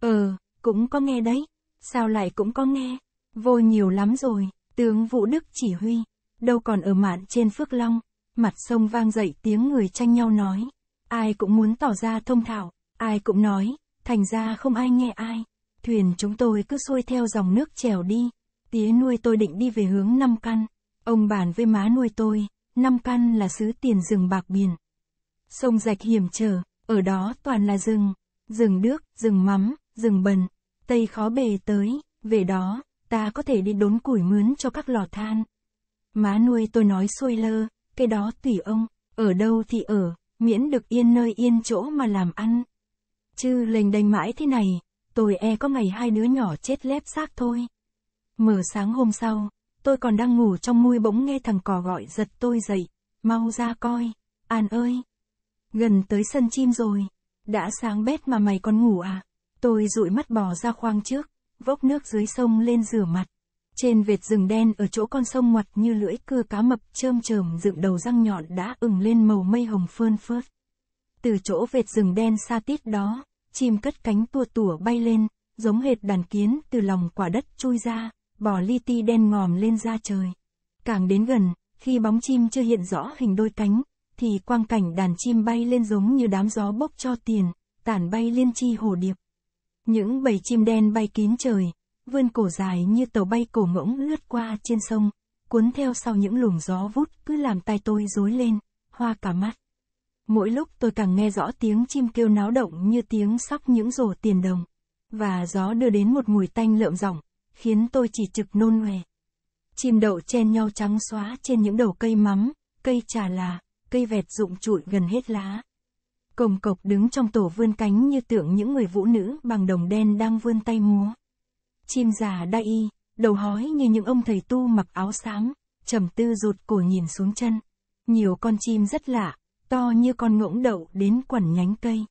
Ờ, cũng có nghe đấy, sao lại cũng có nghe, vô nhiều lắm rồi, tướng Vũ Đức chỉ huy, đâu còn ở mạn trên Phước Long, mặt sông vang dậy tiếng người tranh nhau nói, ai cũng muốn tỏ ra thông thạo, ai cũng nói, thành ra không ai nghe ai. Thuyền chúng tôi cứ xuôi theo dòng nước trèo đi. Tía nuôi tôi định đi về hướng Năm Căn. Ông bàn với má nuôi tôi, Năm Căn là xứ tiền rừng bạc biển. Sông rạch hiểm trở, ở đó toàn là rừng, rừng đước, rừng mắm, rừng bần. Tây khó bề tới, về đó, ta có thể đi đốn củi mướn cho các lò than. Má nuôi tôi nói xuôi lơ, cái đó tùy ông, ở đâu thì ở, miễn được yên nơi yên chỗ mà làm ăn. Chứ lênh đênh mãi thế này, tôi e có ngày hai đứa nhỏ chết lép xác thôi. Mở sáng hôm sau, tôi còn đang ngủ trong mui bỗng nghe thằng cò gọi giật tôi dậy, mau ra coi, An ơi. Gần tới sân chim rồi, đã sáng bét mà mày còn ngủ à? Tôi dụi mắt bò ra khoang trước, vốc nước dưới sông lên rửa mặt. Trên vệt rừng đen ở chỗ con sông ngoặt như lưỡi cưa cá mập trơm trởm dựng đầu răng nhọn đã ửng lên màu mây hồng phơn phớt từ chỗ vệt rừng đen xa tít đó, chim cất cánh tua tủa bay lên, giống hệt đàn kiến từ lòng quả đất chui ra, bò li ti đen ngòm lên ra trời. Càng đến gần, khi bóng chim chưa hiện rõ hình đôi cánh, thì quang cảnh đàn chim bay lên giống như đám gió bốc cho tiền, tản bay liên chi hồ điệp. Những bầy chim đen bay kín trời, vươn cổ dài như tàu bay cổ ngỗng lướt qua trên sông, cuốn theo sau những luồng gió vút cứ làm tai tôi rối lên, hoa cả mắt. Mỗi lúc tôi càng nghe rõ tiếng chim kêu náo động như tiếng sóc những rổ tiền đồng. Và gió đưa đến một mùi tanh lợm rỏng, khiến tôi chỉ trực nôn nguề. Chim đậu chen nhau trắng xóa trên những đầu cây mắm, cây trà là, cây vẹt rụng trụi gần hết lá. Cồng cộc đứng trong tổ vươn cánh như tượng những người vũ nữ bằng đồng đen đang vươn tay múa. Chim già đai y, đầu hói như những ông thầy tu mặc áo xám, trầm tư rụt cổ nhìn xuống chân. Nhiều con chim rất lạ, to như con ngỗng đậu đến quẩn nhánh cây.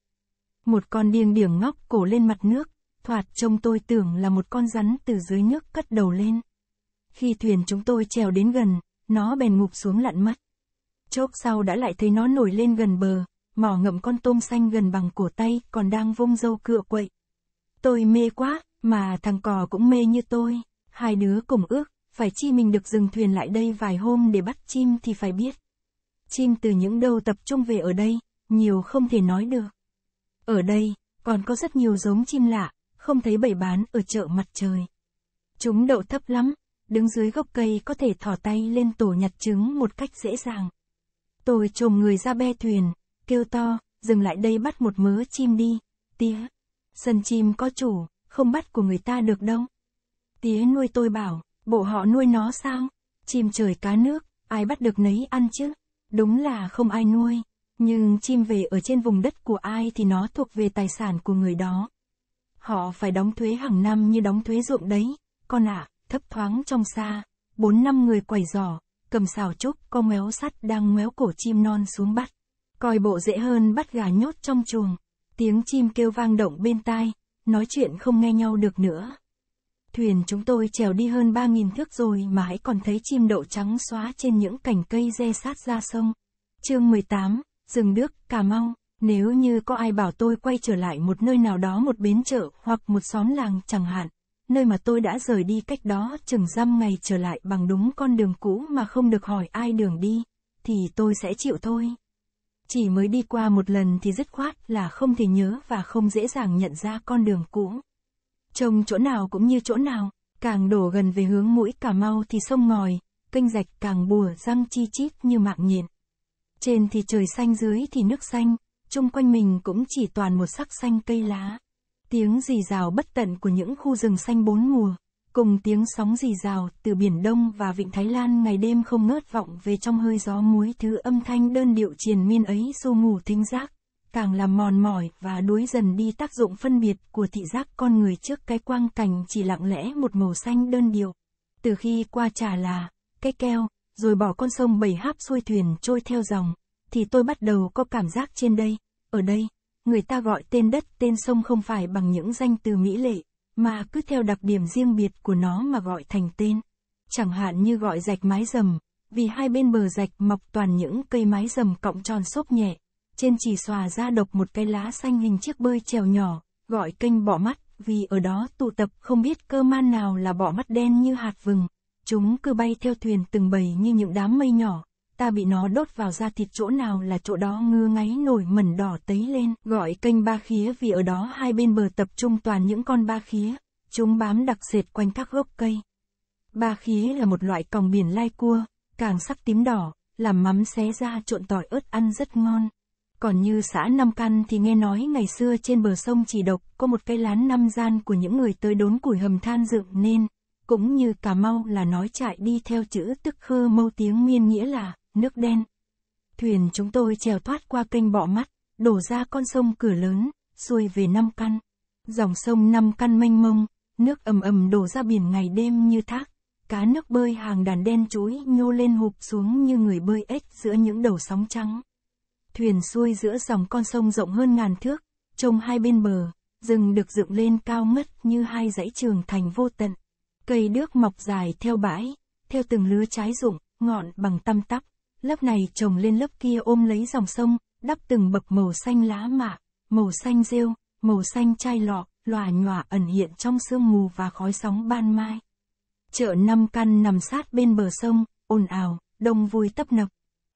Một con điên điểm ngóc cổ lên mặt nước, thoạt trông tôi tưởng là một con rắn từ dưới nước cất đầu lên. Khi thuyền chúng tôi trèo đến gần, nó bèn ngụp xuống lặn mất. Chốc sau đã lại thấy nó nổi lên gần bờ, mỏ ngậm con tôm xanh gần bằng cổ tay còn đang vông dâu cựa quậy. Tôi mê quá, mà thằng cò cũng mê như tôi, hai đứa cùng ước, phải chi mình được dừng thuyền lại đây vài hôm để bắt chim thì phải biết chim từ những đâu tập trung về ở đây, nhiều không thể nói được. Ở đây, còn có rất nhiều giống chim lạ, không thấy bày bán ở chợ mặt trời. Chúng đậu thấp lắm, đứng dưới gốc cây có thể thỏ tay lên tổ nhặt trứng một cách dễ dàng. Tôi trồm người ra be thuyền, kêu to, dừng lại đây bắt một mớ chim đi, tía. Sân chim có chủ, không bắt của người ta được đâu. Tía nuôi tôi bảo, bộ họ nuôi nó sao? Chim trời cá nước, ai bắt được nấy ăn chứ? Đúng là không ai nuôi, nhưng chim về ở trên vùng đất của ai thì nó thuộc về tài sản của người đó. Họ phải đóng thuế hàng năm như đóng thuế ruộng đấy, con ạ, à, thấp thoáng trong xa, bốn năm người quẩy giỏ, cầm xào trúc có méo sắt đang méo cổ chim non xuống bắt. Coi bộ dễ hơn bắt gà nhốt trong chuồng, tiếng chim kêu vang động bên tai, nói chuyện không nghe nhau được nữa. Thuyền chúng tôi trèo đi hơn ba nghìn thước rồi mà hãy còn thấy chim đậu trắng xóa trên những cành cây dê sát ra sông. Chương 18, Rừng Đức, Cà Mau. Nếu như có ai bảo tôi quay trở lại một nơi nào đó một bến chợ hoặc một xóm làng chẳng hạn, nơi mà tôi đã rời đi cách đó chừng dăm ngày trở lại bằng đúng con đường cũ mà không được hỏi ai đường đi, thì tôi sẽ chịu thôi. Chỉ mới đi qua một lần thì dứt khoát là không thể nhớ và không dễ dàng nhận ra con đường cũ trông chỗ nào cũng như chỗ nào, càng đổ gần về hướng mũi Cà Mau thì sông ngòi, kênh rạch càng bùa răng chi chít như mạng nhện. Trên thì trời xanh dưới thì nước xanh, chung quanh mình cũng chỉ toàn một sắc xanh cây lá. Tiếng rì rào bất tận của những khu rừng xanh bốn mùa, cùng tiếng sóng rì rào từ Biển Đông và Vịnh Thái Lan ngày đêm không ngớt vọng về trong hơi gió muối thứ âm thanh đơn điệu triền miên ấy du ngủ thính giác càng làm mòn mỏi và đuối dần đi tác dụng phân biệt của thị giác con người trước cái quang cảnh chỉ lặng lẽ một màu xanh đơn điệu. Từ khi qua trà là, cái keo, rồi bỏ con sông bầy háp xuôi thuyền trôi theo dòng, thì tôi bắt đầu có cảm giác trên đây, ở đây, người ta gọi tên đất tên sông không phải bằng những danh từ mỹ lệ, mà cứ theo đặc điểm riêng biệt của nó mà gọi thành tên. Chẳng hạn như gọi rạch mái rầm, vì hai bên bờ rạch mọc toàn những cây mái rầm cọng tròn xốp nhẹ, trên chỉ xòa ra độc một cái lá xanh hình chiếc bơi trèo nhỏ, gọi kênh bọ mắt, vì ở đó tụ tập không biết cơ man nào là bọ mắt đen như hạt vừng. Chúng cứ bay theo thuyền từng bầy như những đám mây nhỏ, ta bị nó đốt vào da thịt chỗ nào là chỗ đó ngứa ngáy nổi mẩn đỏ tấy lên, gọi kênh ba khía vì ở đó hai bên bờ tập trung toàn những con ba khía, chúng bám đặc sệt quanh các gốc cây. Ba khía là một loại còng biển lai cua, càng sắc tím đỏ, làm mắm xé ra trộn tỏi ớt ăn rất ngon. Còn như xã Năm Căn thì nghe nói ngày xưa trên bờ sông Chỉ Độc có một cây lán năm gian của những người tới đốn củi hầm than dựng nên, cũng như Cà Mau là nói chạy đi theo chữ tức khơ mâu tiếng miên nghĩa là nước đen. Thuyền chúng tôi trèo thoát qua kênh bọ mắt, đổ ra con sông cửa lớn, xuôi về Năm Căn. Dòng sông Năm Căn mênh mông, nước ầm ầm đổ ra biển ngày đêm như thác. Cá nước bơi hàng đàn đen chuối nhô lên hụp xuống như người bơi ếch giữa những đầu sóng trắng thuyền xuôi giữa dòng con sông rộng hơn ngàn thước, trông hai bên bờ, rừng được dựng lên cao ngất như hai dãy trường thành vô tận. Cây đước mọc dài theo bãi, theo từng lứa trái rụng, ngọn bằng tăm tắp, lớp này trồng lên lớp kia ôm lấy dòng sông, đắp từng bậc màu xanh lá mạ, màu xanh rêu, màu xanh chai lọ, lòa nhòa ẩn hiện trong sương mù và khói sóng ban mai. Chợ năm căn nằm sát bên bờ sông, ồn ào, đông vui tấp nập.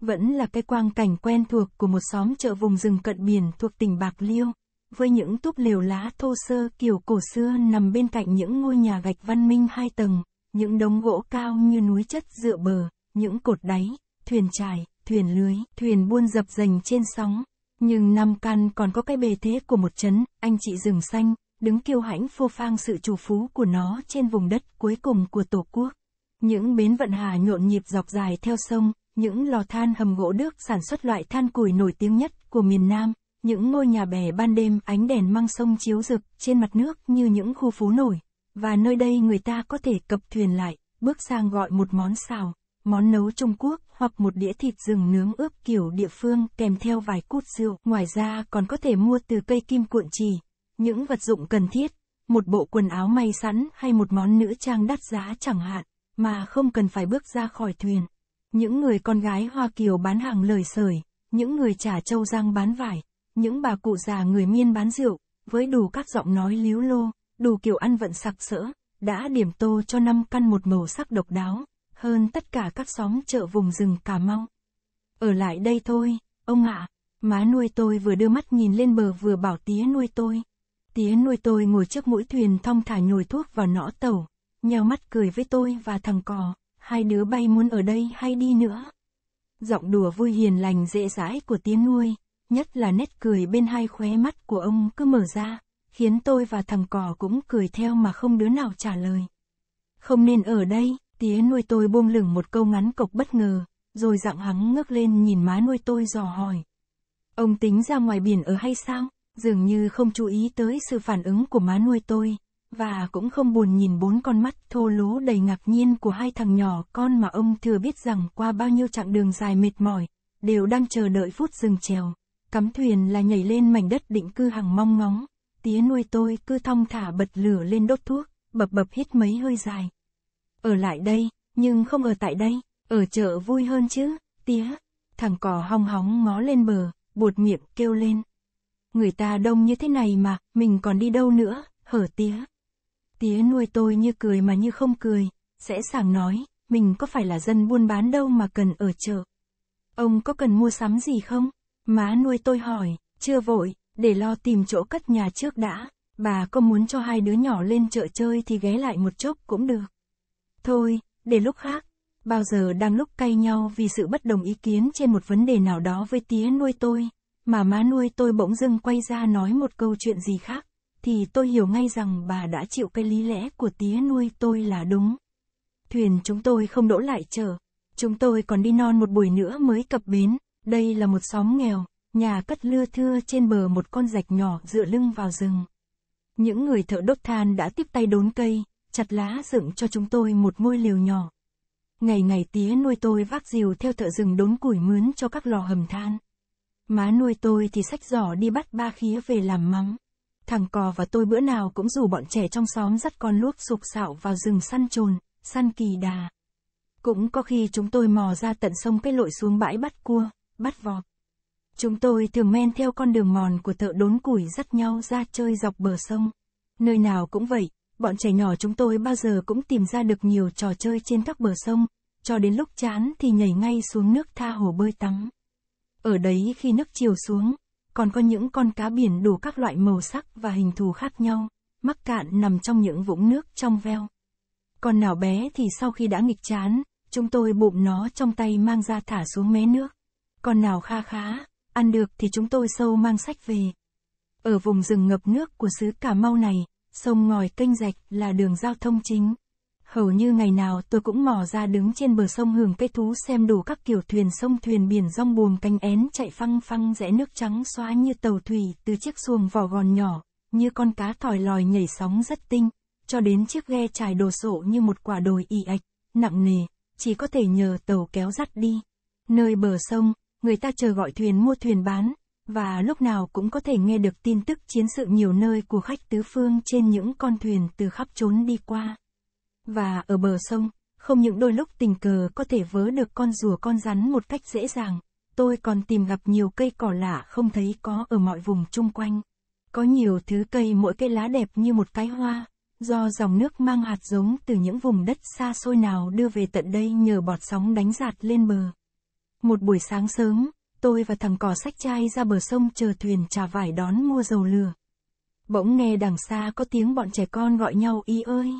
Vẫn là cái quang cảnh quen thuộc của một xóm chợ vùng rừng cận biển thuộc tỉnh Bạc Liêu, với những túp lều lá thô sơ kiểu cổ xưa nằm bên cạnh những ngôi nhà gạch văn minh hai tầng, những đống gỗ cao như núi chất dựa bờ, những cột đáy, thuyền trải, thuyền lưới, thuyền buôn dập dành trên sóng. Nhưng năm Căn còn có cái bề thế của một chấn, anh chị rừng xanh, đứng kiêu hãnh phô phang sự chủ phú của nó trên vùng đất cuối cùng của Tổ quốc. Những bến vận hà nhộn nhịp dọc dài theo sông, những lò than hầm gỗ Đức sản xuất loại than củi nổi tiếng nhất của miền Nam, những ngôi nhà bè ban đêm ánh đèn mang sông chiếu rực trên mặt nước như những khu phố nổi, và nơi đây người ta có thể cập thuyền lại, bước sang gọi một món xào, món nấu Trung Quốc hoặc một đĩa thịt rừng nướng ướp kiểu địa phương kèm theo vài cút rượu. Ngoài ra còn có thể mua từ cây kim cuộn trì, những vật dụng cần thiết, một bộ quần áo may sẵn hay một món nữ trang đắt giá chẳng hạn, mà không cần phải bước ra khỏi thuyền. Những người con gái Hoa Kiều bán hàng lời sởi, những người trả châu giang bán vải, những bà cụ già người miên bán rượu, với đủ các giọng nói líu lô, đủ kiểu ăn vận sặc sỡ, đã điểm tô cho năm căn một màu sắc độc đáo, hơn tất cả các xóm chợ vùng rừng Cà Mau. Ở lại đây thôi, ông ạ, má nuôi tôi vừa đưa mắt nhìn lên bờ vừa bảo tía nuôi tôi. Tía nuôi tôi ngồi trước mũi thuyền thong thả nhồi thuốc vào nõ tàu, nheo mắt cười với tôi và thằng cò hai đứa bay muốn ở đây hay đi nữa. Giọng đùa vui hiền lành dễ dãi của tiếng nuôi, nhất là nét cười bên hai khóe mắt của ông cứ mở ra, khiến tôi và thằng cỏ cũng cười theo mà không đứa nào trả lời. Không nên ở đây, tía nuôi tôi buông lửng một câu ngắn cộc bất ngờ, rồi dặng hắn ngước lên nhìn má nuôi tôi dò hỏi. Ông tính ra ngoài biển ở hay sao? Dường như không chú ý tới sự phản ứng của má nuôi tôi, và cũng không buồn nhìn bốn con mắt thô lố đầy ngạc nhiên của hai thằng nhỏ con mà ông thừa biết rằng qua bao nhiêu chặng đường dài mệt mỏi, đều đang chờ đợi phút dừng trèo. Cắm thuyền là nhảy lên mảnh đất định cư hằng mong ngóng, tía nuôi tôi cứ thong thả bật lửa lên đốt thuốc, bập bập hít mấy hơi dài. Ở lại đây, nhưng không ở tại đây, ở chợ vui hơn chứ, tía. Thằng cò hong hóng ngó lên bờ, buột miệng kêu lên. Người ta đông như thế này mà, mình còn đi đâu nữa, hở tía. Tía nuôi tôi như cười mà như không cười, sẽ sảng nói, mình có phải là dân buôn bán đâu mà cần ở chợ. Ông có cần mua sắm gì không? Má nuôi tôi hỏi, chưa vội, để lo tìm chỗ cất nhà trước đã. Bà có muốn cho hai đứa nhỏ lên chợ chơi thì ghé lại một chốc cũng được. Thôi, để lúc khác. Bao giờ đang lúc cay nhau vì sự bất đồng ý kiến trên một vấn đề nào đó với tía nuôi tôi, mà má nuôi tôi bỗng dưng quay ra nói một câu chuyện gì khác thì tôi hiểu ngay rằng bà đã chịu cái lý lẽ của tía nuôi tôi là đúng. Thuyền chúng tôi không đỗ lại chờ, chúng tôi còn đi non một buổi nữa mới cập bến, đây là một xóm nghèo, nhà cất lưa thưa trên bờ một con rạch nhỏ dựa lưng vào rừng. Những người thợ đốt than đã tiếp tay đốn cây, chặt lá dựng cho chúng tôi một ngôi liều nhỏ. Ngày ngày tía nuôi tôi vác diều theo thợ rừng đốn củi mướn cho các lò hầm than. Má nuôi tôi thì sách giỏ đi bắt ba khía về làm mắm. Thằng cò và tôi bữa nào cũng rủ bọn trẻ trong xóm dắt con luốc sục sạo vào rừng săn trồn, săn kỳ đà. Cũng có khi chúng tôi mò ra tận sông cái lội xuống bãi bắt cua, bắt vọt. Chúng tôi thường men theo con đường mòn của thợ đốn củi dắt nhau ra chơi dọc bờ sông. Nơi nào cũng vậy, bọn trẻ nhỏ chúng tôi bao giờ cũng tìm ra được nhiều trò chơi trên các bờ sông, cho đến lúc chán thì nhảy ngay xuống nước tha hồ bơi tắm. Ở đấy khi nước chiều xuống, còn có những con cá biển đủ các loại màu sắc và hình thù khác nhau, mắc cạn nằm trong những vũng nước trong veo. Con nào bé thì sau khi đã nghịch chán, chúng tôi bụng nó trong tay mang ra thả xuống mé nước. Con nào kha khá, ăn được thì chúng tôi sâu mang sách về. Ở vùng rừng ngập nước của xứ Cà Mau này, sông ngòi kênh rạch là đường giao thông chính hầu như ngày nào tôi cũng mò ra đứng trên bờ sông hưởng cây thú xem đủ các kiểu thuyền sông thuyền biển rong buồm canh én chạy phăng phăng rẽ nước trắng xóa như tàu thủy từ chiếc xuồng vỏ gòn nhỏ, như con cá thòi lòi nhảy sóng rất tinh, cho đến chiếc ghe trải đồ sộ như một quả đồi ì ạch, nặng nề, chỉ có thể nhờ tàu kéo dắt đi. Nơi bờ sông, người ta chờ gọi thuyền mua thuyền bán, và lúc nào cũng có thể nghe được tin tức chiến sự nhiều nơi của khách tứ phương trên những con thuyền từ khắp trốn đi qua. Và ở bờ sông, không những đôi lúc tình cờ có thể vớ được con rùa con rắn một cách dễ dàng, tôi còn tìm gặp nhiều cây cỏ lạ không thấy có ở mọi vùng chung quanh. Có nhiều thứ cây mỗi cây lá đẹp như một cái hoa, do dòng nước mang hạt giống từ những vùng đất xa xôi nào đưa về tận đây nhờ bọt sóng đánh giạt lên bờ. Một buổi sáng sớm, tôi và thằng cỏ sách chai ra bờ sông chờ thuyền trà vải đón mua dầu lừa Bỗng nghe đằng xa có tiếng bọn trẻ con gọi nhau y ơi.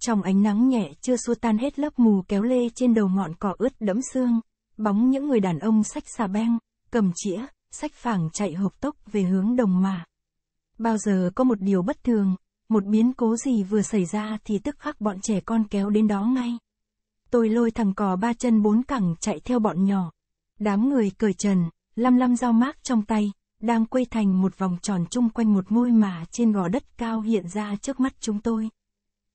Trong ánh nắng nhẹ chưa xua tan hết lớp mù kéo lê trên đầu ngọn cỏ ướt đẫm xương, bóng những người đàn ông sách xà beng, cầm chĩa, sách phẳng chạy hộp tốc về hướng đồng mà. Bao giờ có một điều bất thường, một biến cố gì vừa xảy ra thì tức khắc bọn trẻ con kéo đến đó ngay. Tôi lôi thằng cò ba chân bốn cẳng chạy theo bọn nhỏ. Đám người cởi trần, lăm lăm dao mát trong tay, đang quây thành một vòng tròn chung quanh một ngôi mà trên gò đất cao hiện ra trước mắt chúng tôi.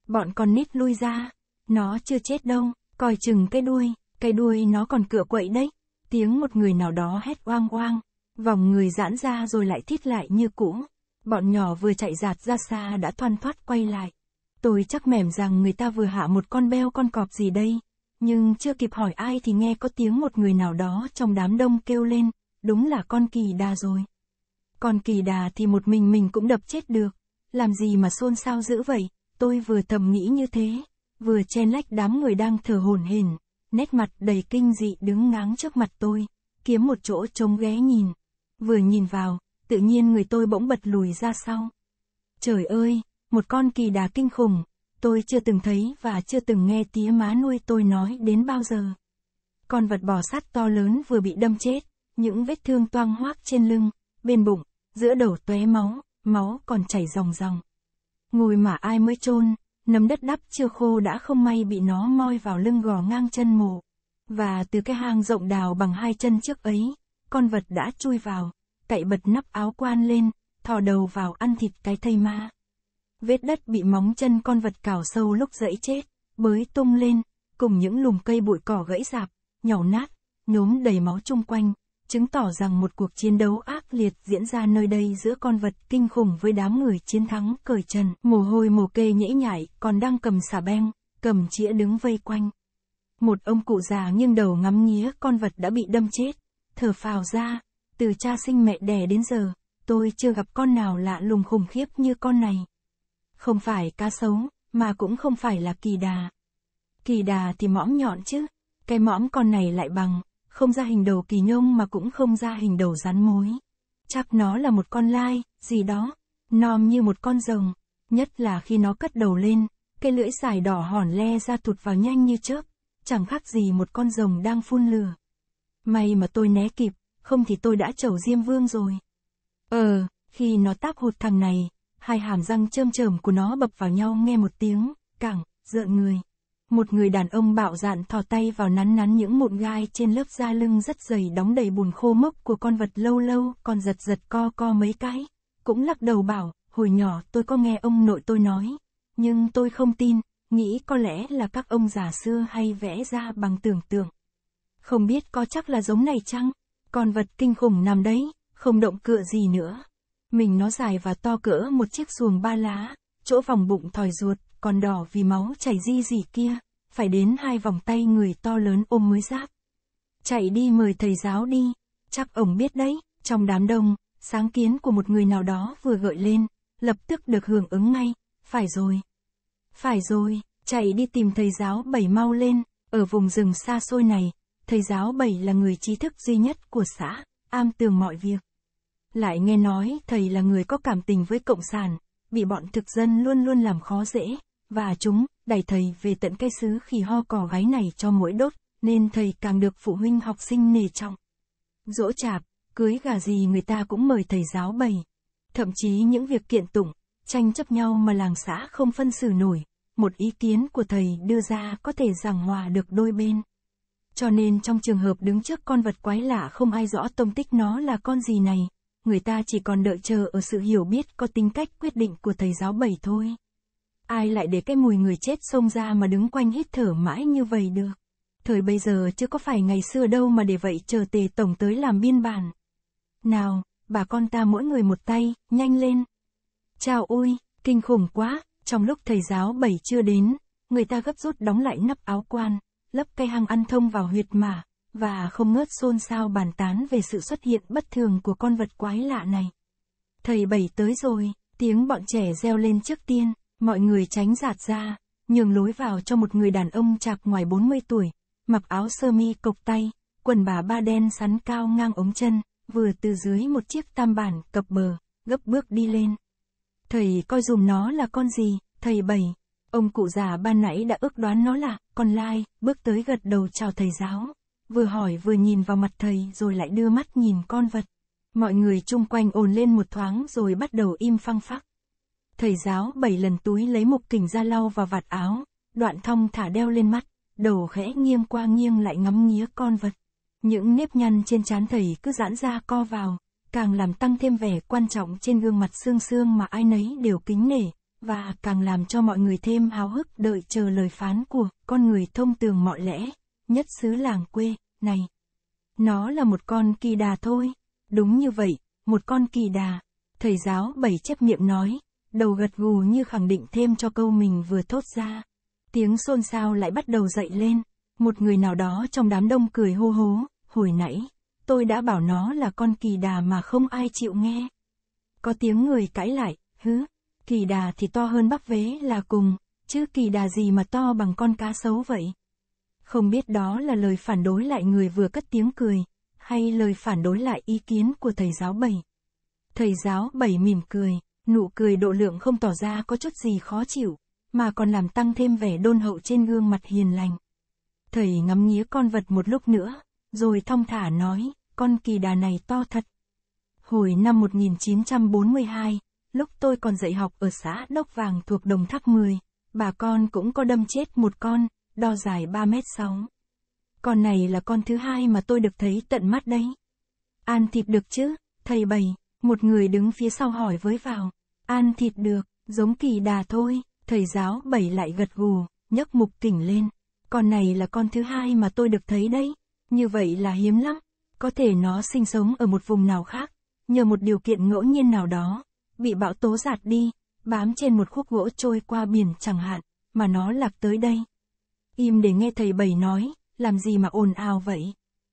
Bọn con nít lui ra. Nó chưa chết đâu, coi chừng cái đuôi, cái đuôi nó còn cựa quậy đấy. Tiếng một người nào đó hét oang oang, vòng người giãn ra rồi lại thít lại như cũ. Bọn nhỏ vừa chạy giạt ra xa đã thoăn thoát quay lại. Tôi chắc mẻm rằng người ta vừa hạ một con beo con cọp gì đây. Nhưng chưa kịp hỏi ai thì nghe có tiếng một người nào đó trong đám đông kêu lên, đúng là con kỳ đà rồi. Con kỳ đà thì một mình mình cũng đập chết được, làm gì mà xôn xao dữ vậy, Tôi vừa thầm nghĩ như thế, vừa chen lách đám người đang thở hổn hển, nét mặt đầy kinh dị đứng ngáng trước mặt tôi, kiếm một chỗ trống ghé nhìn. Vừa nhìn vào, tự nhiên người tôi bỗng bật lùi ra sau. Trời ơi, một con kỳ đà kinh khủng, tôi chưa từng thấy và chưa từng nghe tía má nuôi tôi nói đến bao giờ. Con vật bò sát to lớn vừa bị đâm chết, những vết thương toang hoác trên lưng, bên bụng, giữa đầu tóe máu, máu còn chảy ròng ròng ngồi mà ai mới chôn, nấm đất đắp chưa khô đã không may bị nó moi vào lưng gò ngang chân mồ. Và từ cái hang rộng đào bằng hai chân trước ấy, con vật đã chui vào, cậy bật nắp áo quan lên, thò đầu vào ăn thịt cái thây ma. Vết đất bị móng chân con vật cào sâu lúc dẫy chết, bới tung lên, cùng những lùm cây bụi cỏ gãy rạp, nhỏ nát, nhốm đầy máu chung quanh, chứng tỏ rằng một cuộc chiến đấu ác liệt diễn ra nơi đây giữa con vật kinh khủng với đám người chiến thắng cởi trần, mồ hôi mồ kê nhễ nhại, còn đang cầm xà beng, cầm chĩa đứng vây quanh. Một ông cụ già nghiêng đầu ngắm nghía con vật đã bị đâm chết, thở phào ra, từ cha sinh mẹ đẻ đến giờ, tôi chưa gặp con nào lạ lùng khủng khiếp như con này. Không phải cá sấu, mà cũng không phải là kỳ đà. Kỳ đà thì mõm nhọn chứ, cái mõm con này lại bằng, không ra hình đầu kỳ nhông mà cũng không ra hình đầu rắn mối. Chắc nó là một con lai, gì đó, nom như một con rồng, nhất là khi nó cất đầu lên, cây lưỡi dài đỏ hòn le ra thụt vào nhanh như chớp, chẳng khác gì một con rồng đang phun lửa. May mà tôi né kịp, không thì tôi đã chầu Diêm Vương rồi. Ờ, khi nó táp hụt thằng này, hai hàm răng chơm chởm của nó bập vào nhau nghe một tiếng, cẳng, rợn người một người đàn ông bạo dạn thò tay vào nắn nắn những mụn gai trên lớp da lưng rất dày đóng đầy bùn khô mốc của con vật lâu lâu còn giật giật co co mấy cái cũng lắc đầu bảo hồi nhỏ tôi có nghe ông nội tôi nói nhưng tôi không tin nghĩ có lẽ là các ông già xưa hay vẽ ra bằng tưởng tượng không biết có chắc là giống này chăng con vật kinh khủng nằm đấy không động cựa gì nữa mình nó dài và to cỡ một chiếc xuồng ba lá chỗ vòng bụng thòi ruột còn đỏ vì máu chảy di gì kia, phải đến hai vòng tay người to lớn ôm mới giáp. Chạy đi mời thầy giáo đi, chắc ổng biết đấy, trong đám đông, sáng kiến của một người nào đó vừa gợi lên, lập tức được hưởng ứng ngay, phải rồi. Phải rồi, chạy đi tìm thầy giáo bảy mau lên, ở vùng rừng xa xôi này, thầy giáo bảy là người trí thức duy nhất của xã, am tường mọi việc. Lại nghe nói thầy là người có cảm tình với cộng sản, bị bọn thực dân luôn luôn làm khó dễ, và chúng đẩy thầy về tận cây xứ khi ho cỏ gáy này cho mỗi đốt, nên thầy càng được phụ huynh học sinh nề trọng. Dỗ chạp, cưới gà gì người ta cũng mời thầy giáo bày. Thậm chí những việc kiện tụng, tranh chấp nhau mà làng xã không phân xử nổi, một ý kiến của thầy đưa ra có thể giảng hòa được đôi bên. Cho nên trong trường hợp đứng trước con vật quái lạ không ai rõ tông tích nó là con gì này, người ta chỉ còn đợi chờ ở sự hiểu biết có tính cách quyết định của thầy giáo bảy thôi. Ai lại để cái mùi người chết xông ra mà đứng quanh hít thở mãi như vậy được. Thời bây giờ chưa có phải ngày xưa đâu mà để vậy chờ tề tổng tới làm biên bản. Nào, bà con ta mỗi người một tay, nhanh lên. Chào ôi, kinh khủng quá, trong lúc thầy giáo bảy chưa đến, người ta gấp rút đóng lại nắp áo quan, lấp cây hang ăn thông vào huyệt mả, và không ngớt xôn xao bàn tán về sự xuất hiện bất thường của con vật quái lạ này. Thầy bảy tới rồi, tiếng bọn trẻ reo lên trước tiên. Mọi người tránh giạt ra, nhường lối vào cho một người đàn ông chạc ngoài 40 tuổi, mặc áo sơ mi cộc tay, quần bà ba đen sắn cao ngang ống chân, vừa từ dưới một chiếc tam bản cập bờ, gấp bước đi lên. Thầy coi dùm nó là con gì, thầy bảy. Ông cụ già ban nãy đã ước đoán nó là con lai, bước tới gật đầu chào thầy giáo. Vừa hỏi vừa nhìn vào mặt thầy rồi lại đưa mắt nhìn con vật. Mọi người chung quanh ồn lên một thoáng rồi bắt đầu im phăng phắc. Thầy giáo bảy lần túi lấy một kình ra lau vào vạt áo, đoạn thong thả đeo lên mắt, đầu khẽ nghiêng qua nghiêng lại ngắm nghía con vật. Những nếp nhăn trên trán thầy cứ giãn ra co vào, càng làm tăng thêm vẻ quan trọng trên gương mặt xương xương mà ai nấy đều kính nể, và càng làm cho mọi người thêm háo hức đợi chờ lời phán của con người thông tường mọi lẽ, nhất xứ làng quê, này. Nó là một con kỳ đà thôi. Đúng như vậy, một con kỳ đà. Thầy giáo bảy chép miệng nói, đầu gật gù như khẳng định thêm cho câu mình vừa thốt ra. Tiếng xôn xao lại bắt đầu dậy lên, một người nào đó trong đám đông cười hô hố, hồi nãy, tôi đã bảo nó là con kỳ đà mà không ai chịu nghe. Có tiếng người cãi lại, hứ, kỳ đà thì to hơn bắp vế là cùng, chứ kỳ đà gì mà to bằng con cá sấu vậy. Không biết đó là lời phản đối lại người vừa cất tiếng cười, hay lời phản đối lại ý kiến của thầy giáo bảy. Thầy giáo bảy mỉm cười, Nụ cười độ lượng không tỏ ra có chút gì khó chịu, mà còn làm tăng thêm vẻ đôn hậu trên gương mặt hiền lành. Thầy ngắm nghía con vật một lúc nữa, rồi thong thả nói, con kỳ đà này to thật. Hồi năm 1942, lúc tôi còn dạy học ở xã Đốc Vàng thuộc Đồng Tháp 10, bà con cũng có đâm chết một con, đo dài 3 mét 6. Con này là con thứ hai mà tôi được thấy tận mắt đấy. an thịt được chứ, thầy bày. Một người đứng phía sau hỏi với vào. Ăn thịt được, giống kỳ đà thôi. Thầy giáo bảy lại gật gù, nhấc mục tỉnh lên. Con này là con thứ hai mà tôi được thấy đấy. Như vậy là hiếm lắm. Có thể nó sinh sống ở một vùng nào khác. Nhờ một điều kiện ngẫu nhiên nào đó. Bị bão tố giạt đi. Bám trên một khúc gỗ trôi qua biển chẳng hạn. Mà nó lạc tới đây. Im để nghe thầy bảy nói. Làm gì mà ồn ào vậy?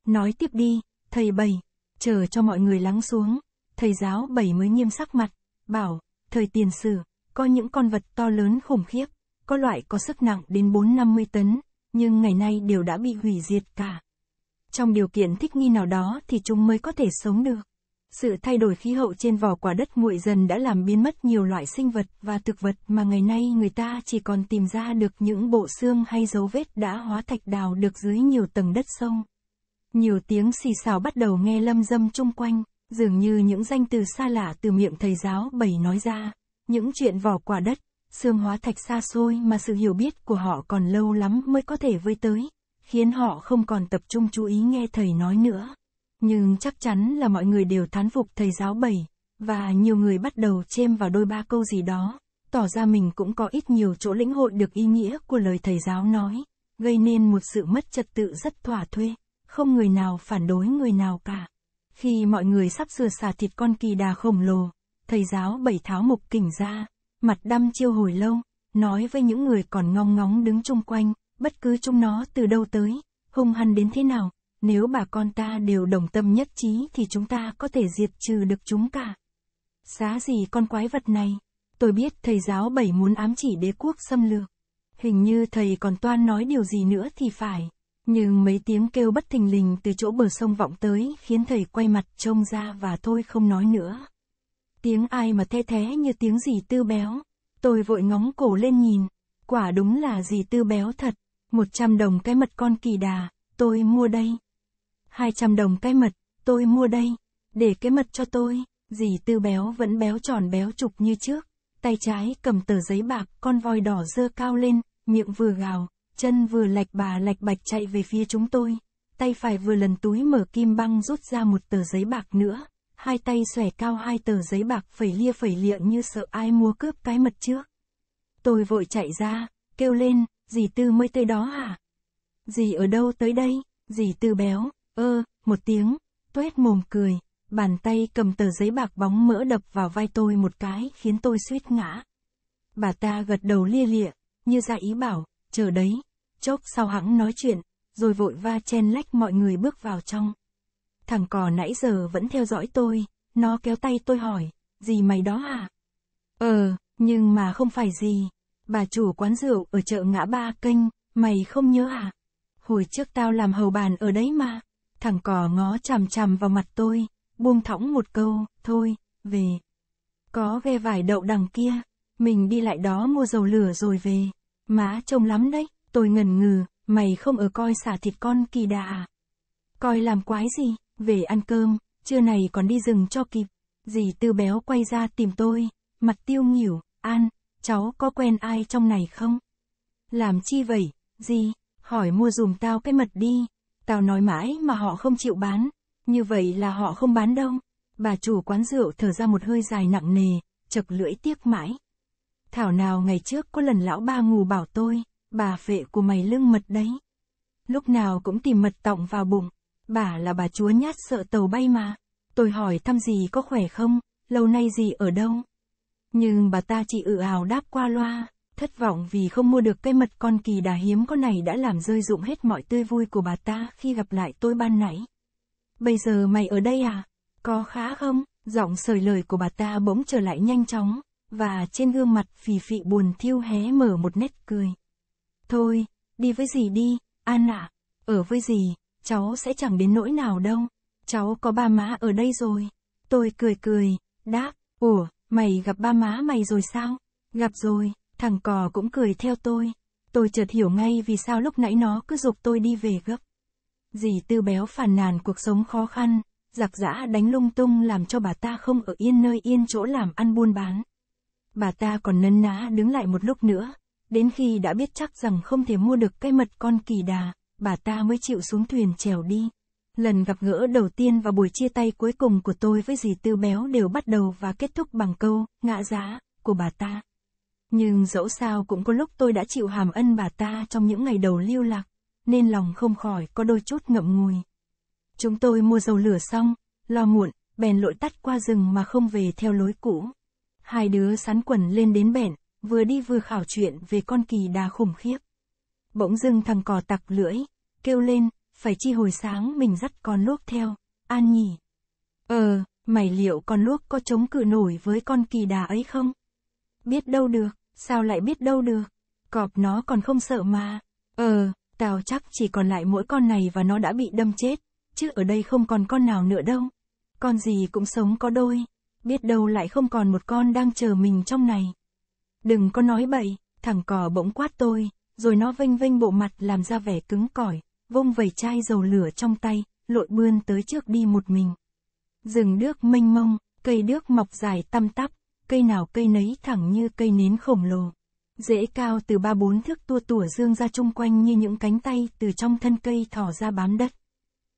Nói tiếp đi, thầy bảy. Chờ cho mọi người lắng xuống. Thầy giáo bảy mới nghiêm sắc mặt, bảo, thời tiền sử, có những con vật to lớn khủng khiếp, có loại có sức nặng đến 4-50 tấn, nhưng ngày nay đều đã bị hủy diệt cả. Trong điều kiện thích nghi nào đó thì chúng mới có thể sống được. Sự thay đổi khí hậu trên vỏ quả đất nguội dần đã làm biến mất nhiều loại sinh vật và thực vật mà ngày nay người ta chỉ còn tìm ra được những bộ xương hay dấu vết đã hóa thạch đào được dưới nhiều tầng đất sông. Nhiều tiếng xì xào bắt đầu nghe lâm dâm chung quanh dường như những danh từ xa lạ từ miệng thầy giáo bày nói ra, những chuyện vỏ quả đất, xương hóa thạch xa xôi mà sự hiểu biết của họ còn lâu lắm mới có thể vơi tới, khiến họ không còn tập trung chú ý nghe thầy nói nữa. Nhưng chắc chắn là mọi người đều thán phục thầy giáo bảy, và nhiều người bắt đầu chêm vào đôi ba câu gì đó, tỏ ra mình cũng có ít nhiều chỗ lĩnh hội được ý nghĩa của lời thầy giáo nói, gây nên một sự mất trật tự rất thỏa thuê, không người nào phản đối người nào cả. Khi mọi người sắp sửa xả thịt con kỳ đà khổng lồ, thầy giáo bảy tháo mục kỉnh ra, mặt đăm chiêu hồi lâu, nói với những người còn ngong ngóng đứng chung quanh, bất cứ chúng nó từ đâu tới, hung hăng đến thế nào, nếu bà con ta đều đồng tâm nhất trí thì chúng ta có thể diệt trừ được chúng cả. Xá gì con quái vật này, tôi biết thầy giáo bảy muốn ám chỉ đế quốc xâm lược. Hình như thầy còn toan nói điều gì nữa thì phải. Nhưng mấy tiếng kêu bất thình lình từ chỗ bờ sông vọng tới khiến thầy quay mặt trông ra và thôi không nói nữa. Tiếng ai mà the thế như tiếng gì tư béo. Tôi vội ngóng cổ lên nhìn. Quả đúng là gì tư béo thật. 100 đồng cái mật con kỳ đà, tôi mua đây. 200 đồng cái mật, tôi mua đây. Để cái mật cho tôi, dì tư béo vẫn béo tròn béo trục như trước. Tay trái cầm tờ giấy bạc, con voi đỏ dơ cao lên, miệng vừa gào, chân vừa lạch bà lạch bạch chạy về phía chúng tôi, tay phải vừa lần túi mở kim băng rút ra một tờ giấy bạc nữa, hai tay xòe cao hai tờ giấy bạc phẩy lia phẩy lịa như sợ ai mua cướp cái mật trước. Tôi vội chạy ra, kêu lên, dì tư mới tới đó hả? Dì ở đâu tới đây? Dì tư béo, ơ, một tiếng, tuét mồm cười, bàn tay cầm tờ giấy bạc bóng mỡ đập vào vai tôi một cái khiến tôi suýt ngã. Bà ta gật đầu lia lịa, như ra ý bảo, chờ đấy, chốc sau hắn nói chuyện, rồi vội va chen lách mọi người bước vào trong. Thằng cò nãy giờ vẫn theo dõi tôi, nó kéo tay tôi hỏi, gì mày đó à? Ờ, nhưng mà không phải gì. Bà chủ quán rượu ở chợ ngã ba kênh, mày không nhớ à? Hồi trước tao làm hầu bàn ở đấy mà. Thằng cò ngó chằm chằm vào mặt tôi, buông thõng một câu, thôi, về. Có ve vải đậu đằng kia, mình đi lại đó mua dầu lửa rồi về. Má trông lắm đấy. Tôi ngần ngừ, mày không ở coi xả thịt con kỳ đà à? Coi làm quái gì, về ăn cơm, trưa này còn đi rừng cho kịp. Dì tư béo quay ra tìm tôi, mặt tiêu nghỉu, an, cháu có quen ai trong này không? Làm chi vậy, dì, hỏi mua dùm tao cái mật đi. Tao nói mãi mà họ không chịu bán, như vậy là họ không bán đâu. Bà chủ quán rượu thở ra một hơi dài nặng nề, chật lưỡi tiếc mãi. Thảo nào ngày trước có lần lão ba ngủ bảo tôi, bà vệ của mày lưng mật đấy. Lúc nào cũng tìm mật tọng vào bụng, bà là bà chúa nhát sợ tàu bay mà. Tôi hỏi thăm gì có khỏe không, lâu nay gì ở đâu. Nhưng bà ta chỉ ự ào đáp qua loa, thất vọng vì không mua được cây mật con kỳ đà hiếm con này đã làm rơi dụng hết mọi tươi vui của bà ta khi gặp lại tôi ban nãy. Bây giờ mày ở đây à? Có khá không? Giọng sời lời của bà ta bỗng trở lại nhanh chóng, và trên gương mặt phì phị buồn thiêu hé mở một nét cười. Thôi, đi với dì đi, An ạ, ở với dì, cháu sẽ chẳng đến nỗi nào đâu. Cháu có ba má ở đây rồi. Tôi cười cười, đáp, ủa, mày gặp ba má mày rồi sao? Gặp rồi, thằng cò cũng cười theo tôi. Tôi chợt hiểu ngay vì sao lúc nãy nó cứ dục tôi đi về gấp. Dì tư béo phàn nàn cuộc sống khó khăn, giặc giã đánh lung tung làm cho bà ta không ở yên nơi yên chỗ làm ăn buôn bán. Bà ta còn nấn ná đứng lại một lúc nữa, Đến khi đã biết chắc rằng không thể mua được cái mật con kỳ đà, bà ta mới chịu xuống thuyền trèo đi. Lần gặp gỡ đầu tiên và buổi chia tay cuối cùng của tôi với dì Tư Béo đều bắt đầu và kết thúc bằng câu, ngã giá, của bà ta. Nhưng dẫu sao cũng có lúc tôi đã chịu hàm ân bà ta trong những ngày đầu lưu lạc, nên lòng không khỏi có đôi chút ngậm ngùi. Chúng tôi mua dầu lửa xong, lo muộn, bèn lội tắt qua rừng mà không về theo lối cũ. Hai đứa sắn quần lên đến bển vừa đi vừa khảo chuyện về con kỳ đà khủng khiếp. Bỗng dưng thằng cò tặc lưỡi, kêu lên, phải chi hồi sáng mình dắt con luốc theo, an nhỉ. Ờ, mày liệu con luốc có chống cự nổi với con kỳ đà ấy không? Biết đâu được, sao lại biết đâu được, cọp nó còn không sợ mà. Ờ, tao chắc chỉ còn lại mỗi con này và nó đã bị đâm chết, chứ ở đây không còn con nào nữa đâu. Con gì cũng sống có đôi, biết đâu lại không còn một con đang chờ mình trong này. Đừng có nói bậy, thằng cò bỗng quát tôi, rồi nó vênh vênh bộ mặt làm ra vẻ cứng cỏi, vung vẩy chai dầu lửa trong tay, lội bươn tới trước đi một mình. Rừng đước mênh mông, cây đước mọc dài tăm tắp, cây nào cây nấy thẳng như cây nến khổng lồ. Rễ cao từ ba bốn thước tua tủa dương ra chung quanh như những cánh tay từ trong thân cây thỏ ra bám đất.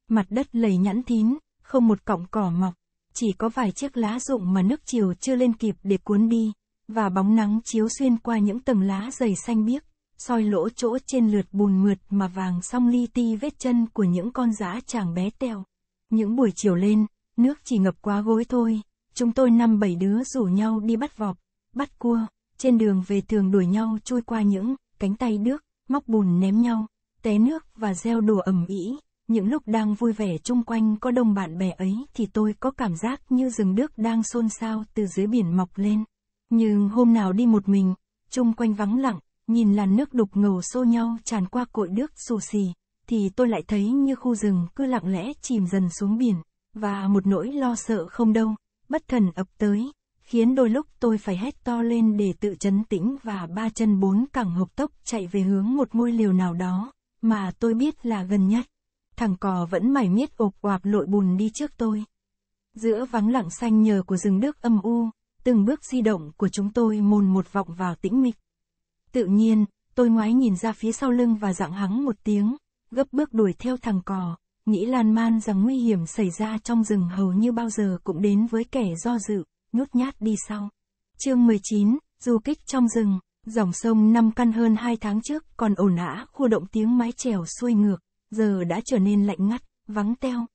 Mặt đất lầy nhẵn thín, không một cọng cỏ mọc, chỉ có vài chiếc lá rụng mà nước chiều chưa lên kịp để cuốn đi và bóng nắng chiếu xuyên qua những tầng lá dày xanh biếc, soi lỗ chỗ trên lượt bùn mượt mà vàng song li ti vết chân của những con dã chàng bé teo. Những buổi chiều lên, nước chỉ ngập quá gối thôi, chúng tôi năm bảy đứa rủ nhau đi bắt vọp, bắt cua, trên đường về thường đuổi nhau chui qua những cánh tay nước móc bùn ném nhau, té nước và gieo đùa ầm ĩ. Những lúc đang vui vẻ chung quanh có đông bạn bè ấy thì tôi có cảm giác như rừng nước đang xôn xao từ dưới biển mọc lên. Nhưng hôm nào đi một mình, chung quanh vắng lặng, nhìn làn nước đục ngầu xô nhau tràn qua cội nước xù xì, thì tôi lại thấy như khu rừng cứ lặng lẽ chìm dần xuống biển, và một nỗi lo sợ không đâu, bất thần ập tới, khiến đôi lúc tôi phải hét to lên để tự chấn tĩnh và ba chân bốn cẳng hộp tốc chạy về hướng một ngôi liều nào đó, mà tôi biết là gần nhất. Thằng cò vẫn mải miết ộp quạp lội bùn đi trước tôi. Giữa vắng lặng xanh nhờ của rừng nước âm u, từng bước di động của chúng tôi mồn một vọng vào tĩnh mịch. Tự nhiên, tôi ngoái nhìn ra phía sau lưng và dặn hắng một tiếng, gấp bước đuổi theo thằng cò, nghĩ lan man rằng nguy hiểm xảy ra trong rừng hầu như bao giờ cũng đến với kẻ do dự, nhút nhát đi sau. Chương 19, du kích trong rừng, dòng sông năm căn hơn hai tháng trước còn ồn ả khu động tiếng mái chèo xuôi ngược, giờ đã trở nên lạnh ngắt, vắng teo.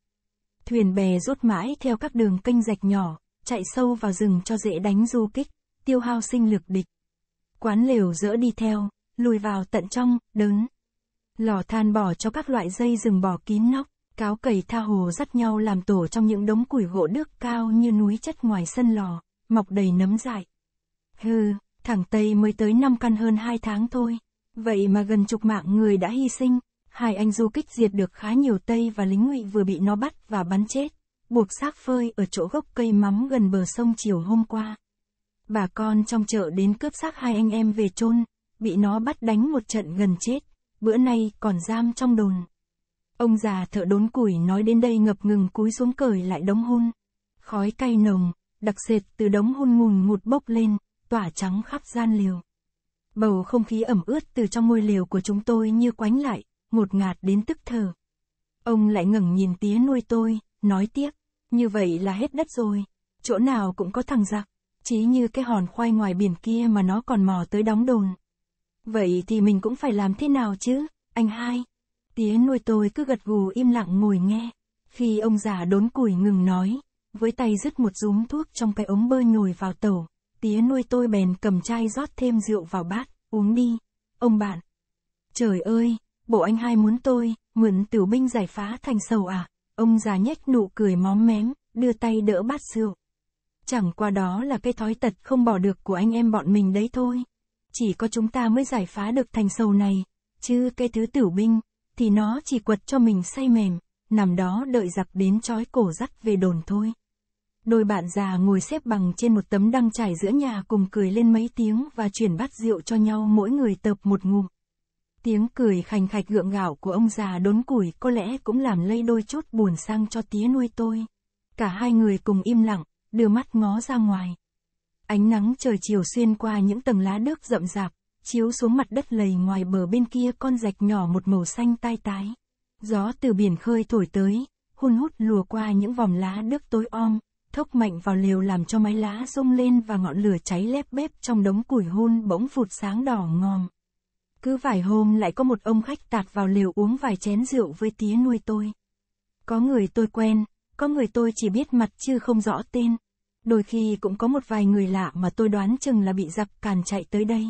Thuyền bè rút mãi theo các đường kênh rạch nhỏ, chạy sâu vào rừng cho dễ đánh du kích, tiêu hao sinh lực địch. Quán lều dỡ đi theo, lùi vào tận trong, đớn. Lò than bỏ cho các loại dây rừng bỏ kín nóc, cáo cầy tha hồ dắt nhau làm tổ trong những đống củi gỗ đước cao như núi chất ngoài sân lò, mọc đầy nấm dại. Hừ, thẳng Tây mới tới năm căn hơn 2 tháng thôi, vậy mà gần chục mạng người đã hy sinh, hai anh du kích diệt được khá nhiều Tây và lính ngụy vừa bị nó bắt và bắn chết buộc xác phơi ở chỗ gốc cây mắm gần bờ sông chiều hôm qua. Bà con trong chợ đến cướp xác hai anh em về chôn, bị nó bắt đánh một trận gần chết, bữa nay còn giam trong đồn. Ông già thợ đốn củi nói đến đây ngập ngừng cúi xuống cởi lại đống hun, Khói cay nồng, đặc sệt từ đống hun ngùn ngụt bốc lên, tỏa trắng khắp gian liều. Bầu không khí ẩm ướt từ trong môi liều của chúng tôi như quánh lại, ngột ngạt đến tức thở. Ông lại ngẩng nhìn tía nuôi tôi, nói tiếp. Như vậy là hết đất rồi. Chỗ nào cũng có thằng giặc. Chí như cái hòn khoai ngoài biển kia mà nó còn mò tới đóng đồn. Vậy thì mình cũng phải làm thế nào chứ, anh hai? Tía nuôi tôi cứ gật gù im lặng ngồi nghe. Khi ông già đốn củi ngừng nói, với tay dứt một rúm thuốc trong cái ống bơi nhồi vào tẩu tía nuôi tôi bèn cầm chai rót thêm rượu vào bát, uống đi. Ông bạn. Trời ơi, bộ anh hai muốn tôi, mượn tiểu binh giải phá thành sầu à? Ông già nhếch nụ cười móm mém, đưa tay đỡ bát rượu. Chẳng qua đó là cái thói tật không bỏ được của anh em bọn mình đấy thôi. Chỉ có chúng ta mới giải phá được thành sầu này, chứ cái thứ tiểu binh, thì nó chỉ quật cho mình say mềm, nằm đó đợi giặc đến trói cổ dắt về đồn thôi. Đôi bạn già ngồi xếp bằng trên một tấm đăng trải giữa nhà cùng cười lên mấy tiếng và chuyển bát rượu cho nhau mỗi người tập một ngụm. Tiếng cười khành khạch gượng gạo của ông già đốn củi có lẽ cũng làm lây đôi chút buồn sang cho tía nuôi tôi. Cả hai người cùng im lặng, đưa mắt ngó ra ngoài. Ánh nắng trời chiều xuyên qua những tầng lá đước rậm rạp, chiếu xuống mặt đất lầy ngoài bờ bên kia con rạch nhỏ một màu xanh tai tái. Gió từ biển khơi thổi tới, hun hút lùa qua những vòng lá đước tối om, thốc mạnh vào lều làm cho mái lá rung lên và ngọn lửa cháy lép bếp trong đống củi hun bỗng phụt sáng đỏ ngòm. Cứ vài hôm lại có một ông khách tạt vào lều uống vài chén rượu với tía nuôi tôi. Có người tôi quen, có người tôi chỉ biết mặt chứ không rõ tên. Đôi khi cũng có một vài người lạ mà tôi đoán chừng là bị giặc càn chạy tới đây.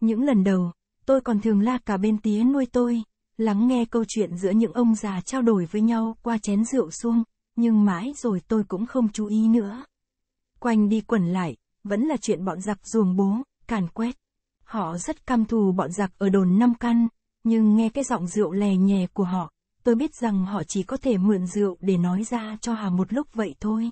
Những lần đầu, tôi còn thường la cả bên tía nuôi tôi, lắng nghe câu chuyện giữa những ông già trao đổi với nhau qua chén rượu xuông, nhưng mãi rồi tôi cũng không chú ý nữa. Quanh đi quẩn lại, vẫn là chuyện bọn giặc ruồng bố, càn quét. Họ rất căm thù bọn giặc ở đồn năm căn, nhưng nghe cái giọng rượu lè nhè của họ, tôi biết rằng họ chỉ có thể mượn rượu để nói ra cho hà một lúc vậy thôi.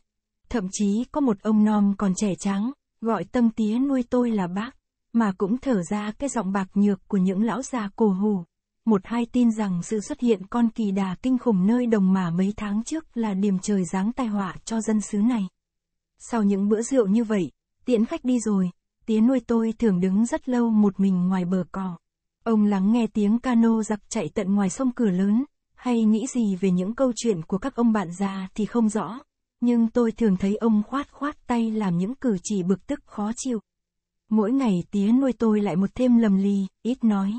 Thậm chí có một ông nom còn trẻ trắng, gọi tâm tía nuôi tôi là bác, mà cũng thở ra cái giọng bạc nhược của những lão già cổ hủ. Một hai tin rằng sự xuất hiện con kỳ đà kinh khủng nơi đồng mà mấy tháng trước là điểm trời giáng tai họa cho dân xứ này. Sau những bữa rượu như vậy, tiễn khách đi rồi, tía nuôi tôi thường đứng rất lâu một mình ngoài bờ cỏ. Ông lắng nghe tiếng cano giặc chạy tận ngoài sông cửa lớn, hay nghĩ gì về những câu chuyện của các ông bạn già thì không rõ, nhưng tôi thường thấy ông khoát khoát tay làm những cử chỉ bực tức khó chịu. Mỗi ngày tía nuôi tôi lại một thêm lầm lì, ít nói.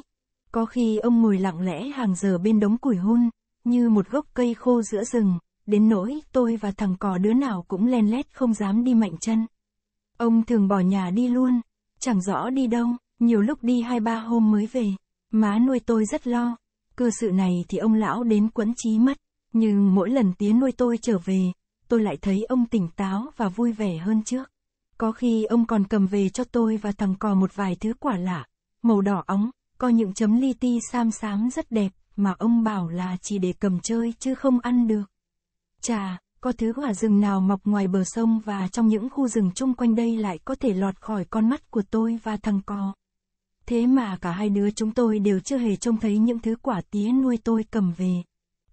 Có khi ông ngồi lặng lẽ hàng giờ bên đống củi hun, như một gốc cây khô giữa rừng, đến nỗi tôi và thằng cò đứa nào cũng len lét không dám đi mạnh chân. Ông thường bỏ nhà đi luôn, chẳng rõ đi đâu, nhiều lúc đi hai ba hôm mới về. Má nuôi tôi rất lo, cơ sự này thì ông lão đến quẫn trí mất, nhưng mỗi lần tiến nuôi tôi trở về, tôi lại thấy ông tỉnh táo và vui vẻ hơn trước. Có khi ông còn cầm về cho tôi và thằng cò một vài thứ quả lạ, màu đỏ óng, có những chấm li ti sam xám rất đẹp, mà ông bảo là chỉ để cầm chơi chứ không ăn được. Chà, có thứ quả rừng nào mọc ngoài bờ sông và trong những khu rừng chung quanh đây lại có thể lọt khỏi con mắt của tôi và thằng cò. Thế mà cả hai đứa chúng tôi đều chưa hề trông thấy những thứ quả tía nuôi tôi cầm về.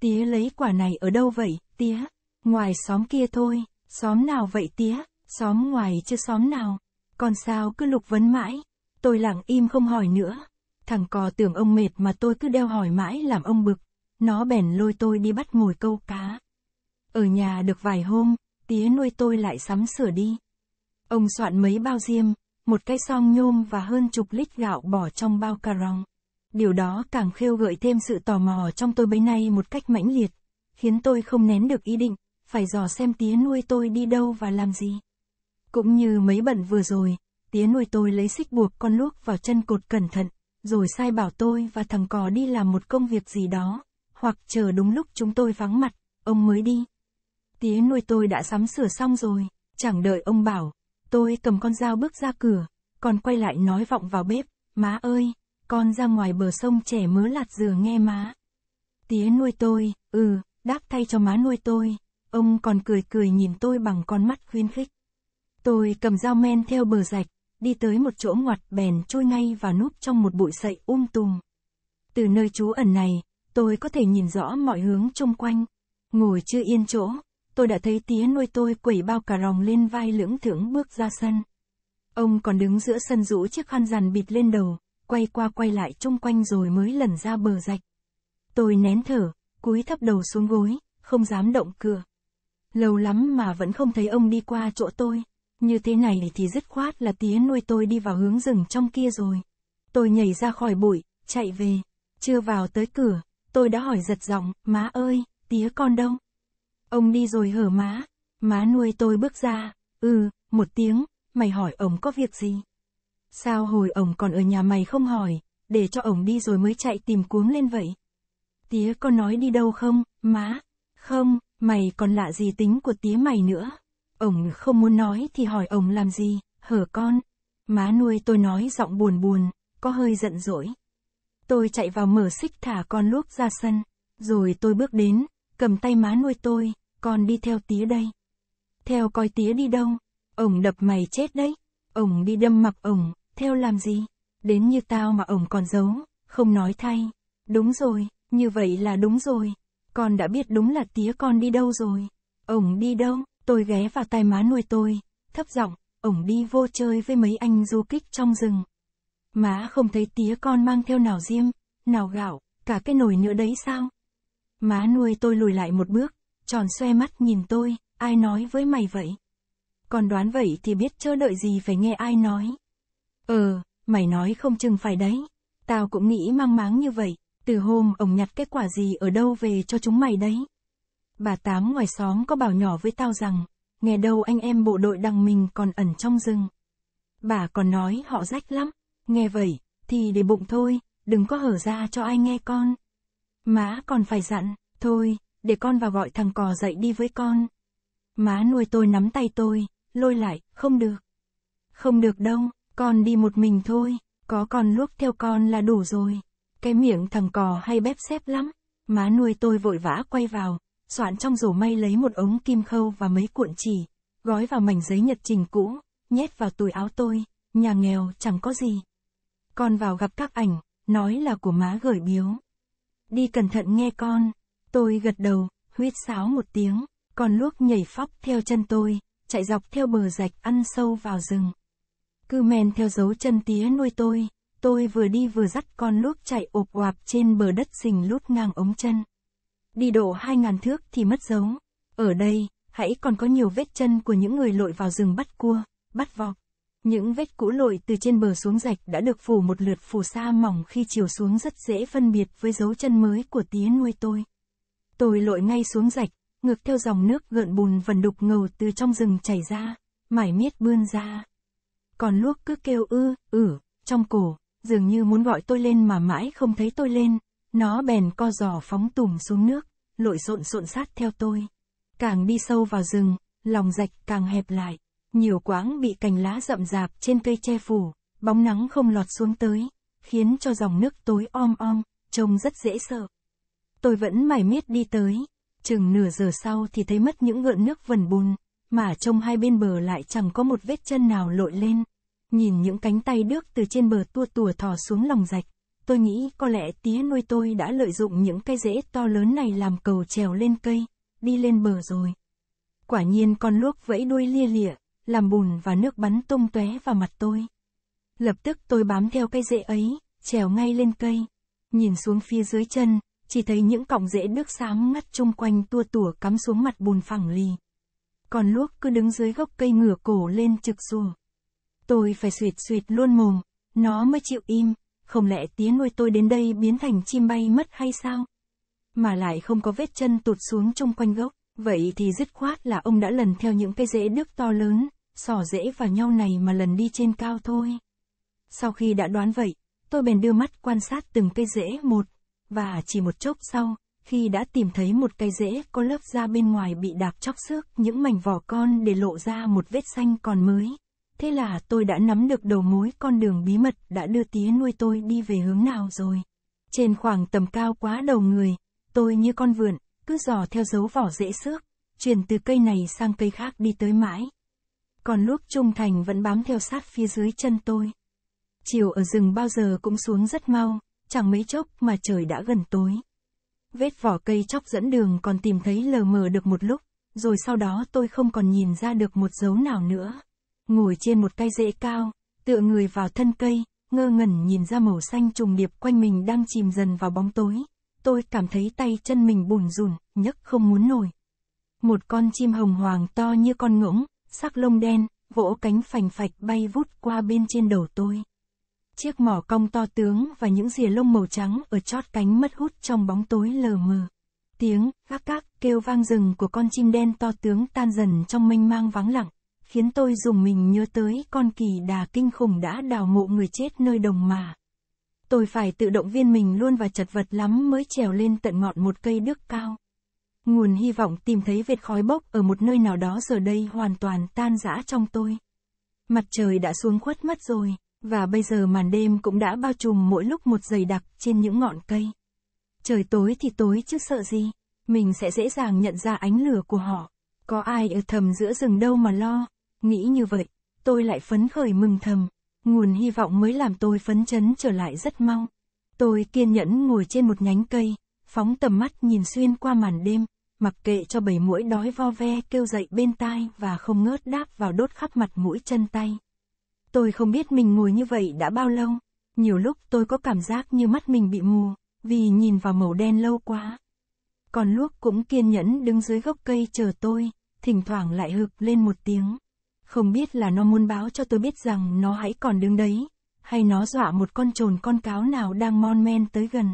Tía lấy quả này ở đâu vậy, tía? Ngoài xóm kia thôi, xóm nào vậy tía? Xóm ngoài chứ xóm nào? Còn sao cứ lục vấn mãi? Tôi lặng im không hỏi nữa. Thằng cò tưởng ông mệt mà tôi cứ đeo hỏi mãi làm ông bực. Nó bèn lôi tôi đi bắt mồi câu cá. Ở nhà được vài hôm, tía nuôi tôi lại sắm sửa đi. Ông soạn mấy bao diêm, một cái song nhôm và hơn chục lít gạo bỏ trong bao cà rong. Điều đó càng khêu gợi thêm sự tò mò trong tôi bấy nay một cách mãnh liệt, khiến tôi không nén được ý định, phải dò xem tía nuôi tôi đi đâu và làm gì. Cũng như mấy bận vừa rồi, tía nuôi tôi lấy xích buộc con luốc vào chân cột cẩn thận, rồi sai bảo tôi và thằng cò đi làm một công việc gì đó, hoặc chờ đúng lúc chúng tôi vắng mặt, ông mới đi tía nuôi tôi đã sắm sửa xong rồi, chẳng đợi ông bảo, tôi cầm con dao bước ra cửa, còn quay lại nói vọng vào bếp, má ơi, con ra ngoài bờ sông trẻ mớ lạt dừa nghe má. Tía nuôi tôi, ừ, đáp thay cho má nuôi tôi, ông còn cười cười nhìn tôi bằng con mắt khuyên khích. Tôi cầm dao men theo bờ rạch, đi tới một chỗ ngoặt bèn trôi ngay và núp trong một bụi sậy um tùm. Từ nơi trú ẩn này, tôi có thể nhìn rõ mọi hướng chung quanh, ngồi chưa yên chỗ, tôi đã thấy tía nuôi tôi quẩy bao cà ròng lên vai lưỡng thưởng bước ra sân. Ông còn đứng giữa sân rũ chiếc khăn rằn bịt lên đầu, quay qua quay lại chung quanh rồi mới lần ra bờ rạch. Tôi nén thở, cúi thấp đầu xuống gối, không dám động cửa. Lâu lắm mà vẫn không thấy ông đi qua chỗ tôi. Như thế này thì dứt khoát là tía nuôi tôi đi vào hướng rừng trong kia rồi. Tôi nhảy ra khỏi bụi, chạy về. Chưa vào tới cửa, tôi đã hỏi giật giọng, má ơi, tía con đâu? Ông đi rồi hở má. Má nuôi tôi bước ra, ừ, một tiếng, mày hỏi ông có việc gì? Sao hồi ông còn ở nhà mày không hỏi, để cho ông đi rồi mới chạy tìm cuống lên vậy? Tía có nói đi đâu không, má? Không, mày còn lạ gì tính của tía mày nữa? ông không muốn nói thì hỏi ông làm gì, hở con. Má nuôi tôi nói giọng buồn buồn, có hơi giận dỗi. Tôi chạy vào mở xích thả con luốc ra sân, rồi tôi bước đến, cầm tay má nuôi tôi, con đi theo tía đây. Theo coi tía đi đâu? Ổng đập mày chết đấy. Ổng đi đâm mặc ổng, theo làm gì? Đến như tao mà ổng còn giấu, không nói thay. Đúng rồi, như vậy là đúng rồi. Con đã biết đúng là tía con đi đâu rồi. Ổng đi đâu? Tôi ghé vào tai má nuôi tôi, thấp giọng, ổng đi vô chơi với mấy anh du kích trong rừng. Má không thấy tía con mang theo nào diêm, nào gạo, cả cái nồi nữa đấy sao? Má nuôi tôi lùi lại một bước, tròn xoe mắt nhìn tôi, ai nói với mày vậy? Còn đoán vậy thì biết chớ đợi gì phải nghe ai nói. Ờ, mày nói không chừng phải đấy. Tao cũng nghĩ mang máng như vậy, từ hôm ông nhặt kết quả gì ở đâu về cho chúng mày đấy. Bà Tám ngoài xóm có bảo nhỏ với tao rằng, nghe đâu anh em bộ đội đằng mình còn ẩn trong rừng. Bà còn nói họ rách lắm, nghe vậy, thì để bụng thôi, đừng có hở ra cho ai nghe con. Má còn phải dặn, thôi, để con vào gọi thằng cò dậy đi với con. Má nuôi tôi nắm tay tôi, lôi lại, không được. Không được đâu, con đi một mình thôi, có con luốc theo con là đủ rồi. Cái miệng thằng cò hay bếp xếp lắm. Má nuôi tôi vội vã quay vào, soạn trong rổ may lấy một ống kim khâu và mấy cuộn chỉ, gói vào mảnh giấy nhật trình cũ, nhét vào túi áo tôi, nhà nghèo chẳng có gì. Con vào gặp các ảnh, nói là của má gửi biếu. Đi cẩn thận nghe con. Tôi gật đầu, huyết sáo một tiếng, còn luốc nhảy phóc theo chân tôi, chạy dọc theo bờ rạch ăn sâu vào rừng. cứ men theo dấu chân tía nuôi tôi, tôi vừa đi vừa dắt con luốc chạy ộp oạp trên bờ đất rình lút ngang ống chân. Đi độ hai ngàn thước thì mất dấu. Ở đây, hãy còn có nhiều vết chân của những người lội vào rừng bắt cua, bắt vọc. Những vết cũ lội từ trên bờ xuống rạch đã được phủ một lượt phủ sa mỏng khi chiều xuống rất dễ phân biệt với dấu chân mới của tía nuôi tôi. Tôi lội ngay xuống rạch, ngược theo dòng nước gợn bùn vần đục ngầu từ trong rừng chảy ra, mải miết bươn ra. Còn luốc cứ kêu ư, ử, trong cổ, dường như muốn gọi tôi lên mà mãi không thấy tôi lên, nó bèn co giò phóng tùm xuống nước, lội xộn xộn sát theo tôi. Càng đi sâu vào rừng, lòng rạch càng hẹp lại, nhiều quãng bị cành lá rậm rạp trên cây che phủ, bóng nắng không lọt xuống tới, khiến cho dòng nước tối om om, trông rất dễ sợ. Tôi vẫn mải miết đi tới, chừng nửa giờ sau thì thấy mất những gợn nước vần bùn, mà trông hai bên bờ lại chẳng có một vết chân nào lội lên. Nhìn những cánh tay đước từ trên bờ tua tùa thò xuống lòng rạch, tôi nghĩ có lẽ tía nuôi tôi đã lợi dụng những cây rễ to lớn này làm cầu trèo lên cây, đi lên bờ rồi. Quả nhiên con luốc vẫy đuôi lia lịa, làm bùn và nước bắn tung tóe vào mặt tôi. Lập tức tôi bám theo cây rễ ấy, trèo ngay lên cây, nhìn xuống phía dưới chân, chỉ thấy những cọng rễ nước xám ngắt chung quanh tua tủa cắm xuống mặt bùn phẳng lì. Còn luốc cứ đứng dưới gốc cây ngửa cổ lên trực rùa. Tôi phải suyệt suyệt luôn mồm, nó mới chịu im, không lẽ tía nuôi tôi đến đây biến thành chim bay mất hay sao? Mà lại không có vết chân tụt xuống chung quanh gốc, vậy thì dứt khoát là ông đã lần theo những cây rễ nước to lớn, sỏ rễ vào nhau này mà lần đi trên cao thôi. Sau khi đã đoán vậy, tôi bèn đưa mắt quan sát từng cây rễ một, và chỉ một chốc sau, khi đã tìm thấy một cây rễ có lớp da bên ngoài bị đạp chóc xước, những mảnh vỏ con để lộ ra một vết xanh còn mới. Thế là tôi đã nắm được đầu mối con đường bí mật đã đưa tía nuôi tôi đi về hướng nào rồi. Trên khoảng tầm cao quá đầu người, tôi như con vượn, cứ dò theo dấu vỏ rễ xước, chuyển từ cây này sang cây khác đi tới mãi. Còn lúc trung thành vẫn bám theo sát phía dưới chân tôi. Chiều ở rừng bao giờ cũng xuống rất mau, chẳng mấy chốc mà trời đã gần tối. Vết vỏ cây chóc dẫn đường còn tìm thấy lờ mờ được một lúc, rồi sau đó tôi không còn nhìn ra được một dấu nào nữa. Ngồi trên một cây rễ cao, tựa người vào thân cây, ngơ ngẩn nhìn ra màu xanh trùng điệp quanh mình đang chìm dần vào bóng tối. Tôi cảm thấy tay chân mình bùn rùn, nhấc không muốn nổi. Một con chim hồng hoàng to như con ngỗng, sắc lông đen, vỗ cánh phành phạch bay vút qua bên trên đầu tôi chiếc mỏ cong to tướng và những rìa lông màu trắng ở chót cánh mất hút trong bóng tối lờ mờ. Tiếng các các kêu vang rừng của con chim đen to tướng tan dần trong mênh mang vắng lặng, khiến tôi dùng mình nhớ tới con kỳ đà kinh khủng đã đào mộ người chết nơi đồng mà. Tôi phải tự động viên mình luôn và chật vật lắm mới trèo lên tận ngọn một cây đước cao. Nguồn hy vọng tìm thấy vệt khói bốc ở một nơi nào đó giờ đây hoàn toàn tan rã trong tôi. Mặt trời đã xuống khuất mất rồi và bây giờ màn đêm cũng đã bao trùm mỗi lúc một dày đặc trên những ngọn cây. Trời tối thì tối chứ sợ gì, mình sẽ dễ dàng nhận ra ánh lửa của họ. Có ai ở thầm giữa rừng đâu mà lo, nghĩ như vậy, tôi lại phấn khởi mừng thầm. Nguồn hy vọng mới làm tôi phấn chấn trở lại rất mong. Tôi kiên nhẫn ngồi trên một nhánh cây, phóng tầm mắt nhìn xuyên qua màn đêm, mặc kệ cho bầy mũi đói vo ve kêu dậy bên tai và không ngớt đáp vào đốt khắp mặt mũi chân tay. Tôi không biết mình ngồi như vậy đã bao lâu. Nhiều lúc tôi có cảm giác như mắt mình bị mù, vì nhìn vào màu đen lâu quá. Còn lúc cũng kiên nhẫn đứng dưới gốc cây chờ tôi, thỉnh thoảng lại hực lên một tiếng. Không biết là nó muốn báo cho tôi biết rằng nó hãy còn đứng đấy, hay nó dọa một con trồn con cáo nào đang mon men tới gần.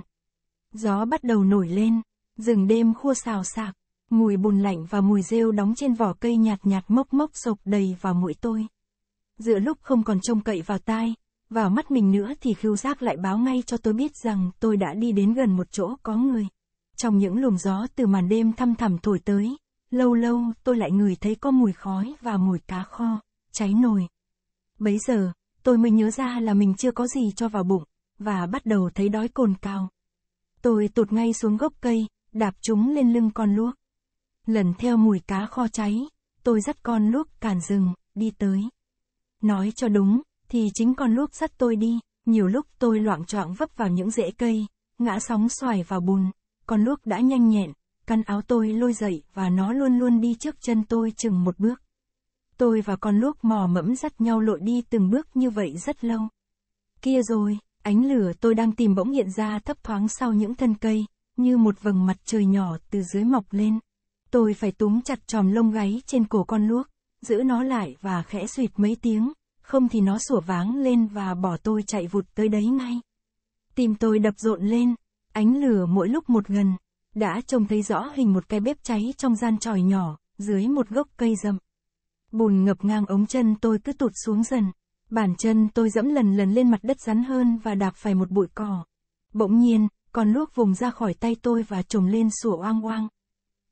Gió bắt đầu nổi lên, rừng đêm khua xào xạc, mùi bùn lạnh và mùi rêu đóng trên vỏ cây nhạt nhạt mốc mốc sộc đầy vào mũi tôi giữa lúc không còn trông cậy vào tai, vào mắt mình nữa thì khưu giác lại báo ngay cho tôi biết rằng tôi đã đi đến gần một chỗ có người. Trong những luồng gió từ màn đêm thăm thẳm thổi tới, lâu lâu tôi lại ngửi thấy có mùi khói và mùi cá kho, cháy nồi. Bấy giờ, tôi mới nhớ ra là mình chưa có gì cho vào bụng, và bắt đầu thấy đói cồn cao. Tôi tụt ngay xuống gốc cây, đạp chúng lên lưng con luốc. Lần theo mùi cá kho cháy, tôi dắt con luốc cản rừng, đi tới. Nói cho đúng, thì chính con lúp sắt tôi đi, nhiều lúc tôi loạn trọng vấp vào những rễ cây, ngã sóng xoài vào bùn, con lúp đã nhanh nhẹn, căn áo tôi lôi dậy và nó luôn luôn đi trước chân tôi chừng một bước. Tôi và con lúp mò mẫm dắt nhau lội đi từng bước như vậy rất lâu. Kia rồi, ánh lửa tôi đang tìm bỗng hiện ra thấp thoáng sau những thân cây, như một vầng mặt trời nhỏ từ dưới mọc lên. Tôi phải túm chặt tròm lông gáy trên cổ con luốc giữ nó lại và khẽ suyệt mấy tiếng, không thì nó sủa váng lên và bỏ tôi chạy vụt tới đấy ngay. Tìm tôi đập rộn lên, ánh lửa mỗi lúc một gần, đã trông thấy rõ hình một cái bếp cháy trong gian tròi nhỏ, dưới một gốc cây rậm. Bùn ngập ngang ống chân tôi cứ tụt xuống dần, bản chân tôi dẫm lần lần lên mặt đất rắn hơn và đạp phải một bụi cỏ. Bỗng nhiên, con luốc vùng ra khỏi tay tôi và trồm lên sủa oang oang.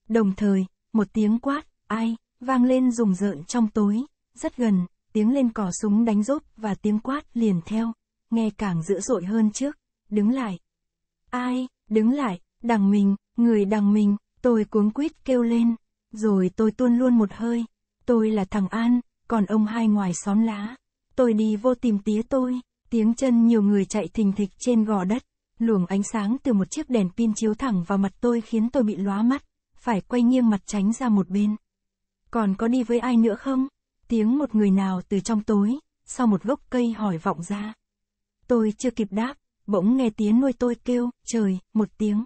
Đồng thời, một tiếng quát, ai? vang lên rùng rợn trong tối, rất gần, tiếng lên cò súng đánh rốt và tiếng quát liền theo, nghe càng dữ dội hơn trước, đứng lại. Ai, đứng lại, đằng mình, người đằng mình, tôi cuống quýt kêu lên, rồi tôi tuôn luôn một hơi, tôi là thằng An, còn ông hai ngoài xóm lá, tôi đi vô tìm tía tôi, tiếng chân nhiều người chạy thình thịch trên gò đất, luồng ánh sáng từ một chiếc đèn pin chiếu thẳng vào mặt tôi khiến tôi bị lóa mắt, phải quay nghiêng mặt tránh ra một bên. Còn có đi với ai nữa không? Tiếng một người nào từ trong tối, sau một gốc cây hỏi vọng ra. Tôi chưa kịp đáp, bỗng nghe tiếng nuôi tôi kêu, trời, một tiếng.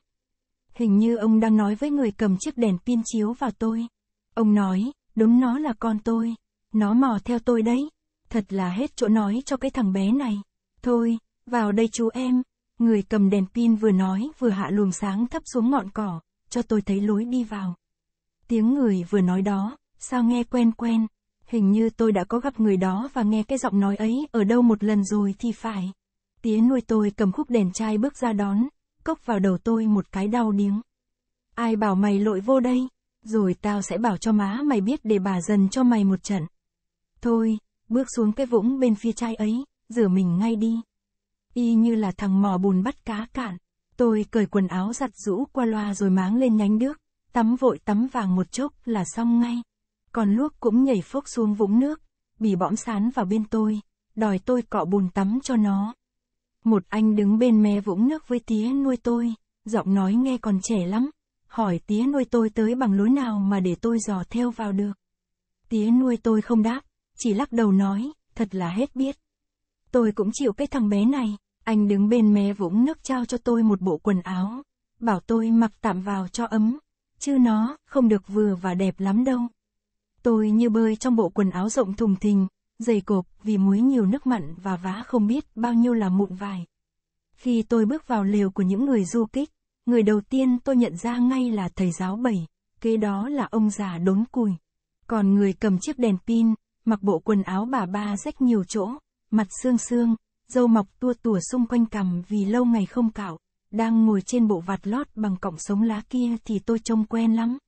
Hình như ông đang nói với người cầm chiếc đèn pin chiếu vào tôi. Ông nói, đúng nó là con tôi. Nó mò theo tôi đấy. Thật là hết chỗ nói cho cái thằng bé này. Thôi, vào đây chú em. Người cầm đèn pin vừa nói vừa hạ luồng sáng thấp xuống ngọn cỏ, cho tôi thấy lối đi vào. Tiếng người vừa nói đó, sao nghe quen quen, hình như tôi đã có gặp người đó và nghe cái giọng nói ấy ở đâu một lần rồi thì phải. Tía nuôi tôi cầm khúc đèn chai bước ra đón, cốc vào đầu tôi một cái đau điếng. Ai bảo mày lội vô đây, rồi tao sẽ bảo cho má mày biết để bà dần cho mày một trận. Thôi, bước xuống cái vũng bên phía chai ấy, rửa mình ngay đi. Y như là thằng mò bùn bắt cá cạn, tôi cởi quần áo giặt rũ qua loa rồi máng lên nhánh nước, tắm vội tắm vàng một chốc là xong ngay. Con luốc cũng nhảy phốc xuống vũng nước, bị bõm sán vào bên tôi, đòi tôi cọ bùn tắm cho nó. Một anh đứng bên mé vũng nước với tía nuôi tôi, giọng nói nghe còn trẻ lắm, hỏi tía nuôi tôi tới bằng lối nào mà để tôi dò theo vào được. Tía nuôi tôi không đáp, chỉ lắc đầu nói, thật là hết biết. Tôi cũng chịu cái thằng bé này, anh đứng bên mé vũng nước trao cho tôi một bộ quần áo, bảo tôi mặc tạm vào cho ấm, chứ nó không được vừa và đẹp lắm đâu. Tôi như bơi trong bộ quần áo rộng thùng thình, dày cộp vì muối nhiều nước mặn và vã không biết bao nhiêu là mụn vải. Khi tôi bước vào lều của những người du kích, người đầu tiên tôi nhận ra ngay là thầy giáo bảy, kế đó là ông già đốn cùi. Còn người cầm chiếc đèn pin, mặc bộ quần áo bà ba rách nhiều chỗ, mặt xương xương, dâu mọc tua tủa xung quanh cằm vì lâu ngày không cạo, đang ngồi trên bộ vạt lót bằng cọng sống lá kia thì tôi trông quen lắm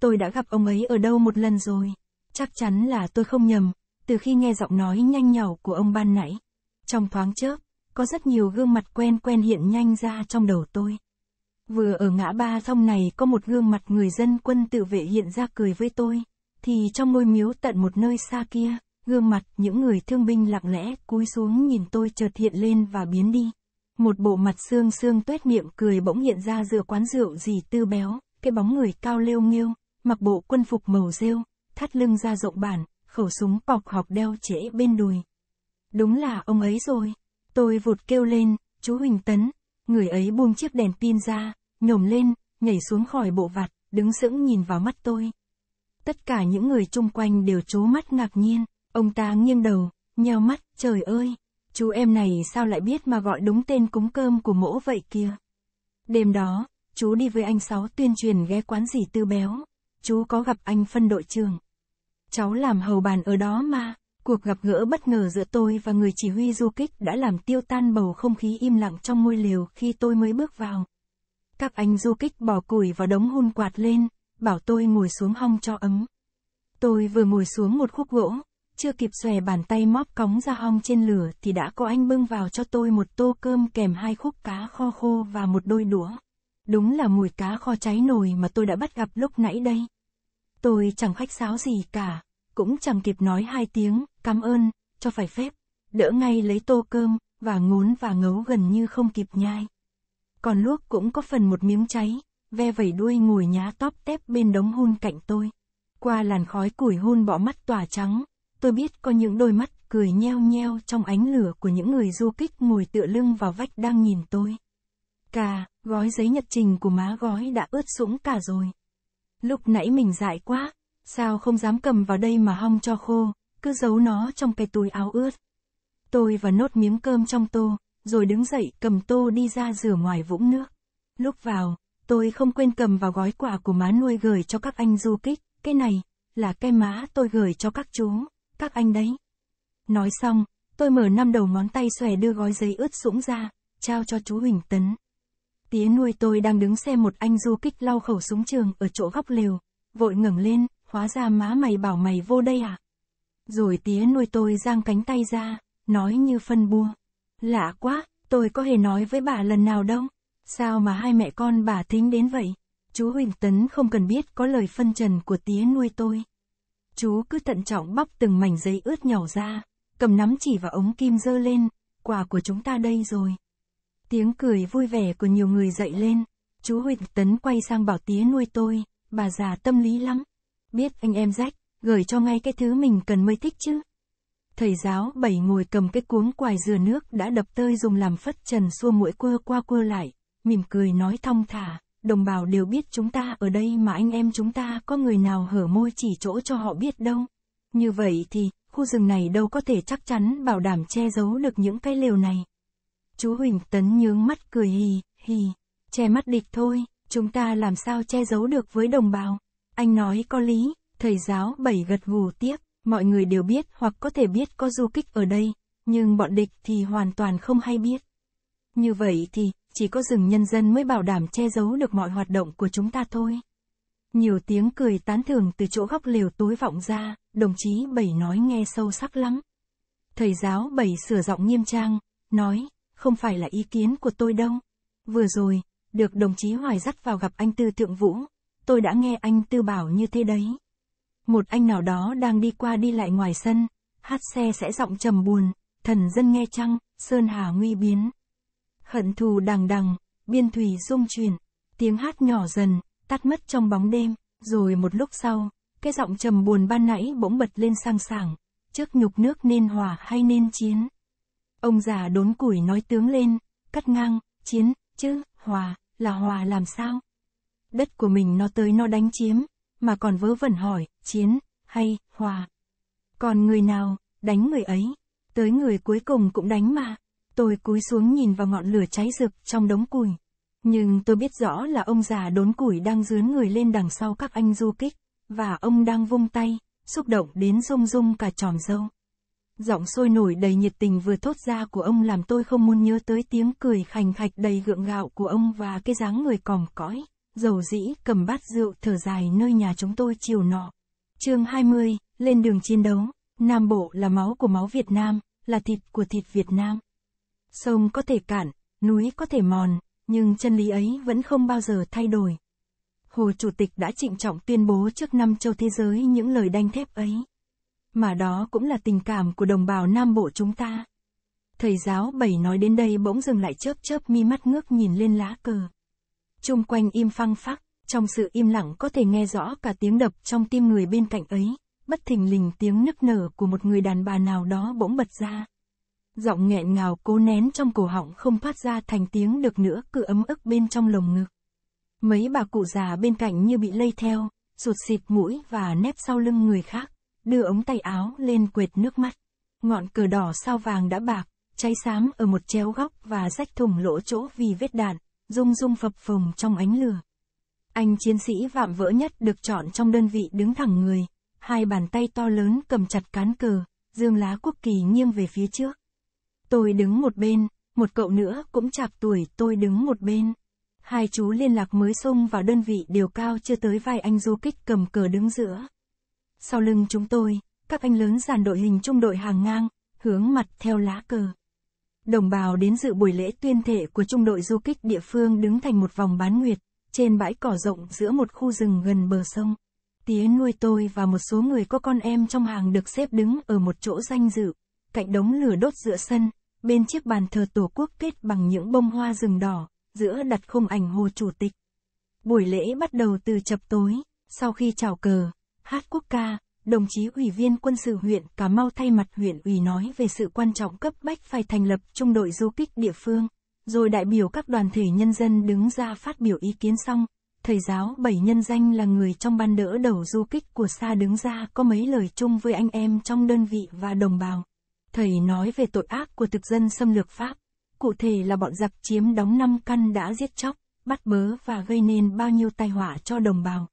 tôi đã gặp ông ấy ở đâu một lần rồi. Chắc chắn là tôi không nhầm, từ khi nghe giọng nói nhanh nhỏ của ông ban nãy. Trong thoáng chớp, có rất nhiều gương mặt quen quen hiện nhanh ra trong đầu tôi. Vừa ở ngã ba sông này có một gương mặt người dân quân tự vệ hiện ra cười với tôi, thì trong ngôi miếu tận một nơi xa kia, gương mặt những người thương binh lặng lẽ cúi xuống nhìn tôi chợt hiện lên và biến đi. Một bộ mặt xương xương tuét miệng cười bỗng hiện ra giữa quán rượu gì tư béo, cái bóng người cao lêu nghiêu mặc bộ quân phục màu rêu, thắt lưng ra rộng bản, khẩu súng bọc họp đeo trễ bên đùi. Đúng là ông ấy rồi. Tôi vụt kêu lên, chú Huỳnh Tấn. Người ấy buông chiếc đèn pin ra, nhổm lên, nhảy xuống khỏi bộ vặt, đứng sững nhìn vào mắt tôi. Tất cả những người chung quanh đều trố mắt ngạc nhiên. Ông ta nghiêng đầu, nheo mắt, trời ơi, chú em này sao lại biết mà gọi đúng tên cúng cơm của mỗ vậy kia. Đêm đó, chú đi với anh Sáu tuyên truyền ghé quán gì tư béo chú có gặp anh phân đội trưởng. Cháu làm hầu bàn ở đó mà. Cuộc gặp gỡ bất ngờ giữa tôi và người chỉ huy du kích đã làm tiêu tan bầu không khí im lặng trong ngôi lều khi tôi mới bước vào. Các anh du kích bỏ củi vào đống hun quạt lên, bảo tôi ngồi xuống hong cho ấm. Tôi vừa ngồi xuống một khúc gỗ, chưa kịp xòe bàn tay móp cóng ra hong trên lửa thì đã có anh bưng vào cho tôi một tô cơm kèm hai khúc cá kho khô và một đôi đũa. Đúng là mùi cá kho cháy nồi mà tôi đã bắt gặp lúc nãy đây. Tôi chẳng khách sáo gì cả, cũng chẳng kịp nói hai tiếng, cảm ơn, cho phải phép. Đỡ ngay lấy tô cơm, và ngốn và ngấu gần như không kịp nhai. Còn luốc cũng có phần một miếng cháy, ve vẩy đuôi ngồi nhá tóp tép bên đống hun cạnh tôi. Qua làn khói củi hun bỏ mắt tỏa trắng, tôi biết có những đôi mắt cười nheo nheo trong ánh lửa của những người du kích ngồi tựa lưng vào vách đang nhìn tôi. Cà, gói giấy nhật trình của má gói đã ướt sũng cả rồi. Lúc nãy mình dại quá, sao không dám cầm vào đây mà hong cho khô, cứ giấu nó trong cái túi áo ướt. Tôi và nốt miếng cơm trong tô, rồi đứng dậy cầm tô đi ra rửa ngoài vũng nước. Lúc vào, tôi không quên cầm vào gói quà của má nuôi gửi cho các anh du kích, cái này, là cái má tôi gửi cho các chú, các anh đấy. Nói xong, tôi mở năm đầu ngón tay xòe đưa gói giấy ướt sũng ra, trao cho chú Huỳnh Tấn. Tía nuôi tôi đang đứng xem một anh du kích lau khẩu súng trường ở chỗ góc lều, vội ngẩng lên, hóa ra má mày bảo mày vô đây à? Rồi tía nuôi tôi giang cánh tay ra, nói như phân bua. Lạ quá, tôi có hề nói với bà lần nào đâu. Sao mà hai mẹ con bà thính đến vậy? Chú Huỳnh Tấn không cần biết có lời phân trần của tía nuôi tôi. Chú cứ thận trọng bóc từng mảnh giấy ướt nhỏ ra, cầm nắm chỉ vào ống kim dơ lên, quà của chúng ta đây rồi. Tiếng cười vui vẻ của nhiều người dậy lên. Chú Huỳnh Tấn quay sang bảo tía nuôi tôi, bà già tâm lý lắm. Biết anh em rách, gửi cho ngay cái thứ mình cần mới thích chứ. Thầy giáo bảy ngồi cầm cái cuống quài dừa nước đã đập tơi dùng làm phất trần xua mũi quơ qua quơ lại, mỉm cười nói thong thả, đồng bào đều biết chúng ta ở đây mà anh em chúng ta có người nào hở môi chỉ chỗ cho họ biết đâu. Như vậy thì, khu rừng này đâu có thể chắc chắn bảo đảm che giấu được những cái lều này. Chú Huỳnh Tấn nhướng mắt cười hì, hì, che mắt địch thôi, chúng ta làm sao che giấu được với đồng bào. Anh nói có lý, thầy giáo bảy gật gù tiếp, mọi người đều biết hoặc có thể biết có du kích ở đây, nhưng bọn địch thì hoàn toàn không hay biết. Như vậy thì, chỉ có rừng nhân dân mới bảo đảm che giấu được mọi hoạt động của chúng ta thôi. Nhiều tiếng cười tán thưởng từ chỗ góc lều tối vọng ra, đồng chí Bảy nói nghe sâu sắc lắm. Thầy giáo Bảy sửa giọng nghiêm trang, nói, không phải là ý kiến của tôi đâu. Vừa rồi, được đồng chí Hoài dắt vào gặp anh Tư Thượng Vũ, tôi đã nghe anh Tư bảo như thế đấy. Một anh nào đó đang đi qua đi lại ngoài sân, hát xe sẽ giọng trầm buồn, thần dân nghe chăng, sơn hà nguy biến. Hận thù đằng đằng, biên thùy rung chuyển, tiếng hát nhỏ dần, tắt mất trong bóng đêm, rồi một lúc sau, cái giọng trầm buồn ban nãy bỗng bật lên sang sảng, trước nhục nước nên hòa hay nên chiến. Ông già đốn củi nói tướng lên, cắt ngang, chiến, chứ, hòa, là hòa làm sao? Đất của mình nó tới nó đánh chiếm, mà còn vớ vẩn hỏi, chiến, hay, hòa. Còn người nào, đánh người ấy, tới người cuối cùng cũng đánh mà. Tôi cúi xuống nhìn vào ngọn lửa cháy rực trong đống củi. Nhưng tôi biết rõ là ông già đốn củi đang dướn người lên đằng sau các anh du kích, và ông đang vung tay, xúc động đến rung rung cả tròm dâu. Giọng sôi nổi đầy nhiệt tình vừa thốt ra của ông làm tôi không muốn nhớ tới tiếng cười khành khạch đầy gượng gạo của ông và cái dáng người còm cõi, dầu dĩ cầm bát rượu thở dài nơi nhà chúng tôi chiều nọ. chương 20, lên đường chiến đấu, Nam Bộ là máu của máu Việt Nam, là thịt của thịt Việt Nam. Sông có thể cạn, núi có thể mòn, nhưng chân lý ấy vẫn không bao giờ thay đổi. Hồ Chủ tịch đã trịnh trọng tuyên bố trước năm châu thế giới những lời đanh thép ấy mà đó cũng là tình cảm của đồng bào Nam Bộ chúng ta. Thầy giáo bảy nói đến đây bỗng dừng lại chớp chớp mi mắt ngước nhìn lên lá cờ. Trung quanh im phăng phắc, trong sự im lặng có thể nghe rõ cả tiếng đập trong tim người bên cạnh ấy, bất thình lình tiếng nức nở của một người đàn bà nào đó bỗng bật ra. Giọng nghẹn ngào cố nén trong cổ họng không phát ra thành tiếng được nữa cứ ấm ức bên trong lồng ngực. Mấy bà cụ già bên cạnh như bị lây theo, rụt xịt mũi và nép sau lưng người khác đưa ống tay áo lên quệt nước mắt. Ngọn cờ đỏ sao vàng đã bạc, cháy xám ở một chéo góc và rách thủng lỗ chỗ vì vết đạn, rung rung phập phồng trong ánh lửa. Anh chiến sĩ vạm vỡ nhất được chọn trong đơn vị đứng thẳng người, hai bàn tay to lớn cầm chặt cán cờ, dương lá quốc kỳ nghiêng về phía trước. Tôi đứng một bên, một cậu nữa cũng chạp tuổi tôi đứng một bên. Hai chú liên lạc mới xông vào đơn vị đều cao chưa tới vai anh du kích cầm cờ đứng giữa. Sau lưng chúng tôi, các anh lớn dàn đội hình trung đội hàng ngang, hướng mặt theo lá cờ. Đồng bào đến dự buổi lễ tuyên thệ của trung đội du kích địa phương đứng thành một vòng bán nguyệt, trên bãi cỏ rộng giữa một khu rừng gần bờ sông. Tía nuôi tôi và một số người có con em trong hàng được xếp đứng ở một chỗ danh dự, cạnh đống lửa đốt giữa sân, bên chiếc bàn thờ tổ quốc kết bằng những bông hoa rừng đỏ, giữa đặt khung ảnh hồ chủ tịch. Buổi lễ bắt đầu từ chập tối, sau khi chào cờ, hát quốc ca, đồng chí Ủy viên Quân sự huyện Cà Mau thay mặt huyện ủy nói về sự quan trọng cấp bách phải thành lập trung đội du kích địa phương, rồi đại biểu các đoàn thể nhân dân đứng ra phát biểu ý kiến xong, thầy giáo bảy nhân danh là người trong ban đỡ đầu du kích của xa đứng ra có mấy lời chung với anh em trong đơn vị và đồng bào. Thầy nói về tội ác của thực dân xâm lược Pháp, cụ thể là bọn giặc chiếm đóng năm căn đã giết chóc, bắt bớ và gây nên bao nhiêu tai họa cho đồng bào.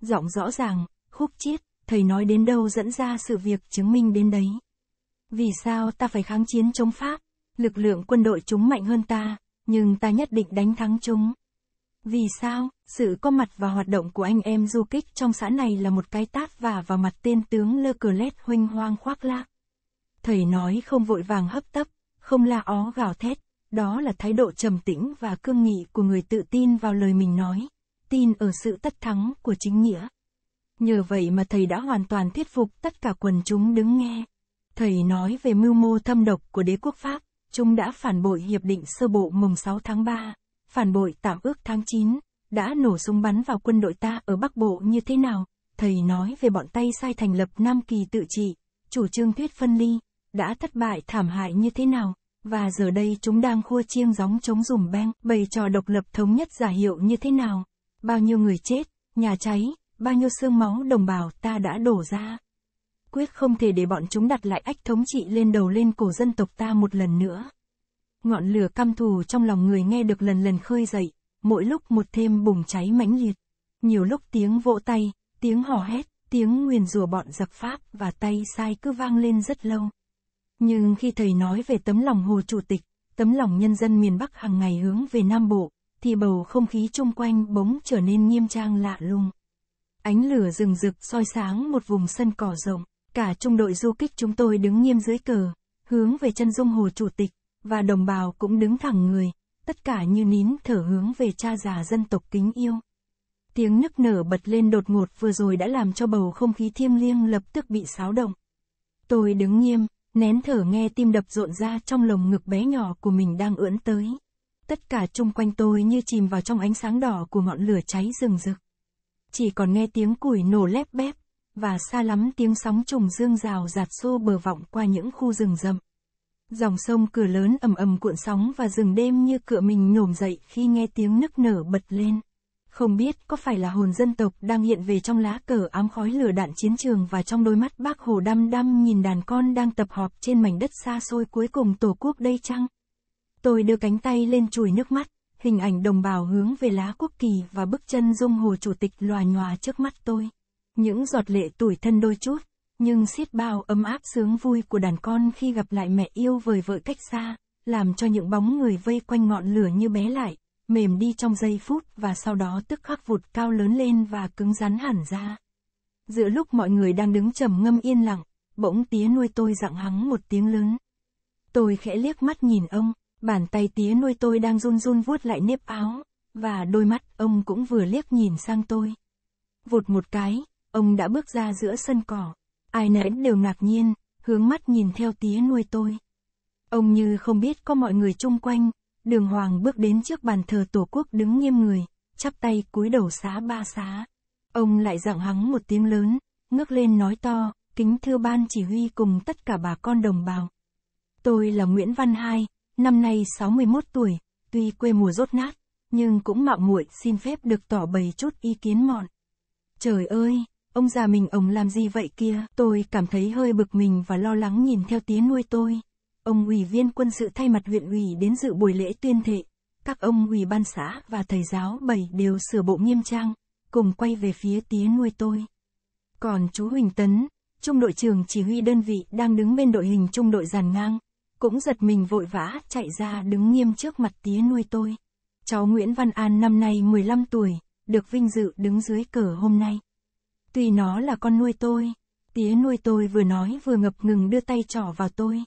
Giọng rõ ràng, khúc chiết, thầy nói đến đâu dẫn ra sự việc chứng minh đến đấy. Vì sao ta phải kháng chiến chống Pháp? Lực lượng quân đội chúng mạnh hơn ta, nhưng ta nhất định đánh thắng chúng. Vì sao, sự có mặt và hoạt động của anh em du kích trong xã này là một cái tát và vào mặt tên tướng Lơ Cờ Lét huynh hoang khoác lác. Thầy nói không vội vàng hấp tấp, không la ó gào thét, đó là thái độ trầm tĩnh và cương nghị của người tự tin vào lời mình nói, tin ở sự tất thắng của chính nghĩa. Nhờ vậy mà thầy đã hoàn toàn thuyết phục tất cả quần chúng đứng nghe. Thầy nói về mưu mô thâm độc của đế quốc Pháp, chúng đã phản bội hiệp định sơ bộ mùng 6 tháng 3, phản bội tạm ước tháng 9, đã nổ súng bắn vào quân đội ta ở Bắc Bộ như thế nào. Thầy nói về bọn Tây sai thành lập Nam Kỳ tự trị, chủ trương thuyết phân ly, đã thất bại thảm hại như thế nào, và giờ đây chúng đang khua chiêng gióng chống dùm beng, bày trò độc lập thống nhất giả hiệu như thế nào. Bao nhiêu người chết, nhà cháy, bao nhiêu xương máu đồng bào ta đã đổ ra. Quyết không thể để bọn chúng đặt lại ách thống trị lên đầu lên cổ dân tộc ta một lần nữa. Ngọn lửa căm thù trong lòng người nghe được lần lần khơi dậy, mỗi lúc một thêm bùng cháy mãnh liệt. Nhiều lúc tiếng vỗ tay, tiếng hò hét, tiếng nguyền rủa bọn giặc Pháp và tay sai cứ vang lên rất lâu. Nhưng khi thầy nói về tấm lòng Hồ Chủ tịch, tấm lòng nhân dân miền Bắc hàng ngày hướng về Nam Bộ, thì bầu không khí chung quanh bỗng trở nên nghiêm trang lạ lùng. Ánh lửa rừng rực soi sáng một vùng sân cỏ rộng, cả trung đội du kích chúng tôi đứng nghiêm dưới cờ, hướng về chân dung hồ chủ tịch, và đồng bào cũng đứng thẳng người, tất cả như nín thở hướng về cha già dân tộc kính yêu. Tiếng nức nở bật lên đột ngột vừa rồi đã làm cho bầu không khí thiêm liêng lập tức bị xáo động. Tôi đứng nghiêm, nén thở nghe tim đập rộn ra trong lồng ngực bé nhỏ của mình đang ưỡn tới. Tất cả chung quanh tôi như chìm vào trong ánh sáng đỏ của ngọn lửa cháy rừng rực chỉ còn nghe tiếng củi nổ lép bép, và xa lắm tiếng sóng trùng dương rào giạt xô bờ vọng qua những khu rừng rậm. Dòng sông cửa lớn ầm ầm cuộn sóng và rừng đêm như cửa mình nhổm dậy khi nghe tiếng nức nở bật lên. Không biết có phải là hồn dân tộc đang hiện về trong lá cờ ám khói lửa đạn chiến trường và trong đôi mắt bác hồ đăm đăm nhìn đàn con đang tập họp trên mảnh đất xa xôi cuối cùng tổ quốc đây chăng? Tôi đưa cánh tay lên chùi nước mắt, hình ảnh đồng bào hướng về lá quốc kỳ và bức chân dung Hồ Chủ tịch lòa nhòa trước mắt tôi. Những giọt lệ tuổi thân đôi chút, nhưng xiết bao ấm áp sướng vui của đàn con khi gặp lại mẹ yêu vời vợi cách xa, làm cho những bóng người vây quanh ngọn lửa như bé lại, mềm đi trong giây phút và sau đó tức khắc vụt cao lớn lên và cứng rắn hẳn ra. Giữa lúc mọi người đang đứng trầm ngâm yên lặng, bỗng tía nuôi tôi dặng hắng một tiếng lớn. Tôi khẽ liếc mắt nhìn ông, Bàn tay tía nuôi tôi đang run run vuốt lại nếp áo, và đôi mắt ông cũng vừa liếc nhìn sang tôi. Vụt một cái, ông đã bước ra giữa sân cỏ. Ai nấy đều ngạc nhiên, hướng mắt nhìn theo tía nuôi tôi. Ông như không biết có mọi người chung quanh, đường hoàng bước đến trước bàn thờ tổ quốc đứng nghiêm người, chắp tay cúi đầu xá ba xá. Ông lại giọng hắng một tiếng lớn, ngước lên nói to, kính thưa ban chỉ huy cùng tất cả bà con đồng bào. Tôi là Nguyễn Văn Hai, năm nay 61 tuổi, tuy quê mùa rốt nát, nhưng cũng mạo muội xin phép được tỏ bày chút ý kiến mọn. Trời ơi, ông già mình ông làm gì vậy kia, tôi cảm thấy hơi bực mình và lo lắng nhìn theo tía nuôi tôi. Ông ủy viên quân sự thay mặt huyện ủy đến dự buổi lễ tuyên thệ, các ông ủy ban xã và thầy giáo bảy đều sửa bộ nghiêm trang, cùng quay về phía tía nuôi tôi. Còn chú Huỳnh Tấn, trung đội trưởng chỉ huy đơn vị đang đứng bên đội hình trung đội giàn ngang, cũng giật mình vội vã chạy ra đứng nghiêm trước mặt tía nuôi tôi. Cháu Nguyễn Văn An năm nay 15 tuổi, được vinh dự đứng dưới cờ hôm nay. Tuy nó là con nuôi tôi, tía nuôi tôi vừa nói vừa ngập ngừng đưa tay trỏ vào tôi.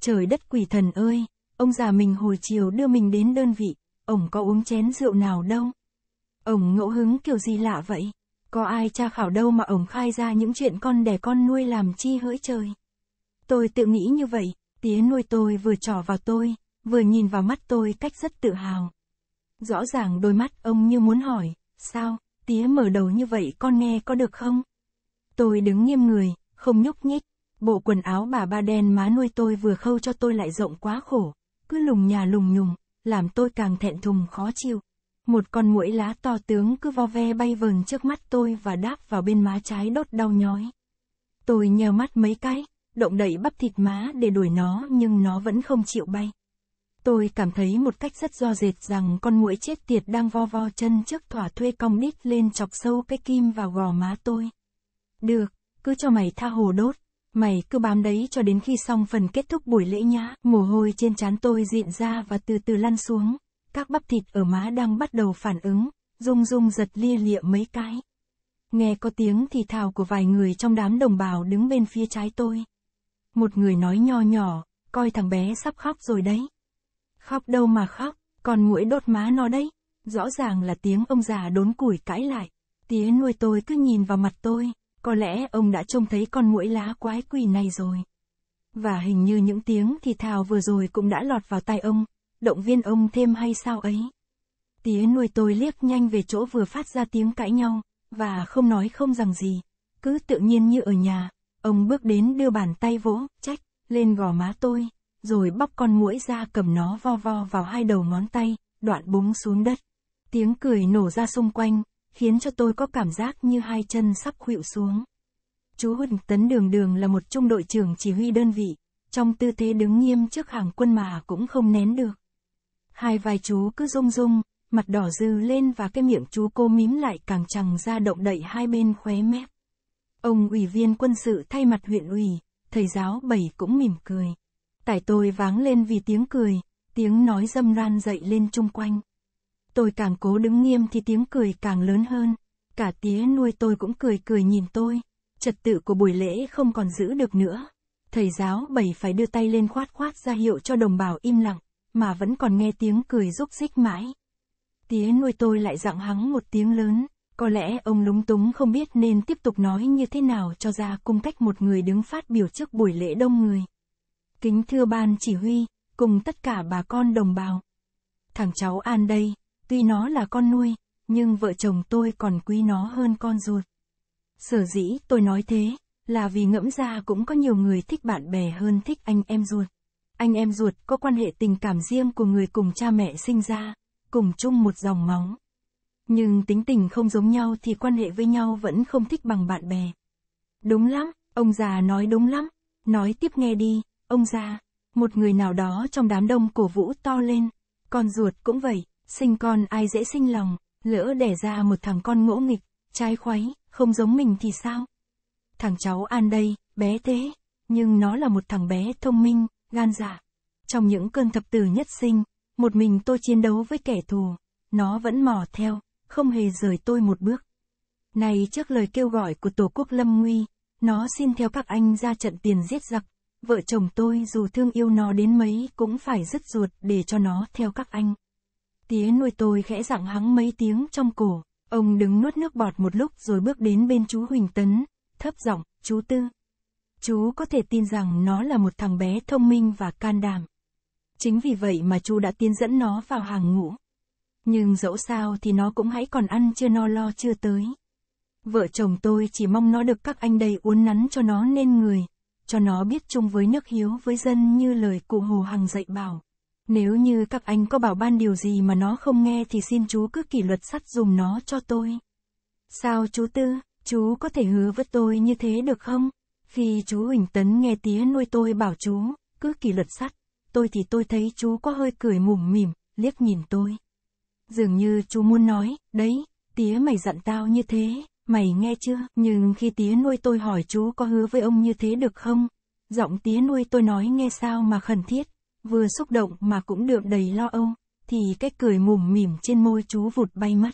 Trời đất quỷ thần ơi, ông già mình hồi chiều đưa mình đến đơn vị, ổng có uống chén rượu nào đâu. Ổng ngẫu hứng kiểu gì lạ vậy? Có ai tra khảo đâu mà ổng khai ra những chuyện con đẻ con nuôi làm chi hỡi trời. Tôi tự nghĩ như vậy, Tía nuôi tôi vừa trỏ vào tôi, vừa nhìn vào mắt tôi cách rất tự hào. Rõ ràng đôi mắt ông như muốn hỏi, sao, tía mở đầu như vậy con nghe có được không? Tôi đứng nghiêm người, không nhúc nhích, bộ quần áo bà ba đen má nuôi tôi vừa khâu cho tôi lại rộng quá khổ, cứ lùng nhà lùng nhùng, làm tôi càng thẹn thùng khó chịu. Một con muỗi lá to tướng cứ vo ve bay vờn trước mắt tôi và đáp vào bên má trái đốt đau nhói. Tôi nheo mắt mấy cái, động đẩy bắp thịt má để đuổi nó nhưng nó vẫn không chịu bay. Tôi cảm thấy một cách rất do dệt rằng con muỗi chết tiệt đang vo vo chân trước thỏa thuê cong đít lên chọc sâu cái kim vào gò má tôi. Được, cứ cho mày tha hồ đốt. Mày cứ bám đấy cho đến khi xong phần kết thúc buổi lễ nhá. Mồ hôi trên trán tôi diện ra và từ từ lăn xuống. Các bắp thịt ở má đang bắt đầu phản ứng, rung rung giật lia lịa mấy cái. Nghe có tiếng thì thào của vài người trong đám đồng bào đứng bên phía trái tôi một người nói nho nhỏ, coi thằng bé sắp khóc rồi đấy. Khóc đâu mà khóc, còn nguội đốt má nó đấy. Rõ ràng là tiếng ông già đốn củi cãi lại. Tía nuôi tôi cứ nhìn vào mặt tôi, có lẽ ông đã trông thấy con muỗi lá quái quỷ này rồi. Và hình như những tiếng thì thào vừa rồi cũng đã lọt vào tai ông, động viên ông thêm hay sao ấy. Tía nuôi tôi liếc nhanh về chỗ vừa phát ra tiếng cãi nhau, và không nói không rằng gì, cứ tự nhiên như ở nhà, Ông bước đến đưa bàn tay vỗ, trách, lên gò má tôi, rồi bóc con muỗi ra cầm nó vo vo vào hai đầu ngón tay, đoạn búng xuống đất. Tiếng cười nổ ra xung quanh, khiến cho tôi có cảm giác như hai chân sắp khuỵu xuống. Chú Huỳnh Tấn Đường Đường là một trung đội trưởng chỉ huy đơn vị, trong tư thế đứng nghiêm trước hàng quân mà cũng không nén được. Hai vai chú cứ rung rung, mặt đỏ dư lên và cái miệng chú cô mím lại càng chẳng ra động đậy hai bên khóe mép. Ông ủy viên quân sự thay mặt huyện ủy, thầy giáo bảy cũng mỉm cười. Tải tôi váng lên vì tiếng cười, tiếng nói dâm ran dậy lên chung quanh. Tôi càng cố đứng nghiêm thì tiếng cười càng lớn hơn, cả tía nuôi tôi cũng cười cười nhìn tôi. Trật tự của buổi lễ không còn giữ được nữa. Thầy giáo bảy phải đưa tay lên khoát khoát ra hiệu cho đồng bào im lặng, mà vẫn còn nghe tiếng cười rúc rích mãi. Tía nuôi tôi lại dặng hắng một tiếng lớn, có lẽ ông lúng túng không biết nên tiếp tục nói như thế nào cho ra cung cách một người đứng phát biểu trước buổi lễ đông người. Kính thưa ban chỉ huy, cùng tất cả bà con đồng bào. Thằng cháu An đây, tuy nó là con nuôi, nhưng vợ chồng tôi còn quý nó hơn con ruột. Sở dĩ tôi nói thế, là vì ngẫm ra cũng có nhiều người thích bạn bè hơn thích anh em ruột. Anh em ruột có quan hệ tình cảm riêng của người cùng cha mẹ sinh ra, cùng chung một dòng máu. Nhưng tính tình không giống nhau thì quan hệ với nhau vẫn không thích bằng bạn bè. Đúng lắm, ông già nói đúng lắm. Nói tiếp nghe đi, ông già. Một người nào đó trong đám đông cổ vũ to lên. Con ruột cũng vậy, sinh con ai dễ sinh lòng, lỡ đẻ ra một thằng con ngỗ nghịch, trái khoáy, không giống mình thì sao? Thằng cháu An đây, bé thế, nhưng nó là một thằng bé thông minh, gan dạ. Trong những cơn thập tử nhất sinh, một mình tôi chiến đấu với kẻ thù, nó vẫn mò theo, không hề rời tôi một bước. Này trước lời kêu gọi của Tổ quốc Lâm Nguy, nó xin theo các anh ra trận tiền giết giặc, vợ chồng tôi dù thương yêu nó đến mấy cũng phải dứt ruột để cho nó theo các anh. Tía nuôi tôi khẽ dặn hắng mấy tiếng trong cổ, ông đứng nuốt nước bọt một lúc rồi bước đến bên chú Huỳnh Tấn, thấp giọng, chú Tư. Chú có thể tin rằng nó là một thằng bé thông minh và can đảm. Chính vì vậy mà chú đã tiến dẫn nó vào hàng ngũ. Nhưng dẫu sao thì nó cũng hãy còn ăn chưa no lo chưa tới. Vợ chồng tôi chỉ mong nó được các anh đây uốn nắn cho nó nên người, cho nó biết chung với nước hiếu với dân như lời cụ Hồ Hằng dạy bảo. Nếu như các anh có bảo ban điều gì mà nó không nghe thì xin chú cứ kỷ luật sắt dùng nó cho tôi. Sao chú Tư, chú có thể hứa với tôi như thế được không? Khi chú Huỳnh Tấn nghe tía nuôi tôi bảo chú, cứ kỷ luật sắt, tôi thì tôi thấy chú có hơi cười mủm mỉm, liếc nhìn tôi. Dường như chú muốn nói, đấy, tía mày giận tao như thế, mày nghe chưa? Nhưng khi tía nuôi tôi hỏi chú có hứa với ông như thế được không? Giọng tía nuôi tôi nói nghe sao mà khẩn thiết, vừa xúc động mà cũng đượm đầy lo âu, thì cái cười mùm mỉm trên môi chú vụt bay mất.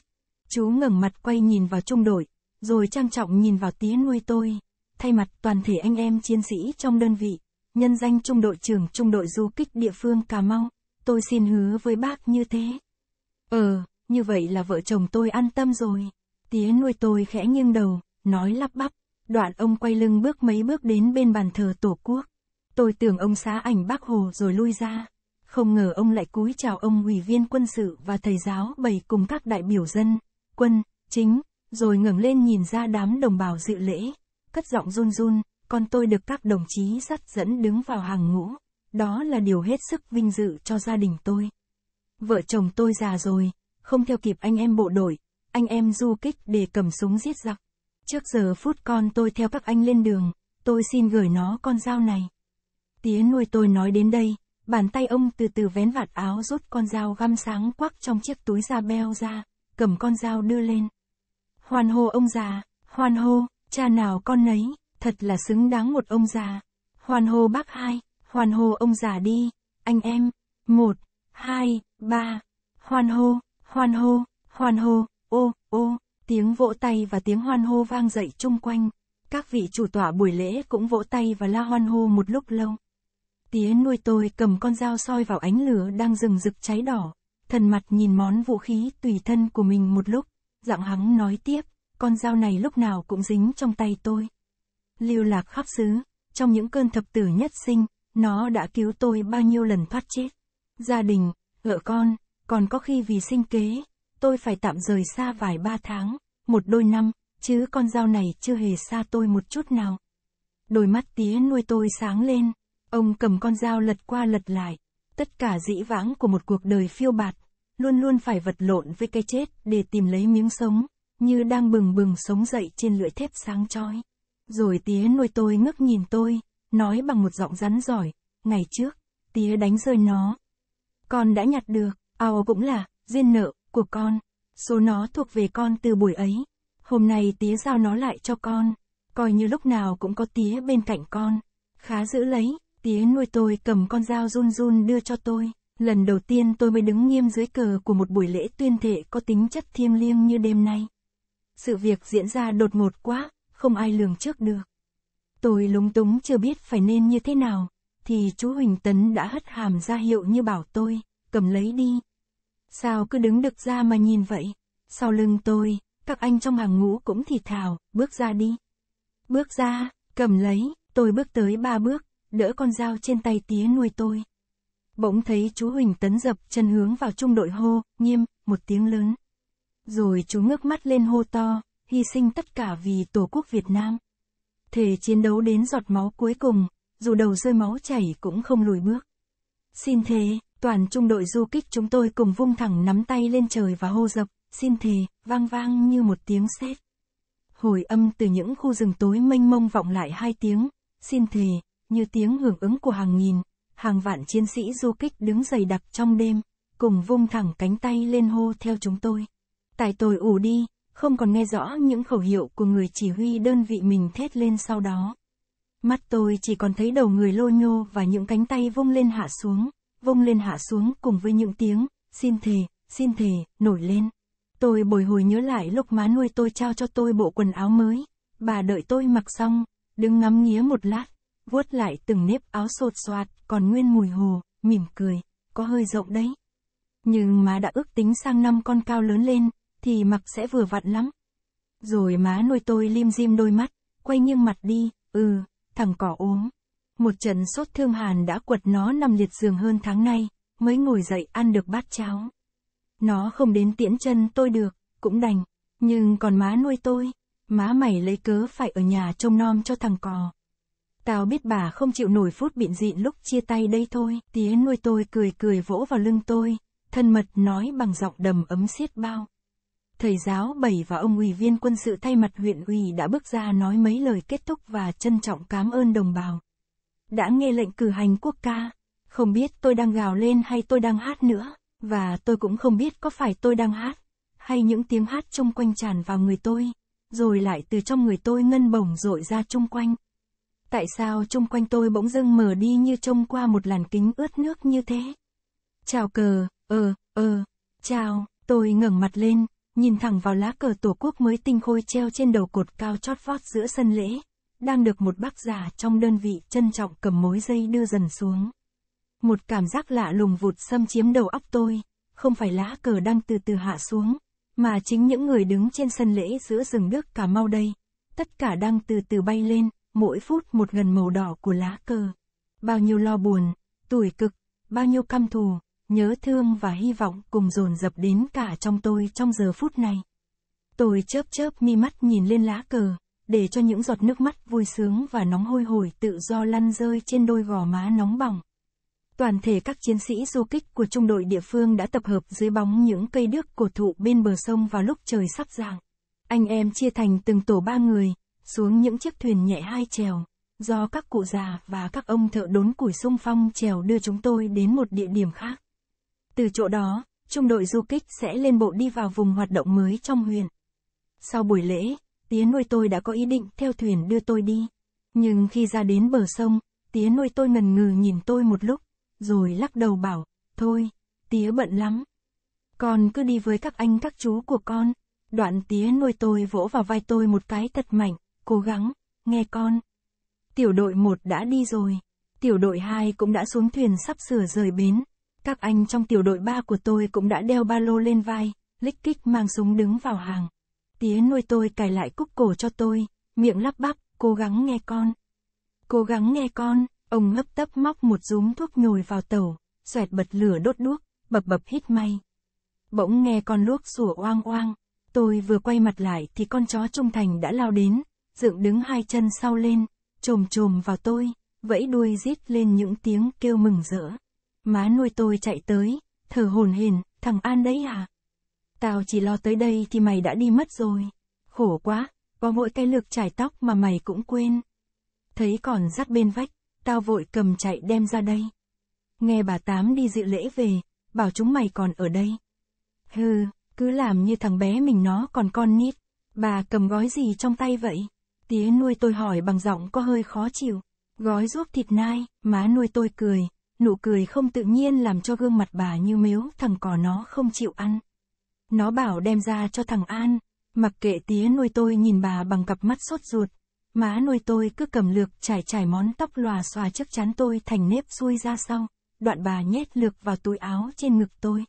Chú ngẩng mặt quay nhìn vào trung đội, rồi trang trọng nhìn vào tía nuôi tôi, thay mặt toàn thể anh em chiến sĩ trong đơn vị, nhân danh trung đội trưởng trung đội du kích địa phương Cà Mau, tôi xin hứa với bác như thế. Ờ, như vậy là vợ chồng tôi an tâm rồi. Tía nuôi tôi khẽ nghiêng đầu, nói lắp bắp. Đoạn ông quay lưng bước mấy bước đến bên bàn thờ Tổ quốc. Tôi tưởng ông xá ảnh bác Hồ rồi lui ra. Không ngờ ông lại cúi chào ông ủy viên quân sự và thầy giáo bày cùng các đại biểu dân, quân, chính, rồi ngẩng lên nhìn ra đám đồng bào dự lễ. Cất giọng run run, con tôi được các đồng chí dắt dẫn đứng vào hàng ngũ. Đó là điều hết sức vinh dự cho gia đình tôi vợ chồng tôi già rồi, không theo kịp anh em bộ đội, anh em du kích để cầm súng giết giặc. Trước giờ phút con tôi theo các anh lên đường, tôi xin gửi nó con dao này. Tía nuôi tôi nói đến đây, bàn tay ông từ từ vén vạt áo rút con dao găm sáng quắc trong chiếc túi da beo ra, cầm con dao đưa lên. Hoan hô ông già, hoan hô, cha nào con nấy, thật là xứng đáng một ông già. Hoan hô bác hai, hoan hô ông già đi, anh em. Một, hai, ba, hoan hô, hoan hô, hoan hô, ô, ô, tiếng vỗ tay và tiếng hoan hô vang dậy chung quanh. Các vị chủ tọa buổi lễ cũng vỗ tay và la hoan hô một lúc lâu. Tía nuôi tôi cầm con dao soi vào ánh lửa đang rừng rực cháy đỏ. Thần mặt nhìn món vũ khí tùy thân của mình một lúc, giọng hắn nói tiếp, con dao này lúc nào cũng dính trong tay tôi. Lưu lạc khắp xứ, trong những cơn thập tử nhất sinh, nó đã cứu tôi bao nhiêu lần thoát chết gia đình, vợ con, còn có khi vì sinh kế, tôi phải tạm rời xa vài ba tháng, một đôi năm, chứ con dao này chưa hề xa tôi một chút nào. Đôi mắt tía nuôi tôi sáng lên, ông cầm con dao lật qua lật lại, tất cả dĩ vãng của một cuộc đời phiêu bạt, luôn luôn phải vật lộn với cái chết để tìm lấy miếng sống, như đang bừng bừng sống dậy trên lưỡi thép sáng chói. Rồi tía nuôi tôi ngước nhìn tôi, nói bằng một giọng rắn giỏi, ngày trước, tía đánh rơi nó, con đã nhặt được, ao cũng là, duyên nợ, của con. Số nó thuộc về con từ buổi ấy. Hôm nay tía giao nó lại cho con. Coi như lúc nào cũng có tía bên cạnh con. Khá giữ lấy, tía nuôi tôi cầm con dao run run đưa cho tôi. Lần đầu tiên tôi mới đứng nghiêm dưới cờ của một buổi lễ tuyên thệ có tính chất thiêng liêng như đêm nay. Sự việc diễn ra đột ngột quá, không ai lường trước được. Tôi lúng túng chưa biết phải nên như thế nào, thì chú Huỳnh Tấn đã hất hàm ra hiệu như bảo tôi, cầm lấy đi. Sao cứ đứng được ra mà nhìn vậy? Sau lưng tôi, các anh trong hàng ngũ cũng thì thào, bước ra đi. Bước ra, cầm lấy, tôi bước tới ba bước, đỡ con dao trên tay tía nuôi tôi. Bỗng thấy chú Huỳnh Tấn dập chân hướng vào trung đội hô, nghiêm, một tiếng lớn. Rồi chú ngước mắt lên hô to, hy sinh tất cả vì Tổ quốc Việt Nam. Thể chiến đấu đến giọt máu cuối cùng, dù đầu rơi máu chảy cũng không lùi bước. Xin thề, toàn trung đội du kích chúng tôi cùng vung thẳng nắm tay lên trời và hô dập, xin thề, vang vang như một tiếng sét. Hồi âm từ những khu rừng tối mênh mông vọng lại hai tiếng, xin thề, như tiếng hưởng ứng của hàng nghìn, hàng vạn chiến sĩ du kích đứng dày đặc trong đêm, cùng vung thẳng cánh tay lên hô theo chúng tôi. Tại tôi ủ đi, không còn nghe rõ những khẩu hiệu của người chỉ huy đơn vị mình thét lên sau đó. Mắt tôi chỉ còn thấy đầu người lô nhô và những cánh tay vung lên hạ xuống, vung lên hạ xuống cùng với những tiếng, xin thề, xin thề, nổi lên. Tôi bồi hồi nhớ lại lúc má nuôi tôi trao cho tôi bộ quần áo mới. Bà đợi tôi mặc xong, đứng ngắm nghía một lát, vuốt lại từng nếp áo sột soạt, còn nguyên mùi hồ, mỉm cười, có hơi rộng đấy. Nhưng má đã ước tính sang năm con cao lớn lên, thì mặc sẽ vừa vặn lắm. Rồi má nuôi tôi lim dim đôi mắt, quay nghiêng mặt đi, ừ, thằng cỏ ốm. Một trận sốt thương hàn đã quật nó nằm liệt giường hơn tháng nay, mới ngồi dậy ăn được bát cháo. Nó không đến tiễn chân tôi được, cũng đành, nhưng còn má nuôi tôi, má mày lấy cớ phải ở nhà trông nom cho thằng cò. Tao biết bà không chịu nổi phút bịn dịn lúc chia tay đây thôi, tía nuôi tôi cười cười vỗ vào lưng tôi, thân mật nói bằng giọng đầm ấm xiết bao thầy giáo Bảy và ông ủy viên quân sự thay mặt huyện ủy đã bước ra nói mấy lời kết thúc và trân trọng cảm ơn đồng bào. Đã nghe lệnh cử hành quốc ca, không biết tôi đang gào lên hay tôi đang hát nữa, và tôi cũng không biết có phải tôi đang hát, hay những tiếng hát chung quanh tràn vào người tôi, rồi lại từ trong người tôi ngân bổng rội ra chung quanh. Tại sao chung quanh tôi bỗng dưng mở đi như trông qua một làn kính ướt nước như thế? Chào cờ, ờ, ờ, chào, tôi ngẩng mặt lên, nhìn thẳng vào lá cờ tổ quốc mới tinh khôi treo trên đầu cột cao chót vót giữa sân lễ, đang được một bác giả trong đơn vị trân trọng cầm mối dây đưa dần xuống. Một cảm giác lạ lùng vụt xâm chiếm đầu óc tôi, không phải lá cờ đang từ từ hạ xuống, mà chính những người đứng trên sân lễ giữa rừng nước Cà Mau đây, tất cả đang từ từ bay lên, mỗi phút một gần màu đỏ của lá cờ. Bao nhiêu lo buồn, tuổi cực, bao nhiêu căm thù, nhớ thương và hy vọng cùng dồn dập đến cả trong tôi trong giờ phút này. Tôi chớp chớp mi mắt nhìn lên lá cờ, để cho những giọt nước mắt vui sướng và nóng hôi hổi tự do lăn rơi trên đôi gò má nóng bỏng. Toàn thể các chiến sĩ du kích của trung đội địa phương đã tập hợp dưới bóng những cây đước cổ thụ bên bờ sông vào lúc trời sắp dạng Anh em chia thành từng tổ ba người, xuống những chiếc thuyền nhẹ hai chèo, do các cụ già và các ông thợ đốn củi sung phong chèo đưa chúng tôi đến một địa điểm khác. Từ chỗ đó, trung đội du kích sẽ lên bộ đi vào vùng hoạt động mới trong huyện. Sau buổi lễ, tía nuôi tôi đã có ý định theo thuyền đưa tôi đi. Nhưng khi ra đến bờ sông, tía nuôi tôi ngần ngừ nhìn tôi một lúc, rồi lắc đầu bảo, thôi, tía bận lắm. Con cứ đi với các anh các chú của con. Đoạn tía nuôi tôi vỗ vào vai tôi một cái thật mạnh, cố gắng, nghe con. Tiểu đội 1 đã đi rồi, tiểu đội 2 cũng đã xuống thuyền sắp sửa rời bến, các anh trong tiểu đội ba của tôi cũng đã đeo ba lô lên vai, lích kích mang súng đứng vào hàng. Tía nuôi tôi cài lại cúc cổ cho tôi, miệng lắp bắp, cố gắng nghe con. Cố gắng nghe con, ông ngấp tấp móc một rúm thuốc nhồi vào tẩu, xoẹt bật lửa đốt đuốc, bập bập hít may. Bỗng nghe con luốc sủa oang oang, tôi vừa quay mặt lại thì con chó trung thành đã lao đến, dựng đứng hai chân sau lên, trồm trồm vào tôi, vẫy đuôi rít lên những tiếng kêu mừng rỡ. Má nuôi tôi chạy tới, thở hồn hển, thằng An đấy à? Tao chỉ lo tới đây thì mày đã đi mất rồi. Khổ quá, có mỗi cái lược chải tóc mà mày cũng quên. Thấy còn dắt bên vách, tao vội cầm chạy đem ra đây. Nghe bà Tám đi dự lễ về, bảo chúng mày còn ở đây. Hừ, cứ làm như thằng bé mình nó còn con nít. Bà cầm gói gì trong tay vậy? Tía nuôi tôi hỏi bằng giọng có hơi khó chịu. Gói ruốc thịt nai, má nuôi tôi cười, nụ cười không tự nhiên làm cho gương mặt bà như mếu, thằng cò nó không chịu ăn. Nó bảo đem ra cho thằng An, mặc kệ tía nuôi tôi nhìn bà bằng cặp mắt sốt ruột. Má nuôi tôi cứ cầm lược trải trải món tóc lòa xòa chắc chắn tôi thành nếp xuôi ra sau, đoạn bà nhét lược vào túi áo trên ngực tôi.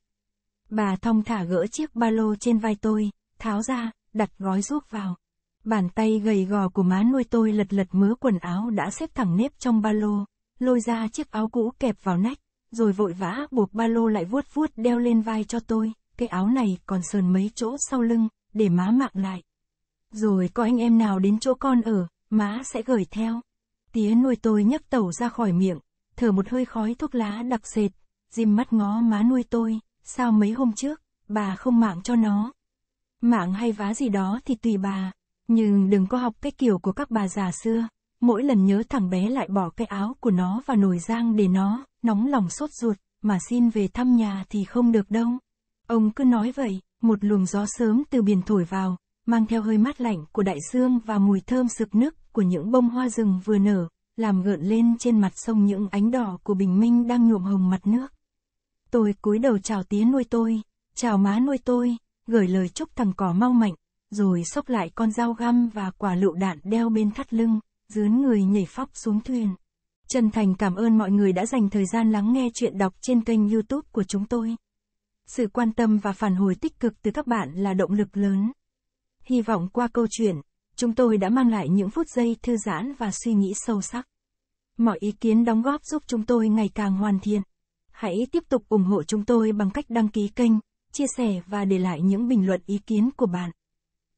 Bà thong thả gỡ chiếc ba lô trên vai tôi, tháo ra, đặt gói ruốc vào. Bàn tay gầy gò của má nuôi tôi lật lật mớ quần áo đã xếp thẳng nếp trong ba lô, lôi ra chiếc áo cũ kẹp vào nách, rồi vội vã buộc ba lô lại vuốt vuốt đeo lên vai cho tôi, cái áo này còn sờn mấy chỗ sau lưng, để má mạng lại. Rồi có anh em nào đến chỗ con ở, má sẽ gửi theo. Tía nuôi tôi nhấc tẩu ra khỏi miệng, thở một hơi khói thuốc lá đặc sệt, dìm mắt ngó má nuôi tôi, sao mấy hôm trước, bà không mạng cho nó. Mạng hay vá gì đó thì tùy bà, nhưng đừng có học cái kiểu của các bà già xưa mỗi lần nhớ thằng bé lại bỏ cái áo của nó vào nồi rang để nó, nóng lòng sốt ruột, mà xin về thăm nhà thì không được đâu. Ông cứ nói vậy, một luồng gió sớm từ biển thổi vào, mang theo hơi mát lạnh của đại dương và mùi thơm sực nức của những bông hoa rừng vừa nở, làm gợn lên trên mặt sông những ánh đỏ của bình minh đang nhuộm hồng mặt nước. Tôi cúi đầu chào tía nuôi tôi, chào má nuôi tôi, gửi lời chúc thằng cỏ mau mạnh, rồi xốc lại con dao găm và quả lựu đạn đeo bên thắt lưng dướn người nhảy phóc xuống thuyền. Chân thành cảm ơn mọi người đã dành thời gian lắng nghe chuyện đọc trên kênh youtube của chúng tôi. Sự quan tâm và phản hồi tích cực từ các bạn là động lực lớn. Hy vọng qua câu chuyện, chúng tôi đã mang lại những phút giây thư giãn và suy nghĩ sâu sắc. Mọi ý kiến đóng góp giúp chúng tôi ngày càng hoàn thiện. Hãy tiếp tục ủng hộ chúng tôi bằng cách đăng ký kênh, chia sẻ và để lại những bình luận ý kiến của bạn